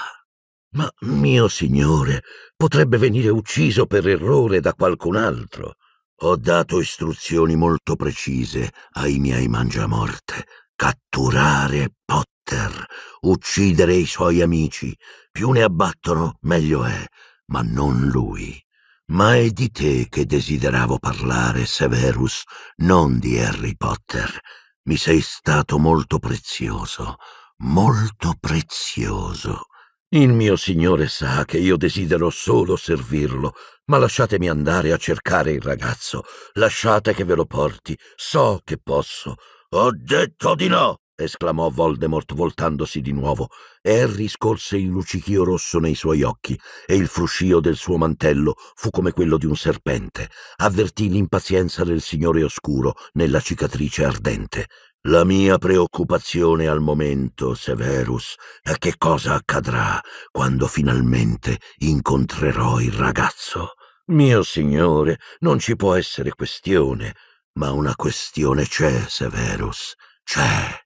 Ma mio signore, potrebbe venire ucciso per errore da qualcun altro. Ho dato istruzioni molto precise ai miei mangiamorte. Catturare Potter, uccidere i suoi amici. Più ne abbattono, meglio è, ma non lui. Ma è di te che desideravo parlare, Severus, non di Harry Potter. Mi sei stato molto prezioso, molto prezioso. Il mio signore sa che io desidero solo servirlo, ma lasciatemi andare a cercare il ragazzo. Lasciate che ve lo porti. So che posso. Ho detto di no esclamò Voldemort voltandosi di nuovo. Harry scorse il luccichio rosso nei suoi occhi e il fruscio del suo mantello fu come quello di un serpente. Avvertì l'impazienza del Signore Oscuro nella cicatrice ardente. La mia preoccupazione al momento, Severus, è che cosa accadrà quando finalmente incontrerò il ragazzo. Mio signore, non ci può essere questione, ma una questione c'è, Severus, c'è.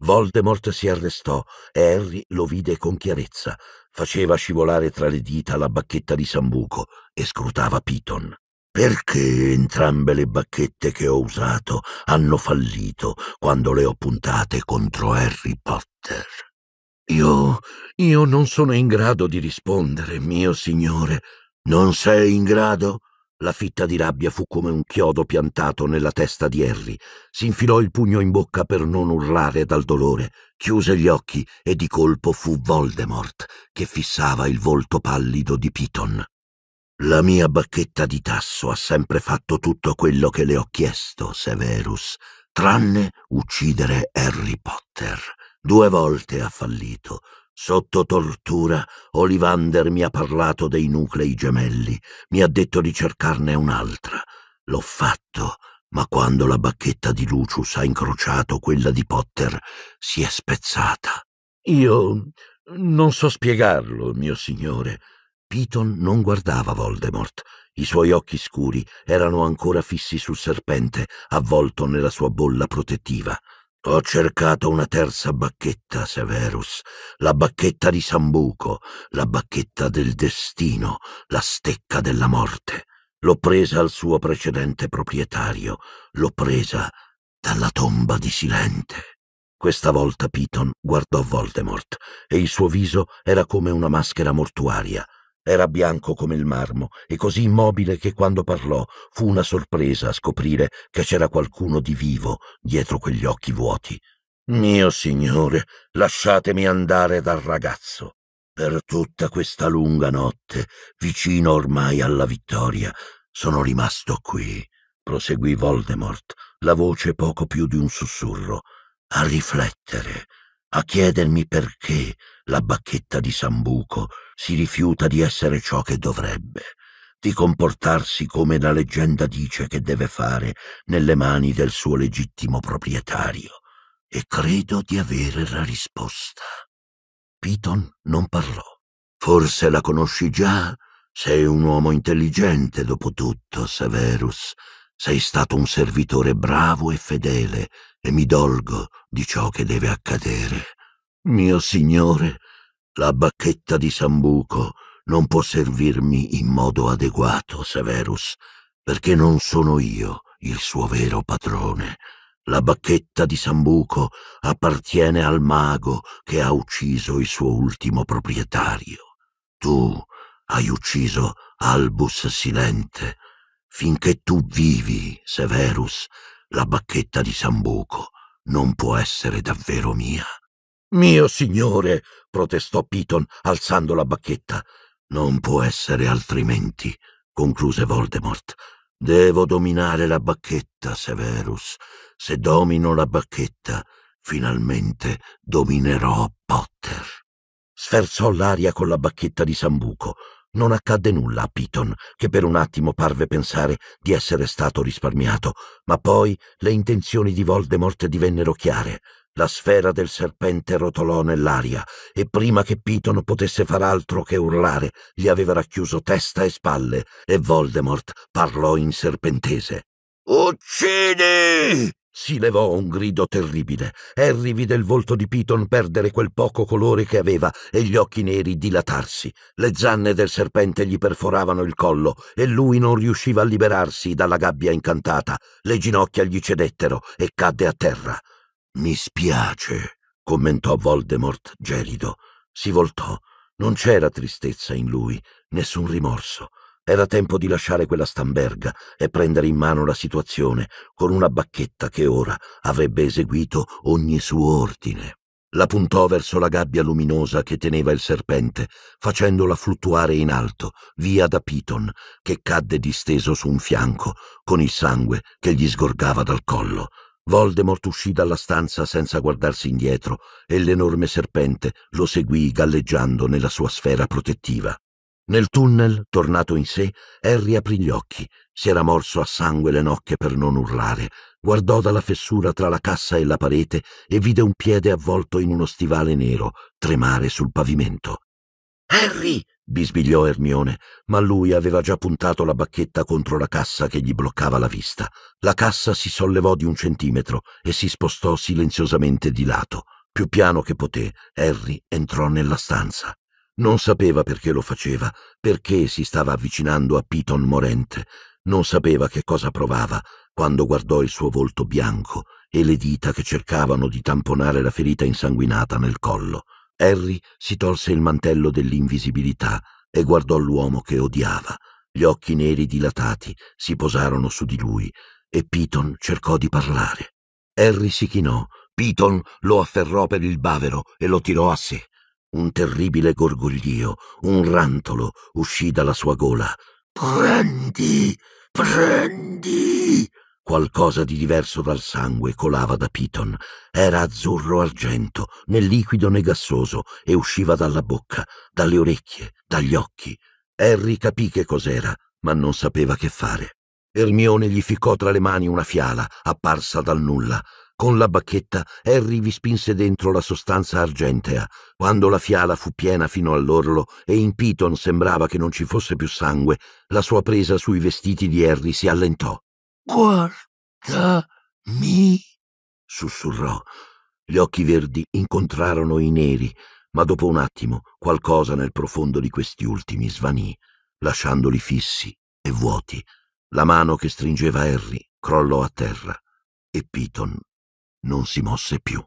Voldemort si arrestò e Harry lo vide con chiarezza. Faceva scivolare tra le dita la bacchetta di sambuco e scrutava Piton. Perché entrambe le bacchette che ho usato hanno fallito quando le ho puntate contro Harry Potter? Io. io non sono in grado di rispondere, mio signore. Non sei in grado? La fitta di rabbia fu come un chiodo piantato nella testa di Harry. Si infilò il pugno in bocca per non urlare dal dolore, chiuse gli occhi e di colpo fu Voldemort che fissava il volto pallido di Piton. La mia bacchetta di tasso ha sempre fatto tutto quello che le ho chiesto, Severus, tranne uccidere Harry Potter. Due volte ha fallito, Sotto tortura, Olivander mi ha parlato dei nuclei gemelli, mi ha detto di cercarne un'altra. L'ho fatto, ma quando la bacchetta di Lucius ha incrociato quella di Potter, si è spezzata. Io non so spiegarlo, mio signore. Piton non guardava Voldemort. I suoi occhi scuri erano ancora fissi sul serpente, avvolto nella sua bolla protettiva. Ho cercato una terza bacchetta, Severus, la bacchetta di Sambuco, la bacchetta del destino, la stecca della morte. L'ho presa al suo precedente proprietario, l'ho presa dalla tomba di Silente. Questa volta Piton guardò Voldemort e il suo viso era come una maschera mortuaria, era bianco come il marmo e così immobile che quando parlò fu una sorpresa scoprire che c'era qualcuno di vivo dietro quegli occhi vuoti. Mio signore, lasciatemi andare dal ragazzo. Per tutta questa lunga notte, vicino ormai alla vittoria, sono rimasto qui, proseguì Voldemort, la voce poco più di un sussurro, a riflettere a chiedermi perché la bacchetta di Sambuco si rifiuta di essere ciò che dovrebbe, di comportarsi come la leggenda dice che deve fare nelle mani del suo legittimo proprietario. E credo di avere la risposta. Piton non parlò. Forse la conosci già? Sei un uomo intelligente, dopo tutto, Severus, sei stato un servitore bravo e fedele, e mi dolgo di ciò che deve accadere. Mio signore, la bacchetta di Sambuco non può servirmi in modo adeguato, Severus, perché non sono io il suo vero padrone. La bacchetta di Sambuco appartiene al mago che ha ucciso il suo ultimo proprietario. Tu hai ucciso Albus Silente, Finché tu vivi, Severus, la bacchetta di Sambuco non può essere davvero mia. Mio signore, protestò Piton alzando la bacchetta. Non può essere altrimenti, concluse Voldemort. Devo dominare la bacchetta, Severus. Se domino la bacchetta, finalmente dominerò Potter. Sferzò l'aria con la bacchetta di Sambuco. Non accadde nulla a Piton, che per un attimo parve pensare di essere stato risparmiato, ma poi le intenzioni di Voldemort divennero chiare. La sfera del serpente rotolò nell'aria e prima che Piton potesse far altro che urlare, gli aveva racchiuso testa e spalle e Voldemort parlò in serpentese. Uccidi! Si levò un grido terribile. Harry vide il volto di Piton perdere quel poco colore che aveva e gli occhi neri dilatarsi. Le zanne del serpente gli perforavano il collo e lui non riusciva a liberarsi dalla gabbia incantata. Le ginocchia gli cedettero e cadde a terra. Mi spiace, commentò Voldemort gelido. Si voltò. Non c'era tristezza in lui, nessun rimorso. Era tempo di lasciare quella stamberga e prendere in mano la situazione con una bacchetta che ora avrebbe eseguito ogni suo ordine. La puntò verso la gabbia luminosa che teneva il serpente, facendola fluttuare in alto, via da Piton, che cadde disteso su un fianco, con il sangue che gli sgorgava dal collo. Voldemort uscì dalla stanza senza guardarsi indietro e l'enorme serpente lo seguì galleggiando nella sua sfera protettiva. Nel tunnel, tornato in sé, Harry aprì gli occhi, si era morso a sangue le nocche per non urlare, guardò dalla fessura tra la cassa e la parete e vide un piede avvolto in uno stivale nero tremare sul pavimento. Harry! bisbigliò Ermione, ma lui aveva già puntato la bacchetta contro la cassa che gli bloccava la vista. La cassa si sollevò di un centimetro e si spostò silenziosamente di lato. Più piano che poté, Harry entrò nella stanza. Non sapeva perché lo faceva, perché si stava avvicinando a Piton morente, non sapeva che cosa provava quando guardò il suo volto bianco e le dita che cercavano di tamponare la ferita insanguinata nel collo. Harry si tolse il mantello dell'invisibilità e guardò l'uomo che odiava. Gli occhi neri dilatati si posarono su di lui e Piton cercò di parlare. Harry si chinò. Piton lo afferrò per il bavero e lo tirò a sé. Un terribile gorgoglio, un rantolo uscì dalla sua gola. Prendi! Prendi! Qualcosa di diverso dal sangue colava da Piton. Era azzurro argento, né liquido né gassoso, e usciva dalla bocca, dalle orecchie, dagli occhi. Harry capì che cos'era, ma non sapeva che fare. Ermione gli ficcò tra le mani una fiala, apparsa dal nulla. Con la bacchetta Harry vi spinse dentro la sostanza argentea. Quando la fiala fu piena fino all'orlo e in Piton sembrava che non ci fosse più sangue, la sua presa sui vestiti di Harry si allentò. Guardami! sussurrò. Gli occhi verdi incontrarono i neri, ma dopo un attimo qualcosa nel profondo di questi ultimi svanì, lasciandoli fissi e vuoti. La mano che stringeva Harry crollò a terra e Piton non si mosse più.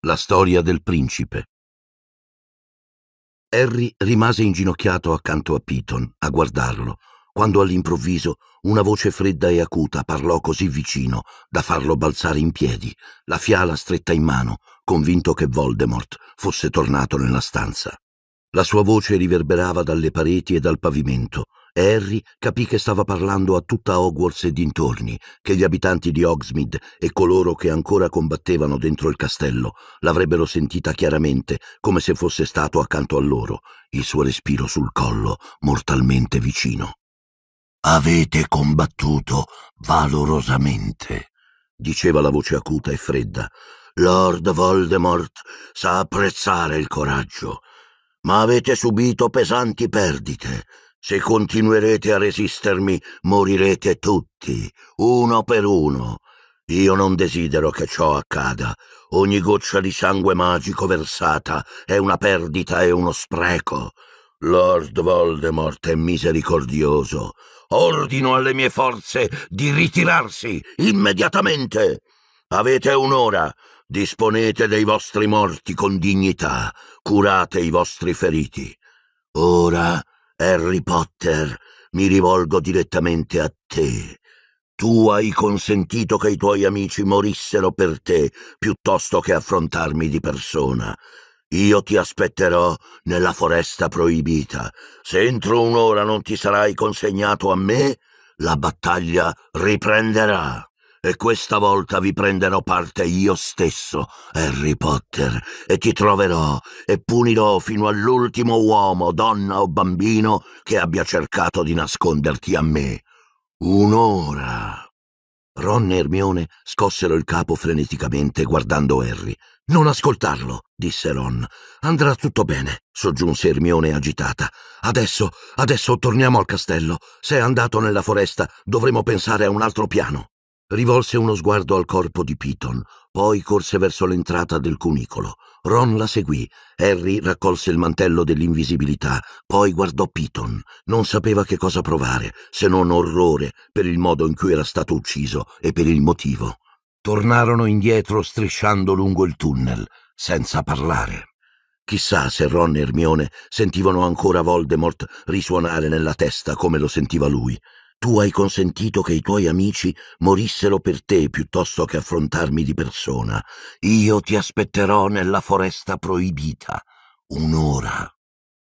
La storia del principe. Harry rimase inginocchiato accanto a Piton a guardarlo, quando all'improvviso una voce fredda e acuta parlò così vicino da farlo balzare in piedi, la fiala stretta in mano, convinto che Voldemort fosse tornato nella stanza. La sua voce riverberava dalle pareti e dal pavimento, Harry capì che stava parlando a tutta Hogwarts e dintorni, che gli abitanti di Hogsmeade e coloro che ancora combattevano dentro il castello l'avrebbero sentita chiaramente, come se fosse stato accanto a loro, il suo respiro sul collo, mortalmente vicino. Avete combattuto valorosamente, diceva la voce acuta e fredda. Lord Voldemort sa apprezzare il coraggio, ma avete subito pesanti perdite se continuerete a resistermi, morirete tutti, uno per uno. Io non desidero che ciò accada. Ogni goccia di sangue magico versata è una perdita e uno spreco. Lord Voldemort è misericordioso. Ordino alle mie forze di ritirarsi immediatamente. Avete un'ora. Disponete dei vostri morti con dignità. Curate i vostri feriti. Ora Harry Potter, mi rivolgo direttamente a te. Tu hai consentito che i tuoi amici morissero per te piuttosto che affrontarmi di persona. Io ti aspetterò nella foresta proibita. Se entro un'ora non ti sarai consegnato a me, la battaglia riprenderà. E questa volta vi prenderò parte io stesso, Harry Potter, e ti troverò e punirò fino all'ultimo uomo, donna o bambino che abbia cercato di nasconderti a me. Un'ora. Ron e Ermione scossero il capo freneticamente guardando Harry. Non ascoltarlo, disse Ron. Andrà tutto bene, soggiunse Ermione agitata. Adesso, adesso torniamo al castello. Se è andato nella foresta, dovremo pensare a un altro piano. Rivolse uno sguardo al corpo di Piton, poi corse verso l'entrata del cunicolo. Ron la seguì. Harry raccolse il mantello dell'invisibilità, poi guardò Piton. Non sapeva che cosa provare, se non orrore per il modo in cui era stato ucciso e per il motivo. Tornarono indietro strisciando lungo il tunnel, senza parlare. Chissà se Ron e Hermione sentivano ancora Voldemort risuonare nella testa come lo sentiva lui. Tu hai consentito che i tuoi amici morissero per te piuttosto che affrontarmi di persona. Io ti aspetterò nella foresta proibita. Un'ora.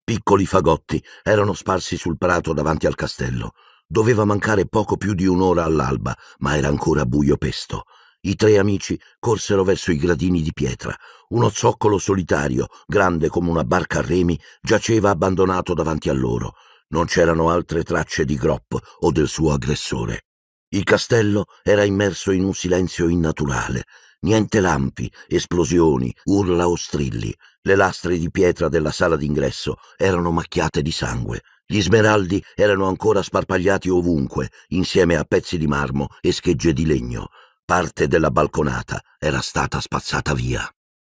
Piccoli fagotti erano sparsi sul prato davanti al castello. Doveva mancare poco più di un'ora all'alba, ma era ancora buio pesto. I tre amici corsero verso i gradini di pietra. Uno zoccolo solitario, grande come una barca a remi, giaceva abbandonato davanti a loro. Non c'erano altre tracce di Gropp o del suo aggressore. Il castello era immerso in un silenzio innaturale. Niente lampi, esplosioni, urla o strilli. Le lastre di pietra della sala d'ingresso erano macchiate di sangue. Gli smeraldi erano ancora sparpagliati ovunque, insieme a pezzi di marmo e schegge di legno. Parte della balconata era stata spazzata via.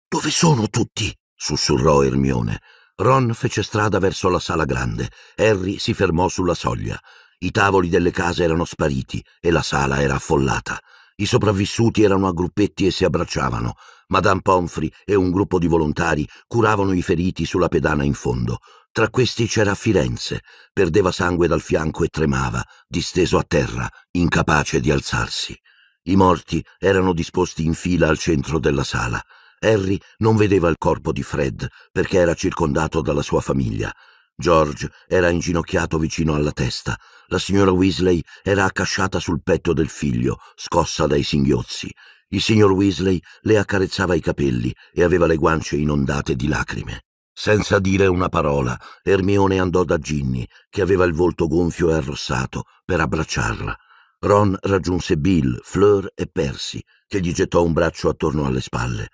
Dove sono tutti? sussurrò Ermione. Ron fece strada verso la sala grande. Harry si fermò sulla soglia. I tavoli delle case erano spariti e la sala era affollata. I sopravvissuti erano a gruppetti e si abbracciavano. Madame Pomfrey e un gruppo di volontari curavano i feriti sulla pedana in fondo. Tra questi c'era Firenze. Perdeva sangue dal fianco e tremava, disteso a terra, incapace di alzarsi. I morti erano disposti in fila al centro della sala. Harry non vedeva il corpo di Fred perché era circondato dalla sua famiglia. George era inginocchiato vicino alla testa, la signora Weasley era accasciata sul petto del figlio, scossa dai singhiozzi. Il signor Weasley le accarezzava i capelli e aveva le guance inondate di lacrime. Senza dire una parola, Ermione andò da Ginny, che aveva il volto gonfio e arrossato, per abbracciarla. Ron raggiunse Bill, Fleur e Percy, che gli gettò un braccio attorno alle spalle.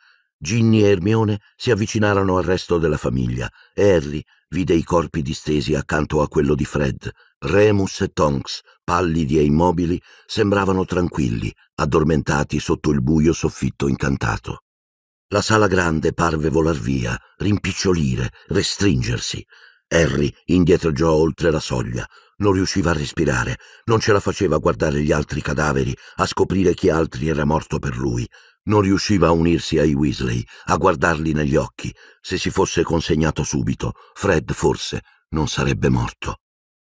Ginny e Ermione si avvicinarono al resto della famiglia e Harry vide i corpi distesi accanto a quello di Fred. Remus e Tonks, pallidi e immobili, sembravano tranquilli, addormentati sotto il buio soffitto incantato. La sala grande parve volar via, rimpicciolire, restringersi. Harry indietreggiò oltre la soglia. Non riusciva a respirare, non ce la faceva a guardare gli altri cadaveri, a scoprire chi altri era morto per lui. Non riusciva a unirsi ai Weasley, a guardarli negli occhi. Se si fosse consegnato subito, Fred forse non sarebbe morto.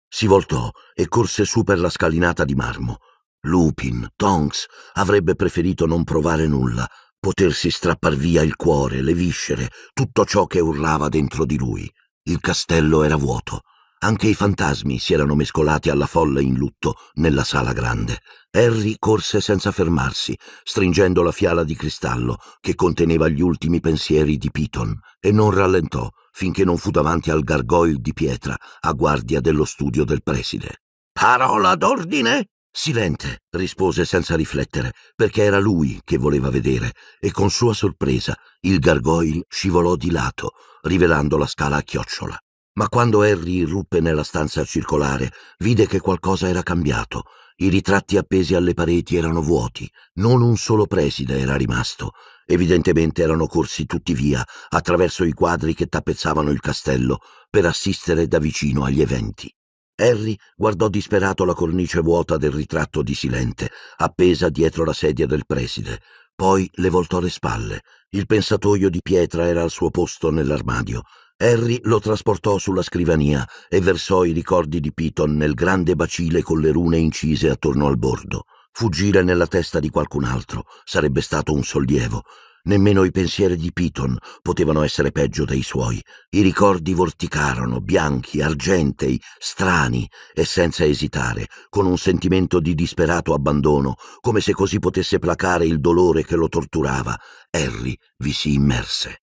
Si voltò e corse su per la scalinata di marmo. Lupin, Tonks, avrebbe preferito non provare nulla, potersi strappar via il cuore, le viscere, tutto ciò che urlava dentro di lui. Il castello era vuoto. Anche i fantasmi si erano mescolati alla folla in lutto nella sala grande. Harry corse senza fermarsi, stringendo la fiala di cristallo che conteneva gli ultimi pensieri di Piton, e non rallentò finché non fu davanti al gargoyle di pietra a guardia dello studio del preside. Parola d'ordine? Silente, rispose senza riflettere, perché era lui che voleva vedere, e con sua sorpresa il gargoyle scivolò di lato, rivelando la scala a chiocciola. Ma quando Harry irruppe nella stanza circolare, vide che qualcosa era cambiato. I ritratti appesi alle pareti erano vuoti, non un solo preside era rimasto. Evidentemente erano corsi tutti via, attraverso i quadri che tappezzavano il castello, per assistere da vicino agli eventi. Harry guardò disperato la cornice vuota del ritratto di Silente, appesa dietro la sedia del preside. Poi le voltò le spalle. Il pensatoio di pietra era al suo posto nell'armadio. Harry lo trasportò sulla scrivania e versò i ricordi di Piton nel grande bacile con le rune incise attorno al bordo. Fuggire nella testa di qualcun altro sarebbe stato un sollievo. Nemmeno i pensieri di Piton potevano essere peggio dei suoi. I ricordi vorticarono, bianchi, argentei, strani, e senza esitare, con un sentimento di disperato abbandono, come se così potesse placare il dolore che lo torturava, Harry vi si immerse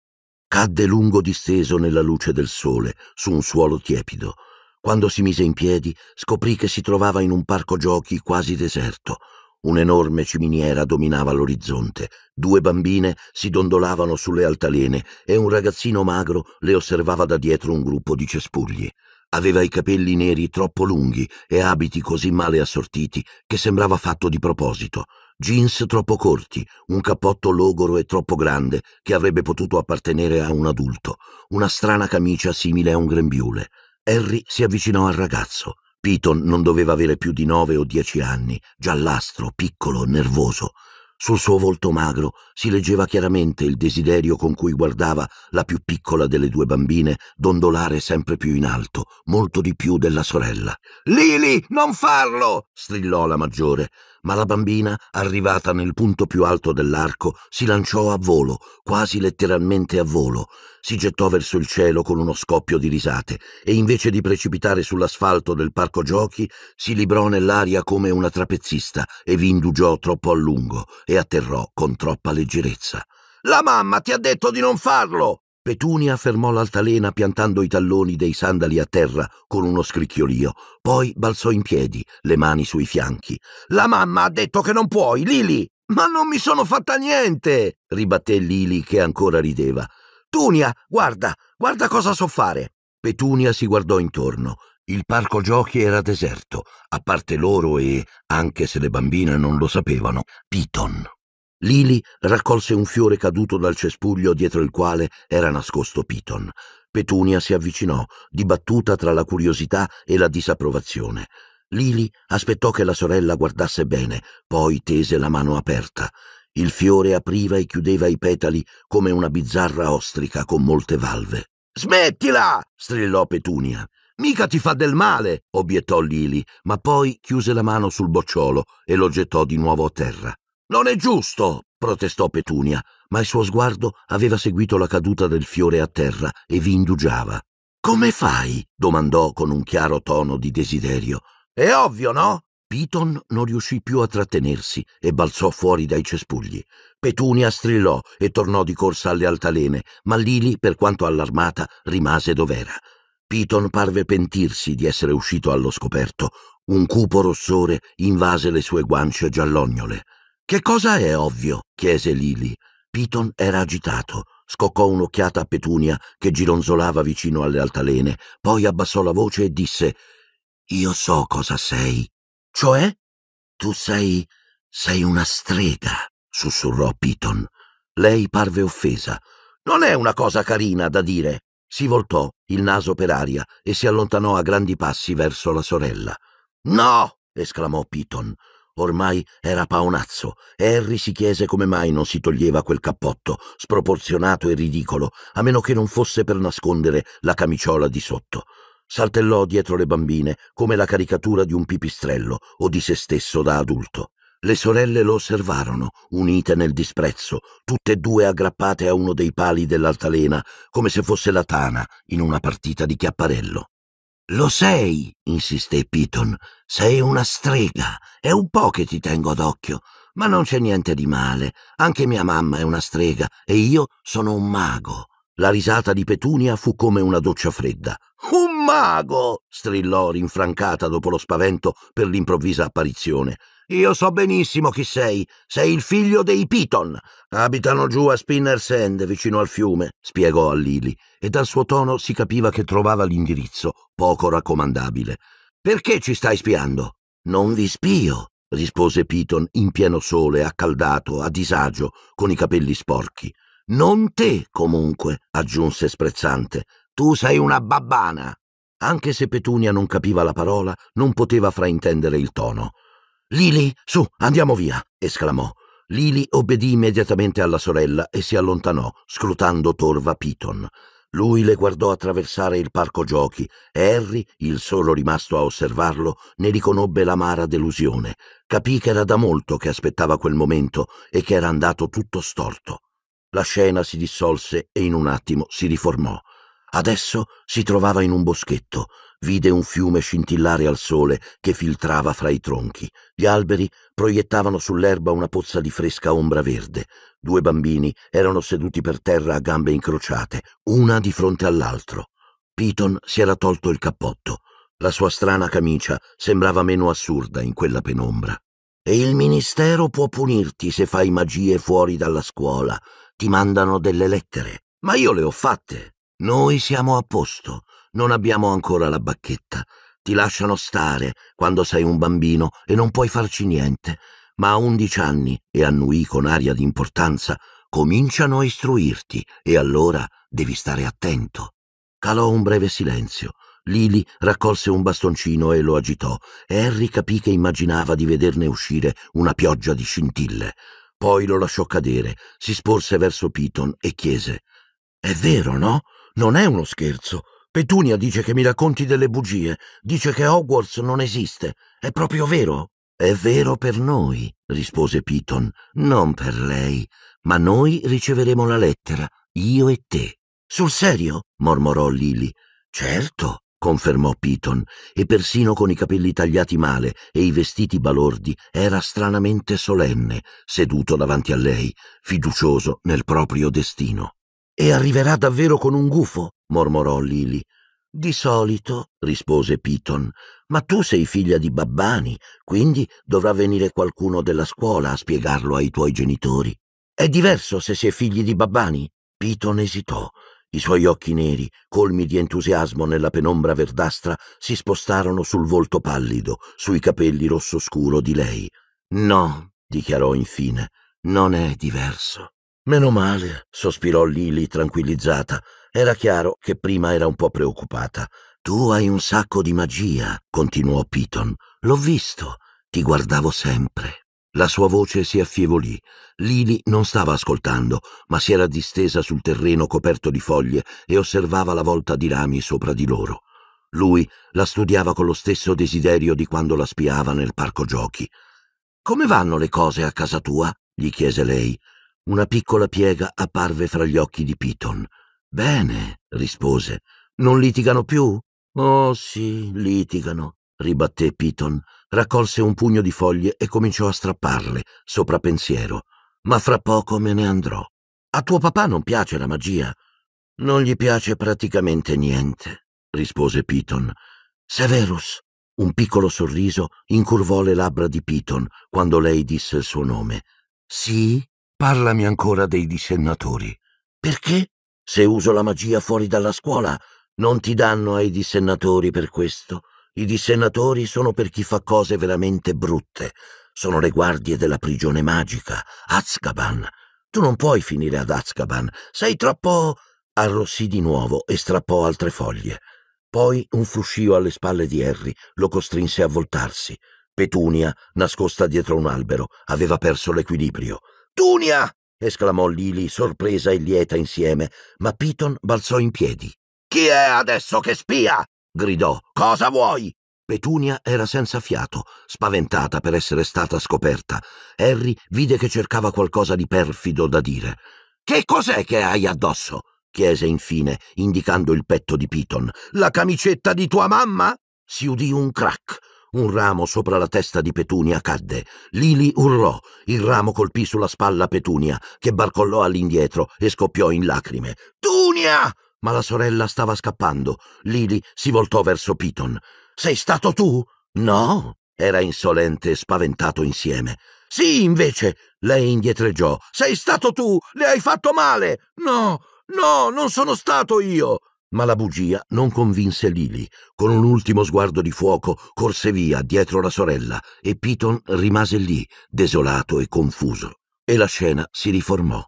cadde lungo disteso nella luce del sole, su un suolo tiepido. Quando si mise in piedi, scoprì che si trovava in un parco giochi quasi deserto. Un'enorme ciminiera dominava l'orizzonte, due bambine si dondolavano sulle altalene e un ragazzino magro le osservava da dietro un gruppo di cespugli. Aveva i capelli neri troppo lunghi e abiti così male assortiti che sembrava fatto di proposito jeans troppo corti, un cappotto logoro e troppo grande che avrebbe potuto appartenere a un adulto, una strana camicia simile a un grembiule. Harry si avvicinò al ragazzo. Piton non doveva avere più di nove o dieci anni, giallastro, piccolo, nervoso. Sul suo volto magro si leggeva chiaramente il desiderio con cui guardava la più piccola delle due bambine dondolare sempre più in alto, molto di più della sorella. Lily, non farlo! strillò la maggiore ma la bambina, arrivata nel punto più alto dell'arco, si lanciò a volo, quasi letteralmente a volo, si gettò verso il cielo con uno scoppio di risate e invece di precipitare sull'asfalto del parco giochi, si librò nell'aria come una trapezzista e vi indugiò troppo a lungo e atterrò con troppa leggerezza. La mamma ti ha detto di non farlo! Petunia fermò l'altalena piantando i talloni dei sandali a terra con uno scricchiolio, poi balzò in piedi, le mani sui fianchi. La mamma ha detto che non puoi, Lili! Ma non mi sono fatta niente! ribatté Lili che ancora rideva. Tunia, guarda, guarda cosa so fare! Petunia si guardò intorno. Il parco giochi era deserto, a parte loro e, anche se le bambine non lo sapevano, Piton. Lili raccolse un fiore caduto dal cespuglio dietro il quale era nascosto Piton. Petunia si avvicinò, dibattuta tra la curiosità e la disapprovazione. Lili aspettò che la sorella guardasse bene, poi tese la mano aperta. Il fiore apriva e chiudeva i petali come una bizzarra ostrica con molte valve. Smettila! strillò Petunia. Mica ti fa del male, obiettò Lili, ma poi chiuse la mano sul bocciolo e lo gettò di nuovo a terra. Non è giusto, protestò Petunia, ma il suo sguardo aveva seguito la caduta del fiore a terra e vi indugiava. Come fai? domandò con un chiaro tono di desiderio. È ovvio, no? Piton non riuscì più a trattenersi e balzò fuori dai cespugli. Petunia strillò e tornò di corsa alle altalene, ma Lili, per quanto allarmata, rimase dov'era. Piton parve pentirsi di essere uscito allo scoperto. Un cupo rossore invase le sue guance giallognole. Che cosa è ovvio? chiese Lily. Piton era agitato. Scoccò un'occhiata a Petunia che gironzolava vicino alle altalene, poi abbassò la voce e disse Io so cosa sei. Cioè? Tu sei. sei una strega, sussurrò Piton. Lei parve offesa. Non è una cosa carina da dire. Si voltò, il naso per aria, e si allontanò a grandi passi verso la sorella. No! esclamò Piton. Ormai era paonazzo e Harry si chiese come mai non si toglieva quel cappotto, sproporzionato e ridicolo, a meno che non fosse per nascondere la camiciola di sotto. Saltellò dietro le bambine come la caricatura di un pipistrello o di se stesso da adulto. Le sorelle lo osservarono, unite nel disprezzo, tutte e due aggrappate a uno dei pali dell'altalena, come se fosse la tana in una partita di chiapparello. Lo sei, insisté Piton. Sei una strega. È un po' che ti tengo d'occhio. Ma non c'è niente di male. Anche mia mamma è una strega e io sono un mago. La risata di Petunia fu come una doccia fredda. Un mago! strillò rinfrancata dopo lo spavento per l'improvvisa apparizione. Io so benissimo chi sei. Sei il figlio dei Piton. Abitano giù a Spinner's End, vicino al fiume, spiegò a Lily, e dal suo tono si capiva che trovava l'indirizzo poco raccomandabile. Perché ci stai spiando? Non vi spio, rispose Piton in pieno sole, accaldato, a disagio, con i capelli sporchi. Non te, comunque, aggiunse sprezzante. Tu sei una babbana. Anche se Petunia non capiva la parola, non poteva fraintendere il tono. Lili, su, andiamo via! esclamò. Lili obbedì immediatamente alla sorella e si allontanò, scrutando torva Piton. Lui le guardò attraversare il parco giochi e Harry, il solo rimasto a osservarlo, ne riconobbe l'amara delusione. Capì che era da molto che aspettava quel momento e che era andato tutto storto. La scena si dissolse e in un attimo si riformò. Adesso si trovava in un boschetto vide un fiume scintillare al sole che filtrava fra i tronchi. Gli alberi proiettavano sull'erba una pozza di fresca ombra verde. Due bambini erano seduti per terra a gambe incrociate, una di fronte all'altro. Piton si era tolto il cappotto. La sua strana camicia sembrava meno assurda in quella penombra. E il ministero può punirti se fai magie fuori dalla scuola. Ti mandano delle lettere. Ma io le ho fatte. Noi siamo a posto. Non abbiamo ancora la bacchetta. Ti lasciano stare quando sei un bambino e non puoi farci niente. Ma a undici anni, e annuì con aria di importanza, cominciano a istruirti e allora devi stare attento. Calò un breve silenzio. Lili raccolse un bastoncino e lo agitò, e Harry capì che immaginava di vederne uscire una pioggia di scintille. Poi lo lasciò cadere, si sporse verso Piton e chiese: È vero, no? Non è uno scherzo. Petunia dice che mi racconti delle bugie, dice che Hogwarts non esiste. È proprio vero? È vero per noi, rispose Piton, non per lei. Ma noi riceveremo la lettera, io e te. Sul serio? mormorò Lily. Certo, confermò Piton, e persino con i capelli tagliati male e i vestiti balordi era stranamente solenne, seduto davanti a lei, fiducioso nel proprio destino. E arriverà davvero con un gufo? mormorò Lili. Di solito, rispose Piton, ma tu sei figlia di babbani, quindi dovrà venire qualcuno della scuola a spiegarlo ai tuoi genitori. È diverso se si è figli di babbani? Piton esitò. I suoi occhi neri, colmi di entusiasmo nella penombra verdastra, si spostarono sul volto pallido, sui capelli rosso scuro di lei. No, dichiarò infine, non è diverso. Meno male, sospirò Lili tranquillizzata. Era chiaro che prima era un po' preoccupata. Tu hai un sacco di magia, continuò Piton. L'ho visto, ti guardavo sempre. La sua voce si affievolì. Lili non stava ascoltando, ma si era distesa sul terreno coperto di foglie e osservava la volta di rami sopra di loro. Lui la studiava con lo stesso desiderio di quando la spiava nel parco giochi. Come vanno le cose a casa tua? gli chiese lei. Una piccola piega apparve fra gli occhi di Piton. Bene, rispose. Non litigano più? Oh sì, litigano, ribatté Piton. Raccolse un pugno di foglie e cominciò a strapparle, sopra pensiero. Ma fra poco me ne andrò. A tuo papà non piace la magia. Non gli piace praticamente niente, rispose Piton. Severus. Un piccolo sorriso incurvò le labbra di Piton quando lei disse il suo nome. Sì? Parlami ancora dei dissennatori. Perché? Se uso la magia fuori dalla scuola, non ti danno ai dissennatori per questo. I dissennatori sono per chi fa cose veramente brutte. Sono le guardie della prigione magica, Azkaban. Tu non puoi finire ad Azkaban. Sei troppo... Arrossì di nuovo e strappò altre foglie. Poi un fruscio alle spalle di Harry lo costrinse a voltarsi. Petunia, nascosta dietro un albero, aveva perso l'equilibrio. Tunia! esclamò Lily, sorpresa e lieta insieme, ma Piton balzò in piedi. Chi è adesso che spia? gridò. Cosa vuoi? Petunia era senza fiato, spaventata per essere stata scoperta. Harry vide che cercava qualcosa di perfido da dire. Che cos'è che hai addosso? chiese infine, indicando il petto di Piton. La camicetta di tua mamma? Si udì un crack un ramo sopra la testa di Petunia cadde. Lili urlò. Il ramo colpì sulla spalla Petunia, che barcollò all'indietro e scoppiò in lacrime. Tunia! Ma la sorella stava scappando. Lili si voltò verso Piton. Sei stato tu? No. Era insolente e spaventato insieme. Sì, invece. Lei indietreggiò. Sei stato tu! Le hai fatto male! No! No, non sono stato io! Ma la bugia non convinse Lily. Con un ultimo sguardo di fuoco corse via dietro la sorella e Piton rimase lì, desolato e confuso. E la scena si riformò.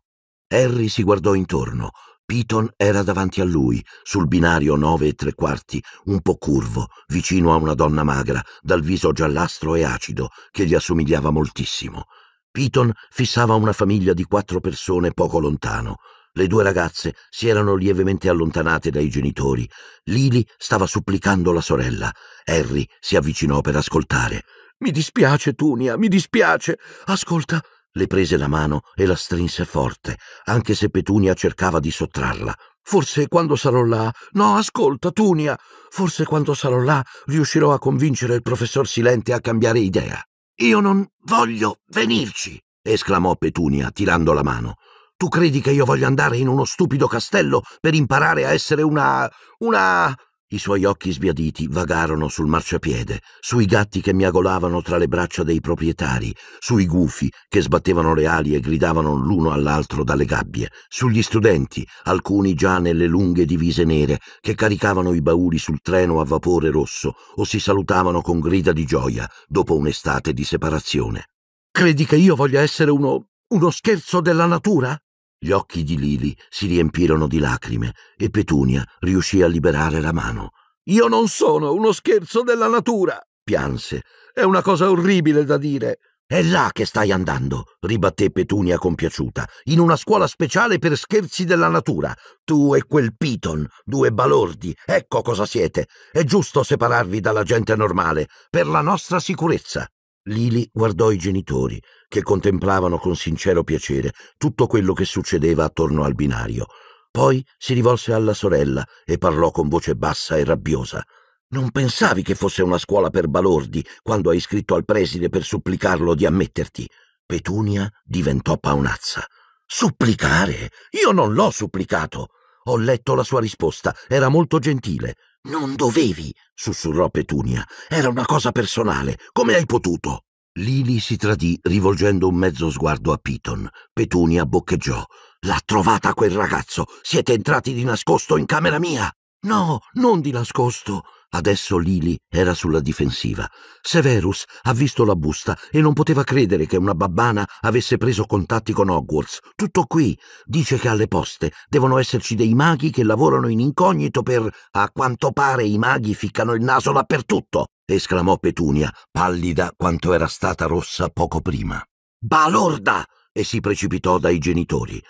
Harry si guardò intorno. Piton era davanti a lui, sul binario nove e tre quarti, un po' curvo, vicino a una donna magra, dal viso giallastro e acido, che gli assomigliava moltissimo. Piton fissava una famiglia di quattro persone poco lontano, le due ragazze si erano lievemente allontanate dai genitori. Lily stava supplicando la sorella. Harry si avvicinò per ascoltare. Mi dispiace, Tunia, mi dispiace. Ascolta. Le prese la mano e la strinse forte, anche se Petunia cercava di sottrarla. Forse quando sarò là. No, ascolta, Tunia. Forse quando sarò là riuscirò a convincere il professor Silente a cambiare idea. Io non voglio venirci, esclamò Petunia, tirando la mano. Tu credi che io voglia andare in uno stupido castello per imparare a essere una... una... I suoi occhi sbiaditi vagarono sul marciapiede, sui gatti che miagolavano tra le braccia dei proprietari, sui gufi che sbattevano le ali e gridavano l'uno all'altro dalle gabbie, sugli studenti, alcuni già nelle lunghe divise nere, che caricavano i bauli sul treno a vapore rosso o si salutavano con grida di gioia dopo un'estate di separazione. Credi che io voglia essere uno... uno scherzo della natura? Gli occhi di Lili si riempirono di lacrime e Petunia riuscì a liberare la mano. Io non sono uno scherzo della natura, pianse. È una cosa orribile da dire. È là che stai andando, ribatté Petunia compiaciuta, in una scuola speciale per scherzi della natura. Tu e quel Piton, due balordi, ecco cosa siete. È giusto separarvi dalla gente normale, per la nostra sicurezza. Lili guardò i genitori, che contemplavano con sincero piacere tutto quello che succedeva attorno al binario. Poi si rivolse alla sorella e parlò con voce bassa e rabbiosa. Non pensavi che fosse una scuola per balordi quando hai scritto al preside per supplicarlo di ammetterti. Petunia diventò paonazza. Supplicare? Io non l'ho supplicato. Ho letto la sua risposta, era molto gentile. Non dovevi, sussurrò Petunia. Era una cosa personale. Come hai potuto? Lily si tradì rivolgendo un mezzo sguardo a Piton. Petunia boccheggiò. L'ha trovata quel ragazzo! Siete entrati di nascosto in camera mia! No, non di nascosto! Adesso Lily era sulla difensiva. Severus ha visto la busta e non poteva credere che una babbana avesse preso contatti con Hogwarts. Tutto qui. Dice che alle poste devono esserci dei maghi che lavorano in incognito per... A quanto pare i maghi ficcano il naso dappertutto esclamò Petunia, pallida quanto era stata rossa poco prima. Balorda! e si precipitò dai genitori.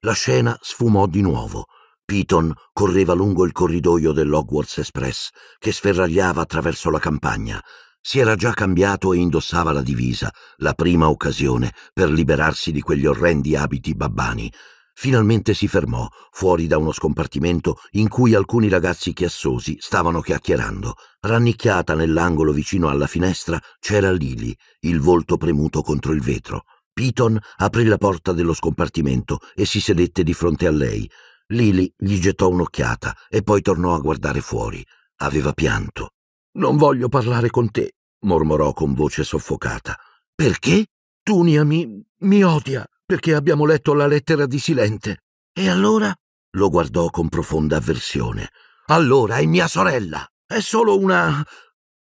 La scena sfumò di nuovo. Piton correva lungo il corridoio dell'Hogwarts Express, che sferragliava attraverso la campagna. Si era già cambiato e indossava la divisa, la prima occasione per liberarsi di quegli orrendi abiti babbani. Finalmente si fermò, fuori da uno scompartimento in cui alcuni ragazzi chiassosi stavano chiacchierando. Rannicchiata nell'angolo vicino alla finestra c'era Lily, il volto premuto contro il vetro. Piton aprì la porta dello scompartimento e si sedette di fronte a lei. Lily gli gettò un'occhiata e poi tornò a guardare fuori. Aveva pianto. Non voglio parlare con te, mormorò con voce soffocata. Perché? Tunia mi, mi odia perché abbiamo letto la lettera di Silente. E allora? Lo guardò con profonda avversione. Allora è mia sorella. È solo una...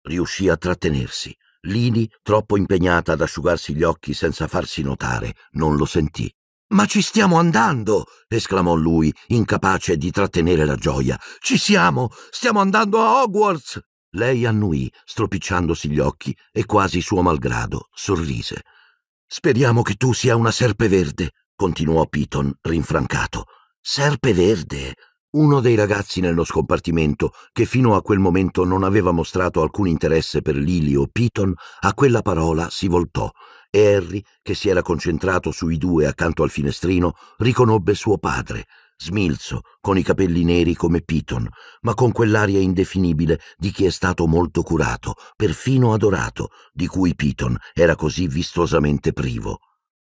Riuscì a trattenersi. Lini, troppo impegnata ad asciugarsi gli occhi senza farsi notare, non lo sentì. Ma ci stiamo andando! esclamò lui, incapace di trattenere la gioia. Ci siamo! Stiamo andando a Hogwarts! Lei annuì, stropicciandosi gli occhi, e quasi suo malgrado sorrise. Speriamo che tu sia una serpe verde, continuò Piton, rinfrancato. Serpe verde! Uno dei ragazzi nello scompartimento, che fino a quel momento non aveva mostrato alcun interesse per Lily o Piton, a quella parola si voltò e Harry, che si era concentrato sui due accanto al finestrino, riconobbe suo padre smilzo, con i capelli neri come Piton, ma con quell'aria indefinibile di chi è stato molto curato, perfino adorato, di cui Piton era così vistosamente privo.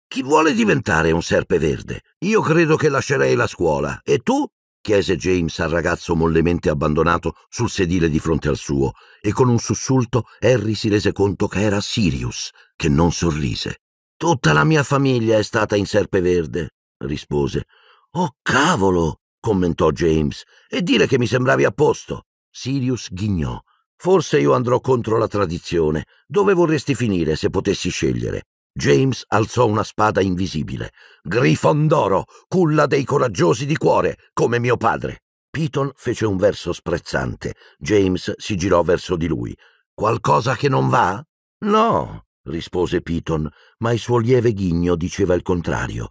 Chi vuole diventare un serpe verde? Io credo che lascerei la scuola. E tu? chiese James al ragazzo mollemente abbandonato sul sedile di fronte al suo, e con un sussulto Harry si rese conto che era Sirius, che non sorrise. Tutta la mia famiglia è stata in serpe verde, rispose, Oh cavolo! commentò James. E dire che mi sembravi a posto. Sirius ghignò. Forse io andrò contro la tradizione. Dove vorresti finire se potessi scegliere? James alzò una spada invisibile. Grifondoro, culla dei coraggiosi di cuore, come mio padre. Piton fece un verso sprezzante. James si girò verso di lui. Qualcosa che non va? No, rispose Piton, ma il suo lieve ghigno diceva il contrario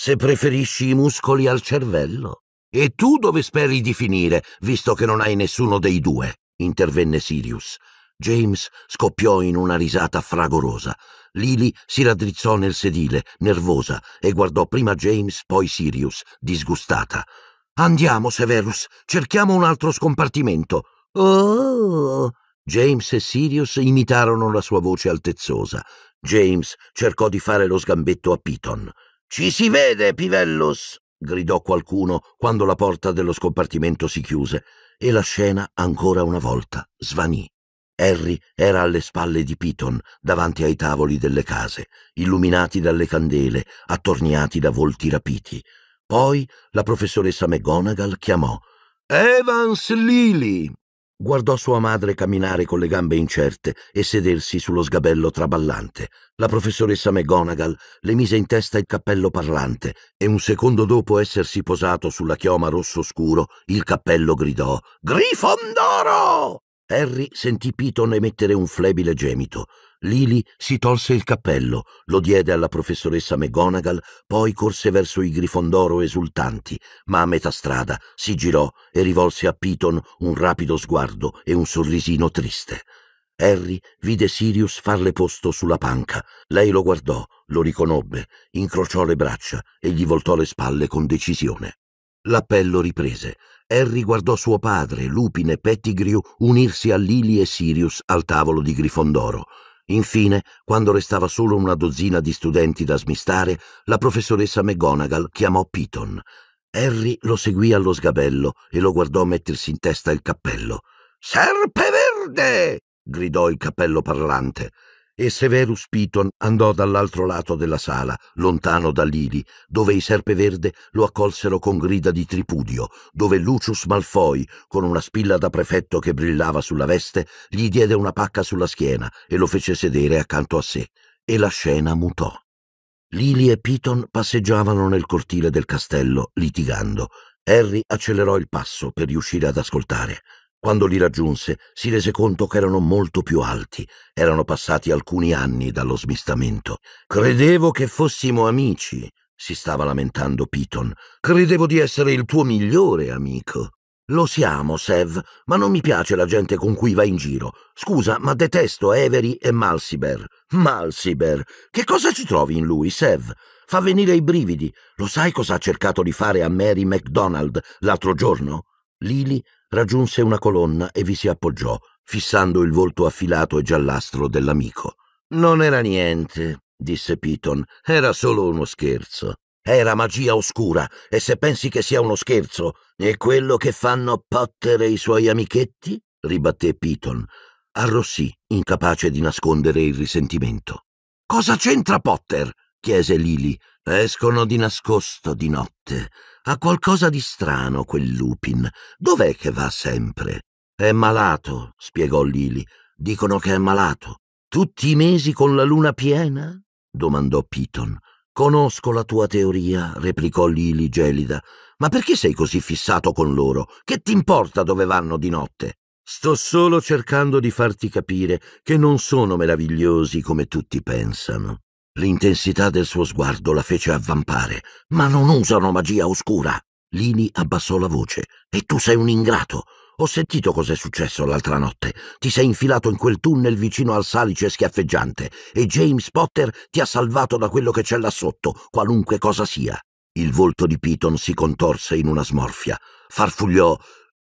se preferisci i muscoli al cervello. E tu dove speri di finire, visto che non hai nessuno dei due? intervenne Sirius. James scoppiò in una risata fragorosa. Lily si raddrizzò nel sedile, nervosa, e guardò prima James, poi Sirius, disgustata. Andiamo, Severus, cerchiamo un altro scompartimento. Oh! James e Sirius imitarono la sua voce altezzosa. James cercò di fare lo sgambetto a Piton. Ci si vede, Pivellus! gridò qualcuno quando la porta dello scompartimento si chiuse e la scena ancora una volta svanì. Harry era alle spalle di Piton, davanti ai tavoli delle case, illuminati dalle candele, attorniati da volti rapiti. Poi la professoressa McGonagall chiamò Evans Lily guardò sua madre camminare con le gambe incerte e sedersi sullo sgabello traballante. La professoressa McGonagall le mise in testa il cappello parlante e un secondo dopo essersi posato sulla chioma rosso scuro, il cappello gridò Grifondoro! Harry sentì Piton emettere un flebile gemito. Lily si tolse il cappello, lo diede alla professoressa McGonagall, poi corse verso i Grifondoro esultanti, ma a metà strada si girò e rivolse a Piton un rapido sguardo e un sorrisino triste. Harry vide Sirius farle posto sulla panca. Lei lo guardò, lo riconobbe, incrociò le braccia e gli voltò le spalle con decisione. L'appello riprese. Harry guardò suo padre, Lupine e Pettigrew unirsi a Lily e Sirius al tavolo di Grifondoro. Infine, quando restava solo una dozzina di studenti da smistare, la professoressa McGonagall chiamò Piton. Harry lo seguì allo sgabello e lo guardò mettersi in testa il cappello. Serpe verde! gridò il cappello parlante e Severus Piton andò dall'altro lato della sala, lontano da Lili, dove i Serpeverde lo accolsero con grida di tripudio, dove Lucius Malfoy, con una spilla da prefetto che brillava sulla veste, gli diede una pacca sulla schiena e lo fece sedere accanto a sé, e la scena mutò. Lili e Piton passeggiavano nel cortile del castello, litigando. Harry accelerò il passo per riuscire ad ascoltare. Quando li raggiunse si rese conto che erano molto più alti, erano passati alcuni anni dallo smistamento. Credevo che fossimo amici, si stava lamentando Piton. Credevo di essere il tuo migliore amico. Lo siamo, Sev, ma non mi piace la gente con cui vai in giro. Scusa, ma detesto Avery e Malsiber. Malsiber! Che cosa ci trovi in lui, Sev? Fa venire i brividi. Lo sai cosa ha cercato di fare a Mary MacDonald l'altro giorno? Lily raggiunse una colonna e vi si appoggiò, fissando il volto affilato e giallastro dell'amico. Non era niente, disse Piton, era solo uno scherzo. Era magia oscura, e se pensi che sia uno scherzo, è quello che fanno Potter e i suoi amichetti? ribatté Piton. Arrossì, incapace di nascondere il risentimento. Cosa c'entra Potter? chiese Lily. Escono di nascosto di notte. Ha qualcosa di strano quel Lupin. Dov'è che va sempre? È malato, spiegò Lili. Dicono che è malato. Tutti i mesi con la luna piena? domandò Piton. Conosco la tua teoria, replicò Lili gelida. Ma perché sei così fissato con loro? Che ti importa dove vanno di notte? Sto solo cercando di farti capire che non sono meravigliosi come tutti pensano. L'intensità del suo sguardo la fece avvampare. Ma non usano magia oscura. Lini abbassò la voce. E tu sei un ingrato. Ho sentito cos'è successo l'altra notte. Ti sei infilato in quel tunnel vicino al salice schiaffeggiante e James Potter ti ha salvato da quello che c'è là sotto, qualunque cosa sia. Il volto di Piton si contorse in una smorfia. Farfugliò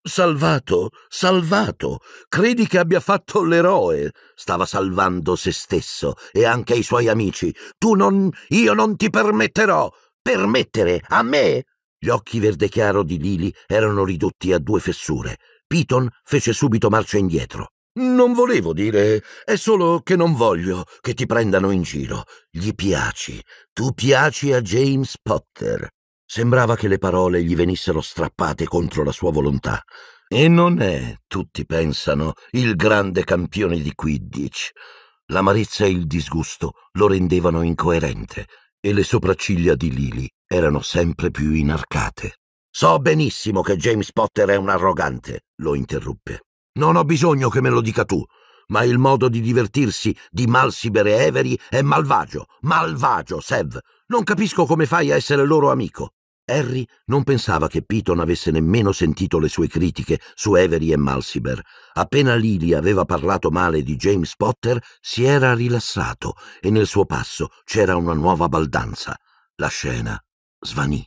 Salvato, salvato. Credi che abbia fatto l'eroe. Stava salvando se stesso e anche i suoi amici. Tu non. io non ti permetterò. Permettere a me? Gli occhi verde chiaro di Lili erano ridotti a due fessure. Piton fece subito marcia indietro. Non volevo dire, è solo che non voglio che ti prendano in giro. Gli piaci, tu piaci a James Potter. Sembrava che le parole gli venissero strappate contro la sua volontà. E non è, tutti pensano, il grande campione di Quidditch. L'amarezza e il disgusto lo rendevano incoerente e le sopracciglia di Lily erano sempre più inarcate. So benissimo che James Potter è un arrogante, lo interruppe. Non ho bisogno che me lo dica tu ma il modo di divertirsi di Malsiber e Every è malvagio, malvagio, Sev. Non capisco come fai a essere loro amico. Harry non pensava che Piton avesse nemmeno sentito le sue critiche su Avery e Malsiber. Appena Lily aveva parlato male di James Potter, si era rilassato e nel suo passo c'era una nuova baldanza. La scena svanì.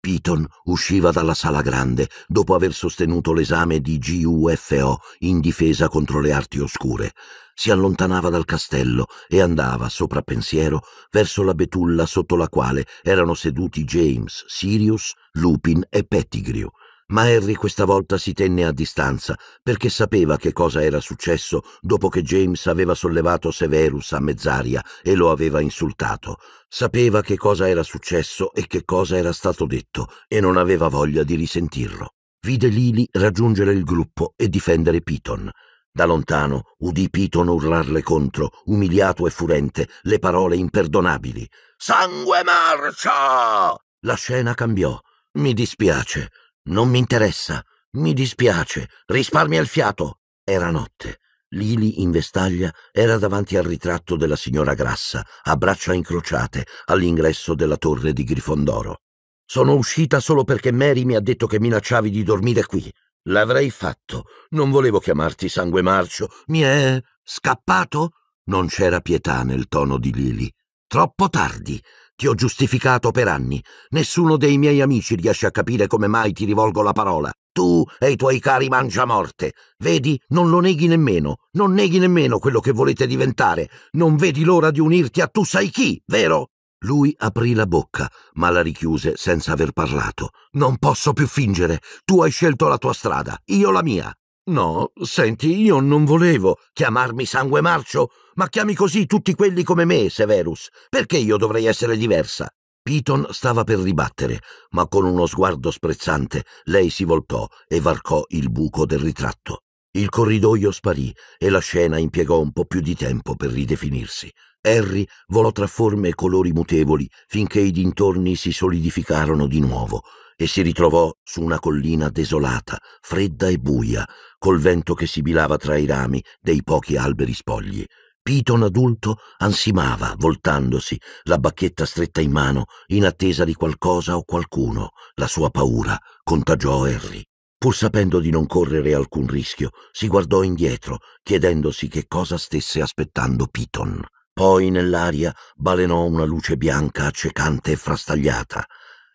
Piton usciva dalla sala grande dopo aver sostenuto l'esame di GUFO in difesa contro le arti oscure. Si allontanava dal castello e andava, sopra pensiero, verso la betulla sotto la quale erano seduti James, Sirius, Lupin e Pettigrew. Ma Harry questa volta si tenne a distanza perché sapeva che cosa era successo dopo che James aveva sollevato Severus a mezz'aria e lo aveva insultato. Sapeva che cosa era successo e che cosa era stato detto e non aveva voglia di risentirlo. Vide Lily raggiungere il gruppo e difendere Piton. Da lontano udì Piton urlarle contro, umiliato e furente, le parole imperdonabili. Sangue marcia! La scena cambiò. Mi dispiace, non mi interessa. Mi dispiace. Risparmia il fiato. Era notte. Lili in vestaglia era davanti al ritratto della signora Grassa, a braccia incrociate, all'ingresso della torre di Grifondoro. Sono uscita solo perché Mary mi ha detto che minacciavi di dormire qui. L'avrei fatto. Non volevo chiamarti sangue marcio. Mi è scappato? Non c'era pietà nel tono di Lili. Troppo tardi. Ti ho giustificato per anni. Nessuno dei miei amici riesce a capire come mai ti rivolgo la parola. Tu e i tuoi cari mangia morte. Vedi, non lo neghi nemmeno. Non neghi nemmeno quello che volete diventare. Non vedi l'ora di unirti a tu sai chi, vero? Lui aprì la bocca, ma la richiuse senza aver parlato. Non posso più fingere. Tu hai scelto la tua strada, io la mia. No, senti, io non volevo chiamarmi sangue marcio. Ma chiami così tutti quelli come me, Severus. Perché io dovrei essere diversa? Piton stava per ribattere, ma con uno sguardo sprezzante lei si voltò e varcò il buco del ritratto. Il corridoio sparì e la scena impiegò un po' più di tempo per ridefinirsi. Harry volò tra forme e colori mutevoli finché i dintorni si solidificarono di nuovo e si ritrovò su una collina desolata, fredda e buia, col vento che sibilava tra i rami dei pochi alberi spogli. Piton adulto ansimava, voltandosi, la bacchetta stretta in mano, in attesa di qualcosa o qualcuno. La sua paura contagiò Harry. Pur sapendo di non correre alcun rischio, si guardò indietro, chiedendosi che cosa stesse aspettando Piton. Poi nell'aria balenò una luce bianca accecante e frastagliata.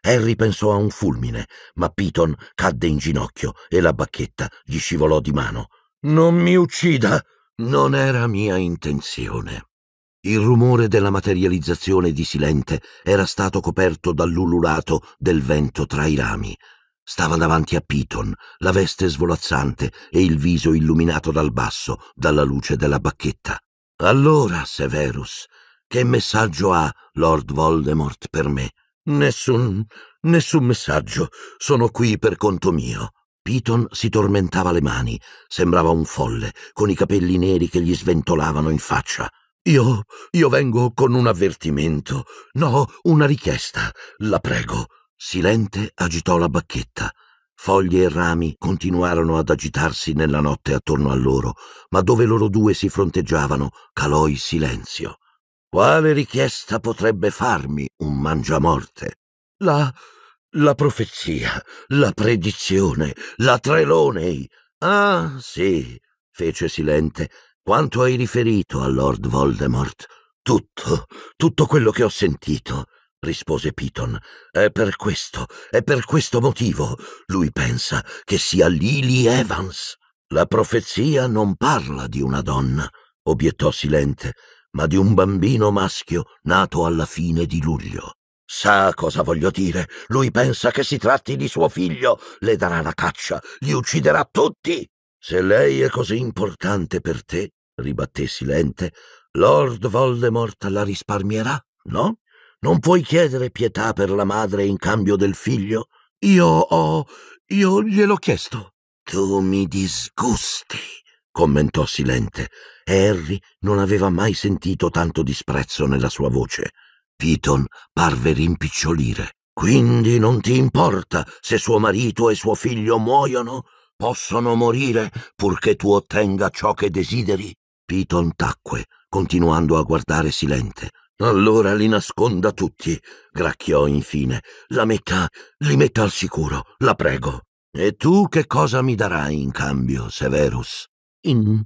Harry pensò a un fulmine, ma Piton cadde in ginocchio e la bacchetta gli scivolò di mano. Non mi uccida! Non era mia intenzione. Il rumore della materializzazione di Silente era stato coperto dall'ululato del vento tra i rami. Stava davanti a Piton, la veste svolazzante e il viso illuminato dal basso, dalla luce della bacchetta. Allora, Severus, che messaggio ha Lord Voldemort per me? Nessun, nessun messaggio. Sono qui per conto mio. Piton si tormentava le mani, sembrava un folle, con i capelli neri che gli sventolavano in faccia. Io, io vengo con un avvertimento, no, una richiesta, la prego. Silente agitò la bacchetta. Foglie e rami continuarono ad agitarsi nella notte attorno a loro, ma dove loro due si fronteggiavano calò il silenzio. Quale richiesta potrebbe farmi un mangiamorte? La, la profezia, la predizione, la Trelonei. Ah, sì, fece Silente, quanto hai riferito a Lord Voldemort? Tutto, tutto quello che ho sentito, rispose Piton. È per questo, è per questo motivo. Lui pensa che sia Lily Evans. La profezia non parla di una donna, obiettò Silente, ma di un bambino maschio nato alla fine di luglio. Sa cosa voglio dire? Lui pensa che si tratti di suo figlio, le darà la caccia, li ucciderà tutti. Se lei è così importante per te, ribatté Silente, Lord Voldemort la risparmierà, no? Non puoi chiedere pietà per la madre in cambio del figlio? Io ho. io gliel'ho chiesto. Tu mi disgusti, commentò Silente. Harry non aveva mai sentito tanto disprezzo nella sua voce. Piton parve rimpicciolire. Quindi non ti importa se suo marito e suo figlio muoiono? Possono morire purché tu ottenga ciò che desideri? Piton tacque, continuando a guardare silente. Allora li nasconda tutti, gracchiò infine. La metta, li metta al sicuro, la prego. E tu che cosa mi darai in cambio, Severus? In.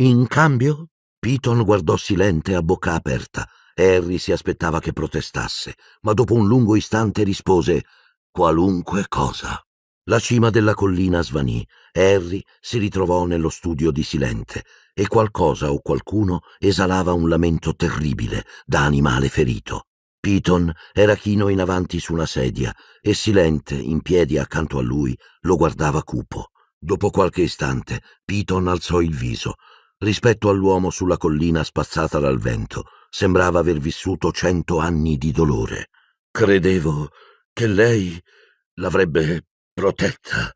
in cambio? Piton guardò silente a bocca aperta, Harry si aspettava che protestasse, ma dopo un lungo istante rispose qualunque cosa. La cima della collina svanì, Harry si ritrovò nello studio di Silente e qualcosa o qualcuno esalava un lamento terribile da animale ferito. Piton era chino in avanti su una sedia e Silente, in piedi accanto a lui, lo guardava cupo. Dopo qualche istante, Piton alzò il viso. Rispetto all'uomo sulla collina spazzata dal vento, sembrava aver vissuto cento anni di dolore. Credevo che lei l'avrebbe protetta.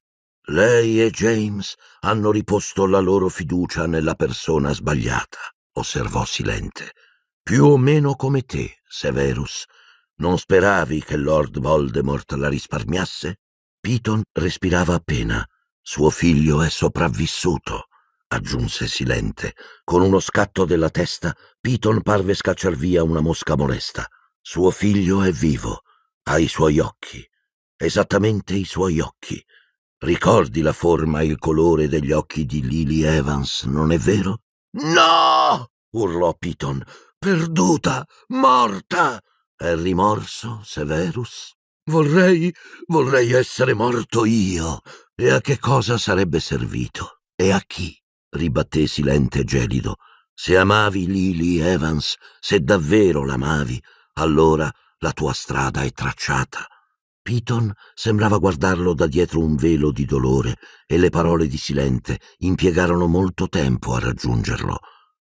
Lei e James hanno riposto la loro fiducia nella persona sbagliata, osservò Silente. Più o meno come te, Severus. Non speravi che Lord Voldemort la risparmiasse? Piton respirava appena. Suo figlio è sopravvissuto aggiunse silente. Con uno scatto della testa, Piton parve scacciar via una mosca molesta. Suo figlio è vivo, ha i suoi occhi, esattamente i suoi occhi. Ricordi la forma e il colore degli occhi di Lily Evans, non è vero? No! urlò Piton. Perduta, morta! È rimorso, Severus? Vorrei, vorrei essere morto io. E a che cosa sarebbe servito? E a chi? ribatté silente e gelido. Se amavi Lily Evans, se davvero l'amavi, allora la tua strada è tracciata. Piton sembrava guardarlo da dietro un velo di dolore e le parole di Silente impiegarono molto tempo a raggiungerlo.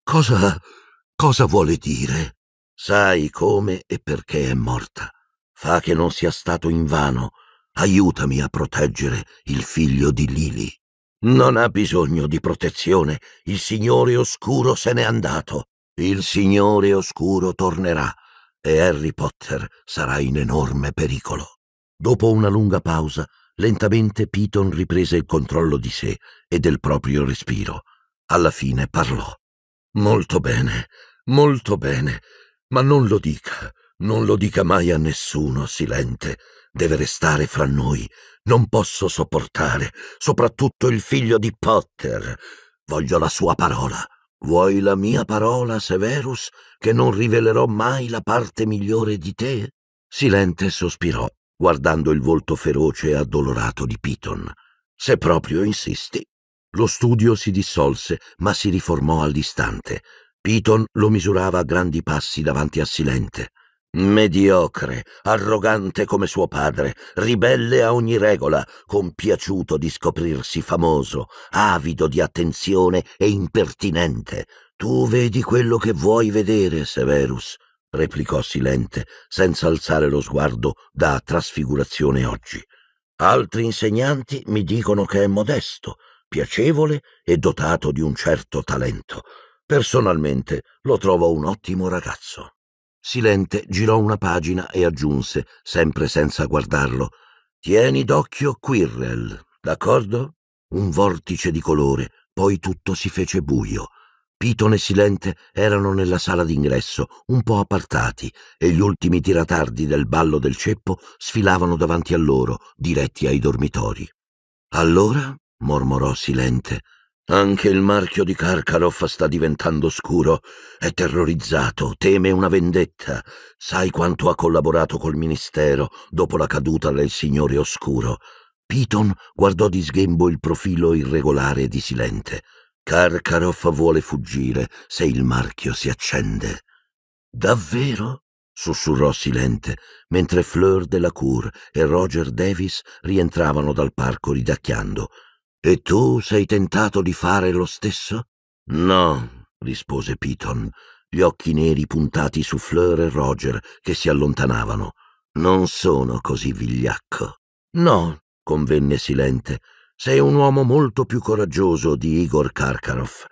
Cosa. cosa vuole dire? Sai come e perché è morta. Fa che non sia stato invano. Aiutami a proteggere il figlio di Lily. Non ha bisogno di protezione. Il Signore Oscuro se n'è andato. Il Signore Oscuro tornerà e Harry Potter sarà in enorme pericolo. Dopo una lunga pausa, lentamente Piton riprese il controllo di sé e del proprio respiro. Alla fine parlò. Molto bene, molto bene, ma non lo dica, non lo dica mai a nessuno, Silente deve restare fra noi. Non posso sopportare, soprattutto il figlio di Potter. Voglio la sua parola. Vuoi la mia parola, Severus, che non rivelerò mai la parte migliore di te? Silente sospirò, guardando il volto feroce e addolorato di Piton. Se proprio insisti. Lo studio si dissolse, ma si riformò all'istante. Piton lo misurava a grandi passi davanti a Silente. Mediocre, arrogante come suo padre, ribelle a ogni regola, compiaciuto di scoprirsi famoso, avido di attenzione e impertinente. Tu vedi quello che vuoi vedere, Severus, replicò Silente, senza alzare lo sguardo da trasfigurazione oggi. Altri insegnanti mi dicono che è modesto, piacevole e dotato di un certo talento. Personalmente lo trovo un ottimo ragazzo. Silente girò una pagina e aggiunse, sempre senza guardarlo, Tieni d'occhio Quirrell, d'accordo? Un vortice di colore, poi tutto si fece buio. Piton e Silente erano nella sala d'ingresso, un po' appartati, e gli ultimi tiratardi del ballo del ceppo sfilavano davanti a loro, diretti ai dormitori. Allora, mormorò Silente, anche il marchio di Karkaroff sta diventando scuro. È terrorizzato, teme una vendetta. Sai quanto ha collaborato col ministero dopo la caduta del Signore Oscuro. Piton guardò di sghembo il profilo irregolare di Silente. Karkaroff vuole fuggire se il marchio si accende. Davvero? sussurrò silente, mentre Fleur de la Cour e Roger Davis rientravano dal parco ridacchiando. E tu sei tentato di fare lo stesso? No, rispose Piton, gli occhi neri puntati su Fleur e Roger che si allontanavano. Non sono così vigliacco. No, convenne Silente, sei un uomo molto più coraggioso di Igor Karkaroff.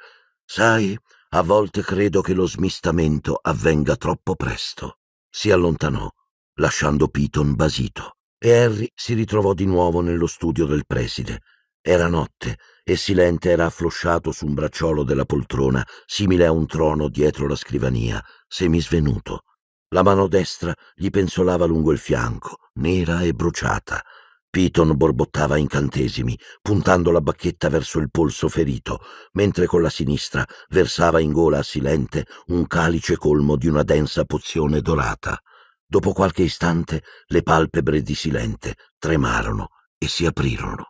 Sai, a volte credo che lo smistamento avvenga troppo presto. Si allontanò, lasciando Piton basito, e Harry si ritrovò di nuovo nello studio del preside. Era notte e Silente era afflosciato su un bracciolo della poltrona, simile a un trono dietro la scrivania, semisvenuto. La mano destra gli penzolava lungo il fianco, nera e bruciata. Piton borbottava incantesimi, puntando la bacchetta verso il polso ferito, mentre con la sinistra versava in gola a Silente un calice colmo di una densa pozione dorata. Dopo qualche istante le palpebre di Silente tremarono e si aprirono.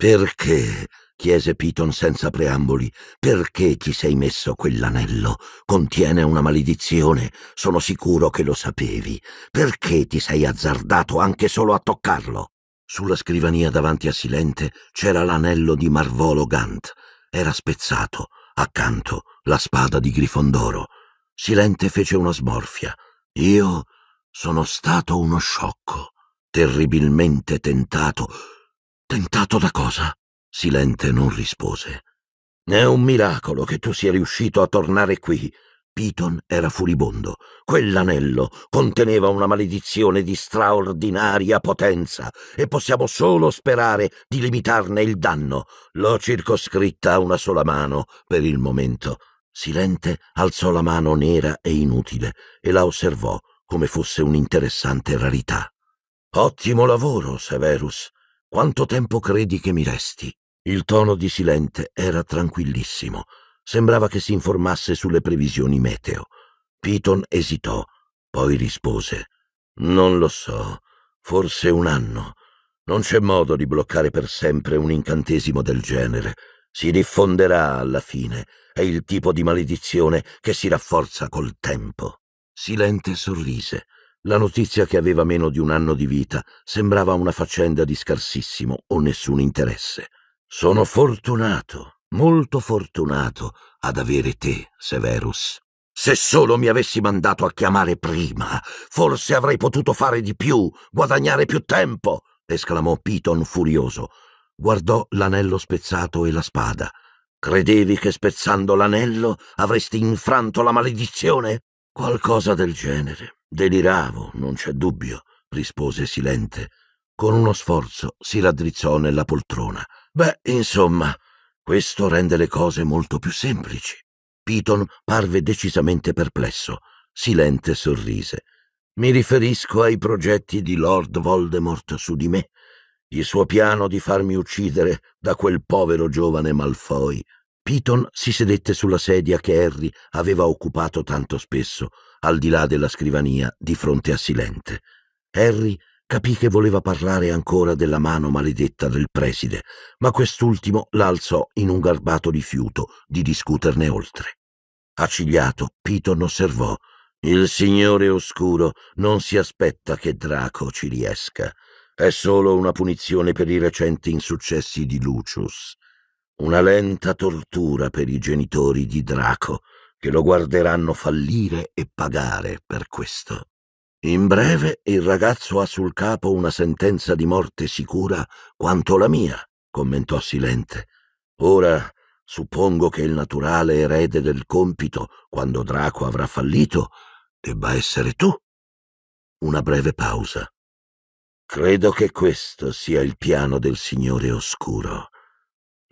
Perché? chiese Piton senza preamboli. Perché ti sei messo quell'anello? Contiene una maledizione. Sono sicuro che lo sapevi. Perché ti sei azzardato anche solo a toccarlo? Sulla scrivania davanti a Silente c'era l'anello di Marvolo Gant. Era spezzato. Accanto la spada di Grifondoro. Silente fece una smorfia. Io sono stato uno sciocco, terribilmente tentato Tentato da cosa? Silente non rispose. È un miracolo che tu sia riuscito a tornare qui. Piton era furibondo. Quell'anello conteneva una maledizione di straordinaria potenza e possiamo solo sperare di limitarne il danno. L'ho circoscritta a una sola mano per il momento. Silente alzò la mano nera e inutile e la osservò come fosse un'interessante rarità. Ottimo lavoro, Severus. Quanto tempo credi che mi resti? Il tono di Silente era tranquillissimo. Sembrava che si informasse sulle previsioni meteo. Piton esitò, poi rispose Non lo so, forse un anno. Non c'è modo di bloccare per sempre un incantesimo del genere. Si diffonderà alla fine. È il tipo di maledizione che si rafforza col tempo. Silente sorrise. La notizia che aveva meno di un anno di vita sembrava una faccenda di scarsissimo o nessun interesse. Sono fortunato, molto fortunato ad avere te, Severus. Se solo mi avessi mandato a chiamare prima, forse avrei potuto fare di più, guadagnare più tempo, esclamò Piton furioso. Guardò l'anello spezzato e la spada. Credevi che spezzando l'anello avresti infranto la maledizione? Qualcosa del genere. Deliravo, non c'è dubbio, rispose Silente. Con uno sforzo si raddrizzò nella poltrona. Beh, insomma, questo rende le cose molto più semplici. Piton parve decisamente perplesso. Silente sorrise. Mi riferisco ai progetti di Lord Voldemort su di me, il suo piano di farmi uccidere da quel povero giovane Malfoy. Piton si sedette sulla sedia che Harry aveva occupato tanto spesso al di là della scrivania, di fronte a Silente. Harry capì che voleva parlare ancora della mano maledetta del preside, ma quest'ultimo la alzò in un garbato rifiuto di discuterne oltre. Accigliato, Piton osservò Il Signore Oscuro non si aspetta che Draco ci riesca. È solo una punizione per i recenti insuccessi di Lucius. Una lenta tortura per i genitori di Draco che lo guarderanno fallire e pagare per questo. In breve, il ragazzo ha sul capo una sentenza di morte sicura quanto la mia, commentò Silente. Ora suppongo che il naturale erede del compito, quando Draco avrà fallito, debba essere tu. Una breve pausa. Credo che questo sia il piano del Signore Oscuro.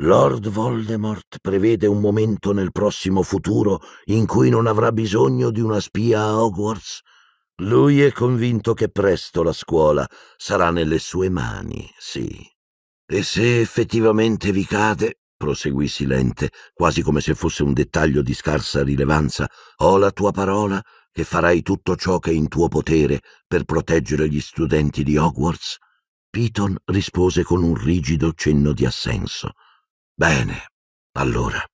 Lord Voldemort prevede un momento nel prossimo futuro in cui non avrà bisogno di una spia a Hogwarts. Lui è convinto che presto la scuola sarà nelle sue mani, sì. E se effettivamente vi cade, proseguì Silente, quasi come se fosse un dettaglio di scarsa rilevanza, ho la tua parola che farai tutto ciò che è in tuo potere per proteggere gli studenti di Hogwarts? Piton rispose con un rigido cenno di assenso. Bene, allora,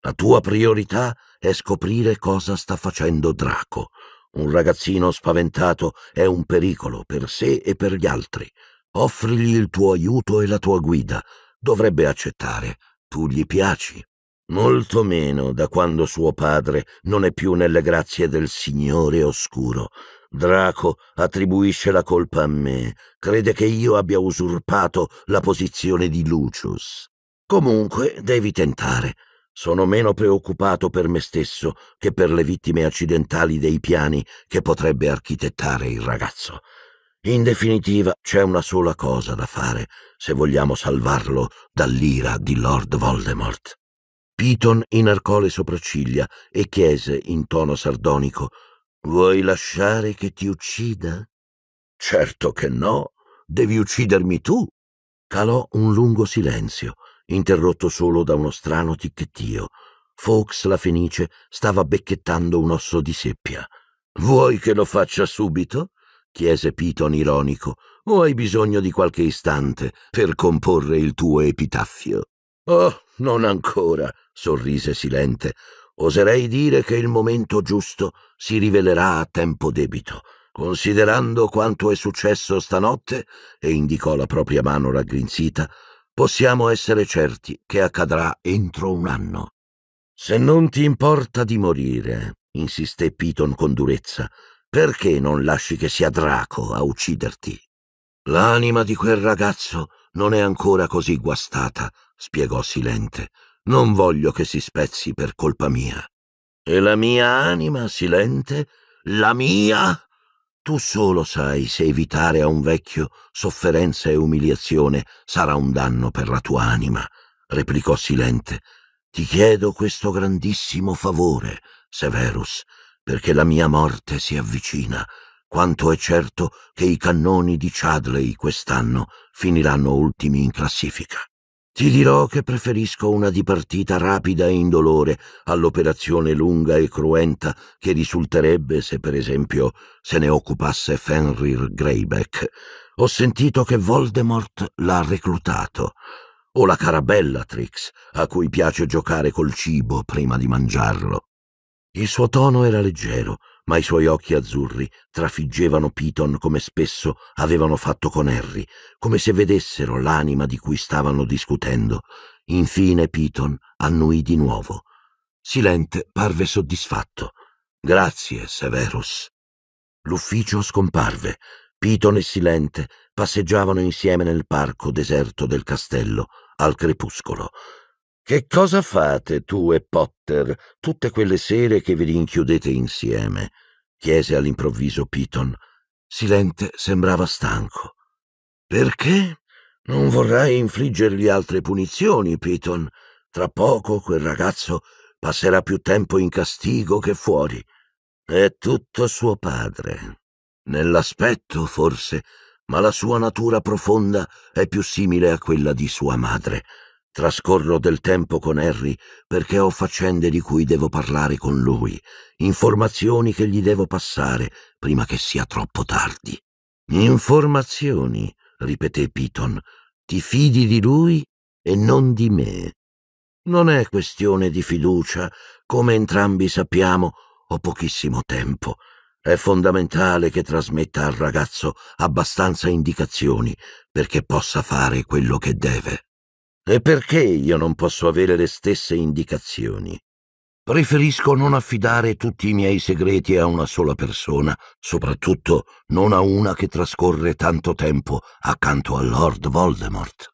la tua priorità è scoprire cosa sta facendo Draco. Un ragazzino spaventato è un pericolo per sé e per gli altri. Offrigli il tuo aiuto e la tua guida. Dovrebbe accettare. Tu gli piaci. Molto meno da quando suo padre non è più nelle grazie del Signore Oscuro. Draco attribuisce la colpa a me. Crede che io abbia usurpato la posizione di Lucius. Comunque devi tentare. Sono meno preoccupato per me stesso che per le vittime accidentali dei piani che potrebbe architettare il ragazzo. In definitiva, c'è una sola cosa da fare se vogliamo salvarlo dall'ira di Lord Voldemort. Piton inarcò le sopracciglia e chiese in tono sardonico Vuoi lasciare che ti uccida? Certo che no. Devi uccidermi tu. Calò un lungo silenzio interrotto solo da uno strano ticchettio. Fox la fenice stava becchettando un osso di seppia. Vuoi che lo faccia subito? chiese Piton ironico. O hai bisogno di qualche istante per comporre il tuo epitaffio? Oh, non ancora, sorrise silente. Oserei dire che il momento giusto si rivelerà a tempo debito. Considerando quanto è successo stanotte, e indicò la propria mano raggrinzita, possiamo essere certi che accadrà entro un anno. Se non ti importa di morire, insisté Piton con durezza, perché non lasci che sia Draco a ucciderti? L'anima di quel ragazzo non è ancora così guastata, spiegò Silente. Non voglio che si spezzi per colpa mia. E la mia anima, Silente, la mia tu solo sai se evitare a un vecchio sofferenza e umiliazione sarà un danno per la tua anima, replicò Silente. Ti chiedo questo grandissimo favore, Severus, perché la mia morte si avvicina, quanto è certo che i cannoni di Chadley quest'anno finiranno ultimi in classifica. Ti dirò che preferisco una dipartita rapida e indolore all'operazione lunga e cruenta che risulterebbe se, per esempio, se ne occupasse Fenrir Greyback. Ho sentito che Voldemort l'ha reclutato. O la cara Bellatrix, a cui piace giocare col cibo prima di mangiarlo. Il suo tono era leggero, ma i suoi occhi azzurri trafiggevano Piton come spesso avevano fatto con Harry, come se vedessero l'anima di cui stavano discutendo. Infine Piton annuì di nuovo. Silente parve soddisfatto. Grazie, Severus. L'ufficio scomparve. Piton e Silente passeggiavano insieme nel parco deserto del castello al crepuscolo. Che cosa fate tu e Potter tutte quelle sere che vi rinchiudete insieme? chiese all'improvviso Piton. Silente sembrava stanco. Perché? Non vorrai infliggergli altre punizioni, Piton. Tra poco quel ragazzo passerà più tempo in castigo che fuori. È tutto suo padre. Nell'aspetto, forse, ma la sua natura profonda è più simile a quella di sua madre. Trascorro del tempo con Harry perché ho faccende di cui devo parlare con lui, informazioni che gli devo passare prima che sia troppo tardi. Informazioni, ripeté Piton. Ti fidi di lui e non di me. Non è questione di fiducia, come entrambi sappiamo, ho pochissimo tempo. È fondamentale che trasmetta al ragazzo abbastanza indicazioni perché possa fare quello che deve. E perché io non posso avere le stesse indicazioni? Preferisco non affidare tutti i miei segreti a una sola persona, soprattutto non a una che trascorre tanto tempo accanto a Lord Voldemort.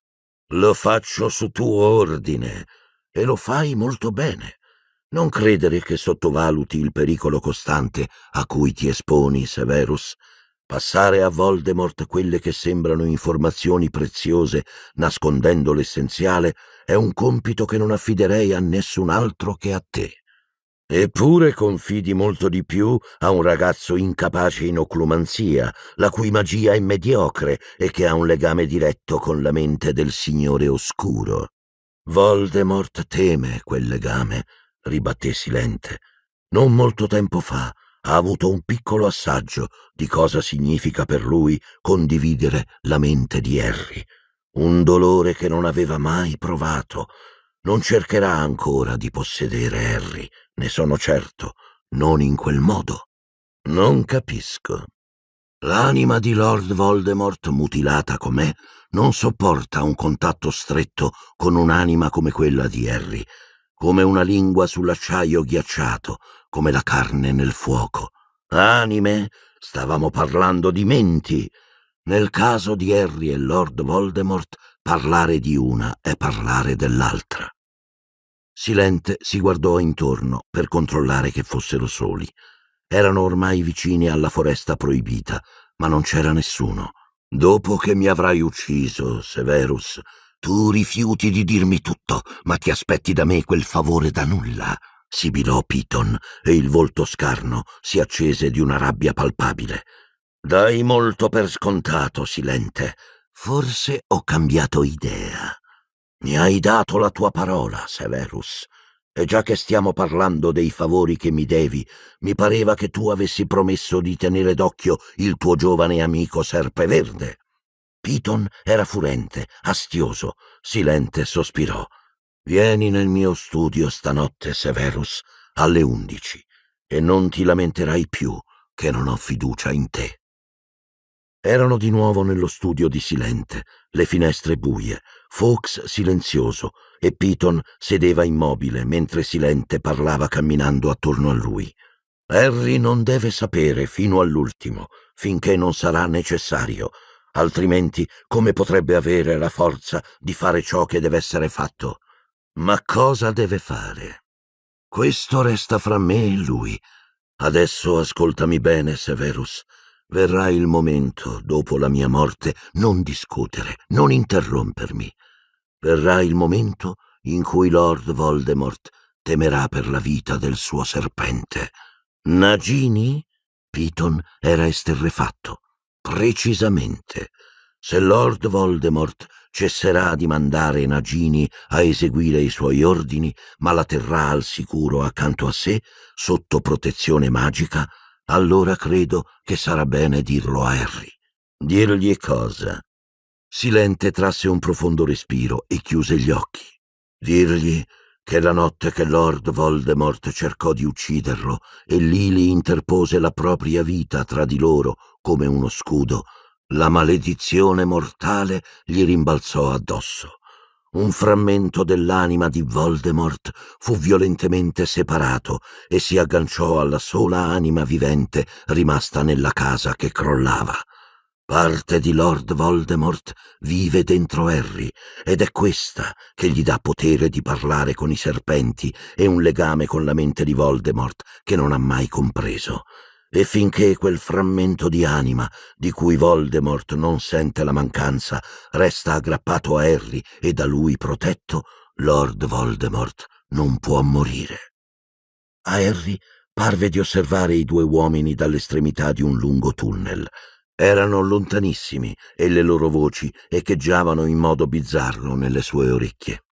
Lo faccio su tuo ordine e lo fai molto bene. Non credere che sottovaluti il pericolo costante a cui ti esponi, Severus. Passare a Voldemort quelle che sembrano informazioni preziose, nascondendo l'essenziale, è un compito che non affiderei a nessun altro che a te. Eppure confidi molto di più a un ragazzo incapace in oclumanzia, la cui magia è mediocre e che ha un legame diretto con la mente del Signore Oscuro. Voldemort teme quel legame, ribatté Silente. Non molto tempo fa ha avuto un piccolo assaggio di cosa significa per lui condividere la mente di Harry, un dolore che non aveva mai provato. Non cercherà ancora di possedere Harry, ne sono certo, non in quel modo. Non capisco. L'anima di Lord Voldemort mutilata com'è non sopporta un contatto stretto con un'anima come quella di Harry, come una lingua sull'acciaio ghiacciato come la carne nel fuoco. Anime, stavamo parlando di menti. Nel caso di Harry e Lord Voldemort, parlare di una è parlare dell'altra. Silente si guardò intorno per controllare che fossero soli. Erano ormai vicini alla foresta proibita, ma non c'era nessuno. Dopo che mi avrai ucciso, Severus, tu rifiuti di dirmi tutto, ma ti aspetti da me quel favore da nulla sibilò Piton e il volto scarno si accese di una rabbia palpabile. Dai molto per scontato, Silente. Forse ho cambiato idea. Mi hai dato la tua parola, Severus. E già che stiamo parlando dei favori che mi devi, mi pareva che tu avessi promesso di tenere d'occhio il tuo giovane amico Serpeverde. Piton era furente, astioso. Silente sospirò. Vieni nel mio studio stanotte, Severus, alle undici, e non ti lamenterai più che non ho fiducia in te. Erano di nuovo nello studio di Silente, le finestre buie, Fox silenzioso e Piton sedeva immobile mentre Silente parlava camminando attorno a lui. Harry non deve sapere fino all'ultimo, finché non sarà necessario, altrimenti come potrebbe avere la forza di fare ciò che deve essere fatto? Ma cosa deve fare? Questo resta fra me e lui. Adesso ascoltami bene, Severus. Verrà il momento, dopo la mia morte, non discutere, non interrompermi. Verrà il momento in cui Lord Voldemort temerà per la vita del suo serpente. Nagini? Piton era esterrefatto. Precisamente. Se Lord Voldemort cesserà di mandare Nagini a eseguire i suoi ordini, ma la terrà al sicuro accanto a sé, sotto protezione magica, allora credo che sarà bene dirlo a Harry. Dirgli cosa? Silente trasse un profondo respiro e chiuse gli occhi. Dirgli che la notte che Lord Voldemort cercò di ucciderlo e Lily interpose la propria vita tra di loro come uno scudo, la maledizione mortale gli rimbalzò addosso. Un frammento dell'anima di Voldemort fu violentemente separato e si agganciò alla sola anima vivente rimasta nella casa che crollava. Parte di Lord Voldemort vive dentro Harry ed è questa che gli dà potere di parlare con i serpenti e un legame con la mente di Voldemort che non ha mai compreso e finché quel frammento di anima di cui Voldemort non sente la mancanza resta aggrappato a Harry e da lui protetto, Lord Voldemort non può morire. A Harry parve di osservare i due uomini dall'estremità di un lungo tunnel. Erano lontanissimi e le loro voci echeggiavano in modo bizzarro nelle sue orecchie.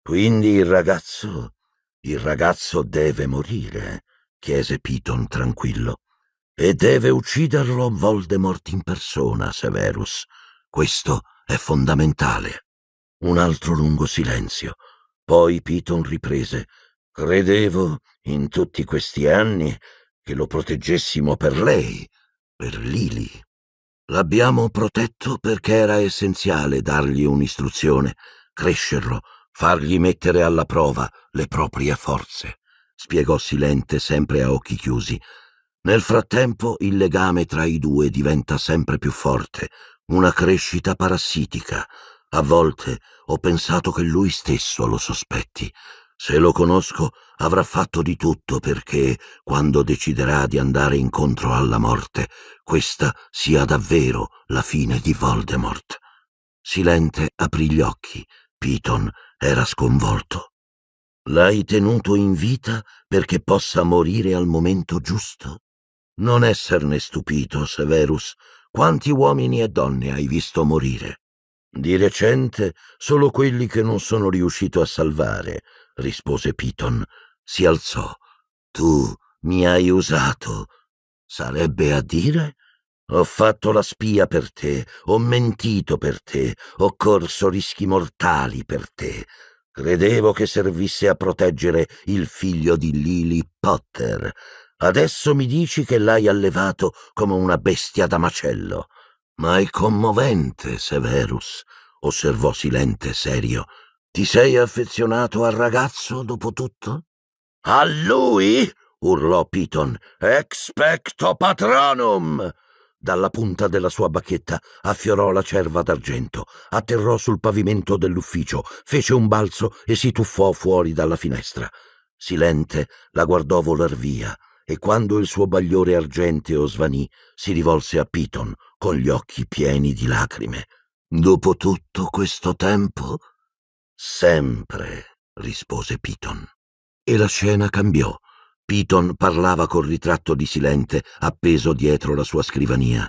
Quindi il ragazzo... il ragazzo deve morire, chiese Piton tranquillo. E deve ucciderlo Voldemort in persona, Severus. Questo è fondamentale. Un altro lungo silenzio. Poi Piton riprese. Credevo, in tutti questi anni, che lo proteggessimo per lei, per Lily. L'abbiamo protetto perché era essenziale dargli un'istruzione, crescerlo, fargli mettere alla prova le proprie forze, spiegò Silente sempre a occhi chiusi, nel frattempo il legame tra i due diventa sempre più forte, una crescita parassitica. A volte ho pensato che lui stesso lo sospetti. Se lo conosco, avrà fatto di tutto perché, quando deciderà di andare incontro alla morte, questa sia davvero la fine di Voldemort. Silente aprì gli occhi. Piton era sconvolto. L'hai tenuto in vita perché possa morire al momento giusto? Non esserne stupito, Severus. Quanti uomini e donne hai visto morire? Di recente solo quelli che non sono riuscito a salvare, rispose Piton. Si alzò. Tu mi hai usato. Sarebbe a dire? Ho fatto la spia per te, ho mentito per te, ho corso rischi mortali per te. Credevo che servisse a proteggere il figlio di Lily Potter. Adesso mi dici che l'hai allevato come una bestia da macello. Ma è commovente, Severus, osservò Silente serio. Ti sei affezionato al ragazzo, dopo tutto? A lui? urlò Piton. Expecto patronum! Dalla punta della sua bacchetta affiorò la cerva d'argento, atterrò sul pavimento dell'ufficio, fece un balzo e si tuffò fuori dalla finestra. Silente la guardò volar via e quando il suo bagliore argenteo svanì, si rivolse a Piton con gli occhi pieni di lacrime. Dopo tutto questo tempo? Sempre, rispose Piton. E la scena cambiò. Piton parlava col ritratto di Silente appeso dietro la sua scrivania.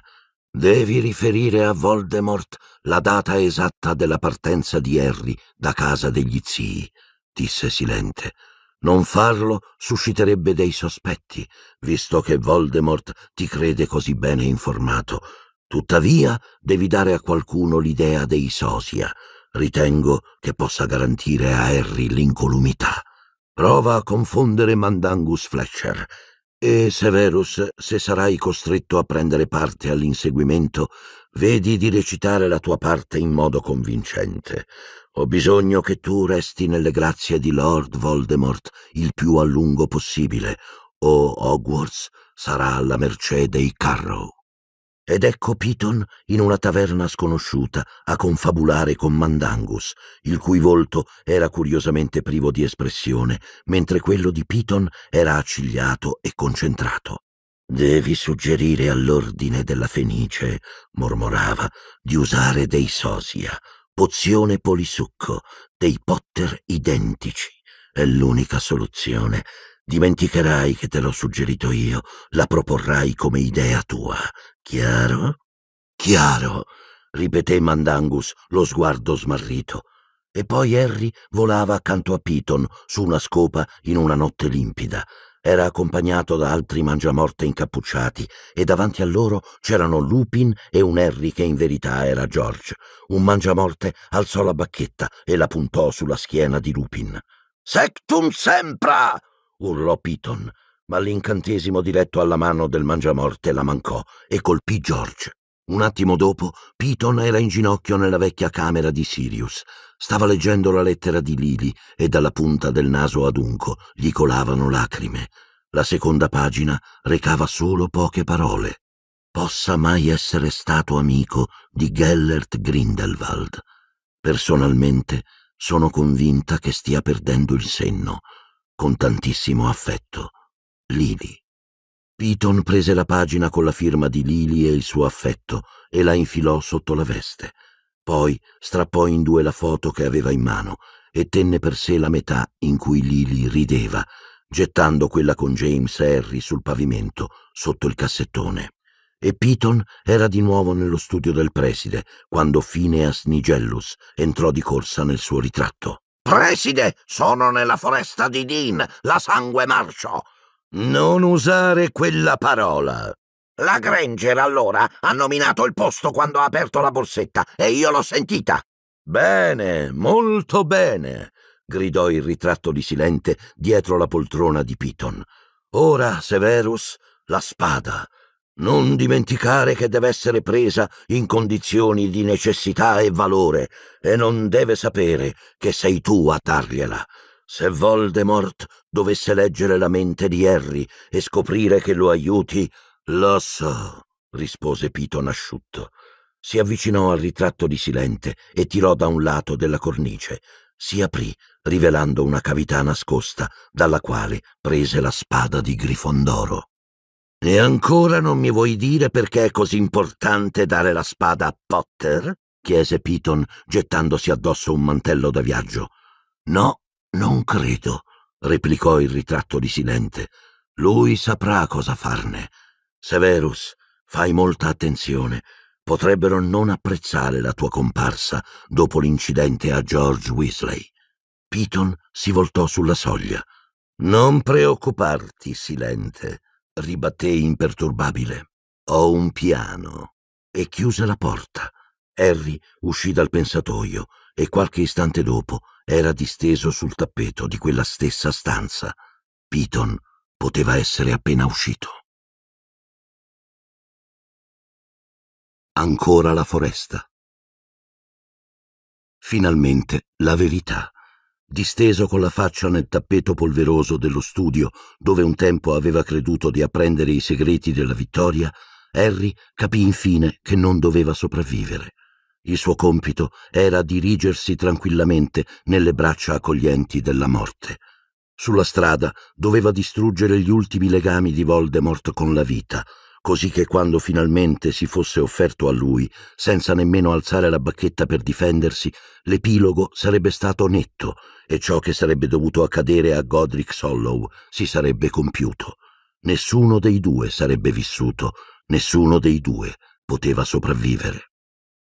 Devi riferire a Voldemort la data esatta della partenza di Harry da casa degli zii, disse Silente. Non farlo susciterebbe dei sospetti, visto che Voldemort ti crede così bene informato. Tuttavia, devi dare a qualcuno l'idea dei sosia. Ritengo che possa garantire a Harry l'incolumità. Prova a confondere Mandangus Fletcher. E Severus, se sarai costretto a prendere parte all'inseguimento, vedi di recitare la tua parte in modo convincente. Ho bisogno che tu resti nelle grazie di Lord Voldemort il più a lungo possibile, o Hogwarts sarà alla mercé dei Carrow. Ed ecco Piton in una taverna sconosciuta a confabulare con Mandangus, il cui volto era curiosamente privo di espressione, mentre quello di Piton era accigliato e concentrato. Devi suggerire all'ordine della Fenice, mormorava, di usare dei sosia, pozione polisucco, dei potter identici. È l'unica soluzione dimenticherai che te l'ho suggerito io, la proporrai come idea tua. Chiaro? Chiaro, ripeté Mandangus, lo sguardo smarrito. E poi Harry volava accanto a Piton, su una scopa in una notte limpida. Era accompagnato da altri mangiamorte incappucciati e davanti a loro c'erano Lupin e un Harry che in verità era George. Un mangiamorte alzò la bacchetta e la puntò sulla schiena di Lupin. Sectum sempra! urlò Piton, ma l'incantesimo diletto alla mano del mangiamorte la mancò e colpì George. Un attimo dopo, Piton era in ginocchio nella vecchia camera di Sirius. Stava leggendo la lettera di Lily e dalla punta del naso adunco gli colavano lacrime. La seconda pagina recava solo poche parole. Possa mai essere stato amico di Gellert Grindelwald. Personalmente sono convinta che stia perdendo il senno con tantissimo affetto. Lili. Piton prese la pagina con la firma di Lili e il suo affetto e la infilò sotto la veste. Poi strappò in due la foto che aveva in mano e tenne per sé la metà in cui Lili rideva, gettando quella con James Harry sul pavimento sotto il cassettone. E Piton era di nuovo nello studio del preside quando Phineas Nigellus entrò di corsa nel suo ritratto. Preside, sono nella foresta di Dean, la sangue marcio. Non usare quella parola. La Granger allora ha nominato il posto quando ha aperto la borsetta e io l'ho sentita. Bene, molto bene, gridò il ritratto di Silente dietro la poltrona di Piton. Ora, Severus, la spada. Non dimenticare che deve essere presa in condizioni di necessità e valore e non deve sapere che sei tu a dargliela. Se Voldemort dovesse leggere la mente di Harry e scoprire che lo aiuti, lo so, rispose Piton asciutto. Si avvicinò al ritratto di Silente e tirò da un lato della cornice. Si aprì, rivelando una cavità nascosta, dalla quale prese la spada di Grifondoro. E ancora non mi vuoi dire perché è così importante dare la spada a Potter? chiese Piton, gettandosi addosso un mantello da viaggio. No, non credo, replicò il ritratto di Silente. Lui saprà cosa farne. Severus, fai molta attenzione. Potrebbero non apprezzare la tua comparsa dopo l'incidente a George Weasley. Piton si voltò sulla soglia. Non preoccuparti, Silente ribatté imperturbabile. Ho un piano. E chiuse la porta. Harry uscì dal pensatoio e qualche istante dopo era disteso sul tappeto di quella stessa stanza. Piton poteva essere appena uscito. Ancora la foresta. Finalmente la verità disteso con la faccia nel tappeto polveroso dello studio dove un tempo aveva creduto di apprendere i segreti della vittoria, Harry capì infine che non doveva sopravvivere. Il suo compito era dirigersi tranquillamente nelle braccia accoglienti della morte. Sulla strada doveva distruggere gli ultimi legami di Voldemort con la vita, così che quando finalmente si fosse offerto a lui, senza nemmeno alzare la bacchetta per difendersi, l'epilogo sarebbe stato netto e ciò che sarebbe dovuto accadere a Godric Sollow si sarebbe compiuto. Nessuno dei due sarebbe vissuto, nessuno dei due poteva sopravvivere.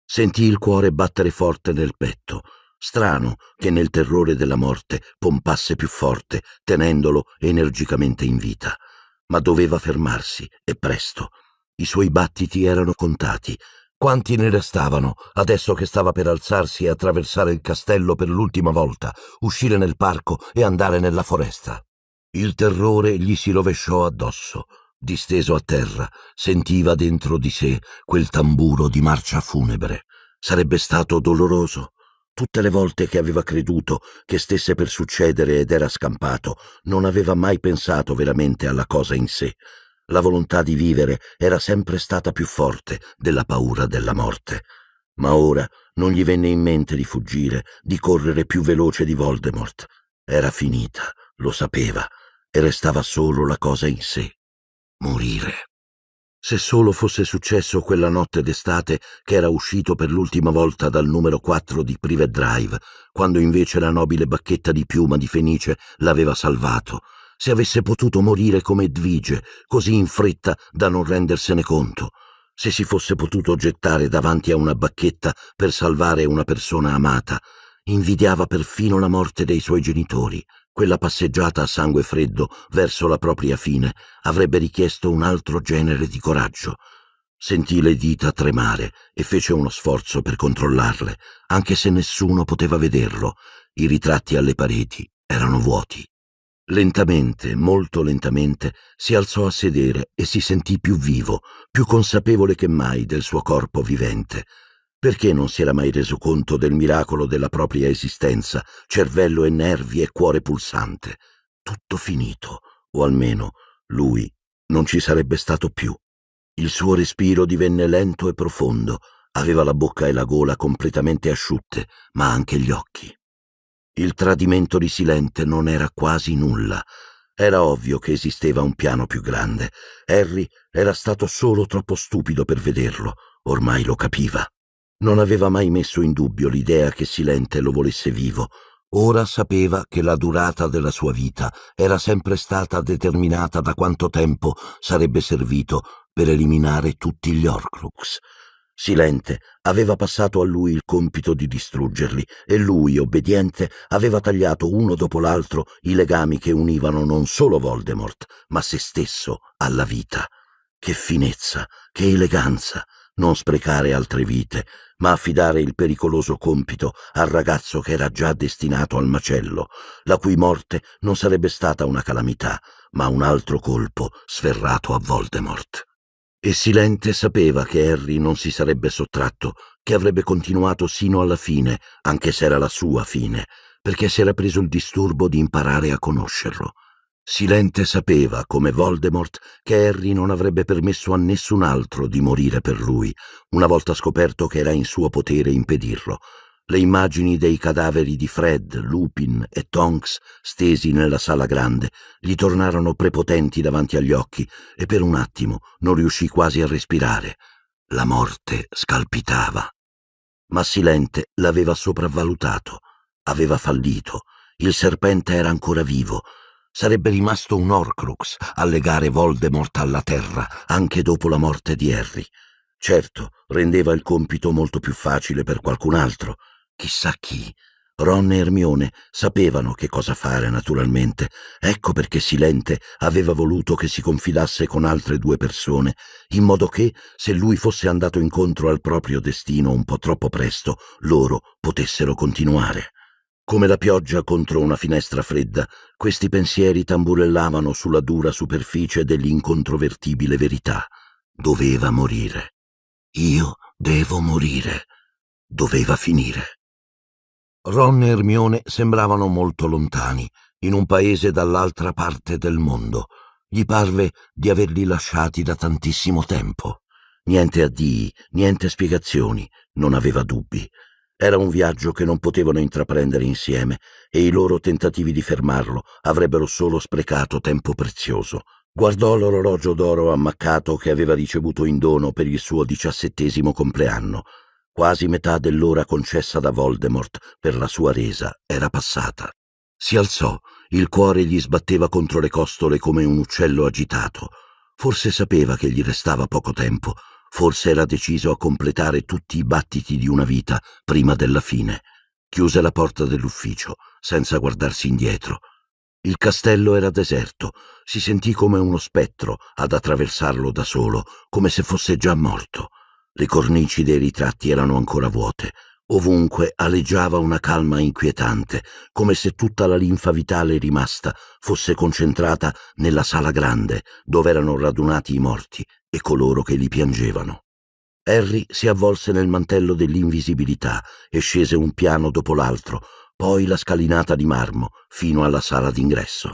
Sentì il cuore battere forte nel petto. Strano che nel terrore della morte pompasse più forte, tenendolo energicamente in vita ma doveva fermarsi, e presto. I suoi battiti erano contati. Quanti ne restavano, adesso che stava per alzarsi e attraversare il castello per l'ultima volta, uscire nel parco e andare nella foresta? Il terrore gli si rovesciò addosso. Disteso a terra, sentiva dentro di sé quel tamburo di marcia funebre. Sarebbe stato doloroso, Tutte le volte che aveva creduto che stesse per succedere ed era scampato, non aveva mai pensato veramente alla cosa in sé. La volontà di vivere era sempre stata più forte della paura della morte. Ma ora non gli venne in mente di fuggire, di correre più veloce di Voldemort. Era finita, lo sapeva, e restava solo la cosa in sé. Morire. Se solo fosse successo quella notte d'estate che era uscito per l'ultima volta dal numero 4 di Privet Drive, quando invece la nobile bacchetta di piuma di Fenice l'aveva salvato, se avesse potuto morire come Edvige, così in fretta da non rendersene conto, se si fosse potuto gettare davanti a una bacchetta per salvare una persona amata, invidiava perfino la morte dei suoi genitori, quella passeggiata a sangue freddo verso la propria fine avrebbe richiesto un altro genere di coraggio. Sentì le dita tremare e fece uno sforzo per controllarle, anche se nessuno poteva vederlo. I ritratti alle pareti erano vuoti. Lentamente, molto lentamente, si alzò a sedere e si sentì più vivo, più consapevole che mai del suo corpo vivente. Perché non si era mai reso conto del miracolo della propria esistenza, cervello e nervi e cuore pulsante? Tutto finito, o almeno lui non ci sarebbe stato più. Il suo respiro divenne lento e profondo, aveva la bocca e la gola completamente asciutte, ma anche gli occhi. Il tradimento di Silente non era quasi nulla. Era ovvio che esisteva un piano più grande. Harry era stato solo troppo stupido per vederlo, ormai lo capiva. Non aveva mai messo in dubbio l'idea che Silente lo volesse vivo. Ora sapeva che la durata della sua vita era sempre stata determinata da quanto tempo sarebbe servito per eliminare tutti gli Orcrux. Silente aveva passato a lui il compito di distruggerli e lui, obbediente, aveva tagliato uno dopo l'altro i legami che univano non solo Voldemort, ma se stesso alla vita. Che finezza, che eleganza! non sprecare altre vite, ma affidare il pericoloso compito al ragazzo che era già destinato al macello, la cui morte non sarebbe stata una calamità, ma un altro colpo sferrato a Voldemort. E Silente sapeva che Harry non si sarebbe sottratto, che avrebbe continuato sino alla fine, anche se era la sua fine, perché si era preso il disturbo di imparare a conoscerlo. Silente sapeva, come Voldemort, che Harry non avrebbe permesso a nessun altro di morire per lui, una volta scoperto che era in suo potere impedirlo. Le immagini dei cadaveri di Fred, Lupin e Tonks stesi nella sala grande gli tornarono prepotenti davanti agli occhi e per un attimo non riuscì quasi a respirare. La morte scalpitava. Ma Silente l'aveva sopravvalutato, aveva fallito, il serpente era ancora vivo Sarebbe rimasto un Horcrux a legare Voldemort alla Terra anche dopo la morte di Harry. Certo, rendeva il compito molto più facile per qualcun altro. Chissà chi. Ron e Hermione sapevano che cosa fare, naturalmente. Ecco perché Silente aveva voluto che si confidasse con altre due persone, in modo che, se lui fosse andato incontro al proprio destino un po' troppo presto, loro potessero continuare. Come la pioggia contro una finestra fredda, questi pensieri tamburellavano sulla dura superficie dell'incontrovertibile verità. Doveva morire. Io devo morire. Doveva finire. Ron e Ermione sembravano molto lontani, in un paese dall'altra parte del mondo. Gli parve di averli lasciati da tantissimo tempo. Niente addii, niente spiegazioni, non aveva dubbi. Era un viaggio che non potevano intraprendere insieme e i loro tentativi di fermarlo avrebbero solo sprecato tempo prezioso. Guardò l'orologio d'oro ammaccato che aveva ricevuto in dono per il suo diciassettesimo compleanno. Quasi metà dell'ora concessa da Voldemort per la sua resa era passata. Si alzò, il cuore gli sbatteva contro le costole come un uccello agitato. Forse sapeva che gli restava poco tempo, Forse era deciso a completare tutti i battiti di una vita prima della fine. Chiuse la porta dell'ufficio, senza guardarsi indietro. Il castello era deserto, si sentì come uno spettro ad attraversarlo da solo, come se fosse già morto. Le cornici dei ritratti erano ancora vuote. Ovunque aleggiava una calma inquietante, come se tutta la linfa vitale rimasta fosse concentrata nella sala grande dove erano radunati i morti e coloro che li piangevano. Harry si avvolse nel mantello dell'invisibilità e scese un piano dopo l'altro, poi la scalinata di marmo fino alla sala d'ingresso.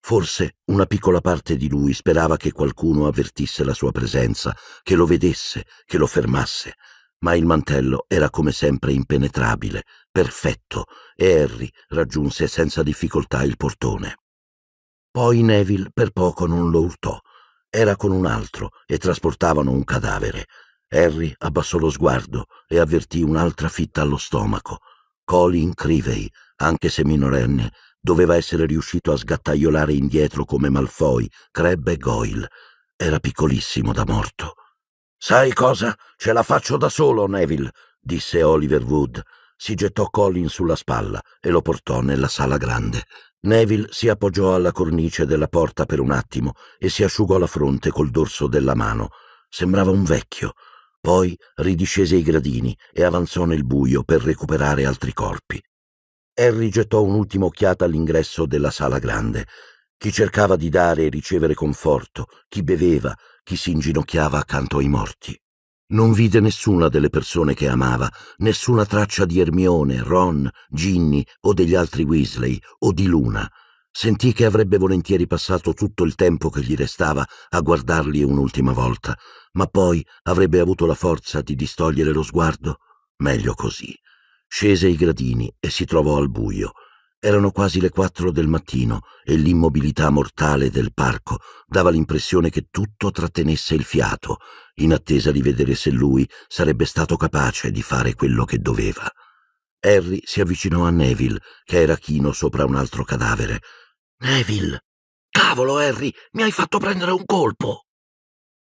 Forse una piccola parte di lui sperava che qualcuno avvertisse la sua presenza, che lo vedesse, che lo fermasse, ma il mantello era come sempre impenetrabile, perfetto, e Harry raggiunse senza difficoltà il portone. Poi Neville per poco non lo urtò, era con un altro e trasportavano un cadavere. Harry abbassò lo sguardo e avvertì un'altra fitta allo stomaco. Colin Crivey, anche se minorenne, doveva essere riuscito a sgattaiolare indietro come Malfoy, Crabbe e Goyle. Era piccolissimo da morto. Sai cosa? Ce la faccio da solo, Neville, disse Oliver Wood. Si gettò Colin sulla spalla e lo portò nella sala grande. Neville si appoggiò alla cornice della porta per un attimo e si asciugò la fronte col dorso della mano. Sembrava un vecchio. Poi ridiscese i gradini e avanzò nel buio per recuperare altri corpi. Harry gettò un'ultima occhiata all'ingresso della sala grande. Chi cercava di dare e ricevere conforto, chi beveva, chi si inginocchiava accanto ai morti. Non vide nessuna delle persone che amava, nessuna traccia di Ermione, Ron, Ginny o degli altri Weasley o di Luna. Sentì che avrebbe volentieri passato tutto il tempo che gli restava a guardarli un'ultima volta, ma poi avrebbe avuto la forza di distogliere lo sguardo. Meglio così. Scese i gradini e si trovò al buio. Erano quasi le quattro del mattino e l'immobilità mortale del parco dava l'impressione che tutto trattenesse il fiato, in attesa di vedere se lui sarebbe stato capace di fare quello che doveva. Harry si avvicinò a Neville, che era chino sopra un altro cadavere. Neville! Cavolo, Harry, mi hai fatto prendere un colpo!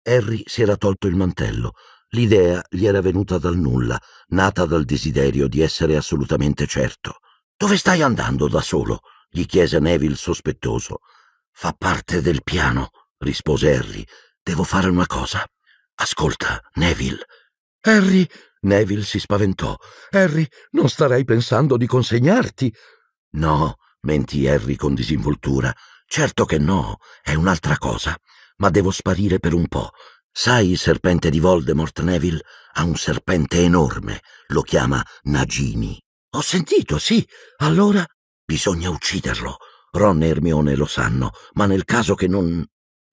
Harry si era tolto il mantello. L'idea gli era venuta dal nulla, nata dal desiderio di essere assolutamente certo. Dove stai andando da solo? gli chiese Neville sospettoso. Fa parte del piano, rispose Harry. Devo fare una cosa. Ascolta, Neville. Harry, Neville si spaventò. Harry, non starei pensando di consegnarti. No, mentì Harry con disinvoltura. Certo che no, è un'altra cosa. Ma devo sparire per un po'. Sai il serpente di Voldemort, Neville? Ha un serpente enorme. Lo chiama Nagini. Ho sentito, sì. Allora bisogna ucciderlo. Ron e Hermione lo sanno, ma nel caso che non...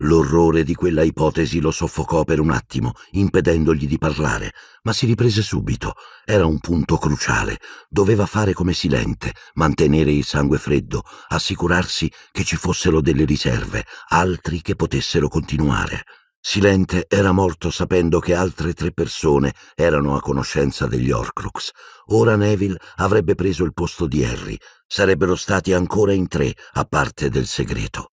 L'orrore di quella ipotesi lo soffocò per un attimo, impedendogli di parlare, ma si riprese subito. Era un punto cruciale. Doveva fare come Silente, mantenere il sangue freddo, assicurarsi che ci fossero delle riserve, altri che potessero continuare. Silente era morto sapendo che altre tre persone erano a conoscenza degli Orcrux. Ora Neville avrebbe preso il posto di Harry. Sarebbero stati ancora in tre, a parte del segreto.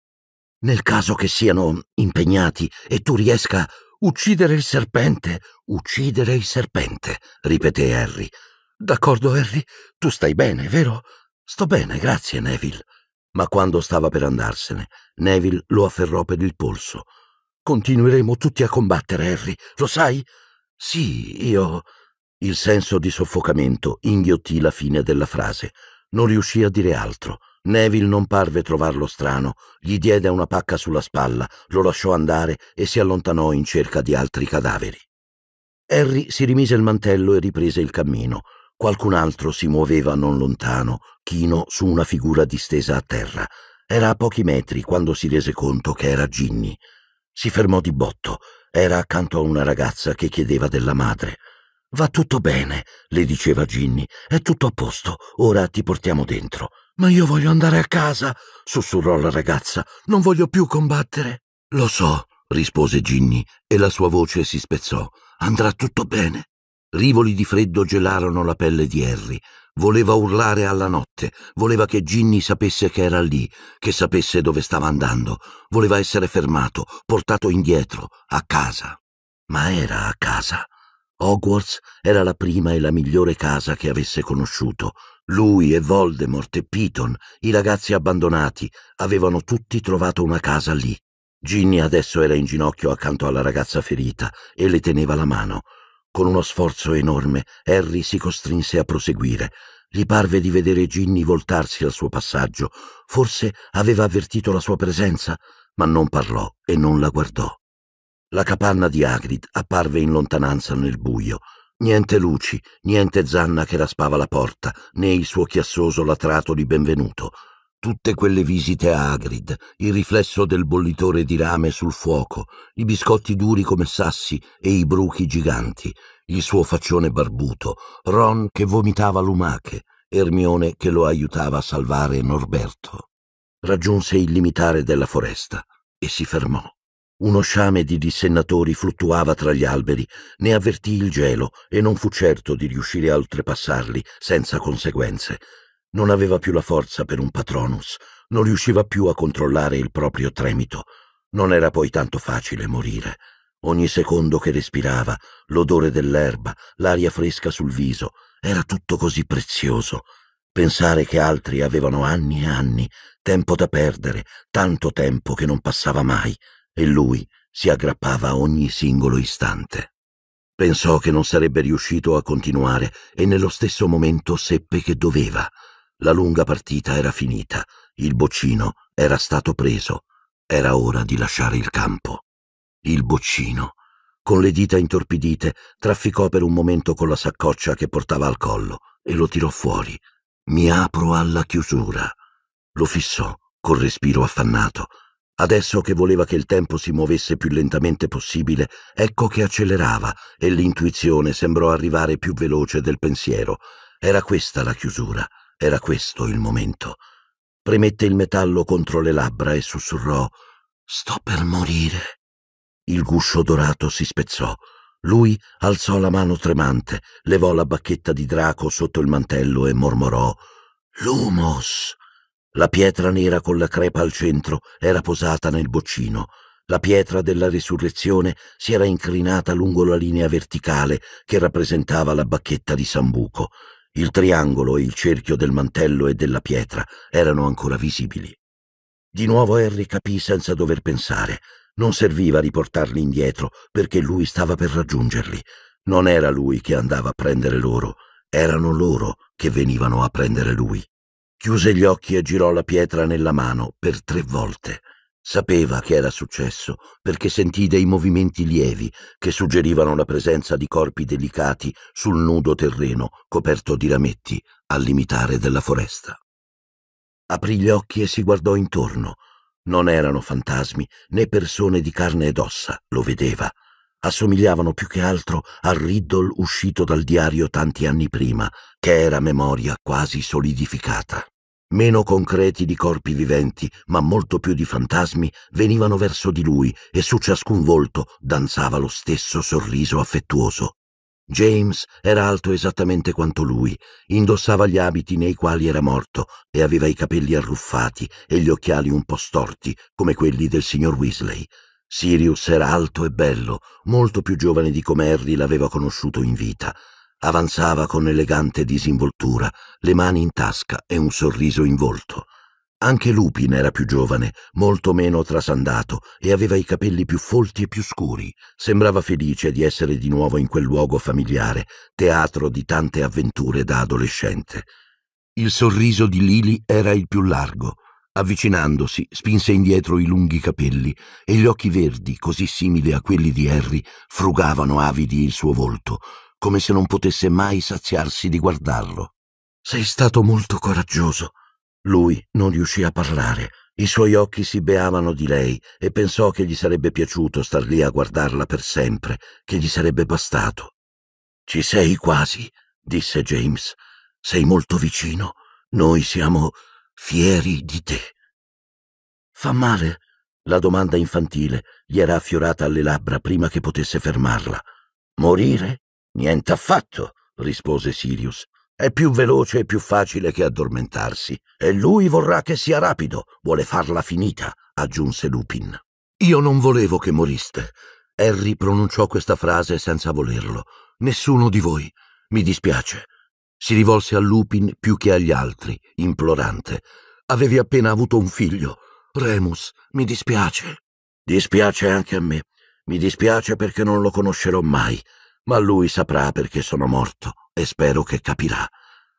Nel caso che siano impegnati e tu riesca a uccidere il serpente, uccidere il serpente, ripeté Harry. D'accordo, Harry, tu stai bene, vero? Sto bene, grazie, Neville. Ma quando stava per andarsene, Neville lo afferrò per il polso. Continueremo tutti a combattere, Harry, lo sai? Sì, io. Il senso di soffocamento inghiottì la fine della frase. Non riuscì a dire altro. Neville non parve trovarlo strano, gli diede una pacca sulla spalla, lo lasciò andare e si allontanò in cerca di altri cadaveri. Harry si rimise il mantello e riprese il cammino. Qualcun altro si muoveva non lontano, chino su una figura distesa a terra. Era a pochi metri quando si rese conto che era Ginny. Si fermò di botto. Era accanto a una ragazza che chiedeva della madre. Va tutto bene, le diceva Ginny. È tutto a posto. Ora ti portiamo dentro. Ma io voglio andare a casa, sussurrò la ragazza. Non voglio più combattere. Lo so, rispose Ginny, e la sua voce si spezzò. Andrà tutto bene. Rivoli di freddo gelarono la pelle di Harry. Voleva urlare alla notte, voleva che Ginny sapesse che era lì, che sapesse dove stava andando, voleva essere fermato, portato indietro, a casa. Ma era a casa. Hogwarts era la prima e la migliore casa che avesse conosciuto. Lui e Voldemort e Piton, i ragazzi abbandonati, avevano tutti trovato una casa lì. Ginny adesso era in ginocchio accanto alla ragazza ferita e le teneva la mano. Con uno sforzo enorme, Harry si costrinse a proseguire. Gli parve di vedere Ginny voltarsi al suo passaggio. Forse aveva avvertito la sua presenza, ma non parlò e non la guardò. La capanna di Agrid apparve in lontananza nel buio. Niente luci, niente zanna che raspava la porta, né il suo chiassoso latrato di benvenuto. Tutte quelle visite a agrid, il riflesso del bollitore di rame sul fuoco, i biscotti duri come sassi e i bruchi giganti, il suo faccione barbuto, Ron che vomitava lumache, Ermione che lo aiutava a salvare Norberto. Raggiunse il limitare della foresta e si fermò. Uno sciame di dissennatori fluttuava tra gli alberi, ne avvertì il gelo e non fu certo di riuscire a oltrepassarli senza conseguenze. Non aveva più la forza per un patronus, non riusciva più a controllare il proprio tremito. Non era poi tanto facile morire. Ogni secondo che respirava, l'odore dell'erba, l'aria fresca sul viso, era tutto così prezioso. Pensare che altri avevano anni e anni, tempo da perdere, tanto tempo che non passava mai, e lui si aggrappava a ogni singolo istante. Pensò che non sarebbe riuscito a continuare e nello stesso momento seppe che doveva. La lunga partita era finita, il boccino era stato preso, era ora di lasciare il campo. Il boccino, con le dita intorpidite, trafficò per un momento con la saccoccia che portava al collo e lo tirò fuori. Mi apro alla chiusura. Lo fissò col respiro affannato. Adesso che voleva che il tempo si muovesse più lentamente possibile, ecco che accelerava e l'intuizione sembrò arrivare più veloce del pensiero. Era questa la chiusura, era questo il momento. Premette il metallo contro le labbra e sussurrò Sto per morire. Il guscio dorato si spezzò. Lui alzò la mano tremante, levò la bacchetta di draco sotto il mantello e mormorò Lumos. La pietra nera con la crepa al centro era posata nel boccino. La pietra della risurrezione si era incrinata lungo la linea verticale che rappresentava la bacchetta di Sambuco. Il triangolo e il cerchio del mantello e della pietra erano ancora visibili. Di nuovo Harry capì senza dover pensare. Non serviva riportarli indietro perché lui stava per raggiungerli. Non era lui che andava a prendere loro, erano loro che venivano a prendere lui. Chiuse gli occhi e girò la pietra nella mano per tre volte. Sapeva che era successo perché sentì dei movimenti lievi che suggerivano la presenza di corpi delicati sul nudo terreno coperto di rametti al limitare della foresta. Aprì gli occhi e si guardò intorno. Non erano fantasmi né persone di carne ed ossa, lo vedeva. Assomigliavano più che altro al riddle uscito dal diario tanti anni prima, che era memoria quasi solidificata meno concreti di corpi viventi, ma molto più di fantasmi, venivano verso di lui e su ciascun volto danzava lo stesso sorriso affettuoso. James era alto esattamente quanto lui, indossava gli abiti nei quali era morto e aveva i capelli arruffati e gli occhiali un po' storti, come quelli del signor Weasley. Sirius era alto e bello, molto più giovane di come Harry l'aveva conosciuto in vita. Avanzava con elegante disinvoltura, le mani in tasca e un sorriso in volto. Anche Lupin era più giovane, molto meno trasandato e aveva i capelli più folti e più scuri. Sembrava felice di essere di nuovo in quel luogo familiare, teatro di tante avventure da adolescente. Il sorriso di Lily era il più largo. Avvicinandosi, spinse indietro i lunghi capelli e gli occhi verdi, così simili a quelli di Harry, frugavano avidi il suo volto come se non potesse mai saziarsi di guardarlo. Sei stato molto coraggioso. Lui non riuscì a parlare. I suoi occhi si beavano di lei e pensò che gli sarebbe piaciuto star lì a guardarla per sempre, che gli sarebbe bastato. Ci sei quasi, disse James. Sei molto vicino. Noi siamo fieri di te. Fa male? La domanda infantile gli era affiorata alle labbra prima che potesse fermarla. Morire? Niente affatto, rispose Sirius. È più veloce e più facile che addormentarsi. E lui vorrà che sia rapido, vuole farla finita, aggiunse Lupin. Io non volevo che moriste. Harry pronunciò questa frase senza volerlo. Nessuno di voi. Mi dispiace. Si rivolse a Lupin più che agli altri, implorante. Avevi appena avuto un figlio. Remus, mi dispiace. Dispiace anche a me. Mi dispiace perché non lo conoscerò mai ma lui saprà perché sono morto e spero che capirà.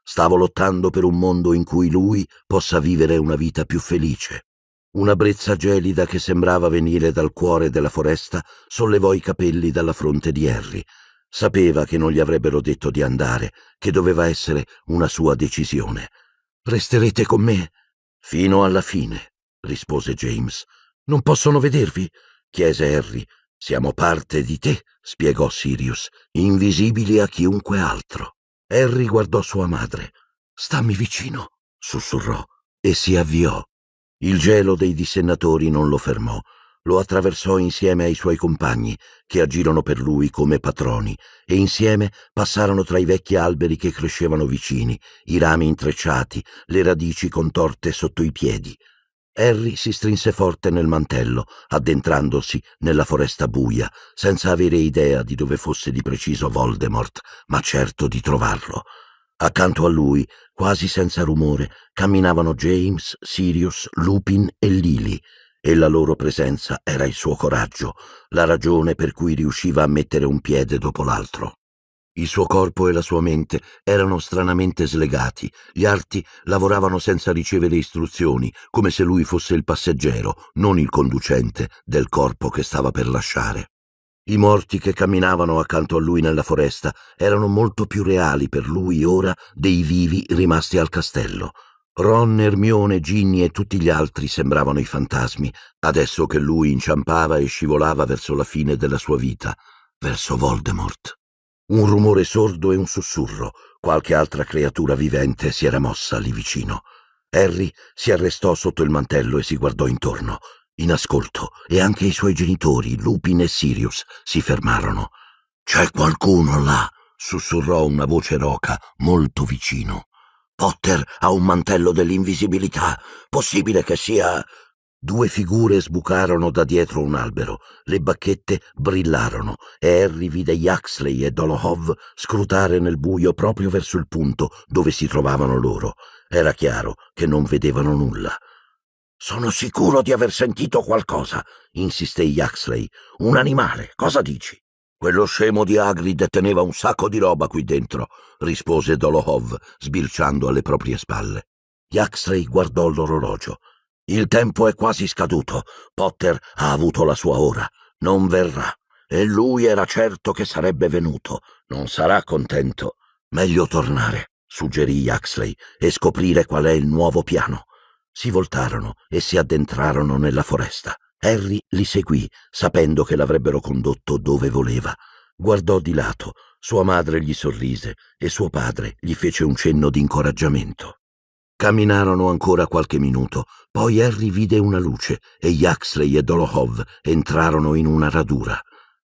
Stavo lottando per un mondo in cui lui possa vivere una vita più felice. Una brezza gelida che sembrava venire dal cuore della foresta sollevò i capelli dalla fronte di Harry. Sapeva che non gli avrebbero detto di andare, che doveva essere una sua decisione. Resterete con me? Fino alla fine, rispose James. Non possono vedervi? chiese Harry, siamo parte di te, spiegò Sirius, invisibili a chiunque altro. Harry guardò sua madre. Stammi vicino, sussurrò, e si avviò. Il gelo dei dissennatori non lo fermò. Lo attraversò insieme ai suoi compagni, che agirono per lui come patroni, e insieme passarono tra i vecchi alberi che crescevano vicini, i rami intrecciati, le radici contorte sotto i piedi. Harry si strinse forte nel mantello, addentrandosi nella foresta buia, senza avere idea di dove fosse di preciso Voldemort, ma certo di trovarlo. Accanto a lui, quasi senza rumore, camminavano James, Sirius, Lupin e Lily, e la loro presenza era il suo coraggio, la ragione per cui riusciva a mettere un piede dopo l'altro. Il suo corpo e la sua mente erano stranamente slegati, gli arti lavoravano senza ricevere istruzioni, come se lui fosse il passeggero, non il conducente del corpo che stava per lasciare. I morti che camminavano accanto a lui nella foresta erano molto più reali per lui ora dei vivi rimasti al castello. Ron, Ermione, Ginny e tutti gli altri sembravano i fantasmi, adesso che lui inciampava e scivolava verso la fine della sua vita, verso Voldemort. Un rumore sordo e un sussurro. Qualche altra creatura vivente si era mossa lì vicino. Harry si arrestò sotto il mantello e si guardò intorno. In ascolto, e anche i suoi genitori, Lupin e Sirius, si fermarono. C'è qualcuno là, sussurrò una voce roca, molto vicino. Potter ha un mantello dell'invisibilità. Possibile che sia. Due figure sbucarono da dietro un albero, le bacchette brillarono e Harry vide Yaxley e Dolohov scrutare nel buio proprio verso il punto dove si trovavano loro. Era chiaro che non vedevano nulla. Sono sicuro di aver sentito qualcosa, insisté Yaxley. Un animale, cosa dici? Quello scemo di Agrid teneva un sacco di roba qui dentro, rispose Dolohov, sbirciando alle proprie spalle. Yaxley guardò l'orologio. Il tempo è quasi scaduto. Potter ha avuto la sua ora. Non verrà. E lui era certo che sarebbe venuto. Non sarà contento. Meglio tornare, suggerì Huxley, e scoprire qual è il nuovo piano. Si voltarono e si addentrarono nella foresta. Harry li seguì, sapendo che l'avrebbero condotto dove voleva. Guardò di lato, sua madre gli sorrise e suo padre gli fece un cenno di incoraggiamento. Camminarono ancora qualche minuto, poi Harry vide una luce e Yaxley e Dolohov entrarono in una radura.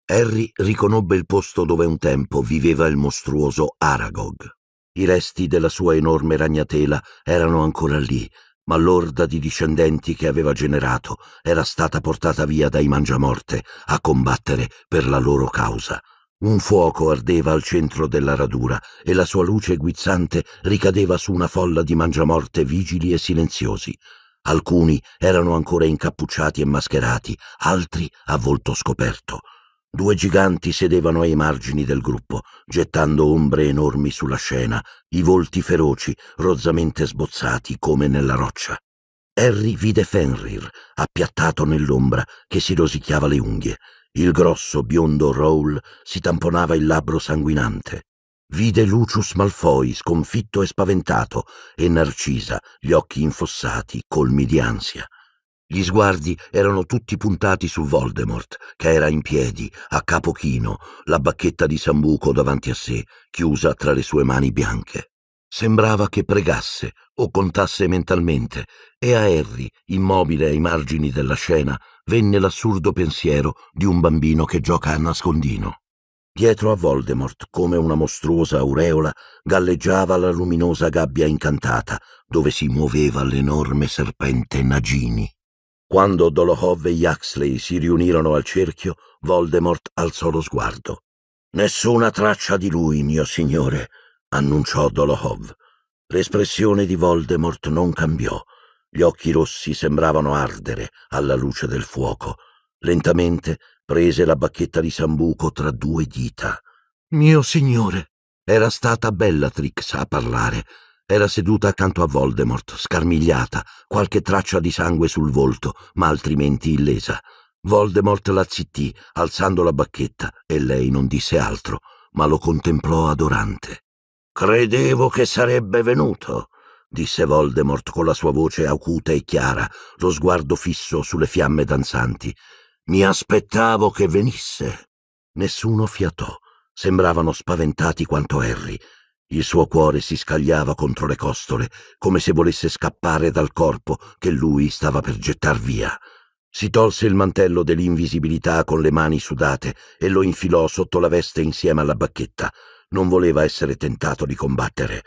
Harry riconobbe il posto dove un tempo viveva il mostruoso Aragog. I resti della sua enorme ragnatela erano ancora lì, ma l'orda di discendenti che aveva generato era stata portata via dai mangiamorte a combattere per la loro causa. Un fuoco ardeva al centro della radura e la sua luce guizzante ricadeva su una folla di mangiamorte vigili e silenziosi. Alcuni erano ancora incappucciati e mascherati, altri a volto scoperto. Due giganti sedevano ai margini del gruppo, gettando ombre enormi sulla scena, i volti feroci, rozzamente sbozzati come nella roccia. Harry vide Fenrir, appiattato nell'ombra, che si rosicchiava le unghie. Il grosso biondo Rowl si tamponava il labbro sanguinante. Vide Lucius Malfoy sconfitto e spaventato e Narcisa, gli occhi infossati, colmi di ansia. Gli sguardi erano tutti puntati su Voldemort, che era in piedi, a capo chino, la bacchetta di sambuco davanti a sé, chiusa tra le sue mani bianche. Sembrava che pregasse o contasse mentalmente, e a Harry, immobile ai margini della scena, venne l'assurdo pensiero di un bambino che gioca a nascondino. Dietro a Voldemort, come una mostruosa aureola, galleggiava la luminosa gabbia incantata, dove si muoveva l'enorme serpente Nagini. Quando Dolohov e Yaxley si riunirono al cerchio, Voldemort alzò lo sguardo. Nessuna traccia di lui, mio signore, annunciò Dolohov. L'espressione di Voldemort non cambiò. Gli occhi rossi sembravano ardere alla luce del fuoco. Lentamente prese la bacchetta di sambuco tra due dita. Mio signore, era stata Bellatrix a parlare. Era seduta accanto a Voldemort, scarmigliata, qualche traccia di sangue sul volto, ma altrimenti illesa. Voldemort la zittì, alzando la bacchetta, e lei non disse altro, ma lo contemplò adorante. Credevo che sarebbe venuto, disse Voldemort con la sua voce acuta e chiara, lo sguardo fisso sulle fiamme danzanti. Mi aspettavo che venisse. Nessuno fiatò. Sembravano spaventati quanto Harry. Il suo cuore si scagliava contro le costole, come se volesse scappare dal corpo che lui stava per gettar via. Si tolse il mantello dell'invisibilità con le mani sudate e lo infilò sotto la veste insieme alla bacchetta non voleva essere tentato di combattere.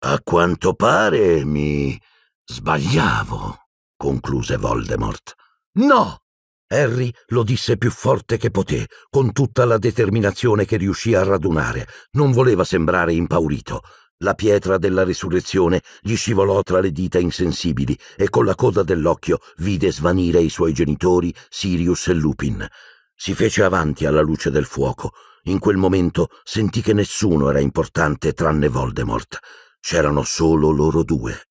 A quanto pare mi sbagliavo, concluse Voldemort. No! Harry lo disse più forte che poté, con tutta la determinazione che riuscì a radunare. Non voleva sembrare impaurito. La pietra della resurrezione gli scivolò tra le dita insensibili e con la coda dell'occhio vide svanire i suoi genitori, Sirius e Lupin. Si fece avanti alla luce del fuoco. In quel momento sentì che nessuno era importante tranne Voldemort. C'erano solo loro due.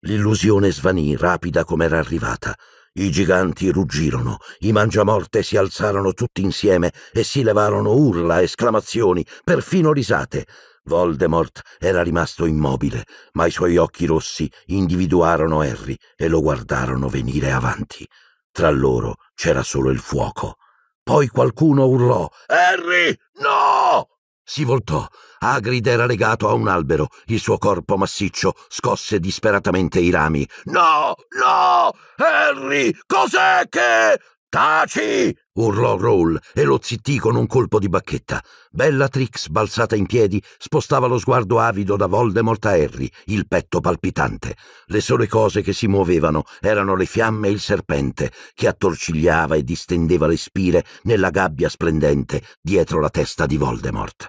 L'illusione svanì rapida come era arrivata. I giganti ruggirono, i mangiamorte si alzarono tutti insieme e si levarono urla, esclamazioni, perfino risate. Voldemort era rimasto immobile, ma i suoi occhi rossi individuarono Harry e lo guardarono venire avanti. Tra loro c'era solo il fuoco. Poi qualcuno urlò Harry, no! Si voltò. Agrid era legato a un albero. Il suo corpo massiccio scosse disperatamente i rami. No, no! Harry, cos'è che... Taci! urlò Roll e lo zittì con un colpo di bacchetta. Bellatrix, balzata in piedi, spostava lo sguardo avido da Voldemort a Harry, il petto palpitante. Le sole cose che si muovevano erano le fiamme e il serpente, che attorcigliava e distendeva le spire nella gabbia splendente dietro la testa di Voldemort.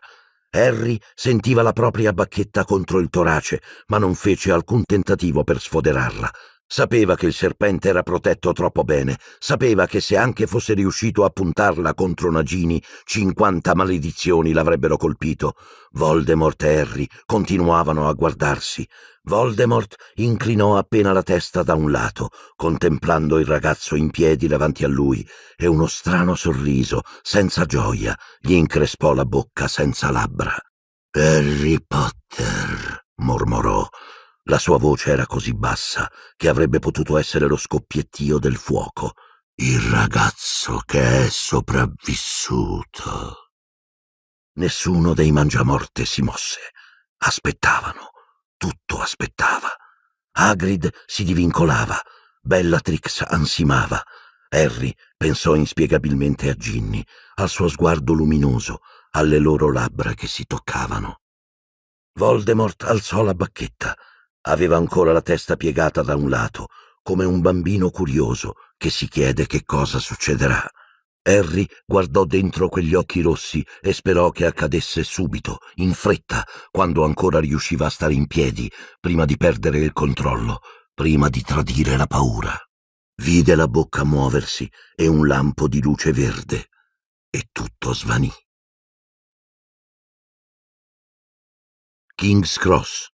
Harry sentiva la propria bacchetta contro il torace, ma non fece alcun tentativo per sfoderarla. Sapeva che il serpente era protetto troppo bene, sapeva che se anche fosse riuscito a puntarla contro Nagini, cinquanta maledizioni l'avrebbero colpito. Voldemort e Harry continuavano a guardarsi. Voldemort inclinò appena la testa da un lato, contemplando il ragazzo in piedi davanti a lui, e uno strano sorriso, senza gioia, gli increspò la bocca senza labbra. Harry Potter, mormorò la sua voce era così bassa che avrebbe potuto essere lo scoppiettio del fuoco. Il ragazzo che è sopravvissuto. Nessuno dei mangiamorte si mosse. Aspettavano. Tutto aspettava. Agrid si divincolava. Bellatrix ansimava. Harry pensò inspiegabilmente a Ginny, al suo sguardo luminoso, alle loro labbra che si toccavano. Voldemort alzò la bacchetta Aveva ancora la testa piegata da un lato, come un bambino curioso che si chiede che cosa succederà. Harry guardò dentro quegli occhi rossi e sperò che accadesse subito, in fretta, quando ancora riusciva a stare in piedi, prima di perdere il controllo, prima di tradire la paura. Vide la bocca muoversi e un lampo di luce verde, e tutto svanì. King's Cross,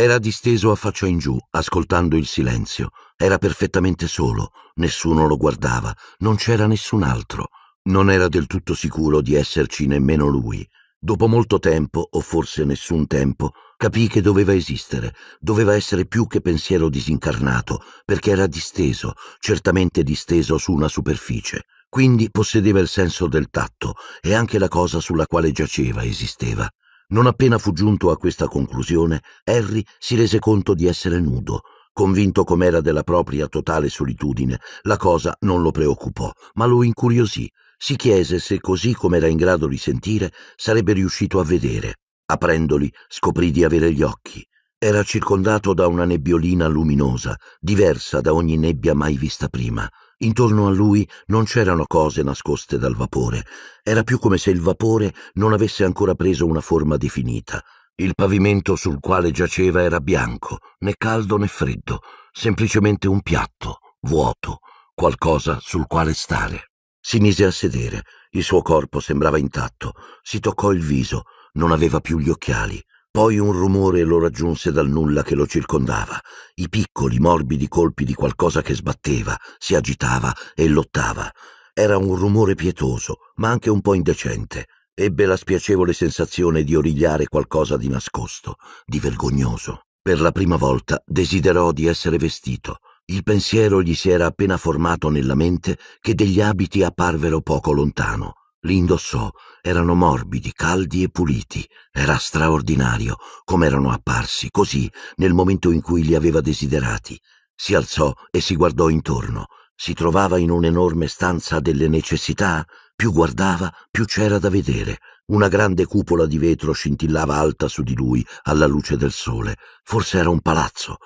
era disteso a faccia in giù, ascoltando il silenzio. Era perfettamente solo, nessuno lo guardava, non c'era nessun altro. Non era del tutto sicuro di esserci nemmeno lui. Dopo molto tempo, o forse nessun tempo, capì che doveva esistere, doveva essere più che pensiero disincarnato, perché era disteso, certamente disteso su una superficie. Quindi possedeva il senso del tatto e anche la cosa sulla quale giaceva esisteva. Non appena fu giunto a questa conclusione, Harry si rese conto di essere nudo. Convinto com'era della propria totale solitudine, la cosa non lo preoccupò, ma lo incuriosì. Si chiese se così come era in grado di sentire sarebbe riuscito a vedere. Aprendoli, scoprì di avere gli occhi. Era circondato da una nebbiolina luminosa, diversa da ogni nebbia mai vista prima. Intorno a lui non c'erano cose nascoste dal vapore, era più come se il vapore non avesse ancora preso una forma definita. Il pavimento sul quale giaceva era bianco, né caldo né freddo, semplicemente un piatto, vuoto, qualcosa sul quale stare. Si mise a sedere, il suo corpo sembrava intatto, si toccò il viso, non aveva più gli occhiali, poi un rumore lo raggiunse dal nulla che lo circondava, i piccoli, morbidi colpi di qualcosa che sbatteva, si agitava e lottava. Era un rumore pietoso, ma anche un po' indecente. Ebbe la spiacevole sensazione di origliare qualcosa di nascosto, di vergognoso. Per la prima volta desiderò di essere vestito. Il pensiero gli si era appena formato nella mente che degli abiti apparvero poco lontano, li indossò, erano morbidi, caldi e puliti. Era straordinario come erano apparsi, così, nel momento in cui li aveva desiderati. Si alzò e si guardò intorno. Si trovava in un'enorme stanza delle necessità. Più guardava, più c'era da vedere. Una grande cupola di vetro scintillava alta su di lui alla luce del sole. Forse era un palazzo.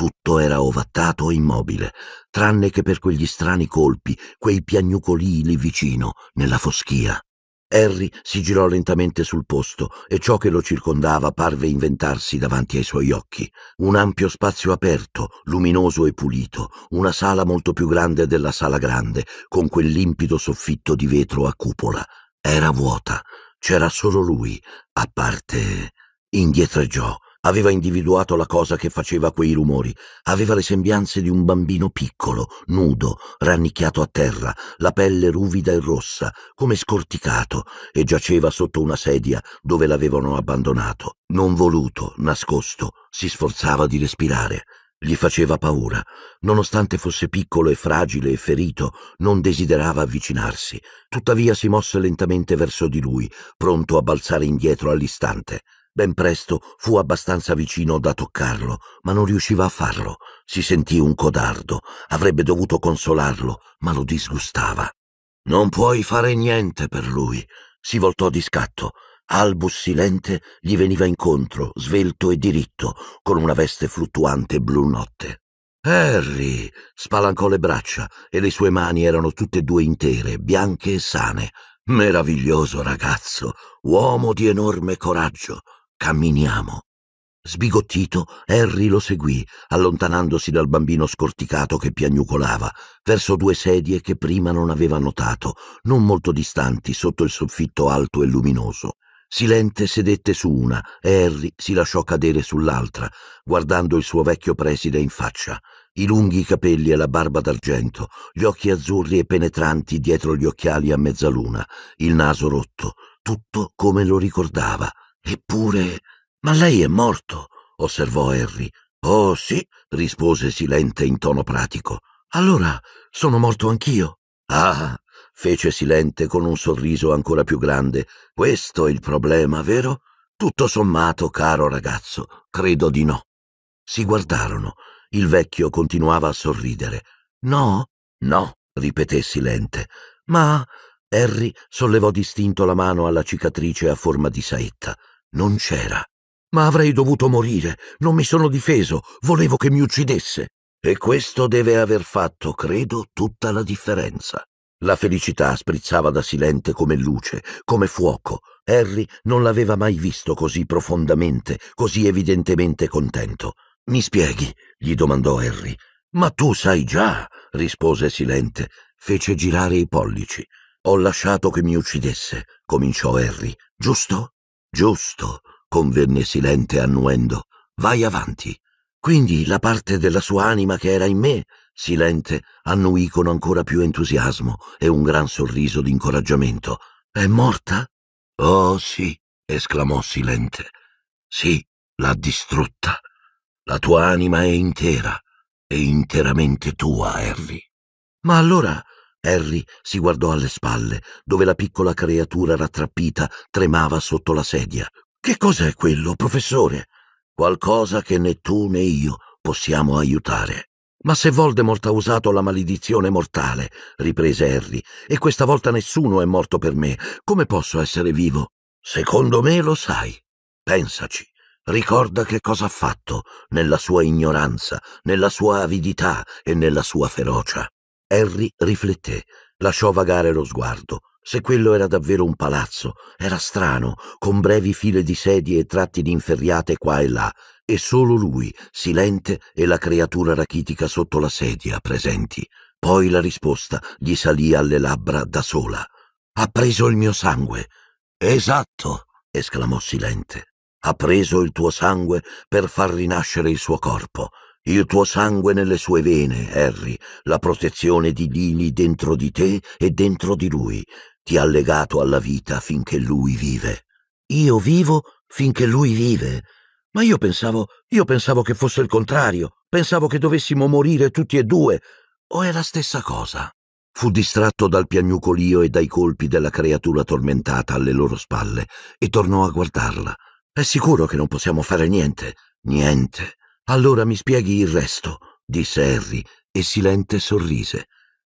Tutto era ovattato e immobile, tranne che per quegli strani colpi, quei piagnucolii lì vicino, nella foschia. Harry si girò lentamente sul posto e ciò che lo circondava parve inventarsi davanti ai suoi occhi. Un ampio spazio aperto, luminoso e pulito, una sala molto più grande della sala grande, con quel limpido soffitto di vetro a cupola. Era vuota, c'era solo lui, a parte indietreggiò Aveva individuato la cosa che faceva quei rumori. Aveva le sembianze di un bambino piccolo, nudo, rannicchiato a terra, la pelle ruvida e rossa, come scorticato, e giaceva sotto una sedia dove l'avevano abbandonato. Non voluto, nascosto, si sforzava di respirare. Gli faceva paura. Nonostante fosse piccolo e fragile e ferito, non desiderava avvicinarsi. Tuttavia si mosse lentamente verso di lui, pronto a balzare indietro all'istante. Ben presto fu abbastanza vicino da toccarlo, ma non riusciva a farlo. Si sentì un codardo. Avrebbe dovuto consolarlo, ma lo disgustava. Non puoi fare niente per lui. Si voltò di scatto. Albus silente gli veniva incontro, svelto e diritto, con una veste fluttuante blu notte. Harry spalancò le braccia e le sue mani erano tutte e due intere, bianche e sane. Meraviglioso ragazzo, uomo di enorme coraggio. Camminiamo. Sbigottito, Harry lo seguì, allontanandosi dal bambino scorticato che piagnucolava, verso due sedie che prima non aveva notato, non molto distanti sotto il soffitto alto e luminoso. Silente sedette su una e Harry si lasciò cadere sull'altra, guardando il suo vecchio preside in faccia, i lunghi capelli e la barba d'argento, gli occhi azzurri e penetranti dietro gli occhiali a mezzaluna, il naso rotto, tutto come lo ricordava, Eppure. Ma lei è morto, osservò Harry. Oh sì, rispose Silente in tono pratico. Allora sono morto anch'io. Ah, fece Silente con un sorriso ancora più grande. Questo è il problema, vero? Tutto sommato, caro ragazzo, credo di no. Si guardarono. Il vecchio continuava a sorridere. No? No, ripeté Silente. Ma. Harry sollevò distinto la mano alla cicatrice a forma di saetta. Non c'era. Ma avrei dovuto morire. Non mi sono difeso. Volevo che mi uccidesse. E questo deve aver fatto, credo, tutta la differenza. La felicità sprizzava da Silente come luce, come fuoco. Harry non l'aveva mai visto così profondamente, così evidentemente contento. Mi spieghi? gli domandò Harry. Ma tu sai già, rispose Silente. Fece girare i pollici. Ho lasciato che mi uccidesse, cominciò Harry, giusto? Giusto, convenne Silente annuendo. Vai avanti. Quindi la parte della sua anima che era in me, Silente, annuì con ancora più entusiasmo e un gran sorriso d'incoraggiamento. È morta? Oh sì, esclamò Silente. Sì, l'ha distrutta. La tua anima è intera, è interamente tua, Harry. Ma allora Harry si guardò alle spalle, dove la piccola creatura rattrappita tremava sotto la sedia. Che cos'è quello, professore? Qualcosa che né tu né io possiamo aiutare. Ma se Voldemort ha usato la maledizione mortale, riprese Harry, e questa volta nessuno è morto per me, come posso essere vivo? Secondo me lo sai. Pensaci. Ricorda che cosa ha fatto nella sua ignoranza, nella sua avidità e nella sua ferocia. Harry rifletté, lasciò vagare lo sguardo. Se quello era davvero un palazzo, era strano, con brevi file di sedie e tratti di inferriate qua e là, e solo lui, silente, e la creatura rachitica sotto la sedia presenti. Poi la risposta gli salì alle labbra da sola. Ha preso il mio sangue. Esatto, esclamò silente. Ha preso il tuo sangue per far rinascere il suo corpo. Il tuo sangue nelle sue vene, Harry, la protezione di Lily dentro di te e dentro di lui, ti ha legato alla vita finché lui vive. Io vivo finché lui vive. Ma io pensavo, io pensavo che fosse il contrario, pensavo che dovessimo morire tutti e due. O è la stessa cosa? Fu distratto dal piagnucolio e dai colpi della creatura tormentata alle loro spalle e tornò a guardarla. È sicuro che non possiamo fare niente, niente. Allora mi spieghi il resto, disse Harry, e Silente sorrise.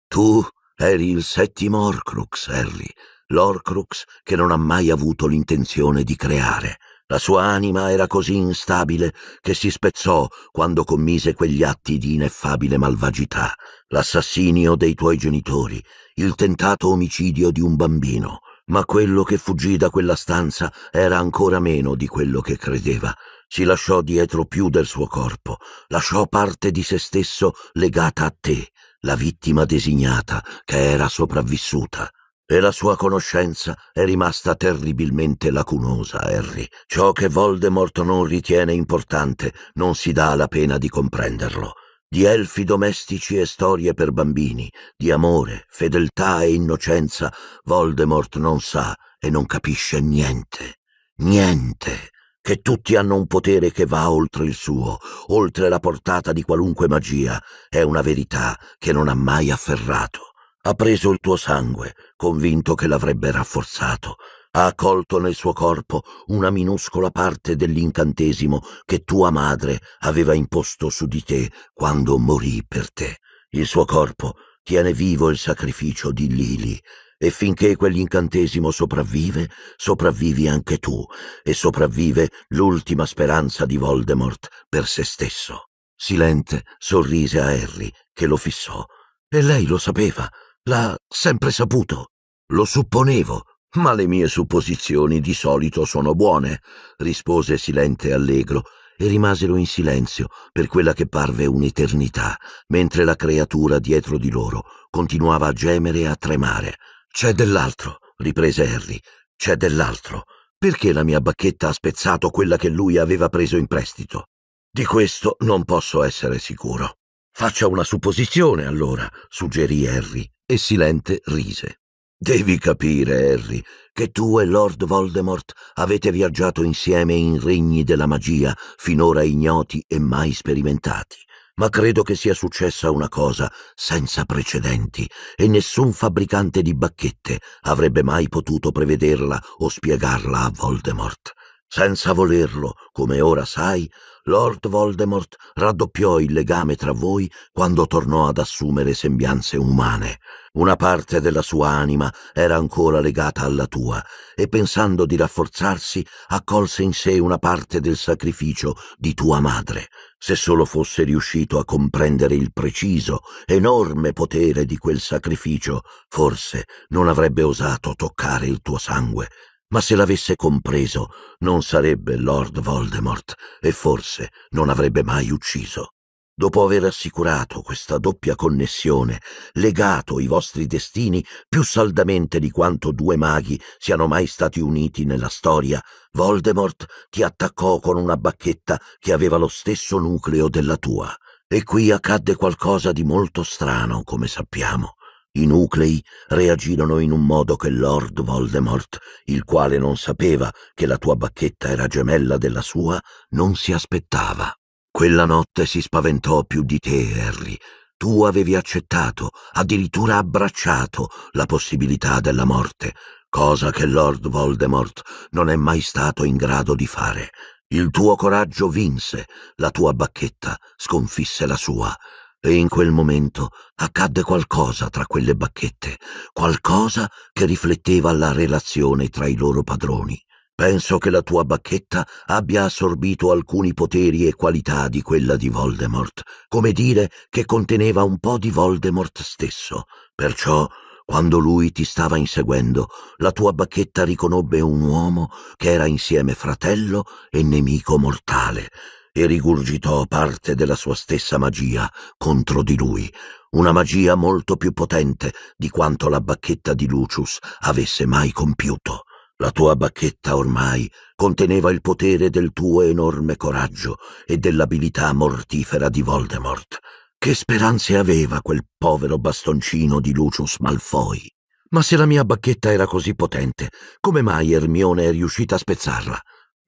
Tu eri il settimo Orcrux, Harry, l'Orcrux che non ha mai avuto l'intenzione di creare. La sua anima era così instabile che si spezzò quando commise quegli atti di ineffabile malvagità, l'assassinio dei tuoi genitori, il tentato omicidio di un bambino. Ma quello che fuggì da quella stanza era ancora meno di quello che credeva si lasciò dietro più del suo corpo, lasciò parte di se stesso legata a te, la vittima designata che era sopravvissuta. E la sua conoscenza è rimasta terribilmente lacunosa, Harry. Ciò che Voldemort non ritiene importante non si dà la pena di comprenderlo di elfi domestici e storie per bambini, di amore, fedeltà e innocenza, Voldemort non sa e non capisce niente. Niente che tutti hanno un potere che va oltre il suo, oltre la portata di qualunque magia, è una verità che non ha mai afferrato. Ha preso il tuo sangue, convinto che l'avrebbe rafforzato. Ha accolto nel suo corpo una minuscola parte dell'incantesimo che tua madre aveva imposto su di te quando morì per te. Il suo corpo tiene vivo il sacrificio di Lili e finché quell'incantesimo sopravvive, sopravvivi anche tu, e sopravvive l'ultima speranza di Voldemort per se stesso. Silente sorrise a Harry, che lo fissò. E lei lo sapeva, l'ha sempre saputo. Lo supponevo, ma le mie supposizioni di solito sono buone, rispose Silente allegro, e rimasero in silenzio per quella che parve un'eternità, mentre la creatura dietro di loro continuava a gemere e a tremare. C'è dell'altro, riprese Harry. C'è dell'altro. Perché la mia bacchetta ha spezzato quella che lui aveva preso in prestito? Di questo non posso essere sicuro. Faccia una supposizione, allora, suggerì Harry, e Silente rise. Devi capire, Harry, che tu e Lord Voldemort avete viaggiato insieme in regni della magia finora ignoti e mai sperimentati ma credo che sia successa una cosa senza precedenti e nessun fabbricante di bacchette avrebbe mai potuto prevederla o spiegarla a Voldemort. Senza volerlo, come ora sai, Lord Voldemort raddoppiò il legame tra voi quando tornò ad assumere sembianze umane. Una parte della sua anima era ancora legata alla tua e pensando di rafforzarsi accolse in sé una parte del sacrificio di tua madre. Se solo fosse riuscito a comprendere il preciso, enorme potere di quel sacrificio, forse non avrebbe osato toccare il tuo sangue ma se l'avesse compreso non sarebbe Lord Voldemort e forse non avrebbe mai ucciso. Dopo aver assicurato questa doppia connessione, legato i vostri destini più saldamente di quanto due maghi siano mai stati uniti nella storia, Voldemort ti attaccò con una bacchetta che aveva lo stesso nucleo della tua. E qui accadde qualcosa di molto strano, come sappiamo. I nuclei reagirono in un modo che Lord Voldemort, il quale non sapeva che la tua bacchetta era gemella della sua, non si aspettava. Quella notte si spaventò più di te, Harry. Tu avevi accettato, addirittura abbracciato, la possibilità della morte, cosa che Lord Voldemort non è mai stato in grado di fare. Il tuo coraggio vinse, la tua bacchetta sconfisse la sua e in quel momento accadde qualcosa tra quelle bacchette, qualcosa che rifletteva la relazione tra i loro padroni. Penso che la tua bacchetta abbia assorbito alcuni poteri e qualità di quella di Voldemort, come dire che conteneva un po' di Voldemort stesso. Perciò, quando lui ti stava inseguendo, la tua bacchetta riconobbe un uomo che era insieme fratello e nemico mortale, e rigurgitò parte della sua stessa magia contro di lui, una magia molto più potente di quanto la bacchetta di Lucius avesse mai compiuto. La tua bacchetta ormai conteneva il potere del tuo enorme coraggio e dell'abilità mortifera di Voldemort. Che speranze aveva quel povero bastoncino di Lucius Malfoy? Ma se la mia bacchetta era così potente, come mai Ermione è riuscita a spezzarla?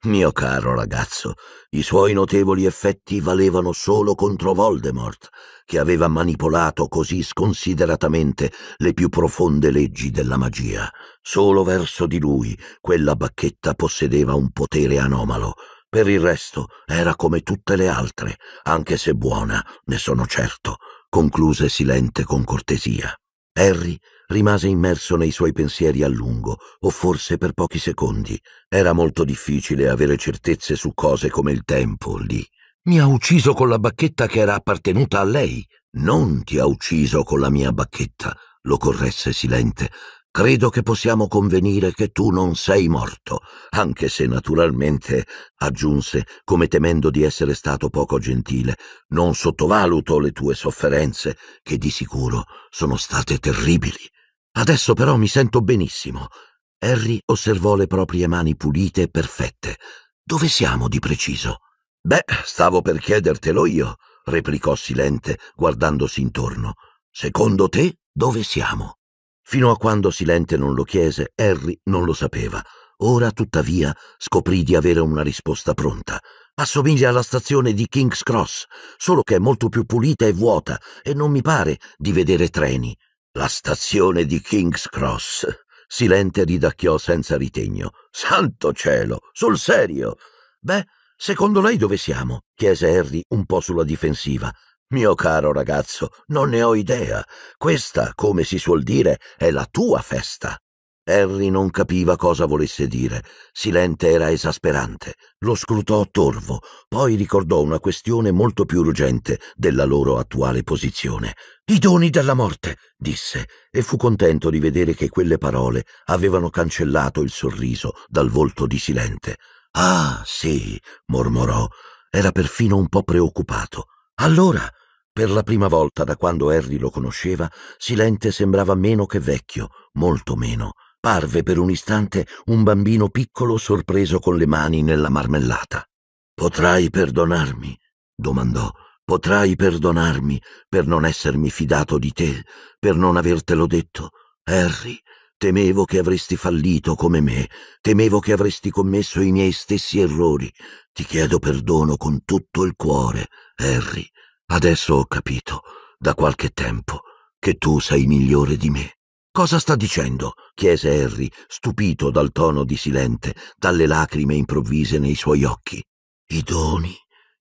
Mio caro ragazzo, i suoi notevoli effetti valevano solo contro Voldemort, che aveva manipolato così sconsideratamente le più profonde leggi della magia. Solo verso di lui quella bacchetta possedeva un potere anomalo. Per il resto era come tutte le altre, anche se buona, ne sono certo, concluse Silente con cortesia. Harry Rimase immerso nei suoi pensieri a lungo, o forse per pochi secondi. Era molto difficile avere certezze su cose come il tempo lì. Mi ha ucciso con la bacchetta che era appartenuta a lei. Non ti ha ucciso con la mia bacchetta, lo corresse Silente. Credo che possiamo convenire che tu non sei morto, anche se naturalmente, aggiunse, come temendo di essere stato poco gentile, non sottovaluto le tue sofferenze, che di sicuro sono state terribili. Adesso però mi sento benissimo. Harry osservò le proprie mani pulite e perfette. Dove siamo di preciso? Beh, stavo per chiedertelo io, replicò Silente, guardandosi intorno. Secondo te, dove siamo? Fino a quando Silente non lo chiese, Harry non lo sapeva. Ora, tuttavia, scoprì di avere una risposta pronta. Assomiglia alla stazione di King's Cross, solo che è molto più pulita e vuota e non mi pare di vedere treni. La stazione di King's Cross. Silente ridacchiò senza ritegno. Santo cielo! Sul serio! Beh, secondo lei dove siamo? chiese Harry un po' sulla difensiva. Mio caro ragazzo, non ne ho idea. Questa, come si suol dire, è la tua festa. Harry non capiva cosa volesse dire. Silente era esasperante. Lo scrutò torvo, poi ricordò una questione molto più urgente della loro attuale posizione. I doni della morte, disse, e fu contento di vedere che quelle parole avevano cancellato il sorriso dal volto di Silente. Ah, sì, mormorò. Era perfino un po' preoccupato. Allora, per la prima volta da quando Harry lo conosceva, Silente sembrava meno che vecchio, molto meno. Parve per un istante un bambino piccolo sorpreso con le mani nella marmellata. Potrai perdonarmi? domandò. Potrai perdonarmi per non essermi fidato di te, per non avertelo detto. Harry, temevo che avresti fallito come me, temevo che avresti commesso i miei stessi errori. Ti chiedo perdono con tutto il cuore, Harry. Adesso ho capito, da qualche tempo, che tu sei migliore di me. Cosa sta dicendo? chiese Harry, stupito dal tono di Silente, dalle lacrime improvvise nei suoi occhi. I doni,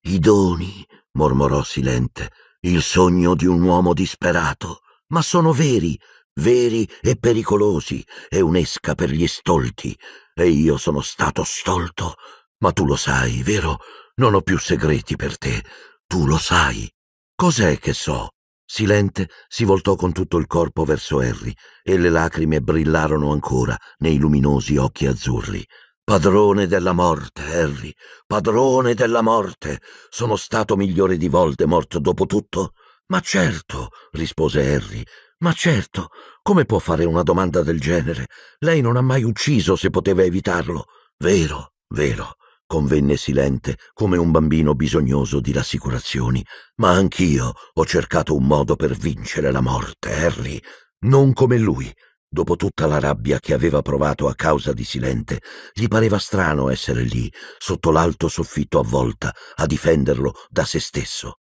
i doni, mormorò silente, il sogno di un uomo disperato. Ma sono veri, veri e pericolosi, è un'esca per gli stolti. E io sono stato stolto. Ma tu lo sai, vero? Non ho più segreti per te. Tu lo sai. Cos'è che so? Silente si voltò con tutto il corpo verso Harry e le lacrime brillarono ancora nei luminosi occhi azzurri. Padrone della morte, Harry, padrone della morte. Sono stato migliore di Voldemort dopo tutto? Ma certo, rispose Harry. Ma certo, come può fare una domanda del genere? Lei non ha mai ucciso se poteva evitarlo. Vero, vero convenne silente come un bambino bisognoso di rassicurazioni. Ma anch'io ho cercato un modo per vincere la morte, Harry. Non come lui. Dopo tutta la rabbia che aveva provato a causa di Silente, gli pareva strano essere lì, sotto l'alto soffitto a volta, a difenderlo da se stesso.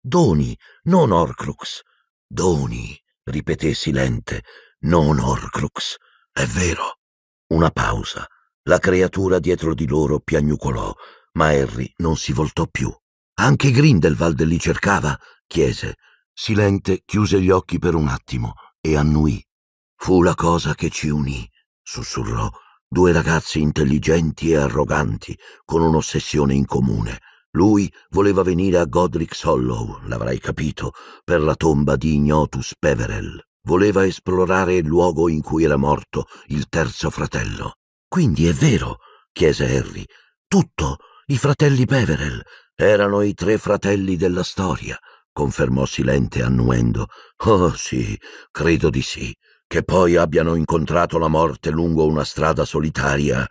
Doni, non Orcrux. Doni, ripeté Silente, non Orcrux. È vero. Una pausa. La creatura dietro di loro piagnucolò, ma Harry non si voltò più. Anche Grindelwald li cercava, chiese. Silente chiuse gli occhi per un attimo e annuì. Fu la cosa che ci unì, sussurrò. Due ragazzi intelligenti e arroganti, con un'ossessione in comune. Lui voleva venire a Godric's Hollow, l'avrai capito, per la tomba di Ignotus Peverell. Voleva esplorare il luogo in cui era morto il terzo fratello. Quindi è vero, chiese Harry. Tutto, i fratelli Peverell, erano i tre fratelli della storia, confermò Silente annuendo. Oh sì, credo di sì. Che poi abbiano incontrato la morte lungo una strada solitaria.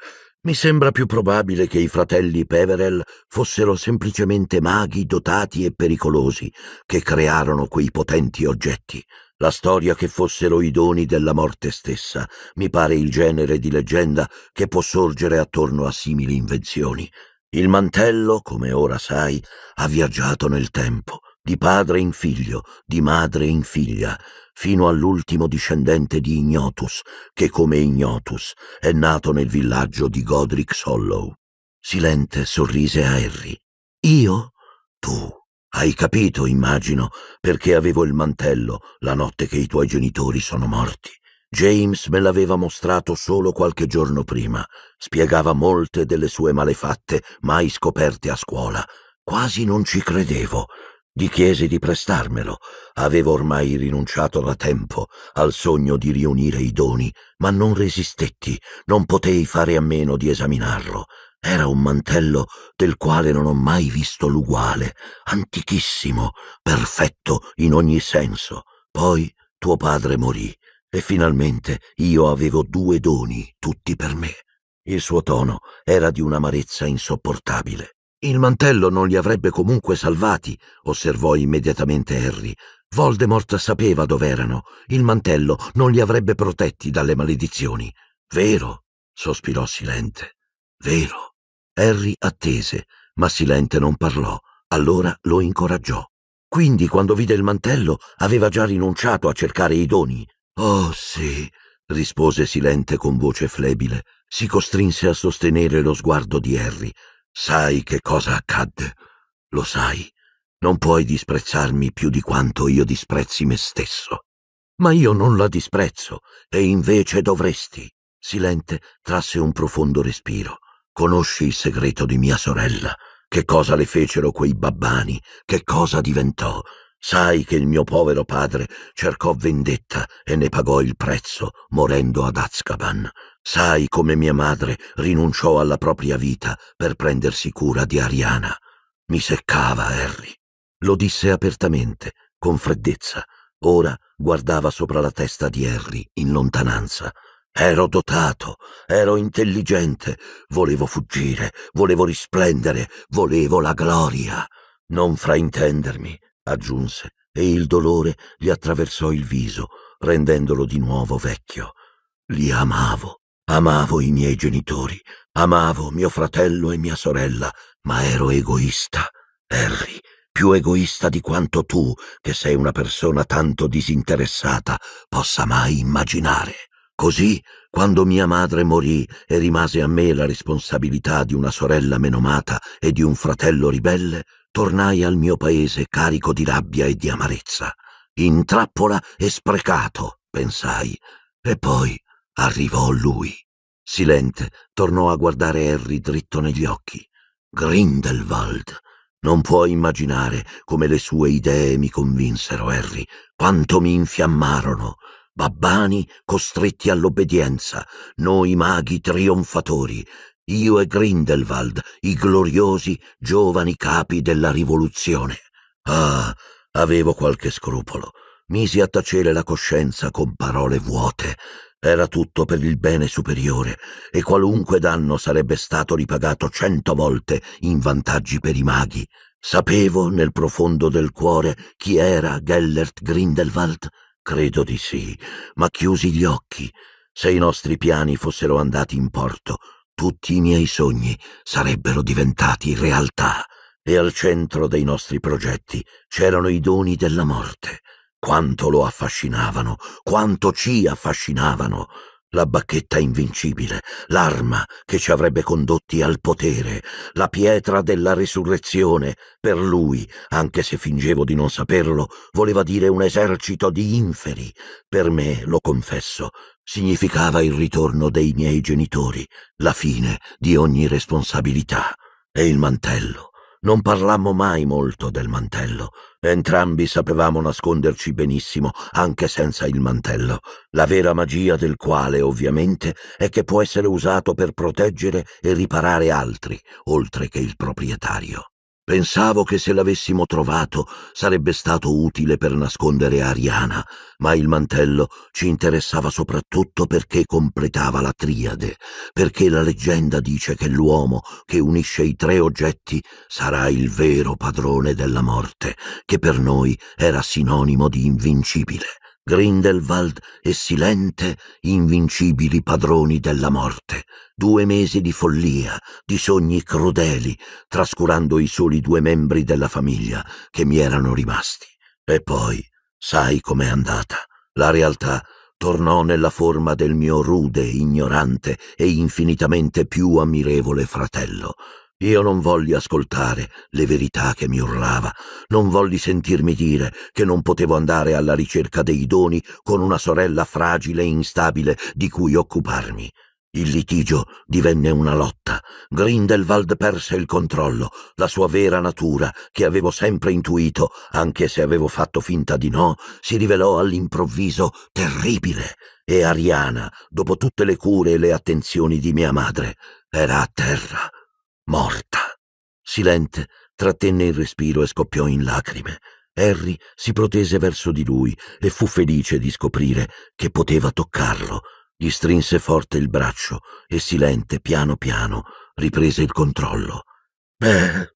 Mi sembra più probabile che i fratelli Peverell fossero semplicemente maghi dotati e pericolosi che crearono quei potenti oggetti la storia che fossero i doni della morte stessa, mi pare il genere di leggenda che può sorgere attorno a simili invenzioni. Il mantello, come ora sai, ha viaggiato nel tempo, di padre in figlio, di madre in figlia, fino all'ultimo discendente di Ignotus, che come Ignotus è nato nel villaggio di Godric Hollow. Silente sorrise a Harry. Io? Tu hai capito, immagino, perché avevo il mantello la notte che i tuoi genitori sono morti. James me l'aveva mostrato solo qualche giorno prima. Spiegava molte delle sue malefatte mai scoperte a scuola. Quasi non ci credevo. Gli chiesi di prestarmelo. Avevo ormai rinunciato da tempo al sogno di riunire i doni, ma non resistetti, non potei fare a meno di esaminarlo. Era un mantello del quale non ho mai visto l'uguale, antichissimo, perfetto in ogni senso. Poi tuo padre morì e finalmente io avevo due doni, tutti per me. Il suo tono era di un'amarezza insopportabile. Il mantello non li avrebbe comunque salvati, osservò immediatamente Harry. Voldemort sapeva dov'erano. Il mantello non li avrebbe protetti dalle maledizioni. Vero, sospirò Silente. Vero. Harry attese, ma Silente non parlò. Allora lo incoraggiò. Quindi, quando vide il mantello, aveva già rinunciato a cercare i doni. Oh sì, rispose Silente con voce flebile. Si costrinse a sostenere lo sguardo di Harry. Sai che cosa accadde? Lo sai. Non puoi disprezzarmi più di quanto io disprezzi me stesso. Ma io non la disprezzo, e invece dovresti. Silente trasse un profondo respiro. Conosci il segreto di mia sorella? Che cosa le fecero quei babbani? Che cosa diventò? Sai che il mio povero padre cercò vendetta e ne pagò il prezzo morendo ad Azkaban. Sai come mia madre rinunciò alla propria vita per prendersi cura di Ariana. Mi seccava Harry. Lo disse apertamente, con freddezza. Ora guardava sopra la testa di Harry in lontananza. Ero dotato, ero intelligente, volevo fuggire, volevo risplendere, volevo la gloria. Non fraintendermi, aggiunse, e il dolore gli attraversò il viso, rendendolo di nuovo vecchio. Li amavo, amavo i miei genitori, amavo mio fratello e mia sorella, ma ero egoista. Harry, più egoista di quanto tu, che sei una persona tanto disinteressata, possa mai immaginare. Così, quando mia madre morì e rimase a me la responsabilità di una sorella menomata e di un fratello ribelle, tornai al mio paese carico di rabbia e di amarezza. In trappola e sprecato, pensai. E poi arrivò lui. Silente, tornò a guardare Harry dritto negli occhi. Grindelwald. Non puoi immaginare come le sue idee mi convinsero, Harry, quanto mi infiammarono babbani costretti all'obbedienza, noi maghi trionfatori, io e Grindelwald, i gloriosi giovani capi della rivoluzione. Ah, avevo qualche scrupolo. Misi a tacere la coscienza con parole vuote. Era tutto per il bene superiore e qualunque danno sarebbe stato ripagato cento volte in vantaggi per i maghi. Sapevo nel profondo del cuore chi era Gellert Grindelwald Credo di sì, ma chiusi gli occhi. Se i nostri piani fossero andati in porto, tutti i miei sogni sarebbero diventati realtà e al centro dei nostri progetti c'erano i doni della morte. Quanto lo affascinavano, quanto ci affascinavano la bacchetta invincibile, l'arma che ci avrebbe condotti al potere, la pietra della risurrezione, per lui, anche se fingevo di non saperlo, voleva dire un esercito di inferi, per me, lo confesso, significava il ritorno dei miei genitori, la fine di ogni responsabilità. E il mantello. Non parlammo mai molto del mantello. Entrambi sapevamo nasconderci benissimo, anche senza il mantello, la vera magia del quale, ovviamente, è che può essere usato per proteggere e riparare altri, oltre che il proprietario. Pensavo che se l'avessimo trovato sarebbe stato utile per nascondere Ariana, ma il mantello ci interessava soprattutto perché completava la triade, perché la leggenda dice che l'uomo che unisce i tre oggetti sarà il vero padrone della morte, che per noi era sinonimo di invincibile. Grindelwald e Silente, invincibili padroni della morte. Due mesi di follia, di sogni crudeli, trascurando i soli due membri della famiglia che mi erano rimasti. E poi, sai com'è andata. La realtà tornò nella forma del mio rude, ignorante e infinitamente più ammirevole fratello. Io non volli ascoltare le verità che mi urlava, non volli sentirmi dire che non potevo andare alla ricerca dei doni con una sorella fragile e instabile di cui occuparmi. Il litigio divenne una lotta. Grindelwald perse il controllo, la sua vera natura, che avevo sempre intuito, anche se avevo fatto finta di no, si rivelò all'improvviso terribile. E Ariana, dopo tutte le cure e le attenzioni di mia madre, era a terra, morta. Silente trattenne il respiro e scoppiò in lacrime. Harry si protese verso di lui e fu felice di scoprire che poteva toccarlo. Gli strinse forte il braccio e Silente, piano piano, riprese il controllo. Beh,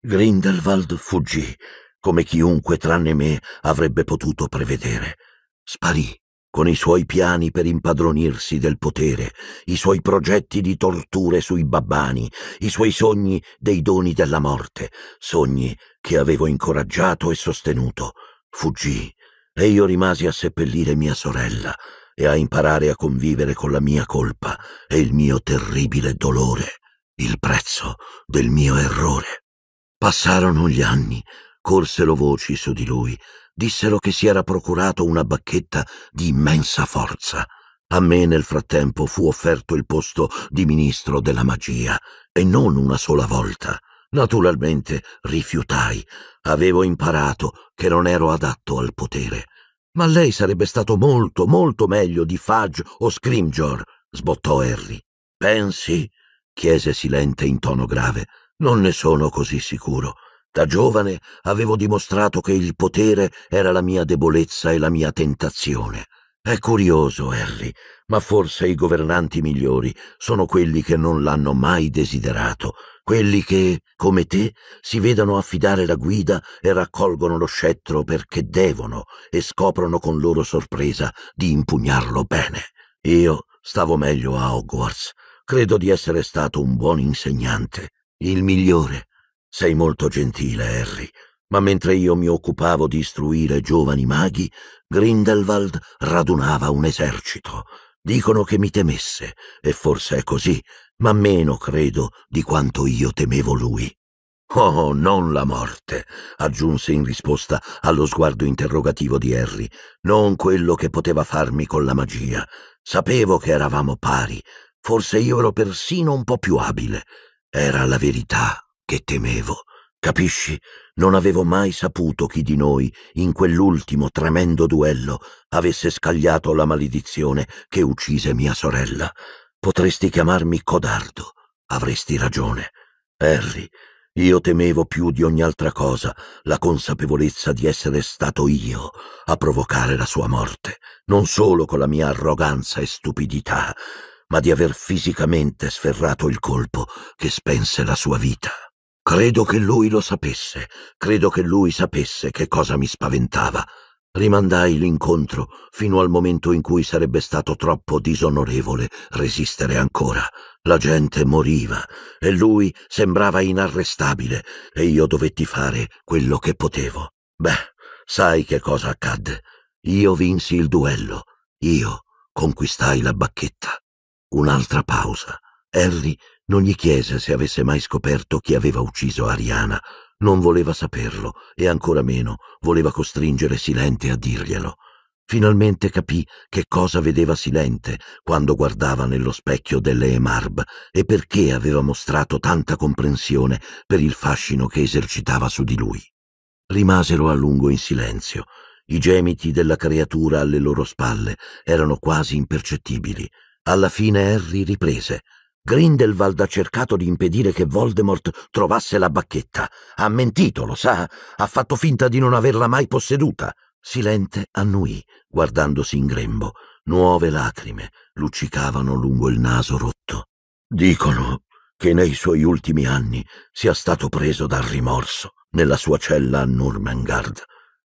Grindelwald fuggì, come chiunque tranne me avrebbe potuto prevedere. Sparì con i suoi piani per impadronirsi del potere, i suoi progetti di torture sui babbani, i suoi sogni dei doni della morte, sogni che avevo incoraggiato e sostenuto. Fuggì e io rimasi a seppellire mia sorella e a imparare a convivere con la mia colpa e il mio terribile dolore, il prezzo del mio errore. Passarono gli anni, corsero voci su di lui, dissero che si era procurato una bacchetta di immensa forza. A me nel frattempo fu offerto il posto di ministro della magia, e non una sola volta. Naturalmente rifiutai. Avevo imparato che non ero adatto al potere. Ma lei sarebbe stato molto, molto meglio di Fudge o Scrimgeour, sbottò Harry. Pensi? chiese Silente in tono grave. Non ne sono così sicuro. Da giovane avevo dimostrato che il potere era la mia debolezza e la mia tentazione. È curioso, Harry, ma forse i governanti migliori sono quelli che non l'hanno mai desiderato, quelli che, come te, si vedono affidare la guida e raccolgono lo scettro perché devono e scoprono con loro sorpresa di impugnarlo bene. Io stavo meglio a Hogwarts. Credo di essere stato un buon insegnante, il migliore. Sei molto gentile, Harry, ma mentre io mi occupavo di istruire giovani maghi, Grindelwald radunava un esercito. Dicono che mi temesse, e forse è così, ma meno credo di quanto io temevo lui. Oh, non la morte, aggiunse in risposta allo sguardo interrogativo di Harry, non quello che poteva farmi con la magia. Sapevo che eravamo pari, forse io ero persino un po' più abile. Era la verità che temevo. Capisci? Non avevo mai saputo chi di noi, in quell'ultimo tremendo duello, avesse scagliato la maledizione che uccise mia sorella. Potresti chiamarmi codardo. Avresti ragione. Harry, io temevo più di ogni altra cosa la consapevolezza di essere stato io a provocare la sua morte, non solo con la mia arroganza e stupidità, ma di aver fisicamente sferrato il colpo che spense la sua vita. Credo che lui lo sapesse, credo che lui sapesse che cosa mi spaventava. Rimandai l'incontro fino al momento in cui sarebbe stato troppo disonorevole resistere ancora. La gente moriva e lui sembrava inarrestabile e io dovetti fare quello che potevo. Beh, sai che cosa accadde. Io vinsi il duello, io conquistai la bacchetta. Un'altra pausa. Harry non gli chiese se avesse mai scoperto chi aveva ucciso Ariana. Non voleva saperlo e ancora meno voleva costringere Silente a dirglielo. Finalmente capì che cosa vedeva Silente quando guardava nello specchio delle Emarb e perché aveva mostrato tanta comprensione per il fascino che esercitava su di lui. Rimasero a lungo in silenzio. I gemiti della creatura alle loro spalle erano quasi impercettibili. Alla fine Harry riprese. Grindelwald ha cercato di impedire che Voldemort trovasse la bacchetta. Ha mentito, lo sa, ha fatto finta di non averla mai posseduta. Silente annuì, guardandosi in grembo. Nuove lacrime luccicavano lungo il naso rotto. Dicono che nei suoi ultimi anni sia stato preso dal rimorso nella sua cella a Nurmengard.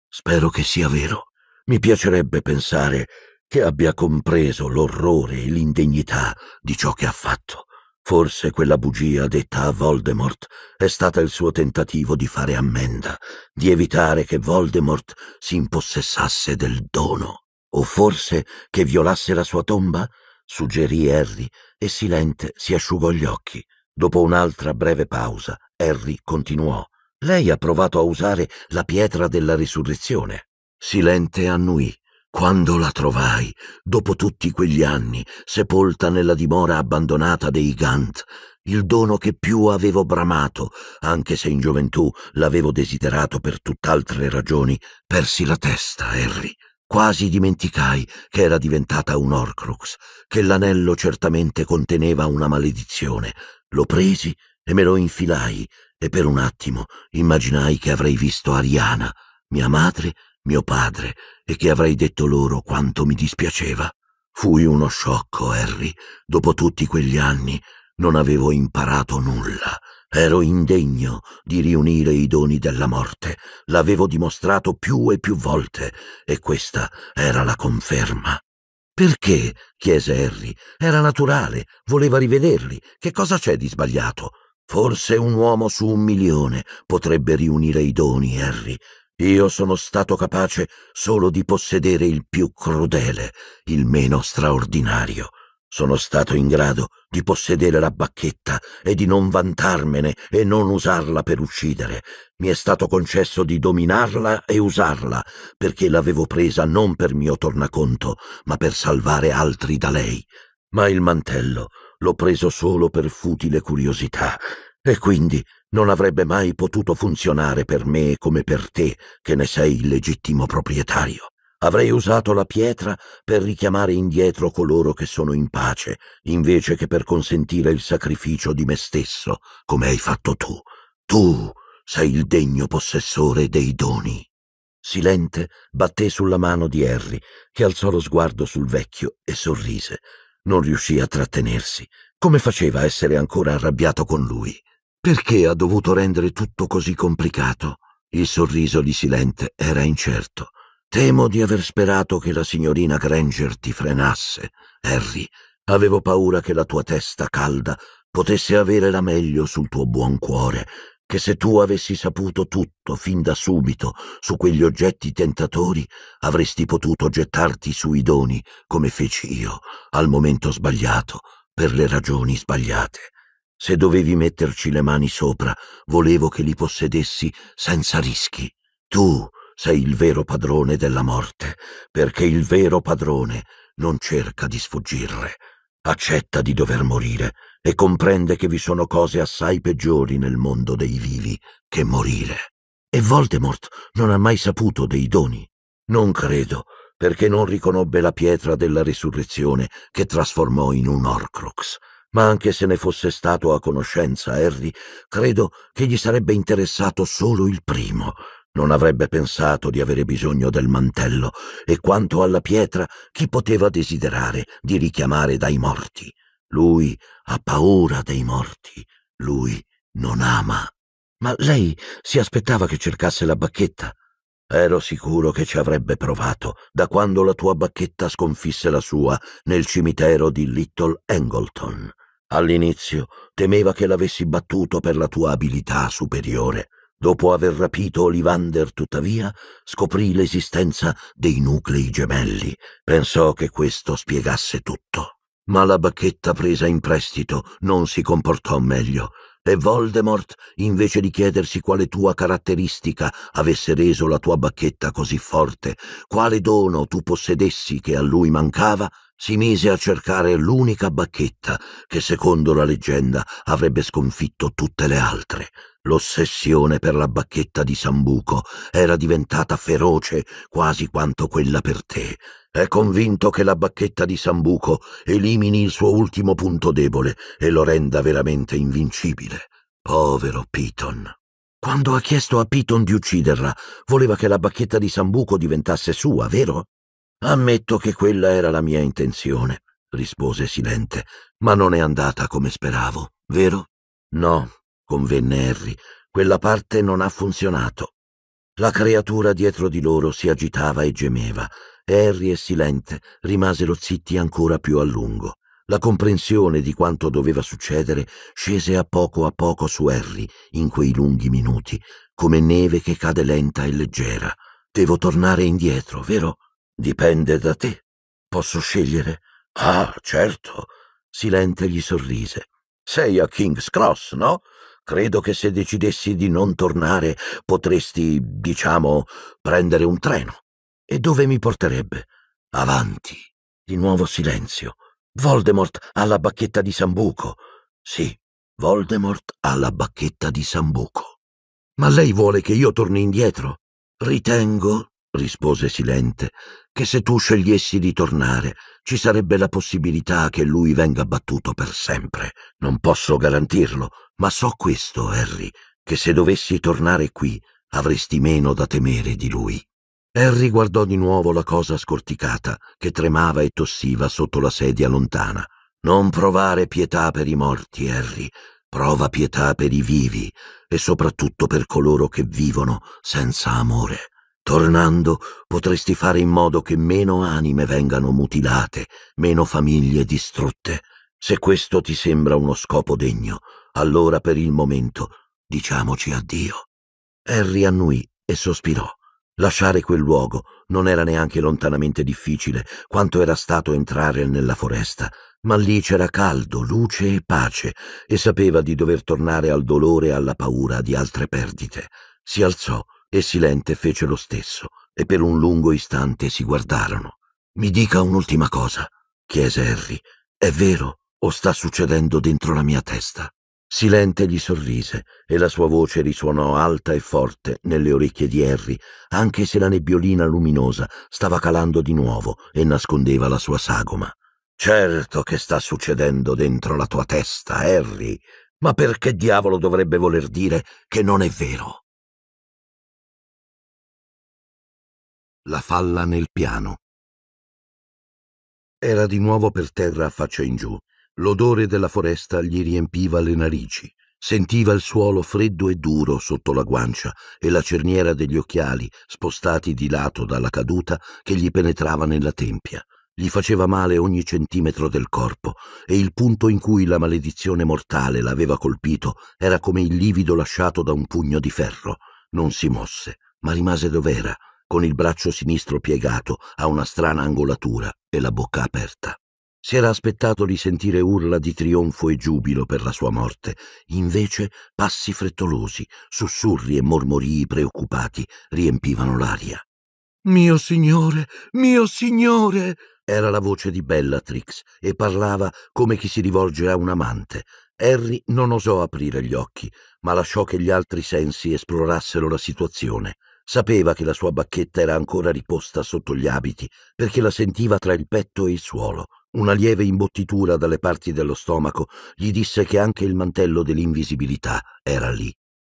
Spero che sia vero. Mi piacerebbe pensare che abbia compreso l'orrore e l'indegnità di ciò che ha fatto. Forse quella bugia detta a Voldemort è stata il suo tentativo di fare ammenda, di evitare che Voldemort si impossessasse del dono. O forse che violasse la sua tomba? suggerì Harry e silente si asciugò gli occhi. Dopo un'altra breve pausa, Harry continuò. Lei ha provato a usare la pietra della risurrezione. Silente annuì. Quando la trovai, dopo tutti quegli anni, sepolta nella dimora abbandonata dei Gant, il dono che più avevo bramato, anche se in gioventù l'avevo desiderato per tutt'altre ragioni, persi la testa, Harry. Quasi dimenticai che era diventata un Orcrux, che l'anello certamente conteneva una maledizione. Lo presi e me lo infilai, e per un attimo immaginai che avrei visto Ariana, mia madre, mio padre e che avrei detto loro quanto mi dispiaceva. Fui uno sciocco, Harry. Dopo tutti quegli anni non avevo imparato nulla. Ero indegno di riunire i doni della morte. L'avevo dimostrato più e più volte e questa era la conferma. Perché? chiese Harry. Era naturale, voleva rivederli. Che cosa c'è di sbagliato? Forse un uomo su un milione potrebbe riunire i doni, Harry. Io sono stato capace solo di possedere il più crudele, il meno straordinario. Sono stato in grado di possedere la bacchetta e di non vantarmene e non usarla per uccidere. Mi è stato concesso di dominarla e usarla, perché l'avevo presa non per mio tornaconto, ma per salvare altri da lei. Ma il mantello l'ho preso solo per futile curiosità, e quindi non avrebbe mai potuto funzionare per me come per te, che ne sei il legittimo proprietario. Avrei usato la pietra per richiamare indietro coloro che sono in pace, invece che per consentire il sacrificio di me stesso, come hai fatto tu. Tu sei il degno possessore dei doni. Silente batté sulla mano di Harry, che alzò lo sguardo sul vecchio e sorrise. Non riuscì a trattenersi. Come faceva a essere ancora arrabbiato con lui? Perché ha dovuto rendere tutto così complicato? Il sorriso di Silente era incerto. Temo di aver sperato che la signorina Granger ti frenasse, Harry. Avevo paura che la tua testa calda potesse avere la meglio sul tuo buon cuore, che se tu avessi saputo tutto fin da subito su quegli oggetti tentatori, avresti potuto gettarti sui doni, come feci io, al momento sbagliato, per le ragioni sbagliate. Se dovevi metterci le mani sopra, volevo che li possedessi senza rischi. Tu sei il vero padrone della morte, perché il vero padrone non cerca di sfuggirle. Accetta di dover morire e comprende che vi sono cose assai peggiori nel mondo dei vivi che morire. E Voldemort non ha mai saputo dei doni. Non credo, perché non riconobbe la pietra della resurrezione che trasformò in un Horcrux ma anche se ne fosse stato a conoscenza Harry, credo che gli sarebbe interessato solo il primo. Non avrebbe pensato di avere bisogno del mantello, e quanto alla pietra, chi poteva desiderare di richiamare dai morti? Lui ha paura dei morti, lui non ama. Ma lei si aspettava che cercasse la bacchetta? Ero sicuro che ci avrebbe provato da quando la tua bacchetta sconfisse la sua nel cimitero di Little Angleton. All'inizio temeva che l'avessi battuto per la tua abilità superiore. Dopo aver rapito Olivander, tuttavia, scoprì l'esistenza dei nuclei gemelli. Pensò che questo spiegasse tutto. Ma la bacchetta presa in prestito non si comportò meglio e Voldemort, invece di chiedersi quale tua caratteristica avesse reso la tua bacchetta così forte, quale dono tu possedessi che a lui mancava, si mise a cercare l'unica bacchetta che secondo la leggenda avrebbe sconfitto tutte le altre. L'ossessione per la bacchetta di Sambuco era diventata feroce quasi quanto quella per te. È convinto che la bacchetta di Sambuco elimini il suo ultimo punto debole e lo renda veramente invincibile. Povero Piton. Quando ha chiesto a Piton di ucciderla, voleva che la bacchetta di Sambuco diventasse sua, vero? Ammetto che quella era la mia intenzione, rispose Silente, ma non è andata come speravo, vero? No, convenne Harry, quella parte non ha funzionato. La creatura dietro di loro si agitava e gemeva, Harry e Silente rimasero zitti ancora più a lungo. La comprensione di quanto doveva succedere scese a poco a poco su Harry in quei lunghi minuti, come neve che cade lenta e leggera. Devo tornare indietro, vero? Dipende da te. Posso scegliere? Ah, certo. Silente gli sorrise. Sei a King's Cross, no? Credo che se decidessi di non tornare potresti, diciamo, prendere un treno. E dove mi porterebbe? Avanti. Di nuovo silenzio. Voldemort alla bacchetta di Sambuco. Sì, Voldemort alla bacchetta di Sambuco. Ma lei vuole che io torni indietro? Ritengo rispose Silente, che se tu scegliessi di tornare ci sarebbe la possibilità che lui venga battuto per sempre. Non posso garantirlo, ma so questo, Harry, che se dovessi tornare qui avresti meno da temere di lui. Harry guardò di nuovo la cosa scorticata che tremava e tossiva sotto la sedia lontana. Non provare pietà per i morti, Harry. Prova pietà per i vivi e soprattutto per coloro che vivono senza amore. Tornando potresti fare in modo che meno anime vengano mutilate, meno famiglie distrutte. Se questo ti sembra uno scopo degno, allora per il momento diciamoci addio. Harry annuì e sospirò. Lasciare quel luogo non era neanche lontanamente difficile quanto era stato entrare nella foresta, ma lì c'era caldo, luce e pace, e sapeva di dover tornare al dolore e alla paura di altre perdite. Si alzò e Silente fece lo stesso, e per un lungo istante si guardarono. Mi dica un'ultima cosa, chiese Harry. È vero o sta succedendo dentro la mia testa? Silente gli sorrise e la sua voce risuonò alta e forte nelle orecchie di Harry, anche se la nebbiolina luminosa stava calando di nuovo e nascondeva la sua sagoma. Certo che sta succedendo dentro la tua testa, Harry, ma perché diavolo dovrebbe voler dire che non è vero? la falla nel piano. Era di nuovo per terra a faccia in giù. L'odore della foresta gli riempiva le narici. Sentiva il suolo freddo e duro sotto la guancia e la cerniera degli occhiali, spostati di lato dalla caduta, che gli penetrava nella tempia. Gli faceva male ogni centimetro del corpo e il punto in cui la maledizione mortale l'aveva colpito era come il livido lasciato da un pugno di ferro. Non si mosse, ma rimase dov'era, con il braccio sinistro piegato a una strana angolatura e la bocca aperta. Si era aspettato di sentire urla di trionfo e giubilo per la sua morte, invece passi frettolosi, sussurri e mormorii preoccupati riempivano l'aria. Mio signore, mio signore! Era la voce di Bellatrix e parlava come chi si rivolge a un amante. Harry non osò aprire gli occhi, ma lasciò che gli altri sensi esplorassero la situazione. Sapeva che la sua bacchetta era ancora riposta sotto gli abiti, perché la sentiva tra il petto e il suolo. Una lieve imbottitura dalle parti dello stomaco gli disse che anche il mantello dell'invisibilità era lì.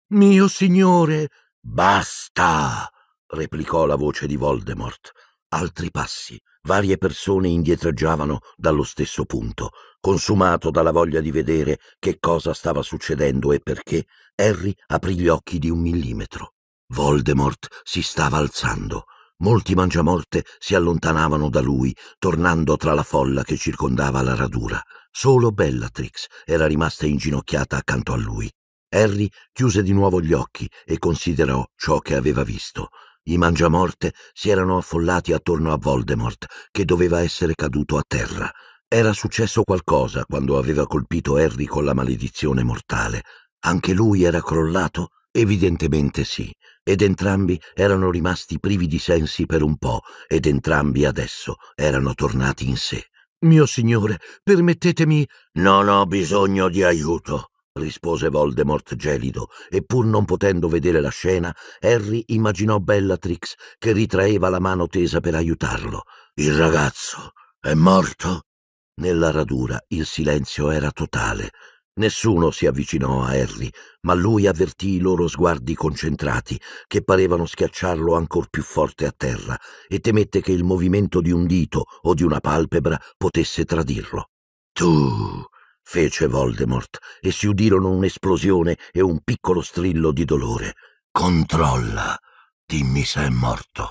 Mio signore! Basta! replicò la voce di Voldemort. Altri passi. Varie persone indietreggiavano dallo stesso punto. Consumato dalla voglia di vedere che cosa stava succedendo e perché, Harry aprì gli occhi di un millimetro. Voldemort si stava alzando. Molti mangiamorte si allontanavano da lui, tornando tra la folla che circondava la radura. Solo Bellatrix era rimasta inginocchiata accanto a lui. Harry chiuse di nuovo gli occhi e considerò ciò che aveva visto. I mangiamorte si erano affollati attorno a Voldemort, che doveva essere caduto a terra. Era successo qualcosa quando aveva colpito Harry con la maledizione mortale. Anche lui era crollato? Evidentemente sì ed entrambi erano rimasti privi di sensi per un po', ed entrambi adesso erano tornati in sé. Mio signore, permettetemi. Non ho bisogno di aiuto, rispose Voldemort gelido, e pur non potendo vedere la scena, Harry immaginò Bellatrix che ritraeva la mano tesa per aiutarlo. Il ragazzo è morto? Nella radura il silenzio era totale. Nessuno si avvicinò a Harry, ma lui avvertì i loro sguardi concentrati, che parevano schiacciarlo ancor più forte a terra, e temette che il movimento di un dito o di una palpebra potesse tradirlo. Tu! fece Voldemort, e si udirono un'esplosione e un piccolo strillo di dolore. Controlla, dimmi se è morto.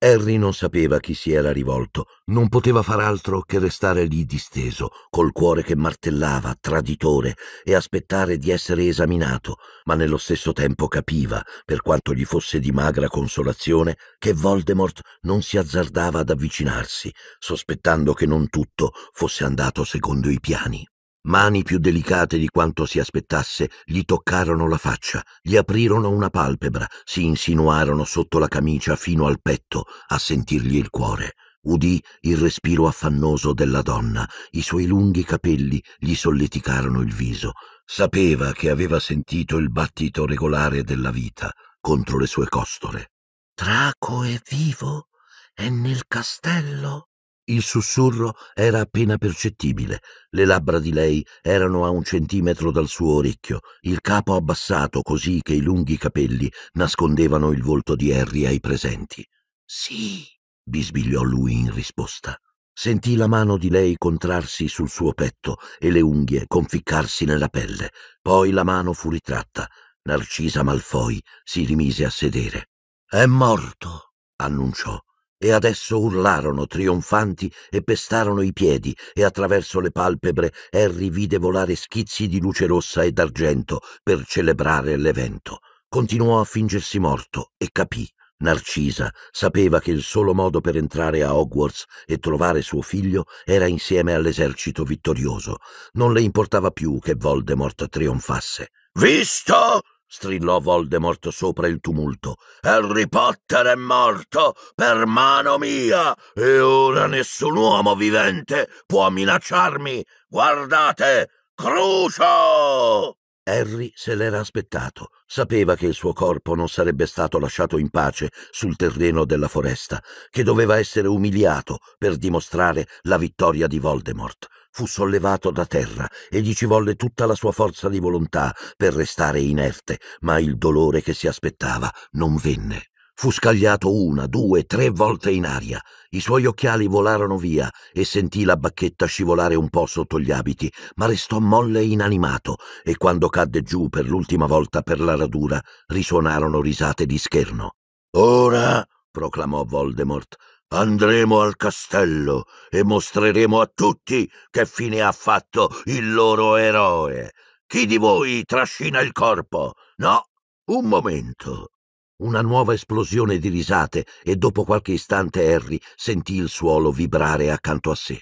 Harry non sapeva chi si era rivolto, non poteva far altro che restare lì disteso, col cuore che martellava, traditore, e aspettare di essere esaminato, ma nello stesso tempo capiva, per quanto gli fosse di magra consolazione, che Voldemort non si azzardava ad avvicinarsi, sospettando che non tutto fosse andato secondo i piani. Mani più delicate di quanto si aspettasse gli toccarono la faccia, gli aprirono una palpebra, si insinuarono sotto la camicia fino al petto a sentirgli il cuore. Udì il respiro affannoso della donna, i suoi lunghi capelli gli solleticarono il viso. Sapeva che aveva sentito il battito regolare della vita contro le sue costole. Traco è vivo? È nel castello? Il sussurro era appena percettibile, le labbra di lei erano a un centimetro dal suo orecchio, il capo abbassato così che i lunghi capelli nascondevano il volto di Harry ai presenti. Sì, bisbigliò lui in risposta. Sentì la mano di lei contrarsi sul suo petto e le unghie conficcarsi nella pelle. Poi la mano fu ritratta. Narcisa Malfoy si rimise a sedere. È morto, annunciò. E adesso urlarono trionfanti e pestarono i piedi, e attraverso le palpebre Harry vide volare schizzi di luce rossa e d'argento per celebrare l'evento. Continuò a fingersi morto e capì. Narcisa sapeva che il solo modo per entrare a Hogwarts e trovare suo figlio era insieme all'esercito vittorioso. Non le importava più che Voldemort trionfasse. Visto! strillò Voldemort sopra il tumulto. Harry Potter è morto per mano mia e ora nessun uomo vivente può minacciarmi. Guardate, crucio! Harry se l'era aspettato, sapeva che il suo corpo non sarebbe stato lasciato in pace sul terreno della foresta, che doveva essere umiliato per dimostrare la vittoria di Voldemort fu sollevato da terra e gli ci volle tutta la sua forza di volontà per restare inerte, ma il dolore che si aspettava non venne. Fu scagliato una, due, tre volte in aria. I suoi occhiali volarono via e sentì la bacchetta scivolare un po' sotto gli abiti, ma restò molle e inanimato e quando cadde giù per l'ultima volta per la radura risuonarono risate di scherno. Ora, proclamò Voldemort, Andremo al castello e mostreremo a tutti che fine ha fatto il loro eroe. Chi di voi trascina il corpo? No, un momento. Una nuova esplosione di risate e dopo qualche istante Harry sentì il suolo vibrare accanto a sé.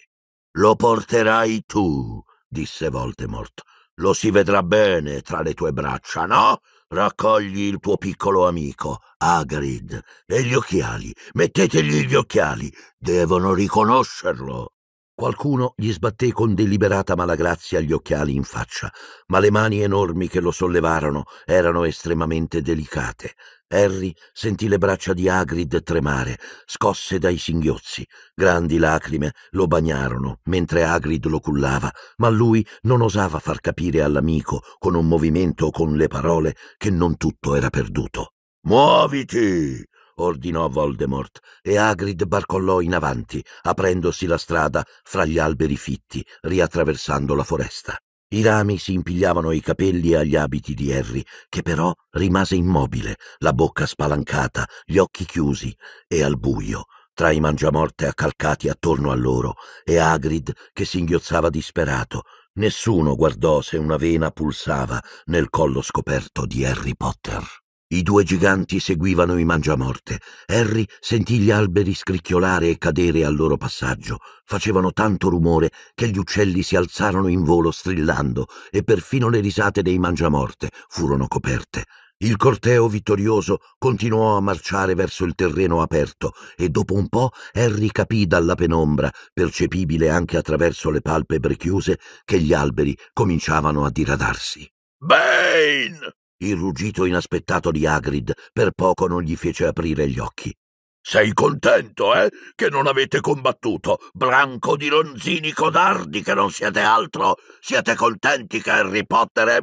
Lo porterai tu, disse Voldemort. Lo si vedrà bene tra le tue braccia, no? Raccogli il tuo piccolo amico, Agrid, e gli occhiali. Mettetegli gli occhiali. Devono riconoscerlo. Qualcuno gli sbatté con deliberata malagrazia gli occhiali in faccia, ma le mani enormi che lo sollevarono erano estremamente delicate. Harry sentì le braccia di Hagrid tremare, scosse dai singhiozzi. Grandi lacrime lo bagnarono mentre Hagrid lo cullava, ma lui non osava far capire all'amico, con un movimento o con le parole, che non tutto era perduto. Muoviti! ordinò Voldemort, e Hagrid barcollò in avanti, aprendosi la strada fra gli alberi fitti, riattraversando la foresta. I rami si impigliavano ai capelli e agli abiti di Harry, che però rimase immobile, la bocca spalancata, gli occhi chiusi e al buio, tra i mangiamorte accalcati attorno a loro e Hagrid che singhiozzava disperato. Nessuno guardò se una vena pulsava nel collo scoperto di Harry Potter. I due giganti seguivano i mangiamorte. Harry sentì gli alberi scricchiolare e cadere al loro passaggio. Facevano tanto rumore che gli uccelli si alzarono in volo strillando e perfino le risate dei mangiamorte furono coperte. Il corteo vittorioso continuò a marciare verso il terreno aperto e dopo un po' Harry capì dalla penombra, percepibile anche attraverso le palpebre chiuse, che gli alberi cominciavano a diradarsi. Bane! Il ruggito inaspettato di Agrid per poco non gli fece aprire gli occhi. Sei contento, eh? Che non avete combattuto? Branco di ronzini codardi che non siete altro? Siete contenti che Harry Potter è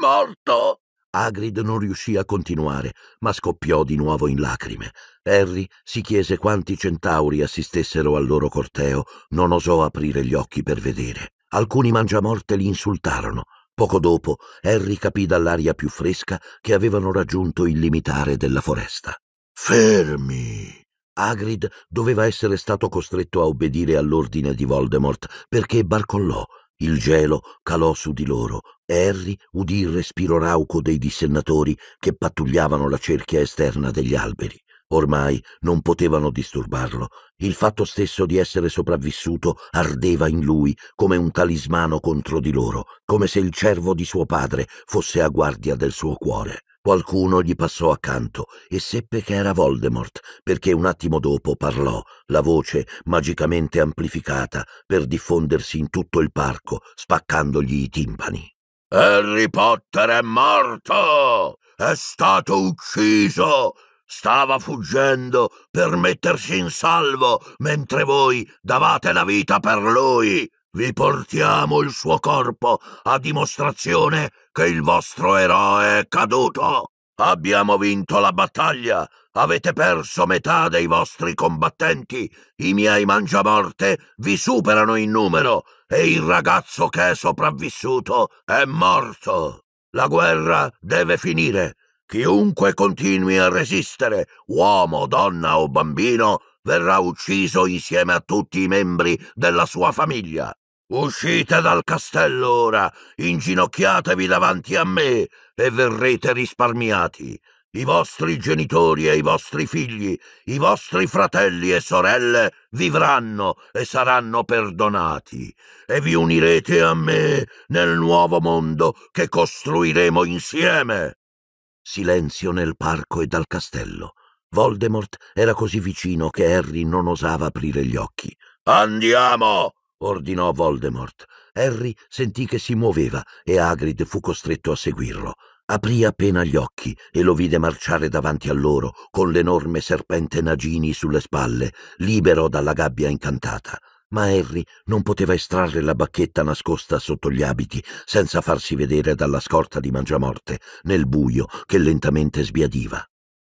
morto? Agrid non riuscì a continuare, ma scoppiò di nuovo in lacrime. Harry si chiese quanti centauri assistessero al loro corteo, non osò aprire gli occhi per vedere. Alcuni mangiamorte li insultarono, Poco dopo, Harry capì dall'aria più fresca che avevano raggiunto il limitare della foresta. Fermi! Hagrid doveva essere stato costretto a obbedire all'ordine di Voldemort perché barcollò. Il gelo calò su di loro e Harry udì il respiro rauco dei dissennatori che pattugliavano la cerchia esterna degli alberi. Ormai non potevano disturbarlo. Il fatto stesso di essere sopravvissuto ardeva in lui come un talismano contro di loro, come se il cervo di suo padre fosse a guardia del suo cuore. Qualcuno gli passò accanto e seppe che era Voldemort, perché un attimo dopo parlò, la voce magicamente amplificata per diffondersi in tutto il parco, spaccandogli i timpani. Harry Potter è morto! È stato ucciso Stava fuggendo per mettersi in salvo mentre voi davate la vita per lui. Vi portiamo il suo corpo a dimostrazione che il vostro eroe è caduto. Abbiamo vinto la battaglia. Avete perso metà dei vostri combattenti. I miei mangiamorte vi superano in numero e il ragazzo che è sopravvissuto è morto. La guerra deve finire Chiunque continui a resistere, uomo, donna o bambino, verrà ucciso insieme a tutti i membri della sua famiglia. Uscite dal castello ora, inginocchiatevi davanti a me e verrete risparmiati. I vostri genitori e i vostri figli, i vostri fratelli e sorelle vivranno e saranno perdonati, e vi unirete a me nel nuovo mondo che costruiremo insieme. Silenzio nel parco e dal castello. Voldemort era così vicino che Harry non osava aprire gli occhi. Andiamo! ordinò Voldemort. Harry sentì che si muoveva e Hagrid fu costretto a seguirlo. Aprì appena gli occhi e lo vide marciare davanti a loro con l'enorme serpente Nagini sulle spalle, libero dalla gabbia incantata ma Harry non poteva estrarre la bacchetta nascosta sotto gli abiti senza farsi vedere dalla scorta di Mangiamorte nel buio che lentamente sbiadiva.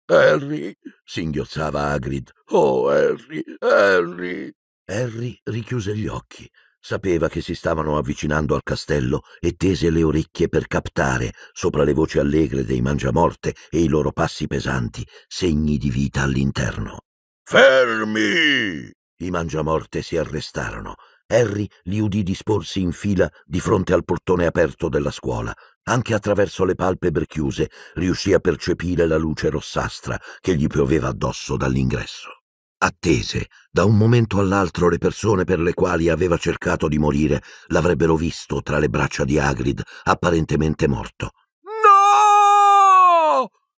Harry, singhiozzava Agrid. Oh, Harry, Harry. Harry richiuse gli occhi. Sapeva che si stavano avvicinando al castello e tese le orecchie per captare, sopra le voci allegre dei mangiamorte e i loro passi pesanti, segni di vita all'interno. Fermi! I mangiamorte si arrestarono. Harry li udì disporsi in fila di fronte al portone aperto della scuola. Anche attraverso le palpebre chiuse riuscì a percepire la luce rossastra che gli pioveva addosso dall'ingresso. Attese, da un momento all'altro le persone per le quali aveva cercato di morire l'avrebbero visto tra le braccia di Agrid, apparentemente morto.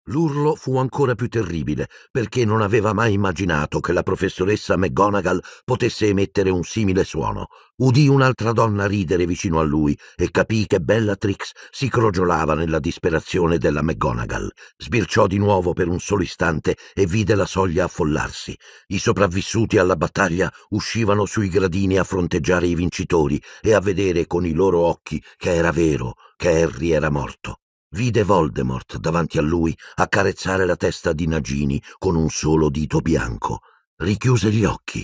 L'urlo fu ancora più terribile, perché non aveva mai immaginato che la professoressa McGonagall potesse emettere un simile suono. Udì un'altra donna ridere vicino a lui e capì che Bellatrix si crogiolava nella disperazione della McGonagall. Sbirciò di nuovo per un solo istante e vide la soglia affollarsi. I sopravvissuti alla battaglia uscivano sui gradini a fronteggiare i vincitori e a vedere con i loro occhi che era vero, che Harry era morto vide Voldemort davanti a lui accarezzare la testa di Nagini con un solo dito bianco. Richiuse gli occhi.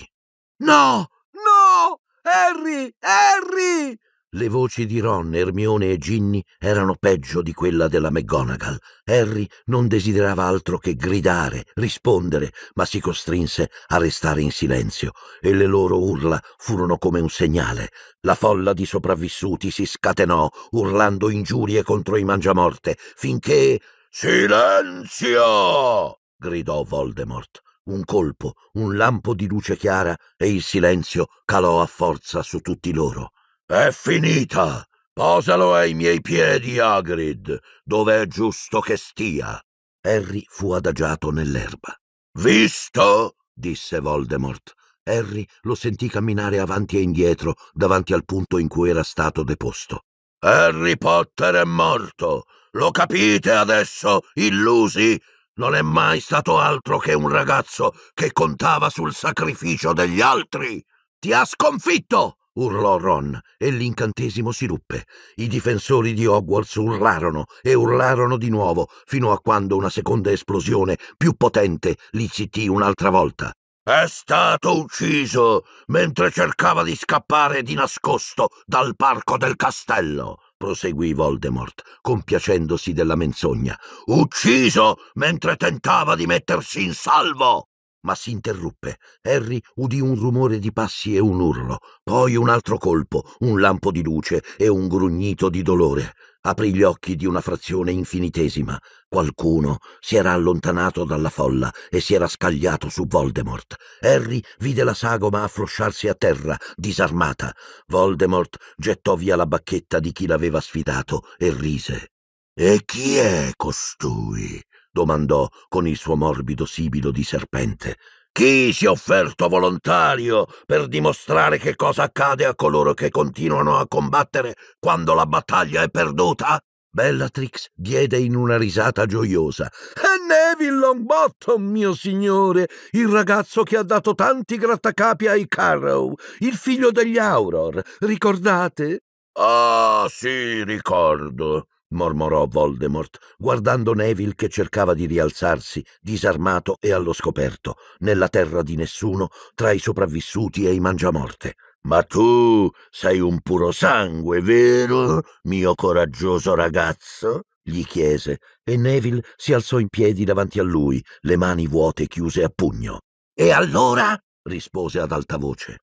No! No! Harry! Harry! Le voci di Ron, Ermione e Ginny erano peggio di quella della McGonagall. Harry non desiderava altro che gridare, rispondere, ma si costrinse a restare in silenzio e le loro urla furono come un segnale. La folla di sopravvissuti si scatenò, urlando ingiurie contro i mangiamorte, finché Silenzio! gridò Voldemort. Un colpo, un lampo di luce chiara e il silenzio calò a forza su tutti loro. È finita! Posalo ai miei piedi, Agrid, dove è giusto che stia. Harry fu adagiato nell'erba. Visto? disse Voldemort. Harry lo sentì camminare avanti e indietro davanti al punto in cui era stato deposto. Harry Potter è morto. Lo capite adesso, illusi? Non è mai stato altro che un ragazzo che contava sul sacrificio degli altri. Ti ha sconfitto! urlò Ron e l'incantesimo si ruppe. I difensori di Hogwarts urlarono e urlarono di nuovo, fino a quando una seconda esplosione più potente li zittì un'altra volta. È stato ucciso mentre cercava di scappare di nascosto dal parco del castello, proseguì Voldemort, compiacendosi della menzogna. Ucciso mentre tentava di mettersi in salvo ma si interruppe. Harry udì un rumore di passi e un urlo, poi un altro colpo, un lampo di luce e un grugnito di dolore. Aprì gli occhi di una frazione infinitesima. Qualcuno si era allontanato dalla folla e si era scagliato su Voldemort. Harry vide la sagoma afflosciarsi a terra, disarmata. Voldemort gettò via la bacchetta di chi l'aveva sfidato e rise. E chi è costui? domandò con il suo morbido sibilo di serpente. Chi si è offerto volontario per dimostrare che cosa accade a coloro che continuano a combattere quando la battaglia è perduta? Bellatrix diede in una risata gioiosa. È Neville Longbottom, mio signore, il ragazzo che ha dato tanti grattacapi ai Carrow, il figlio degli Auror, ricordate? Ah, sì, ricordo mormorò Voldemort, guardando Neville che cercava di rialzarsi, disarmato e allo scoperto, nella terra di nessuno, tra i sopravvissuti e i mangiamorte. Ma tu sei un purosangue, vero, mio coraggioso ragazzo? gli chiese, e Neville si alzò in piedi davanti a lui, le mani vuote chiuse a pugno. E allora? rispose ad alta voce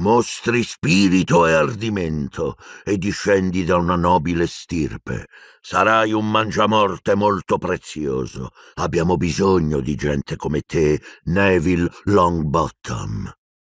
mostri spirito e ardimento e discendi da una nobile stirpe. Sarai un mangiamorte molto prezioso. Abbiamo bisogno di gente come te, Neville Longbottom.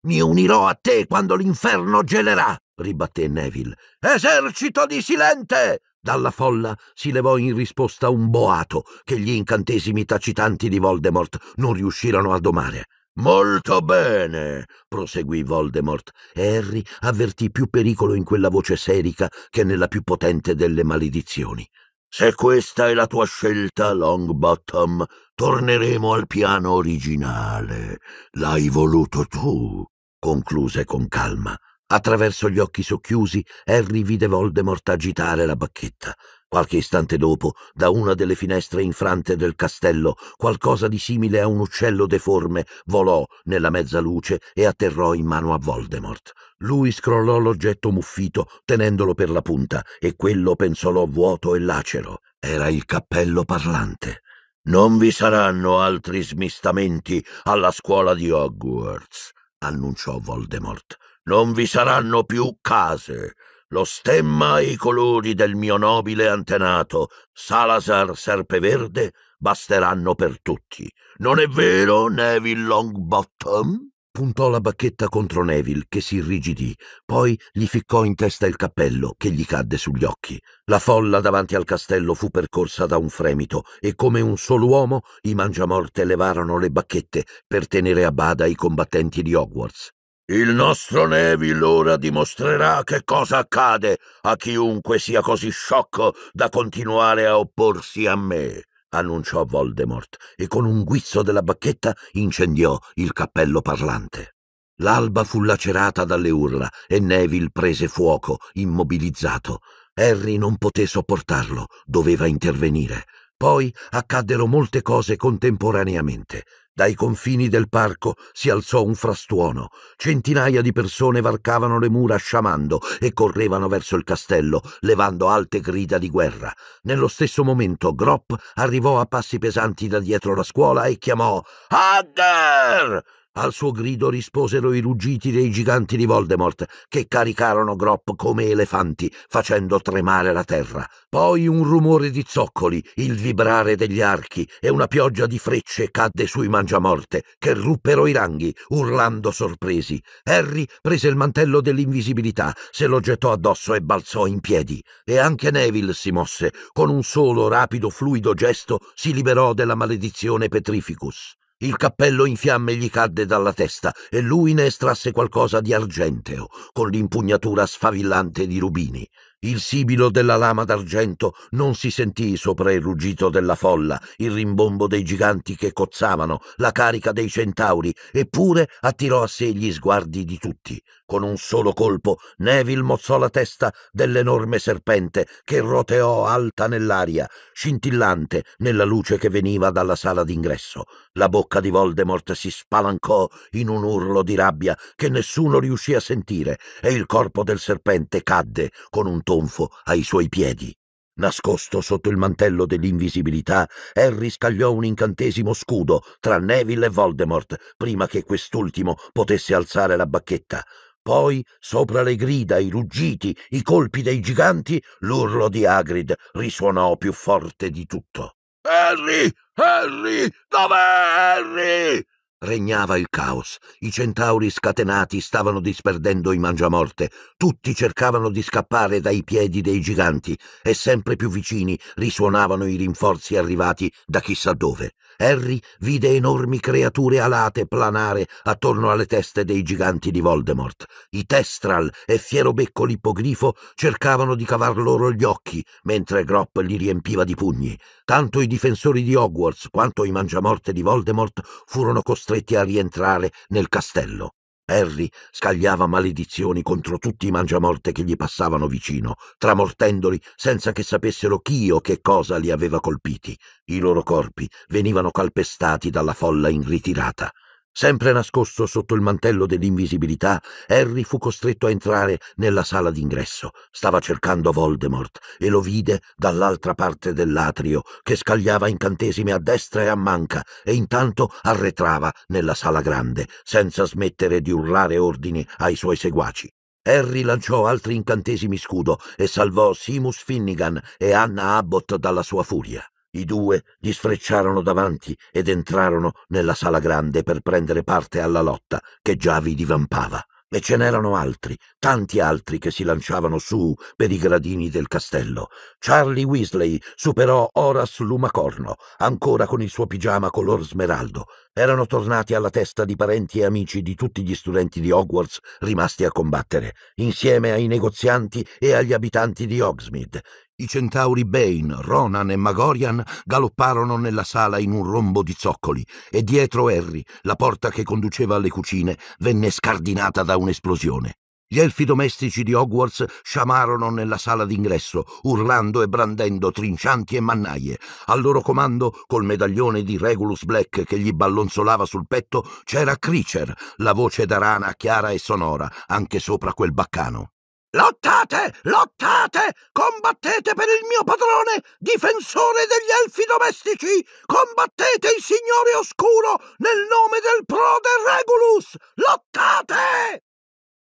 Mi unirò a te quando l'inferno gelerà, ribatté Neville. Esercito di silente! Dalla folla si levò in risposta un boato che gli incantesimi tacitanti di Voldemort non riuscirono a domare. Molto bene, proseguì Voldemort, Harry avvertì più pericolo in quella voce serica che nella più potente delle maledizioni. Se questa è la tua scelta, Longbottom, torneremo al piano originale. L'hai voluto tu, concluse con calma. Attraverso gli occhi socchiusi, Harry vide Voldemort agitare la bacchetta. Qualche istante dopo, da una delle finestre infrante del castello, qualcosa di simile a un uccello deforme volò nella mezza luce e atterrò in mano a Voldemort. Lui scrollò l'oggetto muffito, tenendolo per la punta, e quello pensolò vuoto e lacero. Era il cappello parlante. Non vi saranno altri smistamenti alla scuola di Hogwarts, annunciò Voldemort. Non vi saranno più case lo stemma e i colori del mio nobile antenato, Salazar Serpeverde, basteranno per tutti. Non è vero, Neville Longbottom? Puntò la bacchetta contro Neville, che si irrigidì, poi gli ficcò in testa il cappello, che gli cadde sugli occhi. La folla davanti al castello fu percorsa da un fremito, e come un solo uomo i mangiamorte levarono le bacchette per tenere a bada i combattenti di Hogwarts. Il nostro Neville ora dimostrerà che cosa accade a chiunque sia così sciocco da continuare a opporsi a me, annunciò Voldemort, e con un guizzo della bacchetta incendiò il cappello parlante. L'alba fu lacerata dalle urla e Neville prese fuoco, immobilizzato. Harry non poté sopportarlo, doveva intervenire. Poi accaddero molte cose contemporaneamente. Dai confini del parco si alzò un frastuono. Centinaia di persone varcavano le mura sciamando e correvano verso il castello, levando alte grida di guerra. Nello stesso momento Gropp arrivò a passi pesanti da dietro la scuola e chiamò Adder! Al suo grido risposero i ruggiti dei giganti di Voldemort, che caricarono Gropp come elefanti, facendo tremare la terra. Poi un rumore di zoccoli, il vibrare degli archi e una pioggia di frecce cadde sui mangiamorte, che ruppero i ranghi, urlando sorpresi. Harry prese il mantello dell'invisibilità, se lo gettò addosso e balzò in piedi. E anche Neville si mosse. Con un solo rapido, fluido gesto si liberò della maledizione Petrificus. Il cappello in fiamme gli cadde dalla testa e lui ne estrasse qualcosa di argenteo, con l'impugnatura sfavillante di rubini. Il sibilo della lama d'argento non si sentì sopra il ruggito della folla, il rimbombo dei giganti che cozzavano, la carica dei centauri, eppure attirò a sé gli sguardi di tutti. Con un solo colpo Neville mozzò la testa dell'enorme serpente che roteò alta nell'aria, scintillante nella luce che veniva dalla sala d'ingresso. La bocca di Voldemort si spalancò in un urlo di rabbia che nessuno riuscì a sentire e il corpo del serpente cadde con un tonfo ai suoi piedi. Nascosto sotto il mantello dell'invisibilità, Harry scagliò un incantesimo scudo tra Neville e Voldemort prima che quest'ultimo potesse alzare la bacchetta. Poi, sopra le grida, i ruggiti, i colpi dei giganti, l'urlo di Agrid risuonò più forte di tutto. Harry! Harry! Dov'è Harry? Regnava il caos. I centauri scatenati stavano disperdendo i mangiamorte. Tutti cercavano di scappare dai piedi dei giganti e sempre più vicini risuonavano i rinforzi arrivati da chissà dove. Harry vide enormi creature alate planare attorno alle teste dei giganti di Voldemort. I Testral e Fierobecco l'ippogrifo cercavano di cavar loro gli occhi, mentre Gropp li riempiva di pugni. Tanto i difensori di Hogwarts quanto i mangiamorte di Voldemort furono costretti a rientrare nel castello. Harry scagliava maledizioni contro tutti i mangiamorte che gli passavano vicino, tramortendoli senza che sapessero chi o che cosa li aveva colpiti. I loro corpi venivano calpestati dalla folla in ritirata. Sempre nascosto sotto il mantello dell'invisibilità, Harry fu costretto a entrare nella sala d'ingresso. Stava cercando Voldemort e lo vide dall'altra parte dell'atrio, che scagliava incantesimi a destra e a manca e intanto arretrava nella sala grande, senza smettere di urlare ordini ai suoi seguaci. Harry lanciò altri incantesimi scudo e salvò Simus Finnegan e Anna Abbott dalla sua furia. I due gli sfrecciarono davanti ed entrarono nella sala grande per prendere parte alla lotta che già vi divampava. E ce n'erano altri, tanti altri che si lanciavano su per i gradini del castello. Charlie Weasley superò Horace Lumacorno, ancora con il suo pigiama color smeraldo. Erano tornati alla testa di parenti e amici di tutti gli studenti di Hogwarts rimasti a combattere, insieme ai negozianti e agli abitanti di Hogsmeade. I centauri Bane, Ronan e Magorian galopparono nella sala in un rombo di zoccoli e dietro Harry la porta che conduceva alle cucine venne scardinata da un'esplosione. Gli elfi domestici di Hogwarts sciamarono nella sala d'ingresso, urlando e brandendo trincianti e mannaie. Al loro comando, col medaglione di Regulus Black che gli ballonzolava sul petto, c'era Creature, la voce da rana chiara e sonora, anche sopra quel baccano. Lottate, lottate, combattete per il mio padrone, difensore degli elfi domestici, combattete il Signore Oscuro nel nome del Prode Regulus, lottate!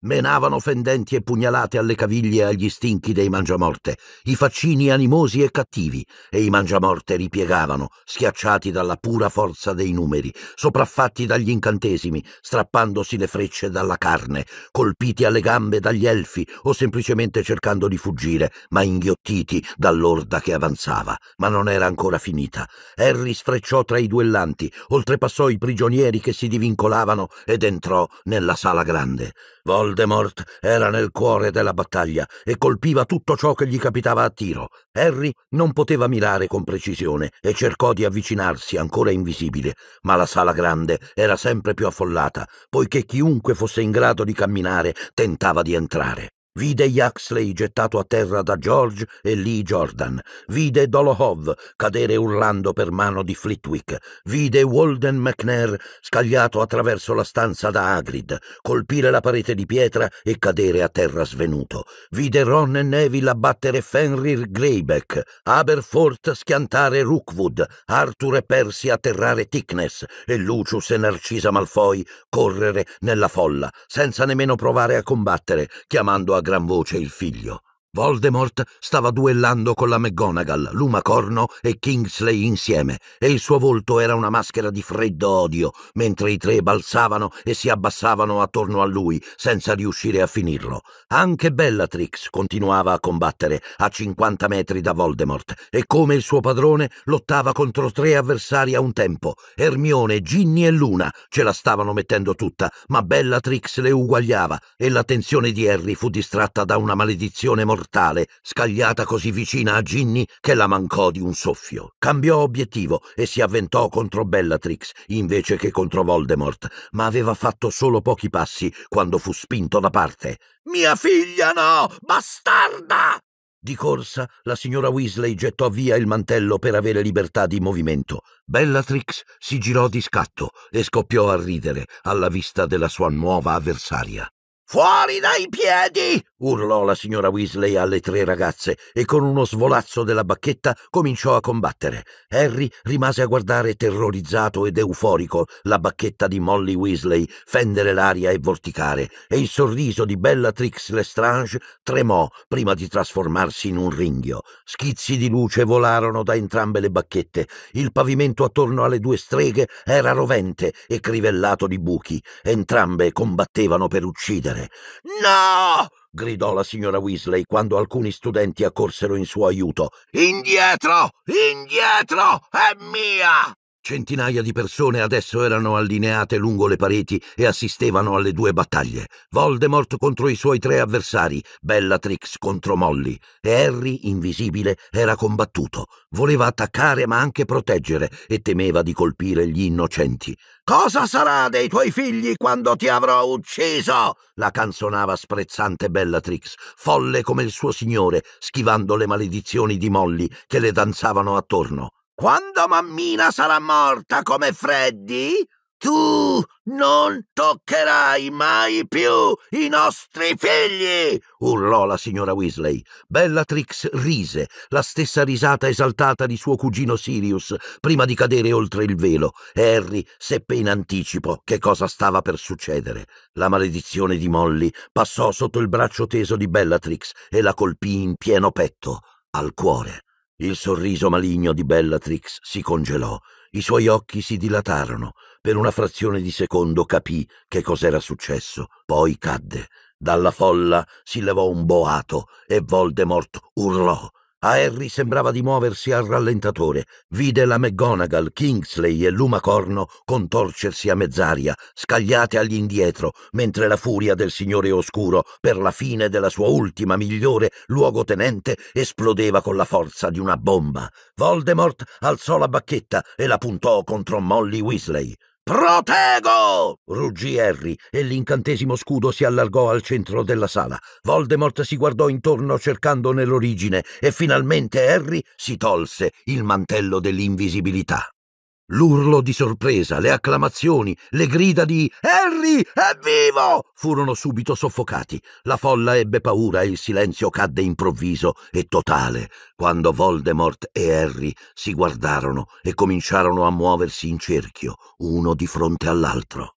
menavano fendenti e pugnalate alle caviglie e agli stinchi dei mangiamorte, i faccini animosi e cattivi, e i mangiamorte ripiegavano, schiacciati dalla pura forza dei numeri, sopraffatti dagli incantesimi, strappandosi le frecce dalla carne, colpiti alle gambe dagli elfi o semplicemente cercando di fuggire, ma inghiottiti dall'orda che avanzava. Ma non era ancora finita. Harry sfrecciò tra i duellanti, oltrepassò i prigionieri che si divincolavano ed entrò nella sala grande. Voldemort era nel cuore della battaglia e colpiva tutto ciò che gli capitava a tiro. Harry non poteva mirare con precisione e cercò di avvicinarsi ancora invisibile, ma la sala grande era sempre più affollata, poiché chiunque fosse in grado di camminare tentava di entrare. Vide Yaxley gettato a terra da George e Lee Jordan. Vide Dolohov cadere urlando per mano di Flitwick. Vide Walden McNair scagliato attraverso la stanza da Hagrid, colpire la parete di pietra e cadere a terra svenuto. Vide Ron e Neville abbattere Fenrir Greyback, Aberforth schiantare Rookwood, Arthur e Percy atterrare Tickness e Lucius e Narcisa Malfoy correre nella folla, senza nemmeno provare a combattere, chiamando a gran voce il figlio. Voldemort stava duellando con la McGonagall, Luma Corno e Kingsley insieme, e il suo volto era una maschera di freddo odio, mentre i tre balzavano e si abbassavano attorno a lui, senza riuscire a finirlo. Anche Bellatrix continuava a combattere, a 50 metri da Voldemort, e come il suo padrone lottava contro tre avversari a un tempo. Ermione, Ginny e Luna ce la stavano mettendo tutta, ma Bellatrix le uguagliava, e l'attenzione di Harry fu distratta da una maledizione mortale mortale, scagliata così vicina a Ginny che la mancò di un soffio. Cambiò obiettivo e si avventò contro Bellatrix invece che contro Voldemort, ma aveva fatto solo pochi passi quando fu spinto da parte. Mia figlia no! Bastarda! Di corsa, la signora Weasley gettò via il mantello per avere libertà di movimento. Bellatrix si girò di scatto e scoppiò a ridere alla vista della sua nuova avversaria. Fuori dai piedi! urlò la signora Weasley alle tre ragazze e con uno svolazzo della bacchetta cominciò a combattere. Harry rimase a guardare terrorizzato ed euforico la bacchetta di Molly Weasley fendere l'aria e vorticare, e il sorriso di Bellatrix Lestrange tremò prima di trasformarsi in un ringhio. Schizzi di luce volarono da entrambe le bacchette. Il pavimento attorno alle due streghe era rovente e crivellato di buchi. Entrambe combattevano per uccidere. No! gridò la signora Weasley quando alcuni studenti accorsero in suo aiuto. Indietro! Indietro! È mia! Centinaia di persone adesso erano allineate lungo le pareti e assistevano alle due battaglie. Voldemort contro i suoi tre avversari, Bellatrix contro Molly, e Harry, invisibile, era combattuto. Voleva attaccare ma anche proteggere e temeva di colpire gli innocenti. Cosa sarà dei tuoi figli quando ti avrò ucciso? la canzonava sprezzante Bellatrix, folle come il suo signore, schivando le maledizioni di Molly che le danzavano attorno. Quando mammina sarà morta come Freddy, tu non toccherai mai più i nostri figli! urlò la signora Weasley. Bellatrix rise, la stessa risata esaltata di suo cugino Sirius, prima di cadere oltre il velo. Harry seppe in anticipo che cosa stava per succedere. La maledizione di Molly passò sotto il braccio teso di Bellatrix e la colpì in pieno petto, al cuore. Il sorriso maligno di Bellatrix si congelò, i suoi occhi si dilatarono, per una frazione di secondo capì che cos'era successo, poi cadde. Dalla folla si levò un boato e Voldemort urlò. A Harry sembrava di muoversi al rallentatore. Vide la McGonagall, Kingsley e Luma Corno contorcersi a mezz'aria, scagliate agli indietro, mentre la furia del Signore Oscuro, per la fine della sua ultima migliore luogotenente, esplodeva con la forza di una bomba. Voldemort alzò la bacchetta e la puntò contro Molly Weasley. Protego! ruggì Harry e l'incantesimo scudo si allargò al centro della sala. Voldemort si guardò intorno cercandone l'origine e finalmente Harry si tolse il mantello dell'invisibilità. L'urlo di sorpresa, le acclamazioni, le grida di Harry è vivo furono subito soffocati. La folla ebbe paura e il silenzio cadde improvviso e totale quando Voldemort e Harry si guardarono e cominciarono a muoversi in cerchio, uno di fronte all'altro.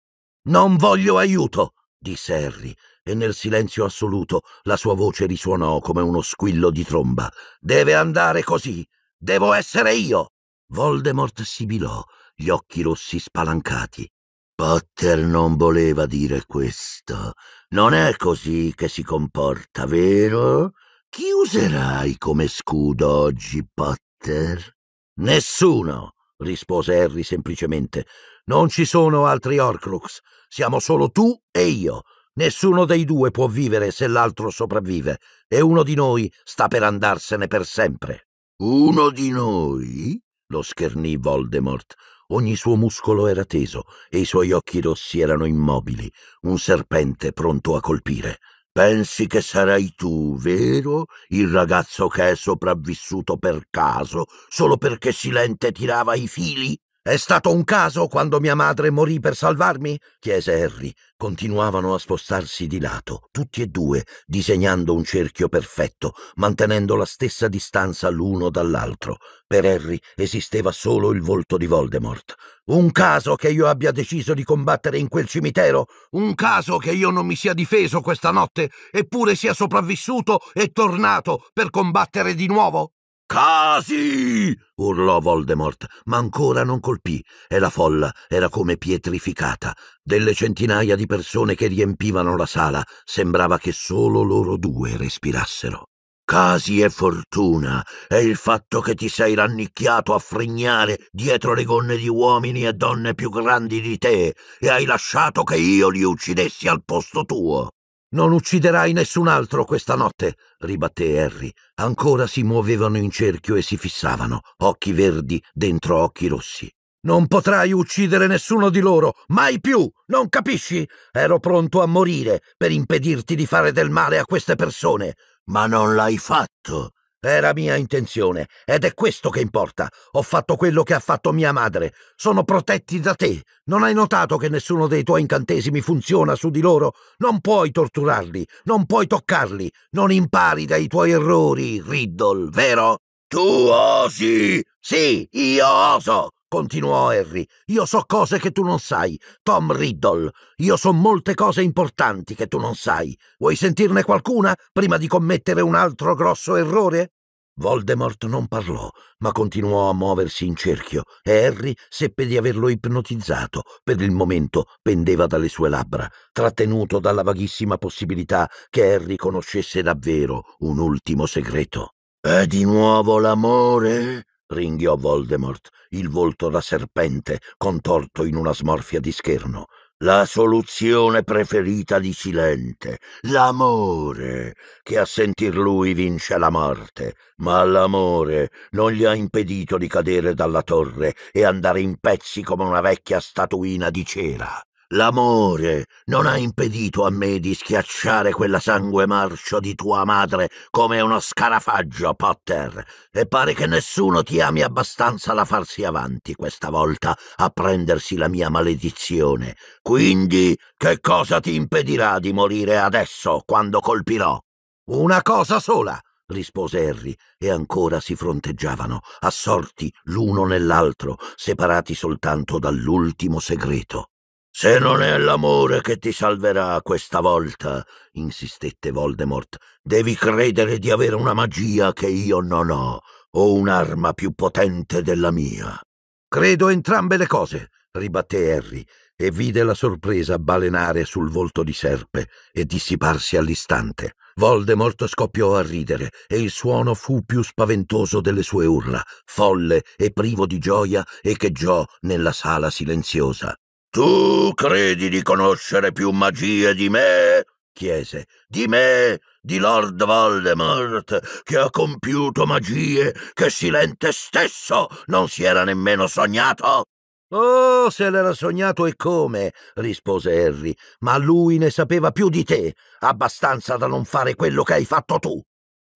Non voglio aiuto, disse Harry, e nel silenzio assoluto la sua voce risuonò come uno squillo di tromba. Deve andare così. Devo essere io. Voldemort sibilò, gli occhi rossi spalancati. Potter non voleva dire questo. Non è così che si comporta, vero? Chi userai come scudo oggi, Potter? Nessuno, rispose Harry semplicemente. Non ci sono altri Horcrux. Siamo solo tu e io. Nessuno dei due può vivere se l'altro sopravvive, e uno di noi sta per andarsene per sempre. Uno di noi? lo schernì Voldemort. Ogni suo muscolo era teso e i suoi occhi rossi erano immobili, un serpente pronto a colpire. Pensi che sarai tu, vero? Il ragazzo che è sopravvissuto per caso, solo perché Silente tirava i fili? È stato un caso quando mia madre morì per salvarmi? chiese Harry. Continuavano a spostarsi di lato, tutti e due, disegnando un cerchio perfetto, mantenendo la stessa distanza l'uno dall'altro. Per Harry esisteva solo il volto di Voldemort. Un caso che io abbia deciso di combattere in quel cimitero? Un caso che io non mi sia difeso questa notte, eppure sia sopravvissuto e tornato per combattere di nuovo? Casi! urlò Voldemort, ma ancora non colpì e la folla era come pietrificata. Delle centinaia di persone che riempivano la sala, sembrava che solo loro due respirassero. Casi e fortuna, e il fatto che ti sei rannicchiato a frignare dietro le gonne di uomini e donne più grandi di te, e hai lasciato che io li uccidessi al posto tuo. Non ucciderai nessun altro questa notte, ribatté Harry. Ancora si muovevano in cerchio e si fissavano, occhi verdi dentro occhi rossi. Non potrai uccidere nessuno di loro, mai più, non capisci? Ero pronto a morire per impedirti di fare del male a queste persone, ma non l'hai fatto. Era mia intenzione, ed è questo che importa. Ho fatto quello che ha fatto mia madre. Sono protetti da te. Non hai notato che nessuno dei tuoi incantesimi funziona su di loro? Non puoi torturarli, non puoi toccarli. Non impari dai tuoi errori, Riddle, vero? Tu osi! Sì, io oso! continuò Harry. Io so cose che tu non sai, Tom Riddle. Io so molte cose importanti che tu non sai. Vuoi sentirne qualcuna prima di commettere un altro grosso errore? Voldemort non parlò, ma continuò a muoversi in cerchio e Harry seppe di averlo ipnotizzato. Per il momento pendeva dalle sue labbra, trattenuto dalla vaghissima possibilità che Harry conoscesse davvero un ultimo segreto. È di nuovo l'amore? ringhiò Voldemort, il volto da serpente contorto in una smorfia di scherno la soluzione preferita di Silente, l'amore, che a sentir lui vince la morte, ma l'amore non gli ha impedito di cadere dalla torre e andare in pezzi come una vecchia statuina di cera. L'amore non ha impedito a me di schiacciare quella sangue marcio di tua madre come uno scarafaggio, Potter, e pare che nessuno ti ami abbastanza da farsi avanti questa volta a prendersi la mia maledizione. Quindi, che cosa ti impedirà di morire adesso, quando colpirò? Una cosa sola, rispose Harry, e ancora si fronteggiavano, assorti l'uno nell'altro, separati soltanto dall'ultimo segreto. Se non è l'amore che ti salverà questa volta, insistette Voldemort, devi credere di avere una magia che io non ho, o un'arma più potente della mia. Credo entrambe le cose, ribatté Harry, e vide la sorpresa balenare sul volto di Serpe e dissiparsi all'istante. Voldemort scoppiò a ridere e il suono fu più spaventoso delle sue urla, folle e privo di gioia, echeggiò nella sala silenziosa. Tu credi di conoscere più magie di me? chiese. Di me, di Lord Voldemort, che ha compiuto magie che Silente stesso non si era nemmeno sognato. Oh, se l'era sognato e come, rispose Harry, ma lui ne sapeva più di te, abbastanza da non fare quello che hai fatto tu.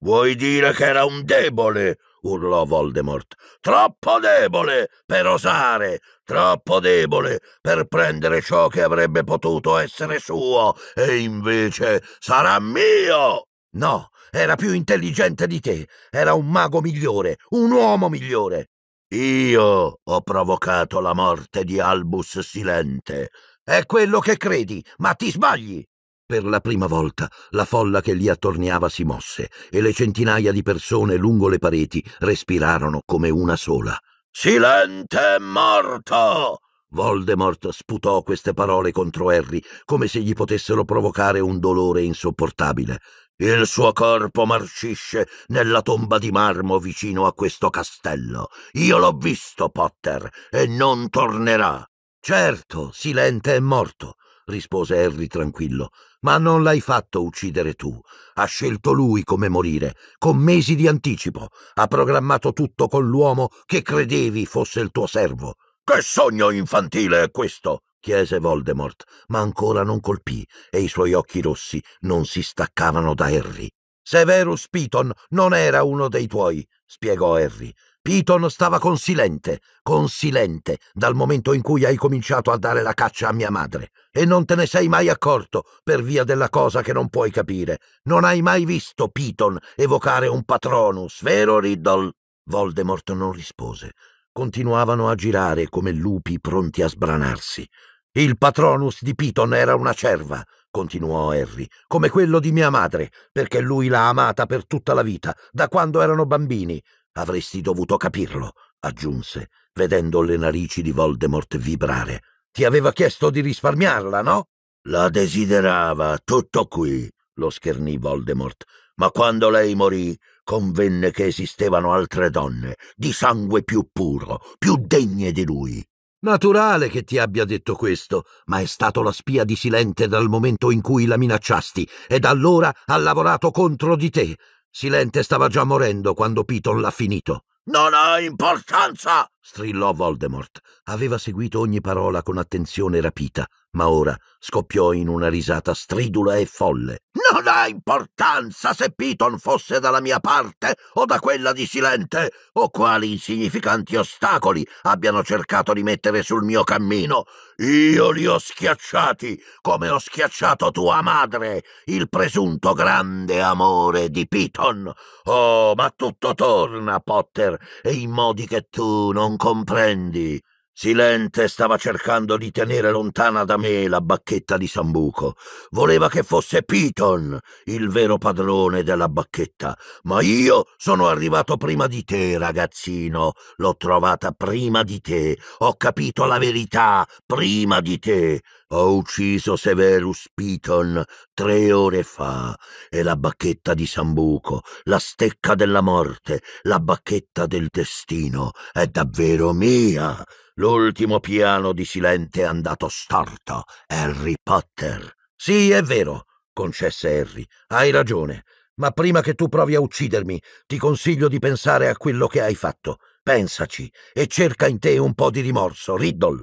Vuoi dire che era un debole, urlò Voldemort. Troppo debole per osare, troppo debole per prendere ciò che avrebbe potuto essere suo, e invece sarà mio. No, era più intelligente di te, era un mago migliore, un uomo migliore. Io ho provocato la morte di Albus Silente. È quello che credi, ma ti sbagli. Per la prima volta la folla che li attorniava si mosse e le centinaia di persone lungo le pareti respirarono come una sola. Silente morto! Voldemort sputò queste parole contro Harry come se gli potessero provocare un dolore insopportabile. Il suo corpo marcisce nella tomba di marmo vicino a questo castello. Io l'ho visto, Potter, e non tornerà. Certo, Silente è morto, rispose Harry tranquillo. Ma non l'hai fatto uccidere tu. Ha scelto lui come morire, con mesi di anticipo. Ha programmato tutto con l'uomo che credevi fosse il tuo servo. Che sogno infantile è questo? chiese Voldemort, ma ancora non colpì e i suoi occhi rossi non si staccavano da Harry. Severus Piton non era uno dei tuoi, spiegò Harry. Piton stava con Silente, con Silente, dal momento in cui hai cominciato a dare la caccia a mia madre. E non te ne sei mai accorto, per via della cosa che non puoi capire. Non hai mai visto Piton evocare un patronus, vero Riddle? Voldemort non rispose. Continuavano a girare come lupi pronti a sbranarsi. Il patronus di Piton era una cerva, continuò Harry, come quello di mia madre, perché lui l'ha amata per tutta la vita, da quando erano bambini. Avresti dovuto capirlo, aggiunse, vedendo le narici di Voldemort vibrare. Ti aveva chiesto di risparmiarla, no? La desiderava, tutto qui, lo schernì Voldemort. Ma quando lei morì, convenne che esistevano altre donne, di sangue più puro, più degne di lui. Naturale che ti abbia detto questo, ma è stato la spia di Silente dal momento in cui la minacciasti, e da allora ha lavorato contro di te. Silente stava già morendo quando Piton l'ha finito. Non ha importanza! strillò Voldemort. Aveva seguito ogni parola con attenzione rapita, ma ora scoppiò in una risata stridula e folle. Non ha importanza se Piton fosse dalla mia parte o da quella di Silente, o quali insignificanti ostacoli abbiano cercato di mettere sul mio cammino. Io li ho schiacciati, come ho schiacciato tua madre, il presunto grande amore di Piton. Oh, ma tutto torna, Potter, e in modi che tu non comprendi. Silente stava cercando di tenere lontana da me la bacchetta di Sambuco. Voleva che fosse Piton il vero padrone della bacchetta. Ma io sono arrivato prima di te, ragazzino. L'ho trovata prima di te. Ho capito la verità prima di te. Ho ucciso Severus Piton tre ore fa e la bacchetta di Sambuco, la stecca della morte, la bacchetta del destino è davvero mia. L'ultimo piano di Silente è andato storto. Harry Potter. Sì, è vero, concesse Harry. Hai ragione. Ma prima che tu provi a uccidermi, ti consiglio di pensare a quello che hai fatto. Pensaci e cerca in te un po' di rimorso, Riddle.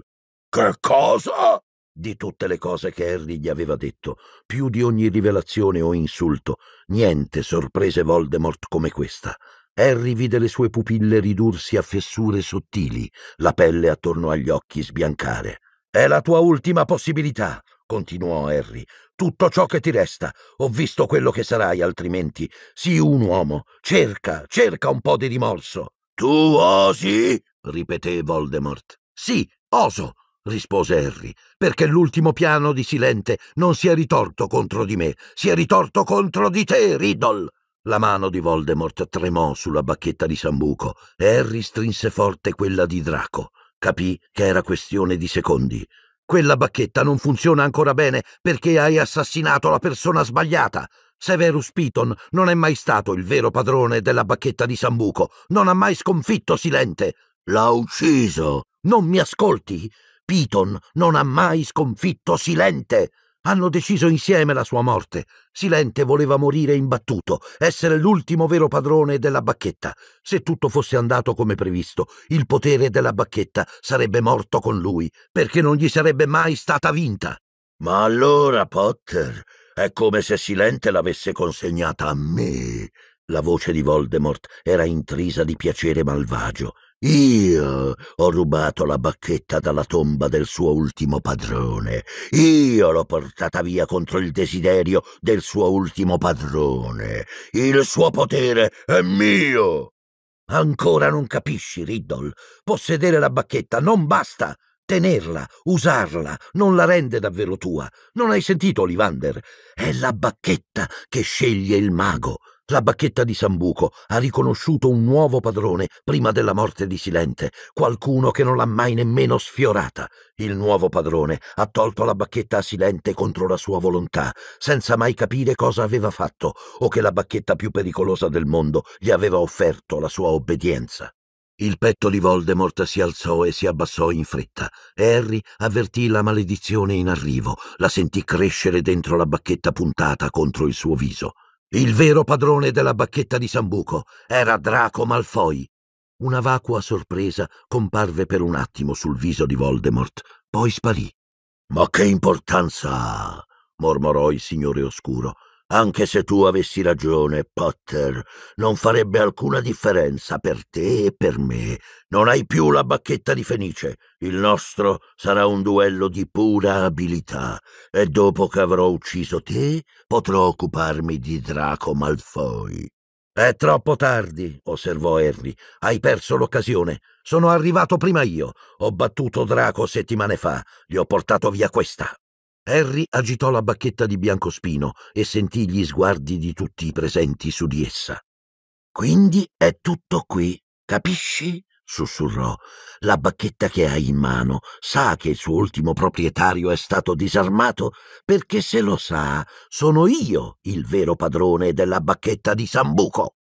Che cosa? di tutte le cose che Harry gli aveva detto, più di ogni rivelazione o insulto. Niente sorprese Voldemort come questa. Harry vide le sue pupille ridursi a fessure sottili, la pelle attorno agli occhi sbiancare. È la tua ultima possibilità, continuò Harry. Tutto ciò che ti resta. Ho visto quello che sarai altrimenti. Sii un uomo. Cerca, cerca un po' di rimorso. Tu osi? ripeté Voldemort. Sì, oso, rispose Harry, perché l'ultimo piano di Silente non si è ritorto contro di me, si è ritorto contro di te, Riddle. La mano di Voldemort tremò sulla bacchetta di Sambuco e Harry strinse forte quella di Draco. Capì che era questione di secondi. Quella bacchetta non funziona ancora bene perché hai assassinato la persona sbagliata. Severus Piton non è mai stato il vero padrone della bacchetta di Sambuco, non ha mai sconfitto Silente. L'ha ucciso. Non mi ascolti? Piton non ha mai sconfitto Silente. Hanno deciso insieme la sua morte. Silente voleva morire imbattuto, essere l'ultimo vero padrone della bacchetta. Se tutto fosse andato come previsto, il potere della bacchetta sarebbe morto con lui, perché non gli sarebbe mai stata vinta. Ma allora, Potter, è come se Silente l'avesse consegnata a me. La voce di Voldemort era intrisa di piacere malvagio. Io ho rubato la bacchetta dalla tomba del suo ultimo padrone. Io l'ho portata via contro il desiderio del suo ultimo padrone. Il suo potere è mio. Ancora non capisci, Riddle. Possedere la bacchetta non basta. Tenerla, usarla, non la rende davvero tua. Non hai sentito, Olivander? È la bacchetta che sceglie il mago. La bacchetta di Sambuco ha riconosciuto un nuovo padrone prima della morte di Silente, qualcuno che non l'ha mai nemmeno sfiorata. Il nuovo padrone ha tolto la bacchetta a Silente contro la sua volontà, senza mai capire cosa aveva fatto o che la bacchetta più pericolosa del mondo gli aveva offerto la sua obbedienza. Il petto di Voldemort si alzò e si abbassò in fretta. Harry avvertì la maledizione in arrivo, la sentì crescere dentro la bacchetta puntata contro il suo viso. Il vero padrone della bacchetta di Sambuco era Draco Malfoy. Una vacua sorpresa comparve per un attimo sul viso di Voldemort, poi sparì. Ma che importanza ha? mormorò il signore oscuro, anche se tu avessi ragione, Potter, non farebbe alcuna differenza per te e per me. Non hai più la bacchetta di Fenice. Il nostro sarà un duello di pura abilità. E dopo che avrò ucciso te, potrò occuparmi di Draco Malfoy. È troppo tardi, osservò Harry. Hai perso l'occasione. Sono arrivato prima io. Ho battuto Draco settimane fa. Gli ho portato via questa. Harry agitò la bacchetta di Biancospino e sentì gli sguardi di tutti i presenti su di essa. Quindi è tutto qui, capisci? sussurrò. La bacchetta che hai in mano sa che il suo ultimo proprietario è stato disarmato perché se lo sa, sono io il vero padrone della bacchetta di Sambuco.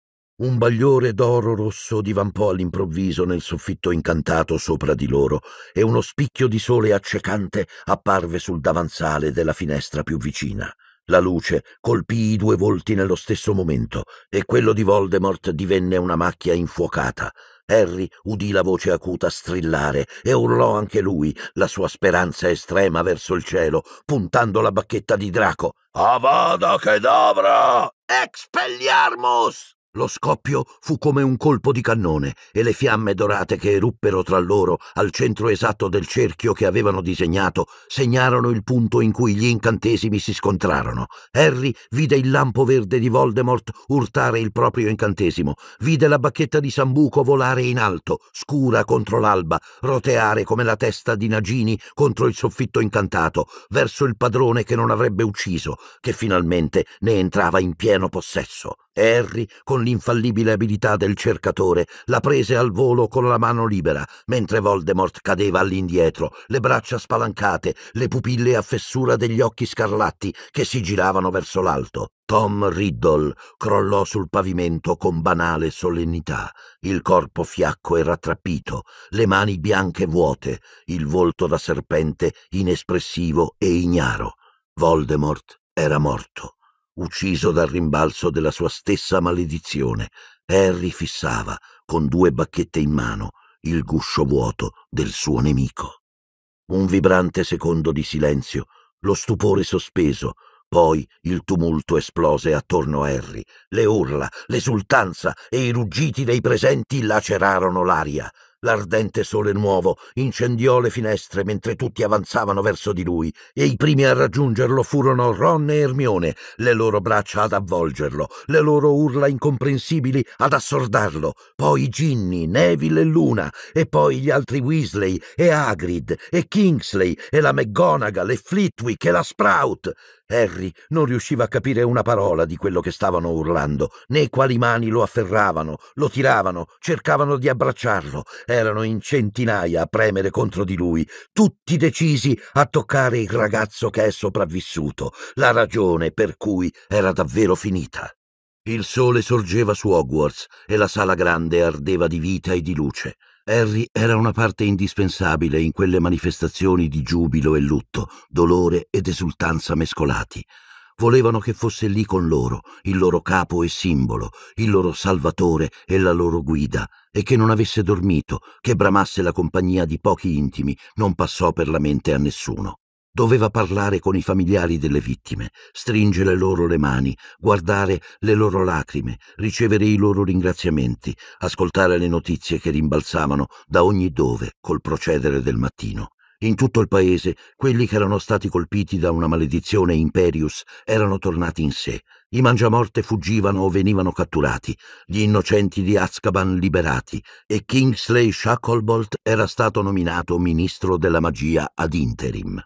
Un bagliore d'oro rosso divampò all'improvviso nel soffitto incantato sopra di loro e uno spicchio di sole accecante apparve sul davanzale della finestra più vicina. La luce colpì i due volti nello stesso momento e quello di Voldemort divenne una macchia infuocata. Harry udì la voce acuta strillare e urlò anche lui la sua speranza estrema verso il cielo, puntando la bacchetta di Draco. Avada dovrà! Expelliarmus! Lo scoppio fu come un colpo di cannone e le fiamme dorate che eruppero tra loro al centro esatto del cerchio che avevano disegnato segnarono il punto in cui gli incantesimi si scontrarono. Harry vide il lampo verde di Voldemort urtare il proprio incantesimo, vide la bacchetta di Sambuco volare in alto, scura contro l'alba, roteare come la testa di Nagini contro il soffitto incantato, verso il padrone che non avrebbe ucciso, che finalmente ne entrava in pieno possesso. Harry, con l'infallibile abilità del cercatore, la prese al volo con la mano libera, mentre Voldemort cadeva all'indietro, le braccia spalancate, le pupille a fessura degli occhi scarlatti che si giravano verso l'alto. Tom Riddle crollò sul pavimento con banale solennità, il corpo fiacco e rattrappito, le mani bianche vuote, il volto da serpente inespressivo e ignaro. Voldemort era morto ucciso dal rimbalzo della sua stessa maledizione. Harry fissava, con due bacchette in mano, il guscio vuoto del suo nemico. Un vibrante secondo di silenzio, lo stupore sospeso, poi il tumulto esplose attorno a Harry, le urla, l'esultanza e i ruggiti dei presenti lacerarono l'aria. L'ardente sole nuovo incendiò le finestre mentre tutti avanzavano verso di lui e i primi a raggiungerlo furono Ron e Ermione, le loro braccia ad avvolgerlo, le loro urla incomprensibili ad assordarlo, poi Ginny, Neville e Luna, e poi gli altri Weasley e Hagrid e Kingsley e la McGonagall e Flitwick e la Sprout. Harry non riusciva a capire una parola di quello che stavano urlando, né quali mani lo afferravano, lo tiravano, cercavano di abbracciarlo. Erano in centinaia a premere contro di lui, tutti decisi a toccare il ragazzo che è sopravvissuto, la ragione per cui era davvero finita. Il sole sorgeva su Hogwarts e la sala grande ardeva di vita e di luce. Harry era una parte indispensabile in quelle manifestazioni di giubilo e lutto, dolore ed esultanza mescolati. Volevano che fosse lì con loro, il loro capo e simbolo, il loro salvatore e la loro guida, e che non avesse dormito, che bramasse la compagnia di pochi intimi, non passò per la mente a nessuno. Doveva parlare con i familiari delle vittime, stringere loro le mani, guardare le loro lacrime, ricevere i loro ringraziamenti, ascoltare le notizie che rimbalzavano da ogni dove col procedere del mattino. In tutto il paese quelli che erano stati colpiti da una maledizione imperius erano tornati in sé. I mangiamorte fuggivano o venivano catturati, gli innocenti di Azkaban liberati e Kingsley Shacklebolt era stato nominato ministro della magia ad interim.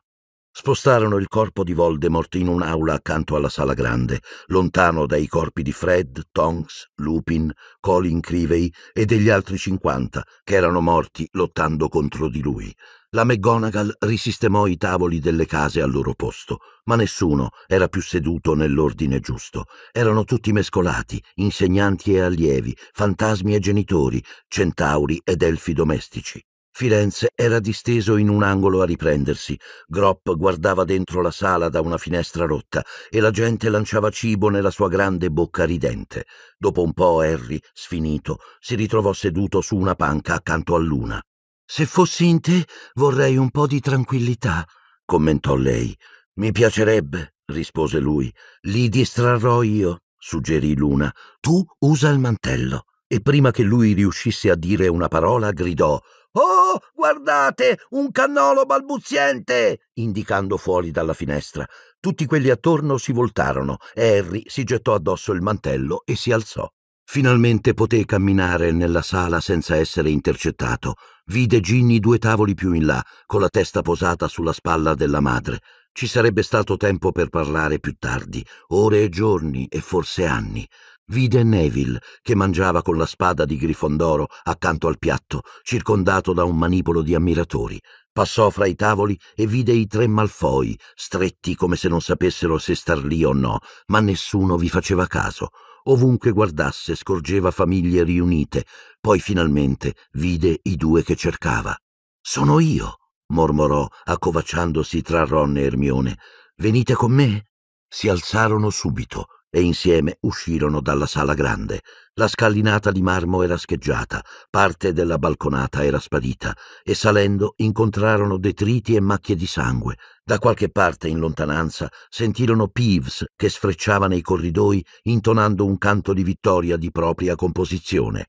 Spostarono il corpo di Voldemort in un'aula accanto alla sala grande, lontano dai corpi di Fred, Tonks, Lupin, Colin Crivey e degli altri cinquanta che erano morti lottando contro di lui. La McGonagall risistemò i tavoli delle case al loro posto, ma nessuno era più seduto nell'ordine giusto. Erano tutti mescolati, insegnanti e allievi, fantasmi e genitori, centauri ed elfi domestici. Firenze era disteso in un angolo a riprendersi. Gropp guardava dentro la sala da una finestra rotta e la gente lanciava cibo nella sua grande bocca ridente. Dopo un po' Harry, sfinito, si ritrovò seduto su una panca accanto a Luna. Se fossi in te vorrei un po' di tranquillità, commentò lei. Mi piacerebbe, rispose lui. Li distrarrò io, suggerì Luna. Tu usa il mantello. E prima che lui riuscisse a dire una parola, gridò Oh, guardate, un cannolo balbuziente! indicando fuori dalla finestra. Tutti quelli attorno si voltarono e Harry si gettò addosso il mantello e si alzò. Finalmente poté camminare nella sala senza essere intercettato. Vide Ginny due tavoli più in là, con la testa posata sulla spalla della madre. Ci sarebbe stato tempo per parlare più tardi, ore e giorni e forse anni. Vide Neville che mangiava con la spada di Grifondoro accanto al piatto, circondato da un manipolo di ammiratori. Passò fra i tavoli e vide i tre Malfoi, stretti come se non sapessero se star lì o no, ma nessuno vi faceva caso. Ovunque guardasse scorgeva famiglie riunite, poi finalmente vide i due che cercava. Sono io, mormorò, accovacciandosi tra Ron e Ermione. Venite con me? Si alzarono subito e insieme uscirono dalla sala grande. La scalinata di marmo era scheggiata, parte della balconata era sparita e salendo incontrarono detriti e macchie di sangue. Da qualche parte in lontananza sentirono Peeves che sfrecciava nei corridoi intonando un canto di vittoria di propria composizione.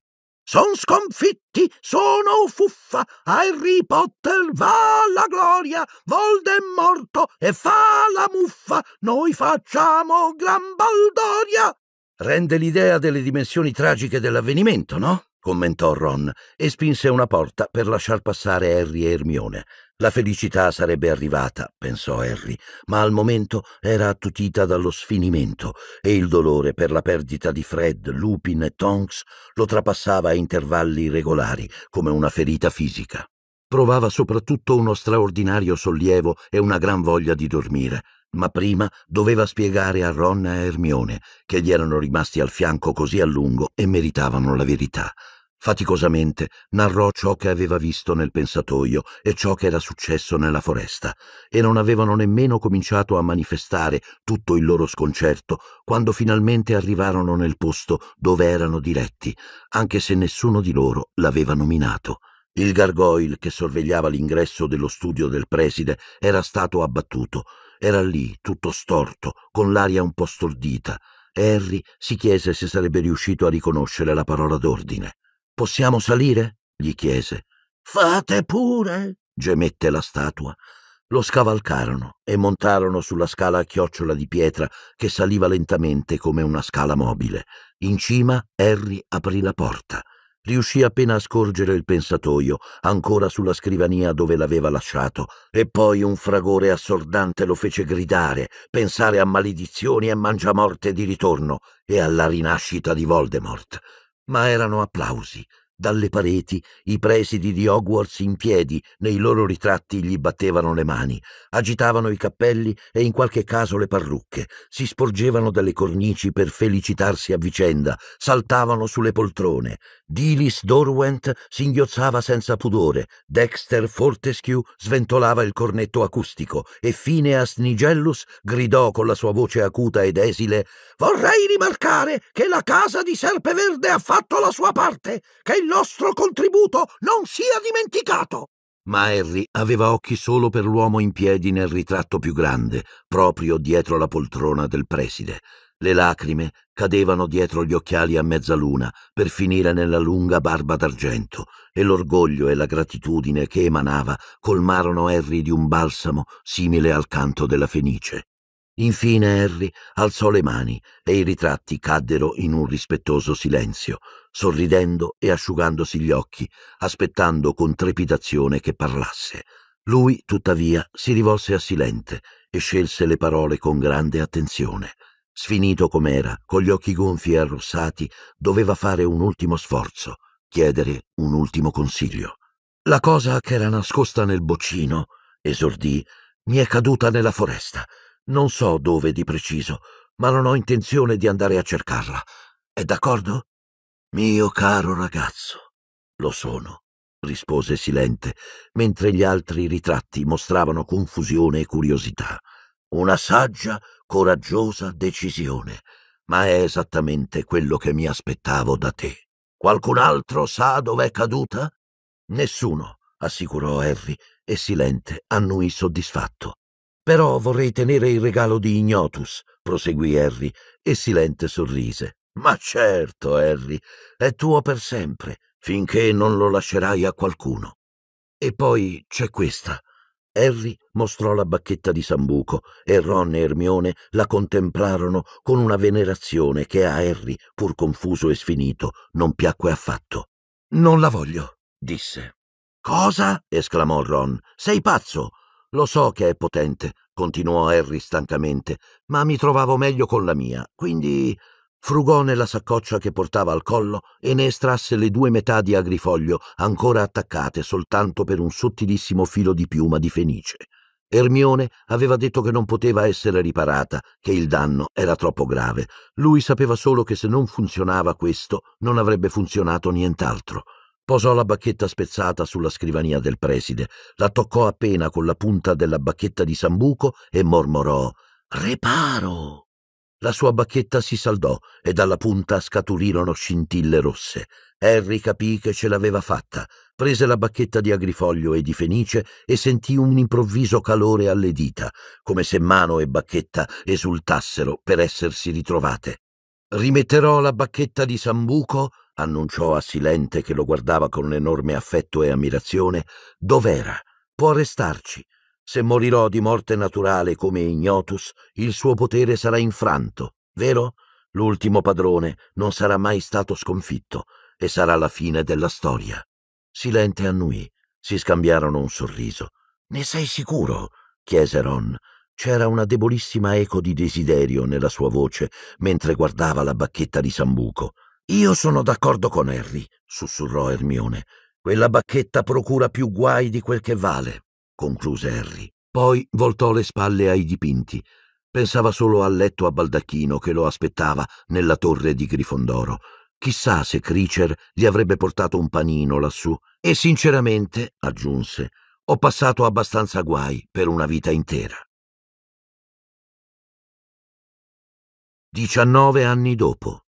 Son sconfitti, sono fuffa, Harry Potter va alla gloria, Voldemorto e fa la muffa, noi facciamo gran baldoria. Rende l'idea delle dimensioni tragiche dell'avvenimento, no? commentò Ron e spinse una porta per lasciar passare Harry e Ermione. La felicità sarebbe arrivata, pensò Harry, ma al momento era attutita dallo sfinimento e il dolore per la perdita di Fred, Lupin e Tonks lo trapassava a intervalli regolari, come una ferita fisica. Provava soprattutto uno straordinario sollievo e una gran voglia di dormire, ma prima doveva spiegare a Ron e a Ermione, che gli erano rimasti al fianco così a lungo e meritavano la verità. Faticosamente narrò ciò che aveva visto nel pensatoio e ciò che era successo nella foresta, e non avevano nemmeno cominciato a manifestare tutto il loro sconcerto quando finalmente arrivarono nel posto dove erano diretti, anche se nessuno di loro l'aveva nominato. Il gargoyle che sorvegliava l'ingresso dello studio del preside era stato abbattuto, era lì, tutto storto, con l'aria un po' stordita. Harry si chiese se sarebbe riuscito a riconoscere la parola d'ordine. Possiamo salire? gli chiese. Fate pure! gemette la statua. Lo scavalcarono e montarono sulla scala a chiocciola di pietra che saliva lentamente come una scala mobile. In cima Harry aprì la porta. Riuscì appena a scorgere il pensatoio, ancora sulla scrivania dove l'aveva lasciato, e poi un fragore assordante lo fece gridare, pensare a maledizioni e mangiamorte di ritorno e alla rinascita di Voldemort ma erano applausi. Dalle pareti i presidi di Hogwarts in piedi, nei loro ritratti gli battevano le mani, agitavano i cappelli e in qualche caso le parrucche, si sporgevano dalle cornici per felicitarsi a vicenda, saltavano sulle poltrone. Dilis Dorwent singhiozzava senza pudore, Dexter Fortescue sventolava il cornetto acustico e Phineas Nigellus gridò con la sua voce acuta ed esile «Vorrei rimarcare che la casa di Serpeverde ha fatto la sua parte, che il nostro contributo non sia dimenticato!» Ma Harry aveva occhi solo per l'uomo in piedi nel ritratto più grande, proprio dietro la poltrona del preside. Le lacrime cadevano dietro gli occhiali a mezzaluna per finire nella lunga barba d'argento e l'orgoglio e la gratitudine che emanava colmarono Harry di un balsamo simile al canto della fenice. Infine Harry alzò le mani e i ritratti caddero in un rispettoso silenzio, sorridendo e asciugandosi gli occhi, aspettando con trepidazione che parlasse. Lui, tuttavia, si rivolse a Silente e scelse le parole con grande attenzione sfinito com'era, con gli occhi gonfi e arrossati, doveva fare un ultimo sforzo, chiedere un ultimo consiglio. La cosa che era nascosta nel boccino, esordì, mi è caduta nella foresta. Non so dove di preciso, ma non ho intenzione di andare a cercarla. È d'accordo? Mio caro ragazzo, lo sono, rispose silente, mentre gli altri ritratti mostravano confusione e curiosità. Una saggia coraggiosa decisione, ma è esattamente quello che mi aspettavo da te. Qualcun altro sa dov'è caduta? Nessuno, assicurò Harry, e Silente annui soddisfatto. Però vorrei tenere il regalo di Ignotus, proseguì Harry, e Silente sorrise. Ma certo, Harry, è tuo per sempre, finché non lo lascerai a qualcuno. E poi c'è questa. Harry mostrò la bacchetta di Sambuco e Ron e Ermione la contemplarono con una venerazione che a Harry, pur confuso e sfinito, non piacque affatto. Non la voglio, disse. Cosa? esclamò Ron. Sei pazzo? Lo so che è potente, continuò Harry stancamente, ma mi trovavo meglio con la mia, quindi frugò nella saccoccia che portava al collo e ne estrasse le due metà di agrifoglio ancora attaccate soltanto per un sottilissimo filo di piuma di fenice. Ermione aveva detto che non poteva essere riparata, che il danno era troppo grave. Lui sapeva solo che se non funzionava questo, non avrebbe funzionato nient'altro. Posò la bacchetta spezzata sulla scrivania del preside, la toccò appena con la punta della bacchetta di sambuco e mormorò Reparo! La sua bacchetta si saldò e dalla punta scaturirono scintille rosse. Harry capì che ce l'aveva fatta, prese la bacchetta di agrifoglio e di fenice e sentì un improvviso calore alle dita, come se mano e bacchetta esultassero per essersi ritrovate. Rimetterò la bacchetta di Sambuco, annunciò a Silente che lo guardava con un enorme affetto e ammirazione, dov'era? Può restarci. Se morirò di morte naturale come ignotus, il suo potere sarà infranto, vero? L'ultimo padrone non sarà mai stato sconfitto e sarà la fine della storia. Silente annuì. Si scambiarono un sorriso. Ne sei sicuro? chiese Ron. C'era una debolissima eco di desiderio nella sua voce mentre guardava la bacchetta di Sambuco. Io sono d'accordo con Harry, sussurrò Ermione. Quella bacchetta procura più guai di quel che vale concluse Harry. Poi voltò le spalle ai dipinti. Pensava solo al letto a baldacchino che lo aspettava nella torre di Grifondoro. Chissà se Creacher gli avrebbe portato un panino lassù. E sinceramente, aggiunse, ho passato abbastanza guai per una vita intera. 19 anni dopo.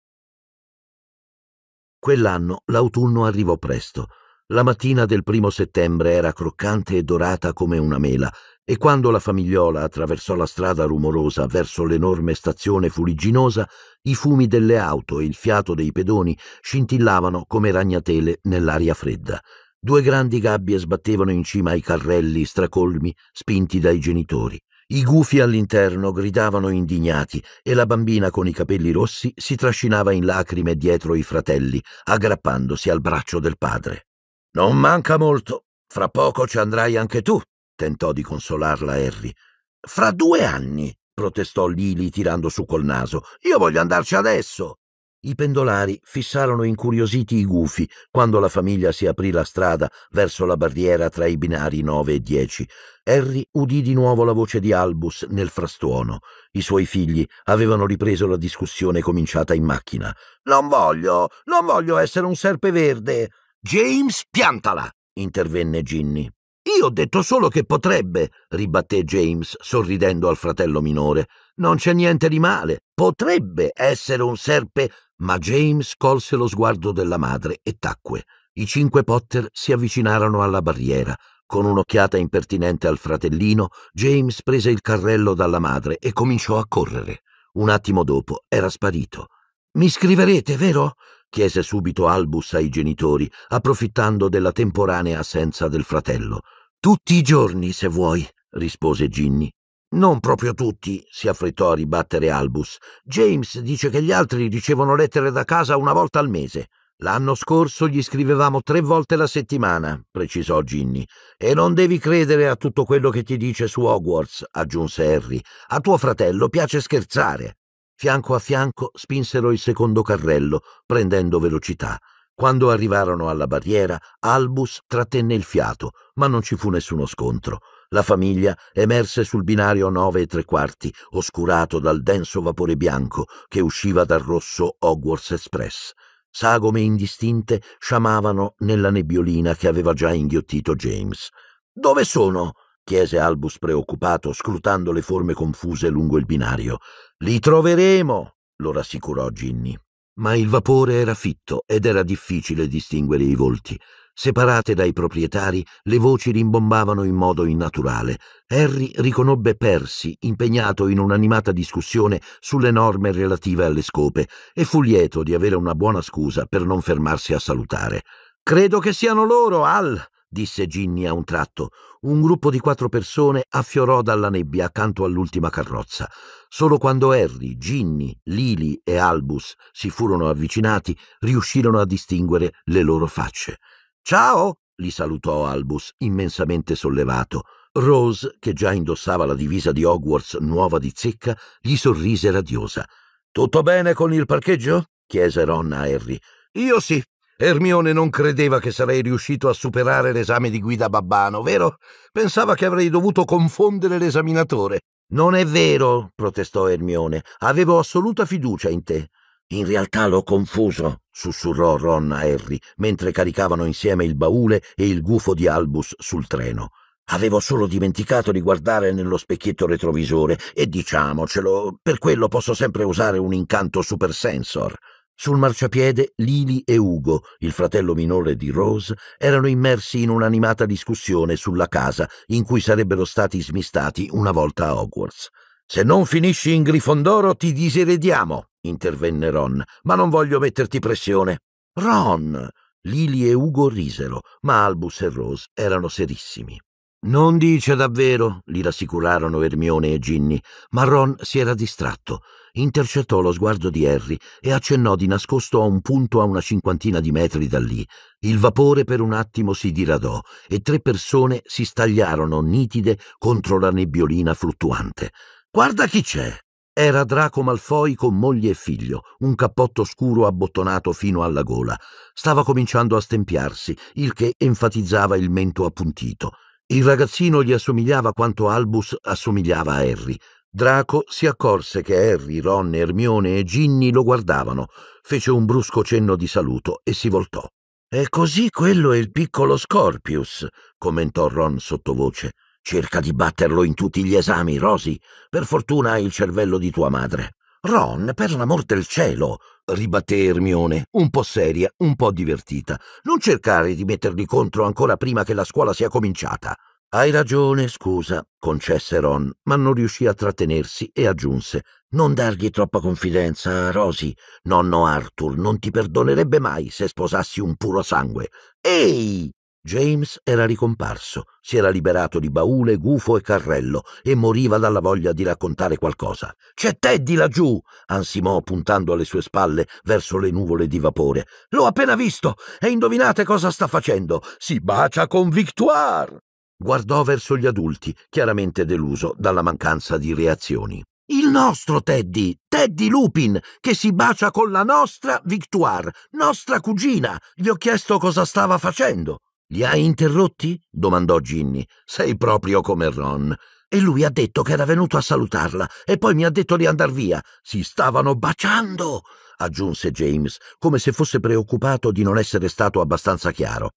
Quell'anno l'autunno arrivò presto. La mattina del primo settembre era croccante e dorata come una mela, e quando la famigliola attraversò la strada rumorosa verso l'enorme stazione fuligginosa, i fumi delle auto e il fiato dei pedoni scintillavano come ragnatele nell'aria fredda. Due grandi gabbie sbattevano in cima ai carrelli stracolmi spinti dai genitori. I gufi all'interno gridavano indignati e la bambina con i capelli rossi si trascinava in lacrime dietro i fratelli, aggrappandosi al braccio del padre. Non manca molto. Fra poco ci andrai anche tu, tentò di consolarla Harry. Fra due anni, protestò Lily tirando su col naso. Io voglio andarci adesso. I pendolari fissarono incuriositi i gufi quando la famiglia si aprì la strada verso la barriera tra i binari 9 e 10. Harry udì di nuovo la voce di Albus nel frastuono. I suoi figli avevano ripreso la discussione cominciata in macchina. Non voglio, non voglio essere un serpeverde. James, piantala! intervenne Ginny. Io ho detto solo che potrebbe, ribatté James, sorridendo al fratello minore. Non c'è niente di male. Potrebbe essere un serpe. Ma James colse lo sguardo della madre e tacque. I cinque Potter si avvicinarono alla barriera. Con un'occhiata impertinente al fratellino, James prese il carrello dalla madre e cominciò a correre. Un attimo dopo era sparito. Mi scriverete, vero? chiese subito Albus ai genitori, approfittando della temporanea assenza del fratello. Tutti i giorni, se vuoi, rispose Ginny. Non proprio tutti, si affrettò a ribattere Albus. James dice che gli altri ricevono lettere da casa una volta al mese. L'anno scorso gli scrivevamo tre volte la settimana, precisò Ginny. E non devi credere a tutto quello che ti dice su Hogwarts, aggiunse Harry. A tuo fratello piace scherzare. Fianco a fianco spinsero il secondo carrello, prendendo velocità. Quando arrivarono alla barriera, Albus trattenne il fiato, ma non ci fu nessuno scontro. La famiglia emerse sul binario 9 e tre quarti, oscurato dal denso vapore bianco che usciva dal rosso Hogwarts Express. Sagome indistinte sciamavano nella nebbiolina che aveva già inghiottito James. Dove sono? chiese Albus preoccupato, scrutando le forme confuse lungo il binario. Li troveremo, lo rassicurò Ginny. Ma il vapore era fitto ed era difficile distinguere i volti. Separate dai proprietari, le voci rimbombavano in modo innaturale. Harry riconobbe Percy, impegnato in un'animata discussione sulle norme relative alle scope, e fu lieto di avere una buona scusa per non fermarsi a salutare. Credo che siano loro, Al, disse Ginny a un tratto. Un gruppo di quattro persone affiorò dalla nebbia accanto all'ultima carrozza. Solo quando Harry, Ginny, Lily e Albus si furono avvicinati, riuscirono a distinguere le loro facce. Ciao! li salutò Albus, immensamente sollevato. Rose, che già indossava la divisa di Hogwarts nuova di zecca, gli sorrise radiosa. Tutto bene con il parcheggio? chiese Ron a Harry. Io sì, Ermione non credeva che sarei riuscito a superare l'esame di guida babbano, vero? Pensava che avrei dovuto confondere l'esaminatore. Non è vero, protestò Ermione. Avevo assoluta fiducia in te. In realtà l'ho confuso, sussurrò Ron a Harry, mentre caricavano insieme il baule e il gufo di Albus sul treno. Avevo solo dimenticato di guardare nello specchietto retrovisore e diciamocelo, per quello posso sempre usare un incanto supersensor. Sul marciapiede Lili e Ugo, il fratello minore di Rose, erano immersi in un'animata discussione sulla casa in cui sarebbero stati smistati una volta a Hogwarts. Se non finisci in Grifondoro ti diserediamo, intervenne Ron, ma non voglio metterti pressione. Ron! Lili e Ugo risero, ma Albus e Rose erano serissimi. Non dice davvero, li rassicurarono Ermione e Ginny, ma Ron si era distratto intercettò lo sguardo di Harry e accennò di nascosto a un punto a una cinquantina di metri da lì. Il vapore per un attimo si diradò e tre persone si stagliarono nitide contro la nebbiolina fluttuante. Guarda chi c'è! Era Draco Malfoy con moglie e figlio, un cappotto scuro abbottonato fino alla gola. Stava cominciando a stempiarsi, il che enfatizzava il mento appuntito. Il ragazzino gli assomigliava quanto Albus assomigliava a Harry, Draco si accorse che Harry, Ron, Ermione e Ginny lo guardavano, fece un brusco cenno di saluto e si voltò. E così quello è il piccolo Scorpius, commentò Ron sottovoce. Cerca di batterlo in tutti gli esami, Rosy. Per fortuna hai il cervello di tua madre. Ron, per l'amor del cielo, ribatté Ermione, un po' seria, un po' divertita. Non cercare di metterli contro ancora prima che la scuola sia cominciata. Hai ragione, scusa, concesse Ron, ma non riuscì a trattenersi e aggiunse Non dargli troppa confidenza, Rosy. Nonno Arthur non ti perdonerebbe mai se sposassi un puro sangue. Ehi! James era ricomparso, si era liberato di baule, gufo e carrello e moriva dalla voglia di raccontare qualcosa. C'è Teddy laggiù! ansimò puntando alle sue spalle verso le nuvole di vapore. L'ho appena visto e indovinate cosa sta facendo? Si bacia con Victoire! Guardò verso gli adulti, chiaramente deluso dalla mancanza di reazioni. Il nostro Teddy, Teddy Lupin, che si bacia con la nostra Victoire, nostra cugina. Gli ho chiesto cosa stava facendo. Li hai interrotti? domandò Ginny. Sei proprio come Ron. E lui ha detto che era venuto a salutarla e poi mi ha detto di andar via. Si stavano baciando, aggiunse James, come se fosse preoccupato di non essere stato abbastanza chiaro.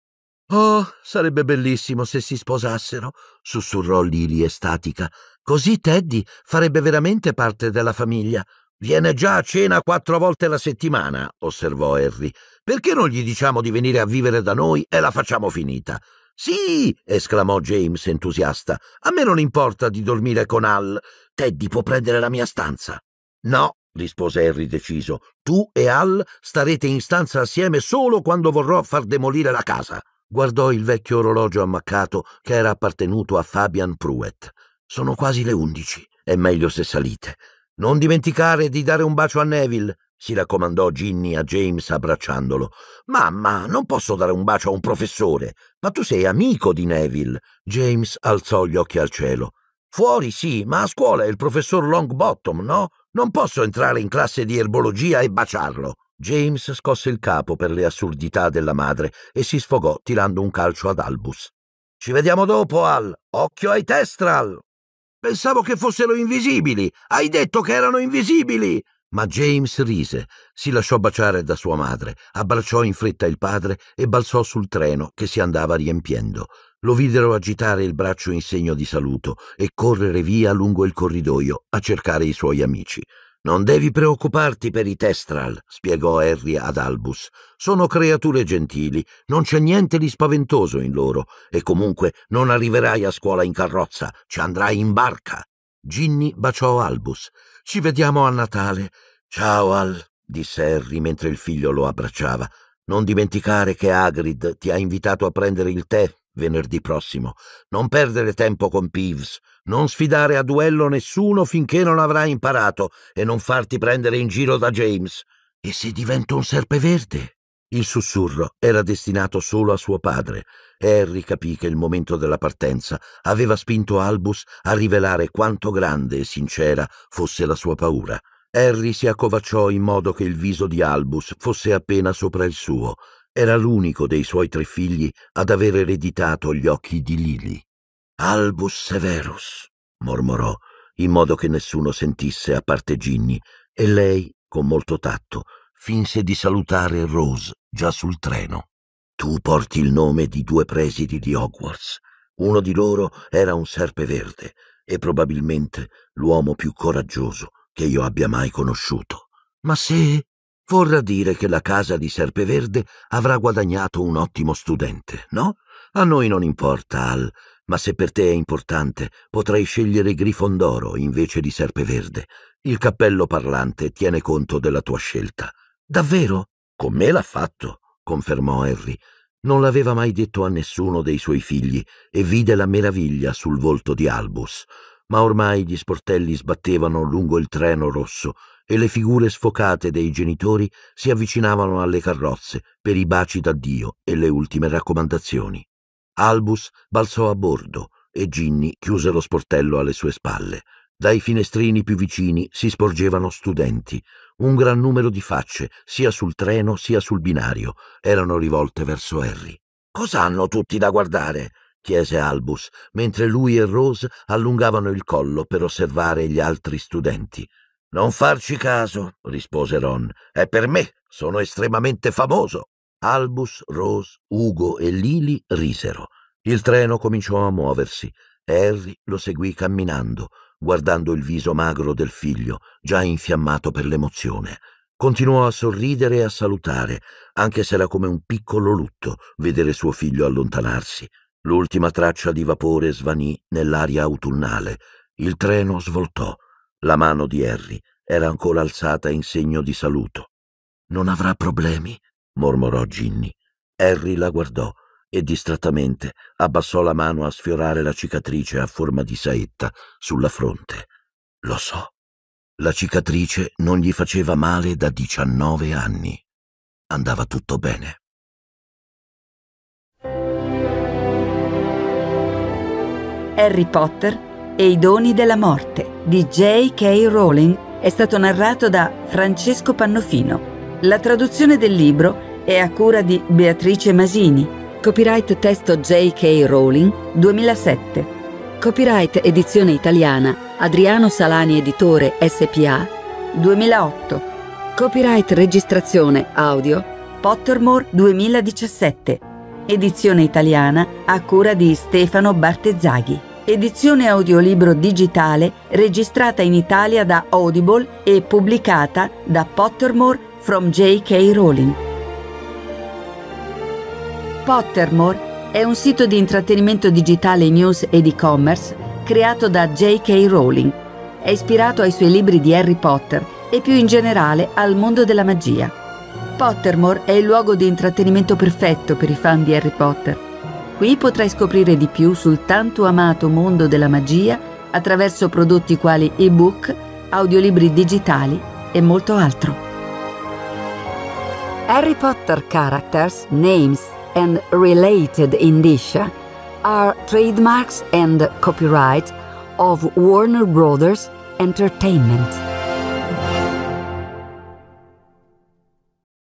Oh, sarebbe bellissimo se si sposassero, sussurrò Lily estatica. Così Teddy farebbe veramente parte della famiglia. Viene già a cena quattro volte la settimana, osservò Harry. Perché non gli diciamo di venire a vivere da noi e la facciamo finita? Sì, esclamò James entusiasta. A me non importa di dormire con Al. Teddy può prendere la mia stanza. No, rispose Harry deciso. Tu e Al starete in stanza assieme solo quando vorrò far demolire la casa guardò il vecchio orologio ammaccato che era appartenuto a Fabian Pruet. Sono quasi le undici, è meglio se salite. Non dimenticare di dare un bacio a Neville, si raccomandò Ginny a James abbracciandolo. Mamma, non posso dare un bacio a un professore, ma tu sei amico di Neville. James alzò gli occhi al cielo. Fuori sì, ma a scuola è il professor Longbottom, no? Non posso entrare in classe di erbologia e baciarlo. James scosse il capo per le assurdità della madre e si sfogò tirando un calcio ad Albus. Ci vediamo dopo, Al. Occhio ai testral. Pensavo che fossero invisibili. Hai detto che erano invisibili. Ma James rise, si lasciò baciare da sua madre, abbracciò in fretta il padre e balzò sul treno che si andava riempiendo. Lo videro agitare il braccio in segno di saluto e correre via lungo il corridoio a cercare i suoi amici. Non devi preoccuparti per i Testral, spiegò Harry ad Albus. Sono creature gentili, non c'è niente di spaventoso in loro, e comunque non arriverai a scuola in carrozza, ci andrai in barca. Ginny baciò Albus. Ci vediamo a Natale. Ciao Al, disse Harry mentre il figlio lo abbracciava. Non dimenticare che Agrid ti ha invitato a prendere il tè venerdì prossimo. Non perdere tempo con Peeves, non sfidare a duello nessuno finché non avrai imparato e non farti prendere in giro da James. E se divento un serpeverde? Il sussurro era destinato solo a suo padre. Harry capì che il momento della partenza aveva spinto Albus a rivelare quanto grande e sincera fosse la sua paura. Harry si accovacciò in modo che il viso di Albus fosse appena sopra il suo era l'unico dei suoi tre figli ad aver ereditato gli occhi di Lili. Albus Severus, mormorò, in modo che nessuno sentisse a parte Ginny, e lei, con molto tatto, finse di salutare Rose già sul treno. Tu porti il nome di due presidi di Hogwarts. Uno di loro era un serpe verde e probabilmente l'uomo più coraggioso che io abbia mai conosciuto. Ma se... Vorrà dire che la casa di Serpeverde avrà guadagnato un ottimo studente, no? A noi non importa, Al, ma se per te è importante, potrai scegliere Grifondoro invece di Serpeverde. Il cappello parlante tiene conto della tua scelta. Davvero? Con me l'ha fatto, confermò Harry. Non l'aveva mai detto a nessuno dei suoi figli e vide la meraviglia sul volto di Albus ma ormai gli sportelli sbattevano lungo il treno rosso e le figure sfocate dei genitori si avvicinavano alle carrozze per i baci d'addio e le ultime raccomandazioni. Albus balzò a bordo e Ginny chiuse lo sportello alle sue spalle. Dai finestrini più vicini si sporgevano studenti. Un gran numero di facce, sia sul treno sia sul binario, erano rivolte verso Harry. Cos'hanno tutti da guardare? chiese Albus, mentre lui e Rose allungavano il collo per osservare gli altri studenti. Non farci caso, rispose Ron. È per me, sono estremamente famoso. Albus, Rose, Ugo e Lily risero. Il treno cominciò a muoversi. Harry lo seguì camminando, guardando il viso magro del figlio, già infiammato per l'emozione. Continuò a sorridere e a salutare, anche se era come un piccolo lutto vedere suo figlio allontanarsi. L'ultima traccia di vapore svanì nell'aria autunnale. Il treno svoltò la mano di Harry era ancora alzata in segno di saluto. Non avrà problemi? mormorò Ginny. Harry la guardò e distrattamente abbassò la mano a sfiorare la cicatrice a forma di saetta sulla fronte. Lo so. La cicatrice non gli faceva male da 19 anni. Andava tutto bene. Harry Potter e i doni della morte di J.K. Rowling è stato narrato da Francesco Pannofino. La traduzione del libro è a cura di Beatrice Masini. Copyright testo J.K. Rowling 2007. Copyright edizione italiana Adriano Salani Editore SPA 2008. Copyright registrazione audio Pottermore 2017. Edizione italiana a cura di Stefano Bartezzaghi edizione audiolibro digitale registrata in Italia da Audible e pubblicata da Pottermore from J.K. Rowling. Pottermore è un sito di intrattenimento digitale news ed e-commerce creato da J.K. Rowling. È ispirato ai suoi libri di Harry Potter e più in generale al mondo della magia. Pottermore è il luogo di intrattenimento perfetto per i fan di Harry Potter Qui potrai scoprire di più sul tanto amato mondo della magia attraverso prodotti quali ebook, audiolibri digitali e molto altro. Harry Potter characters, names and related indicia are trademarks and copyright of Warner Brothers Entertainment.